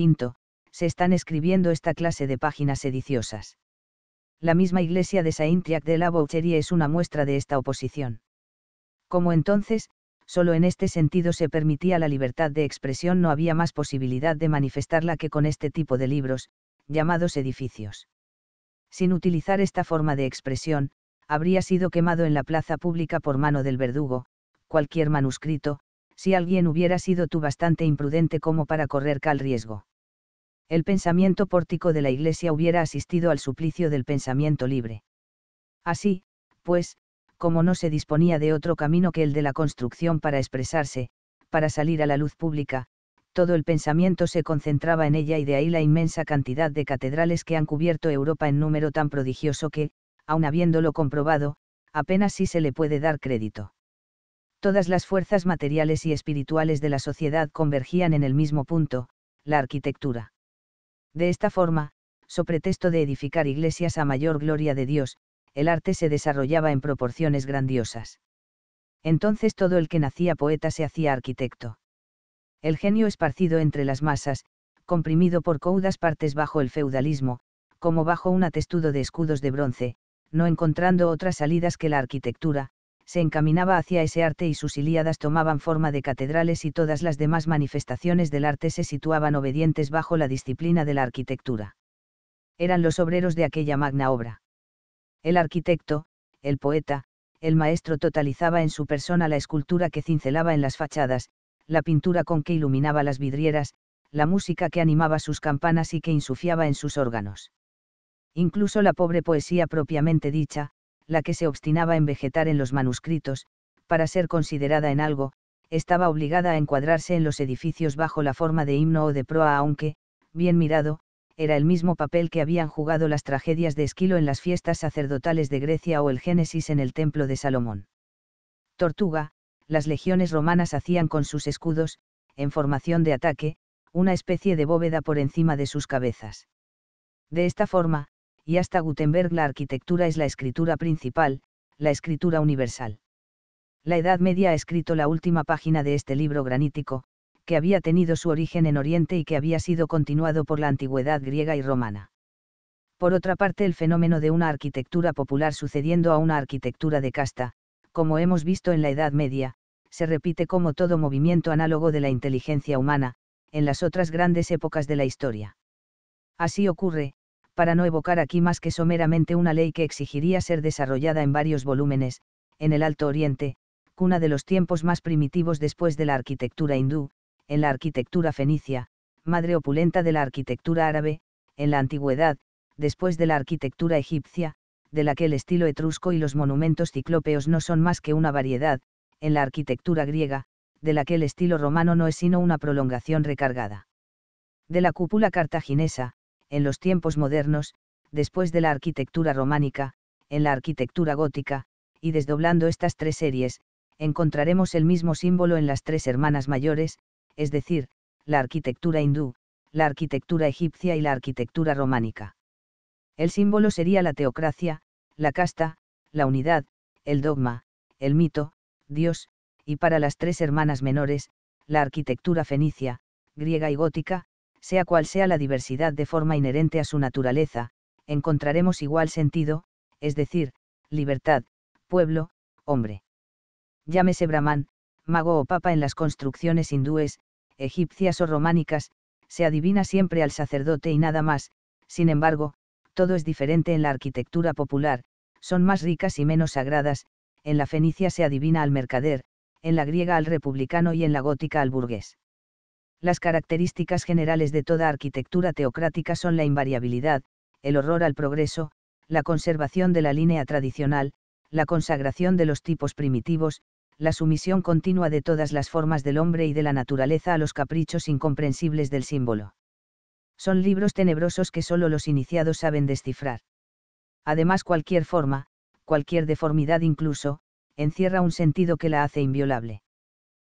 se están escribiendo esta clase de páginas sediciosas. La misma iglesia de saint jacques de la Boucherie es una muestra de esta oposición. Como entonces, solo en este sentido se permitía la libertad de expresión, no había más posibilidad de manifestarla que con este tipo de libros, llamados edificios. Sin utilizar esta forma de expresión, habría sido quemado en la plaza pública por mano del verdugo, cualquier manuscrito, si alguien hubiera sido tú bastante imprudente como para correr cal riesgo el pensamiento pórtico de la Iglesia hubiera asistido al suplicio del pensamiento libre. Así, pues, como no se disponía de otro camino que el de la construcción para expresarse, para salir a la luz pública, todo el pensamiento se concentraba en ella y de ahí la inmensa cantidad de catedrales que han cubierto Europa en número tan prodigioso que, aun habiéndolo comprobado, apenas sí se le puede dar crédito. Todas las fuerzas materiales y espirituales de la sociedad convergían en el mismo punto, la arquitectura. De esta forma, so pretexto de edificar iglesias a mayor gloria de Dios, el arte se desarrollaba en proporciones grandiosas. Entonces todo el que nacía poeta se hacía arquitecto. El genio esparcido entre las masas, comprimido por coudas partes bajo el feudalismo, como bajo un atestudo de escudos de bronce, no encontrando otras salidas que la arquitectura, se encaminaba hacia ese arte y sus Ilíadas tomaban forma de catedrales y todas las demás manifestaciones del arte se situaban obedientes bajo la disciplina de la arquitectura. Eran los obreros de aquella magna obra. El arquitecto, el poeta, el maestro totalizaba en su persona la escultura que cincelaba en las fachadas, la pintura con que iluminaba las vidrieras, la música que animaba sus campanas y que insufiaba en sus órganos. Incluso la pobre poesía propiamente dicha, la que se obstinaba en vegetar en los manuscritos, para ser considerada en algo, estaba obligada a encuadrarse en los edificios bajo la forma de himno o de proa aunque, bien mirado, era el mismo papel que habían jugado las tragedias de Esquilo en las fiestas sacerdotales de Grecia o el Génesis en el templo de Salomón. Tortuga, las legiones romanas hacían con sus escudos, en formación de ataque, una especie de bóveda por encima de sus cabezas. De esta forma, y hasta Gutenberg la arquitectura es la escritura principal, la escritura universal. La Edad Media ha escrito la última página de este libro granítico, que había tenido su origen en Oriente y que había sido continuado por la antigüedad griega y romana. Por otra parte, el fenómeno de una arquitectura popular sucediendo a una arquitectura de casta, como hemos visto en la Edad Media, se repite como todo movimiento análogo de la inteligencia humana, en las otras grandes épocas de la historia. Así ocurre, para no evocar aquí más que someramente una ley que exigiría ser desarrollada en varios volúmenes, en el Alto Oriente, cuna de los tiempos más primitivos después de la arquitectura hindú, en la arquitectura fenicia, madre opulenta de la arquitectura árabe, en la antigüedad, después de la arquitectura egipcia, de la que el estilo etrusco y los monumentos ciclópeos no son más que una variedad, en la arquitectura griega, de la que el estilo romano no es sino una prolongación recargada. De la cúpula cartaginesa, en los tiempos modernos, después de la arquitectura románica, en la arquitectura gótica, y desdoblando estas tres series, encontraremos el mismo símbolo en las tres hermanas mayores, es decir, la arquitectura hindú, la arquitectura egipcia y la arquitectura románica. El símbolo sería la teocracia, la casta, la unidad, el dogma, el mito, Dios, y para las tres hermanas menores, la arquitectura fenicia, griega y gótica, sea cual sea la diversidad de forma inherente a su naturaleza, encontraremos igual sentido, es decir, libertad, pueblo, hombre. Llámese brahman, mago o papa en las construcciones hindúes, egipcias o románicas, se adivina siempre al sacerdote y nada más, sin embargo, todo es diferente en la arquitectura popular, son más ricas y menos sagradas, en la fenicia se adivina al mercader, en la griega al republicano y en la gótica al burgués. Las características generales de toda arquitectura teocrática son la invariabilidad, el horror al progreso, la conservación de la línea tradicional, la consagración de los tipos primitivos, la sumisión continua de todas las formas del hombre y de la naturaleza a los caprichos incomprensibles del símbolo. Son libros tenebrosos que solo los iniciados saben descifrar. Además cualquier forma, cualquier deformidad incluso, encierra un sentido que la hace inviolable.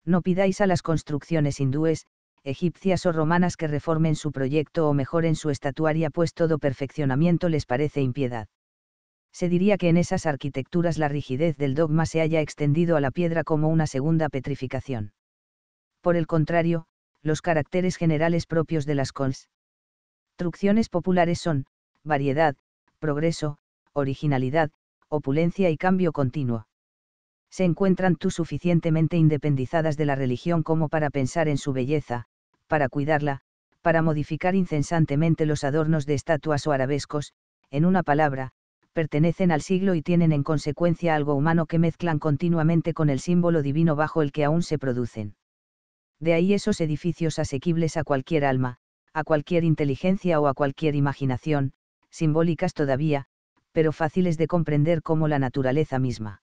No pidáis a las construcciones hindúes, egipcias o romanas que reformen su proyecto o mejoren su estatuaria pues todo perfeccionamiento les parece impiedad. Se diría que en esas arquitecturas la rigidez del dogma se haya extendido a la piedra como una segunda petrificación. Por el contrario, los caracteres generales propios de las construcciones populares son, variedad, progreso, originalidad, opulencia y cambio continuo se encuentran tú suficientemente independizadas de la religión como para pensar en su belleza, para cuidarla, para modificar incesantemente los adornos de estatuas o arabescos, en una palabra, pertenecen al siglo y tienen en consecuencia algo humano que mezclan continuamente con el símbolo divino bajo el que aún se producen. De ahí esos edificios asequibles a cualquier alma, a cualquier inteligencia o a cualquier imaginación, simbólicas todavía, pero fáciles de comprender como la naturaleza misma.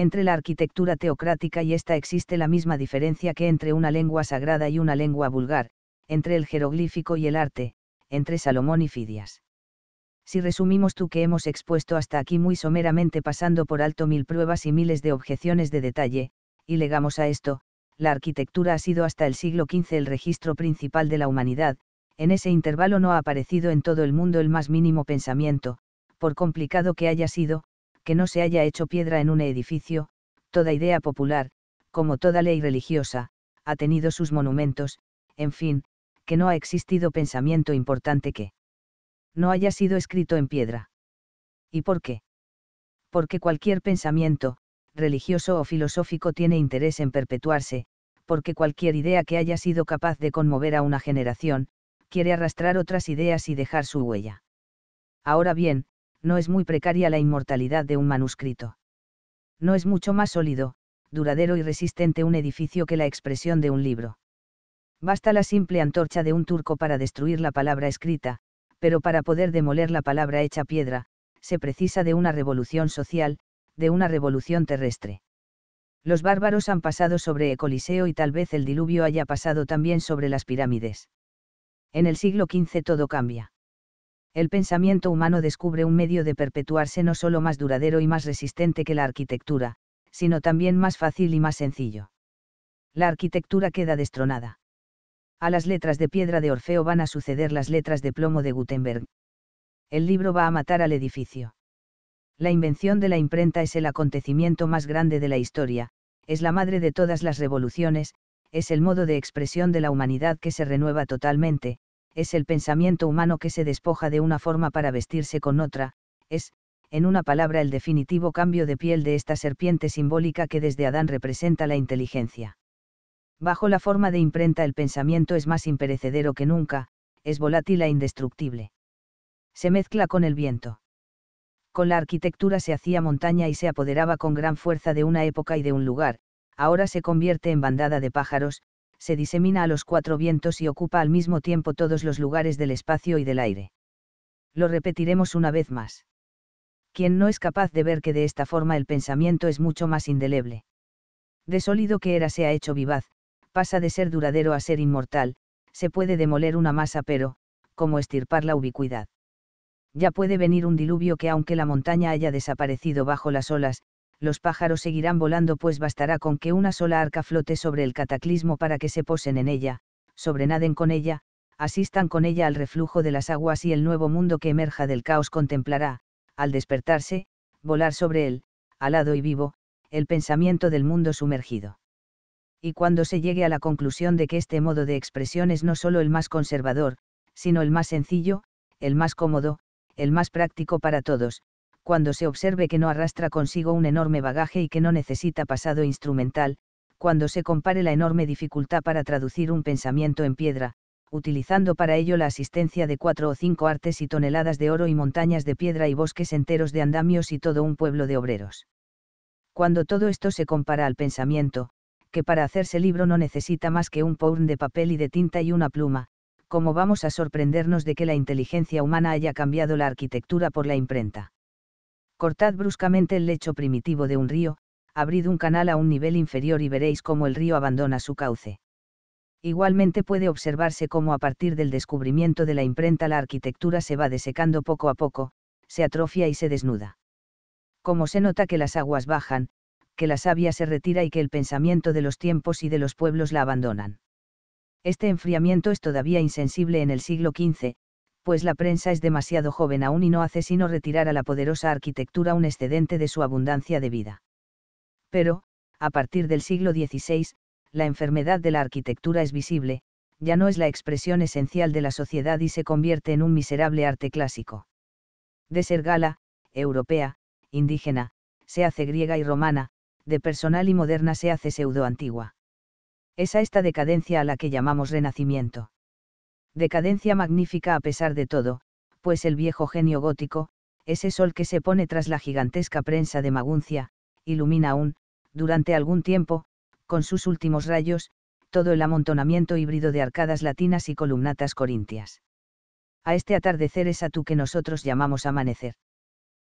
Entre la arquitectura teocrática y esta existe la misma diferencia que entre una lengua sagrada y una lengua vulgar, entre el jeroglífico y el arte, entre Salomón y Fidias. Si resumimos tú que hemos expuesto hasta aquí muy someramente pasando por alto mil pruebas y miles de objeciones de detalle, y legamos a esto, la arquitectura ha sido hasta el siglo XV el registro principal de la humanidad, en ese intervalo no ha aparecido en todo el mundo el más mínimo pensamiento, por complicado que haya sido, que no se haya hecho piedra en un edificio, toda idea popular, como toda ley religiosa, ha tenido sus monumentos, en fin, que no ha existido pensamiento importante que no haya sido escrito en piedra. ¿Y por qué? Porque cualquier pensamiento, religioso o filosófico, tiene interés en perpetuarse, porque cualquier idea que haya sido capaz de conmover a una generación, quiere arrastrar otras ideas y dejar su huella. Ahora bien, no es muy precaria la inmortalidad de un manuscrito. No es mucho más sólido, duradero y resistente un edificio que la expresión de un libro. Basta la simple antorcha de un turco para destruir la palabra escrita, pero para poder demoler la palabra hecha piedra, se precisa de una revolución social, de una revolución terrestre. Los bárbaros han pasado sobre Ecoliseo y tal vez el diluvio haya pasado también sobre las pirámides. En el siglo XV todo cambia el pensamiento humano descubre un medio de perpetuarse no solo más duradero y más resistente que la arquitectura, sino también más fácil y más sencillo. La arquitectura queda destronada. A las letras de piedra de Orfeo van a suceder las letras de plomo de Gutenberg. El libro va a matar al edificio. La invención de la imprenta es el acontecimiento más grande de la historia, es la madre de todas las revoluciones, es el modo de expresión de la humanidad que se renueva totalmente, es el pensamiento humano que se despoja de una forma para vestirse con otra, es, en una palabra, el definitivo cambio de piel de esta serpiente simbólica que desde Adán representa la inteligencia. Bajo la forma de imprenta el pensamiento es más imperecedero que nunca, es volátil e indestructible. Se mezcla con el viento. Con la arquitectura se hacía montaña y se apoderaba con gran fuerza de una época y de un lugar, ahora se convierte en bandada de pájaros, se disemina a los cuatro vientos y ocupa al mismo tiempo todos los lugares del espacio y del aire. Lo repetiremos una vez más. Quien no es capaz de ver que de esta forma el pensamiento es mucho más indeleble. De sólido que era se ha hecho vivaz, pasa de ser duradero a ser inmortal, se puede demoler una masa pero, como estirpar la ubicuidad. Ya puede venir un diluvio que aunque la montaña haya desaparecido bajo las olas, los pájaros seguirán volando pues bastará con que una sola arca flote sobre el cataclismo para que se posen en ella, sobrenaden con ella, asistan con ella al reflujo de las aguas y el nuevo mundo que emerja del caos contemplará, al despertarse, volar sobre él, alado y vivo, el pensamiento del mundo sumergido. Y cuando se llegue a la conclusión de que este modo de expresión es no solo el más conservador, sino el más sencillo, el más cómodo, el más práctico para todos, cuando se observe que no arrastra consigo un enorme bagaje y que no necesita pasado instrumental, cuando se compare la enorme dificultad para traducir un pensamiento en piedra, utilizando para ello la asistencia de cuatro o cinco artes y toneladas de oro y montañas de piedra y bosques enteros de andamios y todo un pueblo de obreros. Cuando todo esto se compara al pensamiento, que para hacerse libro no necesita más que un pound de papel y de tinta y una pluma, ¿cómo vamos a sorprendernos de que la inteligencia humana haya cambiado la arquitectura por la imprenta? cortad bruscamente el lecho primitivo de un río, abrid un canal a un nivel inferior y veréis cómo el río abandona su cauce. Igualmente puede observarse cómo a partir del descubrimiento de la imprenta la arquitectura se va desecando poco a poco, se atrofia y se desnuda. Como se nota que las aguas bajan, que la savia se retira y que el pensamiento de los tiempos y de los pueblos la abandonan. Este enfriamiento es todavía insensible en el siglo XV, pues la prensa es demasiado joven aún y no hace sino retirar a la poderosa arquitectura un excedente de su abundancia de vida. Pero, a partir del siglo XVI, la enfermedad de la arquitectura es visible, ya no es la expresión esencial de la sociedad y se convierte en un miserable arte clásico. De ser gala, europea, indígena, se hace griega y romana, de personal y moderna se hace pseudo-antigua. Es a esta decadencia a la que llamamos renacimiento decadencia magnífica a pesar de todo, pues el viejo genio gótico, ese sol que se pone tras la gigantesca prensa de Maguncia, ilumina aún, durante algún tiempo, con sus últimos rayos, todo el amontonamiento híbrido de arcadas latinas y columnatas corintias. A este atardecer es a tú que nosotros llamamos amanecer.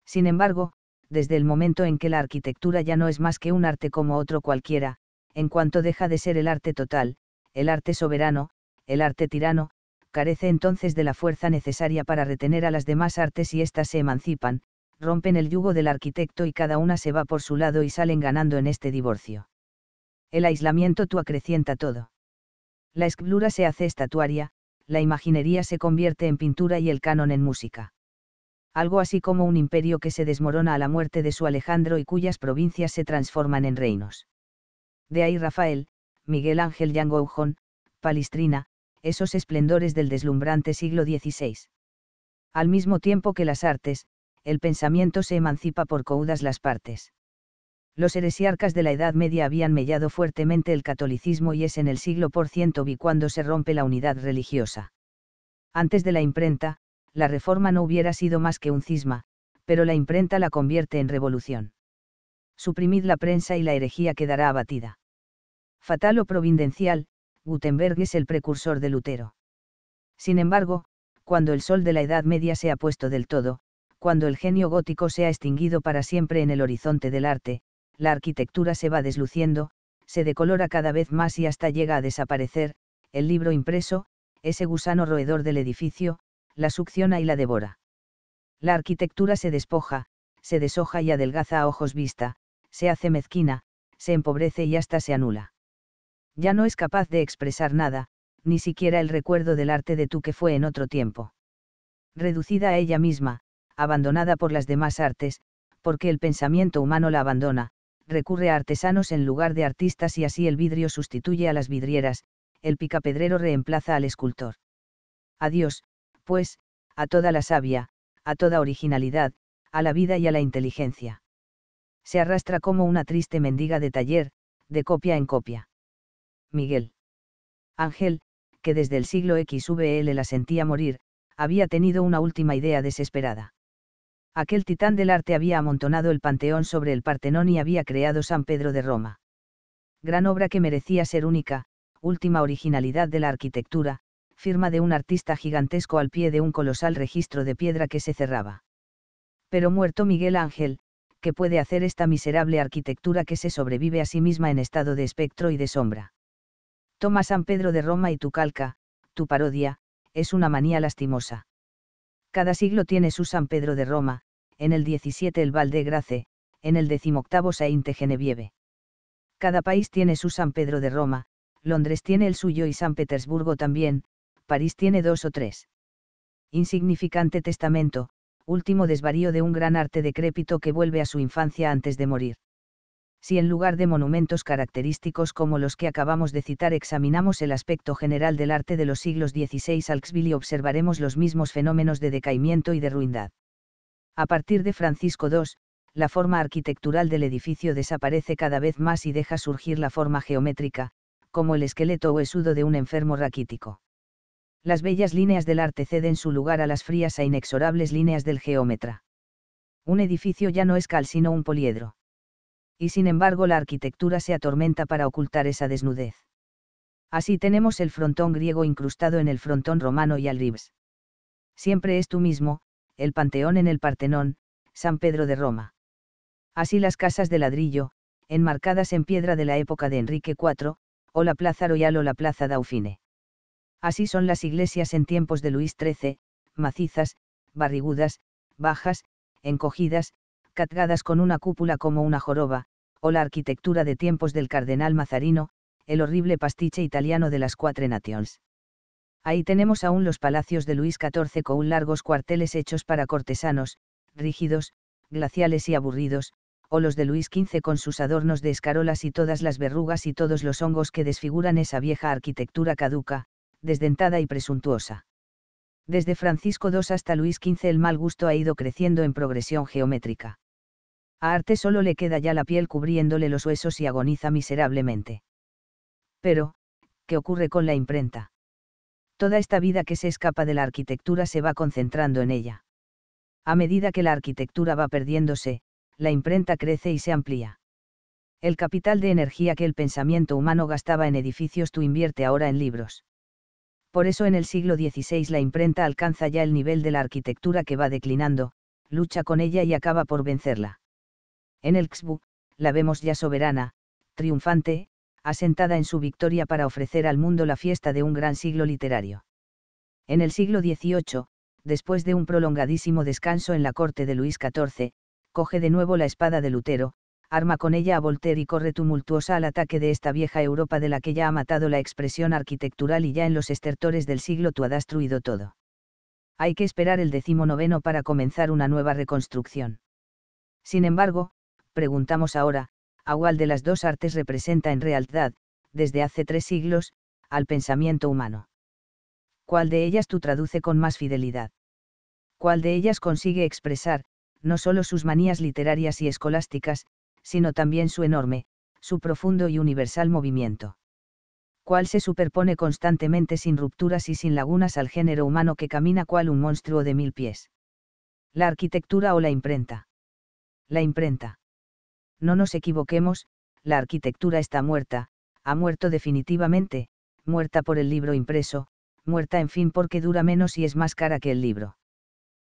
Sin embargo, desde el momento en que la arquitectura ya no es más que un arte como otro cualquiera, en cuanto deja de ser el arte total, el arte soberano, el arte tirano, carece entonces de la fuerza necesaria para retener a las demás artes y éstas se emancipan, rompen el yugo del arquitecto y cada una se va por su lado y salen ganando en este divorcio. El aislamiento tú acrecienta todo. La escultura se hace estatuaria, la imaginería se convierte en pintura y el canon en música. Algo así como un imperio que se desmorona a la muerte de su Alejandro y cuyas provincias se transforman en reinos. De ahí Rafael, Miguel Ángel Yangoujón, Palestrina, esos esplendores del deslumbrante siglo XVI. Al mismo tiempo que las artes, el pensamiento se emancipa por coudas las partes. Los heresiarcas de la Edad Media habían mellado fuertemente el catolicismo y es en el siglo por ciento vi cuando se rompe la unidad religiosa. Antes de la imprenta, la reforma no hubiera sido más que un cisma, pero la imprenta la convierte en revolución. Suprimid la prensa y la herejía quedará abatida. Fatal o providencial, Gutenberg es el precursor de Lutero. Sin embargo, cuando el sol de la Edad Media se ha puesto del todo, cuando el genio gótico se ha extinguido para siempre en el horizonte del arte, la arquitectura se va desluciendo, se decolora cada vez más y hasta llega a desaparecer, el libro impreso, ese gusano roedor del edificio, la succiona y la devora. La arquitectura se despoja, se deshoja y adelgaza a ojos vista, se hace mezquina, se empobrece y hasta se anula ya no es capaz de expresar nada, ni siquiera el recuerdo del arte de tú que fue en otro tiempo. Reducida a ella misma, abandonada por las demás artes, porque el pensamiento humano la abandona, recurre a artesanos en lugar de artistas y así el vidrio sustituye a las vidrieras, el picapedrero reemplaza al escultor. Adiós, pues, a toda la sabia, a toda originalidad, a la vida y a la inteligencia. Se arrastra como una triste mendiga de taller, de copia en copia. Miguel. Ángel, que desde el siglo XVL la sentía morir, había tenido una última idea desesperada. Aquel titán del arte había amontonado el Panteón sobre el Partenón y había creado San Pedro de Roma. Gran obra que merecía ser única, última originalidad de la arquitectura, firma de un artista gigantesco al pie de un colosal registro de piedra que se cerraba. Pero muerto Miguel Ángel, ¿qué puede hacer esta miserable arquitectura que se sobrevive a sí misma en estado de espectro y de sombra? Toma San Pedro de Roma y tu calca, tu parodia, es una manía lastimosa. Cada siglo tiene su San Pedro de Roma, en el XVII el Val de Grace, en el 18 saint Genevieve. Cada país tiene su San Pedro de Roma, Londres tiene el suyo y San Petersburgo también, París tiene dos o tres. Insignificante testamento, último desvarío de un gran arte decrépito que vuelve a su infancia antes de morir si en lugar de monumentos característicos como los que acabamos de citar examinamos el aspecto general del arte de los siglos XVI al y observaremos los mismos fenómenos de decaimiento y de ruindad. A partir de Francisco II, la forma arquitectural del edificio desaparece cada vez más y deja surgir la forma geométrica, como el esqueleto huesudo de un enfermo raquítico. Las bellas líneas del arte ceden su lugar a las frías e inexorables líneas del geómetra. Un edificio ya no es cal sino un poliedro y sin embargo la arquitectura se atormenta para ocultar esa desnudez. Así tenemos el frontón griego incrustado en el frontón romano y al ribs. Siempre es tú mismo, el Panteón en el Partenón, San Pedro de Roma. Así las casas de ladrillo, enmarcadas en piedra de la época de Enrique IV, o la Plaza Royal o la Plaza Dauphine. Así son las iglesias en tiempos de Luis XIII, macizas, barrigudas, bajas, encogidas, catgadas con una cúpula como una joroba, o la arquitectura de tiempos del cardenal Mazarino, el horrible pastiche italiano de las Cuatro Nations. Ahí tenemos aún los palacios de Luis XIV con largos cuarteles hechos para cortesanos, rígidos, glaciales y aburridos, o los de Luis XV con sus adornos de escarolas y todas las verrugas y todos los hongos que desfiguran esa vieja arquitectura caduca, desdentada y presuntuosa. Desde Francisco II hasta Luis XV el mal gusto ha ido creciendo en progresión geométrica. A Arte solo le queda ya la piel cubriéndole los huesos y agoniza miserablemente. Pero, ¿qué ocurre con la imprenta? Toda esta vida que se escapa de la arquitectura se va concentrando en ella. A medida que la arquitectura va perdiéndose, la imprenta crece y se amplía. El capital de energía que el pensamiento humano gastaba en edificios tú invierte ahora en libros. Por eso en el siglo XVI la imprenta alcanza ya el nivel de la arquitectura que va declinando, lucha con ella y acaba por vencerla. En el Xbu, la vemos ya soberana, triunfante, asentada en su victoria para ofrecer al mundo la fiesta de un gran siglo literario. En el siglo XVIII, después de un prolongadísimo descanso en la corte de Luis XIV, coge de nuevo la espada de Lutero, arma con ella a Voltaire y corre tumultuosa al ataque de esta vieja Europa de la que ya ha matado la expresión arquitectural y ya en los estertores del siglo tú ha destruido todo. Hay que esperar el XIX para comenzar una nueva reconstrucción. Sin embargo, preguntamos ahora, a cuál de las dos artes representa en realidad, desde hace tres siglos, al pensamiento humano. ¿Cuál de ellas tú traduce con más fidelidad? ¿Cuál de ellas consigue expresar, no solo sus manías literarias y escolásticas, sino también su enorme, su profundo y universal movimiento? ¿Cuál se superpone constantemente sin rupturas y sin lagunas al género humano que camina cual un monstruo de mil pies? ¿La arquitectura o la imprenta? La imprenta no nos equivoquemos, la arquitectura está muerta, ha muerto definitivamente, muerta por el libro impreso, muerta en fin porque dura menos y es más cara que el libro.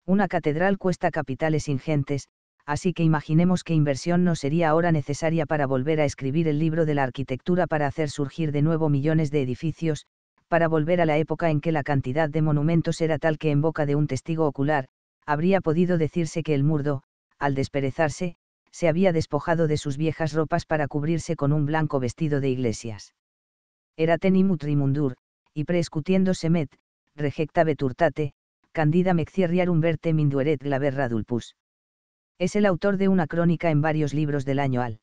Una catedral cuesta capitales ingentes, así que imaginemos qué inversión no sería ahora necesaria para volver a escribir el libro de la arquitectura para hacer surgir de nuevo millones de edificios, para volver a la época en que la cantidad de monumentos era tal que en boca de un testigo ocular, habría podido decirse que el murdo, al desperezarse, se había despojado de sus viejas ropas para cubrirse con un blanco vestido de iglesias. Era Tenimutrimundur, y preescutiendo semet, Rejecta beturtate, candida mexierriar verte mindueret glaberra dulpus. Es el autor de una crónica en varios libros del año al.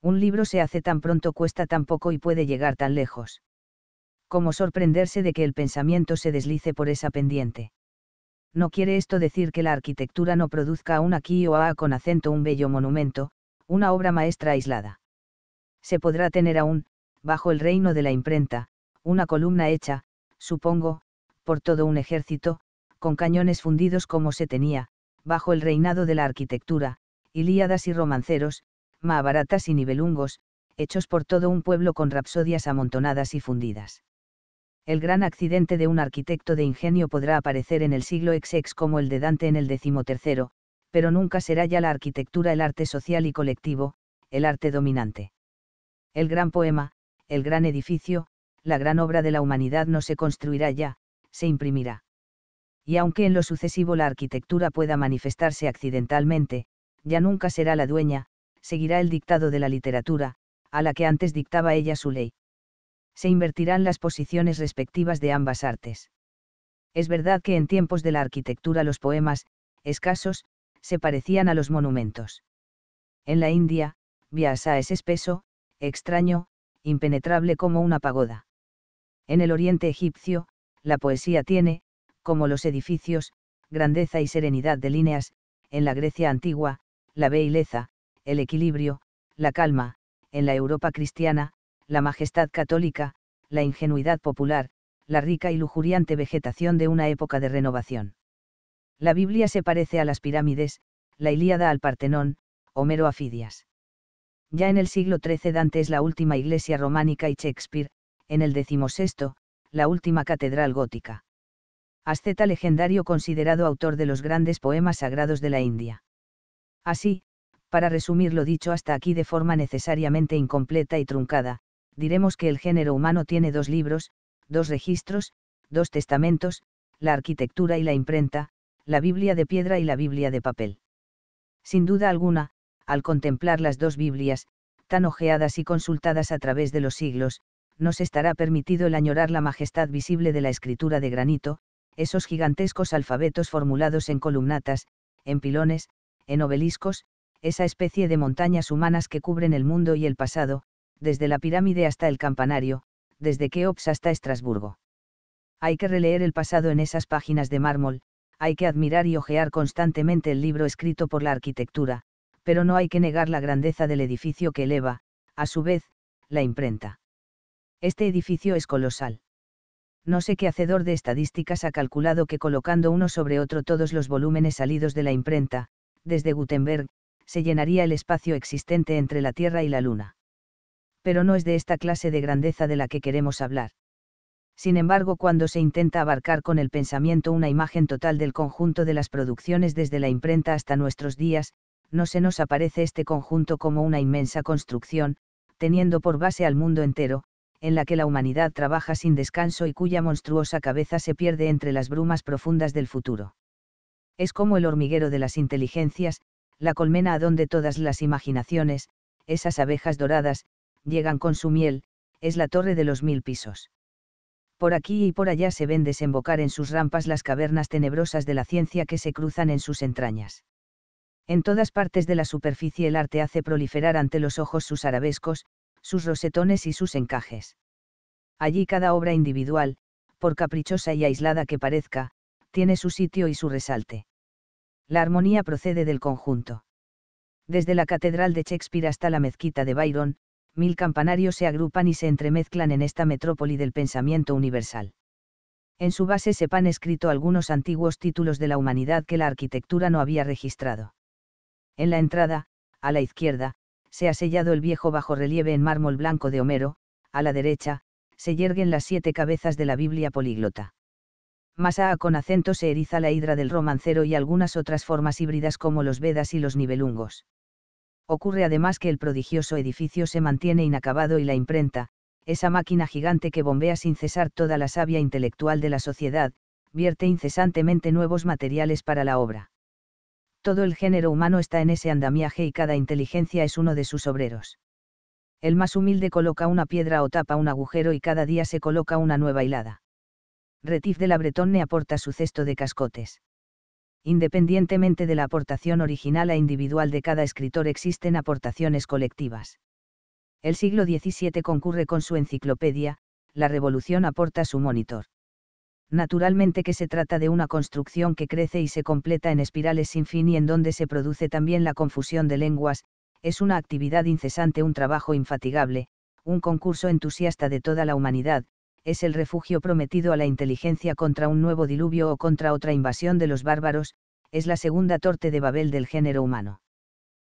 Un libro se hace tan pronto, cuesta tan poco y puede llegar tan lejos. Como sorprenderse de que el pensamiento se deslice por esa pendiente no quiere esto decir que la arquitectura no produzca aún aquí o a con acento un bello monumento, una obra maestra aislada. Se podrá tener aún, bajo el reino de la imprenta, una columna hecha, supongo, por todo un ejército, con cañones fundidos como se tenía, bajo el reinado de la arquitectura, Ilíadas y romanceros, maabaratas y nivelungos, hechos por todo un pueblo con rapsodias amontonadas y fundidas el gran accidente de un arquitecto de ingenio podrá aparecer en el siglo XX como el de Dante en el XIII, pero nunca será ya la arquitectura el arte social y colectivo, el arte dominante. El gran poema, el gran edificio, la gran obra de la humanidad no se construirá ya, se imprimirá. Y aunque en lo sucesivo la arquitectura pueda manifestarse accidentalmente, ya nunca será la dueña, seguirá el dictado de la literatura, a la que antes dictaba ella su ley se invertirán las posiciones respectivas de ambas artes. Es verdad que en tiempos de la arquitectura los poemas, escasos, se parecían a los monumentos. En la India, Vyasa es espeso, extraño, impenetrable como una pagoda. En el oriente egipcio, la poesía tiene, como los edificios, grandeza y serenidad de líneas, en la Grecia antigua, la belleza, el equilibrio, la calma, en la Europa cristiana, la majestad católica, la ingenuidad popular, la rica y lujuriante vegetación de una época de renovación. La Biblia se parece a las pirámides, la Ilíada al Partenón, Homero a Fidias. Ya en el siglo XIII Dante es la última iglesia románica y Shakespeare, en el XVI, la última catedral gótica. Asceta legendario considerado autor de los grandes poemas sagrados de la India. Así, para resumir lo dicho hasta aquí de forma necesariamente incompleta y truncada, diremos que el género humano tiene dos libros, dos registros, dos testamentos, la arquitectura y la imprenta, la Biblia de piedra y la Biblia de papel. Sin duda alguna, al contemplar las dos Biblias, tan ojeadas y consultadas a través de los siglos, nos estará permitido el añorar la majestad visible de la escritura de granito, esos gigantescos alfabetos formulados en columnatas, en pilones, en obeliscos, esa especie de montañas humanas que cubren el mundo y el pasado, desde la pirámide hasta el campanario, desde Keops hasta Estrasburgo. Hay que releer el pasado en esas páginas de mármol, hay que admirar y ojear constantemente el libro escrito por la arquitectura, pero no hay que negar la grandeza del edificio que eleva, a su vez, la imprenta. Este edificio es colosal. No sé qué hacedor de estadísticas ha calculado que colocando uno sobre otro todos los volúmenes salidos de la imprenta, desde Gutenberg, se llenaría el espacio existente entre la Tierra y la Luna pero no es de esta clase de grandeza de la que queremos hablar. Sin embargo, cuando se intenta abarcar con el pensamiento una imagen total del conjunto de las producciones desde la imprenta hasta nuestros días, no se nos aparece este conjunto como una inmensa construcción, teniendo por base al mundo entero, en la que la humanidad trabaja sin descanso y cuya monstruosa cabeza se pierde entre las brumas profundas del futuro. Es como el hormiguero de las inteligencias, la colmena adonde todas las imaginaciones, esas abejas doradas, llegan con su miel, es la torre de los mil pisos. Por aquí y por allá se ven desembocar en sus rampas las cavernas tenebrosas de la ciencia que se cruzan en sus entrañas. En todas partes de la superficie el arte hace proliferar ante los ojos sus arabescos, sus rosetones y sus encajes. Allí cada obra individual, por caprichosa y aislada que parezca, tiene su sitio y su resalte. La armonía procede del conjunto. Desde la Catedral de Shakespeare hasta la Mezquita de Byron, mil campanarios se agrupan y se entremezclan en esta metrópoli del pensamiento universal. En su base sepan escrito algunos antiguos títulos de la humanidad que la arquitectura no había registrado. En la entrada, a la izquierda, se ha sellado el viejo bajo relieve en mármol blanco de Homero, a la derecha, se yerguen las siete cabezas de la Biblia políglota. Más a con acento se eriza la hidra del romancero y algunas otras formas híbridas como los Vedas y los nivelungos ocurre además que el prodigioso edificio se mantiene inacabado y la imprenta, esa máquina gigante que bombea sin cesar toda la savia intelectual de la sociedad, vierte incesantemente nuevos materiales para la obra. Todo el género humano está en ese andamiaje y cada inteligencia es uno de sus obreros. El más humilde coloca una piedra o tapa un agujero y cada día se coloca una nueva hilada. Retif de la Bretonne aporta su cesto de cascotes independientemente de la aportación original e individual de cada escritor existen aportaciones colectivas. El siglo XVII concurre con su enciclopedia, la revolución aporta su monitor. Naturalmente que se trata de una construcción que crece y se completa en espirales sin fin y en donde se produce también la confusión de lenguas, es una actividad incesante, un trabajo infatigable, un concurso entusiasta de toda la humanidad, es el refugio prometido a la inteligencia contra un nuevo diluvio o contra otra invasión de los bárbaros, es la segunda torte de Babel del género humano.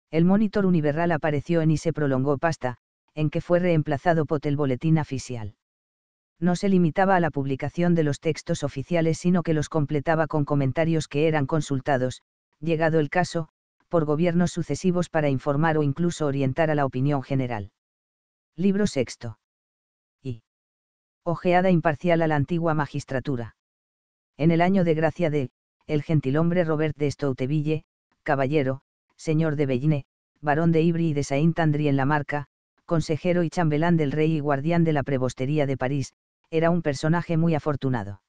El monitor universal apareció en y se prolongó pasta, en que fue reemplazado por el boletín oficial. No se limitaba a la publicación de los textos oficiales, sino que los completaba con comentarios que eran consultados, llegado el caso, por gobiernos sucesivos para informar o incluso orientar a la opinión general. Libro sexto ojeada imparcial a la antigua magistratura. En el año de gracia de, el gentilhombre Robert de Stouteville, caballero, señor de Belline, barón de Ibri y de Saint-André en la marca, consejero y chambelán del rey y guardián de la prebostería de París, era un personaje muy afortunado.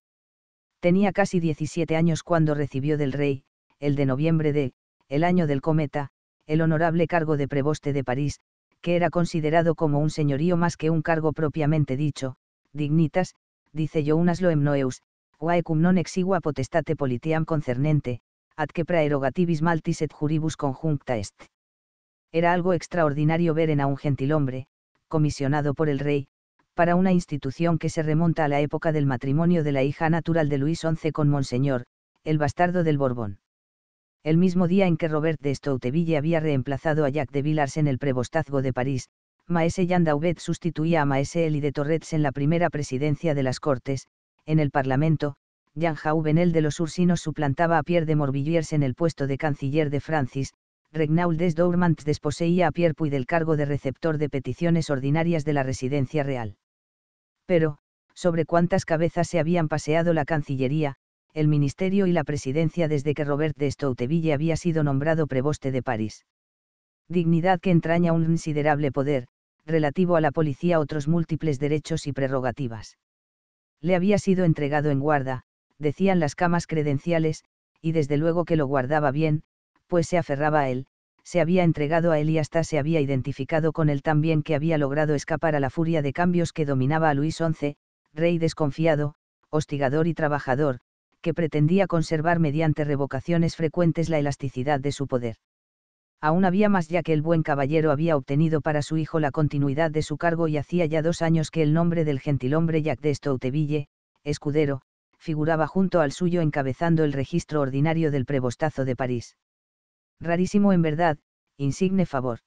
Tenía casi 17 años cuando recibió del rey, el de noviembre de, el año del cometa, el honorable cargo de preboste de París, que era considerado como un señorío más que un cargo propiamente dicho, dignitas, dice unas Loemnoeus, noeus, cum non exigua potestate politiam concernente, ad que praerogativis maltis et juribus conjuncta est. Era algo extraordinario ver en a un gentilhombre, comisionado por el rey, para una institución que se remonta a la época del matrimonio de la hija natural de Luis XI con Monseñor, el bastardo del Borbón. El mismo día en que Robert de Stouteville había reemplazado a Jacques de Villars en el prebostazgo de París, Maese Daubet sustituía a Maese Eli de Torrets en la primera presidencia de las Cortes, en el Parlamento, Jan Jauvenel de los Ursinos suplantaba a Pierre de Morvilliers en el puesto de canciller de Francis, Regnault des Dourmans desposeía a Pierre Puy del cargo de receptor de peticiones ordinarias de la residencia real. Pero, sobre cuántas cabezas se habían paseado la Cancillería, el Ministerio y la Presidencia desde que Robert de Stouteville había sido nombrado preboste de París. Dignidad que entraña un considerable poder, relativo a la policía otros múltiples derechos y prerrogativas. Le había sido entregado en guarda, decían las camas credenciales, y desde luego que lo guardaba bien, pues se aferraba a él, se había entregado a él y hasta se había identificado con él también que había logrado escapar a la furia de cambios que dominaba a Luis XI, rey desconfiado, hostigador y trabajador, que pretendía conservar mediante revocaciones frecuentes la elasticidad de su poder aún había más ya que el buen caballero había obtenido para su hijo la continuidad de su cargo y hacía ya dos años que el nombre del gentilhombre Jacques de Stouteville, escudero, figuraba junto al suyo encabezando el registro ordinario del prebostazo de París. Rarísimo en verdad, insigne favor.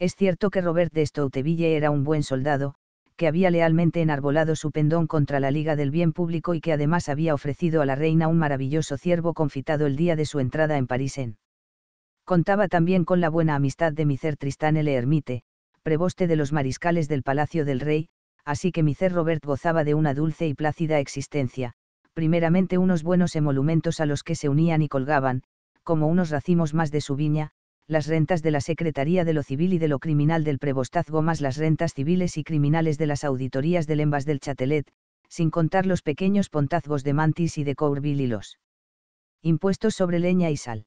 Es cierto que Robert de Stouteville era un buen soldado, que había lealmente enarbolado su pendón contra la Liga del Bien Público y que además había ofrecido a la reina un maravilloso ciervo confitado el día de su entrada en París en Contaba también con la buena amistad de Micer Tristán el Ermite, preboste de los mariscales del Palacio del Rey, así que Micer Robert gozaba de una dulce y plácida existencia, primeramente unos buenos emolumentos a los que se unían y colgaban, como unos racimos más de su viña, las rentas de la Secretaría de lo Civil y de lo Criminal del Prebostazgo más las rentas civiles y criminales de las auditorías del Embas del Chatelet, sin contar los pequeños pontazgos de Mantis y de Courville y los impuestos sobre leña y sal.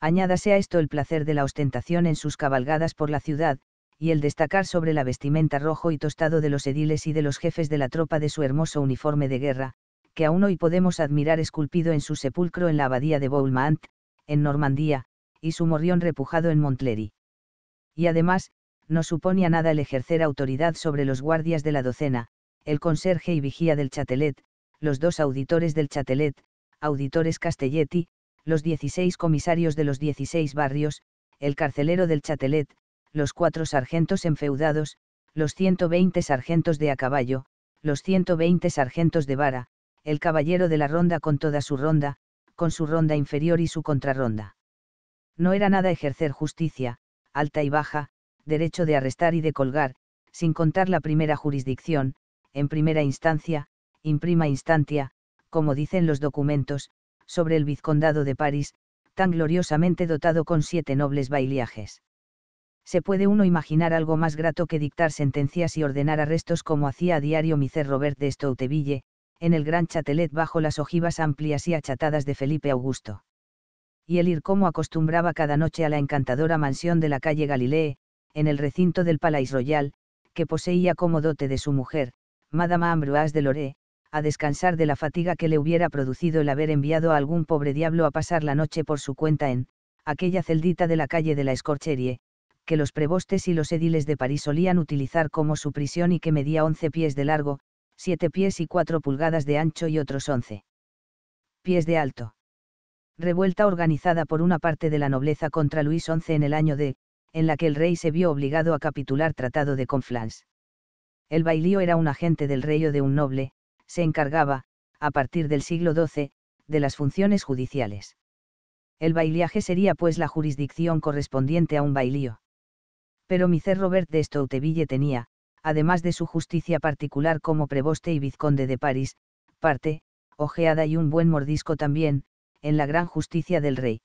Añádase a esto el placer de la ostentación en sus cabalgadas por la ciudad, y el destacar sobre la vestimenta rojo y tostado de los ediles y de los jefes de la tropa de su hermoso uniforme de guerra, que aún hoy podemos admirar esculpido en su sepulcro en la abadía de Beaumont, en Normandía, y su morrión repujado en Montlery. Y además, no suponía nada el ejercer autoridad sobre los guardias de la docena, el conserje y vigía del Chatelet, los dos auditores del Chatelet, auditores Castelletti, los 16 comisarios de los 16 barrios, el carcelero del Chatelet, los cuatro sargentos enfeudados, los 120 sargentos de a caballo, los 120 sargentos de vara, el caballero de la ronda con toda su ronda, con su ronda inferior y su contraronda. No era nada ejercer justicia, alta y baja, derecho de arrestar y de colgar, sin contar la primera jurisdicción, en primera instancia, in prima instancia, como dicen los documentos, sobre el vizcondado de París, tan gloriosamente dotado con siete nobles bailiajes. Se puede uno imaginar algo más grato que dictar sentencias y ordenar arrestos como hacía a diario Micer Robert de Stouteville, en el gran chatelet bajo las ojivas amplias y achatadas de Felipe Augusto. Y el ir como acostumbraba cada noche a la encantadora mansión de la calle Galilee, en el recinto del Palais Royal, que poseía como dote de su mujer, Madame Ambroise de Loré, a descansar de la fatiga que le hubiera producido el haber enviado a algún pobre diablo a pasar la noche por su cuenta en, aquella celdita de la calle de la Escorcherie, que los prebostes y los ediles de París solían utilizar como su prisión y que medía 11 pies de largo, 7 pies y 4 pulgadas de ancho y otros 11 pies de alto. Revuelta organizada por una parte de la nobleza contra Luis XI en el año de, en la que el rey se vio obligado a capitular tratado de Conflans. El bailío era un agente del rey o de un noble, se encargaba, a partir del siglo XII, de las funciones judiciales. El bailiaje sería pues la jurisdicción correspondiente a un bailío. Pero Micer Robert de Stouteville tenía, además de su justicia particular como preboste y vizconde de París, parte, ojeada y un buen mordisco también, en la gran justicia del rey.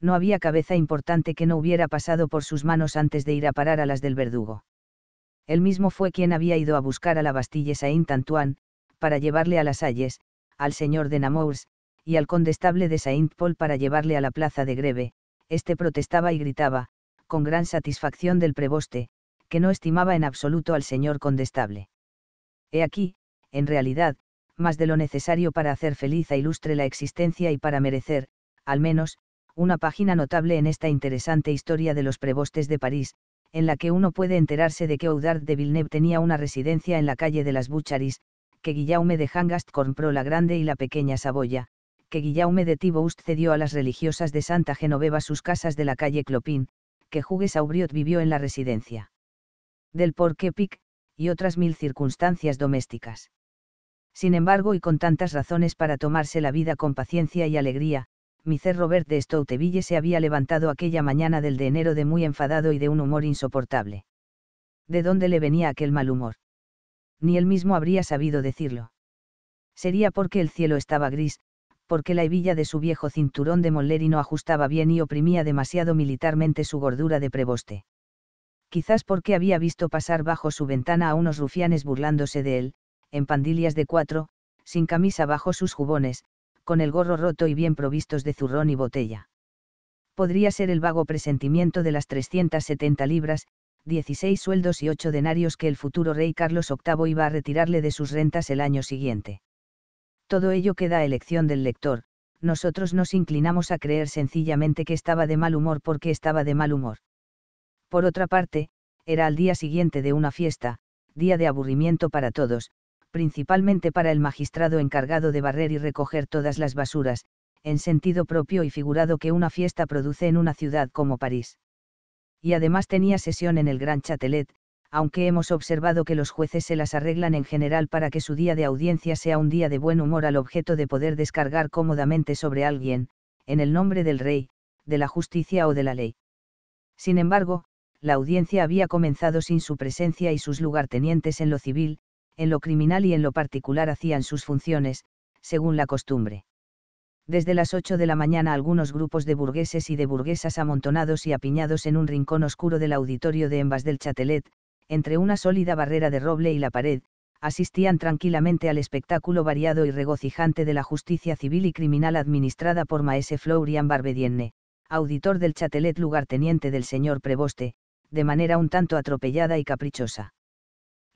No había cabeza importante que no hubiera pasado por sus manos antes de ir a parar a las del verdugo. Él mismo fue quien había ido a buscar a la Bastille Saint-Antoine, para llevarle a las Halles, al señor de Namours, y al condestable de Saint Paul para llevarle a la plaza de Greve, este protestaba y gritaba, con gran satisfacción del preboste, que no estimaba en absoluto al señor condestable. He aquí, en realidad, más de lo necesario para hacer feliz a ilustre la existencia y para merecer, al menos, una página notable en esta interesante historia de los prebostes de París, en la que uno puede enterarse de que Audard de Villeneuve tenía una residencia en la calle de las Bucharis, que Guillaume de Hangast compró la Grande y la Pequeña Saboya, que Guillaume de Tiboust cedió a las religiosas de Santa Genoveva sus casas de la calle Clopin, que Hugues Aubriot vivió en la residencia. Del porqué Pic, y otras mil circunstancias domésticas. Sin embargo, y con tantas razones para tomarse la vida con paciencia y alegría, Micer Robert de Stouteville se había levantado aquella mañana del de enero de muy enfadado y de un humor insoportable. ¿De dónde le venía aquel mal humor? ni él mismo habría sabido decirlo. Sería porque el cielo estaba gris, porque la hebilla de su viejo cinturón de Molleri no ajustaba bien y oprimía demasiado militarmente su gordura de preboste. Quizás porque había visto pasar bajo su ventana a unos rufianes burlándose de él, en pandillas de cuatro, sin camisa bajo sus jubones, con el gorro roto y bien provistos de zurrón y botella. Podría ser el vago presentimiento de las 370 libras, 16 sueldos y 8 denarios que el futuro rey Carlos VIII iba a retirarle de sus rentas el año siguiente. Todo ello queda a elección del lector, nosotros nos inclinamos a creer sencillamente que estaba de mal humor porque estaba de mal humor. Por otra parte, era al día siguiente de una fiesta, día de aburrimiento para todos, principalmente para el magistrado encargado de barrer y recoger todas las basuras, en sentido propio y figurado que una fiesta produce en una ciudad como París y además tenía sesión en el Gran Chatelet, aunque hemos observado que los jueces se las arreglan en general para que su día de audiencia sea un día de buen humor al objeto de poder descargar cómodamente sobre alguien, en el nombre del rey, de la justicia o de la ley. Sin embargo, la audiencia había comenzado sin su presencia y sus lugartenientes en lo civil, en lo criminal y en lo particular hacían sus funciones, según la costumbre desde las 8 de la mañana algunos grupos de burgueses y de burguesas amontonados y apiñados en un rincón oscuro del auditorio de Embas del Chatelet, entre una sólida barrera de roble y la pared, asistían tranquilamente al espectáculo variado y regocijante de la justicia civil y criminal administrada por Maese Florian Barbedienne, auditor del Chatelet lugarteniente del señor Preboste, de manera un tanto atropellada y caprichosa.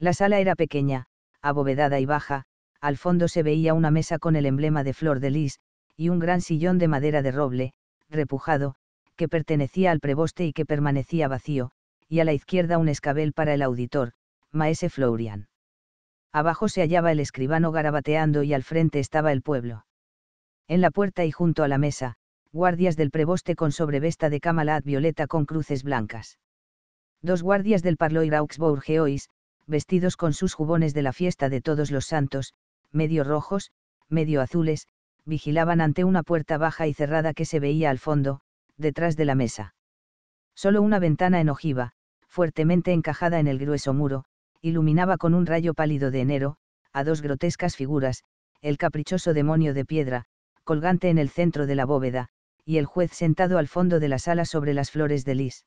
La sala era pequeña, abovedada y baja, al fondo se veía una mesa con el emblema de Flor de Lis, y un gran sillón de madera de roble, repujado, que pertenecía al preboste y que permanecía vacío, y a la izquierda un escabel para el auditor, maese Florian. Abajo se hallaba el escribano garabateando y al frente estaba el pueblo. En la puerta y junto a la mesa, guardias del preboste con sobrevesta de camalat violeta con cruces blancas. Dos guardias del Parloir bourgeois, vestidos con sus jubones de la fiesta de todos los santos, medio rojos, medio azules, vigilaban ante una puerta baja y cerrada que se veía al fondo, detrás de la mesa. Sólo una ventana en ojiva, fuertemente encajada en el grueso muro, iluminaba con un rayo pálido de enero, a dos grotescas figuras, el caprichoso demonio de piedra, colgante en el centro de la bóveda, y el juez sentado al fondo de la sala sobre las flores de lis.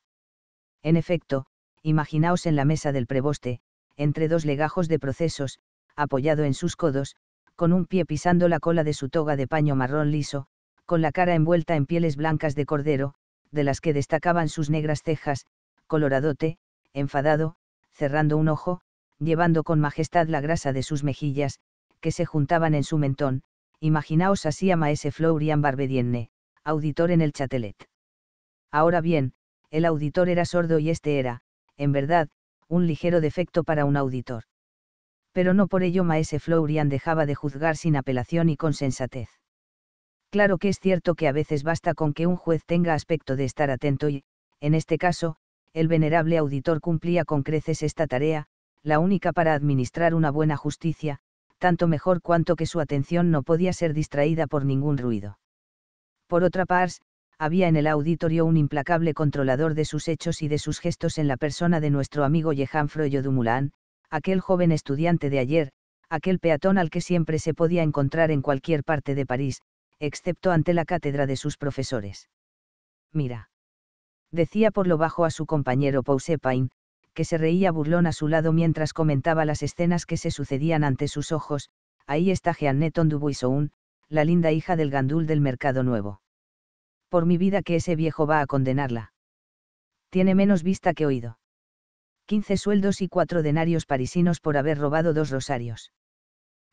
En efecto, imaginaos en la mesa del preboste, entre dos legajos de procesos, apoyado en sus codos, con un pie pisando la cola de su toga de paño marrón liso, con la cara envuelta en pieles blancas de cordero, de las que destacaban sus negras cejas, coloradote, enfadado, cerrando un ojo, llevando con majestad la grasa de sus mejillas, que se juntaban en su mentón, imaginaos así a Maese Florian Barbedienne, auditor en el Chatelet. Ahora bien, el auditor era sordo y este era, en verdad, un ligero defecto para un auditor pero no por ello Maese Florian dejaba de juzgar sin apelación y con sensatez. Claro que es cierto que a veces basta con que un juez tenga aspecto de estar atento y, en este caso, el venerable auditor cumplía con creces esta tarea, la única para administrar una buena justicia, tanto mejor cuanto que su atención no podía ser distraída por ningún ruido. Por otra parte, había en el auditorio un implacable controlador de sus hechos y de sus gestos en la persona de nuestro amigo Jehan Froyo Dumoulin, aquel joven estudiante de ayer, aquel peatón al que siempre se podía encontrar en cualquier parte de París, excepto ante la cátedra de sus profesores. Mira. Decía por lo bajo a su compañero Pausepain, que se reía burlón a su lado mientras comentaba las escenas que se sucedían ante sus ojos, ahí está Jeanneton Dubuisson, la linda hija del gandul del Mercado Nuevo. Por mi vida que ese viejo va a condenarla. Tiene menos vista que oído. 15 sueldos y cuatro denarios parisinos por haber robado dos rosarios.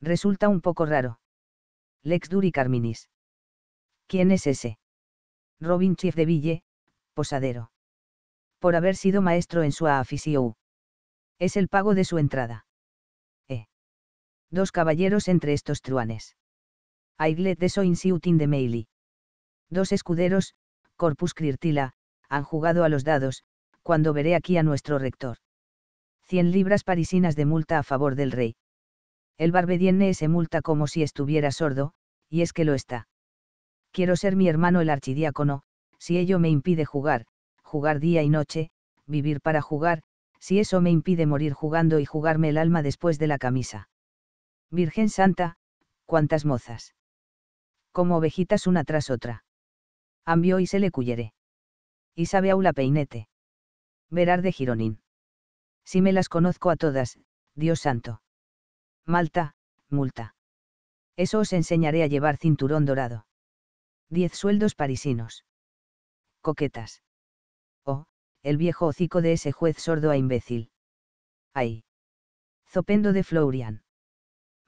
Resulta un poco raro. Lex Duri Carminis. ¿Quién es ese? Robin Chief de Ville, posadero. Por haber sido maestro en su afición. Es el pago de su entrada. Eh. Dos caballeros entre estos truanes. Aiglet de Soinsiutin de Meili. Dos escuderos, Corpus Cirtila, han jugado a los dados, cuando veré aquí a nuestro rector. Cien libras parisinas de multa a favor del rey. El barbedienne se multa como si estuviera sordo, y es que lo está. Quiero ser mi hermano el archidiácono, si ello me impide jugar, jugar día y noche, vivir para jugar, si eso me impide morir jugando y jugarme el alma después de la camisa. Virgen Santa, cuántas mozas. Como ovejitas una tras otra. Ambió y se le cuyere. Y sabe aula peinete de Gironín. Si me las conozco a todas, Dios santo. Malta, multa. Eso os enseñaré a llevar cinturón dorado. Diez sueldos parisinos. Coquetas. Oh, el viejo hocico de ese juez sordo a e imbécil. Ay. Zopendo de Florian.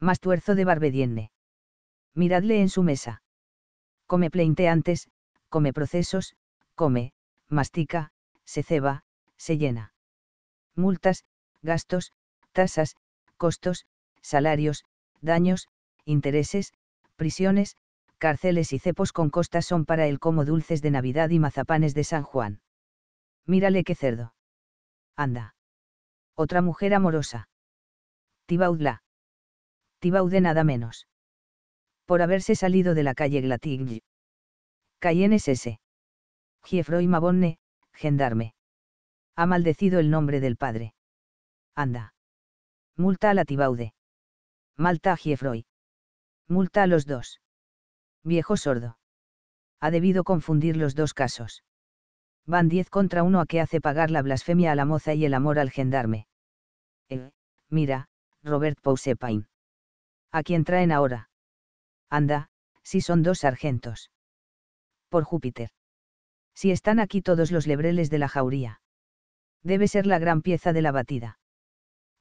Mastuerzo de Barbedienne. Miradle en su mesa. Come pleinte antes, come procesos, come, mastica, se ceba, se llena. Multas, gastos, tasas, costos, salarios, daños, intereses, prisiones, cárceles y cepos con costas son para él como dulces de Navidad y mazapanes de San Juan. Mírale qué cerdo. Anda. Otra mujer amorosa. Tibaudla. Tibaude nada menos. Por haberse salido de la calle Glatigl. Cayen ese. y Mabonne, gendarme. Ha maldecido el nombre del Padre. Anda. Multa a la Tibaude. Malta a Giefroy. Multa a los dos. Viejo sordo. Ha debido confundir los dos casos. Van diez contra uno a que hace pagar la blasfemia a la moza y el amor al gendarme. Eh, mira, Robert Pousepain. A quién traen ahora. Anda, si son dos sargentos. Por Júpiter. Si están aquí todos los lebreles de la jauría. Debe ser la gran pieza de la batida.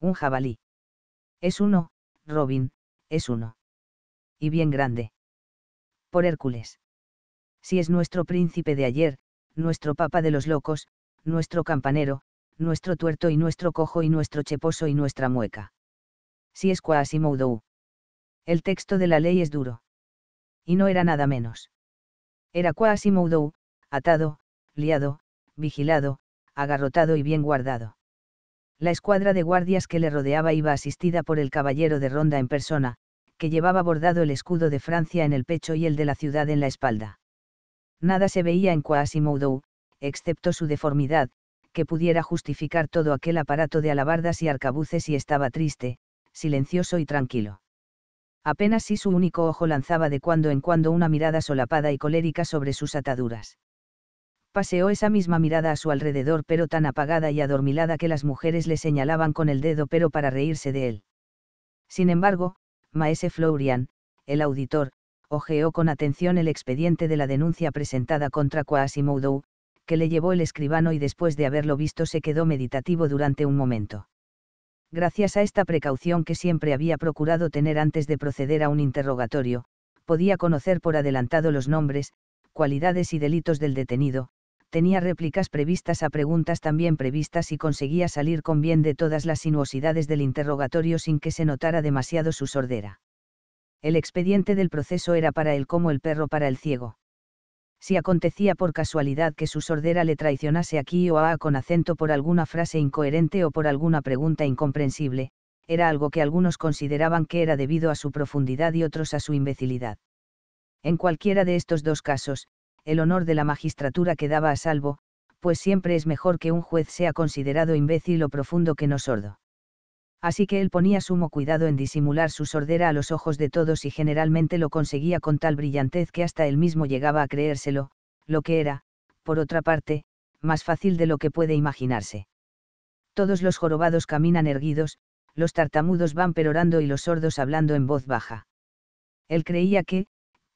Un jabalí. Es uno, Robin, es uno. Y bien grande. Por Hércules. Si es nuestro príncipe de ayer, nuestro papa de los locos, nuestro campanero, nuestro tuerto y nuestro cojo y nuestro cheposo y nuestra mueca. Si es Quasimodo. El texto de la ley es duro. Y no era nada menos. Era Quasimodo, atado, liado, vigilado, agarrotado y bien guardado. La escuadra de guardias que le rodeaba iba asistida por el caballero de ronda en persona, que llevaba bordado el escudo de Francia en el pecho y el de la ciudad en la espalda. Nada se veía en Quasimodo, excepto su deformidad, que pudiera justificar todo aquel aparato de alabardas y arcabuces y estaba triste, silencioso y tranquilo. Apenas si su único ojo lanzaba de cuando en cuando una mirada solapada y colérica sobre sus ataduras paseó esa misma mirada a su alrededor pero tan apagada y adormilada que las mujeres le señalaban con el dedo pero para reírse de él. Sin embargo, Maese Florian, el auditor, ojeó con atención el expediente de la denuncia presentada contra Quasimodo, que le llevó el escribano y después de haberlo visto se quedó meditativo durante un momento. Gracias a esta precaución que siempre había procurado tener antes de proceder a un interrogatorio, podía conocer por adelantado los nombres, cualidades y delitos del detenido, tenía réplicas previstas a preguntas también previstas y conseguía salir con bien de todas las sinuosidades del interrogatorio sin que se notara demasiado su sordera. El expediente del proceso era para él como el perro para el ciego. Si acontecía por casualidad que su sordera le traicionase aquí o a con acento por alguna frase incoherente o por alguna pregunta incomprensible, era algo que algunos consideraban que era debido a su profundidad y otros a su imbecilidad. En cualquiera de estos dos casos, el honor de la magistratura quedaba a salvo, pues siempre es mejor que un juez sea considerado imbécil o profundo que no sordo. Así que él ponía sumo cuidado en disimular su sordera a los ojos de todos y generalmente lo conseguía con tal brillantez que hasta él mismo llegaba a creérselo, lo que era, por otra parte, más fácil de lo que puede imaginarse. Todos los jorobados caminan erguidos, los tartamudos van perorando y los sordos hablando en voz baja. Él creía que,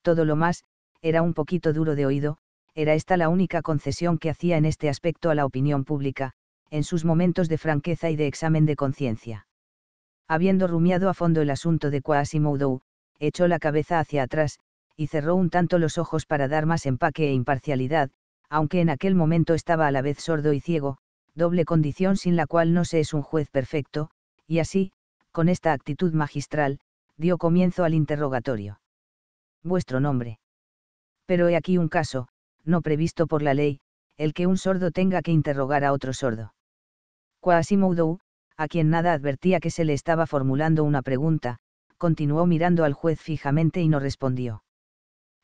todo lo más, era un poquito duro de oído, era esta la única concesión que hacía en este aspecto a la opinión pública, en sus momentos de franqueza y de examen de conciencia. Habiendo rumiado a fondo el asunto de Quasimodo, echó la cabeza hacia atrás, y cerró un tanto los ojos para dar más empaque e imparcialidad, aunque en aquel momento estaba a la vez sordo y ciego, doble condición sin la cual no se es un juez perfecto, y así, con esta actitud magistral, dio comienzo al interrogatorio. Vuestro nombre pero he aquí un caso, no previsto por la ley, el que un sordo tenga que interrogar a otro sordo. Quasimodo, a quien nada advertía que se le estaba formulando una pregunta, continuó mirando al juez fijamente y no respondió.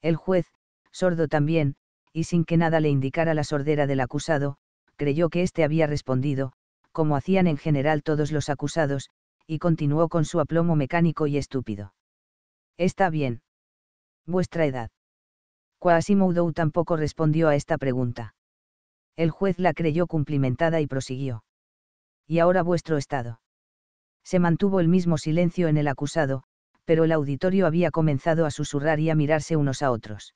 El juez, sordo también, y sin que nada le indicara la sordera del acusado, creyó que éste había respondido, como hacían en general todos los acusados, y continuó con su aplomo mecánico y estúpido. Está bien. Vuestra edad. Quasimodo tampoco respondió a esta pregunta. El juez la creyó cumplimentada y prosiguió. ¿Y ahora vuestro estado? Se mantuvo el mismo silencio en el acusado, pero el auditorio había comenzado a susurrar y a mirarse unos a otros.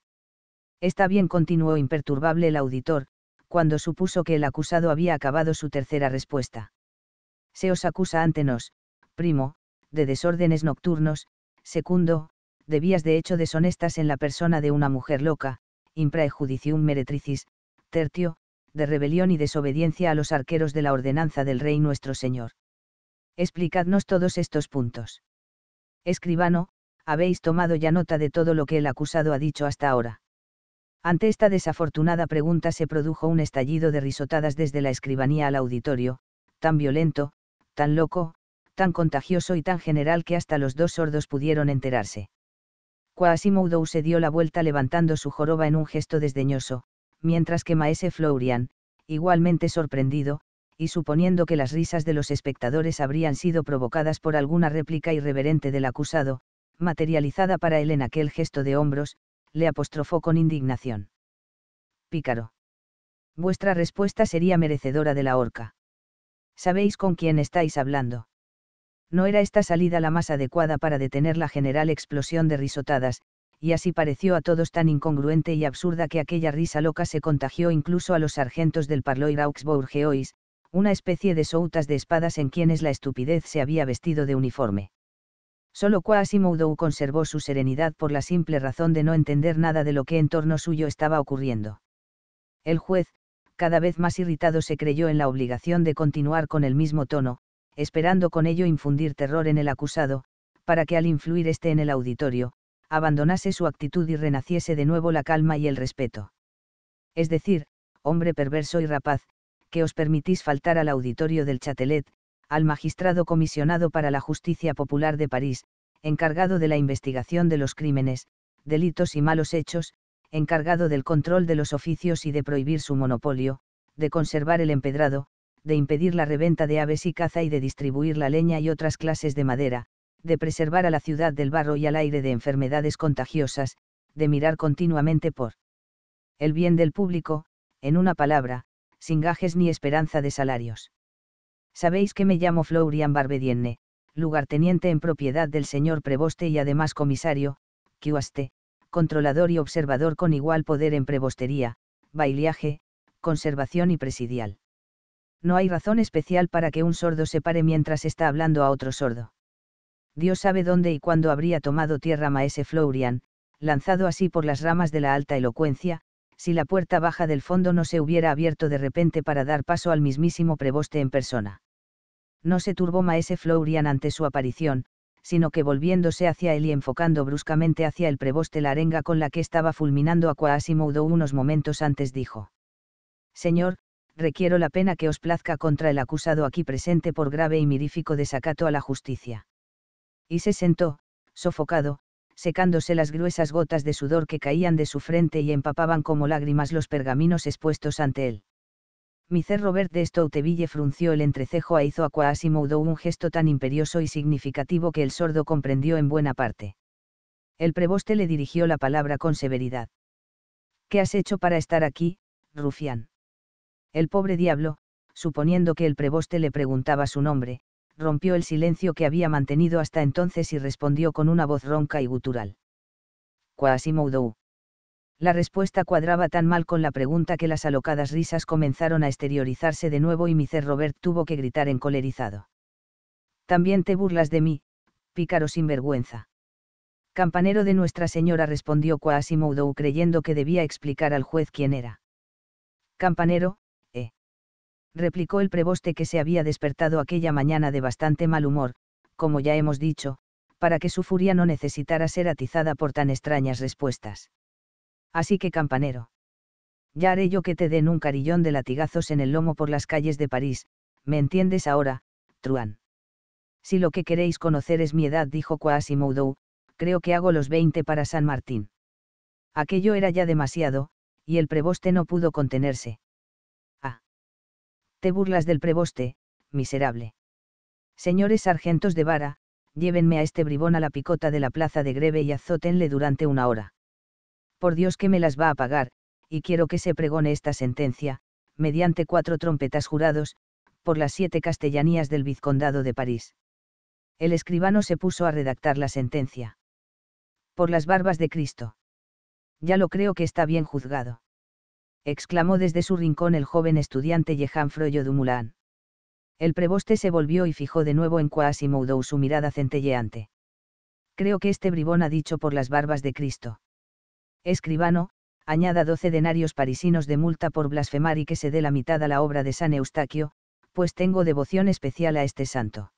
Está bien, continuó imperturbable el auditor, cuando supuso que el acusado había acabado su tercera respuesta. Se os acusa ante nos, primo, de desórdenes nocturnos, segundo, debías de hecho deshonestas en la persona de una mujer loca, e judicium meretricis, tertio, de rebelión y desobediencia a los arqueros de la ordenanza del Rey nuestro Señor. Explicadnos todos estos puntos. Escribano, habéis tomado ya nota de todo lo que el acusado ha dicho hasta ahora. Ante esta desafortunada pregunta se produjo un estallido de risotadas desde la escribanía al auditorio, tan violento, tan loco, tan contagioso y tan general que hasta los dos sordos pudieron enterarse. Quasimodo se dio la vuelta levantando su joroba en un gesto desdeñoso, mientras que Maese Florian, igualmente sorprendido, y suponiendo que las risas de los espectadores habrían sido provocadas por alguna réplica irreverente del acusado, materializada para él en aquel gesto de hombros, le apostrofó con indignación. Pícaro. Vuestra respuesta sería merecedora de la horca. ¿Sabéis con quién estáis hablando? no era esta salida la más adecuada para detener la general explosión de risotadas, y así pareció a todos tan incongruente y absurda que aquella risa loca se contagió incluso a los sargentos del Parloir Bourgeois, una especie de soutas de espadas en quienes la estupidez se había vestido de uniforme. Solo Quasimodo conservó su serenidad por la simple razón de no entender nada de lo que en torno suyo estaba ocurriendo. El juez, cada vez más irritado, se creyó en la obligación de continuar con el mismo tono, esperando con ello infundir terror en el acusado, para que al influir éste en el auditorio, abandonase su actitud y renaciese de nuevo la calma y el respeto. Es decir, hombre perverso y rapaz, que os permitís faltar al auditorio del Chatelet, al magistrado comisionado para la justicia popular de París, encargado de la investigación de los crímenes, delitos y malos hechos, encargado del control de los oficios y de prohibir su monopolio, de conservar el empedrado, de impedir la reventa de aves y caza y de distribuir la leña y otras clases de madera, de preservar a la ciudad del barro y al aire de enfermedades contagiosas, de mirar continuamente por el bien del público, en una palabra, sin gajes ni esperanza de salarios. Sabéis que me llamo Florian Barbedienne, lugarteniente en propiedad del señor Preboste y además comisario, controlador y observador con igual poder en prebostería, bailiaje, conservación y presidial no hay razón especial para que un sordo se pare mientras está hablando a otro sordo. Dios sabe dónde y cuándo habría tomado tierra Maese Florian, lanzado así por las ramas de la alta elocuencia, si la puerta baja del fondo no se hubiera abierto de repente para dar paso al mismísimo preboste en persona. No se turbó Maese Florian ante su aparición, sino que volviéndose hacia él y enfocando bruscamente hacia el preboste la arenga con la que estaba fulminando a Quasimodo unos momentos antes dijo. Señor, requiero la pena que os plazca contra el acusado aquí presente por grave y mirífico desacato a la justicia. Y se sentó, sofocado, secándose las gruesas gotas de sudor que caían de su frente y empapaban como lágrimas los pergaminos expuestos ante él. Micer Robert de Stouteville frunció el entrecejo e hizo a Quasimodo un gesto tan imperioso y significativo que el sordo comprendió en buena parte. El preboste le dirigió la palabra con severidad. ¿Qué has hecho para estar aquí, rufián? El pobre diablo, suponiendo que el preboste le preguntaba su nombre, rompió el silencio que había mantenido hasta entonces y respondió con una voz ronca y gutural. Quasimodo. La respuesta cuadraba tan mal con la pregunta que las alocadas risas comenzaron a exteriorizarse de nuevo y Mister Robert tuvo que gritar encolerizado. También te burlas de mí, pícaro sin vergüenza. Campanero de Nuestra Señora respondió Quasimodo creyendo que debía explicar al juez quién era. Campanero, replicó el preboste que se había despertado aquella mañana de bastante mal humor, como ya hemos dicho, para que su furia no necesitara ser atizada por tan extrañas respuestas. Así que campanero. Ya haré yo que te den un carillón de latigazos en el lomo por las calles de París, ¿me entiendes ahora, Truán? Si lo que queréis conocer es mi edad, dijo Quasimodo, creo que hago los veinte para San Martín. Aquello era ya demasiado, y el preboste no pudo contenerse burlas del preboste, miserable. Señores sargentos de vara, llévenme a este bribón a la picota de la plaza de greve y azótenle durante una hora. Por Dios que me las va a pagar, y quiero que se pregone esta sentencia, mediante cuatro trompetas jurados, por las siete castellanías del vizcondado de París. El escribano se puso a redactar la sentencia. Por las barbas de Cristo. Ya lo creo que está bien juzgado exclamó desde su rincón el joven estudiante Jehan Froyo Dumulán. El preboste se volvió y fijó de nuevo en Quasimodo su mirada centelleante. Creo que este bribón ha dicho por las barbas de Cristo. Escribano, añada doce denarios parisinos de multa por blasfemar y que se dé la mitad a la obra de San Eustaquio, pues tengo devoción especial a este santo.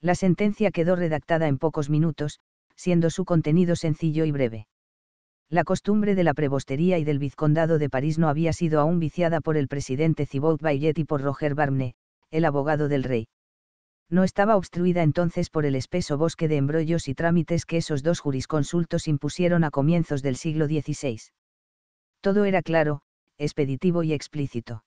La sentencia quedó redactada en pocos minutos, siendo su contenido sencillo y breve la costumbre de la prebostería y del vizcondado de París no había sido aún viciada por el presidente Thibaut Bayet y por Roger Barne, el abogado del rey. No estaba obstruida entonces por el espeso bosque de embrollos y trámites que esos dos jurisconsultos impusieron a comienzos del siglo XVI. Todo era claro, expeditivo y explícito.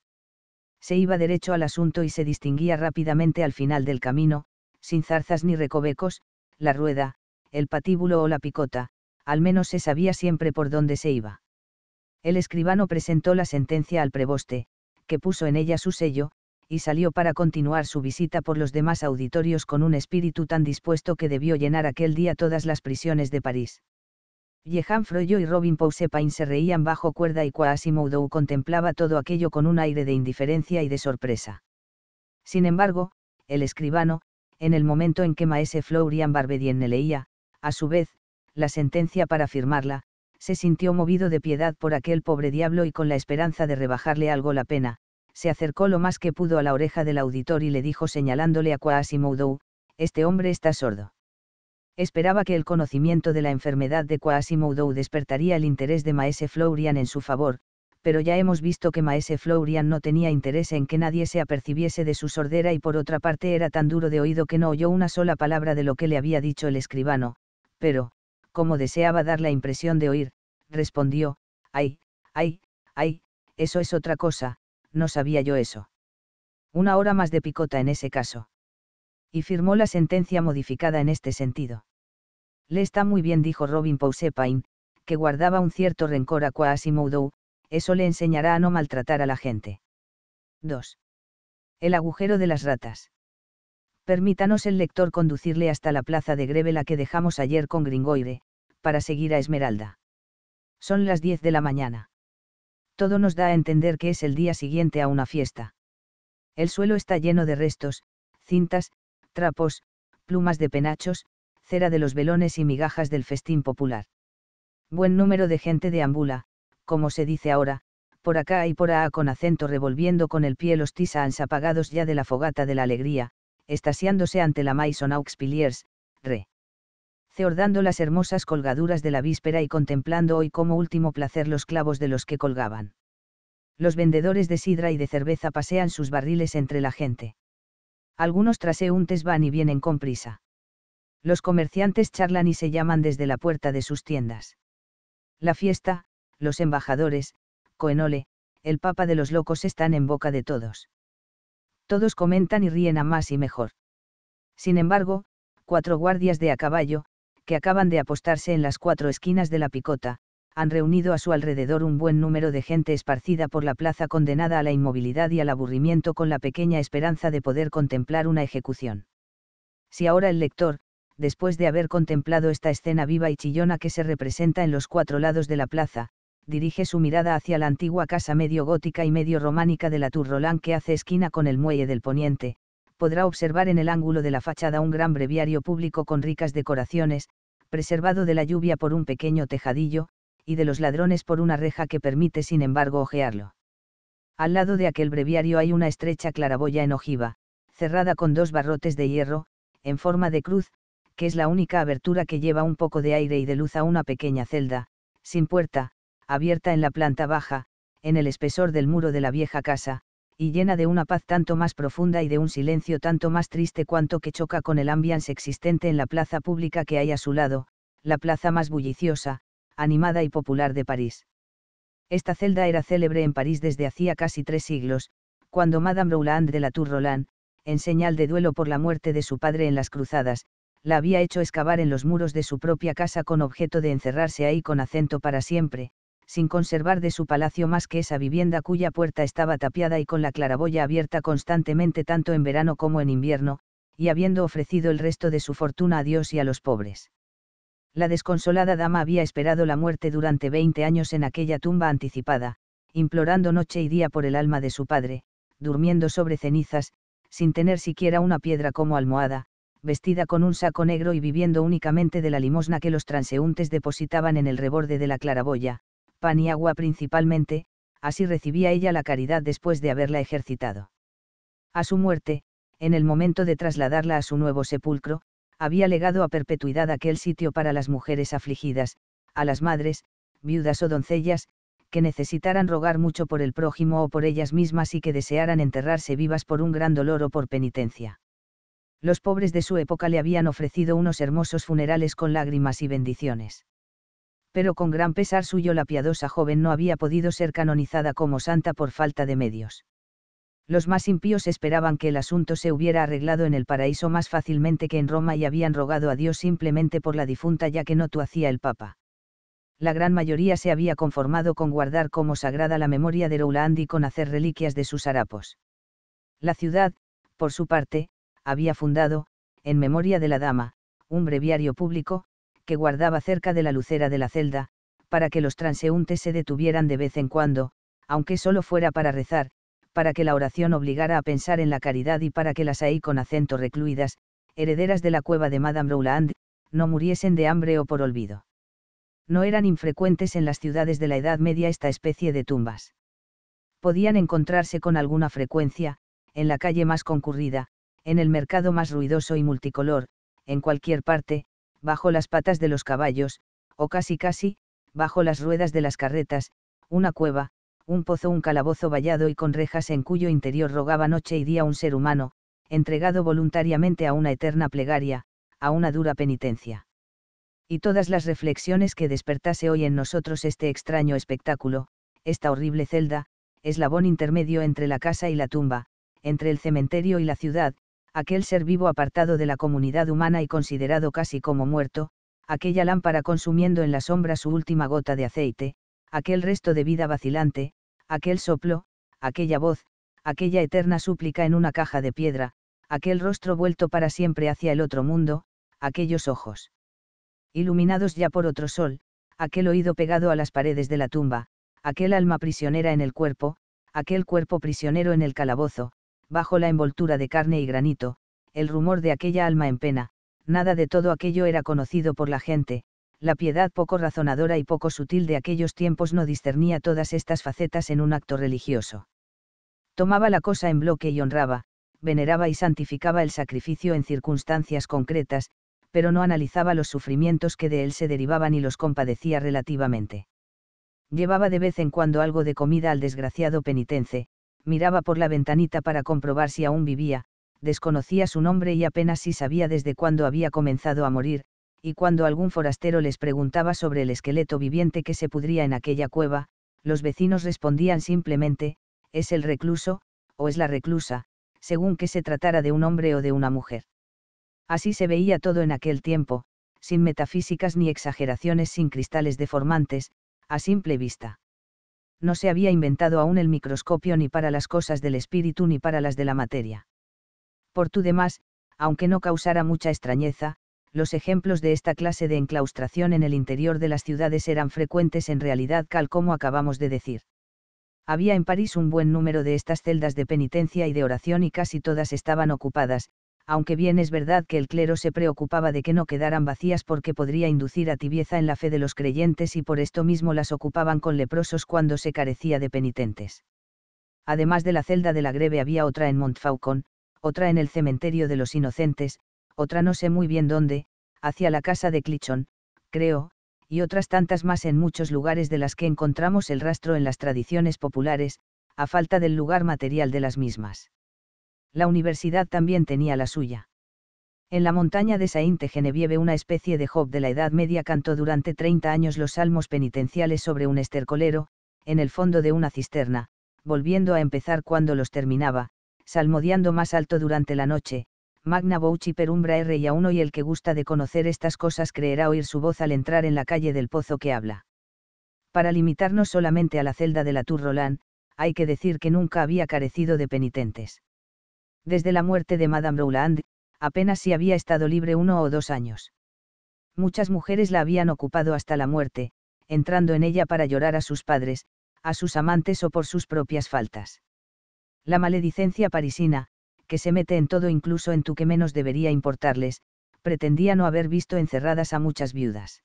Se iba derecho al asunto y se distinguía rápidamente al final del camino, sin zarzas ni recovecos, la rueda, el patíbulo o la picota, al menos se sabía siempre por dónde se iba. El escribano presentó la sentencia al preboste, que puso en ella su sello, y salió para continuar su visita por los demás auditorios con un espíritu tan dispuesto que debió llenar aquel día todas las prisiones de París. Jehan Froyo y Robin Pousepain se reían bajo cuerda y Quasimodo contemplaba todo aquello con un aire de indiferencia y de sorpresa. Sin embargo, el escribano, en el momento en que Maese Florian Barbedienne leía, a su vez, la sentencia para firmarla, se sintió movido de piedad por aquel pobre diablo y con la esperanza de rebajarle algo la pena, se acercó lo más que pudo a la oreja del auditor y le dijo señalándole a Quasimodo, este hombre está sordo. Esperaba que el conocimiento de la enfermedad de Quasimodo despertaría el interés de Maese Florian en su favor, pero ya hemos visto que Maese Florian no tenía interés en que nadie se apercibiese de su sordera y por otra parte era tan duro de oído que no oyó una sola palabra de lo que le había dicho el escribano, pero, como deseaba dar la impresión de oír, respondió, ay, ay, ay, eso es otra cosa, no sabía yo eso. Una hora más de picota en ese caso. Y firmó la sentencia modificada en este sentido. Le está muy bien, dijo Robin Pausepain, que guardaba un cierto rencor a Quasimodo, eso le enseñará a no maltratar a la gente. 2. El agujero de las ratas. Permítanos el lector conducirle hasta la plaza de Greve la que dejamos ayer con Gringoire, para seguir a Esmeralda. Son las 10 de la mañana. Todo nos da a entender que es el día siguiente a una fiesta. El suelo está lleno de restos, cintas, trapos, plumas de penachos, cera de los velones y migajas del festín popular. Buen número de gente deambula, como se dice ahora, por acá y por acá con acento revolviendo con el pie los tisans apagados ya de la fogata de la alegría, estasiándose ante la Maison Piliers, re ceordando las hermosas colgaduras de la víspera y contemplando hoy como último placer los clavos de los que colgaban. Los vendedores de sidra y de cerveza pasean sus barriles entre la gente. Algunos traseúntes van y vienen con prisa. Los comerciantes charlan y se llaman desde la puerta de sus tiendas. La fiesta, los embajadores, Coenole, el papa de los locos están en boca de todos. Todos comentan y ríen a más y mejor. Sin embargo, cuatro guardias de a caballo, que acaban de apostarse en las cuatro esquinas de la picota, han reunido a su alrededor un buen número de gente esparcida por la plaza condenada a la inmovilidad y al aburrimiento con la pequeña esperanza de poder contemplar una ejecución. Si ahora el lector, después de haber contemplado esta escena viva y chillona que se representa en los cuatro lados de la plaza, dirige su mirada hacia la antigua casa medio gótica y medio románica de la Tour Roland que hace esquina con el muelle del Poniente, podrá observar en el ángulo de la fachada un gran breviario público con ricas decoraciones, preservado de la lluvia por un pequeño tejadillo, y de los ladrones por una reja que permite sin embargo ojearlo. Al lado de aquel breviario hay una estrecha claraboya en ojiva, cerrada con dos barrotes de hierro, en forma de cruz, que es la única abertura que lleva un poco de aire y de luz a una pequeña celda, sin puerta, abierta en la planta baja, en el espesor del muro de la vieja casa, y llena de una paz tanto más profunda y de un silencio tanto más triste cuanto que choca con el ambiance existente en la plaza pública que hay a su lado, la plaza más bulliciosa, animada y popular de París. Esta celda era célebre en París desde hacía casi tres siglos, cuando Madame Roland de la Tour Roland, en señal de duelo por la muerte de su padre en las cruzadas, la había hecho excavar en los muros de su propia casa con objeto de encerrarse ahí con acento para siempre, sin conservar de su palacio más que esa vivienda cuya puerta estaba tapiada y con la claraboya abierta constantemente tanto en verano como en invierno, y habiendo ofrecido el resto de su fortuna a Dios y a los pobres. La desconsolada dama había esperado la muerte durante veinte años en aquella tumba anticipada, implorando noche y día por el alma de su padre, durmiendo sobre cenizas, sin tener siquiera una piedra como almohada, vestida con un saco negro y viviendo únicamente de la limosna que los transeúntes depositaban en el reborde de la claraboya, pan y agua principalmente, así recibía ella la caridad después de haberla ejercitado. A su muerte, en el momento de trasladarla a su nuevo sepulcro, había legado a perpetuidad aquel sitio para las mujeres afligidas, a las madres, viudas o doncellas, que necesitaran rogar mucho por el prójimo o por ellas mismas y que desearan enterrarse vivas por un gran dolor o por penitencia. Los pobres de su época le habían ofrecido unos hermosos funerales con lágrimas y bendiciones pero con gran pesar suyo la piadosa joven no había podido ser canonizada como santa por falta de medios. Los más impíos esperaban que el asunto se hubiera arreglado en el paraíso más fácilmente que en Roma y habían rogado a Dios simplemente por la difunta ya que no tú hacía el Papa. La gran mayoría se había conformado con guardar como sagrada la memoria de Rouland y con hacer reliquias de sus harapos. La ciudad, por su parte, había fundado, en memoria de la dama, un breviario público, que guardaba cerca de la lucera de la celda, para que los transeúntes se detuvieran de vez en cuando, aunque solo fuera para rezar, para que la oración obligara a pensar en la caridad y para que las ahí con acento recluidas, herederas de la cueva de Madame Rowland, no muriesen de hambre o por olvido. No eran infrecuentes en las ciudades de la Edad Media esta especie de tumbas. Podían encontrarse con alguna frecuencia, en la calle más concurrida, en el mercado más ruidoso y multicolor, en cualquier parte, bajo las patas de los caballos, o casi casi, bajo las ruedas de las carretas, una cueva, un pozo, un calabozo vallado y con rejas en cuyo interior rogaba noche y día un ser humano, entregado voluntariamente a una eterna plegaria, a una dura penitencia. Y todas las reflexiones que despertase hoy en nosotros este extraño espectáculo, esta horrible celda, eslabón intermedio entre la casa y la tumba, entre el cementerio y la ciudad, aquel ser vivo apartado de la comunidad humana y considerado casi como muerto, aquella lámpara consumiendo en la sombra su última gota de aceite, aquel resto de vida vacilante, aquel soplo, aquella voz, aquella eterna súplica en una caja de piedra, aquel rostro vuelto para siempre hacia el otro mundo, aquellos ojos. Iluminados ya por otro sol, aquel oído pegado a las paredes de la tumba, aquel alma prisionera en el cuerpo, aquel cuerpo prisionero en el calabozo, bajo la envoltura de carne y granito, el rumor de aquella alma en pena, nada de todo aquello era conocido por la gente, la piedad poco razonadora y poco sutil de aquellos tiempos no discernía todas estas facetas en un acto religioso. Tomaba la cosa en bloque y honraba, veneraba y santificaba el sacrificio en circunstancias concretas, pero no analizaba los sufrimientos que de él se derivaban y los compadecía relativamente. Llevaba de vez en cuando algo de comida al desgraciado penitente, miraba por la ventanita para comprobar si aún vivía, desconocía su nombre y apenas si sabía desde cuándo había comenzado a morir, y cuando algún forastero les preguntaba sobre el esqueleto viviente que se pudría en aquella cueva, los vecinos respondían simplemente, es el recluso, o es la reclusa, según que se tratara de un hombre o de una mujer. Así se veía todo en aquel tiempo, sin metafísicas ni exageraciones, sin cristales deformantes, a simple vista no se había inventado aún el microscopio ni para las cosas del espíritu ni para las de la materia. Por tu demás, aunque no causara mucha extrañeza, los ejemplos de esta clase de enclaustración en el interior de las ciudades eran frecuentes en realidad, tal como acabamos de decir. Había en París un buen número de estas celdas de penitencia y de oración y casi todas estaban ocupadas, aunque bien es verdad que el clero se preocupaba de que no quedaran vacías porque podría inducir a tibieza en la fe de los creyentes y por esto mismo las ocupaban con leprosos cuando se carecía de penitentes. Además de la celda de la greve había otra en Montfaucon, otra en el cementerio de los inocentes, otra no sé muy bien dónde, hacia la casa de Clichon, creo, y otras tantas más en muchos lugares de las que encontramos el rastro en las tradiciones populares, a falta del lugar material de las mismas la universidad también tenía la suya. En la montaña de Sainte Genevieve una especie de Job de la Edad Media cantó durante 30 años los salmos penitenciales sobre un estercolero, en el fondo de una cisterna, volviendo a empezar cuando los terminaba, salmodiando más alto durante la noche, Magna Bouchi per umbra R y a uno y el que gusta de conocer estas cosas creerá oír su voz al entrar en la calle del pozo que habla. Para limitarnos solamente a la celda de la Tour Roland, hay que decir que nunca había carecido de penitentes desde la muerte de Madame Rowland, apenas si había estado libre uno o dos años. Muchas mujeres la habían ocupado hasta la muerte, entrando en ella para llorar a sus padres, a sus amantes o por sus propias faltas. La maledicencia parisina, que se mete en todo incluso en tu que menos debería importarles, pretendía no haber visto encerradas a muchas viudas.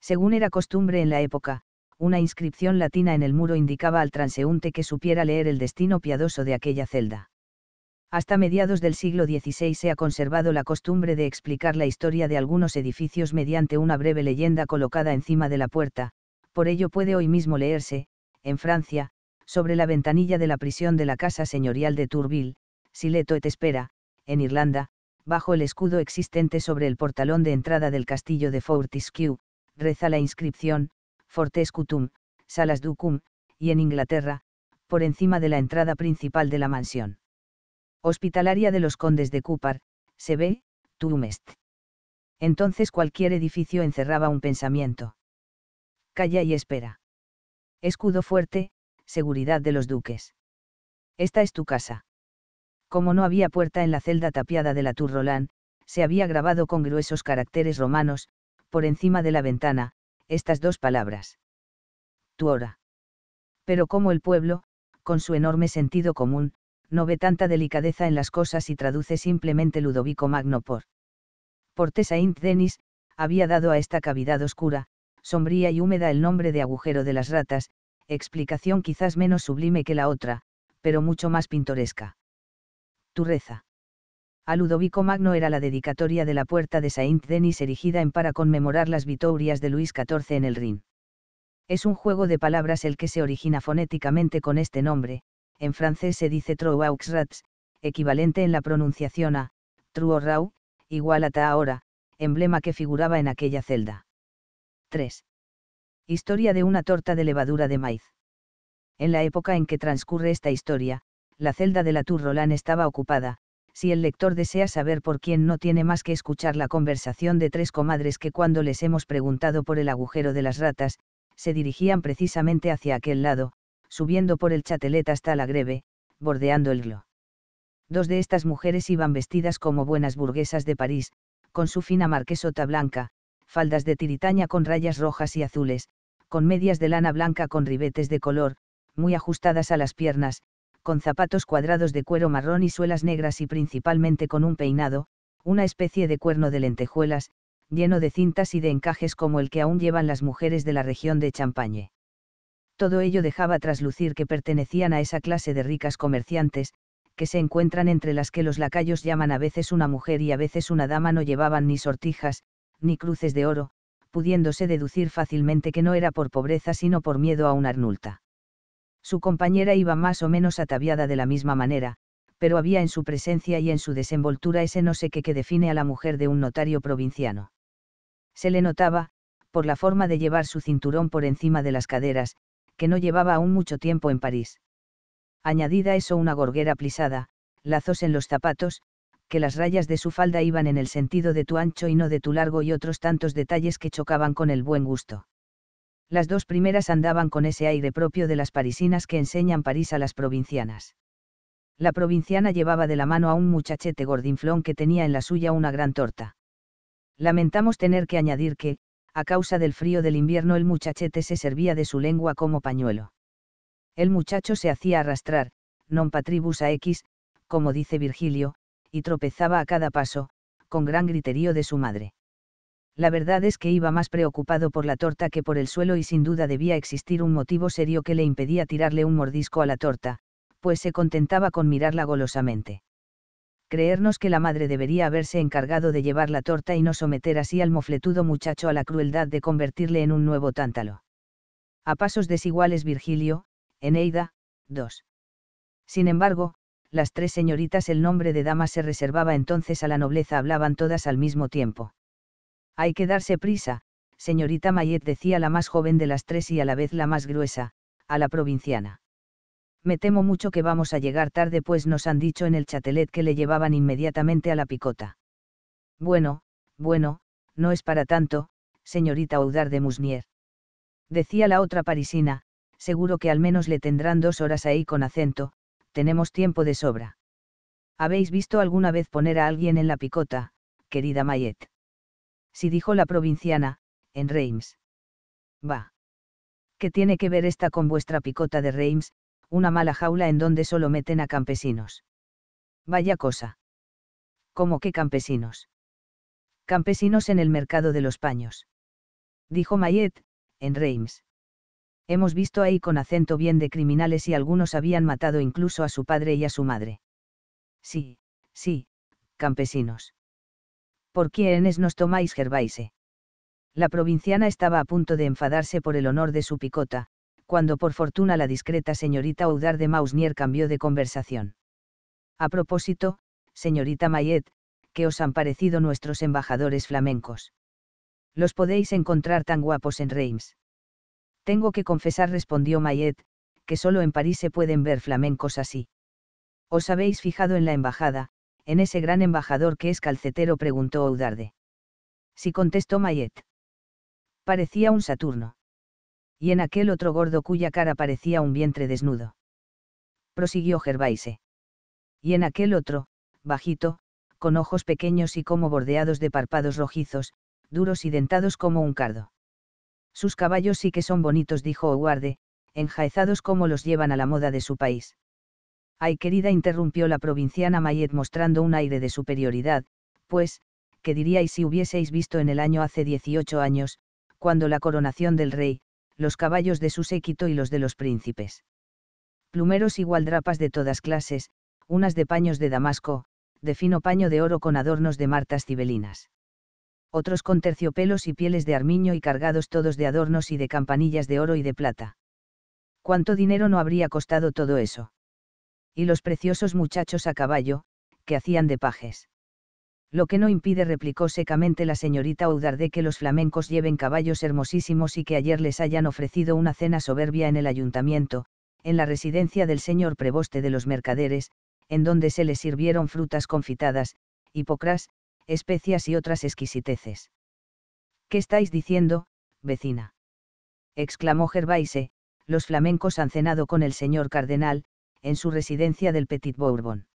Según era costumbre en la época, una inscripción latina en el muro indicaba al transeúnte que supiera leer el destino piadoso de aquella celda. Hasta mediados del siglo XVI se ha conservado la costumbre de explicar la historia de algunos edificios mediante una breve leyenda colocada encima de la puerta, por ello puede hoy mismo leerse, en Francia, sobre la ventanilla de la prisión de la Casa Señorial de Tourville, Sileto et Espera, en Irlanda, bajo el escudo existente sobre el portalón de entrada del castillo de Fortescue, reza la inscripción, Fortescutum, Salas Ducum, y en Inglaterra, por encima de la entrada principal de la mansión hospitalaria de los condes de Cúpar, se ve, tumest. Entonces cualquier edificio encerraba un pensamiento. Calla y espera. Escudo fuerte, seguridad de los duques. Esta es tu casa. Como no había puerta en la celda tapiada de la Tour Roland, se había grabado con gruesos caracteres romanos, por encima de la ventana, estas dos palabras. Tu hora. Pero como el pueblo, con su enorme sentido común, no ve tanta delicadeza en las cosas y traduce simplemente Ludovico Magno por. Porte Saint-Denis, había dado a esta cavidad oscura, sombría y húmeda el nombre de agujero de las ratas, explicación quizás menos sublime que la otra, pero mucho más pintoresca. Turreza. A Ludovico Magno era la dedicatoria de la puerta de Saint-Denis erigida en para conmemorar las vitorias de Luis XIV en el Rin. Es un juego de palabras el que se origina fonéticamente con este nombre, en francés se dice trou aux rats, equivalente en la pronunciación a, trou rau, igual a ta ahora, emblema que figuraba en aquella celda. 3. Historia de una torta de levadura de maíz. En la época en que transcurre esta historia, la celda de la Tour Roland estaba ocupada, si el lector desea saber por quién no tiene más que escuchar la conversación de tres comadres que cuando les hemos preguntado por el agujero de las ratas, se dirigían precisamente hacia aquel lado, subiendo por el Chatelet hasta la Greve, bordeando el Glo. Dos de estas mujeres iban vestidas como buenas burguesas de París, con su fina marquesota blanca, faldas de tiritaña con rayas rojas y azules, con medias de lana blanca con ribetes de color, muy ajustadas a las piernas, con zapatos cuadrados de cuero marrón y suelas negras y principalmente con un peinado, una especie de cuerno de lentejuelas, lleno de cintas y de encajes como el que aún llevan las mujeres de la región de Champagne todo ello dejaba traslucir que pertenecían a esa clase de ricas comerciantes, que se encuentran entre las que los lacayos llaman a veces una mujer y a veces una dama no llevaban ni sortijas, ni cruces de oro, pudiéndose deducir fácilmente que no era por pobreza sino por miedo a una arnulta. Su compañera iba más o menos ataviada de la misma manera, pero había en su presencia y en su desenvoltura ese no sé qué que define a la mujer de un notario provinciano. Se le notaba, por la forma de llevar su cinturón por encima de las caderas, que no llevaba aún mucho tiempo en París. Añadida eso una gorguera plisada, lazos en los zapatos, que las rayas de su falda iban en el sentido de tu ancho y no de tu largo y otros tantos detalles que chocaban con el buen gusto. Las dos primeras andaban con ese aire propio de las parisinas que enseñan París a las provincianas. La provinciana llevaba de la mano a un muchachete gordinflón que tenía en la suya una gran torta. Lamentamos tener que añadir que, a causa del frío del invierno el muchachete se servía de su lengua como pañuelo. El muchacho se hacía arrastrar, non patribus a X, como dice Virgilio, y tropezaba a cada paso, con gran griterío de su madre. La verdad es que iba más preocupado por la torta que por el suelo y sin duda debía existir un motivo serio que le impedía tirarle un mordisco a la torta, pues se contentaba con mirarla golosamente creernos que la madre debería haberse encargado de llevar la torta y no someter así al mofletudo muchacho a la crueldad de convertirle en un nuevo tántalo. A pasos desiguales Virgilio, Eneida, 2. Sin embargo, las tres señoritas el nombre de dama se reservaba entonces a la nobleza hablaban todas al mismo tiempo. Hay que darse prisa, señorita Mayet decía la más joven de las tres y a la vez la más gruesa, a la provinciana me temo mucho que vamos a llegar tarde pues nos han dicho en el chatelet que le llevaban inmediatamente a la picota. Bueno, bueno, no es para tanto, señorita Audar de Musnier. Decía la otra parisina, seguro que al menos le tendrán dos horas ahí con acento, tenemos tiempo de sobra. ¿Habéis visto alguna vez poner a alguien en la picota, querida Mayet? Si dijo la provinciana, en Reims. Va. ¿Qué tiene que ver esta con vuestra picota de Reims, una mala jaula en donde solo meten a campesinos. Vaya cosa. ¿Cómo que campesinos? Campesinos en el mercado de los paños. Dijo Mayet, en Reims. Hemos visto ahí con acento bien de criminales y algunos habían matado incluso a su padre y a su madre. Sí, sí, campesinos. ¿Por quiénes nos tomáis Gervaise? La provinciana estaba a punto de enfadarse por el honor de su picota, cuando por fortuna la discreta señorita Oudarde de Mausnier cambió de conversación. A propósito, señorita Mayet, ¿qué os han parecido nuestros embajadores flamencos? Los podéis encontrar tan guapos en Reims. Tengo que confesar, respondió Mayet, que solo en París se pueden ver flamencos así. ¿Os habéis fijado en la embajada, en ese gran embajador que es calcetero? preguntó Audarde. Sí contestó Mayet. Parecía un Saturno y en aquel otro gordo cuya cara parecía un vientre desnudo. Prosiguió Gervaise. Y en aquel otro, bajito, con ojos pequeños y como bordeados de párpados rojizos, duros y dentados como un cardo. Sus caballos sí que son bonitos, dijo Oguarde, enjaezados como los llevan a la moda de su país. Ay, querida, interrumpió la provinciana Mayet mostrando un aire de superioridad, pues, ¿qué diríais si hubieseis visto en el año hace 18 años, cuando la coronación del rey, los caballos de su séquito y los de los príncipes. Plumeros y gualdrapas de todas clases, unas de paños de damasco, de fino paño de oro con adornos de martas cibelinas. Otros con terciopelos y pieles de armiño y cargados todos de adornos y de campanillas de oro y de plata. ¿Cuánto dinero no habría costado todo eso? Y los preciosos muchachos a caballo, que hacían de pajes. Lo que no impide, replicó secamente la señorita Audardé, que los flamencos lleven caballos hermosísimos y que ayer les hayan ofrecido una cena soberbia en el ayuntamiento, en la residencia del señor preboste de los mercaderes, en donde se les sirvieron frutas confitadas, hipocras, especias y otras exquisiteces. ¿Qué estáis diciendo, vecina? exclamó Gervaise, los flamencos han cenado con el señor cardenal, en su residencia del Petit Bourbon.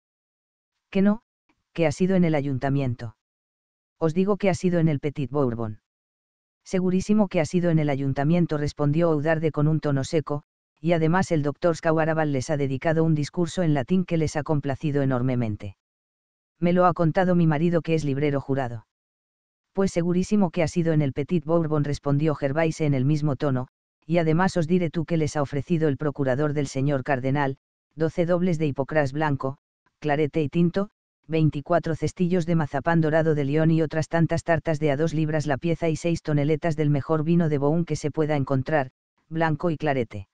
¿Que no, que ha sido en el ayuntamiento. Os digo que ha sido en el Petit Bourbon. Segurísimo que ha sido en el ayuntamiento, respondió Oudarde con un tono seco, y además el doctor Scawarabal les ha dedicado un discurso en latín que les ha complacido enormemente. Me lo ha contado mi marido que es librero jurado. Pues segurísimo que ha sido en el Petit Bourbon, respondió Gervais en el mismo tono, y además os diré tú que les ha ofrecido el procurador del señor cardenal, doce dobles de hipocras blanco, clarete y tinto, 24 cestillos de mazapán dorado de León y otras tantas tartas de a dos libras la pieza y seis toneletas del mejor vino de Boún que se pueda encontrar, blanco y clarete.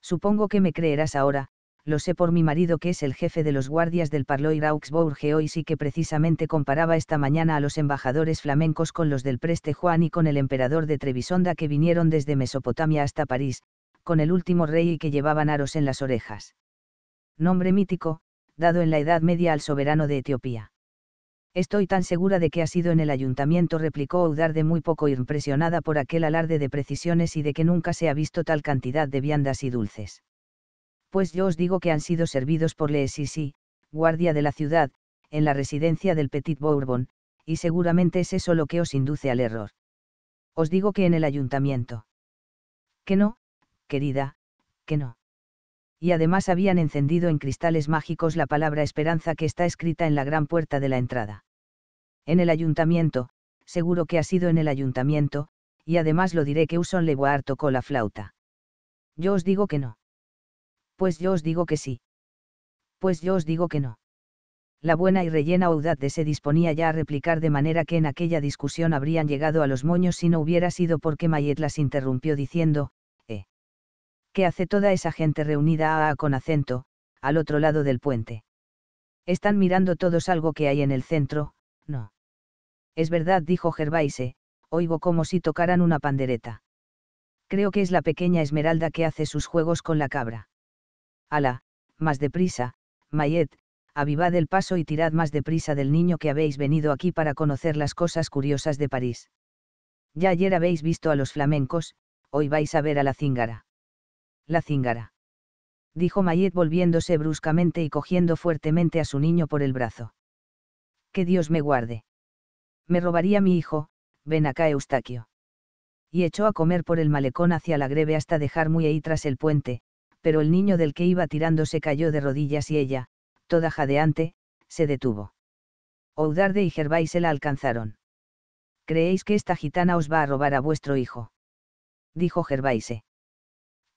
Supongo que me creerás ahora, lo sé por mi marido que es el jefe de los guardias del Parloir Augsburg hoy sí que precisamente comparaba esta mañana a los embajadores flamencos con los del Preste Juan y con el emperador de Trebisonda que vinieron desde Mesopotamia hasta París, con el último rey y que llevaban aros en las orejas. Nombre mítico, dado en la Edad Media al soberano de Etiopía. Estoy tan segura de que ha sido en el ayuntamiento, replicó de muy poco impresionada por aquel alarde de precisiones y de que nunca se ha visto tal cantidad de viandas y dulces. Pues yo os digo que han sido servidos por Le Sisi, guardia de la ciudad, en la residencia del Petit Bourbon, y seguramente es eso lo que os induce al error. Os digo que en el ayuntamiento. Que no, querida, que no y además habían encendido en cristales mágicos la palabra esperanza que está escrita en la gran puerta de la entrada. En el ayuntamiento, seguro que ha sido en el ayuntamiento, y además lo diré que Uson Leboir tocó la flauta. Yo os digo que no. Pues yo os digo que sí. Pues yo os digo que no. La buena y rellena de se disponía ya a replicar de manera que en aquella discusión habrían llegado a los moños si no hubiera sido porque Mayet las interrumpió diciendo, ¿Qué hace toda esa gente reunida a con acento, al otro lado del puente? Están mirando todos algo que hay en el centro, no. Es verdad, dijo Gervaise, oigo como si tocaran una pandereta. Creo que es la pequeña Esmeralda que hace sus juegos con la cabra. Ala, más deprisa, Mayet, avivad el paso y tirad más deprisa del niño que habéis venido aquí para conocer las cosas curiosas de París. Ya ayer habéis visto a los flamencos, hoy vais a ver a la cíngara la cíngara. Dijo Mayet volviéndose bruscamente y cogiendo fuertemente a su niño por el brazo. Que Dios me guarde. Me robaría mi hijo, ven acá Eustaquio. Y echó a comer por el malecón hacia la greve hasta dejar muy ahí tras el puente, pero el niño del que iba tirando se cayó de rodillas y ella, toda jadeante, se detuvo. Oudarde y Gervaise se la alcanzaron. ¿Creéis que esta gitana os va a robar a vuestro hijo? Dijo Gervaise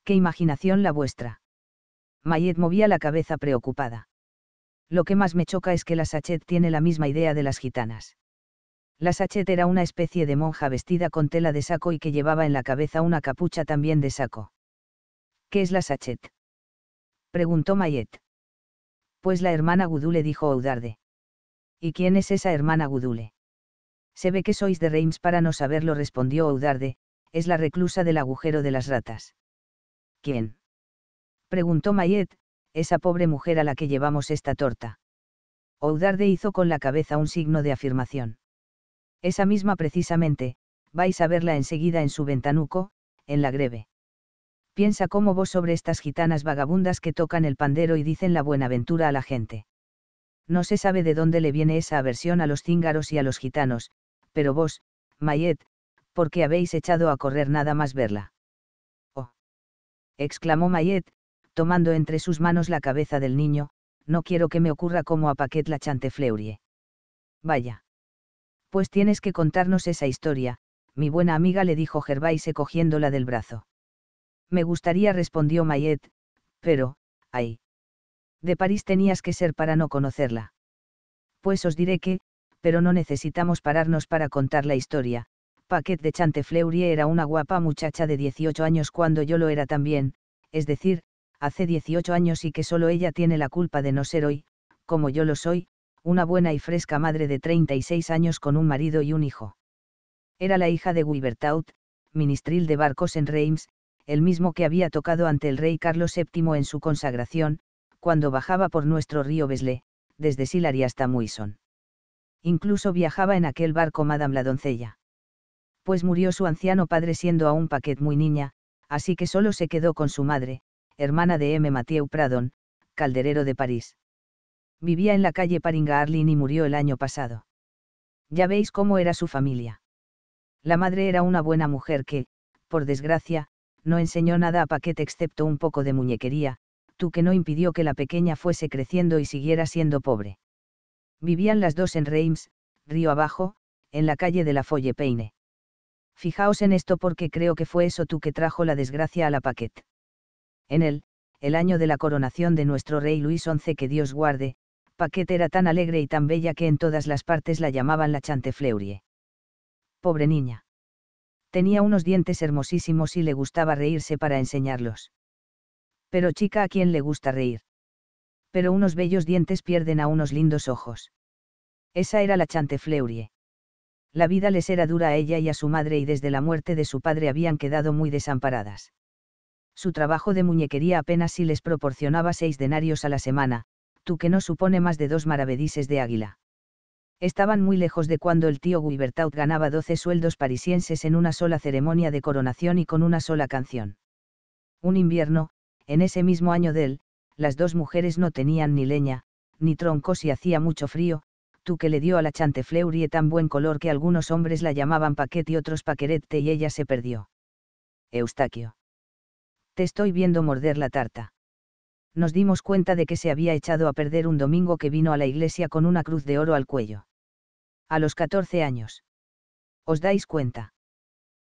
qué imaginación la vuestra. Mayet movía la cabeza preocupada. Lo que más me choca es que la Sachet tiene la misma idea de las gitanas. La Sachet era una especie de monja vestida con tela de saco y que llevaba en la cabeza una capucha también de saco. ¿Qué es la Sachet? preguntó Mayet. Pues la hermana Gudule dijo Oudarde. ¿Y quién es esa hermana Gudule? Se ve que sois de Reims para no saberlo, respondió Oudarde, es la reclusa del agujero de las ratas. ¿Quién? Preguntó Mayet, esa pobre mujer a la que llevamos esta torta. Oudarde hizo con la cabeza un signo de afirmación. Esa misma precisamente, vais a verla enseguida en su ventanuco, en la greve. Piensa como vos sobre estas gitanas vagabundas que tocan el pandero y dicen la buenaventura a la gente. No se sabe de dónde le viene esa aversión a los cíngaros y a los gitanos, pero vos, Mayet, qué habéis echado a correr nada más verla exclamó Mayet, tomando entre sus manos la cabeza del niño, no quiero que me ocurra como a Paquet la Chantefleurie. Vaya. Pues tienes que contarnos esa historia, mi buena amiga le dijo Gervaise cogiéndola del brazo. Me gustaría, respondió Mayet, pero, ay. De París tenías que ser para no conocerla. Pues os diré que, pero no necesitamos pararnos para contar la historia, Paquet de Chantefleurie era una guapa muchacha de 18 años cuando yo lo era también, es decir, hace 18 años y que solo ella tiene la culpa de no ser hoy, como yo lo soy, una buena y fresca madre de 36 años con un marido y un hijo. Era la hija de Wibertaut, ministril de barcos en Reims, el mismo que había tocado ante el rey Carlos VII en su consagración, cuando bajaba por nuestro río Besle, desde Silari hasta Muison. Incluso viajaba en aquel barco Madame la doncella pues murió su anciano padre siendo aún Paquet muy niña, así que solo se quedó con su madre, hermana de M. Mathieu Pradon, calderero de París. Vivía en la calle Paringa Arlin y murió el año pasado. Ya veis cómo era su familia. La madre era una buena mujer que, por desgracia, no enseñó nada a Paquet excepto un poco de muñequería, tú que no impidió que la pequeña fuese creciendo y siguiera siendo pobre. Vivían las dos en Reims, río abajo, en la calle de la Folle Peine. Fijaos en esto porque creo que fue eso tú que trajo la desgracia a la paquet. En él, el año de la coronación de nuestro rey Luis XI que Dios guarde, Paquet era tan alegre y tan bella que en todas las partes la llamaban la Chantefleurie. Pobre niña. Tenía unos dientes hermosísimos y le gustaba reírse para enseñarlos. Pero chica, ¿a quién le gusta reír? Pero unos bellos dientes pierden a unos lindos ojos. Esa era la Chantefleurie la vida les era dura a ella y a su madre y desde la muerte de su padre habían quedado muy desamparadas. Su trabajo de muñequería apenas si les proporcionaba seis denarios a la semana, tú que no supone más de dos maravedises de águila. Estaban muy lejos de cuando el tío Guibertaut ganaba doce sueldos parisienses en una sola ceremonia de coronación y con una sola canción. Un invierno, en ese mismo año él, las dos mujeres no tenían ni leña, ni troncos y hacía mucho frío, tú que le dio a la Chantefleurie tan buen color que algunos hombres la llamaban Paquet y otros Paquerette y ella se perdió. Eustaquio. Te estoy viendo morder la tarta. Nos dimos cuenta de que se había echado a perder un domingo que vino a la iglesia con una cruz de oro al cuello. A los 14 años. ¿Os dais cuenta?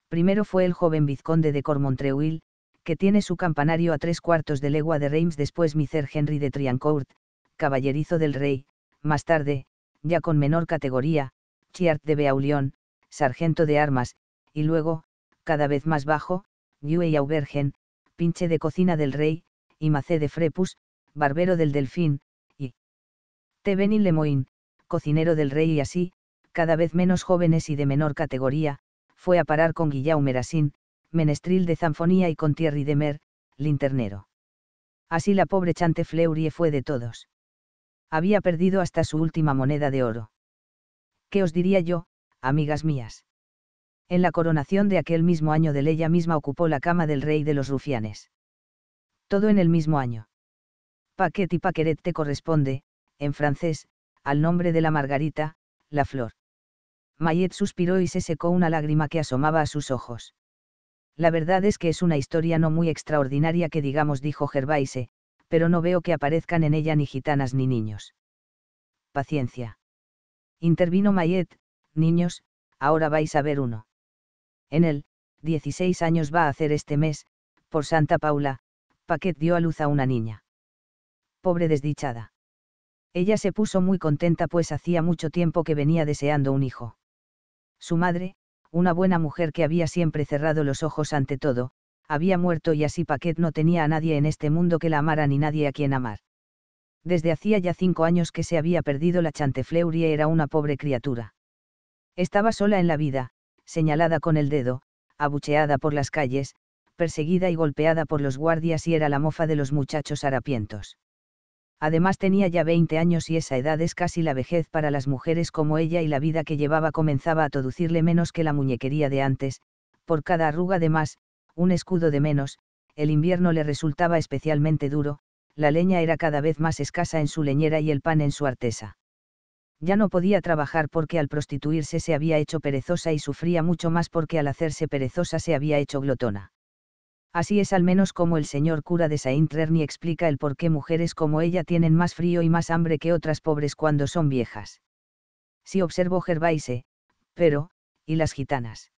Primero fue el joven vizconde de Cormontreuil, que tiene su campanario a tres cuartos de legua de Reims, después Micer Henry de Triancourt, caballerizo del rey, más tarde, ya con menor categoría, Chiart de Beaulion, sargento de armas, y luego, cada vez más bajo, Yuey Aubergen, pinche de cocina del rey, y Macé de Frepus, barbero del delfín, y Tévenin Lemoyne, cocinero del rey y así, cada vez menos jóvenes y de menor categoría, fue a parar con Guillaume Merasín, menestril de zanfonía y con Thierry de Mer, linternero. Así la pobre Chante Fleurie fue de todos había perdido hasta su última moneda de oro. ¿Qué os diría yo, amigas mías? En la coronación de aquel mismo año de ella misma ocupó la cama del rey de los rufianes. Todo en el mismo año. Paquet y te corresponde, en francés, al nombre de la margarita, la flor. Mayet suspiró y se secó una lágrima que asomaba a sus ojos. La verdad es que es una historia no muy extraordinaria que digamos, dijo Gervaise, pero no veo que aparezcan en ella ni gitanas ni niños. Paciencia. Intervino Mayet, niños, ahora vais a ver uno. En él, 16 años va a hacer este mes, por Santa Paula, Paquet dio a luz a una niña. Pobre desdichada. Ella se puso muy contenta pues hacía mucho tiempo que venía deseando un hijo. Su madre, una buena mujer que había siempre cerrado los ojos ante todo, había muerto y así Paquet no tenía a nadie en este mundo que la amara ni nadie a quien amar. Desde hacía ya cinco años que se había perdido la chantefleuria, era una pobre criatura. Estaba sola en la vida, señalada con el dedo, abucheada por las calles, perseguida y golpeada por los guardias y era la mofa de los muchachos harapientos. Además tenía ya 20 años y esa edad es casi la vejez para las mujeres como ella y la vida que llevaba comenzaba a producirle menos que la muñequería de antes, por cada arruga de más, un escudo de menos, el invierno le resultaba especialmente duro, la leña era cada vez más escasa en su leñera y el pan en su artesa. Ya no podía trabajar porque al prostituirse se había hecho perezosa y sufría mucho más porque al hacerse perezosa se había hecho glotona. Así es al menos como el señor cura de Saint Rerni explica el por qué mujeres como ella tienen más frío y más hambre que otras pobres cuando son viejas. Sí observó Gervaise, pero, ¿y las gitanas?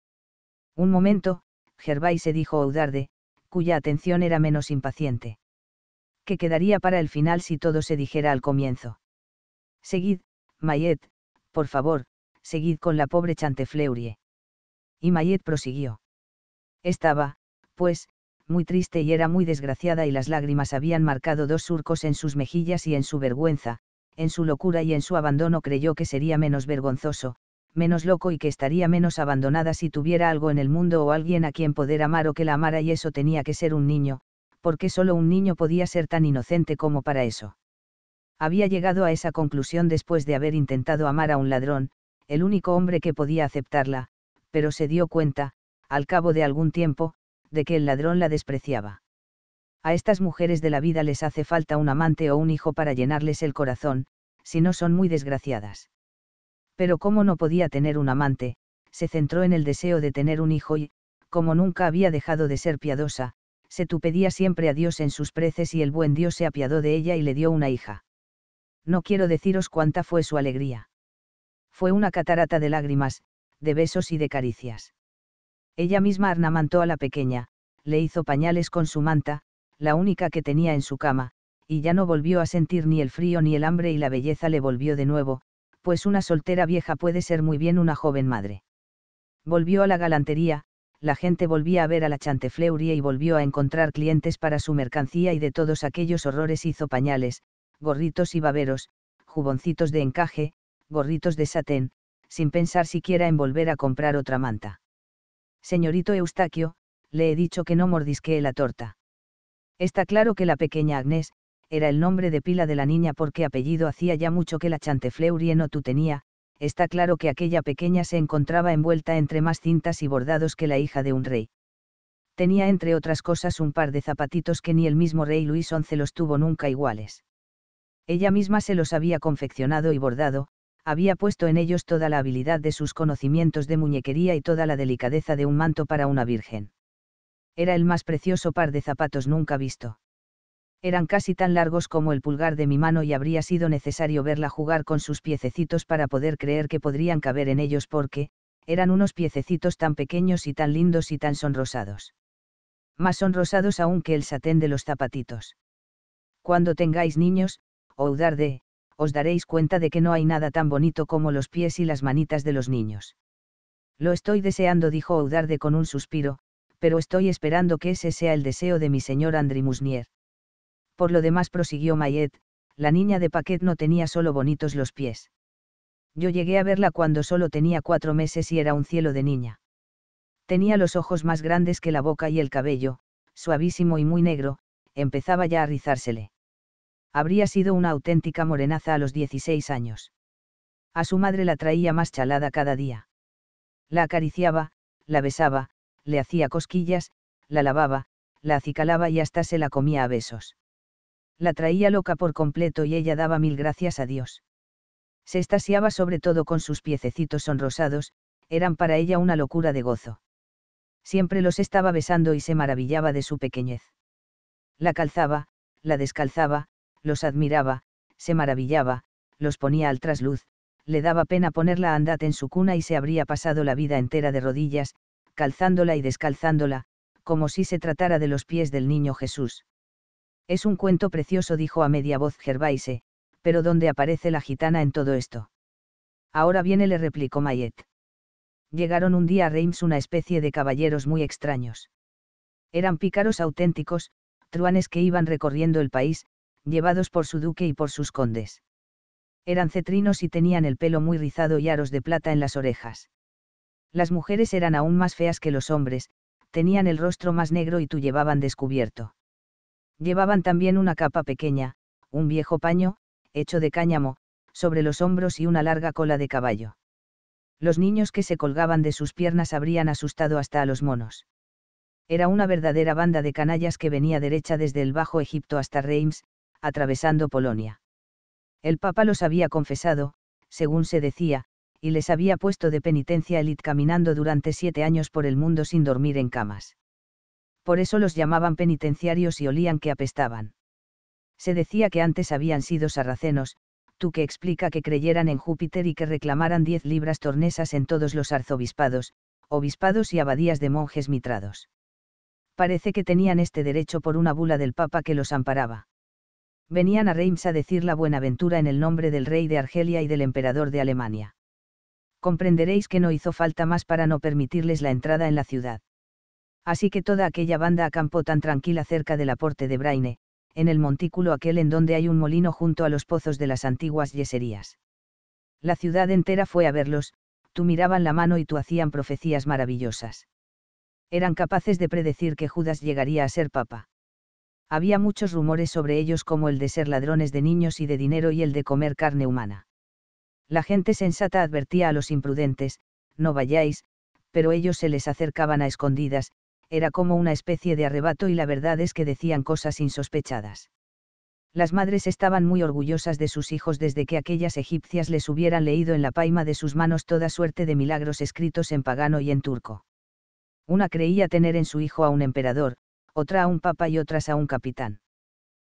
Un momento, Gervais se dijo Audarde, cuya atención era menos impaciente. Que quedaría para el final si todo se dijera al comienzo? Seguid, Mayet, por favor, seguid con la pobre Chantefleurie. Y Mayet prosiguió. Estaba, pues, muy triste y era muy desgraciada y las lágrimas habían marcado dos surcos en sus mejillas y en su vergüenza, en su locura y en su abandono creyó que sería menos vergonzoso, menos loco y que estaría menos abandonada si tuviera algo en el mundo o alguien a quien poder amar o que la amara y eso tenía que ser un niño, porque solo un niño podía ser tan inocente como para eso. Había llegado a esa conclusión después de haber intentado amar a un ladrón, el único hombre que podía aceptarla, pero se dio cuenta, al cabo de algún tiempo, de que el ladrón la despreciaba. A estas mujeres de la vida les hace falta un amante o un hijo para llenarles el corazón, si no son muy desgraciadas pero como no podía tener un amante, se centró en el deseo de tener un hijo y, como nunca había dejado de ser piadosa, se tupedía siempre a Dios en sus preces y el buen Dios se apiadó de ella y le dio una hija. No quiero deciros cuánta fue su alegría. Fue una catarata de lágrimas, de besos y de caricias. Ella misma arnamantó a la pequeña, le hizo pañales con su manta, la única que tenía en su cama, y ya no volvió a sentir ni el frío ni el hambre y la belleza le volvió de nuevo, pues una soltera vieja puede ser muy bien una joven madre. Volvió a la galantería, la gente volvía a ver a la Chantefleurie y volvió a encontrar clientes para su mercancía y de todos aquellos horrores hizo pañales, gorritos y baberos, juboncitos de encaje, gorritos de satén, sin pensar siquiera en volver a comprar otra manta. Señorito Eustaquio, le he dicho que no mordisquee la torta. Está claro que la pequeña Agnés, era el nombre de pila de la niña porque apellido hacía ya mucho que la Chantefleurie no tenía, está claro que aquella pequeña se encontraba envuelta entre más cintas y bordados que la hija de un rey. Tenía entre otras cosas un par de zapatitos que ni el mismo rey Luis XI los tuvo nunca iguales. Ella misma se los había confeccionado y bordado, había puesto en ellos toda la habilidad de sus conocimientos de muñequería y toda la delicadeza de un manto para una virgen. Era el más precioso par de zapatos nunca visto eran casi tan largos como el pulgar de mi mano y habría sido necesario verla jugar con sus piececitos para poder creer que podrían caber en ellos porque, eran unos piececitos tan pequeños y tan lindos y tan sonrosados. Más sonrosados aún que el satén de los zapatitos. Cuando tengáis niños, Oudarde, os daréis cuenta de que no hay nada tan bonito como los pies y las manitas de los niños. Lo estoy deseando, dijo Oudarde con un suspiro, pero estoy esperando que ese sea el deseo de mi señor Musnier. Por lo demás prosiguió Mayet, la niña de Paquet no tenía solo bonitos los pies. Yo llegué a verla cuando solo tenía cuatro meses y era un cielo de niña. Tenía los ojos más grandes que la boca y el cabello, suavísimo y muy negro, empezaba ya a rizársele. Habría sido una auténtica morenaza a los 16 años. A su madre la traía más chalada cada día. La acariciaba, la besaba, le hacía cosquillas, la lavaba, la acicalaba y hasta se la comía a besos. La traía loca por completo y ella daba mil gracias a Dios. Se estasiaba sobre todo con sus piececitos sonrosados, eran para ella una locura de gozo. Siempre los estaba besando y se maravillaba de su pequeñez. La calzaba, la descalzaba, los admiraba, se maravillaba, los ponía al trasluz, le daba pena ponerla a Andat en su cuna y se habría pasado la vida entera de rodillas, calzándola y descalzándola, como si se tratara de los pies del niño Jesús. Es un cuento precioso, dijo a media voz Gervaise, pero ¿dónde aparece la gitana en todo esto? Ahora viene, le replicó Mayet. Llegaron un día a Reims una especie de caballeros muy extraños. Eran pícaros auténticos, truanes que iban recorriendo el país, llevados por su duque y por sus condes. Eran cetrinos y tenían el pelo muy rizado y aros de plata en las orejas. Las mujeres eran aún más feas que los hombres, tenían el rostro más negro y tú llevaban descubierto. Llevaban también una capa pequeña, un viejo paño, hecho de cáñamo, sobre los hombros y una larga cola de caballo. Los niños que se colgaban de sus piernas habrían asustado hasta a los monos. Era una verdadera banda de canallas que venía derecha desde el Bajo Egipto hasta Reims, atravesando Polonia. El Papa los había confesado, según se decía, y les había puesto de penitencia el caminando durante siete años por el mundo sin dormir en camas por eso los llamaban penitenciarios y olían que apestaban. Se decía que antes habían sido sarracenos, tú que explica que creyeran en Júpiter y que reclamaran diez libras tornesas en todos los arzobispados, obispados y abadías de monjes mitrados. Parece que tenían este derecho por una bula del Papa que los amparaba. Venían a Reims a decir la buenaventura en el nombre del rey de Argelia y del emperador de Alemania. Comprenderéis que no hizo falta más para no permitirles la entrada en la ciudad. Así que toda aquella banda acampó tan tranquila cerca del aporte de Braine, en el montículo aquel en donde hay un molino junto a los pozos de las antiguas yeserías. La ciudad entera fue a verlos, tú miraban la mano y tú hacían profecías maravillosas. Eran capaces de predecir que Judas llegaría a ser papa. Había muchos rumores sobre ellos como el de ser ladrones de niños y de dinero y el de comer carne humana. La gente sensata advertía a los imprudentes, no vayáis, pero ellos se les acercaban a escondidas, era como una especie de arrebato y la verdad es que decían cosas insospechadas. Las madres estaban muy orgullosas de sus hijos desde que aquellas egipcias les hubieran leído en la paima de sus manos toda suerte de milagros escritos en pagano y en turco. Una creía tener en su hijo a un emperador, otra a un papa y otras a un capitán.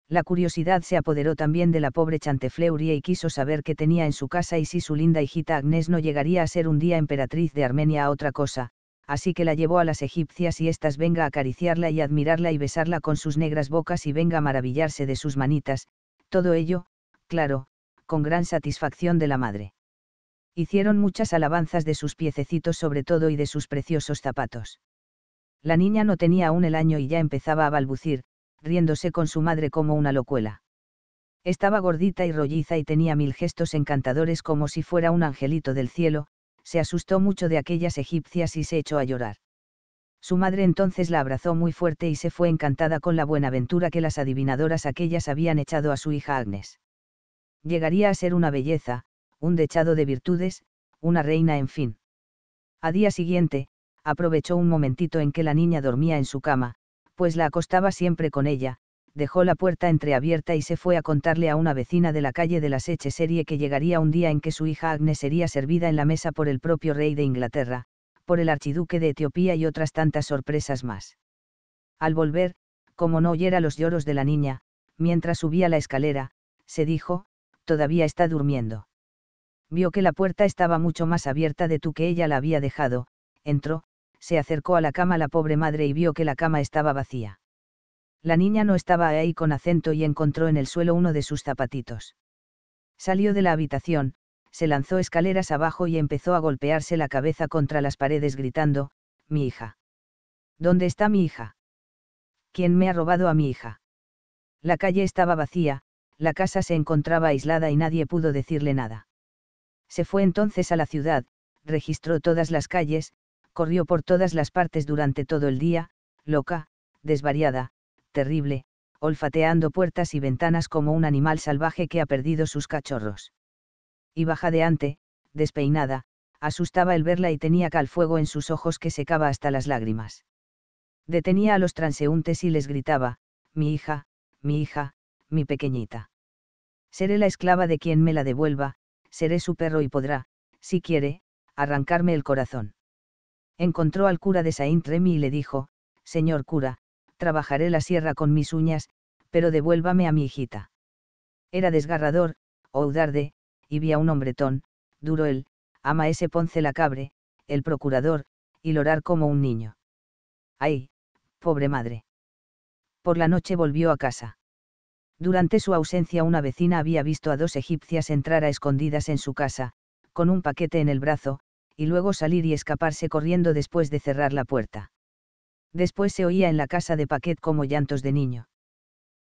La curiosidad se apoderó también de la pobre Chantefleurie y quiso saber qué tenía en su casa y si su linda hijita Agnes no llegaría a ser un día emperatriz de Armenia a otra cosa, así que la llevó a las egipcias y éstas venga a acariciarla y admirarla y besarla con sus negras bocas y venga a maravillarse de sus manitas, todo ello, claro, con gran satisfacción de la madre. Hicieron muchas alabanzas de sus piececitos sobre todo y de sus preciosos zapatos. La niña no tenía aún el año y ya empezaba a balbucir, riéndose con su madre como una locuela. Estaba gordita y rolliza y tenía mil gestos encantadores como si fuera un angelito del cielo, se asustó mucho de aquellas egipcias y se echó a llorar. Su madre entonces la abrazó muy fuerte y se fue encantada con la buena ventura que las adivinadoras aquellas habían echado a su hija Agnes. Llegaría a ser una belleza, un dechado de virtudes, una reina en fin. A día siguiente, aprovechó un momentito en que la niña dormía en su cama, pues la acostaba siempre con ella, dejó la puerta entreabierta y se fue a contarle a una vecina de la calle de las Serie que llegaría un día en que su hija Agnes sería servida en la mesa por el propio rey de Inglaterra, por el archiduque de Etiopía y otras tantas sorpresas más. Al volver, como no oyera los lloros de la niña, mientras subía la escalera, se dijo, todavía está durmiendo. Vio que la puerta estaba mucho más abierta de tú que ella la había dejado, entró, se acercó a la cama la pobre madre y vio que la cama estaba vacía. La niña no estaba ahí con acento y encontró en el suelo uno de sus zapatitos. Salió de la habitación, se lanzó escaleras abajo y empezó a golpearse la cabeza contra las paredes gritando, Mi hija. ¿Dónde está mi hija? ¿Quién me ha robado a mi hija? La calle estaba vacía, la casa se encontraba aislada y nadie pudo decirle nada. Se fue entonces a la ciudad, registró todas las calles, corrió por todas las partes durante todo el día, loca, desvariada, terrible, olfateando puertas y ventanas como un animal salvaje que ha perdido sus cachorros. Iba jadeante, despeinada, asustaba el verla y tenía cal fuego en sus ojos que secaba hasta las lágrimas. Detenía a los transeúntes y les gritaba, mi hija, mi hija, mi pequeñita. Seré la esclava de quien me la devuelva, seré su perro y podrá, si quiere, arrancarme el corazón. Encontró al cura de Saint-Remy y le dijo, Señor cura, trabajaré la sierra con mis uñas, pero devuélvame a mi hijita. Era desgarrador, oudarde, y vi a un hombretón, duro él, ama ese Ponce cabre, el procurador, y lorar como un niño. ¡Ay, pobre madre! Por la noche volvió a casa. Durante su ausencia una vecina había visto a dos egipcias entrar a escondidas en su casa, con un paquete en el brazo, y luego salir y escaparse corriendo después de cerrar la puerta. Después se oía en la casa de Paquet como llantos de niño.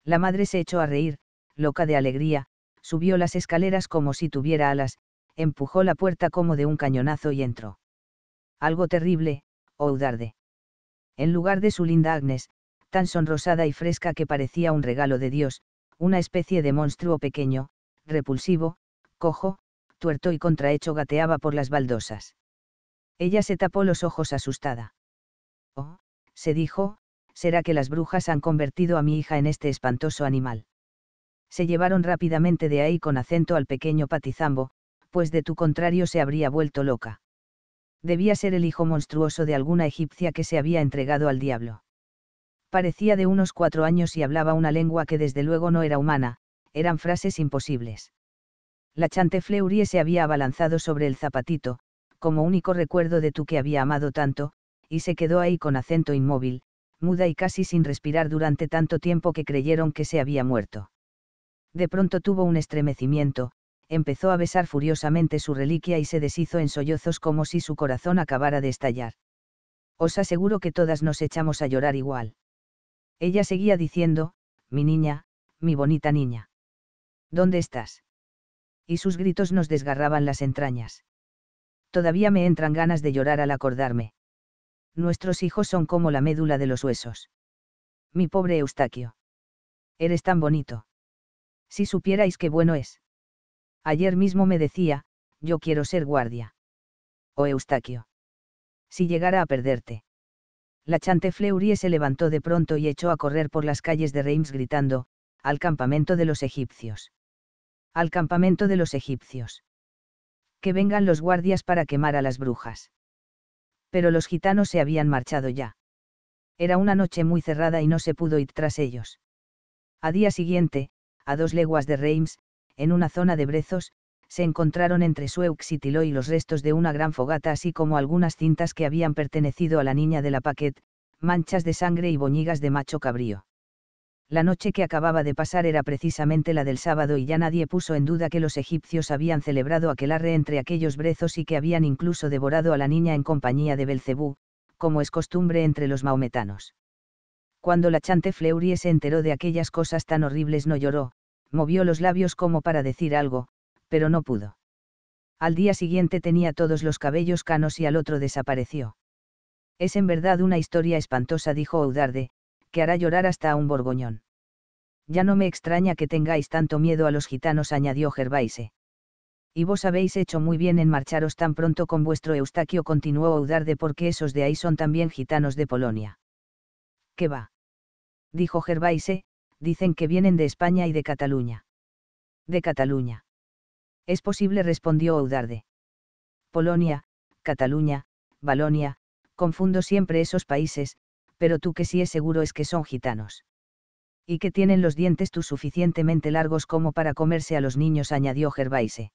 La madre se echó a reír, loca de alegría, subió las escaleras como si tuviera alas, empujó la puerta como de un cañonazo y entró. Algo terrible, oh, oudarde. En lugar de su linda Agnes, tan sonrosada y fresca que parecía un regalo de Dios, una especie de monstruo pequeño, repulsivo, cojo, tuerto y contrahecho gateaba por las baldosas. Ella se tapó los ojos asustada. Oh, se dijo, será que las brujas han convertido a mi hija en este espantoso animal. Se llevaron rápidamente de ahí con acento al pequeño patizambo, pues de tu contrario se habría vuelto loca. Debía ser el hijo monstruoso de alguna egipcia que se había entregado al diablo. Parecía de unos cuatro años y hablaba una lengua que desde luego no era humana, eran frases imposibles. La chantefleurie se había abalanzado sobre el zapatito, como único recuerdo de tú que había amado tanto, y se quedó ahí con acento inmóvil, muda y casi sin respirar durante tanto tiempo que creyeron que se había muerto. De pronto tuvo un estremecimiento, empezó a besar furiosamente su reliquia y se deshizo en sollozos como si su corazón acabara de estallar. Os aseguro que todas nos echamos a llorar igual. Ella seguía diciendo, mi niña, mi bonita niña. ¿Dónde estás? Y sus gritos nos desgarraban las entrañas. Todavía me entran ganas de llorar al acordarme. Nuestros hijos son como la médula de los huesos. Mi pobre Eustaquio. Eres tan bonito. Si supierais qué bueno es. Ayer mismo me decía, yo quiero ser guardia. Oh Eustaquio. Si llegara a perderte. La Chantefleurie se levantó de pronto y echó a correr por las calles de Reims gritando, al campamento de los egipcios. Al campamento de los egipcios. Que vengan los guardias para quemar a las brujas pero los gitanos se habían marchado ya. Era una noche muy cerrada y no se pudo ir tras ellos. A día siguiente, a dos leguas de Reims, en una zona de brezos, se encontraron entre Sueux y Tiloy y los restos de una gran fogata así como algunas cintas que habían pertenecido a la niña de la Paquet, manchas de sangre y boñigas de macho cabrío la noche que acababa de pasar era precisamente la del sábado y ya nadie puso en duda que los egipcios habían celebrado aquel arre entre aquellos brezos y que habían incluso devorado a la niña en compañía de Belcebú, como es costumbre entre los maometanos. Cuando la chante Fleurie se enteró de aquellas cosas tan horribles no lloró, movió los labios como para decir algo, pero no pudo. Al día siguiente tenía todos los cabellos canos y al otro desapareció. Es en verdad una historia espantosa, dijo Audarde, que hará llorar hasta a un borgoñón. Ya no me extraña que tengáis tanto miedo a los gitanos, añadió Gervaise. Y vos habéis hecho muy bien en marcharos tan pronto con vuestro Eustaquio, continuó Oudarde porque esos de ahí son también gitanos de Polonia. ¿Qué va? dijo Gervaise, dicen que vienen de España y de Cataluña. De Cataluña. Es posible, respondió Oudarde. Polonia, Cataluña, Valonia, confundo siempre esos países, pero tú que sí es seguro es que son gitanos. Y que tienen los dientes tú suficientemente largos como para comerse a los niños, añadió Gervaise.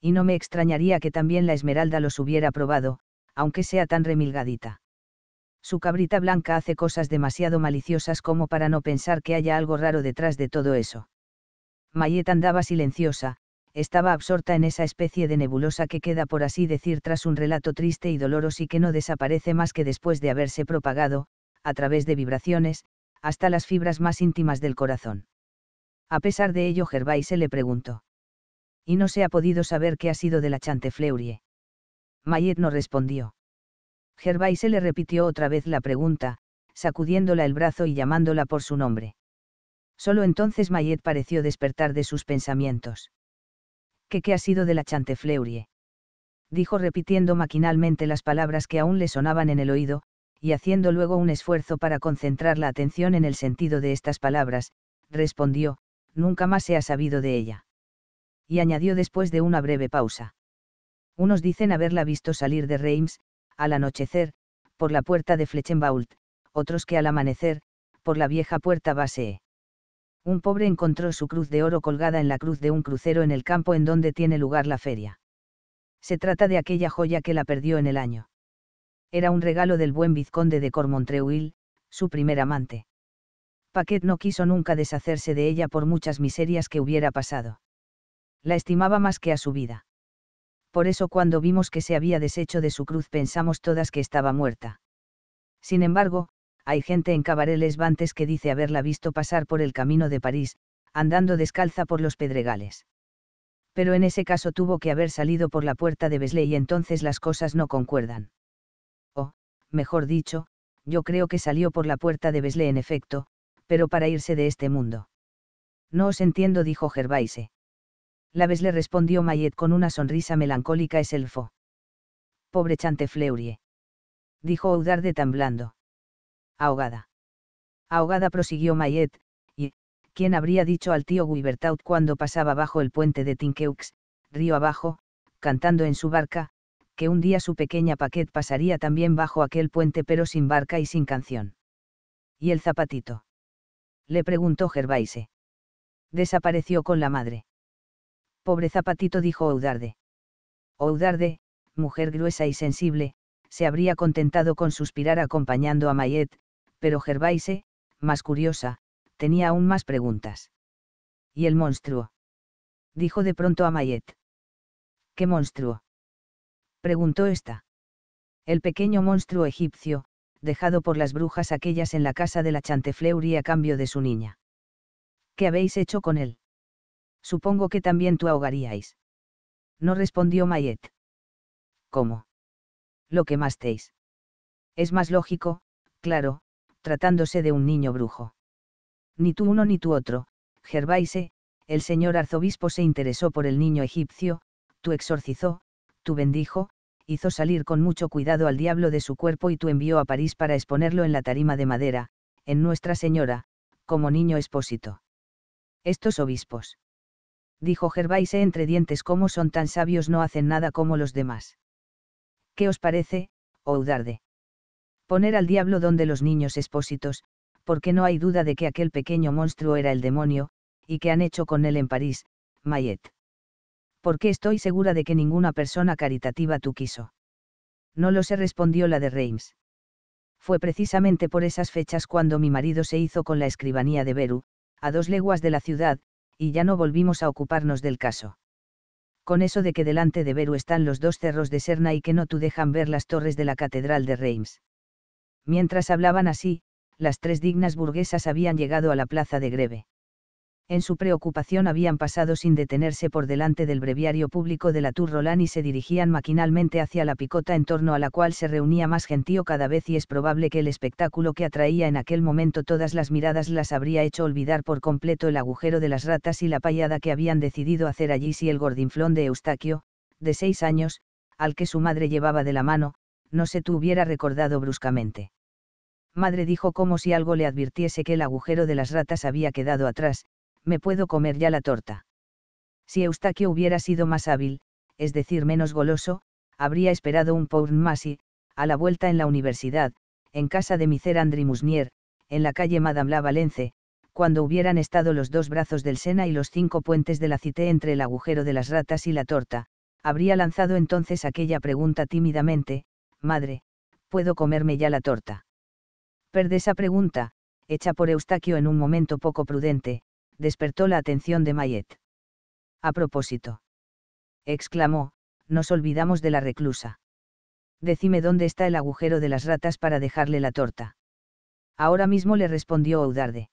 Y no me extrañaría que también la Esmeralda los hubiera probado, aunque sea tan remilgadita. Su cabrita blanca hace cosas demasiado maliciosas como para no pensar que haya algo raro detrás de todo eso. Mayet andaba silenciosa, estaba absorta en esa especie de nebulosa que queda por así decir tras un relato triste y doloroso y que no desaparece más que después de haberse propagado, a través de vibraciones, hasta las fibras más íntimas del corazón. A pesar de ello, Gervais se le preguntó. Y no se ha podido saber qué ha sido de la Chantefleurie. Mayet no respondió. Gervais se le repitió otra vez la pregunta, sacudiéndola el brazo y llamándola por su nombre. Solo entonces Mayet pareció despertar de sus pensamientos. ¿Qué qué ha sido de la Chantefleurie? Dijo repitiendo maquinalmente las palabras que aún le sonaban en el oído, y haciendo luego un esfuerzo para concentrar la atención en el sentido de estas palabras, respondió, nunca más se ha sabido de ella. Y añadió después de una breve pausa. Unos dicen haberla visto salir de Reims, al anochecer, por la puerta de Flechenbault, otros que al amanecer, por la vieja puerta base. E. Un pobre encontró su cruz de oro colgada en la cruz de un crucero en el campo en donde tiene lugar la feria. Se trata de aquella joya que la perdió en el año era un regalo del buen vizconde de Cormontreuil, su primer amante. Paquet no quiso nunca deshacerse de ella por muchas miserias que hubiera pasado. La estimaba más que a su vida. Por eso cuando vimos que se había deshecho de su cruz pensamos todas que estaba muerta. Sin embargo, hay gente en Cabareles Bantes que dice haberla visto pasar por el camino de París, andando descalza por los pedregales. Pero en ese caso tuvo que haber salido por la puerta de Besley y entonces las cosas no concuerdan mejor dicho, yo creo que salió por la puerta de Besle en efecto, pero para irse de este mundo. No os entiendo, dijo Gervaise. La Besle respondió Mayet con una sonrisa melancólica es elfo. Pobre Chantefleurie. Dijo Audarde tamblando. Ahogada. Ahogada prosiguió Mayet, y, ¿quién habría dicho al tío Guibertaut cuando pasaba bajo el puente de Tinqueux, río abajo, cantando en su barca, que un día su pequeña Paquet pasaría también bajo aquel puente pero sin barca y sin canción. ¿Y el zapatito? Le preguntó Gervaise. Desapareció con la madre. Pobre zapatito dijo Oudarde. Oudarde, mujer gruesa y sensible, se habría contentado con suspirar acompañando a Mayet, pero Gervaise, más curiosa, tenía aún más preguntas. ¿Y el monstruo? Dijo de pronto a Mayet. ¿Qué monstruo? preguntó esta, El pequeño monstruo egipcio, dejado por las brujas aquellas en la casa de la y a cambio de su niña. ¿Qué habéis hecho con él? Supongo que también tú ahogaríais. No respondió Mayet. ¿Cómo? Lo quemasteis. Es más lógico, claro, tratándose de un niño brujo. Ni tú uno ni tú otro, Gervaise, el señor arzobispo se interesó por el niño egipcio, tú exorcizó, tu bendijo, hizo salir con mucho cuidado al diablo de su cuerpo y tú envió a París para exponerlo en la tarima de madera, en Nuestra Señora, como niño expósito. Estos obispos. Dijo Gervaise entre dientes cómo son tan sabios no hacen nada como los demás. ¿Qué os parece, Oudarde? Oh Poner al diablo donde los niños expósitos, porque no hay duda de que aquel pequeño monstruo era el demonio, y que han hecho con él en París, Mayet porque estoy segura de que ninguna persona caritativa tú quiso. No lo sé, respondió la de Reims. Fue precisamente por esas fechas cuando mi marido se hizo con la escribanía de Beru, a dos leguas de la ciudad, y ya no volvimos a ocuparnos del caso. Con eso de que delante de Beru están los dos cerros de Serna y que no tú dejan ver las torres de la catedral de Reims. Mientras hablaban así, las tres dignas burguesas habían llegado a la plaza de Greve en su preocupación habían pasado sin detenerse por delante del breviario público de la Tour Roland y se dirigían maquinalmente hacia la picota en torno a la cual se reunía más gentío cada vez y es probable que el espectáculo que atraía en aquel momento todas las miradas las habría hecho olvidar por completo el agujero de las ratas y la payada que habían decidido hacer allí si el gordinflón de Eustaquio, de seis años, al que su madre llevaba de la mano, no se tuviera recordado bruscamente. Madre dijo como si algo le advirtiese que el agujero de las ratas había quedado atrás, me puedo comer ya la torta. Si Eustaquio hubiera sido más hábil, es decir, menos goloso, habría esperado un pound más y, a la vuelta en la universidad, en casa de Micer Andri Musnier, en la calle Madame la Valence, cuando hubieran estado los dos brazos del Sena y los cinco puentes de la Cité entre el agujero de las ratas y la torta, habría lanzado entonces aquella pregunta tímidamente, Madre, ¿puedo comerme ya la torta? Perde esa pregunta, hecha por Eustaquio en un momento poco prudente, despertó la atención de Mayet. A propósito. Exclamó, nos olvidamos de la reclusa. Decime dónde está el agujero de las ratas para dejarle la torta. Ahora mismo le respondió Audarde.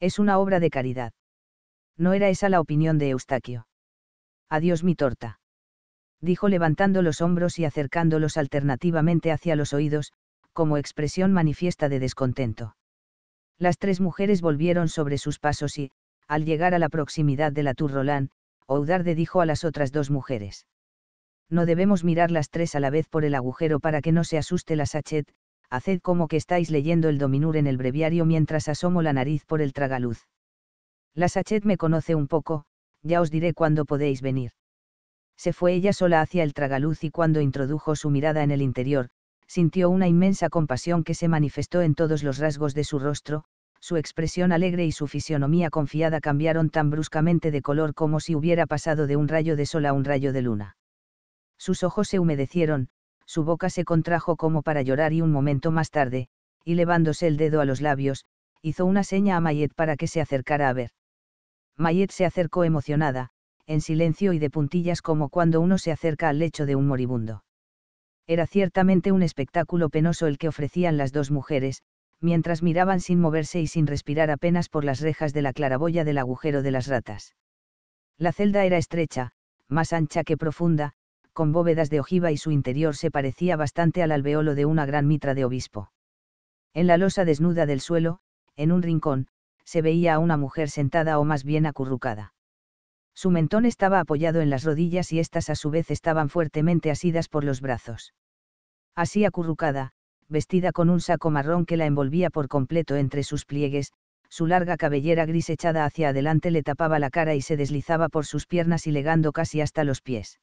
Es una obra de caridad. No era esa la opinión de Eustaquio. Adiós mi torta. Dijo levantando los hombros y acercándolos alternativamente hacia los oídos, como expresión manifiesta de descontento. Las tres mujeres volvieron sobre sus pasos y, al llegar a la proximidad de la Tour Roland, Oudarde dijo a las otras dos mujeres. No debemos mirar las tres a la vez por el agujero para que no se asuste la sachet, haced como que estáis leyendo el dominur en el breviario mientras asomo la nariz por el tragaluz. La sachet me conoce un poco, ya os diré cuándo podéis venir. Se fue ella sola hacia el tragaluz y cuando introdujo su mirada en el interior, sintió una inmensa compasión que se manifestó en todos los rasgos de su rostro, su expresión alegre y su fisionomía confiada cambiaron tan bruscamente de color como si hubiera pasado de un rayo de sol a un rayo de luna. Sus ojos se humedecieron, su boca se contrajo como para llorar y un momento más tarde, y levándose el dedo a los labios, hizo una seña a Mayet para que se acercara a ver. Mayet se acercó emocionada, en silencio y de puntillas como cuando uno se acerca al lecho de un moribundo. Era ciertamente un espectáculo penoso el que ofrecían las dos mujeres, mientras miraban sin moverse y sin respirar apenas por las rejas de la claraboya del agujero de las ratas. La celda era estrecha, más ancha que profunda, con bóvedas de ojiva y su interior se parecía bastante al alveolo de una gran mitra de obispo. En la losa desnuda del suelo, en un rincón, se veía a una mujer sentada o más bien acurrucada. Su mentón estaba apoyado en las rodillas y éstas a su vez estaban fuertemente asidas por los brazos. Así acurrucada, vestida con un saco marrón que la envolvía por completo entre sus pliegues, su larga cabellera gris echada hacia adelante le tapaba la cara y se deslizaba por sus piernas y legando casi hasta los pies.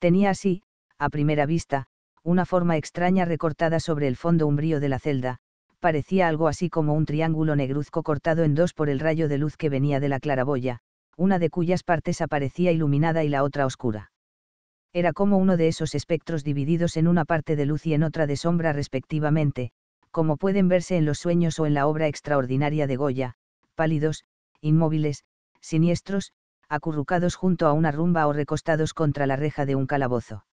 Tenía así, a primera vista, una forma extraña recortada sobre el fondo umbrío de la celda, parecía algo así como un triángulo negruzco cortado en dos por el rayo de luz que venía de la claraboya, una de cuyas partes aparecía iluminada y la otra oscura. Era como uno de esos espectros divididos en una parte de luz y en otra de sombra respectivamente, como pueden verse en los sueños o en la obra extraordinaria de Goya, pálidos, inmóviles, siniestros, acurrucados junto a una rumba o recostados contra la reja de un calabozo.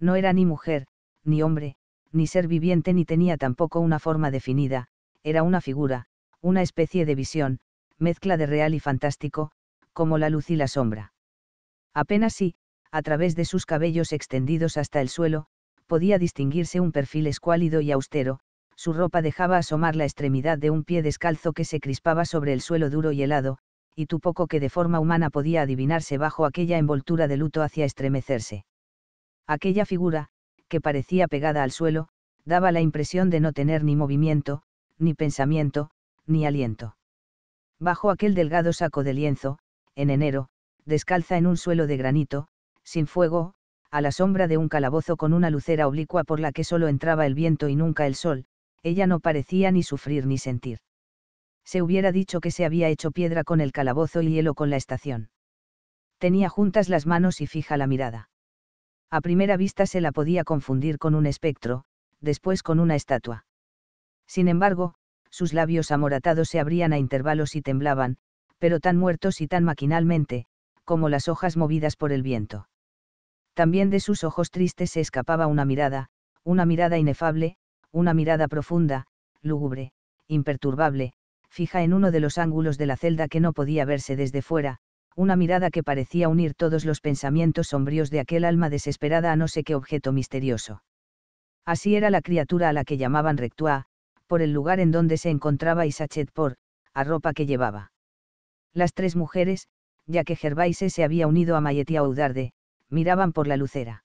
No era ni mujer, ni hombre, ni ser viviente ni tenía tampoco una forma definida, era una figura, una especie de visión, mezcla de real y fantástico, como la luz y la sombra. Apenas si, a través de sus cabellos extendidos hasta el suelo, podía distinguirse un perfil escuálido y austero, su ropa dejaba asomar la extremidad de un pie descalzo que se crispaba sobre el suelo duro y helado, y tu poco que de forma humana podía adivinarse bajo aquella envoltura de luto hacia estremecerse. Aquella figura, que parecía pegada al suelo, daba la impresión de no tener ni movimiento, ni pensamiento, ni aliento. Bajo aquel delgado saco de lienzo, en enero, descalza en un suelo de granito, sin fuego, a la sombra de un calabozo con una lucera oblicua por la que solo entraba el viento y nunca el sol, ella no parecía ni sufrir ni sentir. Se hubiera dicho que se había hecho piedra con el calabozo y hielo con la estación. Tenía juntas las manos y fija la mirada. A primera vista se la podía confundir con un espectro, después con una estatua. Sin embargo, sus labios amoratados se abrían a intervalos y temblaban, pero tan muertos y tan maquinalmente, como las hojas movidas por el viento. También de sus ojos tristes se escapaba una mirada, una mirada inefable, una mirada profunda, lúgubre, imperturbable, fija en uno de los ángulos de la celda que no podía verse desde fuera, una mirada que parecía unir todos los pensamientos sombríos de aquel alma desesperada a no sé qué objeto misterioso. Así era la criatura a la que llamaban Rectua, por el lugar en donde se encontraba y por, a ropa que llevaba. Las tres mujeres, ya que Gervaise se había unido a a Oudarde, miraban por la lucera.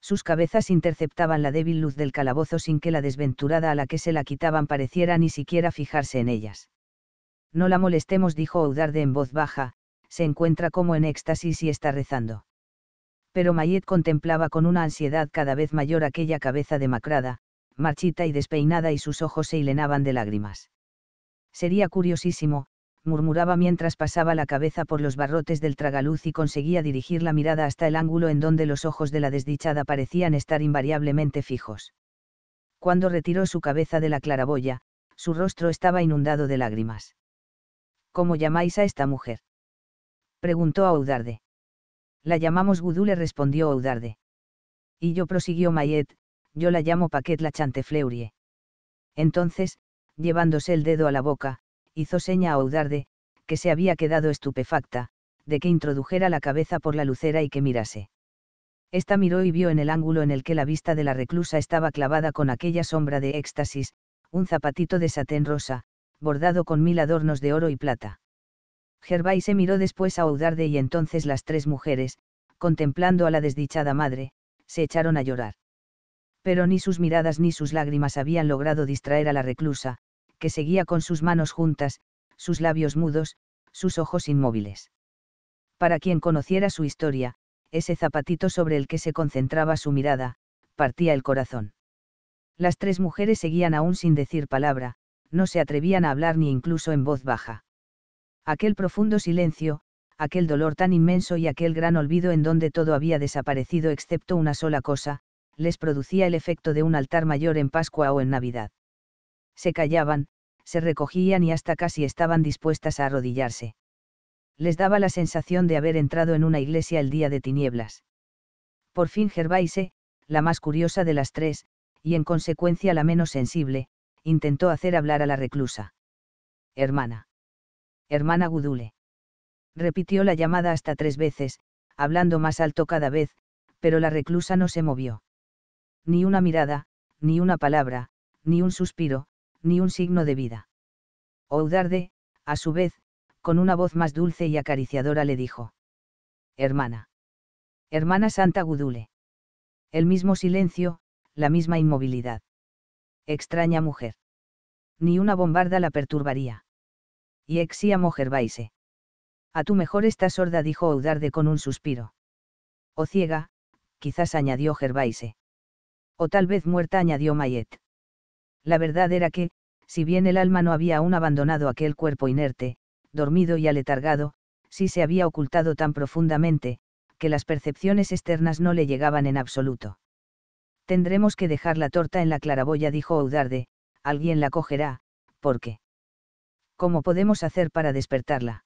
Sus cabezas interceptaban la débil luz del calabozo sin que la desventurada a la que se la quitaban pareciera ni siquiera fijarse en ellas. No la molestemos, dijo Oudarde en voz baja, se encuentra como en éxtasis y está rezando. Pero Mayet contemplaba con una ansiedad cada vez mayor aquella cabeza demacrada, marchita y despeinada y sus ojos se hilenaban de lágrimas. Sería curiosísimo, murmuraba mientras pasaba la cabeza por los barrotes del tragaluz y conseguía dirigir la mirada hasta el ángulo en donde los ojos de la desdichada parecían estar invariablemente fijos. Cuando retiró su cabeza de la claraboya, su rostro estaba inundado de lágrimas. ¿Cómo llamáis a esta mujer? preguntó Audarde. La llamamos Gudú, le respondió Audarde. Y yo prosiguió Mayet, yo la llamo Paquet la Chantefleurie. Entonces, llevándose el dedo a la boca, hizo seña a Oudarde, que se había quedado estupefacta, de que introdujera la cabeza por la lucera y que mirase. Esta miró y vio en el ángulo en el que la vista de la reclusa estaba clavada con aquella sombra de éxtasis, un zapatito de satén rosa, bordado con mil adornos de oro y plata. Gervais se miró después a Audarde y entonces las tres mujeres, contemplando a la desdichada madre, se echaron a llorar. Pero ni sus miradas ni sus lágrimas habían logrado distraer a la reclusa, que seguía con sus manos juntas, sus labios mudos, sus ojos inmóviles. Para quien conociera su historia, ese zapatito sobre el que se concentraba su mirada, partía el corazón. Las tres mujeres seguían aún sin decir palabra, no se atrevían a hablar ni incluso en voz baja. Aquel profundo silencio, aquel dolor tan inmenso y aquel gran olvido en donde todo había desaparecido excepto una sola cosa, les producía el efecto de un altar mayor en Pascua o en Navidad. Se callaban, se recogían y hasta casi estaban dispuestas a arrodillarse. Les daba la sensación de haber entrado en una iglesia el día de tinieblas. Por fin Gervaise, la más curiosa de las tres, y en consecuencia la menos sensible, intentó hacer hablar a la reclusa. Hermana. Hermana Gudule. Repitió la llamada hasta tres veces, hablando más alto cada vez, pero la reclusa no se movió. Ni una mirada, ni una palabra, ni un suspiro, ni un signo de vida. Oudarde, a su vez, con una voz más dulce y acariciadora le dijo. Hermana. Hermana Santa Gudule. El mismo silencio, la misma inmovilidad. Extraña mujer. Ni una bombarda la perturbaría. Y exíamo Gervaise. A tu mejor está sorda, dijo Oudarde con un suspiro. O ciega, quizás añadió Gervaise. O tal vez muerta, añadió Mayet. La verdad era que, si bien el alma no había aún abandonado aquel cuerpo inerte, dormido y aletargado, sí se había ocultado tan profundamente, que las percepciones externas no le llegaban en absoluto. Tendremos que dejar la torta en la claraboya, dijo Audarde, alguien la cogerá, ¿por qué? ¿Cómo podemos hacer para despertarla?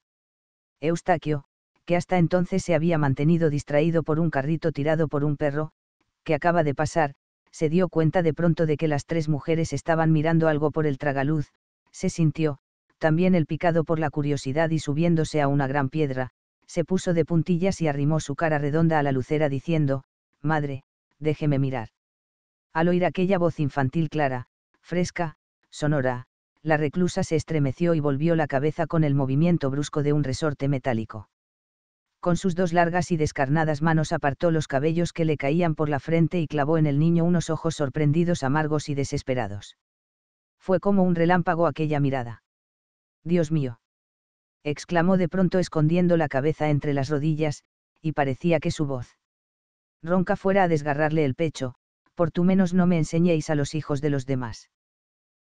Eustaquio, que hasta entonces se había mantenido distraído por un carrito tirado por un perro, que acaba de pasar, se dio cuenta de pronto de que las tres mujeres estaban mirando algo por el tragaluz, se sintió, también el picado por la curiosidad y subiéndose a una gran piedra, se puso de puntillas y arrimó su cara redonda a la lucera diciendo, Madre, déjeme mirar. Al oír aquella voz infantil clara, fresca, sonora, la reclusa se estremeció y volvió la cabeza con el movimiento brusco de un resorte metálico con sus dos largas y descarnadas manos apartó los cabellos que le caían por la frente y clavó en el niño unos ojos sorprendidos, amargos y desesperados. Fue como un relámpago aquella mirada. Dios mío. exclamó de pronto escondiendo la cabeza entre las rodillas, y parecía que su voz ronca fuera a desgarrarle el pecho, por tu menos no me enseñéis a los hijos de los demás.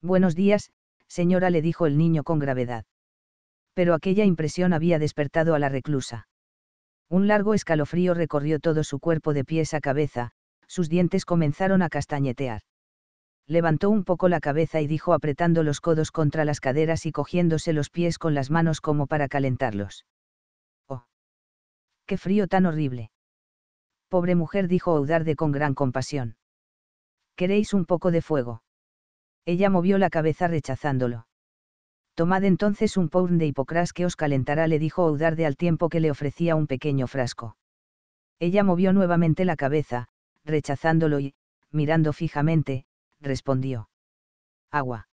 Buenos días, señora, le dijo el niño con gravedad. Pero aquella impresión había despertado a la reclusa. Un largo escalofrío recorrió todo su cuerpo de pies a cabeza, sus dientes comenzaron a castañetear. Levantó un poco la cabeza y dijo apretando los codos contra las caderas y cogiéndose los pies con las manos como para calentarlos. ¡Oh! ¡Qué frío tan horrible! Pobre mujer dijo Audarde con gran compasión. ¿Queréis un poco de fuego? Ella movió la cabeza rechazándolo. Tomad entonces un pound de hipocrás que os calentará, le dijo Oudarde al tiempo que le ofrecía un pequeño frasco. Ella movió nuevamente la cabeza, rechazándolo y, mirando fijamente, respondió. Agua.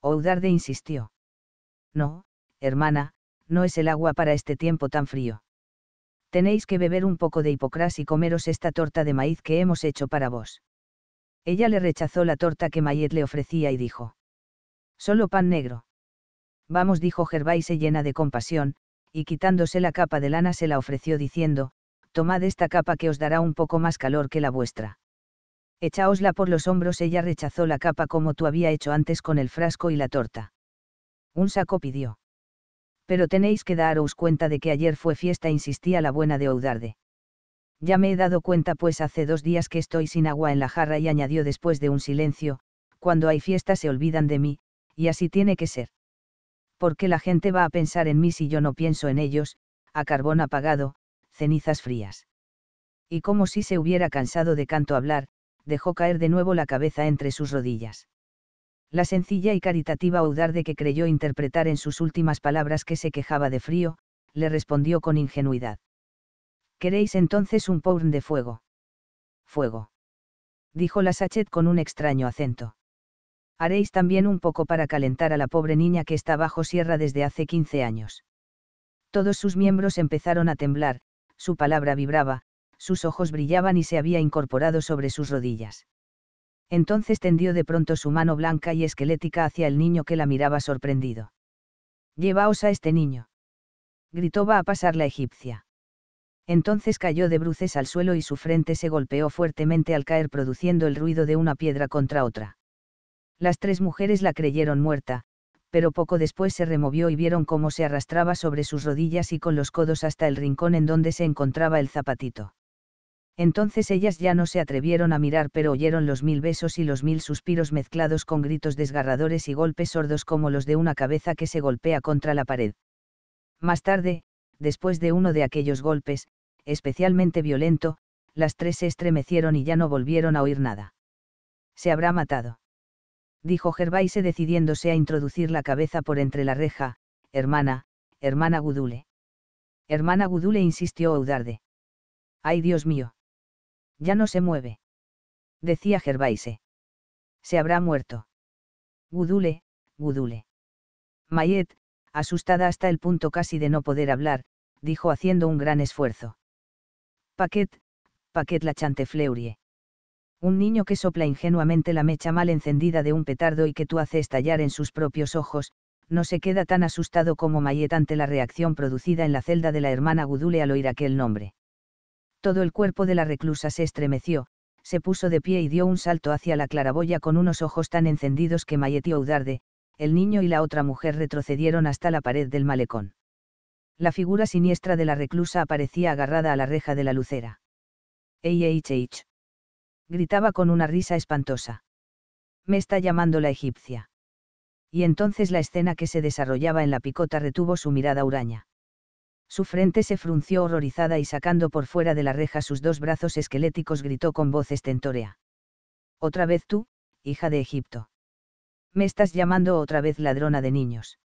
Oudarde insistió. No, hermana, no es el agua para este tiempo tan frío. Tenéis que beber un poco de hipocrás y comeros esta torta de maíz que hemos hecho para vos. Ella le rechazó la torta que Mayet le ofrecía y dijo. Solo pan negro. Vamos, dijo Gervaise llena de compasión, y quitándose la capa de lana se la ofreció diciendo, Tomad esta capa que os dará un poco más calor que la vuestra. Echaosla por los hombros, ella rechazó la capa como tú había hecho antes con el frasco y la torta. Un saco pidió. Pero tenéis que daros cuenta de que ayer fue fiesta, insistía la buena de Oudarde. Ya me he dado cuenta, pues hace dos días que estoy sin agua en la jarra y añadió después de un silencio, cuando hay fiesta se olvidan de mí, y así tiene que ser. ¿por qué la gente va a pensar en mí si yo no pienso en ellos, a carbón apagado, cenizas frías? Y como si se hubiera cansado de canto hablar, dejó caer de nuevo la cabeza entre sus rodillas. La sencilla y caritativa de que creyó interpretar en sus últimas palabras que se quejaba de frío, le respondió con ingenuidad. ¿Queréis entonces un porn de fuego? Fuego. Dijo la Sachet con un extraño acento. Haréis también un poco para calentar a la pobre niña que está bajo sierra desde hace 15 años. Todos sus miembros empezaron a temblar, su palabra vibraba, sus ojos brillaban y se había incorporado sobre sus rodillas. Entonces tendió de pronto su mano blanca y esquelética hacia el niño que la miraba sorprendido. Llevaos a este niño. Gritó va a pasar la egipcia. Entonces cayó de bruces al suelo y su frente se golpeó fuertemente al caer produciendo el ruido de una piedra contra otra. Las tres mujeres la creyeron muerta, pero poco después se removió y vieron cómo se arrastraba sobre sus rodillas y con los codos hasta el rincón en donde se encontraba el zapatito. Entonces ellas ya no se atrevieron a mirar, pero oyeron los mil besos y los mil suspiros mezclados con gritos desgarradores y golpes sordos como los de una cabeza que se golpea contra la pared. Más tarde, después de uno de aquellos golpes, especialmente violento, las tres se estremecieron y ya no volvieron a oír nada. Se habrá matado dijo Gervaise decidiéndose a introducir la cabeza por entre la reja, hermana, hermana Gudule. Hermana Gudule insistió Audarde. ¡Ay Dios mío! Ya no se mueve. Decía Gervaise. Se habrá muerto. Gudule, Gudule. Mayet, asustada hasta el punto casi de no poder hablar, dijo haciendo un gran esfuerzo. Paquet, Paquet la chantefleurie un niño que sopla ingenuamente la mecha mal encendida de un petardo y que tú hace estallar en sus propios ojos, no se queda tan asustado como Mayet ante la reacción producida en la celda de la hermana Gudule al oír aquel nombre. Todo el cuerpo de la reclusa se estremeció, se puso de pie y dio un salto hacia la claraboya con unos ojos tan encendidos que Mayet y Oudarde, el niño y la otra mujer retrocedieron hasta la pared del malecón. La figura siniestra de la reclusa aparecía agarrada a la reja de la lucera. Ey, gritaba con una risa espantosa. Me está llamando la egipcia. Y entonces la escena que se desarrollaba en la picota retuvo su mirada huraña. Su frente se frunció horrorizada y sacando por fuera de la reja sus dos brazos esqueléticos gritó con voz estentórea. Otra vez tú, hija de Egipto. Me estás llamando otra vez ladrona de niños.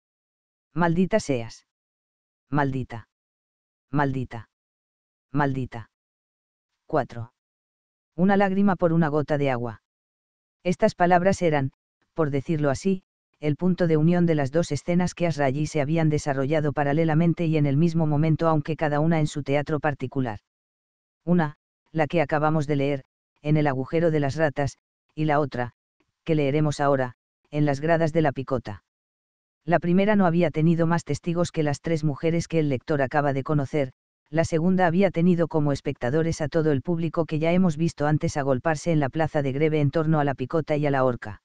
Maldita seas. Maldita. Maldita. Maldita. 4 una lágrima por una gota de agua. Estas palabras eran, por decirlo así, el punto de unión de las dos escenas que hasta allí se habían desarrollado paralelamente y en el mismo momento aunque cada una en su teatro particular. Una, la que acabamos de leer, en el agujero de las ratas, y la otra, que leeremos ahora, en las gradas de la picota. La primera no había tenido más testigos que las tres mujeres que el lector acaba de conocer, la segunda había tenido como espectadores a todo el público que ya hemos visto antes agolparse en la plaza de Greve en torno a la picota y a la horca.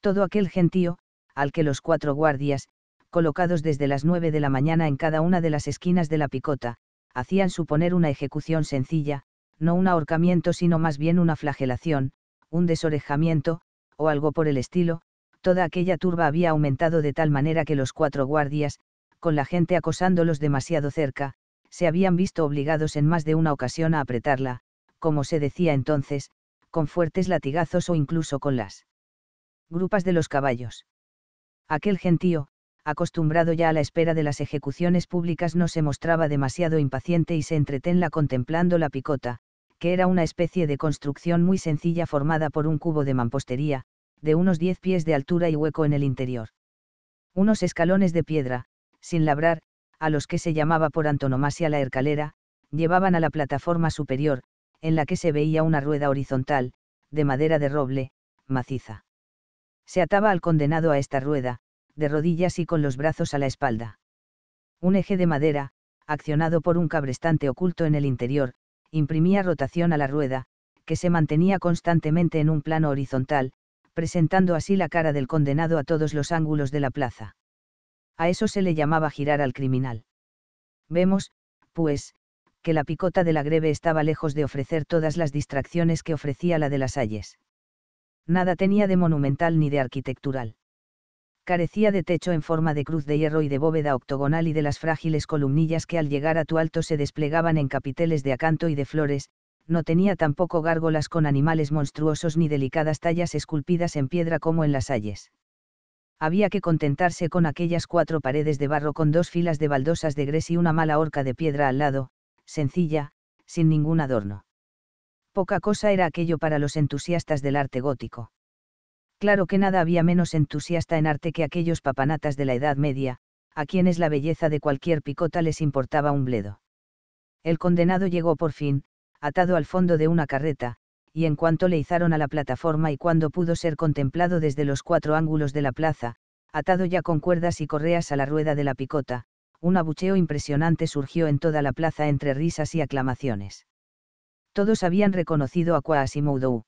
Todo aquel gentío, al que los cuatro guardias, colocados desde las nueve de la mañana en cada una de las esquinas de la picota, hacían suponer una ejecución sencilla, no un ahorcamiento sino más bien una flagelación, un desorejamiento, o algo por el estilo, toda aquella turba había aumentado de tal manera que los cuatro guardias, con la gente acosándolos demasiado cerca, se habían visto obligados en más de una ocasión a apretarla, como se decía entonces, con fuertes latigazos o incluso con las grupas de los caballos. Aquel gentío, acostumbrado ya a la espera de las ejecuciones públicas, no se mostraba demasiado impaciente y se entretenla contemplando la picota, que era una especie de construcción muy sencilla formada por un cubo de mampostería, de unos 10 pies de altura y hueco en el interior. Unos escalones de piedra, sin labrar, a los que se llamaba por antonomasia la Ercalera, llevaban a la plataforma superior, en la que se veía una rueda horizontal, de madera de roble, maciza. Se ataba al condenado a esta rueda, de rodillas y con los brazos a la espalda. Un eje de madera, accionado por un cabrestante oculto en el interior, imprimía rotación a la rueda, que se mantenía constantemente en un plano horizontal, presentando así la cara del condenado a todos los ángulos de la plaza. A eso se le llamaba girar al criminal. Vemos, pues, que la picota de la greve estaba lejos de ofrecer todas las distracciones que ofrecía la de las calles. Nada tenía de monumental ni de arquitectural. Carecía de techo en forma de cruz de hierro y de bóveda octogonal y de las frágiles columnillas que al llegar a tu alto se desplegaban en capiteles de acanto y de flores, no tenía tampoco gárgolas con animales monstruosos ni delicadas tallas esculpidas en piedra como en las halles había que contentarse con aquellas cuatro paredes de barro con dos filas de baldosas de gres y una mala horca de piedra al lado, sencilla, sin ningún adorno. Poca cosa era aquello para los entusiastas del arte gótico. Claro que nada había menos entusiasta en arte que aquellos papanatas de la Edad Media, a quienes la belleza de cualquier picota les importaba un bledo. El condenado llegó por fin, atado al fondo de una carreta, y en cuanto le izaron a la plataforma y cuando pudo ser contemplado desde los cuatro ángulos de la plaza, atado ya con cuerdas y correas a la rueda de la picota, un abucheo impresionante surgió en toda la plaza entre risas y aclamaciones. Todos habían reconocido a Quasimodo.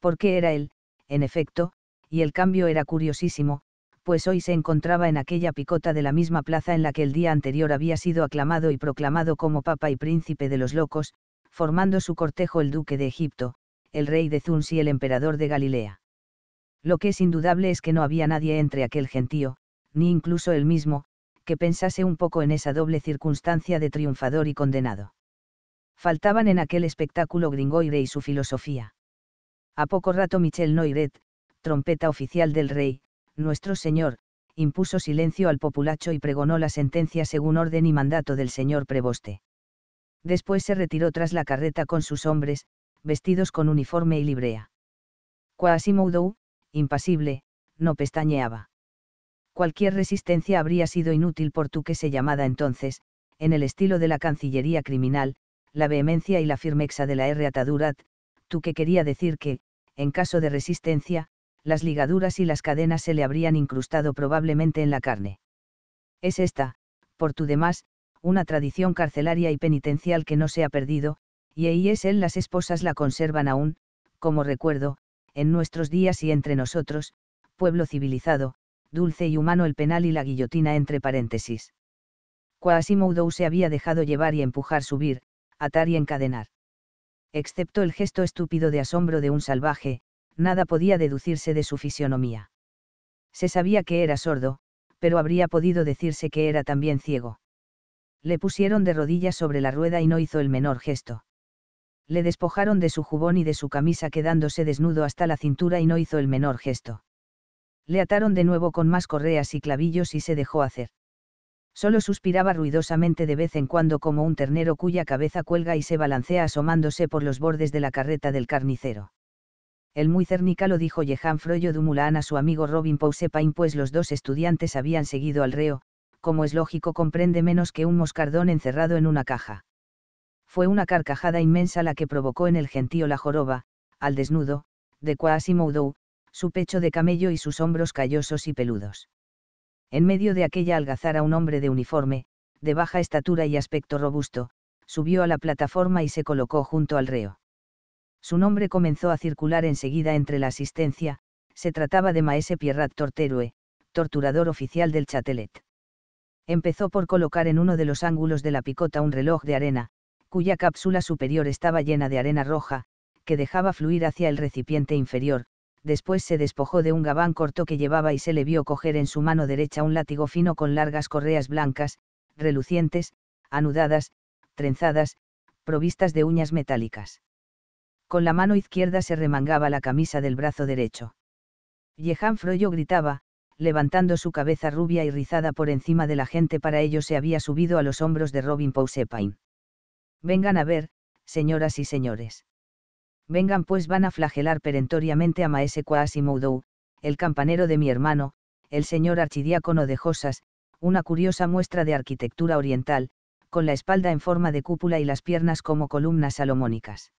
Porque era él, en efecto, y el cambio era curiosísimo, pues hoy se encontraba en aquella picota de la misma plaza en la que el día anterior había sido aclamado y proclamado como Papa y Príncipe de los Locos, formando su cortejo el duque de Egipto, el rey de Zuns y el emperador de Galilea. Lo que es indudable es que no había nadie entre aquel gentío, ni incluso él mismo, que pensase un poco en esa doble circunstancia de triunfador y condenado. Faltaban en aquel espectáculo Gringoire y su filosofía. A poco rato Michel Noiret, trompeta oficial del rey, nuestro señor, impuso silencio al populacho y pregonó la sentencia según orden y mandato del señor preboste después se retiró tras la carreta con sus hombres, vestidos con uniforme y librea. Quasimodo, impasible, no pestañeaba. Cualquier resistencia habría sido inútil por tu que se llamada entonces, en el estilo de la Cancillería criminal, la vehemencia y la firmeza de la R atadurat, tú que quería decir que, en caso de resistencia, las ligaduras y las cadenas se le habrían incrustado probablemente en la carne. Es esta, por tu demás, una tradición carcelaria y penitencial que no se ha perdido, y ahí es él las esposas la conservan aún, como recuerdo, en nuestros días y entre nosotros, pueblo civilizado, dulce y humano el penal y la guillotina entre paréntesis. Quasimodo se había dejado llevar y empujar subir, atar y encadenar. Excepto el gesto estúpido de asombro de un salvaje, nada podía deducirse de su fisonomía. Se sabía que era sordo, pero habría podido decirse que era también ciego le pusieron de rodillas sobre la rueda y no hizo el menor gesto. Le despojaron de su jubón y de su camisa quedándose desnudo hasta la cintura y no hizo el menor gesto. Le ataron de nuevo con más correas y clavillos y se dejó hacer. Solo suspiraba ruidosamente de vez en cuando como un ternero cuya cabeza cuelga y se balancea asomándose por los bordes de la carreta del carnicero. El muy cernica lo dijo Jehan Froyo Dumulán a su amigo Robin Pausepain pues los dos estudiantes habían seguido al reo, como es lógico, comprende menos que un moscardón encerrado en una caja. Fue una carcajada inmensa la que provocó en el gentío la joroba, al desnudo, de Quasimodo, su pecho de camello y sus hombros callosos y peludos. En medio de aquella algazara un hombre de uniforme, de baja estatura y aspecto robusto, subió a la plataforma y se colocó junto al reo. Su nombre comenzó a circular enseguida entre la asistencia, se trataba de Maese Pierrat Torterue, torturador oficial del Chatelet empezó por colocar en uno de los ángulos de la picota un reloj de arena, cuya cápsula superior estaba llena de arena roja, que dejaba fluir hacia el recipiente inferior, después se despojó de un gabán corto que llevaba y se le vio coger en su mano derecha un látigo fino con largas correas blancas, relucientes, anudadas, trenzadas, provistas de uñas metálicas. Con la mano izquierda se remangaba la camisa del brazo derecho. Jehan Froyo gritaba, levantando su cabeza rubia y rizada por encima de la gente para ello se había subido a los hombros de Robin Poussepain. Vengan a ver, señoras y señores. Vengan pues van a flagelar perentoriamente a Maese Quasimodo, el campanero de mi hermano, el señor archidiácono de Josas, una curiosa muestra de arquitectura oriental, con la espalda en forma de cúpula y las piernas como columnas salomónicas.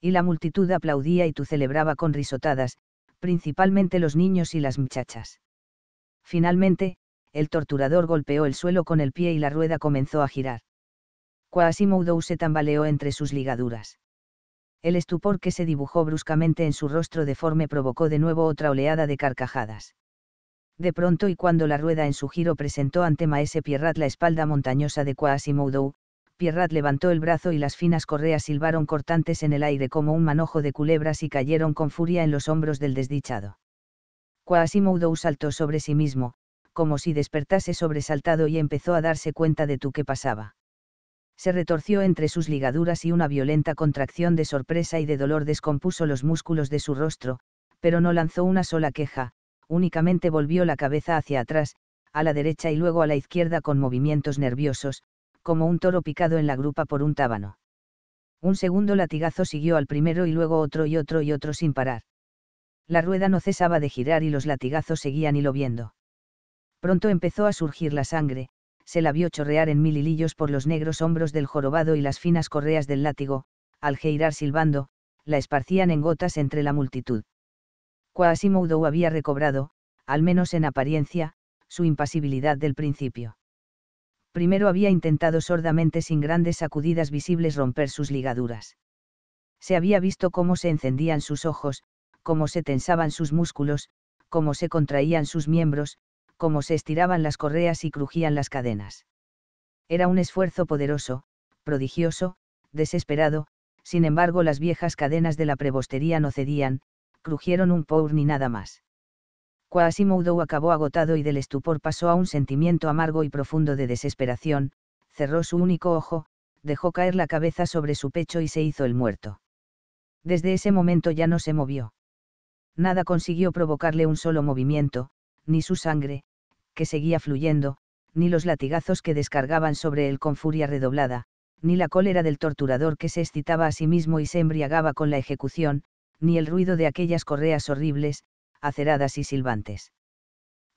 Y la multitud aplaudía y tú celebraba con risotadas, principalmente los niños y las muchachas. Finalmente, el torturador golpeó el suelo con el pie y la rueda comenzó a girar. Quasimodo se tambaleó entre sus ligaduras. El estupor que se dibujó bruscamente en su rostro deforme provocó de nuevo otra oleada de carcajadas. De pronto y cuando la rueda en su giro presentó ante Maese Pierrat la espalda montañosa de Quasimodo, Pierrat levantó el brazo y las finas correas silbaron cortantes en el aire como un manojo de culebras y cayeron con furia en los hombros del desdichado. Quasimodo saltó sobre sí mismo, como si despertase sobresaltado y empezó a darse cuenta de tú que pasaba. Se retorció entre sus ligaduras y una violenta contracción de sorpresa y de dolor descompuso los músculos de su rostro, pero no lanzó una sola queja, únicamente volvió la cabeza hacia atrás, a la derecha y luego a la izquierda con movimientos nerviosos, como un toro picado en la grupa por un tábano. Un segundo latigazo siguió al primero y luego otro y otro y otro sin parar la rueda no cesaba de girar y los latigazos seguían hiloviendo. Pronto empezó a surgir la sangre, se la vio chorrear en mil hilillos por los negros hombros del jorobado y las finas correas del látigo, al geirar silbando, la esparcían en gotas entre la multitud. Quasimodo había recobrado, al menos en apariencia, su impasibilidad del principio. Primero había intentado sordamente sin grandes sacudidas visibles romper sus ligaduras. Se había visto cómo se encendían sus ojos, cómo se tensaban sus músculos, cómo se contraían sus miembros, cómo se estiraban las correas y crujían las cadenas. Era un esfuerzo poderoso, prodigioso, desesperado, sin embargo las viejas cadenas de la prebostería no cedían, crujieron un pour ni nada más. Quasimodo acabó agotado y del estupor pasó a un sentimiento amargo y profundo de desesperación, cerró su único ojo, dejó caer la cabeza sobre su pecho y se hizo el muerto. Desde ese momento ya no se movió nada consiguió provocarle un solo movimiento, ni su sangre, que seguía fluyendo, ni los latigazos que descargaban sobre él con furia redoblada, ni la cólera del torturador que se excitaba a sí mismo y se embriagaba con la ejecución, ni el ruido de aquellas correas horribles, aceradas y silbantes.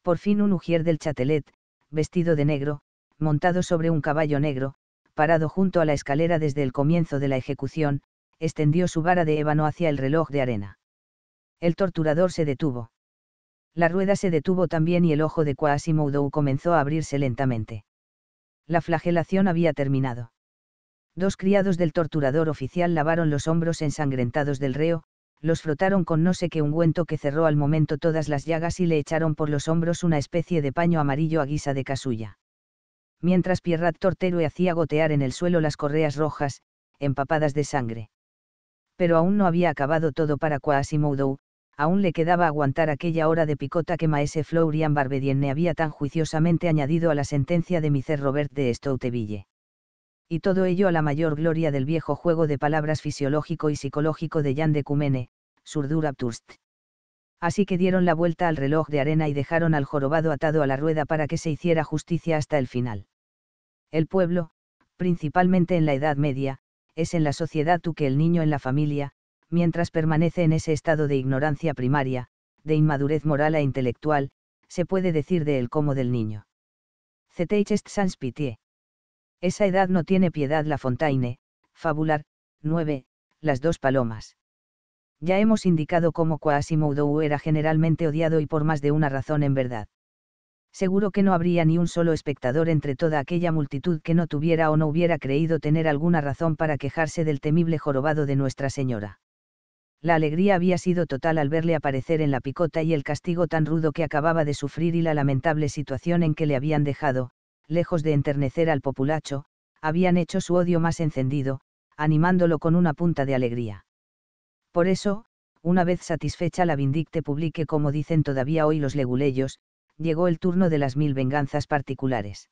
Por fin un ujier del chatelet, vestido de negro, montado sobre un caballo negro, parado junto a la escalera desde el comienzo de la ejecución, extendió su vara de ébano hacia el reloj de arena. El torturador se detuvo. La rueda se detuvo también y el ojo de Quasimodo comenzó a abrirse lentamente. La flagelación había terminado. Dos criados del torturador oficial lavaron los hombros ensangrentados del reo, los frotaron con no sé qué ungüento que cerró al momento todas las llagas y le echaron por los hombros una especie de paño amarillo a guisa de casulla. Mientras Pierrat Tortero hacía gotear en el suelo las correas rojas, empapadas de sangre. Pero aún no había acabado todo para Quasimodo, aún le quedaba aguantar aquella hora de picota que maese Florian Barbedienne había tan juiciosamente añadido a la sentencia de Micer Robert de Stouteville. Y todo ello a la mayor gloria del viejo juego de palabras fisiológico y psicológico de Jan de Cumene, Surdurapturst. Así que dieron la vuelta al reloj de arena y dejaron al jorobado atado a la rueda para que se hiciera justicia hasta el final. El pueblo, principalmente en la Edad Media, es en la sociedad tú que el niño en la familia, mientras permanece en ese estado de ignorancia primaria, de inmadurez moral e intelectual, se puede decir de él como del niño. C'est sans pitié. Esa edad no tiene piedad la Fontaine, Fabular, 9, Las dos palomas. Ya hemos indicado cómo Quasimodo era generalmente odiado y por más de una razón en verdad. Seguro que no habría ni un solo espectador entre toda aquella multitud que no tuviera o no hubiera creído tener alguna razón para quejarse del temible jorobado de Nuestra Señora la alegría había sido total al verle aparecer en la picota y el castigo tan rudo que acababa de sufrir y la lamentable situación en que le habían dejado, lejos de enternecer al populacho, habían hecho su odio más encendido, animándolo con una punta de alegría. Por eso, una vez satisfecha la vindicte publique como dicen todavía hoy los leguleyos, llegó el turno de las mil venganzas particulares.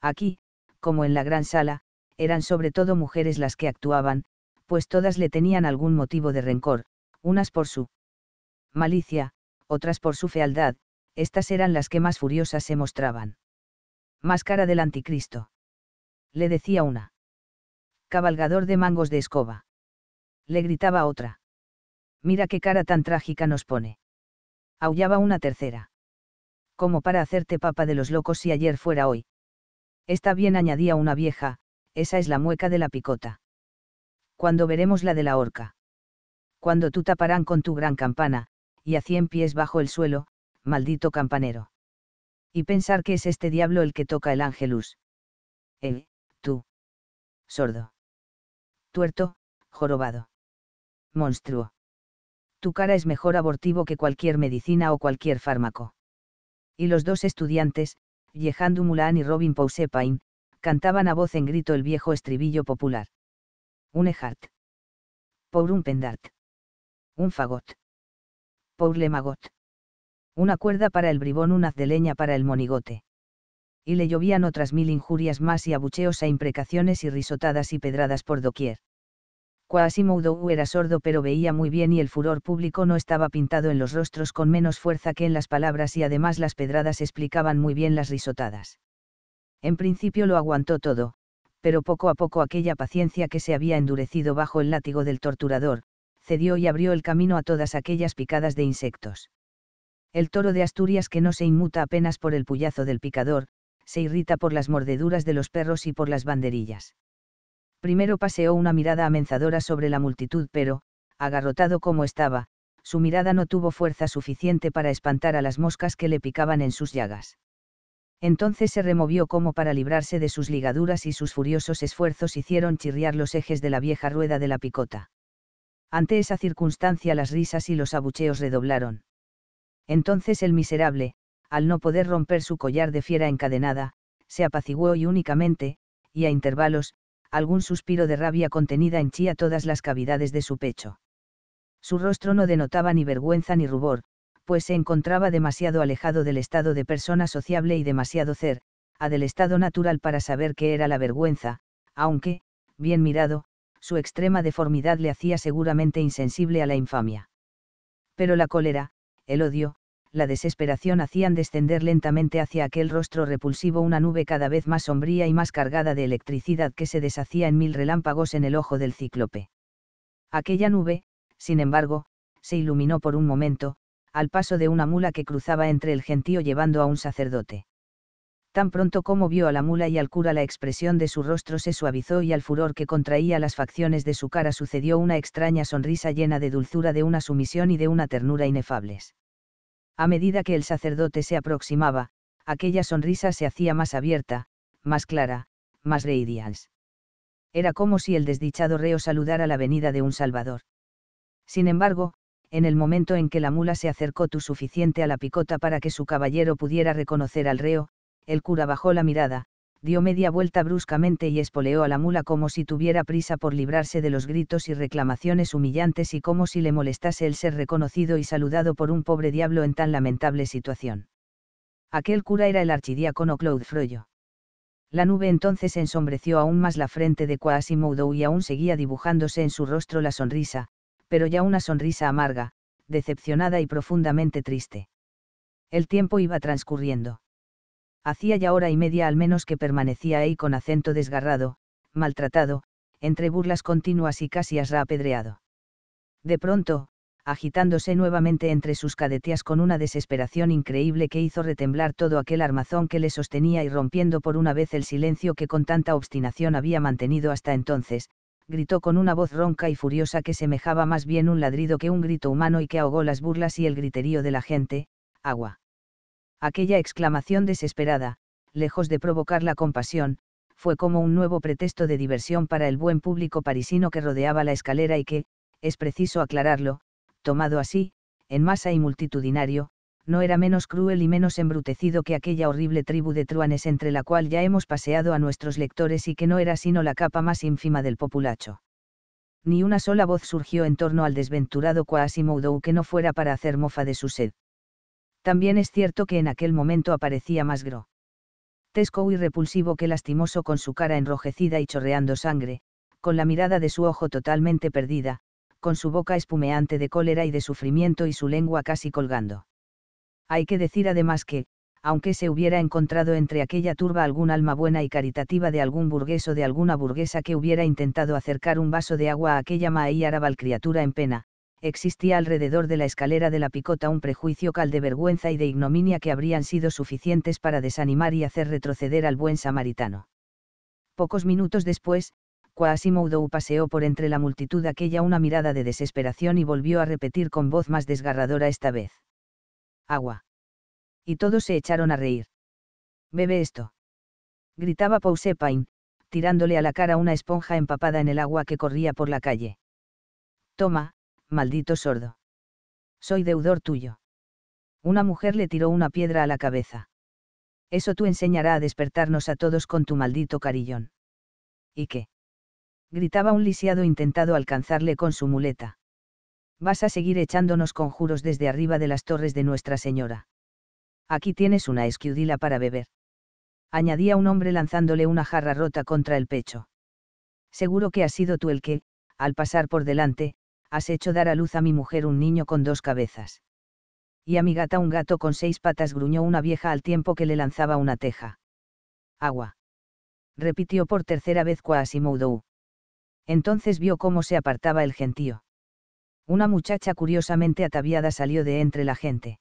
Aquí, como en la gran sala, eran sobre todo mujeres las que actuaban, pues todas le tenían algún motivo de rencor, unas por su malicia, otras por su fealdad, estas eran las que más furiosas se mostraban. Máscara del anticristo. Le decía una. Cabalgador de mangos de escoba. Le gritaba otra. Mira qué cara tan trágica nos pone. Aullaba una tercera. Como para hacerte papa de los locos si ayer fuera hoy. Está bien, añadía una vieja, esa es la mueca de la picota cuando veremos la de la horca. Cuando tú taparán con tu gran campana, y a cien pies bajo el suelo, maldito campanero. Y pensar que es este diablo el que toca el ángelus. Eh, tú. Sordo. Tuerto, jorobado. Monstruo. Tu cara es mejor abortivo que cualquier medicina o cualquier fármaco. Y los dos estudiantes, Yehandu Mulan y Robin pousepain cantaban a voz en grito el viejo estribillo popular un ejart. Por un pendart. Un fagot. Por le magot. Una cuerda para el bribón, un haz de leña para el monigote. Y le llovían otras mil injurias más y abucheos a e imprecaciones y risotadas y pedradas por doquier. Quasimodo era sordo pero veía muy bien y el furor público no estaba pintado en los rostros con menos fuerza que en las palabras y además las pedradas explicaban muy bien las risotadas. En principio lo aguantó todo, pero poco a poco aquella paciencia que se había endurecido bajo el látigo del torturador, cedió y abrió el camino a todas aquellas picadas de insectos. El toro de Asturias que no se inmuta apenas por el puyazo del picador, se irrita por las mordeduras de los perros y por las banderillas. Primero paseó una mirada amenazadora sobre la multitud, pero, agarrotado como estaba, su mirada no tuvo fuerza suficiente para espantar a las moscas que le picaban en sus llagas entonces se removió como para librarse de sus ligaduras y sus furiosos esfuerzos hicieron chirriar los ejes de la vieja rueda de la picota. Ante esa circunstancia las risas y los abucheos redoblaron. Entonces el miserable, al no poder romper su collar de fiera encadenada, se apaciguó y únicamente, y a intervalos, algún suspiro de rabia contenida henchía todas las cavidades de su pecho. Su rostro no denotaba ni vergüenza ni rubor, pues se encontraba demasiado alejado del estado de persona sociable y demasiado cer, a del estado natural para saber qué era la vergüenza, aunque, bien mirado, su extrema deformidad le hacía seguramente insensible a la infamia. Pero la cólera, el odio, la desesperación hacían descender lentamente hacia aquel rostro repulsivo una nube cada vez más sombría y más cargada de electricidad que se deshacía en mil relámpagos en el ojo del cíclope. Aquella nube, sin embargo, se iluminó por un momento, al paso de una mula que cruzaba entre el gentío llevando a un sacerdote. Tan pronto como vio a la mula y al cura la expresión de su rostro se suavizó y al furor que contraía las facciones de su cara sucedió una extraña sonrisa llena de dulzura, de una sumisión y de una ternura inefables. A medida que el sacerdote se aproximaba, aquella sonrisa se hacía más abierta, más clara, más radiante Era como si el desdichado reo saludara la venida de un Salvador. Sin embargo, en el momento en que la mula se acercó tu suficiente a la picota para que su caballero pudiera reconocer al reo, el cura bajó la mirada, dio media vuelta bruscamente y espoleó a la mula como si tuviera prisa por librarse de los gritos y reclamaciones humillantes y como si le molestase el ser reconocido y saludado por un pobre diablo en tan lamentable situación. Aquel cura era el archidiácono Claude Froyo. La nube entonces ensombreció aún más la frente de Quasimodo y aún seguía dibujándose en su rostro la sonrisa, pero ya una sonrisa amarga, decepcionada y profundamente triste. El tiempo iba transcurriendo. Hacía ya hora y media al menos que permanecía ahí con acento desgarrado, maltratado, entre burlas continuas y casi asra apedreado. De pronto, agitándose nuevamente entre sus cadetías con una desesperación increíble que hizo retemblar todo aquel armazón que le sostenía y rompiendo por una vez el silencio que con tanta obstinación había mantenido hasta entonces, gritó con una voz ronca y furiosa que semejaba más bien un ladrido que un grito humano y que ahogó las burlas y el griterío de la gente, agua. Aquella exclamación desesperada, lejos de provocar la compasión, fue como un nuevo pretexto de diversión para el buen público parisino que rodeaba la escalera y que, es preciso aclararlo, tomado así, en masa y multitudinario, no era menos cruel y menos embrutecido que aquella horrible tribu de truanes entre la cual ya hemos paseado a nuestros lectores y que no era sino la capa más ínfima del populacho. Ni una sola voz surgió en torno al desventurado Quasimodo que no fuera para hacer mofa de su sed. También es cierto que en aquel momento aparecía más gro. Tesco y repulsivo que lastimoso con su cara enrojecida y chorreando sangre, con la mirada de su ojo totalmente perdida, con su boca espumeante de cólera y de sufrimiento y su lengua casi colgando. Hay que decir además que, aunque se hubiera encontrado entre aquella turba algún alma buena y caritativa de algún burgués o de alguna burguesa que hubiera intentado acercar un vaso de agua a aquella maí árabal criatura en pena, existía alrededor de la escalera de la picota un prejuicio cal de vergüenza y de ignominia que habrían sido suficientes para desanimar y hacer retroceder al buen samaritano. Pocos minutos después, Quasimodo paseó por entre la multitud aquella una mirada de desesperación y volvió a repetir con voz más desgarradora esta vez agua. Y todos se echaron a reír. Bebe esto. Gritaba Posepain, tirándole a la cara una esponja empapada en el agua que corría por la calle. Toma, maldito sordo. Soy deudor tuyo. Una mujer le tiró una piedra a la cabeza. Eso tú enseñará a despertarnos a todos con tu maldito carillón. ¿Y qué? Gritaba un lisiado intentado alcanzarle con su muleta vas a seguir echándonos conjuros desde arriba de las torres de Nuestra Señora. Aquí tienes una esquiudila para beber. Añadía un hombre lanzándole una jarra rota contra el pecho. Seguro que has sido tú el que, al pasar por delante, has hecho dar a luz a mi mujer un niño con dos cabezas. Y a mi gata un gato con seis patas gruñó una vieja al tiempo que le lanzaba una teja. Agua. Repitió por tercera vez Quasimodo. Entonces vio cómo se apartaba el gentío. Una muchacha curiosamente ataviada salió de entre la gente.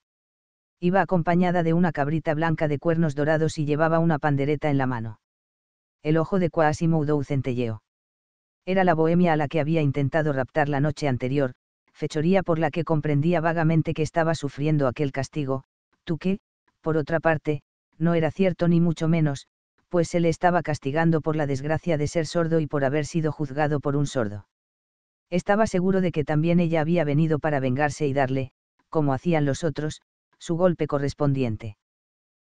Iba acompañada de una cabrita blanca de cuernos dorados y llevaba una pandereta en la mano. El ojo de Quasimodo Udou centelleó. Era la bohemia a la que había intentado raptar la noche anterior, fechoría por la que comprendía vagamente que estaba sufriendo aquel castigo, tú que, por otra parte, no era cierto ni mucho menos, pues se le estaba castigando por la desgracia de ser sordo y por haber sido juzgado por un sordo. Estaba seguro de que también ella había venido para vengarse y darle, como hacían los otros, su golpe correspondiente.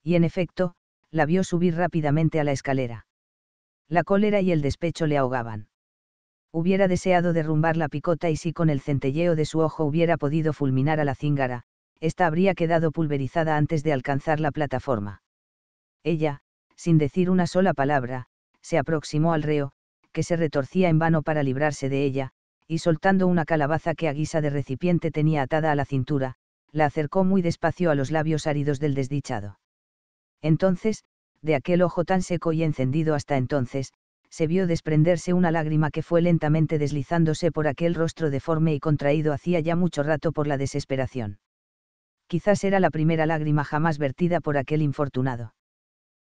Y en efecto, la vio subir rápidamente a la escalera. La cólera y el despecho le ahogaban. Hubiera deseado derrumbar la picota y si con el centelleo de su ojo hubiera podido fulminar a la cíngara, ésta habría quedado pulverizada antes de alcanzar la plataforma. Ella, sin decir una sola palabra, se aproximó al reo, que se retorcía en vano para librarse de ella, y soltando una calabaza que a guisa de recipiente tenía atada a la cintura, la acercó muy despacio a los labios áridos del desdichado. Entonces, de aquel ojo tan seco y encendido hasta entonces, se vio desprenderse una lágrima que fue lentamente deslizándose por aquel rostro deforme y contraído hacía ya mucho rato por la desesperación. Quizás era la primera lágrima jamás vertida por aquel infortunado.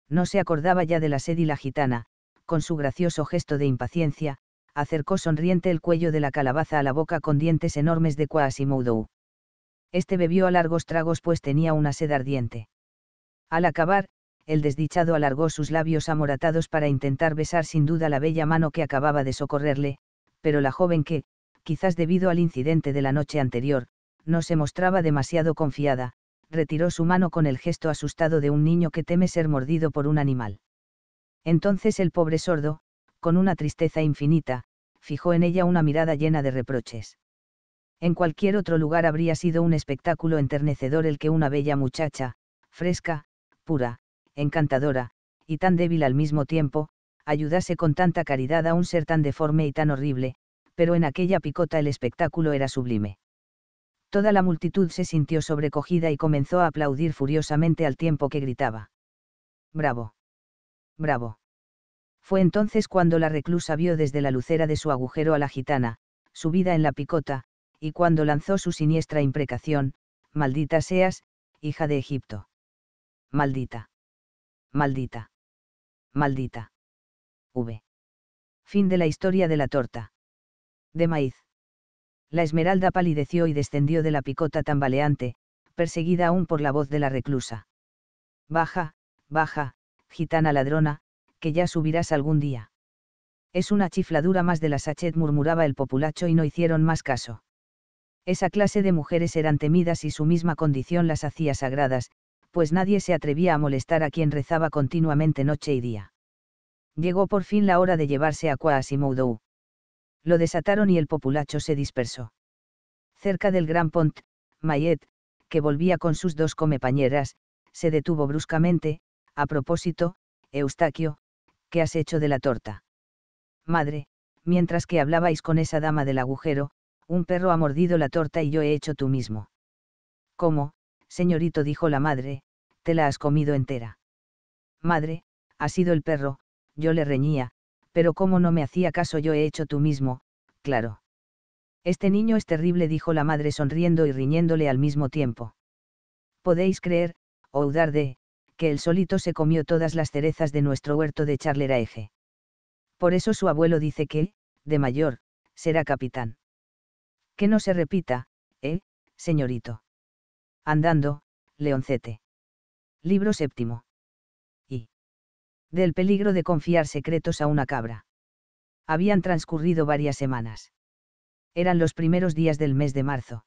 No se acordaba ya de la sed y la gitana, con su gracioso gesto de impaciencia, acercó sonriente el cuello de la calabaza a la boca con dientes enormes de Quasimodo. Este bebió a largos tragos pues tenía una sed ardiente. Al acabar, el desdichado alargó sus labios amoratados para intentar besar sin duda la bella mano que acababa de socorrerle, pero la joven que, quizás debido al incidente de la noche anterior, no se mostraba demasiado confiada, retiró su mano con el gesto asustado de un niño que teme ser mordido por un animal. Entonces el pobre sordo, con una tristeza infinita, fijó en ella una mirada llena de reproches. En cualquier otro lugar habría sido un espectáculo enternecedor el que una bella muchacha, fresca, pura, encantadora, y tan débil al mismo tiempo, ayudase con tanta caridad a un ser tan deforme y tan horrible, pero en aquella picota el espectáculo era sublime. Toda la multitud se sintió sobrecogida y comenzó a aplaudir furiosamente al tiempo que gritaba. Bravo. Bravo. Fue entonces cuando la reclusa vio desde la lucera de su agujero a la gitana, subida en la picota, y cuando lanzó su siniestra imprecación, Maldita seas, hija de Egipto. Maldita. Maldita. Maldita. V. Fin de la historia de la torta. De maíz. La esmeralda palideció y descendió de la picota tambaleante, perseguida aún por la voz de la reclusa. Baja, baja, gitana ladrona, que ya subirás algún día. Es una chifladura más de la sachet murmuraba el populacho y no hicieron más caso. Esa clase de mujeres eran temidas y su misma condición las hacía sagradas, pues nadie se atrevía a molestar a quien rezaba continuamente noche y día. Llegó por fin la hora de llevarse a Quasimodo. Lo desataron y el populacho se dispersó. Cerca del Gran Pont, Mayet, que volvía con sus dos compañeras, se detuvo bruscamente, a propósito, Eustaquio, ¿qué has hecho de la torta? Madre, mientras que hablabais con esa dama del agujero, un perro ha mordido la torta y yo he hecho tú mismo. ¿Cómo, señorito? dijo la madre, te la has comido entera. Madre, ha sido el perro, yo le reñía, pero como no me hacía caso yo he hecho tú mismo, claro. Este niño es terrible, dijo la madre sonriendo y riñéndole al mismo tiempo. Podéis creer, o oh, de, que el solito se comió todas las cerezas de nuestro huerto de charlera eje. Por eso su abuelo dice que, de mayor, será capitán. Que no se repita, ¿eh, señorito? Andando, Leoncete. Libro séptimo. Y. Del peligro de confiar secretos a una cabra. Habían transcurrido varias semanas. Eran los primeros días del mes de marzo.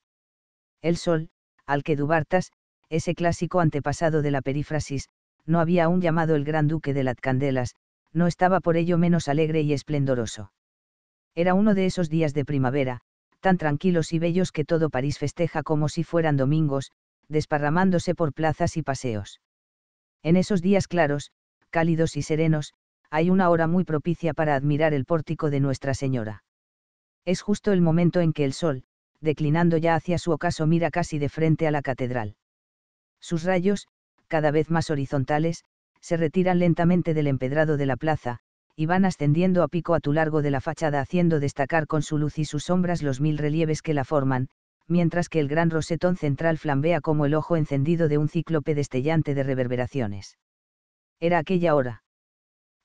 El sol, al que Dubartas, ese clásico antepasado de la perífrasis, no había aún llamado el gran duque de las candelas, no estaba por ello menos alegre y esplendoroso. Era uno de esos días de primavera, tan tranquilos y bellos que todo París festeja como si fueran domingos, desparramándose por plazas y paseos. En esos días claros, cálidos y serenos, hay una hora muy propicia para admirar el pórtico de Nuestra Señora. Es justo el momento en que el sol, declinando ya hacia su ocaso, mira casi de frente a la catedral. Sus rayos, cada vez más horizontales, se retiran lentamente del empedrado de la plaza, y van ascendiendo a pico a tu largo de la fachada haciendo destacar con su luz y sus sombras los mil relieves que la forman, mientras que el gran rosetón central flambea como el ojo encendido de un cíclope destellante de reverberaciones. Era aquella hora.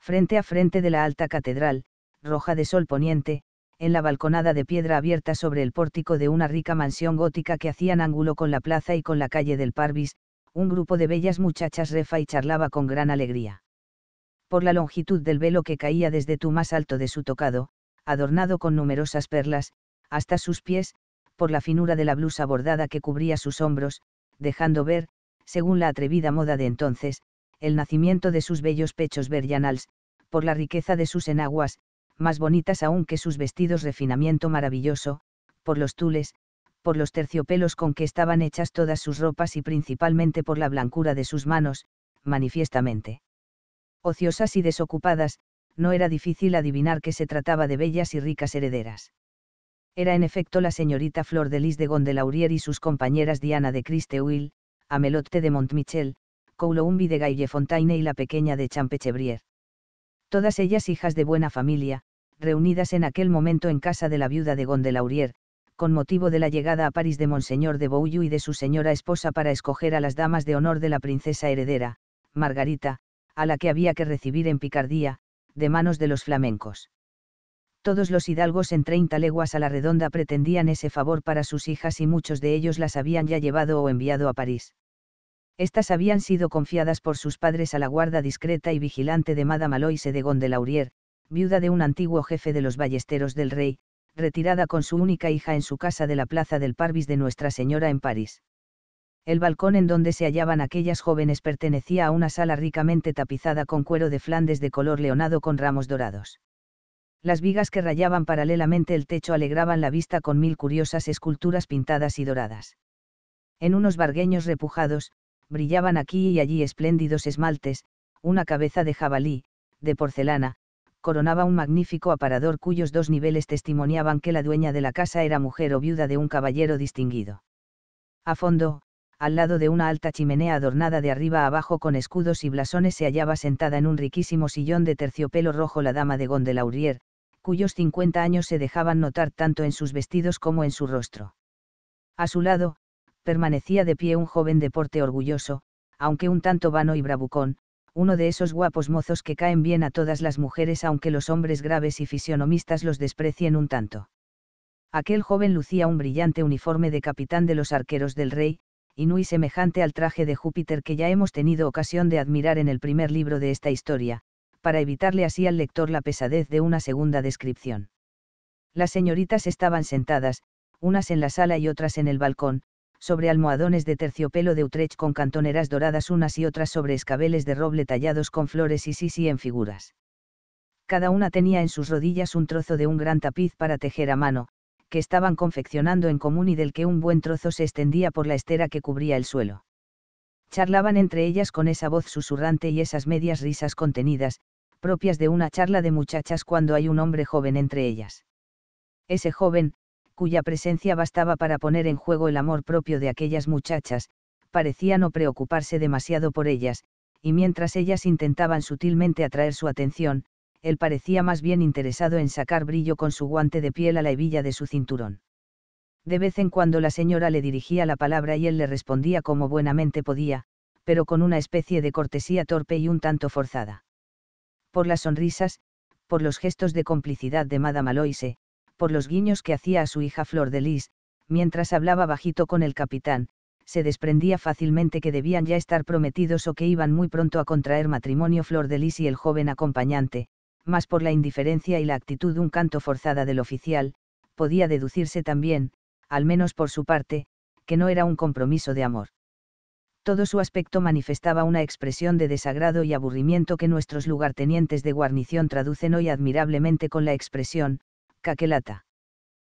Frente a frente de la alta catedral, roja de sol poniente, en la balconada de piedra abierta sobre el pórtico de una rica mansión gótica que hacían ángulo con la plaza y con la calle del Parvis, un grupo de bellas muchachas refa y charlaba con gran alegría. Por la longitud del velo que caía desde tu más alto de su tocado, adornado con numerosas perlas, hasta sus pies, por la finura de la blusa bordada que cubría sus hombros, dejando ver, según la atrevida moda de entonces, el nacimiento de sus bellos pechos verjanals, por la riqueza de sus enaguas, más bonitas aún que sus vestidos refinamiento maravilloso, por los tules, por los terciopelos con que estaban hechas todas sus ropas y principalmente por la blancura de sus manos, manifiestamente. Ociosas y desocupadas, no era difícil adivinar que se trataba de bellas y ricas herederas. Era en efecto la señorita Flor de Lis de Gondelaurier y sus compañeras Diana de Huil, Amelotte de Montmichel, Coulombi de Gaillefontaine y la pequeña de Champechevrier todas ellas hijas de buena familia, reunidas en aquel momento en casa de la viuda de Gondelaurier, con motivo de la llegada a París de Monseñor de Bouillou y de su señora esposa para escoger a las damas de honor de la princesa heredera, Margarita, a la que había que recibir en Picardía, de manos de los flamencos. Todos los hidalgos en treinta leguas a la redonda pretendían ese favor para sus hijas y muchos de ellos las habían ya llevado o enviado a París. Estas habían sido confiadas por sus padres a la guarda discreta y vigilante de Madame Aloise de Gondelaurier, viuda de un antiguo jefe de los ballesteros del rey, retirada con su única hija en su casa de la plaza del Parvis de Nuestra Señora en París. El balcón en donde se hallaban aquellas jóvenes pertenecía a una sala ricamente tapizada con cuero de Flandes de color leonado con ramos dorados. Las vigas que rayaban paralelamente el techo alegraban la vista con mil curiosas esculturas pintadas y doradas. En unos bargueños repujados, brillaban aquí y allí espléndidos esmaltes, una cabeza de jabalí, de porcelana, coronaba un magnífico aparador cuyos dos niveles testimoniaban que la dueña de la casa era mujer o viuda de un caballero distinguido. A fondo, al lado de una alta chimenea adornada de arriba a abajo con escudos y blasones se hallaba sentada en un riquísimo sillón de terciopelo rojo la dama de Gondelaurier, cuyos 50 años se dejaban notar tanto en sus vestidos como en su rostro. A su lado, permanecía de pie un joven de porte orgulloso, aunque un tanto vano y bravucón, uno de esos guapos mozos que caen bien a todas las mujeres aunque los hombres graves y fisionomistas los desprecien un tanto. Aquel joven lucía un brillante uniforme de capitán de los arqueros del rey, y semejante al traje de Júpiter que ya hemos tenido ocasión de admirar en el primer libro de esta historia, para evitarle así al lector la pesadez de una segunda descripción. Las señoritas estaban sentadas, unas en la sala y otras en el balcón, sobre almohadones de terciopelo de Utrecht con cantoneras doradas unas y otras sobre escabeles de roble tallados con flores y sí en figuras. Cada una tenía en sus rodillas un trozo de un gran tapiz para tejer a mano, que estaban confeccionando en común y del que un buen trozo se extendía por la estera que cubría el suelo. Charlaban entre ellas con esa voz susurrante y esas medias risas contenidas, propias de una charla de muchachas cuando hay un hombre joven entre ellas. Ese joven, cuya presencia bastaba para poner en juego el amor propio de aquellas muchachas, parecía no preocuparse demasiado por ellas, y mientras ellas intentaban sutilmente atraer su atención, él parecía más bien interesado en sacar brillo con su guante de piel a la hebilla de su cinturón. De vez en cuando la señora le dirigía la palabra y él le respondía como buenamente podía, pero con una especie de cortesía torpe y un tanto forzada. Por las sonrisas, por los gestos de complicidad de Madame Aloise, por los guiños que hacía a su hija Flor de Lis, mientras hablaba bajito con el capitán, se desprendía fácilmente que debían ya estar prometidos o que iban muy pronto a contraer matrimonio Flor de Lis y el joven acompañante, más por la indiferencia y la actitud un canto forzada del oficial, podía deducirse también, al menos por su parte, que no era un compromiso de amor. Todo su aspecto manifestaba una expresión de desagrado y aburrimiento que nuestros lugartenientes de guarnición traducen hoy admirablemente con la expresión, caquelata.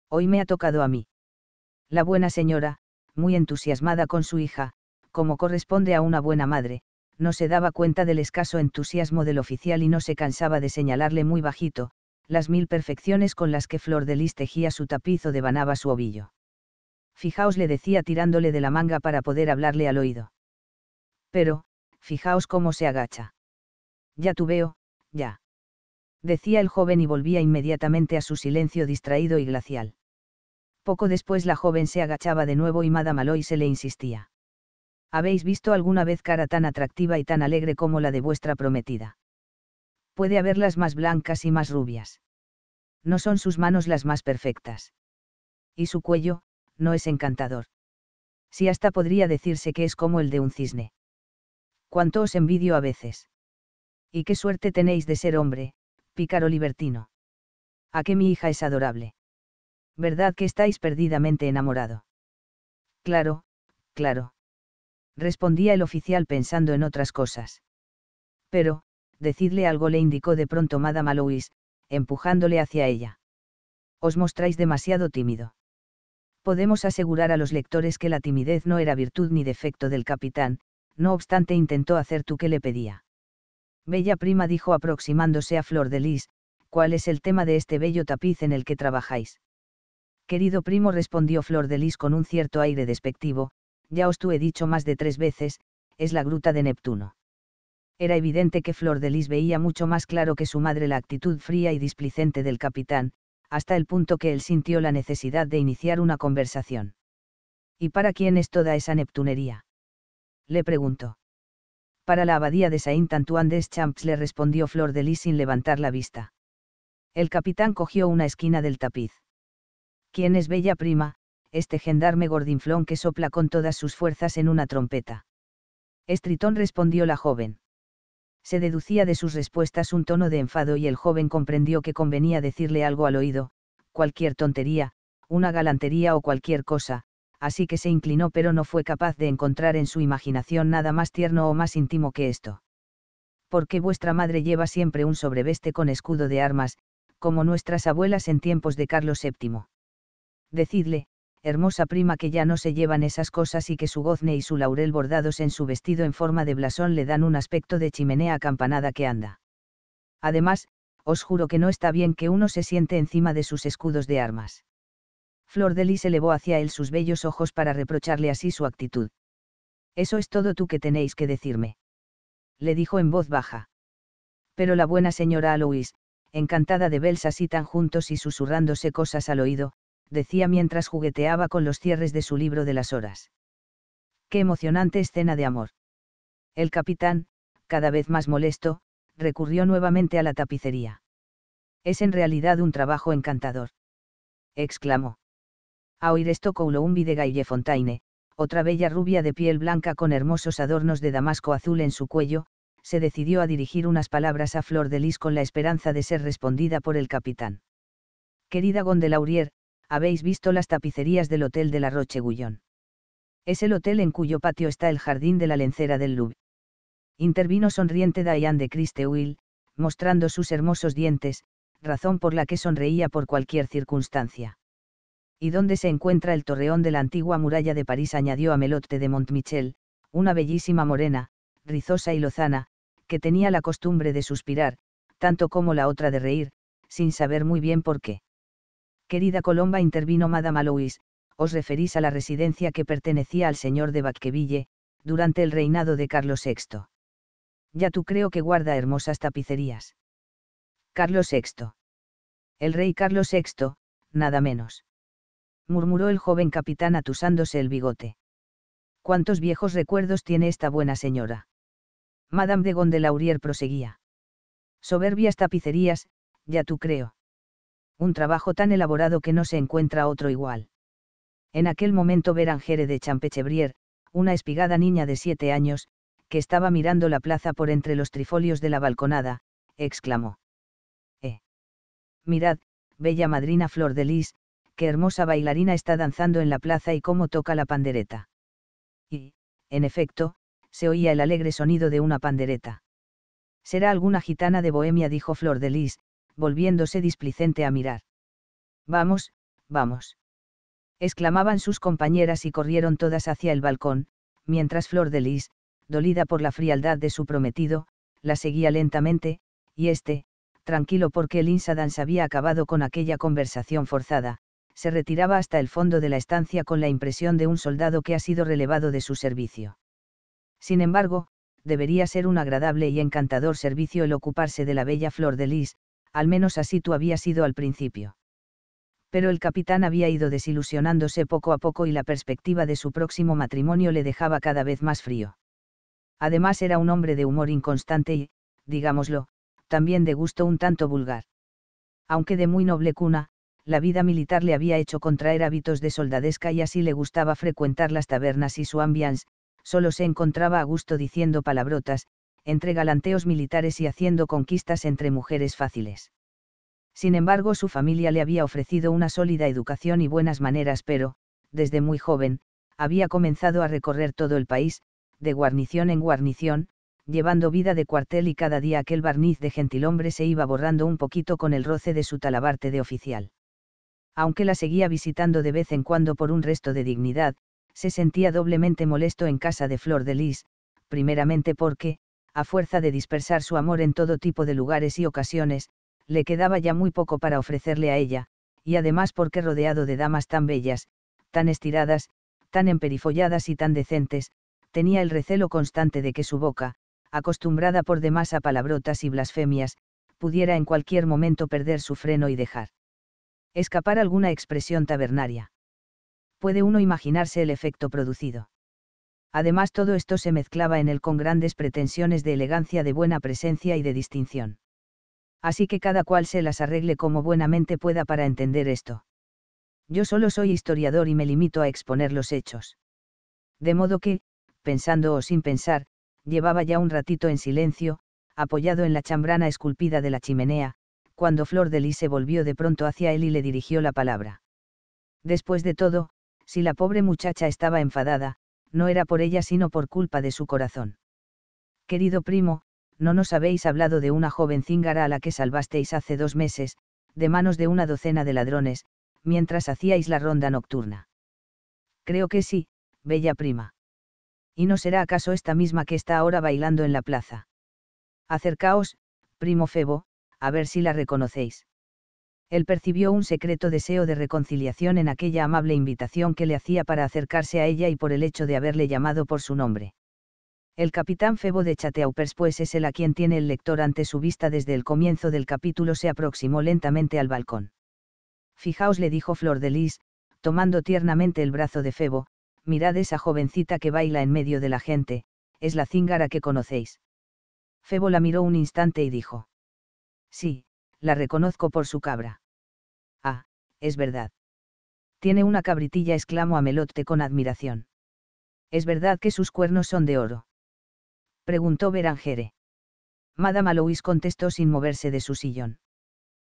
Hoy me ha tocado a mí. La buena señora, muy entusiasmada con su hija, como corresponde a una buena madre, no se daba cuenta del escaso entusiasmo del oficial y no se cansaba de señalarle muy bajito, las mil perfecciones con las que Flor de Lis tejía su tapiz o devanaba su ovillo. Fijaos le decía tirándole de la manga para poder hablarle al oído. Pero, fijaos cómo se agacha. Ya tú veo, ya decía el joven y volvía inmediatamente a su silencio distraído y glacial. Poco después la joven se agachaba de nuevo y Madame Aloy se le insistía. ¿Habéis visto alguna vez cara tan atractiva y tan alegre como la de vuestra prometida? Puede haberlas más blancas y más rubias. No son sus manos las más perfectas. Y su cuello, no es encantador. Si hasta podría decirse que es como el de un cisne. Cuánto os envidio a veces. Y qué suerte tenéis de ser hombre, pícaro libertino. ¿A que mi hija es adorable? ¿Verdad que estáis perdidamente enamorado? Claro, claro. Respondía el oficial pensando en otras cosas. Pero, decidle algo le indicó de pronto Madame Louise, empujándole hacia ella. Os mostráis demasiado tímido. Podemos asegurar a los lectores que la timidez no era virtud ni defecto del capitán, no obstante intentó hacer tú que le pedía. Bella prima dijo aproximándose a Flor de Lis, ¿cuál es el tema de este bello tapiz en el que trabajáis? Querido primo respondió Flor de Lis con un cierto aire despectivo, ya os tú he dicho más de tres veces, es la gruta de Neptuno. Era evidente que Flor de Lis veía mucho más claro que su madre la actitud fría y displicente del capitán, hasta el punto que él sintió la necesidad de iniciar una conversación. ¿Y para quién es toda esa neptunería? Le preguntó para la abadía de Saint-Antoine-des-Champs le respondió Flor de Lis sin levantar la vista. El capitán cogió una esquina del tapiz. ¿Quién es bella prima? Este gendarme gordinflón que sopla con todas sus fuerzas en una trompeta. Estritón respondió la joven. Se deducía de sus respuestas un tono de enfado y el joven comprendió que convenía decirle algo al oído, cualquier tontería, una galantería o cualquier cosa, así que se inclinó pero no fue capaz de encontrar en su imaginación nada más tierno o más íntimo que esto. Porque vuestra madre lleva siempre un sobreveste con escudo de armas, como nuestras abuelas en tiempos de Carlos VII. Decidle, hermosa prima, que ya no se llevan esas cosas y que su gozne y su laurel bordados en su vestido en forma de blasón le dan un aspecto de chimenea acampanada que anda. Además, os juro que no está bien que uno se siente encima de sus escudos de armas. Flor de Lis elevó hacia él sus bellos ojos para reprocharle así su actitud. Eso es todo tú que tenéis que decirme. Le dijo en voz baja. Pero la buena señora Alois, encantada de verlos así tan juntos y susurrándose cosas al oído, decía mientras jugueteaba con los cierres de su libro de las horas. Qué emocionante escena de amor. El capitán, cada vez más molesto, recurrió nuevamente a la tapicería. Es en realidad un trabajo encantador. Exclamó. A oír esto Coulombi de Fontaine, otra bella rubia de piel blanca con hermosos adornos de damasco azul en su cuello, se decidió a dirigir unas palabras a Flor de Lis con la esperanza de ser respondida por el capitán. Querida Gondelaurier, habéis visto las tapicerías del Hotel de la Roche-Guyon. Es el hotel en cuyo patio está el jardín de la lencera del Louvre. Intervino sonriente Diane de Huil, mostrando sus hermosos dientes, razón por la que sonreía por cualquier circunstancia y donde se encuentra el torreón de la antigua muralla de París, añadió a Melotte de Montmichel, una bellísima morena, rizosa y lozana, que tenía la costumbre de suspirar, tanto como la otra de reír, sin saber muy bien por qué. Querida Colomba, intervino Madame Alois, os referís a la residencia que pertenecía al señor de Bacqueville, durante el reinado de Carlos VI. Ya tú creo que guarda hermosas tapicerías. Carlos VI. El rey Carlos VI, nada menos murmuró el joven capitán atusándose el bigote. ¿Cuántos viejos recuerdos tiene esta buena señora? Madame de Gondelaurier proseguía. Soberbias tapicerías, ya tú creo. Un trabajo tan elaborado que no se encuentra otro igual. En aquel momento Berangere de Champechevrier, una espigada niña de siete años, que estaba mirando la plaza por entre los trifolios de la balconada, exclamó. ¡Eh! Mirad, bella madrina Flor de Lis, qué hermosa bailarina está danzando en la plaza y cómo toca la pandereta. Y, en efecto, se oía el alegre sonido de una pandereta. Será alguna gitana de Bohemia, dijo Flor de Lis, volviéndose displicente a mirar. Vamos, vamos. exclamaban sus compañeras y corrieron todas hacia el balcón, mientras Flor de Lis, dolida por la frialdad de su prometido, la seguía lentamente, y este, tranquilo porque el Insadans había acabado con aquella conversación forzada, se retiraba hasta el fondo de la estancia con la impresión de un soldado que ha sido relevado de su servicio. Sin embargo, debería ser un agradable y encantador servicio el ocuparse de la bella Flor de Lis, al menos así tú había sido al principio. Pero el capitán había ido desilusionándose poco a poco y la perspectiva de su próximo matrimonio le dejaba cada vez más frío. Además era un hombre de humor inconstante y, digámoslo, también de gusto un tanto vulgar. Aunque de muy noble cuna, la vida militar le había hecho contraer hábitos de soldadesca y así le gustaba frecuentar las tabernas y su ambiance, solo se encontraba a gusto diciendo palabrotas, entre galanteos militares y haciendo conquistas entre mujeres fáciles. Sin embargo, su familia le había ofrecido una sólida educación y buenas maneras, pero, desde muy joven, había comenzado a recorrer todo el país, de guarnición en guarnición, llevando vida de cuartel y cada día aquel barniz de gentilhombre se iba borrando un poquito con el roce de su talabarte de oficial aunque la seguía visitando de vez en cuando por un resto de dignidad, se sentía doblemente molesto en casa de Flor de Lis, primeramente porque, a fuerza de dispersar su amor en todo tipo de lugares y ocasiones, le quedaba ya muy poco para ofrecerle a ella, y además porque rodeado de damas tan bellas, tan estiradas, tan emperifolladas y tan decentes, tenía el recelo constante de que su boca, acostumbrada por demás a palabrotas y blasfemias, pudiera en cualquier momento perder su freno y dejar escapar alguna expresión tabernaria. Puede uno imaginarse el efecto producido. Además todo esto se mezclaba en él con grandes pretensiones de elegancia, de buena presencia y de distinción. Así que cada cual se las arregle como buenamente pueda para entender esto. Yo solo soy historiador y me limito a exponer los hechos. De modo que, pensando o sin pensar, llevaba ya un ratito en silencio, apoyado en la chambrana esculpida de la chimenea, cuando Flor de Lis se volvió de pronto hacia él y le dirigió la palabra. Después de todo, si la pobre muchacha estaba enfadada, no era por ella sino por culpa de su corazón. Querido primo, no nos habéis hablado de una joven cíngara a la que salvasteis hace dos meses, de manos de una docena de ladrones, mientras hacíais la ronda nocturna. Creo que sí, bella prima. ¿Y no será acaso esta misma que está ahora bailando en la plaza? Acercaos, primo Febo, a ver si la reconocéis. Él percibió un secreto deseo de reconciliación en aquella amable invitación que le hacía para acercarse a ella y por el hecho de haberle llamado por su nombre. El capitán Febo de Chateaupers pues es el a quien tiene el lector ante su vista desde el comienzo del capítulo se aproximó lentamente al balcón. Fijaos le dijo Flor de Lis, tomando tiernamente el brazo de Febo, mirad esa jovencita que baila en medio de la gente, es la cíngara que conocéis. Febo la miró un instante y dijo. Sí, la reconozco por su cabra. Ah, es verdad. Tiene una cabritilla, exclamó Amelotte con admiración. ¿Es verdad que sus cuernos son de oro? preguntó Berangere. Madame Alois contestó sin moverse de su sillón.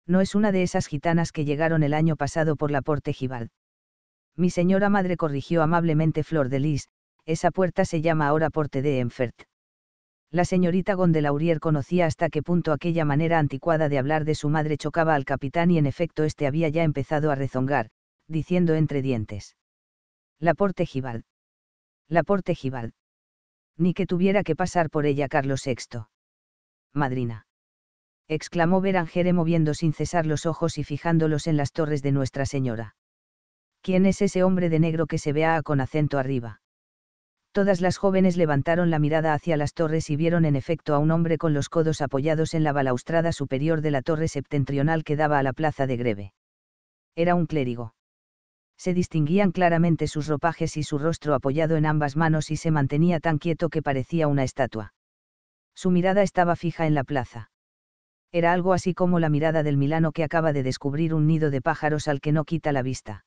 No es una de esas gitanas que llegaron el año pasado por la Porte Gibald. Mi señora madre corrigió amablemente Flor de Lis, esa puerta se llama ahora Porte de Enfert la señorita Gondelaurier conocía hasta qué punto aquella manera anticuada de hablar de su madre chocaba al capitán y en efecto éste había ya empezado a rezongar, diciendo entre dientes. Laporte Gibald. Laporte Gibald. Ni que tuviera que pasar por ella Carlos VI. Madrina. exclamó Berangere moviendo sin cesar los ojos y fijándolos en las torres de Nuestra Señora. ¿Quién es ese hombre de negro que se vea con acento arriba? todas las jóvenes levantaron la mirada hacia las torres y vieron en efecto a un hombre con los codos apoyados en la balaustrada superior de la torre septentrional que daba a la plaza de Greve. Era un clérigo. Se distinguían claramente sus ropajes y su rostro apoyado en ambas manos y se mantenía tan quieto que parecía una estatua. Su mirada estaba fija en la plaza. Era algo así como la mirada del Milano que acaba de descubrir un nido de pájaros al que no quita la vista.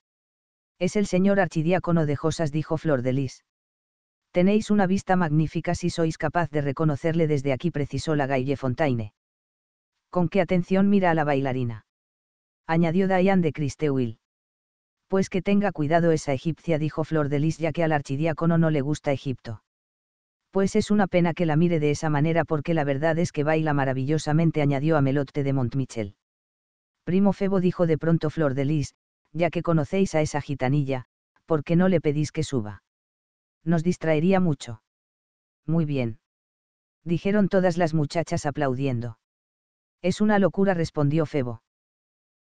Es el señor archidiácono de Josas, dijo Flor de Lis. Tenéis una vista magnífica si sois capaz de reconocerle desde aquí, precisó la Gaille Fontaine. Con qué atención mira a la bailarina. Añadió Diane de Cristeuil. Pues que tenga cuidado esa egipcia, dijo Flor de Lis, ya que al archidiácono no le gusta Egipto. Pues es una pena que la mire de esa manera, porque la verdad es que baila maravillosamente, añadió Amelotte de Montmichel. Primo Febo dijo de pronto Flor de Lis, ya que conocéis a esa gitanilla, ¿por qué no le pedís que suba? nos distraería mucho. Muy bien. Dijeron todas las muchachas aplaudiendo. Es una locura, respondió Febo.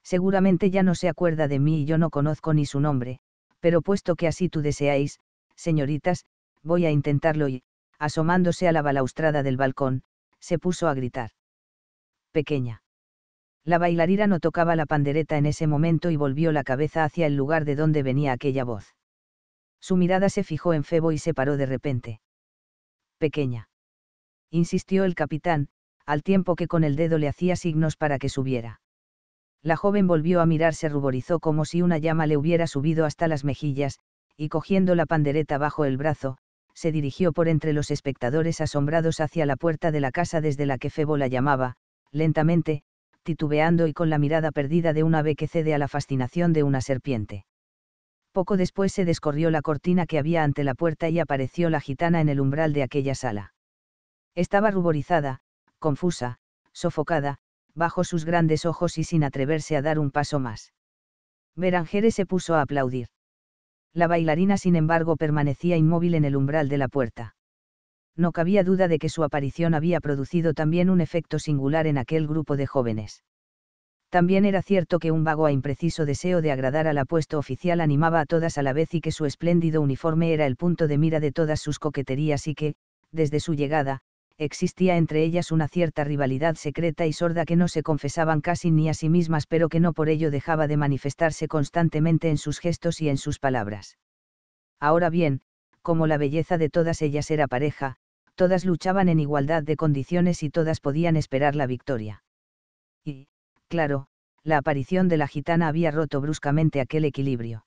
Seguramente ya no se acuerda de mí y yo no conozco ni su nombre, pero puesto que así tú deseáis, señoritas, voy a intentarlo y, asomándose a la balaustrada del balcón, se puso a gritar. Pequeña. La bailarina no tocaba la pandereta en ese momento y volvió la cabeza hacia el lugar de donde venía aquella voz. Su mirada se fijó en Febo y se paró de repente. Pequeña. Insistió el capitán, al tiempo que con el dedo le hacía signos para que subiera. La joven volvió a mirar, se ruborizó como si una llama le hubiera subido hasta las mejillas, y cogiendo la pandereta bajo el brazo, se dirigió por entre los espectadores asombrados hacia la puerta de la casa desde la que Febo la llamaba, lentamente, titubeando y con la mirada perdida de un ave que cede a la fascinación de una serpiente. Poco después se descorrió la cortina que había ante la puerta y apareció la gitana en el umbral de aquella sala. Estaba ruborizada, confusa, sofocada, bajo sus grandes ojos y sin atreverse a dar un paso más. Beranjere se puso a aplaudir. La bailarina, sin embargo, permanecía inmóvil en el umbral de la puerta. No cabía duda de que su aparición había producido también un efecto singular en aquel grupo de jóvenes. También era cierto que un vago e impreciso deseo de agradar al apuesto oficial animaba a todas a la vez y que su espléndido uniforme era el punto de mira de todas sus coqueterías y que, desde su llegada, existía entre ellas una cierta rivalidad secreta y sorda que no se confesaban casi ni a sí mismas pero que no por ello dejaba de manifestarse constantemente en sus gestos y en sus palabras. Ahora bien, como la belleza de todas ellas era pareja, todas luchaban en igualdad de condiciones y todas podían esperar la victoria. Y, claro, la aparición de la gitana había roto bruscamente aquel equilibrio.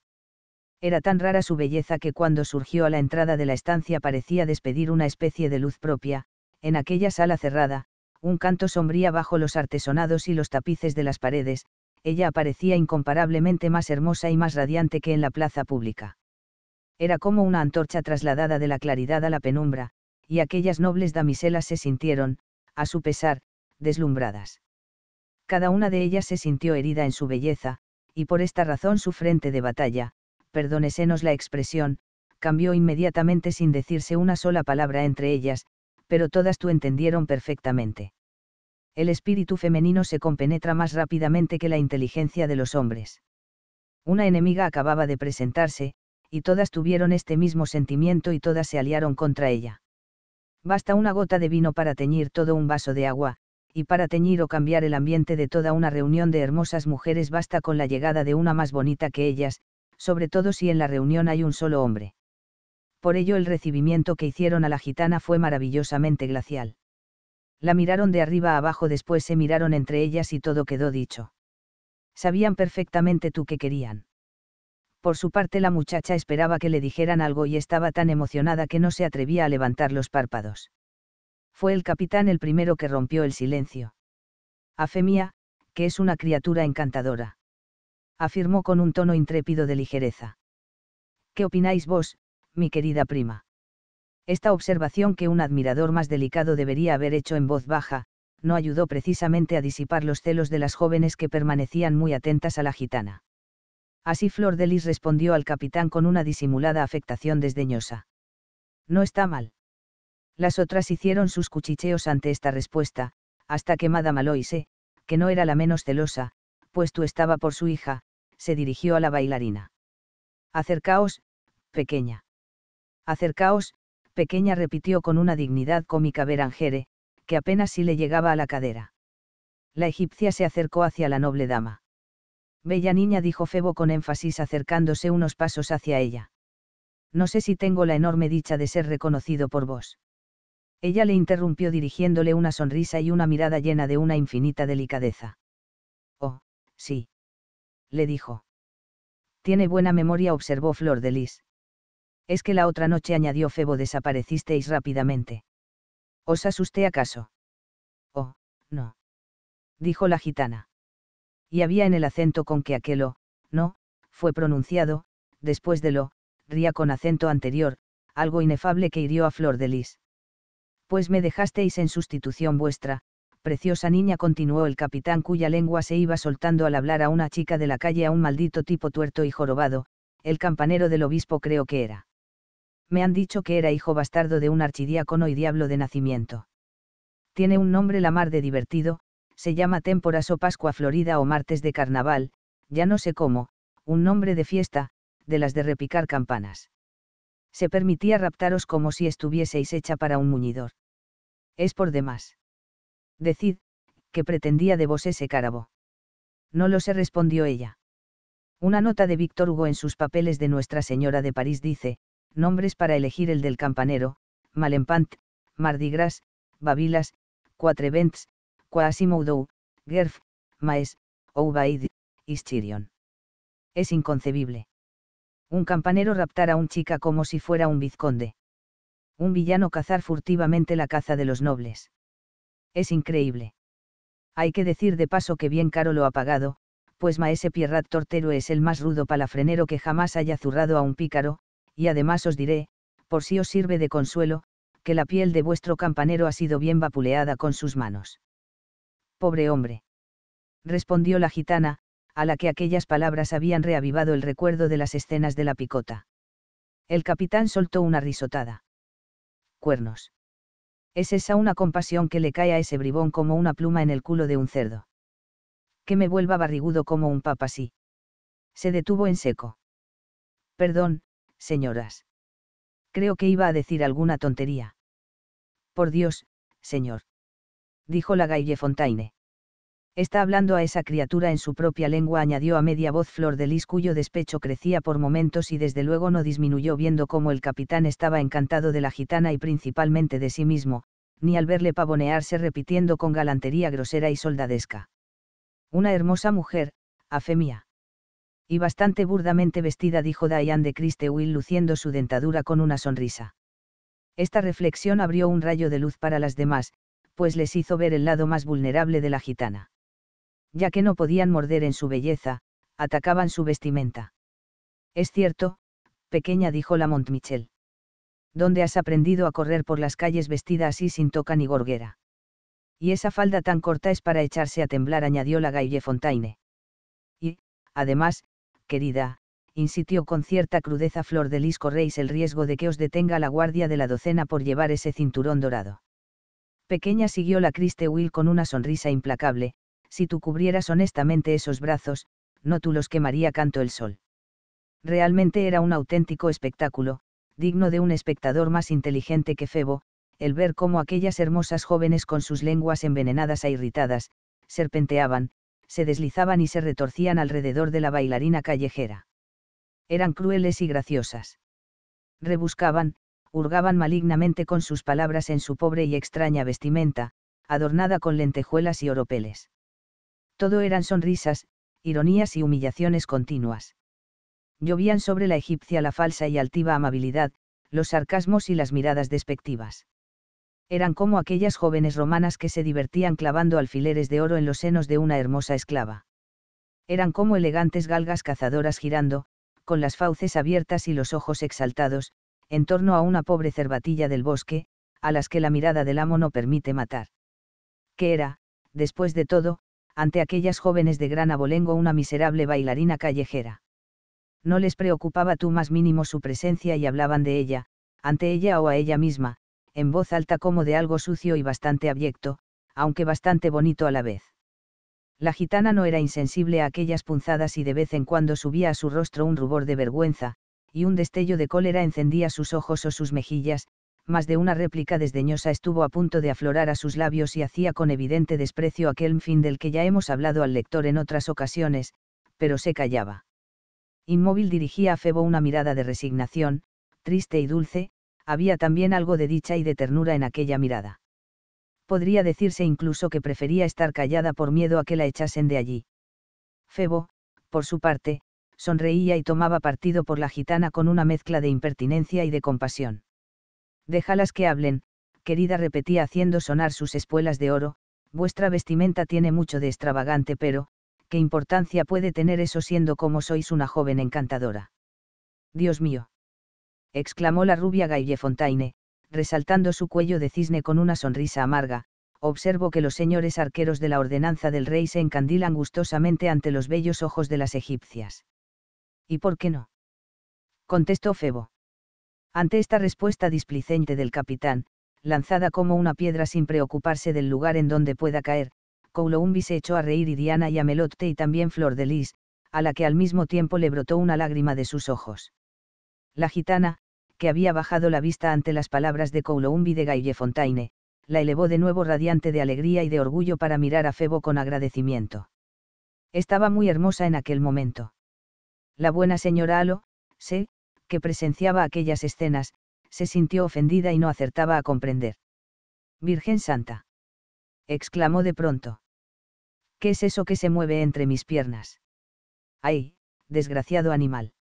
Era tan rara su belleza que cuando surgió a la entrada de la estancia parecía despedir una especie de luz propia, en aquella sala cerrada, un canto sombría bajo los artesonados y los tapices de las paredes, ella aparecía incomparablemente más hermosa y más radiante que en la plaza pública. Era como una antorcha trasladada de la claridad a la penumbra, y aquellas nobles damiselas se sintieron, a su pesar, deslumbradas cada una de ellas se sintió herida en su belleza, y por esta razón su frente de batalla, perdónesenos la expresión, cambió inmediatamente sin decirse una sola palabra entre ellas, pero todas tú entendieron perfectamente. El espíritu femenino se compenetra más rápidamente que la inteligencia de los hombres. Una enemiga acababa de presentarse, y todas tuvieron este mismo sentimiento y todas se aliaron contra ella. Basta una gota de vino para teñir todo un vaso de agua, y para teñir o cambiar el ambiente de toda una reunión de hermosas mujeres basta con la llegada de una más bonita que ellas, sobre todo si en la reunión hay un solo hombre. Por ello el recibimiento que hicieron a la gitana fue maravillosamente glacial. La miraron de arriba a abajo, después se miraron entre ellas y todo quedó dicho. Sabían perfectamente tú qué querían. Por su parte la muchacha esperaba que le dijeran algo y estaba tan emocionada que no se atrevía a levantar los párpados fue el capitán el primero que rompió el silencio. mía, que es una criatura encantadora. Afirmó con un tono intrépido de ligereza. ¿Qué opináis vos, mi querida prima? Esta observación que un admirador más delicado debería haber hecho en voz baja, no ayudó precisamente a disipar los celos de las jóvenes que permanecían muy atentas a la gitana. Así Flor de Lis respondió al capitán con una disimulada afectación desdeñosa. No está mal. Las otras hicieron sus cuchicheos ante esta respuesta, hasta que Madame Aloise, eh, que no era la menos celosa, puesto estaba por su hija, se dirigió a la bailarina. Acercaos, pequeña. Acercaos, pequeña repitió con una dignidad cómica Berangere, eh, que apenas si le llegaba a la cadera. La egipcia se acercó hacia la noble dama. Bella niña dijo Febo con énfasis acercándose unos pasos hacia ella. No sé si tengo la enorme dicha de ser reconocido por vos. Ella le interrumpió dirigiéndole una sonrisa y una mirada llena de una infinita delicadeza. Oh, sí. Le dijo. Tiene buena memoria, observó Flor de Lis. Es que la otra noche, añadió Febo, desaparecisteis rápidamente. ¿Os asusté acaso? Oh, no. Dijo la gitana. Y había en el acento con que aquello, no, fue pronunciado, después de lo, ría con acento anterior, algo inefable que hirió a Flor de Lis pues me dejasteis en sustitución vuestra, preciosa niña continuó el capitán cuya lengua se iba soltando al hablar a una chica de la calle a un maldito tipo tuerto y jorobado, el campanero del obispo creo que era. Me han dicho que era hijo bastardo de un archidiácono y diablo de nacimiento. Tiene un nombre la mar de divertido, se llama Témporas o Pascua Florida o Martes de Carnaval, ya no sé cómo, un nombre de fiesta, de las de repicar campanas se permitía raptaros como si estuvieseis hecha para un muñidor. Es por demás. Decid, que pretendía de vos ese carabo. No lo sé, respondió ella. Una nota de Víctor Hugo en sus papeles de Nuestra Señora de París dice, nombres para elegir el del campanero, Malempant, Mardigras, Babilas, Quatrevents, Quasimodo, Gerf, Maes, Oubaid, Ischirion. Es inconcebible. Un campanero raptar a un chica como si fuera un vizconde. Un villano cazar furtivamente la caza de los nobles. Es increíble. Hay que decir de paso que bien caro lo ha pagado, pues Maese Pierrat Tortero es el más rudo palafrenero que jamás haya zurrado a un pícaro, y además os diré, por si os sirve de consuelo, que la piel de vuestro campanero ha sido bien vapuleada con sus manos. Pobre hombre. Respondió la gitana, a la que aquellas palabras habían reavivado el recuerdo de las escenas de la picota. El capitán soltó una risotada. Cuernos. Es esa una compasión que le cae a ese bribón como una pluma en el culo de un cerdo. Que me vuelva barrigudo como un papa sí. Se detuvo en seco. Perdón, señoras. Creo que iba a decir alguna tontería. Por Dios, señor. Dijo la Gaillefontaine Está hablando a esa criatura en su propia lengua, añadió a media voz Flor de Lis, cuyo despecho crecía por momentos y desde luego no disminuyó viendo cómo el capitán estaba encantado de la gitana y principalmente de sí mismo, ni al verle pavonearse repitiendo con galantería grosera y soldadesca. Una hermosa mujer, a fe mía. Y bastante burdamente vestida, dijo Diane de Will luciendo su dentadura con una sonrisa. Esta reflexión abrió un rayo de luz para las demás, pues les hizo ver el lado más vulnerable de la gitana ya que no podían morder en su belleza, atacaban su vestimenta. Es cierto, pequeña dijo la Montmichel. ¿Dónde has aprendido a correr por las calles vestida así sin toca ni gorguera? Y esa falda tan corta es para echarse a temblar, añadió la Gaille Fontaine. Y, además, querida, insitió con cierta crudeza Flor de Lis corréis el riesgo de que os detenga la guardia de la docena por llevar ese cinturón dorado. Pequeña siguió la Criste Will con una sonrisa implacable, si tú cubrieras honestamente esos brazos, no tú los quemaría canto el sol. Realmente era un auténtico espectáculo, digno de un espectador más inteligente que Febo, el ver cómo aquellas hermosas jóvenes con sus lenguas envenenadas e irritadas, serpenteaban, se deslizaban y se retorcían alrededor de la bailarina callejera. Eran crueles y graciosas. Rebuscaban, hurgaban malignamente con sus palabras en su pobre y extraña vestimenta, adornada con lentejuelas y oropeles. Todo eran sonrisas, ironías y humillaciones continuas. Llovían sobre la egipcia la falsa y altiva amabilidad, los sarcasmos y las miradas despectivas. Eran como aquellas jóvenes romanas que se divertían clavando alfileres de oro en los senos de una hermosa esclava. Eran como elegantes galgas cazadoras girando, con las fauces abiertas y los ojos exaltados, en torno a una pobre cervatilla del bosque, a las que la mirada del amo no permite matar. Que era, después de todo, ante aquellas jóvenes de gran abolengo una miserable bailarina callejera. No les preocupaba tú más mínimo su presencia y hablaban de ella, ante ella o a ella misma, en voz alta como de algo sucio y bastante abyecto, aunque bastante bonito a la vez. La gitana no era insensible a aquellas punzadas y de vez en cuando subía a su rostro un rubor de vergüenza, y un destello de cólera encendía sus ojos o sus mejillas, más de una réplica desdeñosa estuvo a punto de aflorar a sus labios y hacía con evidente desprecio aquel fin del que ya hemos hablado al lector en otras ocasiones, pero se callaba. Inmóvil dirigía a Febo una mirada de resignación, triste y dulce, había también algo de dicha y de ternura en aquella mirada. Podría decirse incluso que prefería estar callada por miedo a que la echasen de allí. Febo, por su parte, sonreía y tomaba partido por la gitana con una mezcla de impertinencia y de compasión. Déjalas que hablen, querida repetía haciendo sonar sus espuelas de oro, vuestra vestimenta tiene mucho de extravagante pero, ¿qué importancia puede tener eso siendo como sois una joven encantadora? Dios mío. exclamó la rubia Gaillefontaine, Fontaine, resaltando su cuello de cisne con una sonrisa amarga, observo que los señores arqueros de la ordenanza del rey se encandilan gustosamente ante los bellos ojos de las egipcias. ¿Y por qué no? contestó Febo. Ante esta respuesta displicente del capitán, lanzada como una piedra sin preocuparse del lugar en donde pueda caer, Kouloumbi se echó a reír y Diana y Amelotte y también Flor de Lis, a la que al mismo tiempo le brotó una lágrima de sus ojos. La gitana, que había bajado la vista ante las palabras de Kouloumbi de Gaillefontaine, la elevó de nuevo radiante de alegría y de orgullo para mirar a Febo con agradecimiento. Estaba muy hermosa en aquel momento. La buena señora Alo, sí? que presenciaba aquellas escenas, se sintió ofendida y no acertaba a comprender. Virgen Santa. exclamó de pronto. ¿Qué es eso que se mueve entre mis piernas? ¡Ay, desgraciado animal!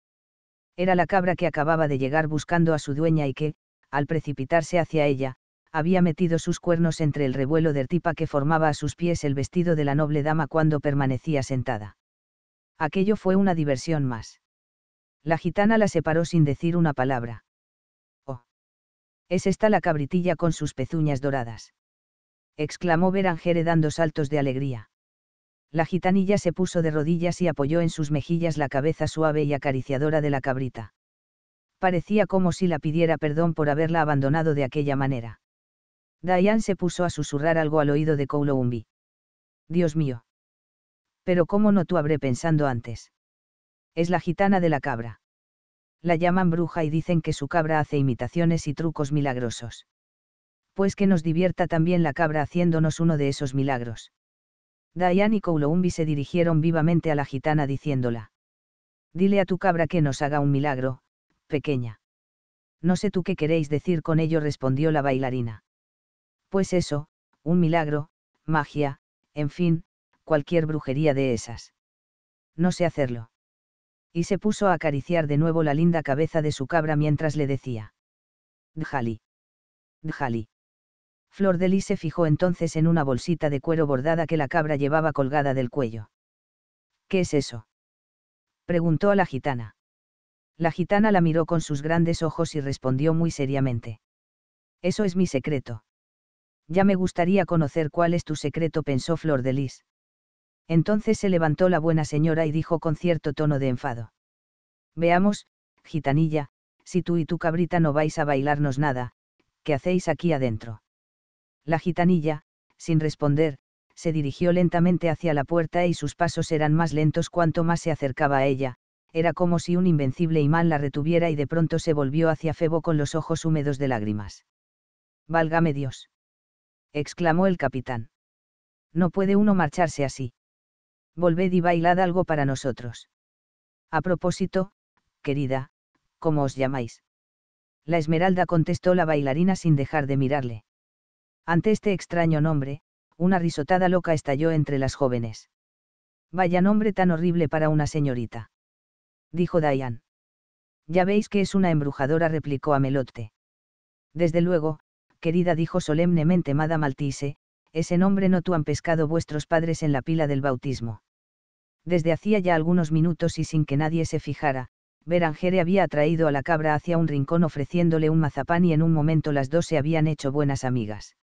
Era la cabra que acababa de llegar buscando a su dueña y que, al precipitarse hacia ella, había metido sus cuernos entre el revuelo de tipa que formaba a sus pies el vestido de la noble dama cuando permanecía sentada. Aquello fue una diversión más. La gitana la separó sin decir una palabra. Oh. Es esta la cabritilla con sus pezuñas doradas. exclamó Berangere dando saltos de alegría. La gitanilla se puso de rodillas y apoyó en sus mejillas la cabeza suave y acariciadora de la cabrita. Parecía como si la pidiera perdón por haberla abandonado de aquella manera. Diane se puso a susurrar algo al oído de Kouloumbi. Dios mío. Pero cómo no tú habré pensando antes es la gitana de la cabra. La llaman bruja y dicen que su cabra hace imitaciones y trucos milagrosos. Pues que nos divierta también la cabra haciéndonos uno de esos milagros. Diane y Kouloumbi se dirigieron vivamente a la gitana diciéndola. Dile a tu cabra que nos haga un milagro, pequeña. No sé tú qué queréis decir con ello, respondió la bailarina. Pues eso, un milagro, magia, en fin, cualquier brujería de esas. No sé hacerlo y se puso a acariciar de nuevo la linda cabeza de su cabra mientras le decía. Djali. Djali. Flor de Lys se fijó entonces en una bolsita de cuero bordada que la cabra llevaba colgada del cuello. ¿Qué es eso? preguntó a la gitana. La gitana la miró con sus grandes ojos y respondió muy seriamente. Eso es mi secreto. Ya me gustaría conocer cuál es tu secreto, pensó Flor de Lys. Entonces se levantó la buena señora y dijo con cierto tono de enfado. Veamos, gitanilla, si tú y tu cabrita no vais a bailarnos nada, ¿qué hacéis aquí adentro? La gitanilla, sin responder, se dirigió lentamente hacia la puerta y sus pasos eran más lentos cuanto más se acercaba a ella, era como si un invencible imán la retuviera y de pronto se volvió hacia Febo con los ojos húmedos de lágrimas. Válgame Dios. exclamó el capitán. No puede uno marcharse así volved y bailad algo para nosotros. A propósito, querida, ¿cómo os llamáis? La Esmeralda contestó la bailarina sin dejar de mirarle. Ante este extraño nombre, una risotada loca estalló entre las jóvenes. Vaya nombre tan horrible para una señorita. Dijo Diane. Ya veis que es una embrujadora, replicó Amelotte. Desde luego, querida, dijo solemnemente Madame Maltise: ese nombre no tú han pescado vuestros padres en la pila del bautismo desde hacía ya algunos minutos y sin que nadie se fijara, Berangere había atraído a la cabra hacia un rincón ofreciéndole un mazapán y en un momento las dos se habían hecho buenas amigas.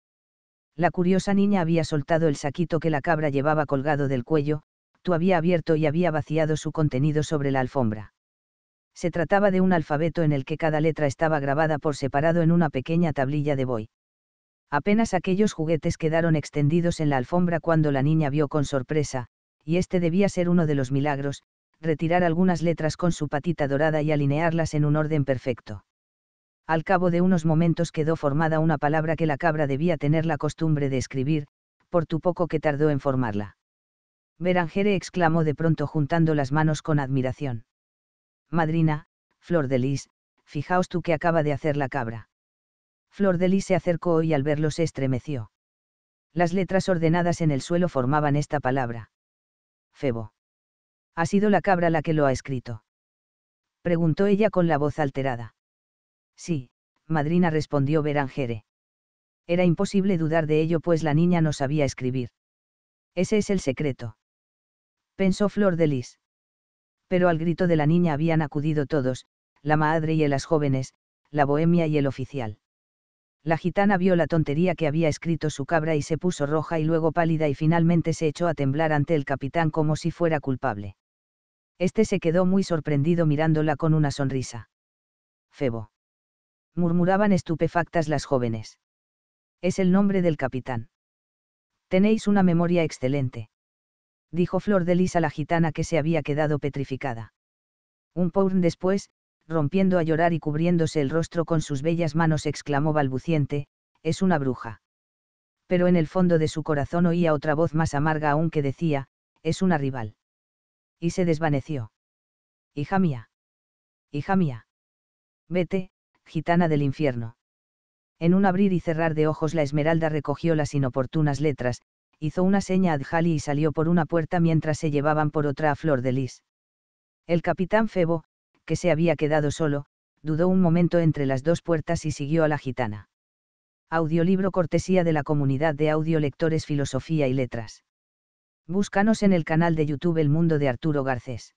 La curiosa niña había soltado el saquito que la cabra llevaba colgado del cuello, tú había abierto y había vaciado su contenido sobre la alfombra. Se trataba de un alfabeto en el que cada letra estaba grabada por separado en una pequeña tablilla de boy. Apenas aquellos juguetes quedaron extendidos en la alfombra cuando la niña vio con sorpresa, y este debía ser uno de los milagros, retirar algunas letras con su patita dorada y alinearlas en un orden perfecto. Al cabo de unos momentos quedó formada una palabra que la cabra debía tener la costumbre de escribir, por tu poco que tardó en formarla. Berangere exclamó de pronto juntando las manos con admiración. Madrina, Flor de Lis, fijaos tú que acaba de hacer la cabra. Flor de Lis se acercó y al verlo se estremeció. Las letras ordenadas en el suelo formaban esta palabra. Febo. ¿Ha sido la cabra la que lo ha escrito? Preguntó ella con la voz alterada. Sí, madrina respondió Berangere. Era imposible dudar de ello pues la niña no sabía escribir. Ese es el secreto. Pensó Flor de Lis. Pero al grito de la niña habían acudido todos, la madre y las jóvenes, la bohemia y el oficial la gitana vio la tontería que había escrito su cabra y se puso roja y luego pálida y finalmente se echó a temblar ante el capitán como si fuera culpable. Este se quedó muy sorprendido mirándola con una sonrisa. Febo. Murmuraban estupefactas las jóvenes. Es el nombre del capitán. Tenéis una memoria excelente. Dijo Flor de Lis a la gitana que se había quedado petrificada. Un porn después, rompiendo a llorar y cubriéndose el rostro con sus bellas manos, exclamó balbuciente, es una bruja. Pero en el fondo de su corazón oía otra voz más amarga aún que decía, es una rival. Y se desvaneció. Hija mía. Hija mía. Vete, gitana del infierno. En un abrir y cerrar de ojos la Esmeralda recogió las inoportunas letras, hizo una seña a Jali y salió por una puerta mientras se llevaban por otra a Flor de Lis. El capitán Febo, que se había quedado solo, dudó un momento entre las dos puertas y siguió a la gitana. Audiolibro cortesía de la comunidad de audiolectores Filosofía y Letras. Búscanos en el canal de YouTube El Mundo de Arturo Garcés.